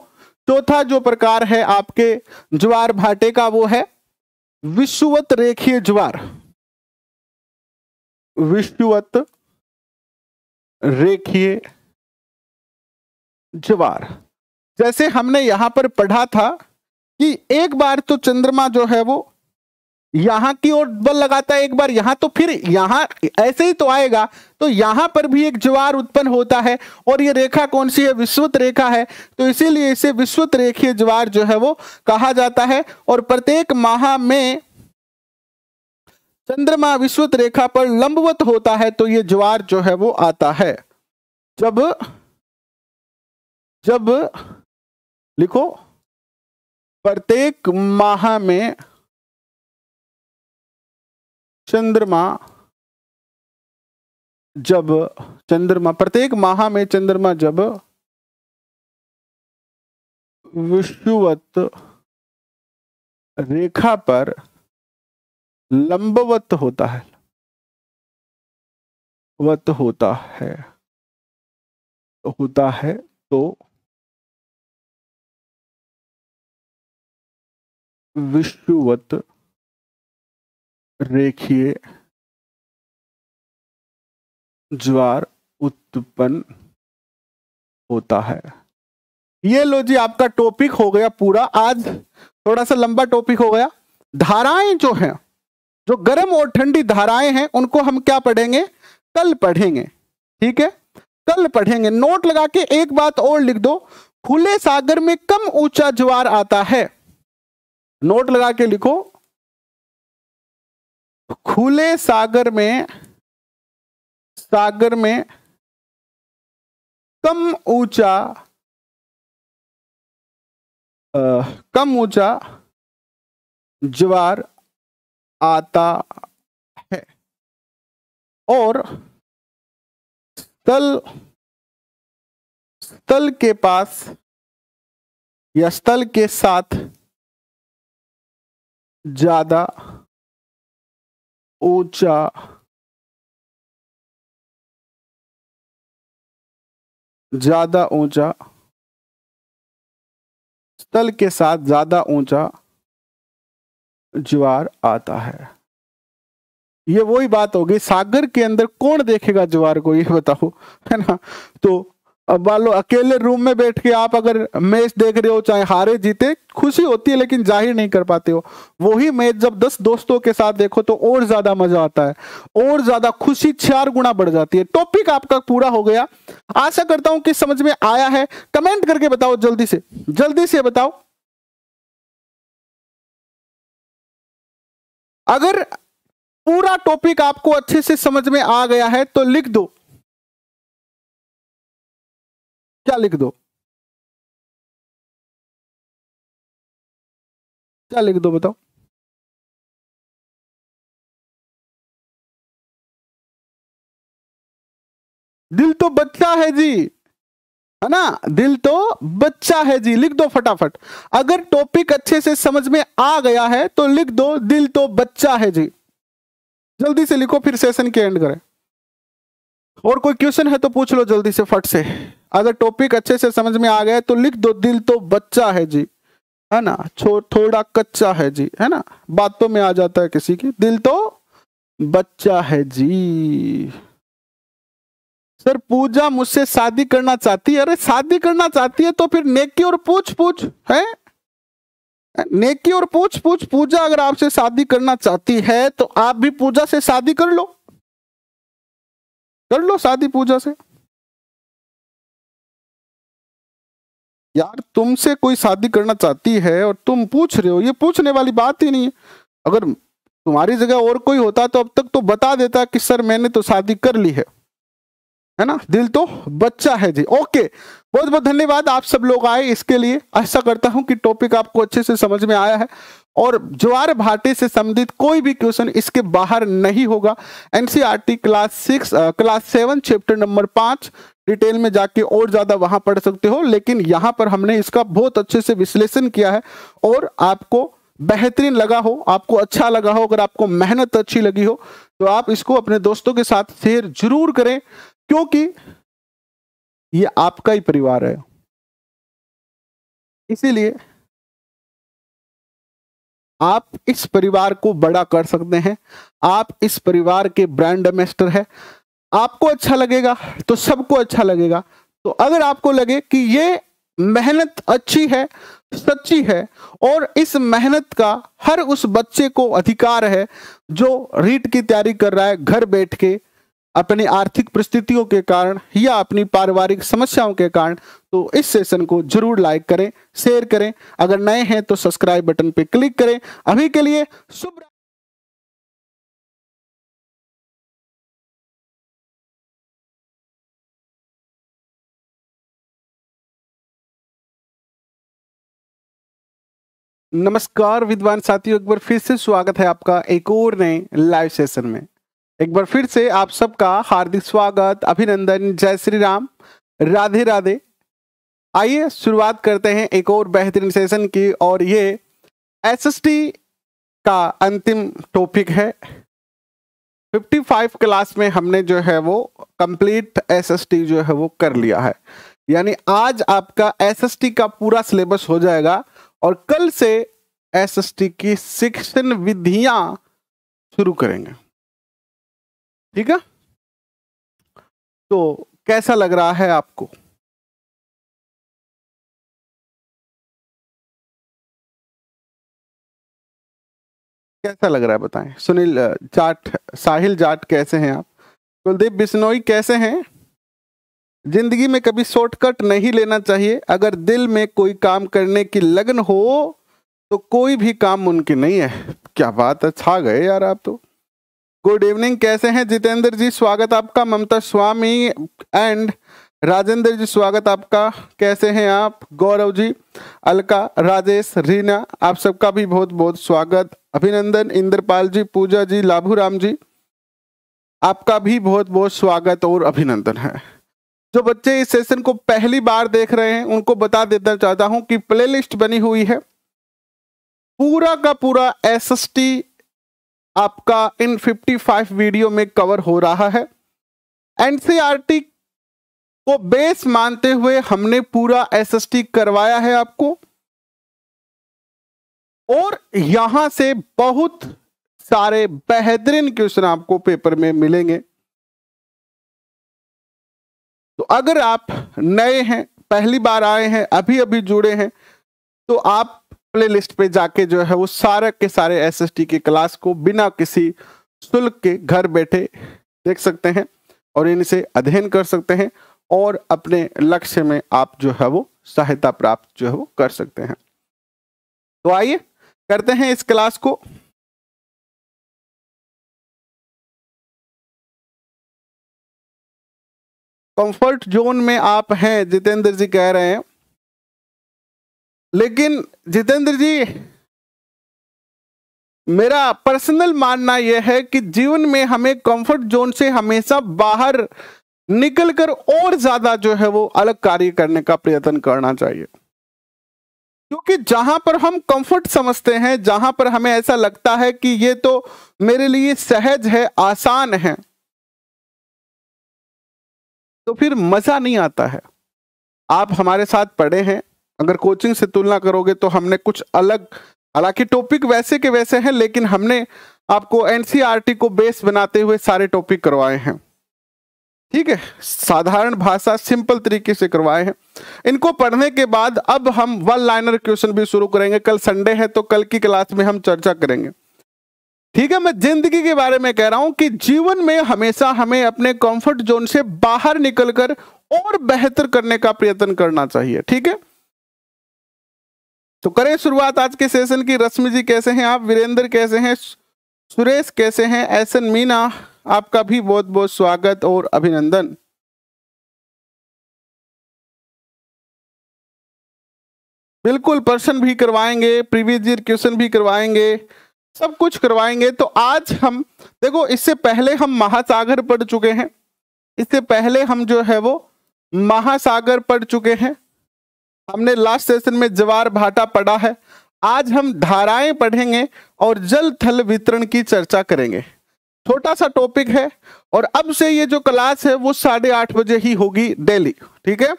चौथा जो प्रकार है आपके ज्वार भाटे का वो है विश्ववत रेखीय ज्वार विश्ववत रेखिए ज्वार जैसे हमने यहां पर पढ़ा था कि एक बार तो चंद्रमा जो है वो यहां की ओर बल लगाता है एक बार यहां तो फिर यहां ऐसे ही तो आएगा तो यहां पर भी एक ज्वार उत्पन्न होता है और ये रेखा कौन सी है विश्वत रेखा है तो इसीलिए इसे विश्वत रेखीय ज्वार जो है वो कहा जाता है और प्रत्येक माह में चंद्रमा विश्वत रेखा पर लंबवत होता है तो ये ज्वार जो है वो आता है जब जब लिखो प्रत्येक माह में चंद्रमा जब चंद्रमा प्रत्येक माह में चंद्रमा जब विश्ववत रेखा पर लंबवत होता है वत होता है होता है तो विश्ववत रेखीय ज्वार उत्पन्न होता है ये लो जी आपका टॉपिक हो गया पूरा आज थोड़ा सा लंबा टॉपिक हो गया धाराएं जो हैं जो गर्म और ठंडी धाराएं हैं उनको हम क्या पढ़ेंगे कल पढ़ेंगे ठीक है कल पढ़ेंगे नोट लगा के एक बात और लिख दो खुले सागर में कम ऊंचा ज्वार आता है नोट लगा के लिखो खुले सागर में सागर में कम ऊंचा कम ऊंचा ज्वार आता है और स्थल स्थल के पास या स्थल के साथ ज्यादा ऊंचा ज्यादा ऊंचा स्थल के साथ ज्यादा ऊंचा ज्वार आता है ये वही बात होगी सागर के अंदर कौन देखेगा ज्वार को ये बताओ है ना तो अब वालो अकेले रूम में बैठ के आप अगर मैच देख रहे हो चाहे हारे जीते खुशी होती है लेकिन जाहिर नहीं कर पाते हो वही मैच जब दस दोस्तों के साथ देखो तो और ज्यादा मजा आता है और ज्यादा खुशी चार गुना बढ़ जाती है टॉपिक आपका पूरा हो गया आशा करता हूं कि समझ में आया है कमेंट करके बताओ जल्दी से जल्दी से बताओ अगर पूरा टॉपिक आपको अच्छे से समझ में आ गया है तो लिख दो क्या लिख दो क्या लिख दो बताओ दिल तो बच्चा है जी है ना दिल तो बच्चा है जी लिख दो फटाफट अगर टॉपिक अच्छे से समझ में आ गया है तो लिख दो दिल तो बच्चा है जी जल्दी से लिखो फिर सेशन के एंड करें और कोई क्वेश्चन है तो पूछ लो जल्दी से फट से अगर टॉपिक अच्छे से समझ में आ गया है तो लिख दो दिल तो बच्चा है जी है ना छो थोड़ा कच्चा है जी है ना बातों में आ जाता है किसी की दिल तो बच्चा है जी सर पूजा मुझसे शादी करना चाहती है अरे शादी करना चाहती है तो फिर नेकी और पूछ पूछ है नेकी और पूछ पूछ पूजा अगर आपसे शादी करना चाहती है तो आप भी पूजा से शादी कर लो कर लो शादी पूजा से यार तुमसे कोई शादी करना चाहती है और तुम पूछ रहे हो ये पूछने वाली बात ही नहीं है अगर तुम्हारी जगह और कोई होता तो अब तक तो बता देता कि सर मैंने तो शादी कर ली है है ना दिल तो बच्चा है जी ओके बहुत बहुत धन्यवाद आप सब लोग आए इसके लिए ऐसा करता हूं कि टॉपिक आपको अच्छे से समझ में आया है और ज्वार भाटे से संबंधित कोई भी क्वेश्चन इसके बाहर नहीं होगा NCERT class six class seven chapter number पांच डिटेल में जाके और ज़्यादा वहां पढ़ सकते हो लेकिन यहाँ पर हमने इसका बहुत अच्छे से विश्लेषण किया है और आपको बेहतरीन लगा हो आपको अच्छा लगा हो अगर आपको मेहनत अच्छी लगी हो तो आप इसको अपने दोस्तों के साथ शेयर जरूर करें क्योंकि ये आपका ही परिवार है इसीलिए आप इस परिवार को बड़ा कर सकते हैं आप इस परिवार के ब्रांड एम्बेसडर है आपको अच्छा लगेगा तो सबको अच्छा लगेगा तो अगर आपको लगे कि ये मेहनत अच्छी है सच्ची है और इस मेहनत का हर उस बच्चे को अधिकार है जो रीट की तैयारी कर रहा है घर बैठ के अपनी आर्थिक परिस्थितियों के कारण या अपनी पारिवारिक समस्याओं के कारण तो इस सेशन को जरूर लाइक करें शेयर करें अगर नए हैं तो सब्सक्राइब बटन पर क्लिक करें अभी के लिए शुभ नमस्कार विद्वान साथियों एक बार फिर से स्वागत है आपका एक और नए लाइव सेशन में एक बार फिर से आप सबका हार्दिक स्वागत अभिनंदन जय श्री राम राधे राधे आइए शुरुआत करते हैं एक और बेहतरीन सेशन की और ये एसएसटी का अंतिम टॉपिक है 55 क्लास में हमने जो है वो कंप्लीट एसएसटी जो है वो कर लिया है यानी आज आपका एसएसटी का पूरा सिलेबस हो जाएगा और कल से एसएसटी की शिक्षण विधियां शुरू करेंगे ठीक है तो कैसा लग रहा है आपको कैसा लग रहा है बताएं सुनील जाट साहिल जाट कैसे हैं आप कुलदीप बिश्नोई कैसे हैं जिंदगी में कभी शॉर्टकट नहीं लेना चाहिए अगर दिल में कोई काम करने की लगन हो तो कोई भी काम मुमकिन नहीं है क्या बात है छा गए यार आप तो गुड इवनिंग कैसे हैं जितेंद्र जी स्वागत आपका ममता स्वामी एंड राजेंद्र जी स्वागत आपका कैसे हैं आप गौरव जी अलका राजेश रीना आप सबका भी बहुत बहुत स्वागत अभिनंदन इंद्रपाल जी पूजा जी लाभू राम जी आपका भी बहुत बहुत स्वागत और अभिनंदन है जो बच्चे इस सेशन को पहली बार देख रहे हैं उनको बता देना चाहता हूं कि प्लेलिस्ट बनी हुई है पूरा का पूरा एस एस टी आपका इन 55 वीडियो में कवर हो रहा है एनसीईआरटी e को बेस मानते हुए हमने पूरा एसएसटी करवाया है आपको और यहां से बहुत सारे बेहतरीन क्वेश्चन आपको पेपर में मिलेंगे तो अगर आप नए हैं पहली बार आए हैं अभी अभी जुड़े हैं तो आप प्ले लिस्ट पे जाके जो है वो सारे के सारे एस के क्लास को बिना किसी शुल्क के घर बैठे देख सकते हैं और इनसे अध्ययन कर सकते हैं और अपने लक्ष्य में आप जो है वो सहायता प्राप्त जो है वो कर सकते हैं तो आइए करते हैं इस क्लास को कंफर्ट जोन में आप हैं जितेंद्र जी कह रहे हैं लेकिन जितेंद्र जी मेरा पर्सनल मानना यह है कि जीवन में हमें कंफर्ट जोन से हमेशा बाहर निकल कर और ज्यादा जो है वो अलग कार्य करने का प्रयत्न करना चाहिए क्योंकि जहां पर हम कंफर्ट समझते हैं जहां पर हमें ऐसा लगता है कि ये तो मेरे लिए सहज है आसान है तो फिर मजा नहीं आता है आप हमारे साथ पढ़े हैं अगर कोचिंग से तुलना करोगे तो हमने कुछ अलग हालांकि टॉपिक वैसे के वैसे हैं लेकिन हमने आपको एनसीईआरटी e को बेस बनाते हुए सारे टॉपिक करवाए हैं ठीक है साधारण भाषा सिंपल तरीके से करवाए हैं इनको पढ़ने के बाद अब हम वन लाइनर क्वेश्चन भी शुरू करेंगे कल संडे है तो कल की क्लास में हम चर्चा करेंगे ठीक है मैं जिंदगी के बारे में कह रहा हूं कि जीवन में हमेशा हमें अपने कंफर्ट जोन से बाहर निकलकर और बेहतर करने का प्रयत्न करना चाहिए ठीक है तो करें शुरुआत आज के सेशन की रश्मि जी कैसे हैं आप वीरेंद्र कैसे हैं सुरेश कैसे हैं एसन मीना आपका भी बहुत बहुत स्वागत और अभिनंदन बिल्कुल प्रश्न भी करवाएंगे प्रीवियस ईयर क्वेश्चन भी करवाएंगे सब कुछ करवाएंगे तो आज हम देखो इससे पहले हम महासागर पढ़ चुके हैं इससे पहले हम जो है वो महासागर पढ़ चुके हैं हमने लास्ट सेशन में जवार भाटा पढ़ा है आज हम धाराएं पढ़ेंगे और जल थल वितरण की चर्चा करेंगे छोटा सा टॉपिक है और अब से ये जो क्लास है वो साढ़े आठ बजे ही होगी डेली ठीक है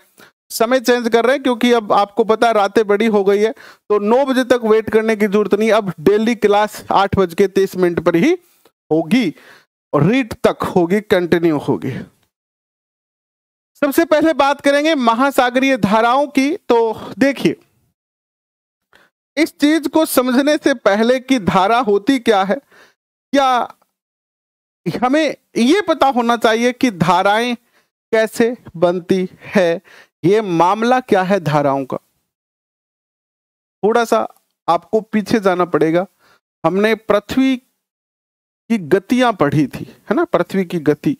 समय चेंज कर रहे हैं क्योंकि अब आपको पता है रातें बड़ी हो गई है तो नौ बजे तक वेट करने की जरूरत नहीं अब डेली क्लास आठ बज के तीस मिनट पर ही होगी रीट तक होगी कंटिन्यू होगी सबसे पहले बात करेंगे महासागरीय धाराओं की तो देखिए इस चीज को समझने से पहले कि धारा होती क्या है या हमें ये पता होना चाहिए कि धाराएं कैसे बनती है ये मामला क्या है धाराओं का थोड़ा सा आपको पीछे जाना पड़ेगा हमने पृथ्वी की गतियां पढ़ी थी है ना पृथ्वी की गति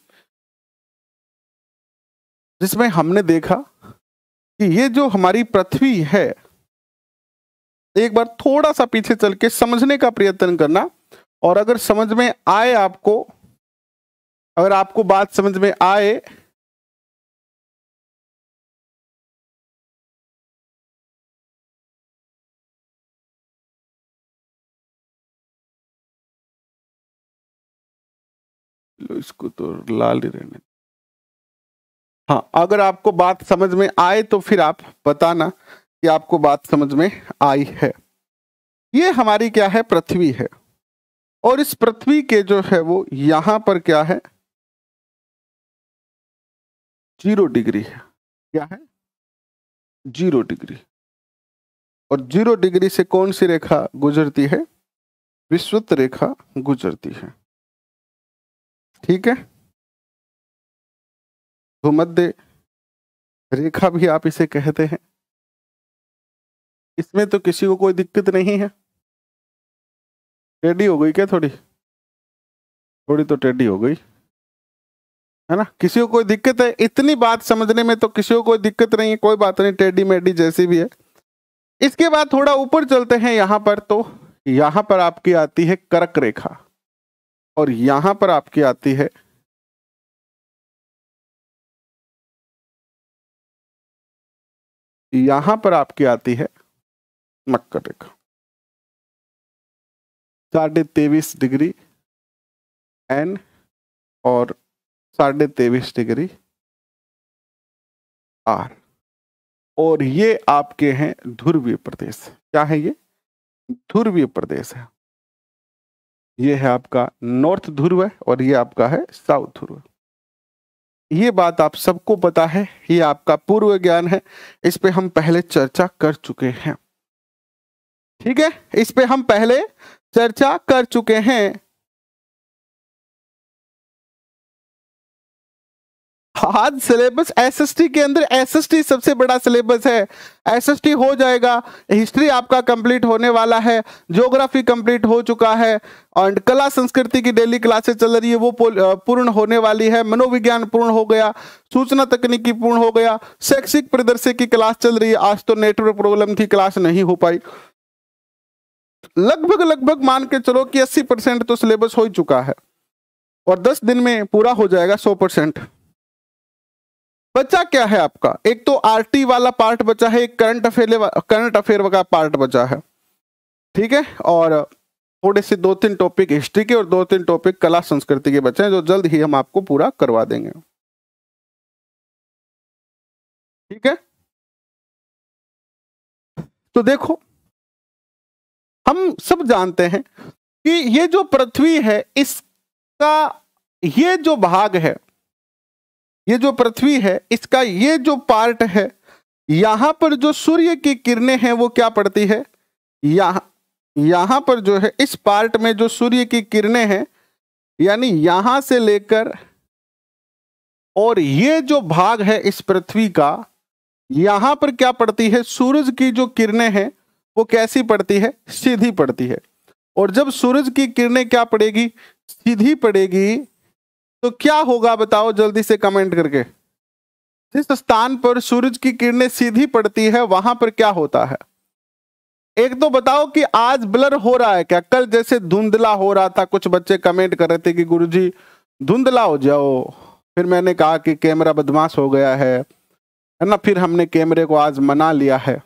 जिसमें हमने देखा कि ये जो हमारी पृथ्वी है एक बार थोड़ा सा पीछे चल के समझने का प्रयत्न करना और अगर समझ में आए आपको अगर आपको बात समझ में आए इसको तो लाल ही रहने हाँ अगर आपको बात समझ में आए तो फिर आप बताना कि आपको बात समझ में आई है ये हमारी क्या है पृथ्वी है और इस पृथ्वी के जो है वो यहां पर क्या है जीरो डिग्री है क्या है जीरो डिग्री और जीरो डिग्री से कौन सी रेखा गुजरती है विश्वत रेखा गुजरती है ठीक है भूमध्य रेखा भी आप इसे कहते हैं इसमें तो किसी को कोई दिक्कत नहीं है टेढ़ी हो गई क्या थोड़ी थोड़ी तो टेढ़ी हो गई है ना किसी को कोई दिक्कत है इतनी बात समझने में तो किसी को कोई दिक्कत नहीं है कोई बात नहीं टेढ़ी मेडी जैसी भी है इसके बाद थोड़ा ऊपर चलते हैं यहां पर तो यहां पर आपकी आती है करक रेखा और यहाँ पर आपकी आती है यहां पर आपकी आती है मकर रेखा साढ़े तेईस डिग्री एन और साढ़े तेईस डिग्री आर और ये आपके हैं ध्रुवीय प्रदेश क्या है ये ध्रुवीय प्रदेश है ये है आपका नॉर्थ ध्रुव है और ये आपका है साउथ ध्रुव ये बात आप सबको पता है ये आपका पूर्व ज्ञान है इस पे हम पहले चर्चा कर चुके हैं ठीक है इस पे हम पहले चर्चा कर चुके हैं हार्ड सिलेबस एसएसटी के अंदर एसएसटी सबसे बड़ा सिलेबस है एसएसटी हो जाएगा हिस्ट्री आपका कंप्लीट होने वाला है ज्योग्राफी कंप्लीट हो चुका है और कला संस्कृति की डेली क्लासेस चल रही है वो पूर्ण होने वाली है मनोविज्ञान पूर्ण हो गया सूचना तकनीकी पूर्ण हो गया शैक्षिक प्रदर्शन की क्लास चल रही है आज तो नेटवर्क प्रॉब्लम थी क्लास नहीं हो पाई लगभग लगभग मान के चलो कि अस्सी परसेंट तो सिलेबस हो ही चुका है और दस दिन में पूरा हो जाएगा सौ परसेंट बचा क्या है आपका एक तो आरटी वाला पार्ट बचा है एक करंट अफेयर करंट अफेयर का पार्ट बचा है ठीक है और थोड़े से दो तीन टॉपिक हिस्ट्री के और दो तीन टॉपिक कला संस्कृति के बचे हैं जो जल्द ही हम आपको पूरा करवा देंगे ठीक है तो देखो हम सब जानते हैं कि ये जो पृथ्वी है इसका ये जो भाग है ये जो पृथ्वी है इसका ये जो पार्ट है यहां पर जो सूर्य की किरणें हैं वो क्या पड़ती है यहां यहाँ पर जो है इस पार्ट में जो सूर्य की किरणें हैं यानी यहां से लेकर और ये जो भाग है इस पृथ्वी का यहां पर क्या पड़ती है सूरज की जो किरणें हैं वो कैसी पड़ती है सीधी पड़ती है और जब सूरज की किरणें क्या पड़ेगी सीधी पड़ेगी तो क्या होगा बताओ जल्दी से कमेंट करके जिस स्थान पर सूरज की किरणें सीधी पड़ती है वहां पर क्या होता है एक तो बताओ कि आज ब्लर हो रहा है क्या कल जैसे धुंधला हो रहा था कुछ बच्चे कमेंट कर रहे थे कि गुरुजी धुंधला हो जाओ फिर मैंने कहा कि कैमरा बदमाश हो गया है है ना फिर हमने कैमरे को आज मना लिया है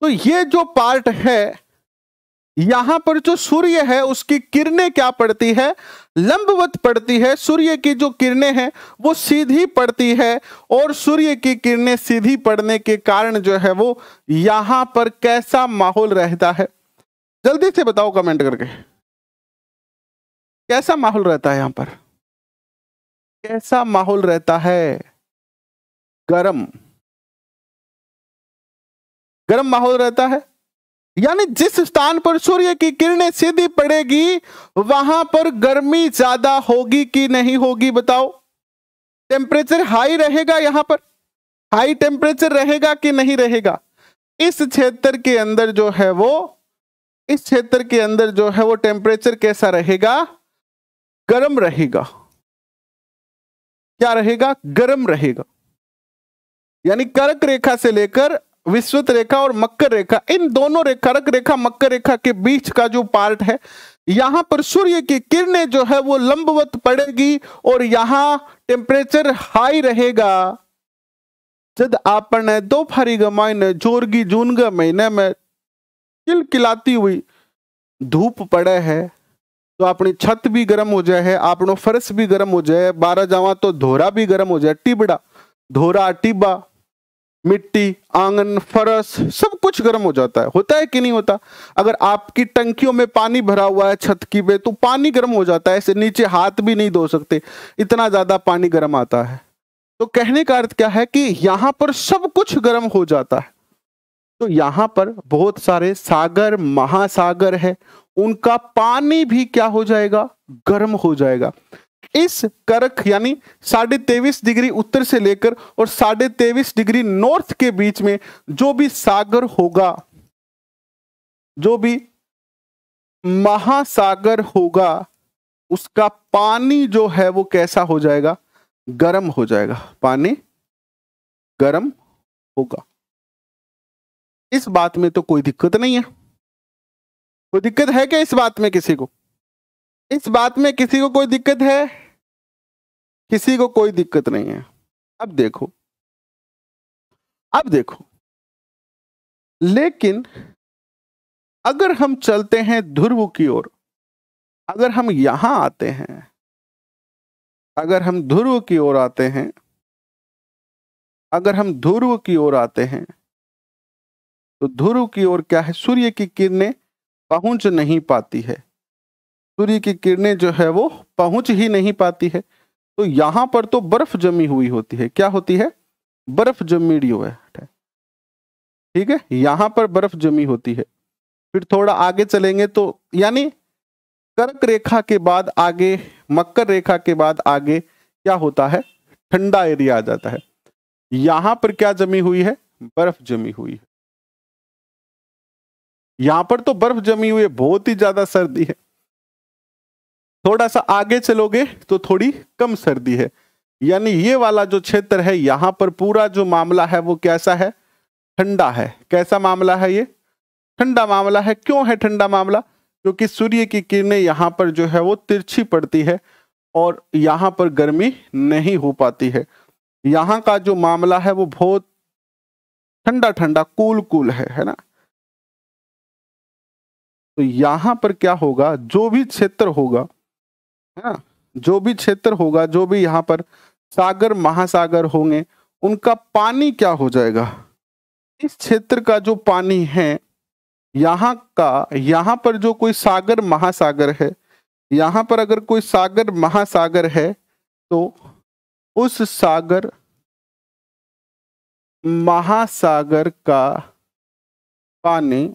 तो ये जो पार्ट है यहां पर जो सूर्य है उसकी किरणें क्या पड़ती है लंबवत पड़ती है सूर्य की जो किरणें हैं वो सीधी पड़ती है और सूर्य की किरणें सीधी पड़ने के कारण जो है वो यहां पर कैसा माहौल रहता है जल्दी से बताओ कमेंट करके कैसा माहौल रहता है यहां पर कैसा माहौल रहता है गर्म गर्म माहौल रहता है यानी जिस स्थान पर सूर्य की किरणें सीधी पड़ेगी वहां पर गर्मी ज्यादा होगी कि नहीं होगी बताओ टेम्परेचर हाई रहेगा यहां पर हाई टेम्परेचर रहेगा कि नहीं रहेगा इस क्षेत्र के अंदर जो है वो इस क्षेत्र के अंदर जो है वो टेम्परेचर कैसा रहेगा गर्म रहेगा क्या रहेगा गर्म रहेगा यानी कर्क रेखा से लेकर विश्वत रेखा और मकर रेखा इन दोनों रेखा रक रेखा मकर रेखा के बीच का जो पार्ट है यहां पर सूर्य की किरणें जो है वो लंबवत पड़ेगी और यहाँ टेम्परेचर हाई रहेगा जब आपने फरी गायने जोरगी जूनग महीने में किल किलाती हुई धूप पड़े है तो अपनी छत भी गर्म हो जाए है अपनो फर्श भी गर्म हो जाए बारह जावा तो धोरा भी गर्म हो जाए टिबड़ा धोरा टिबा मिट्टी आंगन फरस सब कुछ गर्म हो जाता है होता है कि नहीं होता अगर आपकी टंकियों में पानी भरा हुआ है छत की पे तो पानी गर्म हो जाता है ऐसे नीचे हाथ भी नहीं धो सकते इतना ज्यादा पानी गर्म आता है तो कहने का अर्थ क्या है कि यहां पर सब कुछ गर्म हो जाता है तो यहाँ पर बहुत सारे सागर महासागर है उनका पानी भी क्या हो जाएगा गर्म हो जाएगा इस कर्क यानी साढ़े तेईस डिग्री उत्तर से लेकर और साढ़े तेईस डिग्री नॉर्थ के बीच में जो भी सागर होगा जो भी महासागर होगा उसका पानी जो है वो कैसा हो जाएगा गर्म हो जाएगा पानी गर्म होगा इस बात में तो कोई दिक्कत नहीं है कोई दिक्कत है क्या इस बात में किसी को इस बात में किसी को कोई दिक्कत है किसी को कोई दिक्कत नहीं है अब देखो अब देखो लेकिन अगर हम चलते हैं ध्रुव की ओर अगर हम यहां आते हैं अगर हम ध्रुव की ओर आते हैं अगर हम ध्रुव की ओर आते हैं तो ध्रुव की ओर क्या है सूर्य की किरणें पहुंच नहीं पाती है सूर्य की किरणें जो है वो पहुंच ही नहीं पाती है तो यहां पर तो बर्फ जमी हुई होती है क्या होती है बर्फ जमी डी है ठीक है यहां पर बर्फ जमी होती है फिर थोड़ा आगे चलेंगे तो यानी कर्क रेखा के बाद आगे मकर रेखा के बाद आगे क्या होता है ठंडा एरिया आ जाता है यहां पर क्या जमी हुई है बर्फ जमी हुई है यहां पर तो बर्फ जमी हुई है बहुत ही ज्यादा सर्दी है थोड़ा सा आगे चलोगे तो थोड़ी कम सर्दी है यानी ये वाला जो क्षेत्र है यहाँ पर पूरा जो मामला है वो कैसा है ठंडा है कैसा मामला है ये ठंडा मामला है क्यों है ठंडा मामला क्योंकि सूर्य की किरणें यहाँ पर जो है वो तिरछी पड़ती है और यहाँ पर गर्मी नहीं हो पाती है यहाँ का जो मामला है वो बहुत ठंडा ठंडा कूल कूल है है ना तो यहाँ पर क्या होगा जो भी क्षेत्र होगा है हाँ, ना जो भी क्षेत्र होगा जो भी यहाँ पर सागर महासागर होंगे उनका पानी क्या हो जाएगा इस क्षेत्र का जो पानी है यहाँ का यहाँ पर जो कोई सागर महासागर है यहाँ पर अगर कोई सागर महासागर है तो उस सागर महासागर का पानी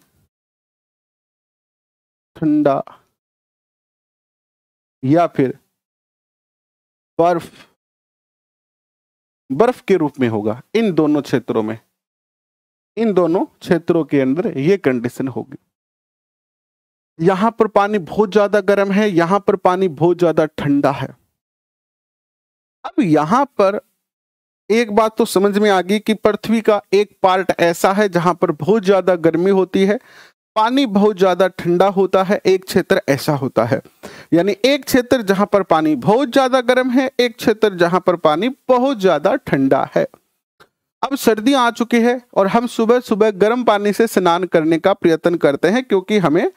ठंडा या फिर बर्फ बर्फ के रूप में होगा इन दोनों क्षेत्रों में इन दोनों क्षेत्रों के अंदर ये कंडीशन होगी यहां पर पानी बहुत ज्यादा गर्म है यहां पर पानी बहुत ज्यादा ठंडा है अब यहां पर एक बात तो समझ में आ गई कि पृथ्वी का एक पार्ट ऐसा है जहां पर बहुत ज्यादा गर्मी होती है पानी बहुत ज़्यादा ठंडा होता है एक क्षेत्र ऐसा होता है यानी एक क्षेत्र जहां पर पानी बहुत ज़्यादा गर्म है एक क्षेत्र जहां पर पानी बहुत ज़्यादा ठंडा है अब सर्दी आ चुकी है और हम सुबह सुबह गर्म पानी से स्नान करने का प्रयत्न करते हैं क्योंकि हमें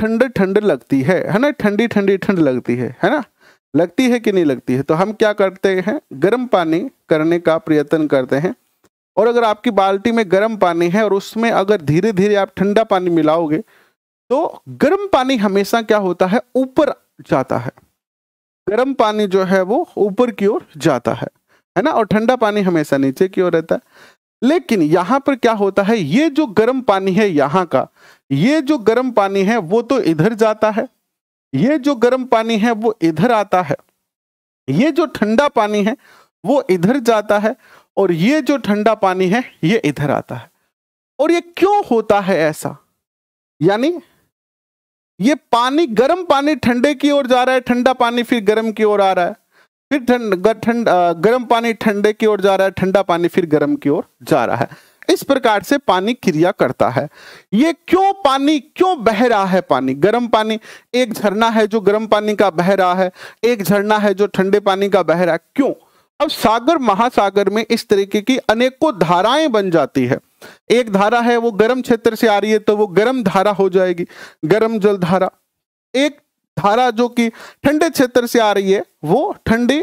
ठंड ठंड लगती है है ना ठंडी ठंडी ठंड लगती है है ना लगती है कि नहीं लगती है तो हम क्या करते हैं गर्म पानी करने का प्रयत्न करते हैं और अगर आपकी बाल्टी में गर्म पानी है और उसमें अगर धीरे धीरे आप ठंडा पानी मिलाओगे तो गर्म पानी हमेशा क्या होता है ऊपर जाता है गर्म पानी जो है वो ऊपर की ओर जाता है है ना और ठंडा पानी हमेशा नीचे की ओर रहता है लेकिन यहाँ पर क्या होता है ये जो गर्म पानी है यहाँ का ये जो गर्म पानी है वो तो इधर जाता है ये जो गर्म पानी है वो इधर आता है ये जो ठंडा पानी है वो इधर जाता है और ये जो ठंडा पानी है ये इधर आता है और ये क्यों होता है ऐसा यानी ये पानी गर्म पानी ठंडे की ओर जा रहा है ठंडा पानी फिर गर्म की ओर आ रहा है फिर ठंड ठंड गर्म पानी ठंडे की ओर जा रहा है ठंडा पानी फिर गर्म की ओर जा रहा है इस प्रकार से पानी क्रिया करता है ये क्यों पानी क्यों बह रहा है पानी गर्म पानी एक झरना है जो गर्म पानी का बह रहा है एक झरना है जो ठंडे पानी का बह रहा है क्यों अब सागर महासागर में इस तरीके की अनेकों धाराएं बन जाती है एक धारा है वो गर्म क्षेत्र से आ रही है तो वो गर्म धारा हो जाएगी गर्म जल धारा एक धारा जो कि ठंडे क्षेत्र से आ रही है वो ठंडी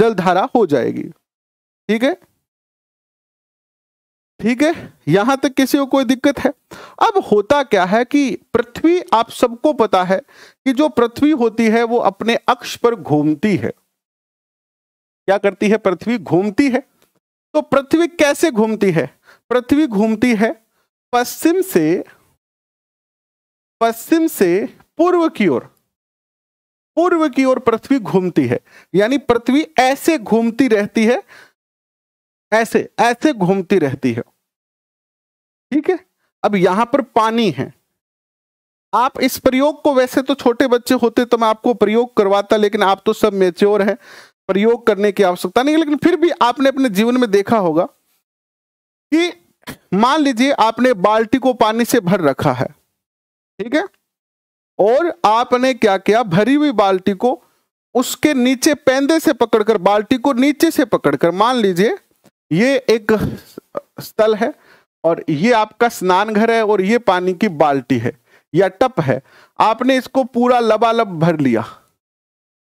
जल धारा हो जाएगी ठीक है ठीक है यहां तक किसी को कोई दिक्कत है अब होता क्या है कि पृथ्वी आप सबको पता है कि जो पृथ्वी होती है वो अपने अक्ष पर घूमती है क्या करती है पृथ्वी घूमती है तो पृथ्वी कैसे घूमती है पृथ्वी घूमती है पश्चिम से पश्चिम से पूर्व की ओर पूर्व की ओर पृथ्वी घूमती है यानी पृथ्वी ऐसे घूमती रहती है ऐसे ऐसे घूमती रहती है ठीक है अब यहां पर पानी है आप इस प्रयोग को वैसे तो छोटे बच्चे होते तो मैं आपको प्रयोग करवाता लेकिन आप तो सब मेच्योर हैं प्रयोग करने की आवश्यकता नहीं है लेकिन फिर भी आपने अपने जीवन में देखा होगा कि मान लीजिए आपने बाल्टी को पानी से भर रखा है ठीक है और आपने क्या किया भरी हुई बाल्टी को उसके नीचे पैंदे से पकड़कर बाल्टी को नीचे से पकड़कर मान लीजिए ये एक स्थल है और ये आपका स्नान घर है और ये पानी की बाल्टी है या टप है आपने इसको पूरा लबालब भर लिया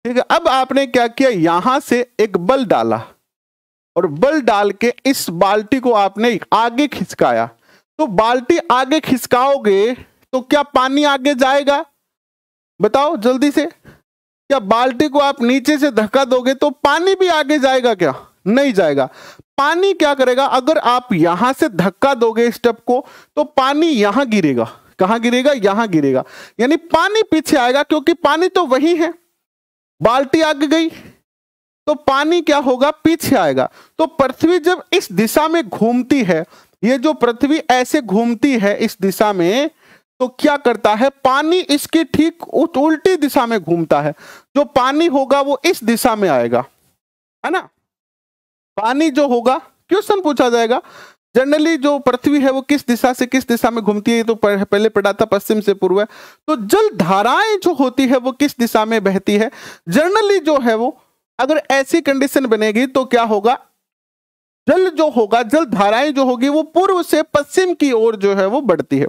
ठीक है अब आपने क्या किया यहां से एक बल डाला और बल डाल के इस बाल्टी को आपने आगे खिसकाया तो बाल्टी आगे खिसकाओगे तो क्या पानी आगे जाएगा बताओ जल्दी से क्या बाल्टी को आप नीचे से धक्का दोगे तो पानी भी आगे जाएगा क्या नहीं जाएगा पानी क्या करेगा अगर आप यहां से धक्का दोगे स्टेप को तो पानी यहां गिरेगा कहां गिरेगा यहां गिरेगा यानी पानी पीछे आएगा क्योंकि पानी तो वही है बाल्टी आग गई तो पानी क्या होगा पीछे आएगा तो पृथ्वी जब इस दिशा में घूमती है ये जो पृथ्वी ऐसे घूमती है इस दिशा में तो क्या करता है पानी इसकी ठीक उल्टी दिशा में घूमता है जो पानी होगा वो इस दिशा में आएगा है ना पानी जो होगा क्वेश्चन पूछा जाएगा जनरली जो पृथ्वी है वो किस दिशा से किस दिशा में घूमती है तो पहले पढ़ा था पश्चिम से पूर्व तो जल धाराएं जो होती है वो किस दिशा में बहती है जनरली जो है वो अगर ऐसी कंडीशन बनेगी तो क्या होगा जल जो होगा जल धाराएं जो होगी वो पूर्व से पश्चिम की ओर जो है वो बढ़ती है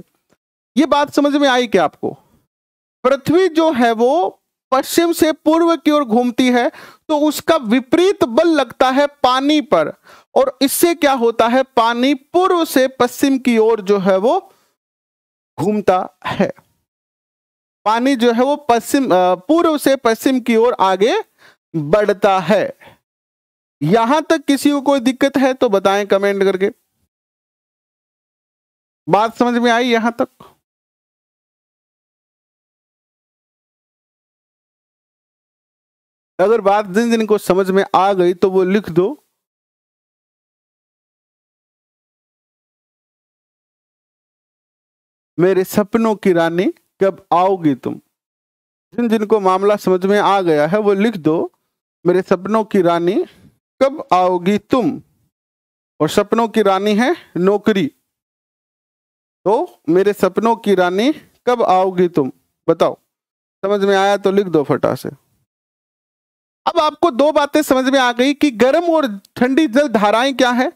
ये बात समझ में आई क्या आपको पृथ्वी जो है वो पश्चिम से पूर्व की ओर घूमती है तो उसका विपरीत बल लगता है पानी पर और इससे क्या होता है पानी पूर्व से पश्चिम की ओर जो है वो घूमता है पानी जो है वो पश्चिम पूर्व से पश्चिम की ओर आगे बढ़ता है यहां तक किसी को कोई दिक्कत है तो बताएं कमेंट करके बात समझ में आई यहां तक अगर बात जिन जिन को समझ में आ गई तो वो लिख दो मेरे सपनों की रानी कब आओगी तुम जिन जिनको मामला समझ में आ गया है वो लिख दो मेरे सपनों की रानी कब आओगी तुम और सपनों की रानी है नौकरी तो मेरे सपनों की रानी कब आओगी तुम बताओ समझ में आया तो लिख दो फटा से अब आपको दो बातें समझ में आ गई कि गर्म और ठंडी जल धाराएं क्या है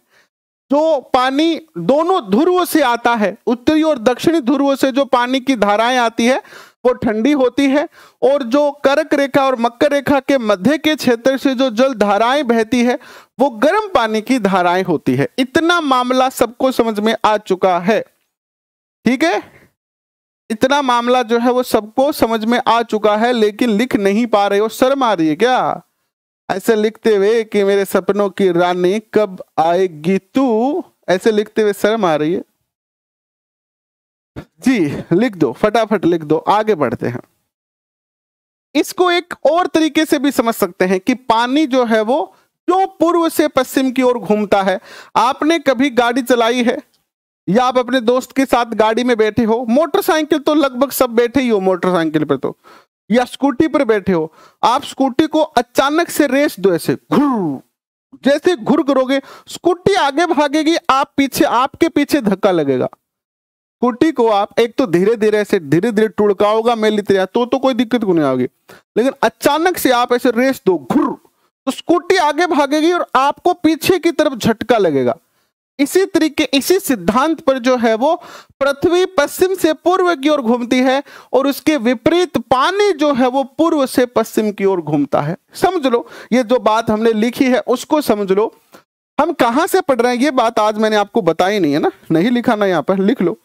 जो पानी दोनों ध्रुव से आता है उत्तरी और दक्षिणी ध्रुव से जो पानी की धाराएं आती है वो ठंडी होती है और जो करक रेखा और मकर रेखा के मध्य के क्षेत्र से जो जल धाराएं बहती है वो गर्म पानी की धाराएं होती है इतना मामला सबको समझ में आ चुका है ठीक है इतना मामला जो है वो सबको समझ में आ चुका है लेकिन लिख नहीं पा रहे हो शर्म आ रही है क्या ऐसे लिखते हुए कि मेरे सपनों की रानी कब आएगी तू ऐसे लिखते हुए शर्म आ रही है जी लिख दो फटाफट लिख दो आगे बढ़ते हैं इसको एक और तरीके से भी समझ सकते हैं कि पानी जो है वो क्यों पूर्व से पश्चिम की ओर घूमता है आपने कभी गाड़ी चलाई है या आप अपने दोस्त के साथ गाड़ी में बैठे हो मोटरसाइकिल तो लगभग सब बैठे ही हो मोटरसाइकिल पर तो या स्कूटी पर बैठे हो आप स्कूटी को अचानक से रेस दो ऐसे घुर जैसे घुर करोगे स्कूटी आगे भागेगी आप पीछे आपके पीछे धक्का लगेगा स्कूटी को आप एक तो धीरे धीरे ऐसे धीरे धीरे टुड़काओगा मैं लेते तो तो कोई दिक्कत को नहीं आओगी लेकिन अचानक से आप ऐसे रेस दो घुर तो स्कूटी आगे भागेगी और आपको पीछे की तरफ झटका लगेगा इसी तरीके इसी सिद्धांत पर जो है वो पृथ्वी पश्चिम से पूर्व की ओर घूमती है और उसके विपरीत पानी जो है वो पूर्व से पश्चिम की ओर घूमता है समझ लो ये जो बात हमने लिखी है उसको समझ लो हम कहां से पढ़ रहे हैं ये बात आज मैंने आपको बताई नहीं है ना नहीं लिखा ना यहां पर लिख लो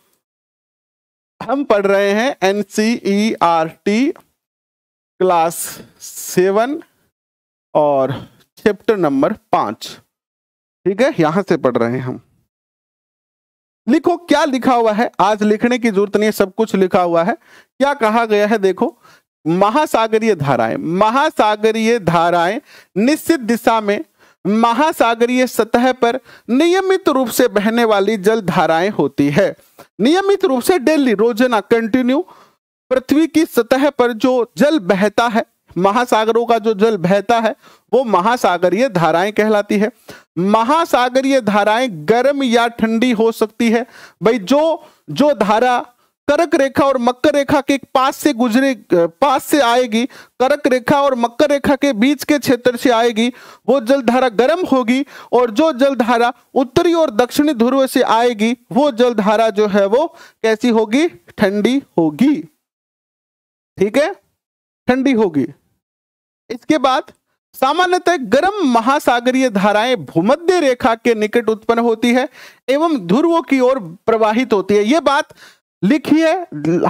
हम पढ़ रहे हैं N C E R T class seven और चैप्टर नंबर पांच ठीक है यहां से पढ़ रहे हैं हम लिखो क्या लिखा हुआ है आज लिखने की जरूरत नहीं है सब कुछ लिखा हुआ है क्या कहा गया है देखो महासागरीय धाराएं महासागरीय धाराएं निश्चित दिशा में महासागरीय सतह पर नियमित रूप से बहने वाली जल धाराएं होती है नियमित रूप से डेली रोजाना कंटिन्यू पृथ्वी की सतह पर जो जल बहता है महासागरों का जो जल बहता है वो महासागरीय धाराएं कहलाती है महासागरीय धाराएं गर्म या ठंडी हो सकती है भाई जो जो धारा करक रेखा और मकर रेखा के पास से गुजरे पास से आएगी करक रेखा और मकर रेखा के बीच के क्षेत्र से आएगी वो जलधारा गर्म होगी और जो जलधारा उत्तरी और दक्षिणी ध्रुव से आएगी वो जलधारा जो है वो कैसी होगी ठंडी होगी ठीक है ठंडी होगी इसके बाद सामान्यतः गर्म महासागरीय धाराएं भूमध्य रेखा के निकट उत्पन्न होती है एवं ध्रुवों की ओर प्रवाहित होती है ये बात लिखी है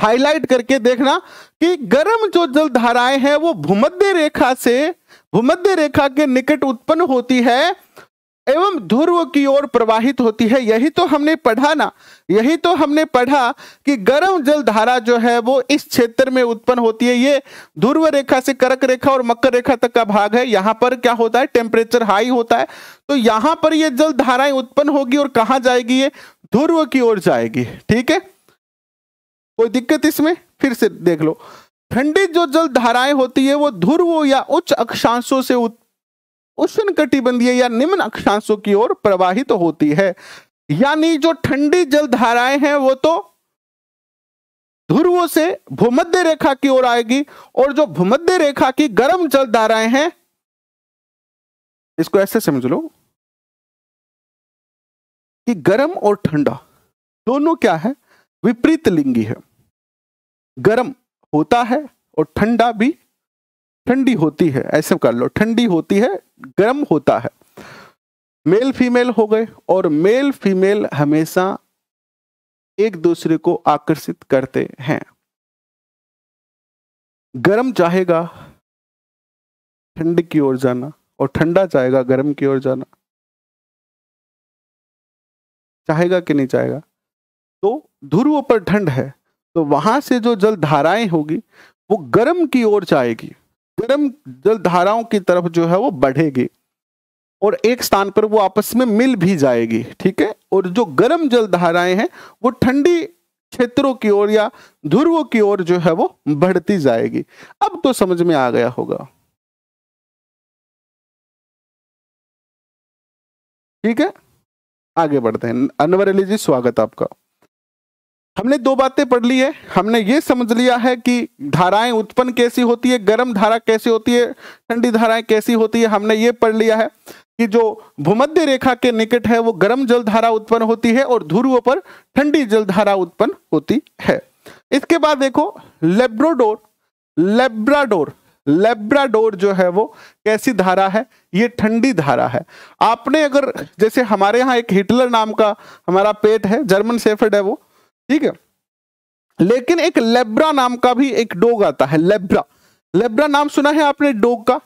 हाईलाइट करके देखना कि गर्म जो जल धाराएं हैं वो भूमध्य रेखा से भूमध्य रेखा के निकट उत्पन्न होती है एवं ध्रुव की ओर प्रवाहित होती है यही तो हमने पढ़ा ना यही तो हमने पढ़ा कि गर्म जल धारा जो है वो इस क्षेत्र में उत्पन्न होती है ये ध्रुव रेखा से करक रेखा और मकर रेखा तक का भाग है यहाँ पर क्या होता है टेम्परेचर हाई होता है तो यहाँ पर ये जल धाराएं उत्पन्न होगी और कहाँ जाएगी ये ध्रुव की ओर जाएगी ठीक है कोई दिक्कत इसमें फिर से देख लो ठंडी जो जल धाराएं होती है वो ध्रुव या उच्च अक्षांशों से उत्पन्न उष्ण कटिबंधीय या निम्न अक्षांशों की ओर प्रवाहित तो होती है यानी जो ठंडी जल धाराएं हैं वो तो ध्रुवों से भूमध्य रेखा की ओर आएगी और जो भूमध्य रेखा की गर्म जल धाराएं हैं इसको ऐसे समझ लो कि गर्म और ठंडा दोनों क्या है विपरीत लिंगी है गर्म होता है और ठंडा भी ठंडी होती है ऐसे कर लो ठंडी होती है गर्म होता है मेल फीमेल हो गए और मेल फीमेल हमेशा एक दूसरे को आकर्षित करते हैं गर्म चाहेगा ठंड की ओर जाना और ठंडा चाहेगा गर्म की ओर जाना चाहेगा कि नहीं चाहेगा तो ध्रुव पर ठंड है तो वहां से जो जल धाराएं होगी वो गर्म की ओर जाएगी गर्म जल धाराओं की तरफ जो है वो बढ़ेगी और एक स्थान पर वो आपस में मिल भी जाएगी ठीक है और जो गर्म जल धाराएं हैं वो ठंडी क्षेत्रों की ओर या ध्रुवों की ओर जो है वो बढ़ती जाएगी अब तो समझ में आ गया होगा ठीक है आगे बढ़ते हैं अनवर अली जी स्वागत आपका हमने दो बातें पढ़ ली है हमने ये समझ लिया है कि धाराएं उत्पन्न कैसी होती है गर्म धारा कैसी होती है ठंडी धाराएं कैसी होती है हमने ये पढ़ लिया है कि जो भूमध्य रेखा के निकट है वो गर्म जल धारा उत्पन्न होती है और ध्रुव पर ठंडी जल धारा उत्पन्न होती है इसके बाद देखो लेब्रोडोर लेब्राडोर लेब्राडोर जो है वो कैसी धारा है ये ठंडी धारा है आपने अगर जैसे हमारे यहाँ एक हिटलर नाम का हमारा पेट है जर्मन सेफर्ड है वो ठीक है लेकिन एक लेब्रा नाम का भी एक डोग आता है लेब्रा लेब्रा नाम सुना है आपने डोग का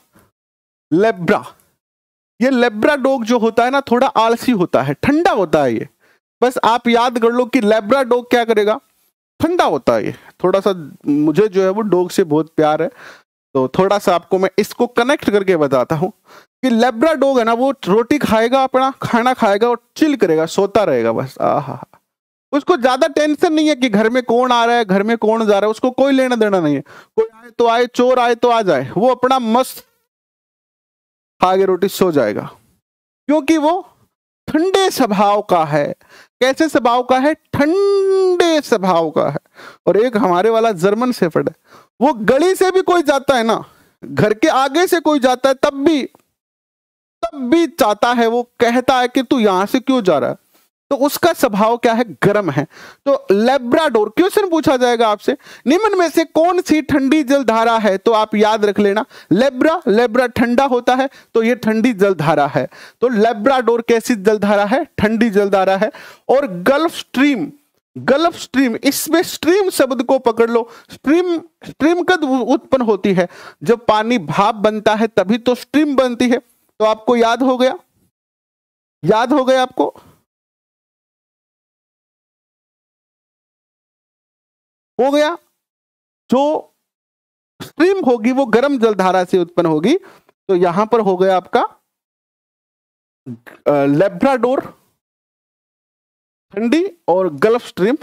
लेब्रा ये लेब्रा डोग जो होता है ना थोड़ा आलसी होता है ठंडा होता है ये बस आप याद कर लो कि लेब्रा डोग क्या करेगा ठंडा होता है ये थोड़ा सा मुझे जो है वो डोग से बहुत प्यार है तो थोड़ा सा आपको मैं इसको कनेक्ट करके बताता हूँ कि लेब्रा डोग है ना वो रोटी खाएगा अपना खाना खाएगा और चिल करेगा सोता रहेगा बस हा उसको ज्यादा टेंशन नहीं है कि घर में कौन आ रहा है घर में कौन जा रहा है उसको कोई लेना देना नहीं है कोई आए तो आए चोर आए तो आ जाए वो अपना मस्त खागे रोटी सो जाएगा क्योंकि वो ठंडे स्वभाव का है कैसे स्वभाव का है ठंडे स्वभाव का है और एक हमारे वाला जर्मन सेफर्ड है वो गली से भी कोई जाता है ना घर के आगे से कोई जाता है तब भी तब भी चाहता है वो कहता है कि तू यहां से क्यों जा रहा है तो उसका स्वभाव क्या है गर्म है तो लेब्राडोर क्वेश्चन पूछा जाएगा आपसे निम्न में से कौन सी ठंडी जल धारा है तो आप याद रख लेना लेब्रा लेब्रा ठंडा होता है तो ये ठंडी जल धारा है तो लेब्राडोर कैसी जल धारा है ठंडी जल धारा है और गल्फ स्ट्रीम गल्फ स्ट्रीम इसमें स्ट्रीम शब्द को पकड़ लो स्ट्रीम स्ट्रीम कद उत्पन्न होती है जब पानी भाप बनता है तभी तो स्ट्रीम बनती है तो आपको याद हो गया याद हो गया आपको हो गया जो स्ट्रीम होगी वो गर्म जलधारा से उत्पन्न होगी तो यहां पर हो गया आपका लेब्राडोर ठंडी और गल्फ स्ट्रीम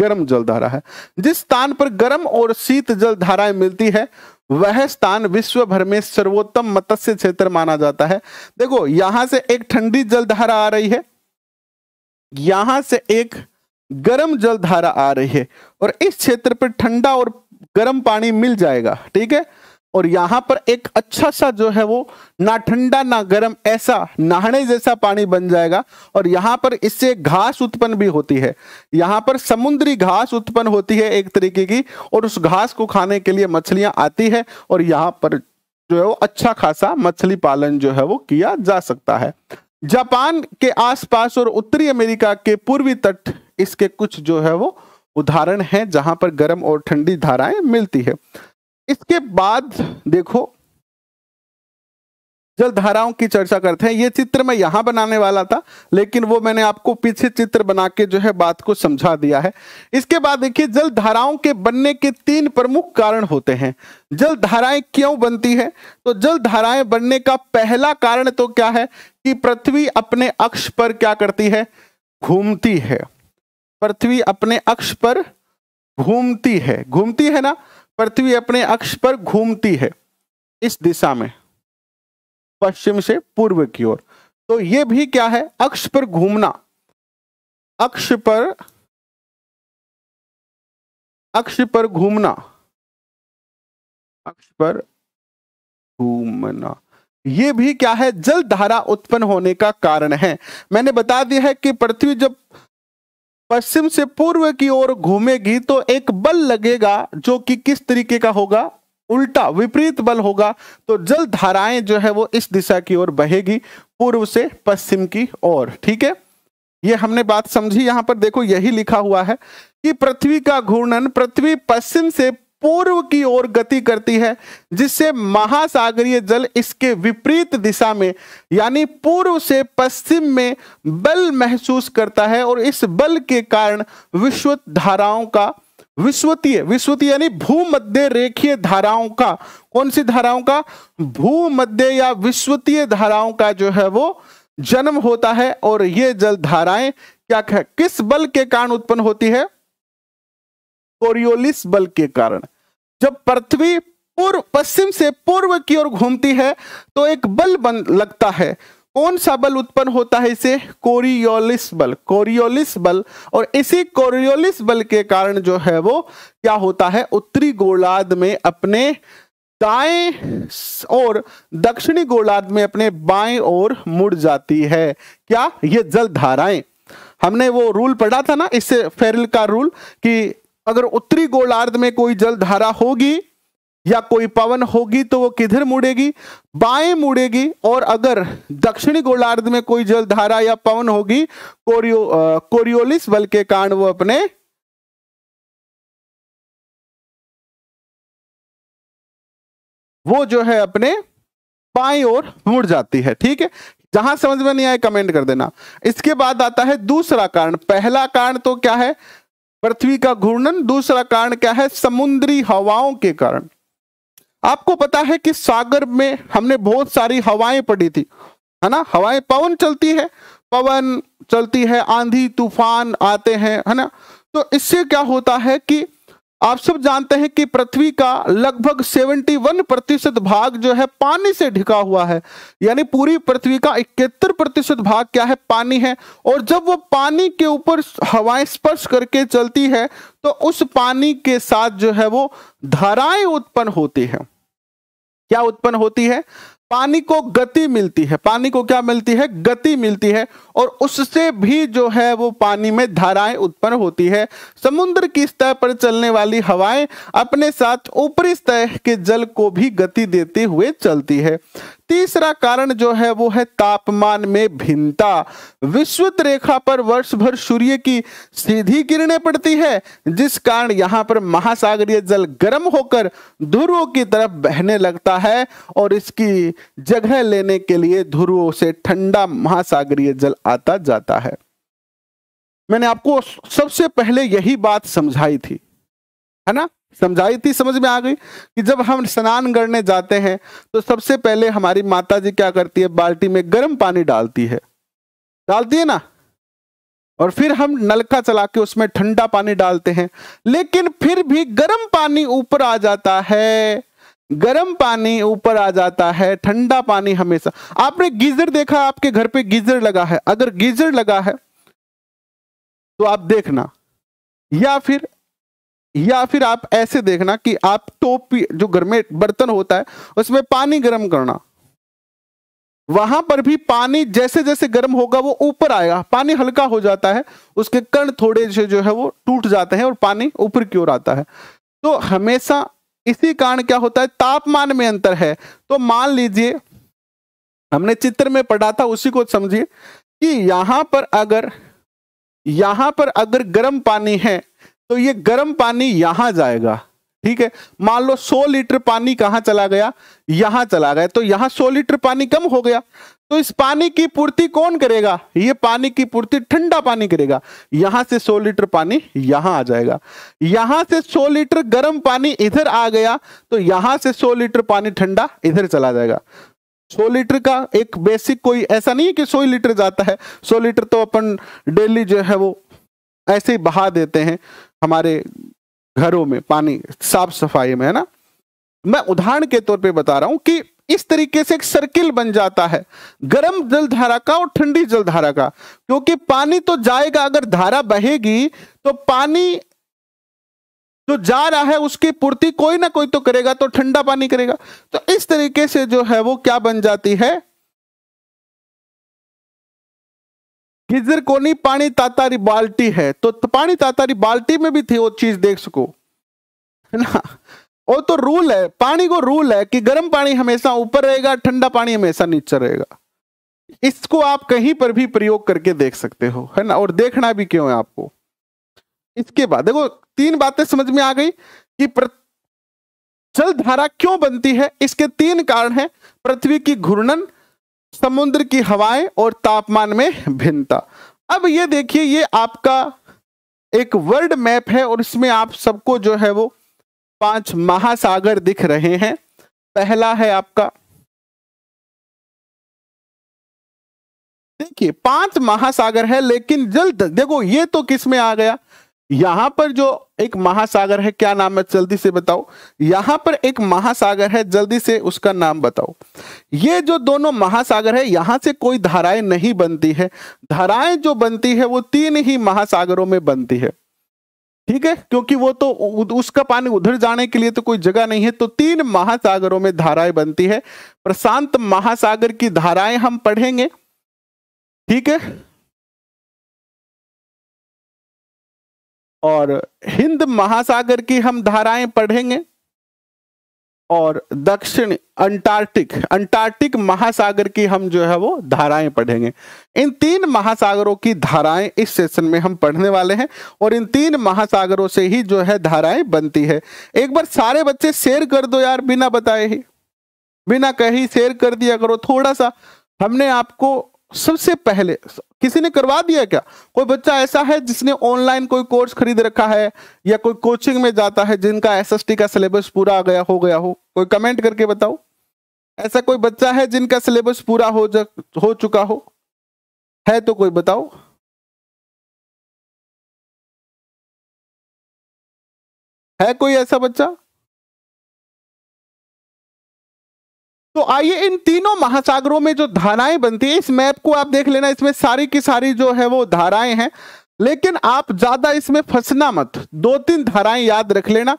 गर्म जलधारा है जिस स्थान पर गर्म और शीत जलधाराएं मिलती है वह स्थान विश्व भर में सर्वोत्तम मत्स्य क्षेत्र माना जाता है देखो यहां से एक ठंडी जलधारा आ रही है यहां से एक गर्म जलधारा आ रही है और इस क्षेत्र पर ठंडा और गर्म पानी मिल जाएगा ठीक है और यहाँ पर एक अच्छा सा जो है वो ना ठंडा ना गर्म ऐसा नहाने जैसा पानी बन जाएगा और यहाँ पर इससे घास उत्पन्न भी होती है यहाँ पर समुद्री घास उत्पन्न होती है एक तरीके की और उस घास को खाने के लिए मछलियां आती है और यहाँ पर जो है वो अच्छा खासा मछली पालन जो है वो किया जा सकता है जापान के आसपास और उत्तरी अमेरिका के पूर्वी तट इसके कुछ जो है वो उदाहरण हैं जहां पर गर्म और ठंडी धाराएं मिलती है इसके बाद देखो जल धाराओं की चर्चा करते हैं ये चित्र मैं यहां बनाने वाला था लेकिन वो मैंने आपको पीछे चित्र बना के जो है बात को समझा दिया है इसके बाद देखिए जल धाराओं के बनने के तीन प्रमुख कारण होते हैं जल धाराएं क्यों बनती है तो जल धाराएं बनने का पहला कारण तो क्या है कि पृथ्वी अपने अक्ष पर क्या करती है घूमती है पृथ्वी अपने अक्ष पर घूमती है घूमती है ना पृथ्वी अपने अक्ष पर घूमती है इस दिशा में पश्चिम से पूर्व की ओर तो यह भी क्या है अक्ष पर घूमना अक्ष पर अक्ष पर घूमना अक्ष पर घूमना ये भी क्या है जल धारा उत्पन्न होने का कारण है मैंने बता दिया है कि पृथ्वी जब पश्चिम से पूर्व की ओर घूमेगी तो एक बल लगेगा जो कि किस तरीके का होगा उल्टा विपरीत बल होगा तो जल धाराएं जो है वो इस दिशा की ओर बहेगी पूर्व से पश्चिम की ओर ठीक है ये हमने बात समझी यहां पर देखो यही लिखा हुआ है कि पृथ्वी का घूर्णन पृथ्वी पश्चिम से पूर्व की ओर गति करती है जिससे महासागरीय जल इसके विपरीत दिशा में यानी पूर्व से पश्चिम में बल महसूस करता है और इस बल के कारण विश्व धाराओं का विश्वतीय विश्वतीय यानी भूमध्य रेखीय धाराओं का कौन सी धाराओं का भूमध्य या विश्वतीय धाराओं का जो है वो जन्म होता है और ये जल धाराएं क्या किस बल के कारण उत्पन्न होती है कोरियोलिस बल के कारण जब पृथ्वी पूर्व पश्चिम से पूर्व की ओर घूमती है तो एक बल बन लगता है कौन सा बल उत्पन्न होता है इसे कोरियोलिस बल कोरियोलिस बल और इसी कोरियोलिस बल के कारण जो है वो क्या होता है उत्तरी गोलार्ध में अपने दाएं और दक्षिणी गोलार्ध में अपने बाएं ओर मुड़ जाती है क्या ये जल धाराएं हमने वो रूल पढ़ा था ना इससे फेरिल का रूल कि अगर उत्तरी गोलार्ध में कोई जल धारा होगी या कोई पवन होगी तो वो किधर मुड़ेगी बाएं मुड़ेगी और अगर दक्षिणी गोलार्ध में कोई जल धारा या पवन होगी कोरियो आ, कोरियोलिस बल के कारण वो अपने वो जो है अपने बाएं ओर मुड़ जाती है ठीक है जहां समझ में नहीं आए कमेंट कर देना इसके बाद आता है दूसरा कारण पहला कारण तो क्या है पृथ्वी का घूर्णन दूसरा कारण क्या है समुद्री हवाओं के कारण आपको पता है कि सागर में हमने बहुत सारी हवाएं पड़ी थी है ना हवाएं पवन चलती है पवन चलती है आंधी तूफान आते हैं है ना तो इससे क्या होता है कि आप सब जानते हैं कि पृथ्वी का लगभग 71 प्रतिशत भाग जो है पानी से ढका हुआ है यानी पूरी पृथ्वी का इकहत्तर प्रतिशत भाग क्या है पानी है और जब वो पानी के ऊपर हवाएं स्पर्श करके चलती है तो उस पानी के साथ जो है वो धाराएं उत्पन्न होती है क्या उत्पन्न होती है पानी को गति मिलती है पानी को क्या मिलती है गति मिलती है और उससे भी जो है वो पानी में धाराएं उत्पन्न होती है समुद्र की सतह पर चलने वाली हवाएं अपने साथ ऊपरी सतह के जल को भी गति देते हुए चलती है तीसरा कारण जो है वो है तापमान में भिन्नता विश्वत रेखा पर वर्ष भर सूर्य की सीधी किरणें पड़ती है जिस कारण यहाँ पर महासागरीय जल गर्म होकर ध्रुवों की तरफ बहने लगता है और इसकी जगह लेने के लिए ध्रुवों से ठंडा महासागरीय जल आता जाता है मैंने आपको सबसे पहले यही बात समझाई थी है ना समझाई थी समझ में आ गई कि जब हम स्नान करने जाते हैं तो सबसे पहले हमारी माता जी क्या करती है बाल्टी में गर्म पानी डालती है डालती है ना और फिर हम नलका चला के उसमें ठंडा पानी डालते हैं लेकिन फिर भी गर्म पानी ऊपर आ जाता है गर्म पानी ऊपर आ जाता है ठंडा पानी हमेशा आपने गीजर देखा आपके घर पे गीजर लगा है अगर गीजर लगा है तो आप देखना या फिर या फिर आप ऐसे देखना कि आप टोपी जो घर में बर्तन होता है उसमें पानी गर्म करना वहां पर भी पानी जैसे जैसे गर्म होगा वो ऊपर आएगा पानी हल्का हो जाता है उसके कण थोड़े से जो है वो टूट जाते हैं और पानी ऊपर की ओर आता है तो हमेशा इसी कारण क्या होता है तापमान में अंतर है तो मान लीजिए हमने चित्र में पढ़ा था उसी को समझिए कि यहां पर अगर यहां पर अगर गर्म पानी है तो ये गर्म पानी यहां जाएगा ठीक है मान लो 100 लीटर पानी कहां चला गया यहां चला गया तो यहां 100 लीटर पानी कम हो गया तो इस पानी की पूर्ति कौन करेगा ये पानी की पूर्ति ठंडा पानी करेगा यहां से 100 लीटर पानी यहां आ जाएगा यहां से 100 लीटर गर्म पानी इधर आ गया तो यहां से 100 लीटर पानी ठंडा इधर चला जाएगा 100 लीटर का एक बेसिक कोई ऐसा नहीं है कि 100 लीटर जाता है 100 लीटर तो अपन डेली जो है वो ऐसे ही बहा देते हैं हमारे घरों में पानी साफ सफाई में है ना मैं उदाहरण के तौर पे बता रहा हूं कि इस तरीके से एक सर्किल बन जाता है गर्म जल धारा का और ठंडी जल धारा का क्योंकि पानी तो जाएगा अगर धारा बहेगी तो पानी जो जा रहा है उसकी पूर्ति कोई ना कोई तो करेगा तो ठंडा पानी करेगा तो इस तरीके से जो है वो क्या बन जाती है गिजर कोनी पानी तातारी बाल्टी है तो पानी तातारी बाल्टी में भी थी वो चीज देख सको है ना वो तो रूल है पानी को रूल है कि गर्म पानी हमेशा ऊपर रहेगा ठंडा पानी हमेशा नीचे रहेगा इसको आप कहीं पर भी प्रयोग करके देख सकते हो है ना और देखना भी क्यों है आपको इसके बाद देखो तीन बातें समझ में आ गई कि जल धारा क्यों बनती है इसके तीन कारण है पृथ्वी की घूर्णन समुद्र की हवाएं और तापमान में भिन्नता अब ये देखिए ये आपका एक वर्ल्ड मैप है और इसमें आप सबको जो है वो पांच महासागर दिख रहे हैं पहला है आपका देखिए पांच महासागर है लेकिन जल्द देखो ये तो किस में आ गया यहां पर जो एक महासागर है क्या नाम है जल्दी से बताओ यहां पर एक महासागर है जल्दी से उसका नाम बताओ ये जो दोनों महासागर है यहां से कोई धाराएं नहीं बनती है धाराएं जो बनती है वो तीन ही महासागरों में बनती है ठीक है क्योंकि वो तो उसका पानी उधर जाने के लिए तो कोई जगह नहीं है तो तीन महासागरों में धाराएं बनती है प्रशांत महासागर की धाराएं हम पढ़ेंगे ठीक है और हिंद महासागर की हम धाराएं पढ़ेंगे और दक्षिण अंटार्कटिक अंटार्कटिक महासागर की हम जो है वो धाराएं पढ़ेंगे इन तीन महासागरों की धाराएं इस सेशन में हम पढ़ने वाले हैं और इन तीन महासागरों से ही जो है धाराएं बनती है एक बार सारे बच्चे शेयर कर दो यार बिना बताए ही बिना कहीं शेयर कर दिया करो थोड़ा सा हमने आपको सबसे पहले किसी ने करवा दिया क्या कोई बच्चा ऐसा है जिसने ऑनलाइन कोई कोर्स खरीद रखा है या कोई कोचिंग में जाता है जिनका एसएसटी का सिलेबस पूरा आ गया हो गया हो कोई कमेंट करके बताओ ऐसा कोई बच्चा है जिनका सिलेबस पूरा हो जा हो चुका हो है तो कोई बताओ है कोई ऐसा बच्चा तो आइए इन तीनों महासागरों में जो धाराएं बनती है इस मैप को आप देख लेना इसमें सारी की सारी जो है वो धाराएं हैं लेकिन आप ज्यादा इसमें फंसना मत दो तीन धाराएं याद रख लेना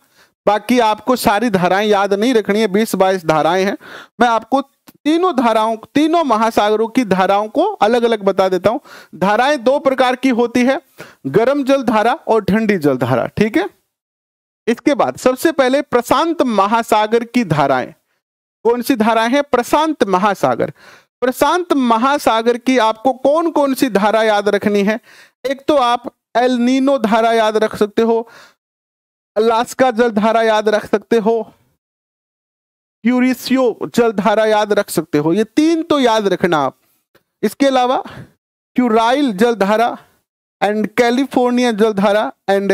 बाकी आपको सारी धाराएं याद नहीं रखनी है बीस बाईस धाराएं हैं मैं आपको तीनों धाराओं तीनों महासागरों की धाराओं को अलग अलग बता देता हूं धाराएं दो प्रकार की होती है गर्म जल धारा और ठंडी जल धारा ठीक है इसके बाद सबसे पहले प्रशांत महासागर की धाराएं कौन सी धाराएं हैं प्रशांत महासागर प्रशांत महासागर की आपको कौन कौन सी धारा याद रखनी है एक तो आप एल नीनो धारा याद रख सकते हो अलास्का जल धारा याद रख सकते हो क्यूरिसियो जल धारा याद रख सकते हो ये तीन तो याद रखना आप इसके अलावा क्यूराइल जल धारा एंड कैलिफोर्निया जल धारा एंड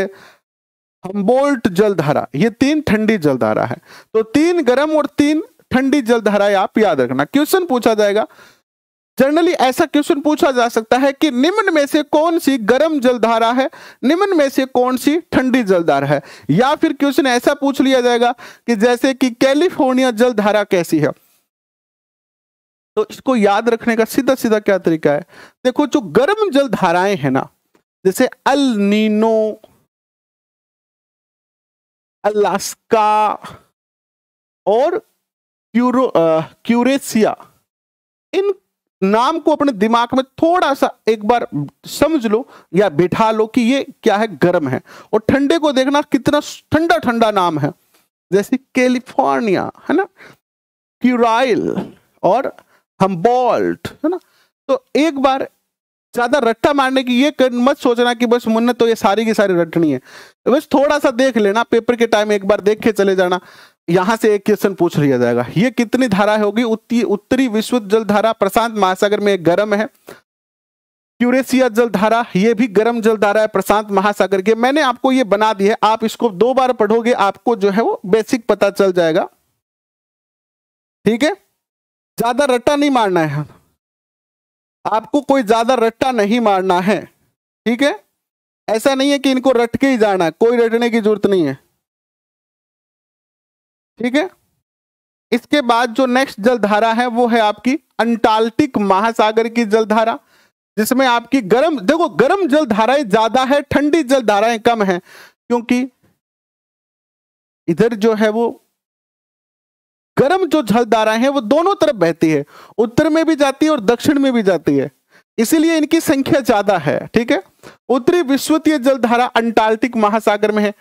हम्बोल्ट जल धारा ये तीन ठंडी जलधारा है तो तीन गर्म और तीन ठंडी जल धाराएं आप याद रखना क्वेश्चन पूछा जाएगा जनरली ऐसा क्वेश्चन पूछा जा सकता है कि निम्न में से कौन सी गर्म जलधारा है निम्न में से कौन सी ठंडी जलधारा है या फिर क्वेश्चन ऐसा पूछ लिया जाएगा कि जैसे कि कैलिफोर्निया जलधारा कैसी है तो इसको याद रखने का सीधा सीधा क्या तरीका है देखो जो गर्म जलधाराएं हैं ना जैसे अल नीनो अलास्का और क्यूरो क्यूरेसिया इन नाम को अपने दिमाग में थोड़ा सा एक बार समझ लो या बिठा लो कि ये क्या है गर्म है और ठंडे को देखना कितना ठंडा ठंडा नाम है जैसे कैलिफोर्निया है ना क्यूराइल और हम्बोल्ट है ना तो एक बार ज्यादा रट्टा मारने की ये कर, मत सोचना कि बस मुन्नत तो ये सारी की सारी रटनी है बस थोड़ा सा देख लेना पेपर के टाइम एक बार देख के चले जाना यहां से एक क्वेश्चन पूछ लिया जाएगा ये कितनी धारा होगी उत्तरी विश्व जल धारा प्रशांत महासागर में गर्म है क्यूरेशिया जल धारा ये भी गर्म जल धारा है प्रशांत महासागर के मैंने आपको ये बना दी है आप इसको दो बार पढ़ोगे आपको जो है वो बेसिक पता चल जाएगा ठीक है ज्यादा रट्टा नहीं मारना है आपको कोई ज्यादा रट्टा नहीं मारना है ठीक है ऐसा नहीं है कि इनको रट के ही जाना है कोई रटने की जरूरत नहीं है ठीक है इसके बाद जो नेक्स्ट जलधारा है वो है आपकी अंटार्कटिक महासागर की जलधारा जिसमें आपकी गर्म देखो गर्म जलधाराएं ज्यादा है ठंडी जलधाराएं कम है क्योंकि इधर जो है वो गर्म जो जलधाराएं हैं वो दोनों तरफ बहती है उत्तर में भी जाती है और दक्षिण में भी जाती है इसीलिए इनकी संख्या ज्यादा है ठीक है उत्तरी विश्वतीय जलधारा अंटार्कटिक महासागर में है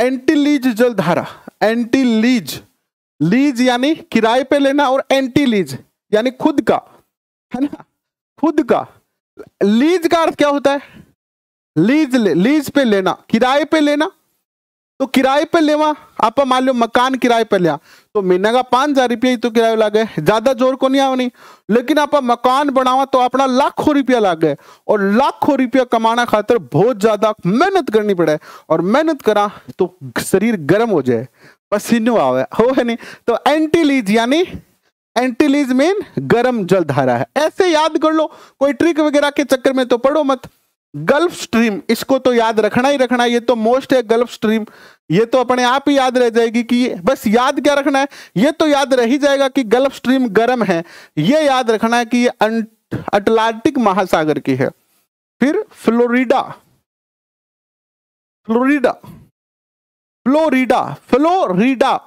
एंटीलीज जलधारा एंटीलीज लीज यानी किराए पे लेना और एंटी लीज यानी खुद का है ना खुद का लीज का अर्थ क्या होता है लीज ले, लीज पे लेना किराए पे लेना तो किराए पे लेवा आप मान लो मकान किराए पे लिया तो महीने का पांच हजार रुपया ही तो किराया लागे ज्यादा जोर को नहीं आवनी लेकिन आप मकान बनावा तो अपना लाखों रुपया लागे और लाखों रुपया कमाना खातर बहुत ज्यादा मेहनत करनी पड़े और मेहनत करा तो शरीर गर्म हो जाए पसीनो आवे हो है नहीं तो एंटीलीज यानी एंटीलीज मीन गर्म जलधारा है ऐसे याद कर लो कोई ट्रिक वगैरह के चक्कर में तो पढ़ो मत गल्फ स्ट्रीम इसको तो याद रखना ही रखना ये तो मोस्ट है गल्फ स्ट्रीम ये तो अपने आप ही याद रह जाएगी कि बस याद क्या रखना है ये तो याद रह ही जाएगा कि गल्फ स्ट्रीम गर्म है ये याद रखना है कि ये अं- अटलांटिक महासागर की है फिर फ्लोरिडा फ्लोरिडा फ्लोरिडा फ्लोरिडा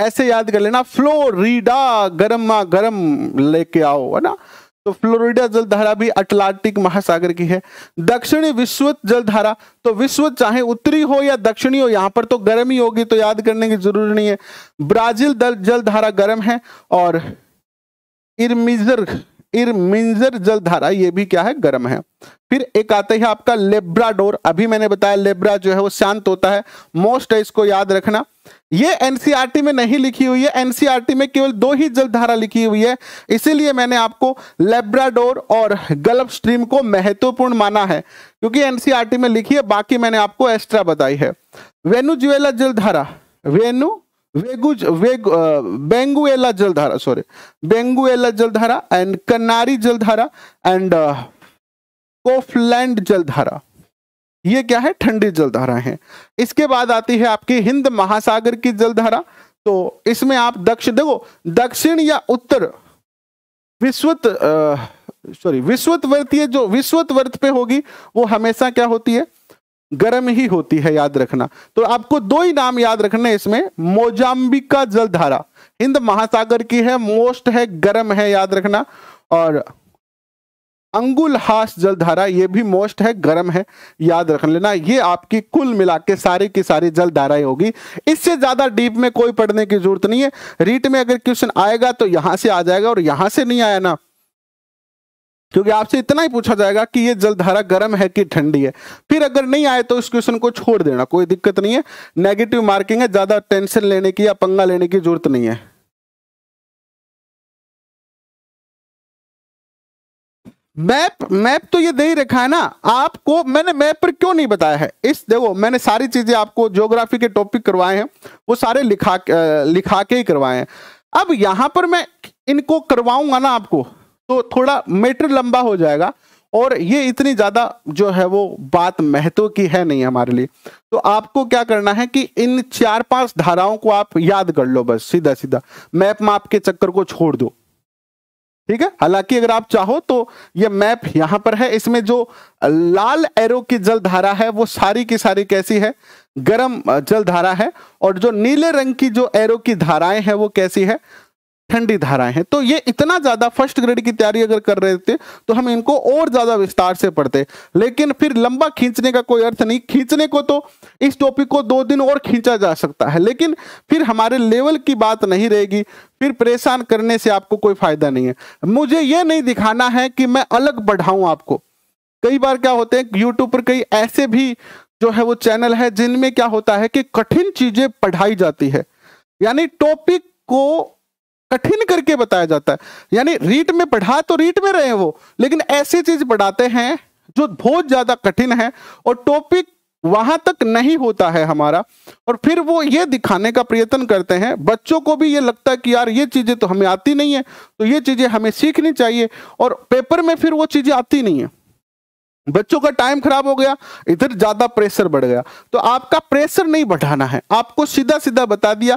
ऐसे याद कर लेना फ्लोरिडा गर्मा गर्म लेके आओ है ना तो फ्लोरिडा जलधारा भी अटलांटिक महासागर की है दक्षिणी विश्व जलधारा तो विश्व चाहे उत्तरी हो या दक्षिणी हो यहाँ पर तो गर्म ही होगी तो याद करने की जरूरत नहीं है ब्राजील जलधारा गर्म है और इरमिजर इरमिंजर जलधारा ये भी क्या है गर्म है फिर एक आते हैं आपका लेब्राडोर अभी मैंने बताया लेब्रा जो है वो शांत होता है मोस्ट है इसको याद रखना ये एनसीआरटी e में नहीं लिखी हुई है एनसीआरटी e में केवल दो ही जलधारा लिखी हुई है इसीलिए मैंने आपको लेब्राडोर और गल्फ स्ट्रीम को महत्वपूर्ण माना है क्योंकि एनसीआरटी e में लिखी है बाकी मैंने आपको एक्स्ट्रा बताई है वेनुजुएला जलधारा वेनु वेगुज वेग बेंगुएला जलधारा सॉरी बेंगुएला जलधारा एंड कनारी जलधारा एंड कोफलैंड जलधारा ये क्या है ठंडी जलधारा है इसके बाद आती है आपकी हिंद महासागर की जलधारा तो इसमें आप दक्ष देखो दक्षिण या उत्तर विश्वत सॉरी वर्तीय जो विश्वत वर्त पे होगी वो हमेशा क्या होती है गर्म ही होती है याद रखना तो आपको दो ही नाम याद रखना है इसमें मोजाम्बिका जलधारा हिंद महासागर की है मोस्ट है गर्म है याद रखना और अंगुल हास जलधारा ये भी मोस्ट है गर्म है याद रख लेना ये आपकी कुल मिला के सारी की सारी जलधाराएं होगी इससे ज्यादा डीप में कोई पढ़ने की जरूरत नहीं है रीट में अगर क्वेश्चन आएगा तो यहां से आ जाएगा और यहां से नहीं आया ना क्योंकि आपसे इतना ही पूछा जाएगा कि ये जलधारा गर्म है कि ठंडी है फिर अगर नहीं आए तो इस क्वेश्चन को छोड़ देना कोई दिक्कत नहीं है नेगेटिव मार्किंग है ज्यादा टेंशन लेने की या पंगा लेने की जरूरत नहीं है मैप मैप तो ये दे ही रखा है ना आपको मैंने मैप पर क्यों नहीं बताया है इस देखो मैंने सारी चीजें आपको ज्योग्राफी के टॉपिक करवाए हैं वो सारे लिखा लिखा के ही करवाए हैं अब यहां पर मैं इनको करवाऊंगा ना आपको तो थोड़ा मीटर लंबा हो जाएगा और ये इतनी ज्यादा जो है वो बात महत्व की है नहीं हमारे लिए तो आपको क्या करना है कि इन चार पांच धाराओं को आप याद कर लो बस सीधा सीधा मैप माप के चक्कर को छोड़ दो ठीक है हालांकि अगर आप चाहो तो ये मैप यहां पर है इसमें जो लाल एरो की जल धारा है वो सारी की सारी कैसी है गर्म जल धारा है और जो नीले रंग की जो एरो की धाराएं हैं वो कैसी है ठंडी धाराएं हैं तो ये इतना ज़्यादा फर्स्ट ग्रेड की तैयारी अगर कर रहे थे तो हम इनको और ज़्यादा विस्तार से पढ़ते लेकिन फिर लंबा खींचने का कोई अर्थ नहीं खींचने को तो इस टॉपिक को दो दिन और खींचा जा सकता है लेकिन फिर हमारे लेवल की बात नहीं रहेगी फिर परेशान करने से आपको कोई फायदा नहीं है मुझे ये नहीं दिखाना है कि मैं अलग बढ़ाऊं आपको कई बार क्या होते हैं यूट्यूब पर कई ऐसे भी जो है वो चैनल है जिनमें क्या होता है कि कठिन चीजें पढ़ाई जाती है यानी टॉपिक को कठिन करके बताया जाता है यानी रीट में पढ़ा तो रीट में रहे वो लेकिन ऐसी चीज पढ़ाते हैं जो बहुत ज्यादा कठिन है और टॉपिक वहां तक नहीं होता है हमारा और फिर वो ये दिखाने का प्रयत्न करते हैं बच्चों को भी ये लगता है कि यार ये चीजें तो हमें आती नहीं है तो ये चीजें हमें सीखनी चाहिए और पेपर में फिर वो चीजें आती नहीं है बच्चों का टाइम खराब हो गया इधर ज्यादा प्रेशर बढ़ गया तो आपका प्रेशर नहीं बढ़ाना है आपको सीधा सीधा बता दिया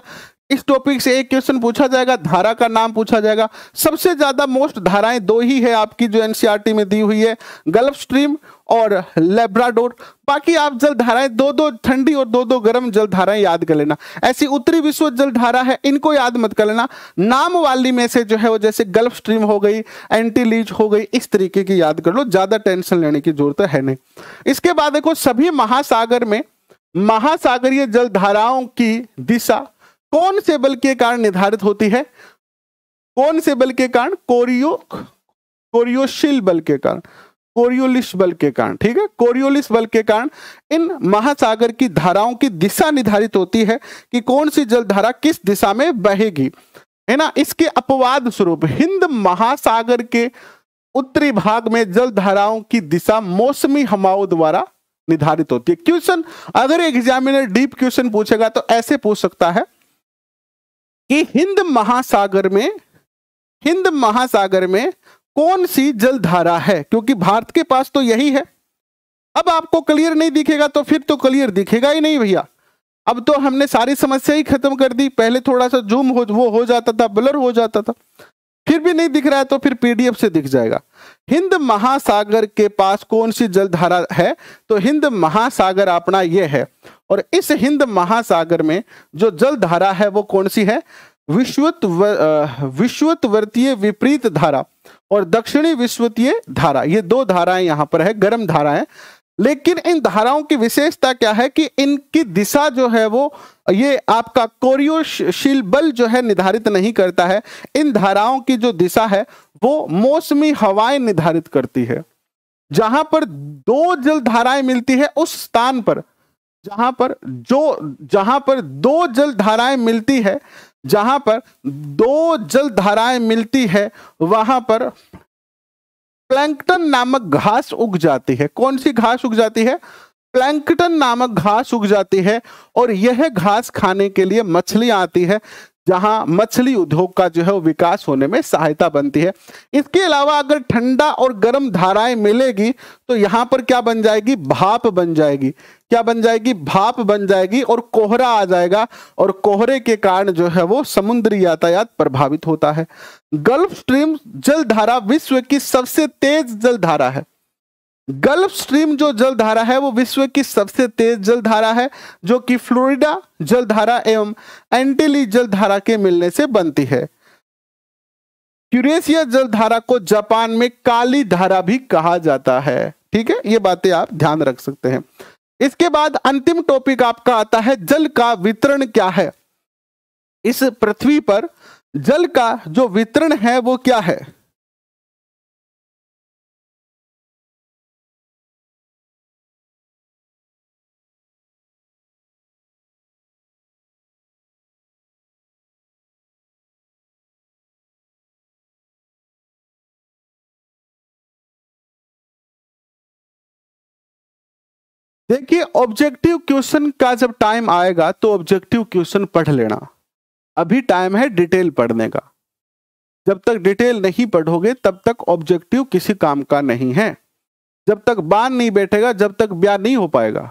इस टॉपिक से एक क्वेश्चन पूछा जाएगा धारा का नाम पूछा जाएगा सबसे ज्यादा मोस्ट धाराएं दो ही है आपकी जो एनसीईआरटी e में दी हुई है गल्फ स्ट्रीम और लेब्राडोर बाकी आप जल धाराएं दो दो ठंडी और दो दो गर्म जल धाराएं याद कर लेना ऐसी उत्तरी विश्व जल धारा है इनको याद मत कर लेना नाम वाली में से जो है वो जैसे गल्फ स्ट्रीम हो गई एंटीलीज हो गई इस तरीके की याद कर लो ज्यादा टेंशन लेने की जरूरत है नहीं इसके बाद देखो सभी महासागर में महासागरीय जल धाराओं की दिशा कौन से बल के कारण निर्धारित होती है कौन से बल के कारण कोरियो कोरियोशील बल के कारण कोरियोलिस बल के कारण ठीक है कोरियोलिस बल के कारण इन महासागर की धाराओं की दिशा निर्धारित होती है कि कौन सी जलधारा किस दिशा में बहेगी है ना इसके अपवाद स्वरूप हिंद महासागर के उत्तरी भाग में जल धाराओं की दिशा मौसमी हवाओं द्वारा निर्धारित होती है क्वेश्चन अगर एग्जामिनर डीप क्वेश्चन पूछेगा तो ऐसे पूछ सकता है कि हिंद महासागर में हिंद महासागर में कौन सी जलधारा है क्योंकि भारत के पास तो यही है अब आपको क्लियर नहीं दिखेगा तो फिर तो क्लियर दिखेगा ही नहीं भैया अब तो हमने सारी समस्या ही खत्म कर दी पहले थोड़ा सा जूम हो वो हो जाता था ब्लर हो जाता था फिर भी नहीं दिख रहा है तो फिर पीडीएफ से दिख जाएगा हिंद महासागर के पास कौन सी जलधारा है तो हिंद महासागर अपना यह है और इस हिंद महासागर में जो जल धारा है वो कौन सी है विश्वत विश्वतवर्तीय विपरीत धारा और दक्षिणी विश्वतीय धारा ये दो धाराएं यहाँ पर है गर्म धाराएं लेकिन इन धाराओं की विशेषता क्या है कि इनकी दिशा जो है वो ये आपका कोरियोशील बल जो है निर्धारित नहीं करता है इन धाराओं की जो दिशा है वो मौसमी हवाएं निर्धारित करती है जहां पर दो जल धाराएं मिलती है उस स्थान पर जहां पर जो जहां पर दो जल धाराएं मिलती है जहां पर दो जल धाराएं मिलती है वहां पर प्लैंकटन नामक घास उग जाती है कौन सी घास उग जाती है प्लैंकटन नामक घास उग जाती है और यह घास खाने के लिए मछली आती है जहां मछली उद्योग का जो है वो विकास होने में सहायता बनती है इसके अलावा अगर ठंडा और गर्म धाराएं मिलेगी तो यहां पर क्या बन जाएगी भाप बन जाएगी क्या बन जाएगी भाप बन जाएगी और कोहरा आ जाएगा और कोहरे के कारण जो है वो समुद्री यातायात प्रभावित होता है गल्फ स्ट्रीम जल धारा विश्व की सबसे तेज जल धारा है गल्फ स्ट्रीम जो जलधारा है वो विश्व की सबसे तेज जलधारा है जो कि फ्लोरिडा जलधारा एवं एंटिली जलधारा के मिलने से बनती है क्यूरेशिया जलधारा को जापान में काली धारा भी कहा जाता है ठीक है ये बातें आप ध्यान रख सकते हैं इसके बाद अंतिम टॉपिक आपका आता है जल का वितरण क्या है इस पृथ्वी पर जल का जो वितरण है वो क्या है देखिए ऑब्जेक्टिव क्वेश्चन का जब टाइम आएगा तो ऑब्जेक्टिव क्वेश्चन पढ़ लेना अभी टाइम है डिटेल पढ़ने का जब तक डिटेल नहीं पढ़ोगे तब तक ऑब्जेक्टिव किसी काम का नहीं है जब तक बांध नहीं बैठेगा जब तक ब्याह नहीं हो पाएगा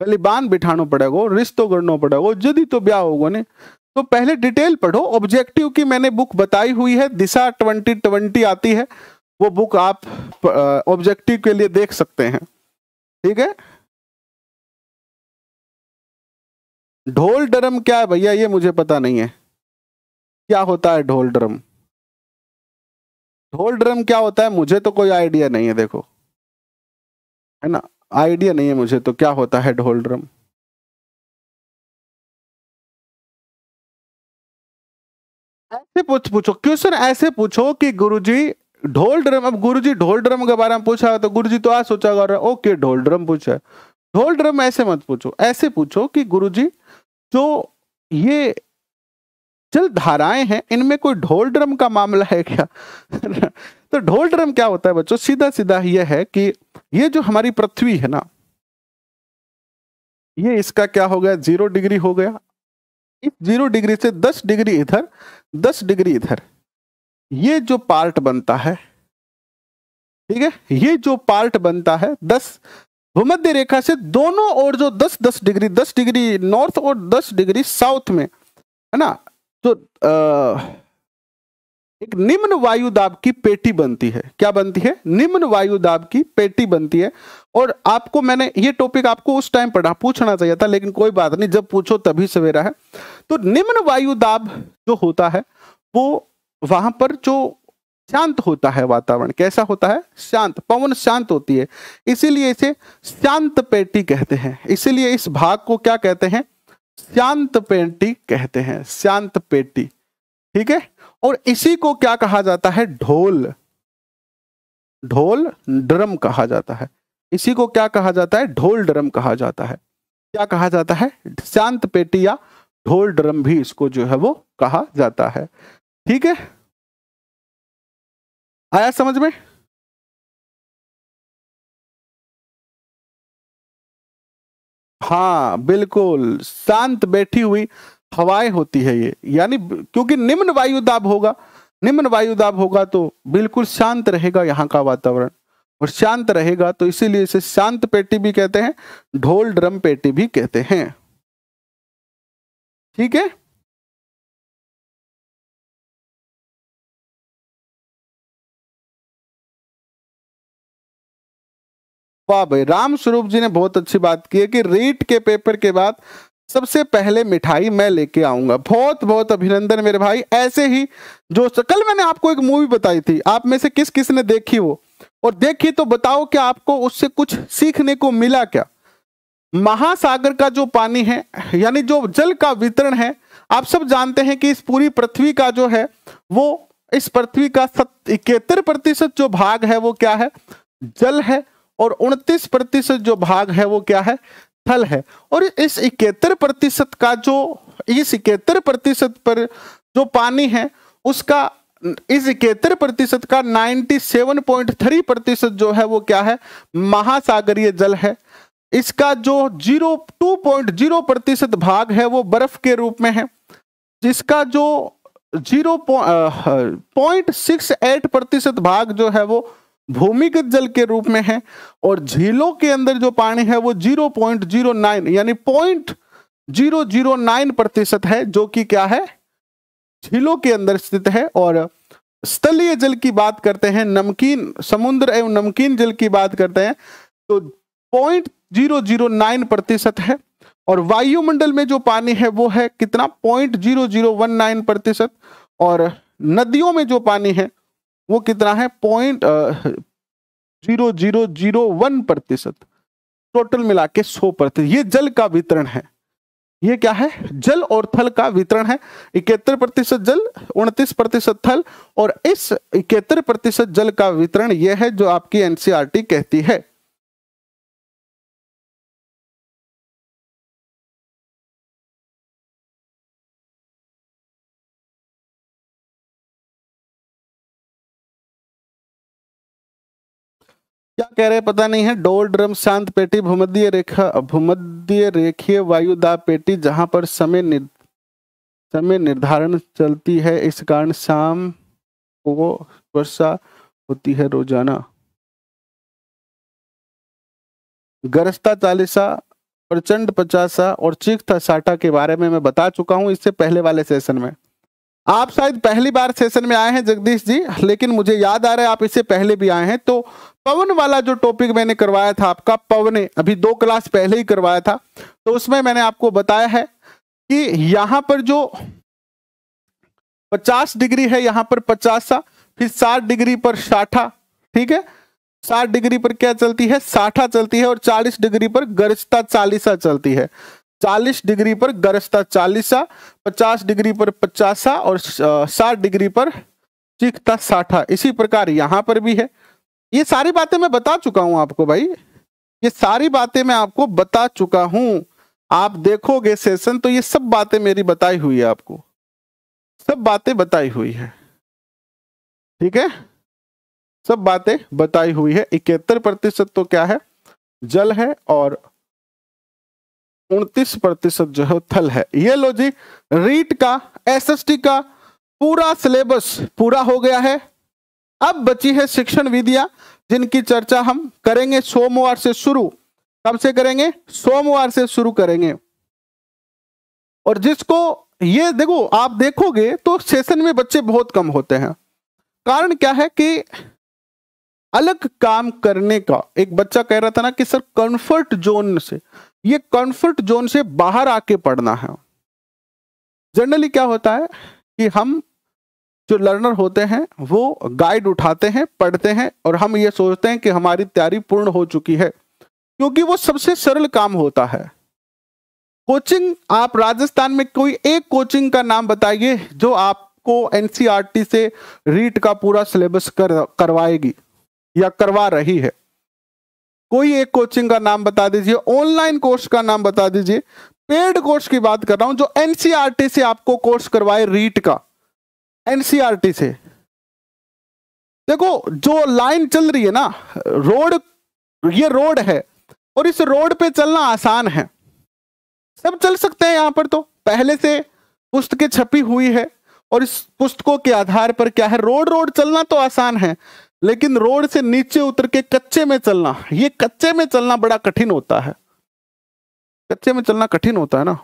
पहले बांध बिठाना पड़ेगा रिश्तों गढ़ो पड़ेगा यदि तो ब्याह होगा ने तो पहले डिटेल पढ़ो ऑब्जेक्टिव की मैंने बुक बताई हुई है दिशा ट्वेंटी ट्वेंटी आती है वो बुक आप ऑब्जेक्टिव के लिए देख सकते हैं ठीक है ढोल ड्रम क्या है भैया ये मुझे पता नहीं है क्या होता है ढोल ड्रम ढोल ड्रम क्या होता है मुझे तो कोई आइडिया नहीं है देखो है ना आइडिया नहीं है मुझे तो क्या होता है ढोल ड्रम ऐसे पूछ पूछो क्वेश्चन ऐसे पूछो कि गुरुजी ढोल ड्रम अब गुरुजी ढोल ड्रम के बारे में पूछा तो गुरुजी तो आ सोचा ओके ढोल ड्रम पूछा ढोल ड्रम ऐसे मत पूछो ऐसे पूछो कि गुरुजी जो तो ये चल धाराएं हैं इनमें कोई ढोल ड्रम का मामला है क्या तो ढोल ड्रम क्या होता है बच्चों सीधा सीधा यह है कि ये जो हमारी पृथ्वी है ना ये इसका क्या हो गया जीरो डिग्री हो गया इस जीरो डिग्री से दस डिग्री इधर दस डिग्री इधर ये जो पार्ट बनता है ठीक है ये जो पार्ट बनता है दस भूमध्य रेखा से दोनों और जो 10 10 डिग्री 10 डिग्री नॉर्थ और 10 डिग्री साउथ में है ना तो आ, एक निम्न वायु दाब की पेटी बनती है क्या बनती है निम्न वायु दाब की पेटी बनती है और आपको मैंने ये टॉपिक आपको उस टाइम पढ़ा पूछना चाहिए था लेकिन कोई बात नहीं जब पूछो तभी सवेरा है तो निम्न वायु दाब जो होता है वो वहां पर जो शांत होता है वातावरण कैसा होता है शांत पवन शांत होती है इसीलिए इसे शांत पेटी कहते हैं इसीलिए इस भाग को क्या कहते हैं शांत पेटी कहते हैं शांत पेटी ठीक है और इसी को क्या कहा जाता है ढोल ढोल ड्रम कहा जाता है इसी को क्या कहा जाता है ढोल ड्रम कहा जाता है क्या कहा जाता है शांत पेटी या ढोल ड्रम भी इसको जो है वो कहा जाता है ठीक है आया समझ में हाँ बिल्कुल शांत बैठी हुई हवाएं होती है ये यानी क्योंकि निम्न वायु दाब होगा निम्न वायु दाब होगा तो बिल्कुल शांत रहेगा यहाँ का वातावरण और शांत रहेगा तो इसीलिए इसे शांत पेटी भी कहते हैं ढोल ड्रम पेटी भी कहते हैं ठीक है वाह भाई राम स्वरूप जी ने बहुत अच्छी बात की है कि रीट के पेपर के बाद सबसे पहले मिठाई मैं लेके आऊंगा बहुत बहुत अभिनंदन मेरे भाई ऐसे ही जो कल मैंने आपको एक मूवी बताई थी आप में से किस किस ने देखी वो और देखी तो बताओ कि आपको उससे कुछ सीखने को मिला क्या महासागर का जो पानी है यानी जो जल का वितरण है आप सब जानते हैं कि इस पूरी पृथ्वी का जो है वो इस पृथ्वी का इकहत्तर प्रतिशत जो भाग है वो क्या है जल है और उनतीस प्रतिशत जो भाग है वो क्या है थल है और इस इकहत्तर प्रतिशत का जो इस इकहत्तर प्रतिशत पर जो पानी है उसका इस इकहत्तर प्रतिशत का 97.3 प्रतिशत जो है वो क्या है महासागरीय जल है इसका जो जीरो टू पॉइंट जीरो प्रतिशत भाग है वो बर्फ के रूप में है जिसका जो जीरो पॉइंट सिक्स एट प्रतिशत भाग जो है वो भूमिगत जल के रूप में है और झीलों के अंदर जो पानी है वो जीरो जीरो पॉइंट नाइन यानी पॉइंट जीरो जीरो नाइन प्रतिशत है जो कि क्या है झीलों के अंदर स्थित है और स्थलीय जल की बात करते हैं नमकीन समुद्र एवं नमकीन जल की बात करते हैं तो पॉइंट जीरो जीरो नाइन प्रतिशत है और वायुमंडल में जो पानी है वो है कितना point zero zero one nine प्रतिशत और नदियों में जो पानी है वो कितना है point zero zero zero one प्रतिशत टोटल मिला के सौ प्रतिशत ये जल का वितरण है ये क्या है जल और थल का वितरण है इकहत्तर प्रतिशत जल उनतीस प्रतिशत थल और इस इकहत्तर प्रतिशत जल का वितरण यह है जो आपकी एनसीआरटी e कहती है क्या कह रहे पता नहीं है डोल ड्रम शांत पेटी भूमध्य रेखा भूमध्य रेखीय वायुदाब पेटी जहां पर समय निर्, समय निर्धारण चलती है इस कारण शाम को वर्षा होती है रोजाना गरजता चालीसा प्रचंड पचासा और चीख था साठा के बारे में मैं बता चुका हूं इससे पहले वाले सेशन में आप शायद पहली बार सेशन में आए हैं जगदीश जी लेकिन मुझे याद आ रहा है आप इससे पहले भी आए हैं तो पवन वाला जो टॉपिक मैंने करवाया था आपका पवन अभी दो क्लास पहले ही करवाया था तो उसमें मैंने आपको बताया है कि यहां पर जो 50 डिग्री है यहां पर पचासा फिर 60 डिग्री पर साठा ठीक है 60 डिग्री पर क्या चलती है साठा चलती है और 40 डिग्री पर गरजता चालीसा चलती है 40 डिग्री पर गरजता चालीसा 50 डिग्री पर पचासा और 60 डिग्री पर चीखता साठा इसी प्रकार यहां पर भी है ये सारी बातें मैं बता चुका हूं आपको भाई ये सारी बातें मैं आपको बता चुका हूं आप देखोगे सेशन तो ये सब बातें मेरी बताई हुई है आपको सब बातें बताई हुई है ठीक है सब बातें बताई हुई है इकहत्तर प्रतिशत तो क्या है जल है और उनतीस प्रतिशत जो है थल है ये लो जी रीट का एसएसटी का पूरा सिलेबस पूरा हो गया है अब बची है शिक्षण विधियां जिनकी चर्चा हम करेंगे सोमवार से शुरू कब से करेंगे सोमवार से शुरू करेंगे और जिसको ये देखो आप देखोगे तो सेशन में बच्चे बहुत कम होते हैं कारण क्या है कि अलग काम करने का एक बच्चा कह रहा था ना कि सर कंफर्ट जोन से ये कंफर्ट जोन से बाहर आके पढ़ना है जनरली क्या होता है कि हम जो लर्नर होते हैं वो गाइड उठाते हैं पढ़ते हैं और हम ये सोचते हैं कि हमारी तैयारी पूर्ण हो चुकी है क्योंकि वो सबसे सरल काम होता है कोचिंग आप राजस्थान में कोई एक कोचिंग का नाम बताइए जो आपको एनसीआरटी e से रीट का पूरा सिलेबस कर करवाएगी या करवा रही है कोई एक कोचिंग का नाम बता दीजिए ऑनलाइन कोर्स का नाम बता दीजिए पेड कोर्स की बात कर रहा हूं जो एनसीआरटी e से आपको कोर्स करवाए रीट का एनसीआरटी e से देखो जो लाइन चल रही है ना रोड ये रोड है और इस रोड पे चलना आसान है सब चल सकते हैं यहां पर तो पहले से पुस्तकें छपी हुई है और इस पुस्तकों के आधार पर क्या है रोड रोड चलना तो आसान है लेकिन रोड से नीचे उतर के कच्चे में चलना ये कच्चे में चलना बड़ा कठिन होता है कच्चे में चलना कठिन होता है ना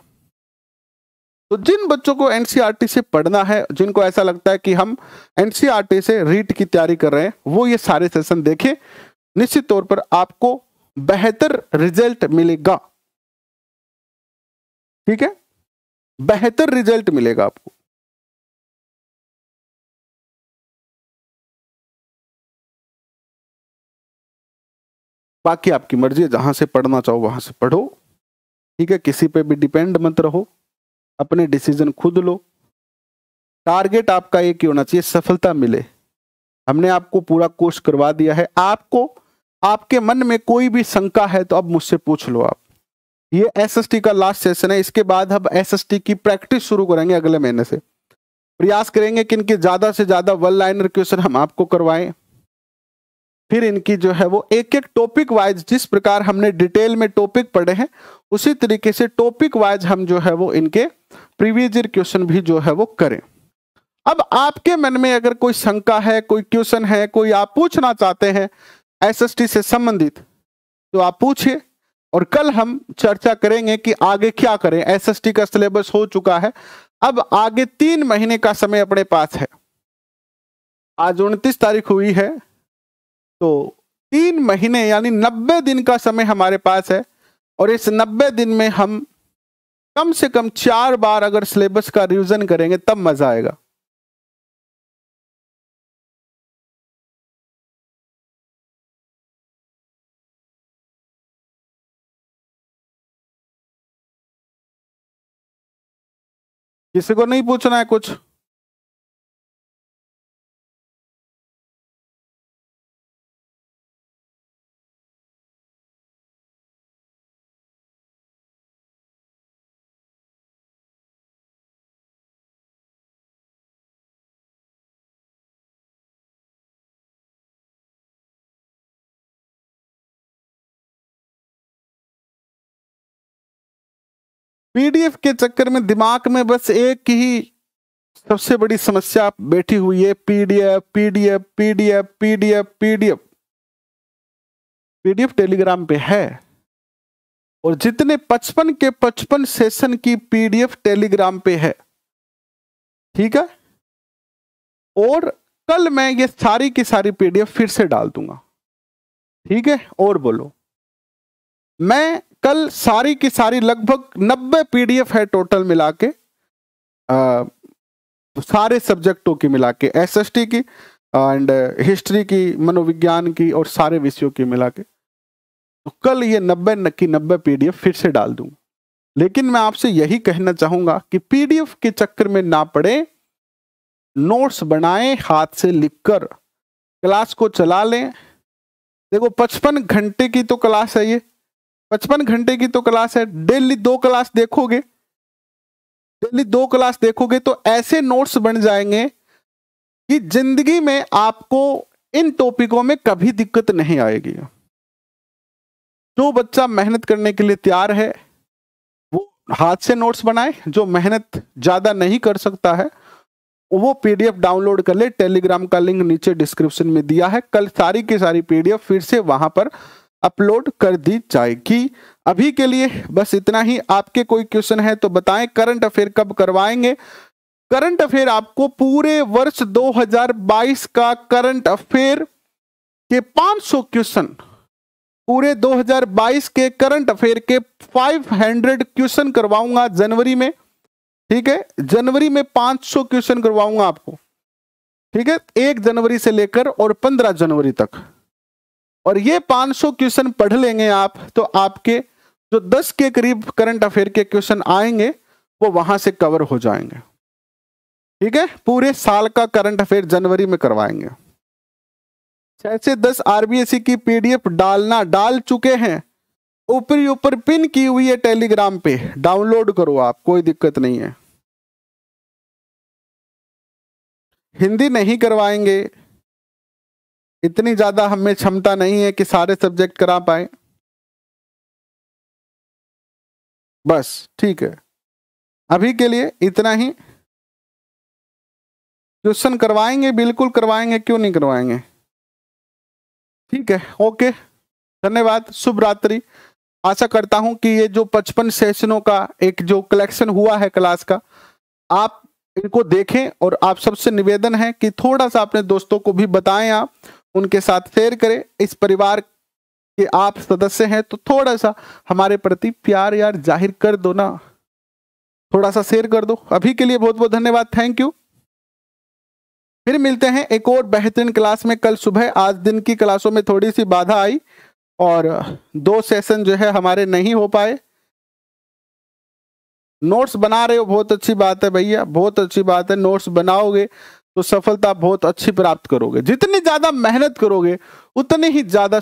तो जिन बच्चों को एनसीईआरटी e से पढ़ना है जिनको ऐसा लगता है कि हम एनसीईआरटी e से रीट की तैयारी कर रहे हैं वो ये सारे सेशन देखें निश्चित तौर पर आपको बेहतर रिजल्ट मिलेगा ठीक है बेहतर रिजल्ट मिलेगा आपको बाकी आपकी मर्जी है जहाँ से पढ़ना चाहो वहाँ से पढ़ो ठीक है किसी पे भी डिपेंड मत रहो अपने डिसीजन खुद लो टारगेट आपका एक ही होना चाहिए सफलता मिले हमने आपको पूरा कोर्स करवा दिया है आपको आपके मन में कोई भी शंका है तो अब मुझसे पूछ लो आप ये एसएसटी का लास्ट सेशन है इसके बाद हम एसएसटी की प्रैक्टिस शुरू करेंगे अगले महीने से प्रयास करेंगे कि इनके ज़्यादा से ज़्यादा वन लाइनर क्वेश्चन हम आपको करवाएं फिर इनकी जो है वो एक एक टॉपिक वाइज जिस प्रकार हमने डिटेल में टॉपिक पढ़े हैं उसी तरीके से टॉपिक वाइज हम जो है वो इनके प्रीवियस ईयर क्वेश्चन भी जो है वो करें अब आपके मन में अगर कोई शंका है कोई क्वेश्चन है कोई आप पूछना चाहते हैं एसएसटी से संबंधित तो आप पूछिए और कल हम चर्चा करेंगे कि आगे क्या करें एसएसटी का सिलेबस हो चुका है अब आगे तीन महीने का समय अपने पास है आज उनतीस तारीख हुई है तो तीन महीने यानी नब्बे दिन का समय हमारे पास है और इस नब्बे दिन में हम कम से कम चार बार अगर सिलेबस का रिविजन करेंगे तब मजा आएगा किसी को नहीं पूछना है कुछ पीडीएफ के चक्कर में दिमाग में बस एक ही सबसे बड़ी समस्या बैठी हुई है PDF PDF PDF PDF PDF PDF Telegram पे है और जितने पचपन के पचपन सेशन की पीडीएफ टेलीग्राम पे है ठीक है और कल मैं ये सारी की सारी पीडीएफ फिर से डाल दूंगा ठीक है और बोलो मैं कल सारी की सारी लगभग 90 पीडीएफ है टोटल मिला के आ, सारे सब्जेक्टों की मिला के एस की एंड हिस्ट्री की मनोविज्ञान की और सारे विषयों की मिला के तो कल ये नब्बे की नब्बे पीडीएफ फिर से डाल दूंगा लेकिन मैं आपसे यही कहना चाहूंगा कि पीडीएफ के चक्कर में ना पड़े नोट्स बनाएं हाथ से लिखकर क्लास को चला लें देखो पचपन घंटे की तो क्लास है ये पचपन घंटे की तो क्लास है डेली दो क्लास देखोगे डेली दो क्लास देखोगे तो ऐसे नोट्स बन जाएंगे कि जिंदगी में आपको इन टॉपिकों में कभी दिक्कत नहीं आएगी जो बच्चा मेहनत करने के लिए तैयार है वो हाथ से नोट्स बनाए जो मेहनत ज्यादा नहीं कर सकता है वो पीडीएफ डाउनलोड कर ले टेलीग्राम का लिंक नीचे डिस्क्रिप्शन में दिया है कल सारी की सारी पीडीएफ फिर से वहां पर अपलोड कर दी जाएगी अभी के लिए बस इतना ही आपके कोई क्वेश्चन है तो बताएं करंट अफेयर कब करवाएंगे करंट अफेयर आपको पूरे वर्ष 2022 का करंट अफेयर के 500 क्वेश्चन पूरे 2022 के करंट अफेयर के 500 क्वेश्चन करवाऊंगा जनवरी में ठीक है जनवरी में 500 क्वेश्चन करवाऊंगा आपको ठीक है एक जनवरी से लेकर और 15 जनवरी तक और ये 500 क्वेश्चन पढ़ लेंगे आप तो आपके जो 10 के करीब करंट अफेयर के क्वेश्चन आएंगे वो वहां से कवर हो जाएंगे ठीक है पूरे साल का करंट अफेयर जनवरी में करवाएंगे छह से दस आरबीएससी की पीडीएफ डालना डाल चुके हैं ऊपरी ऊपर पिन की हुई है टेलीग्राम पे डाउनलोड करो आप कोई दिक्कत नहीं है हिंदी नहीं करवाएंगे इतनी ज़्यादा हमें क्षमता नहीं है कि सारे सब्जेक्ट करा पाए बस ठीक है अभी के लिए इतना ही क्वेश्चन करवाएंगे बिल्कुल करवाएंगे क्यों नहीं करवाएंगे ठीक है ओके धन्यवाद शुभ रात्रि आशा करता हूं कि ये जो पचपन सेशनों का एक जो कलेक्शन हुआ है क्लास का आप इनको देखें और आप सबसे निवेदन है कि थोड़ा सा अपने दोस्तों को भी बताएं आप उनके साथ शेयर करें इस परिवार के आप सदस्य हैं तो थोड़ा सा हमारे प्रति प्यार यार जाहिर कर दो ना थोड़ा सा शेयर कर दो अभी के लिए बहुत बहुत धन्यवाद थैंक यू फिर मिलते हैं एक और बेहतरीन क्लास में कल सुबह आज दिन की क्लासों में थोड़ी सी बाधा आई और दो सेशन जो है हमारे नहीं हो पाए नोट्स बना रहे हो बहुत अच्छी बात है भैया बहुत अच्छी बात है नोट्स बनाओगे तो सफलता बहुत अच्छी प्राप्त करोगे जितनी ज्यादा मेहनत करोगे उतनी ही ज्यादा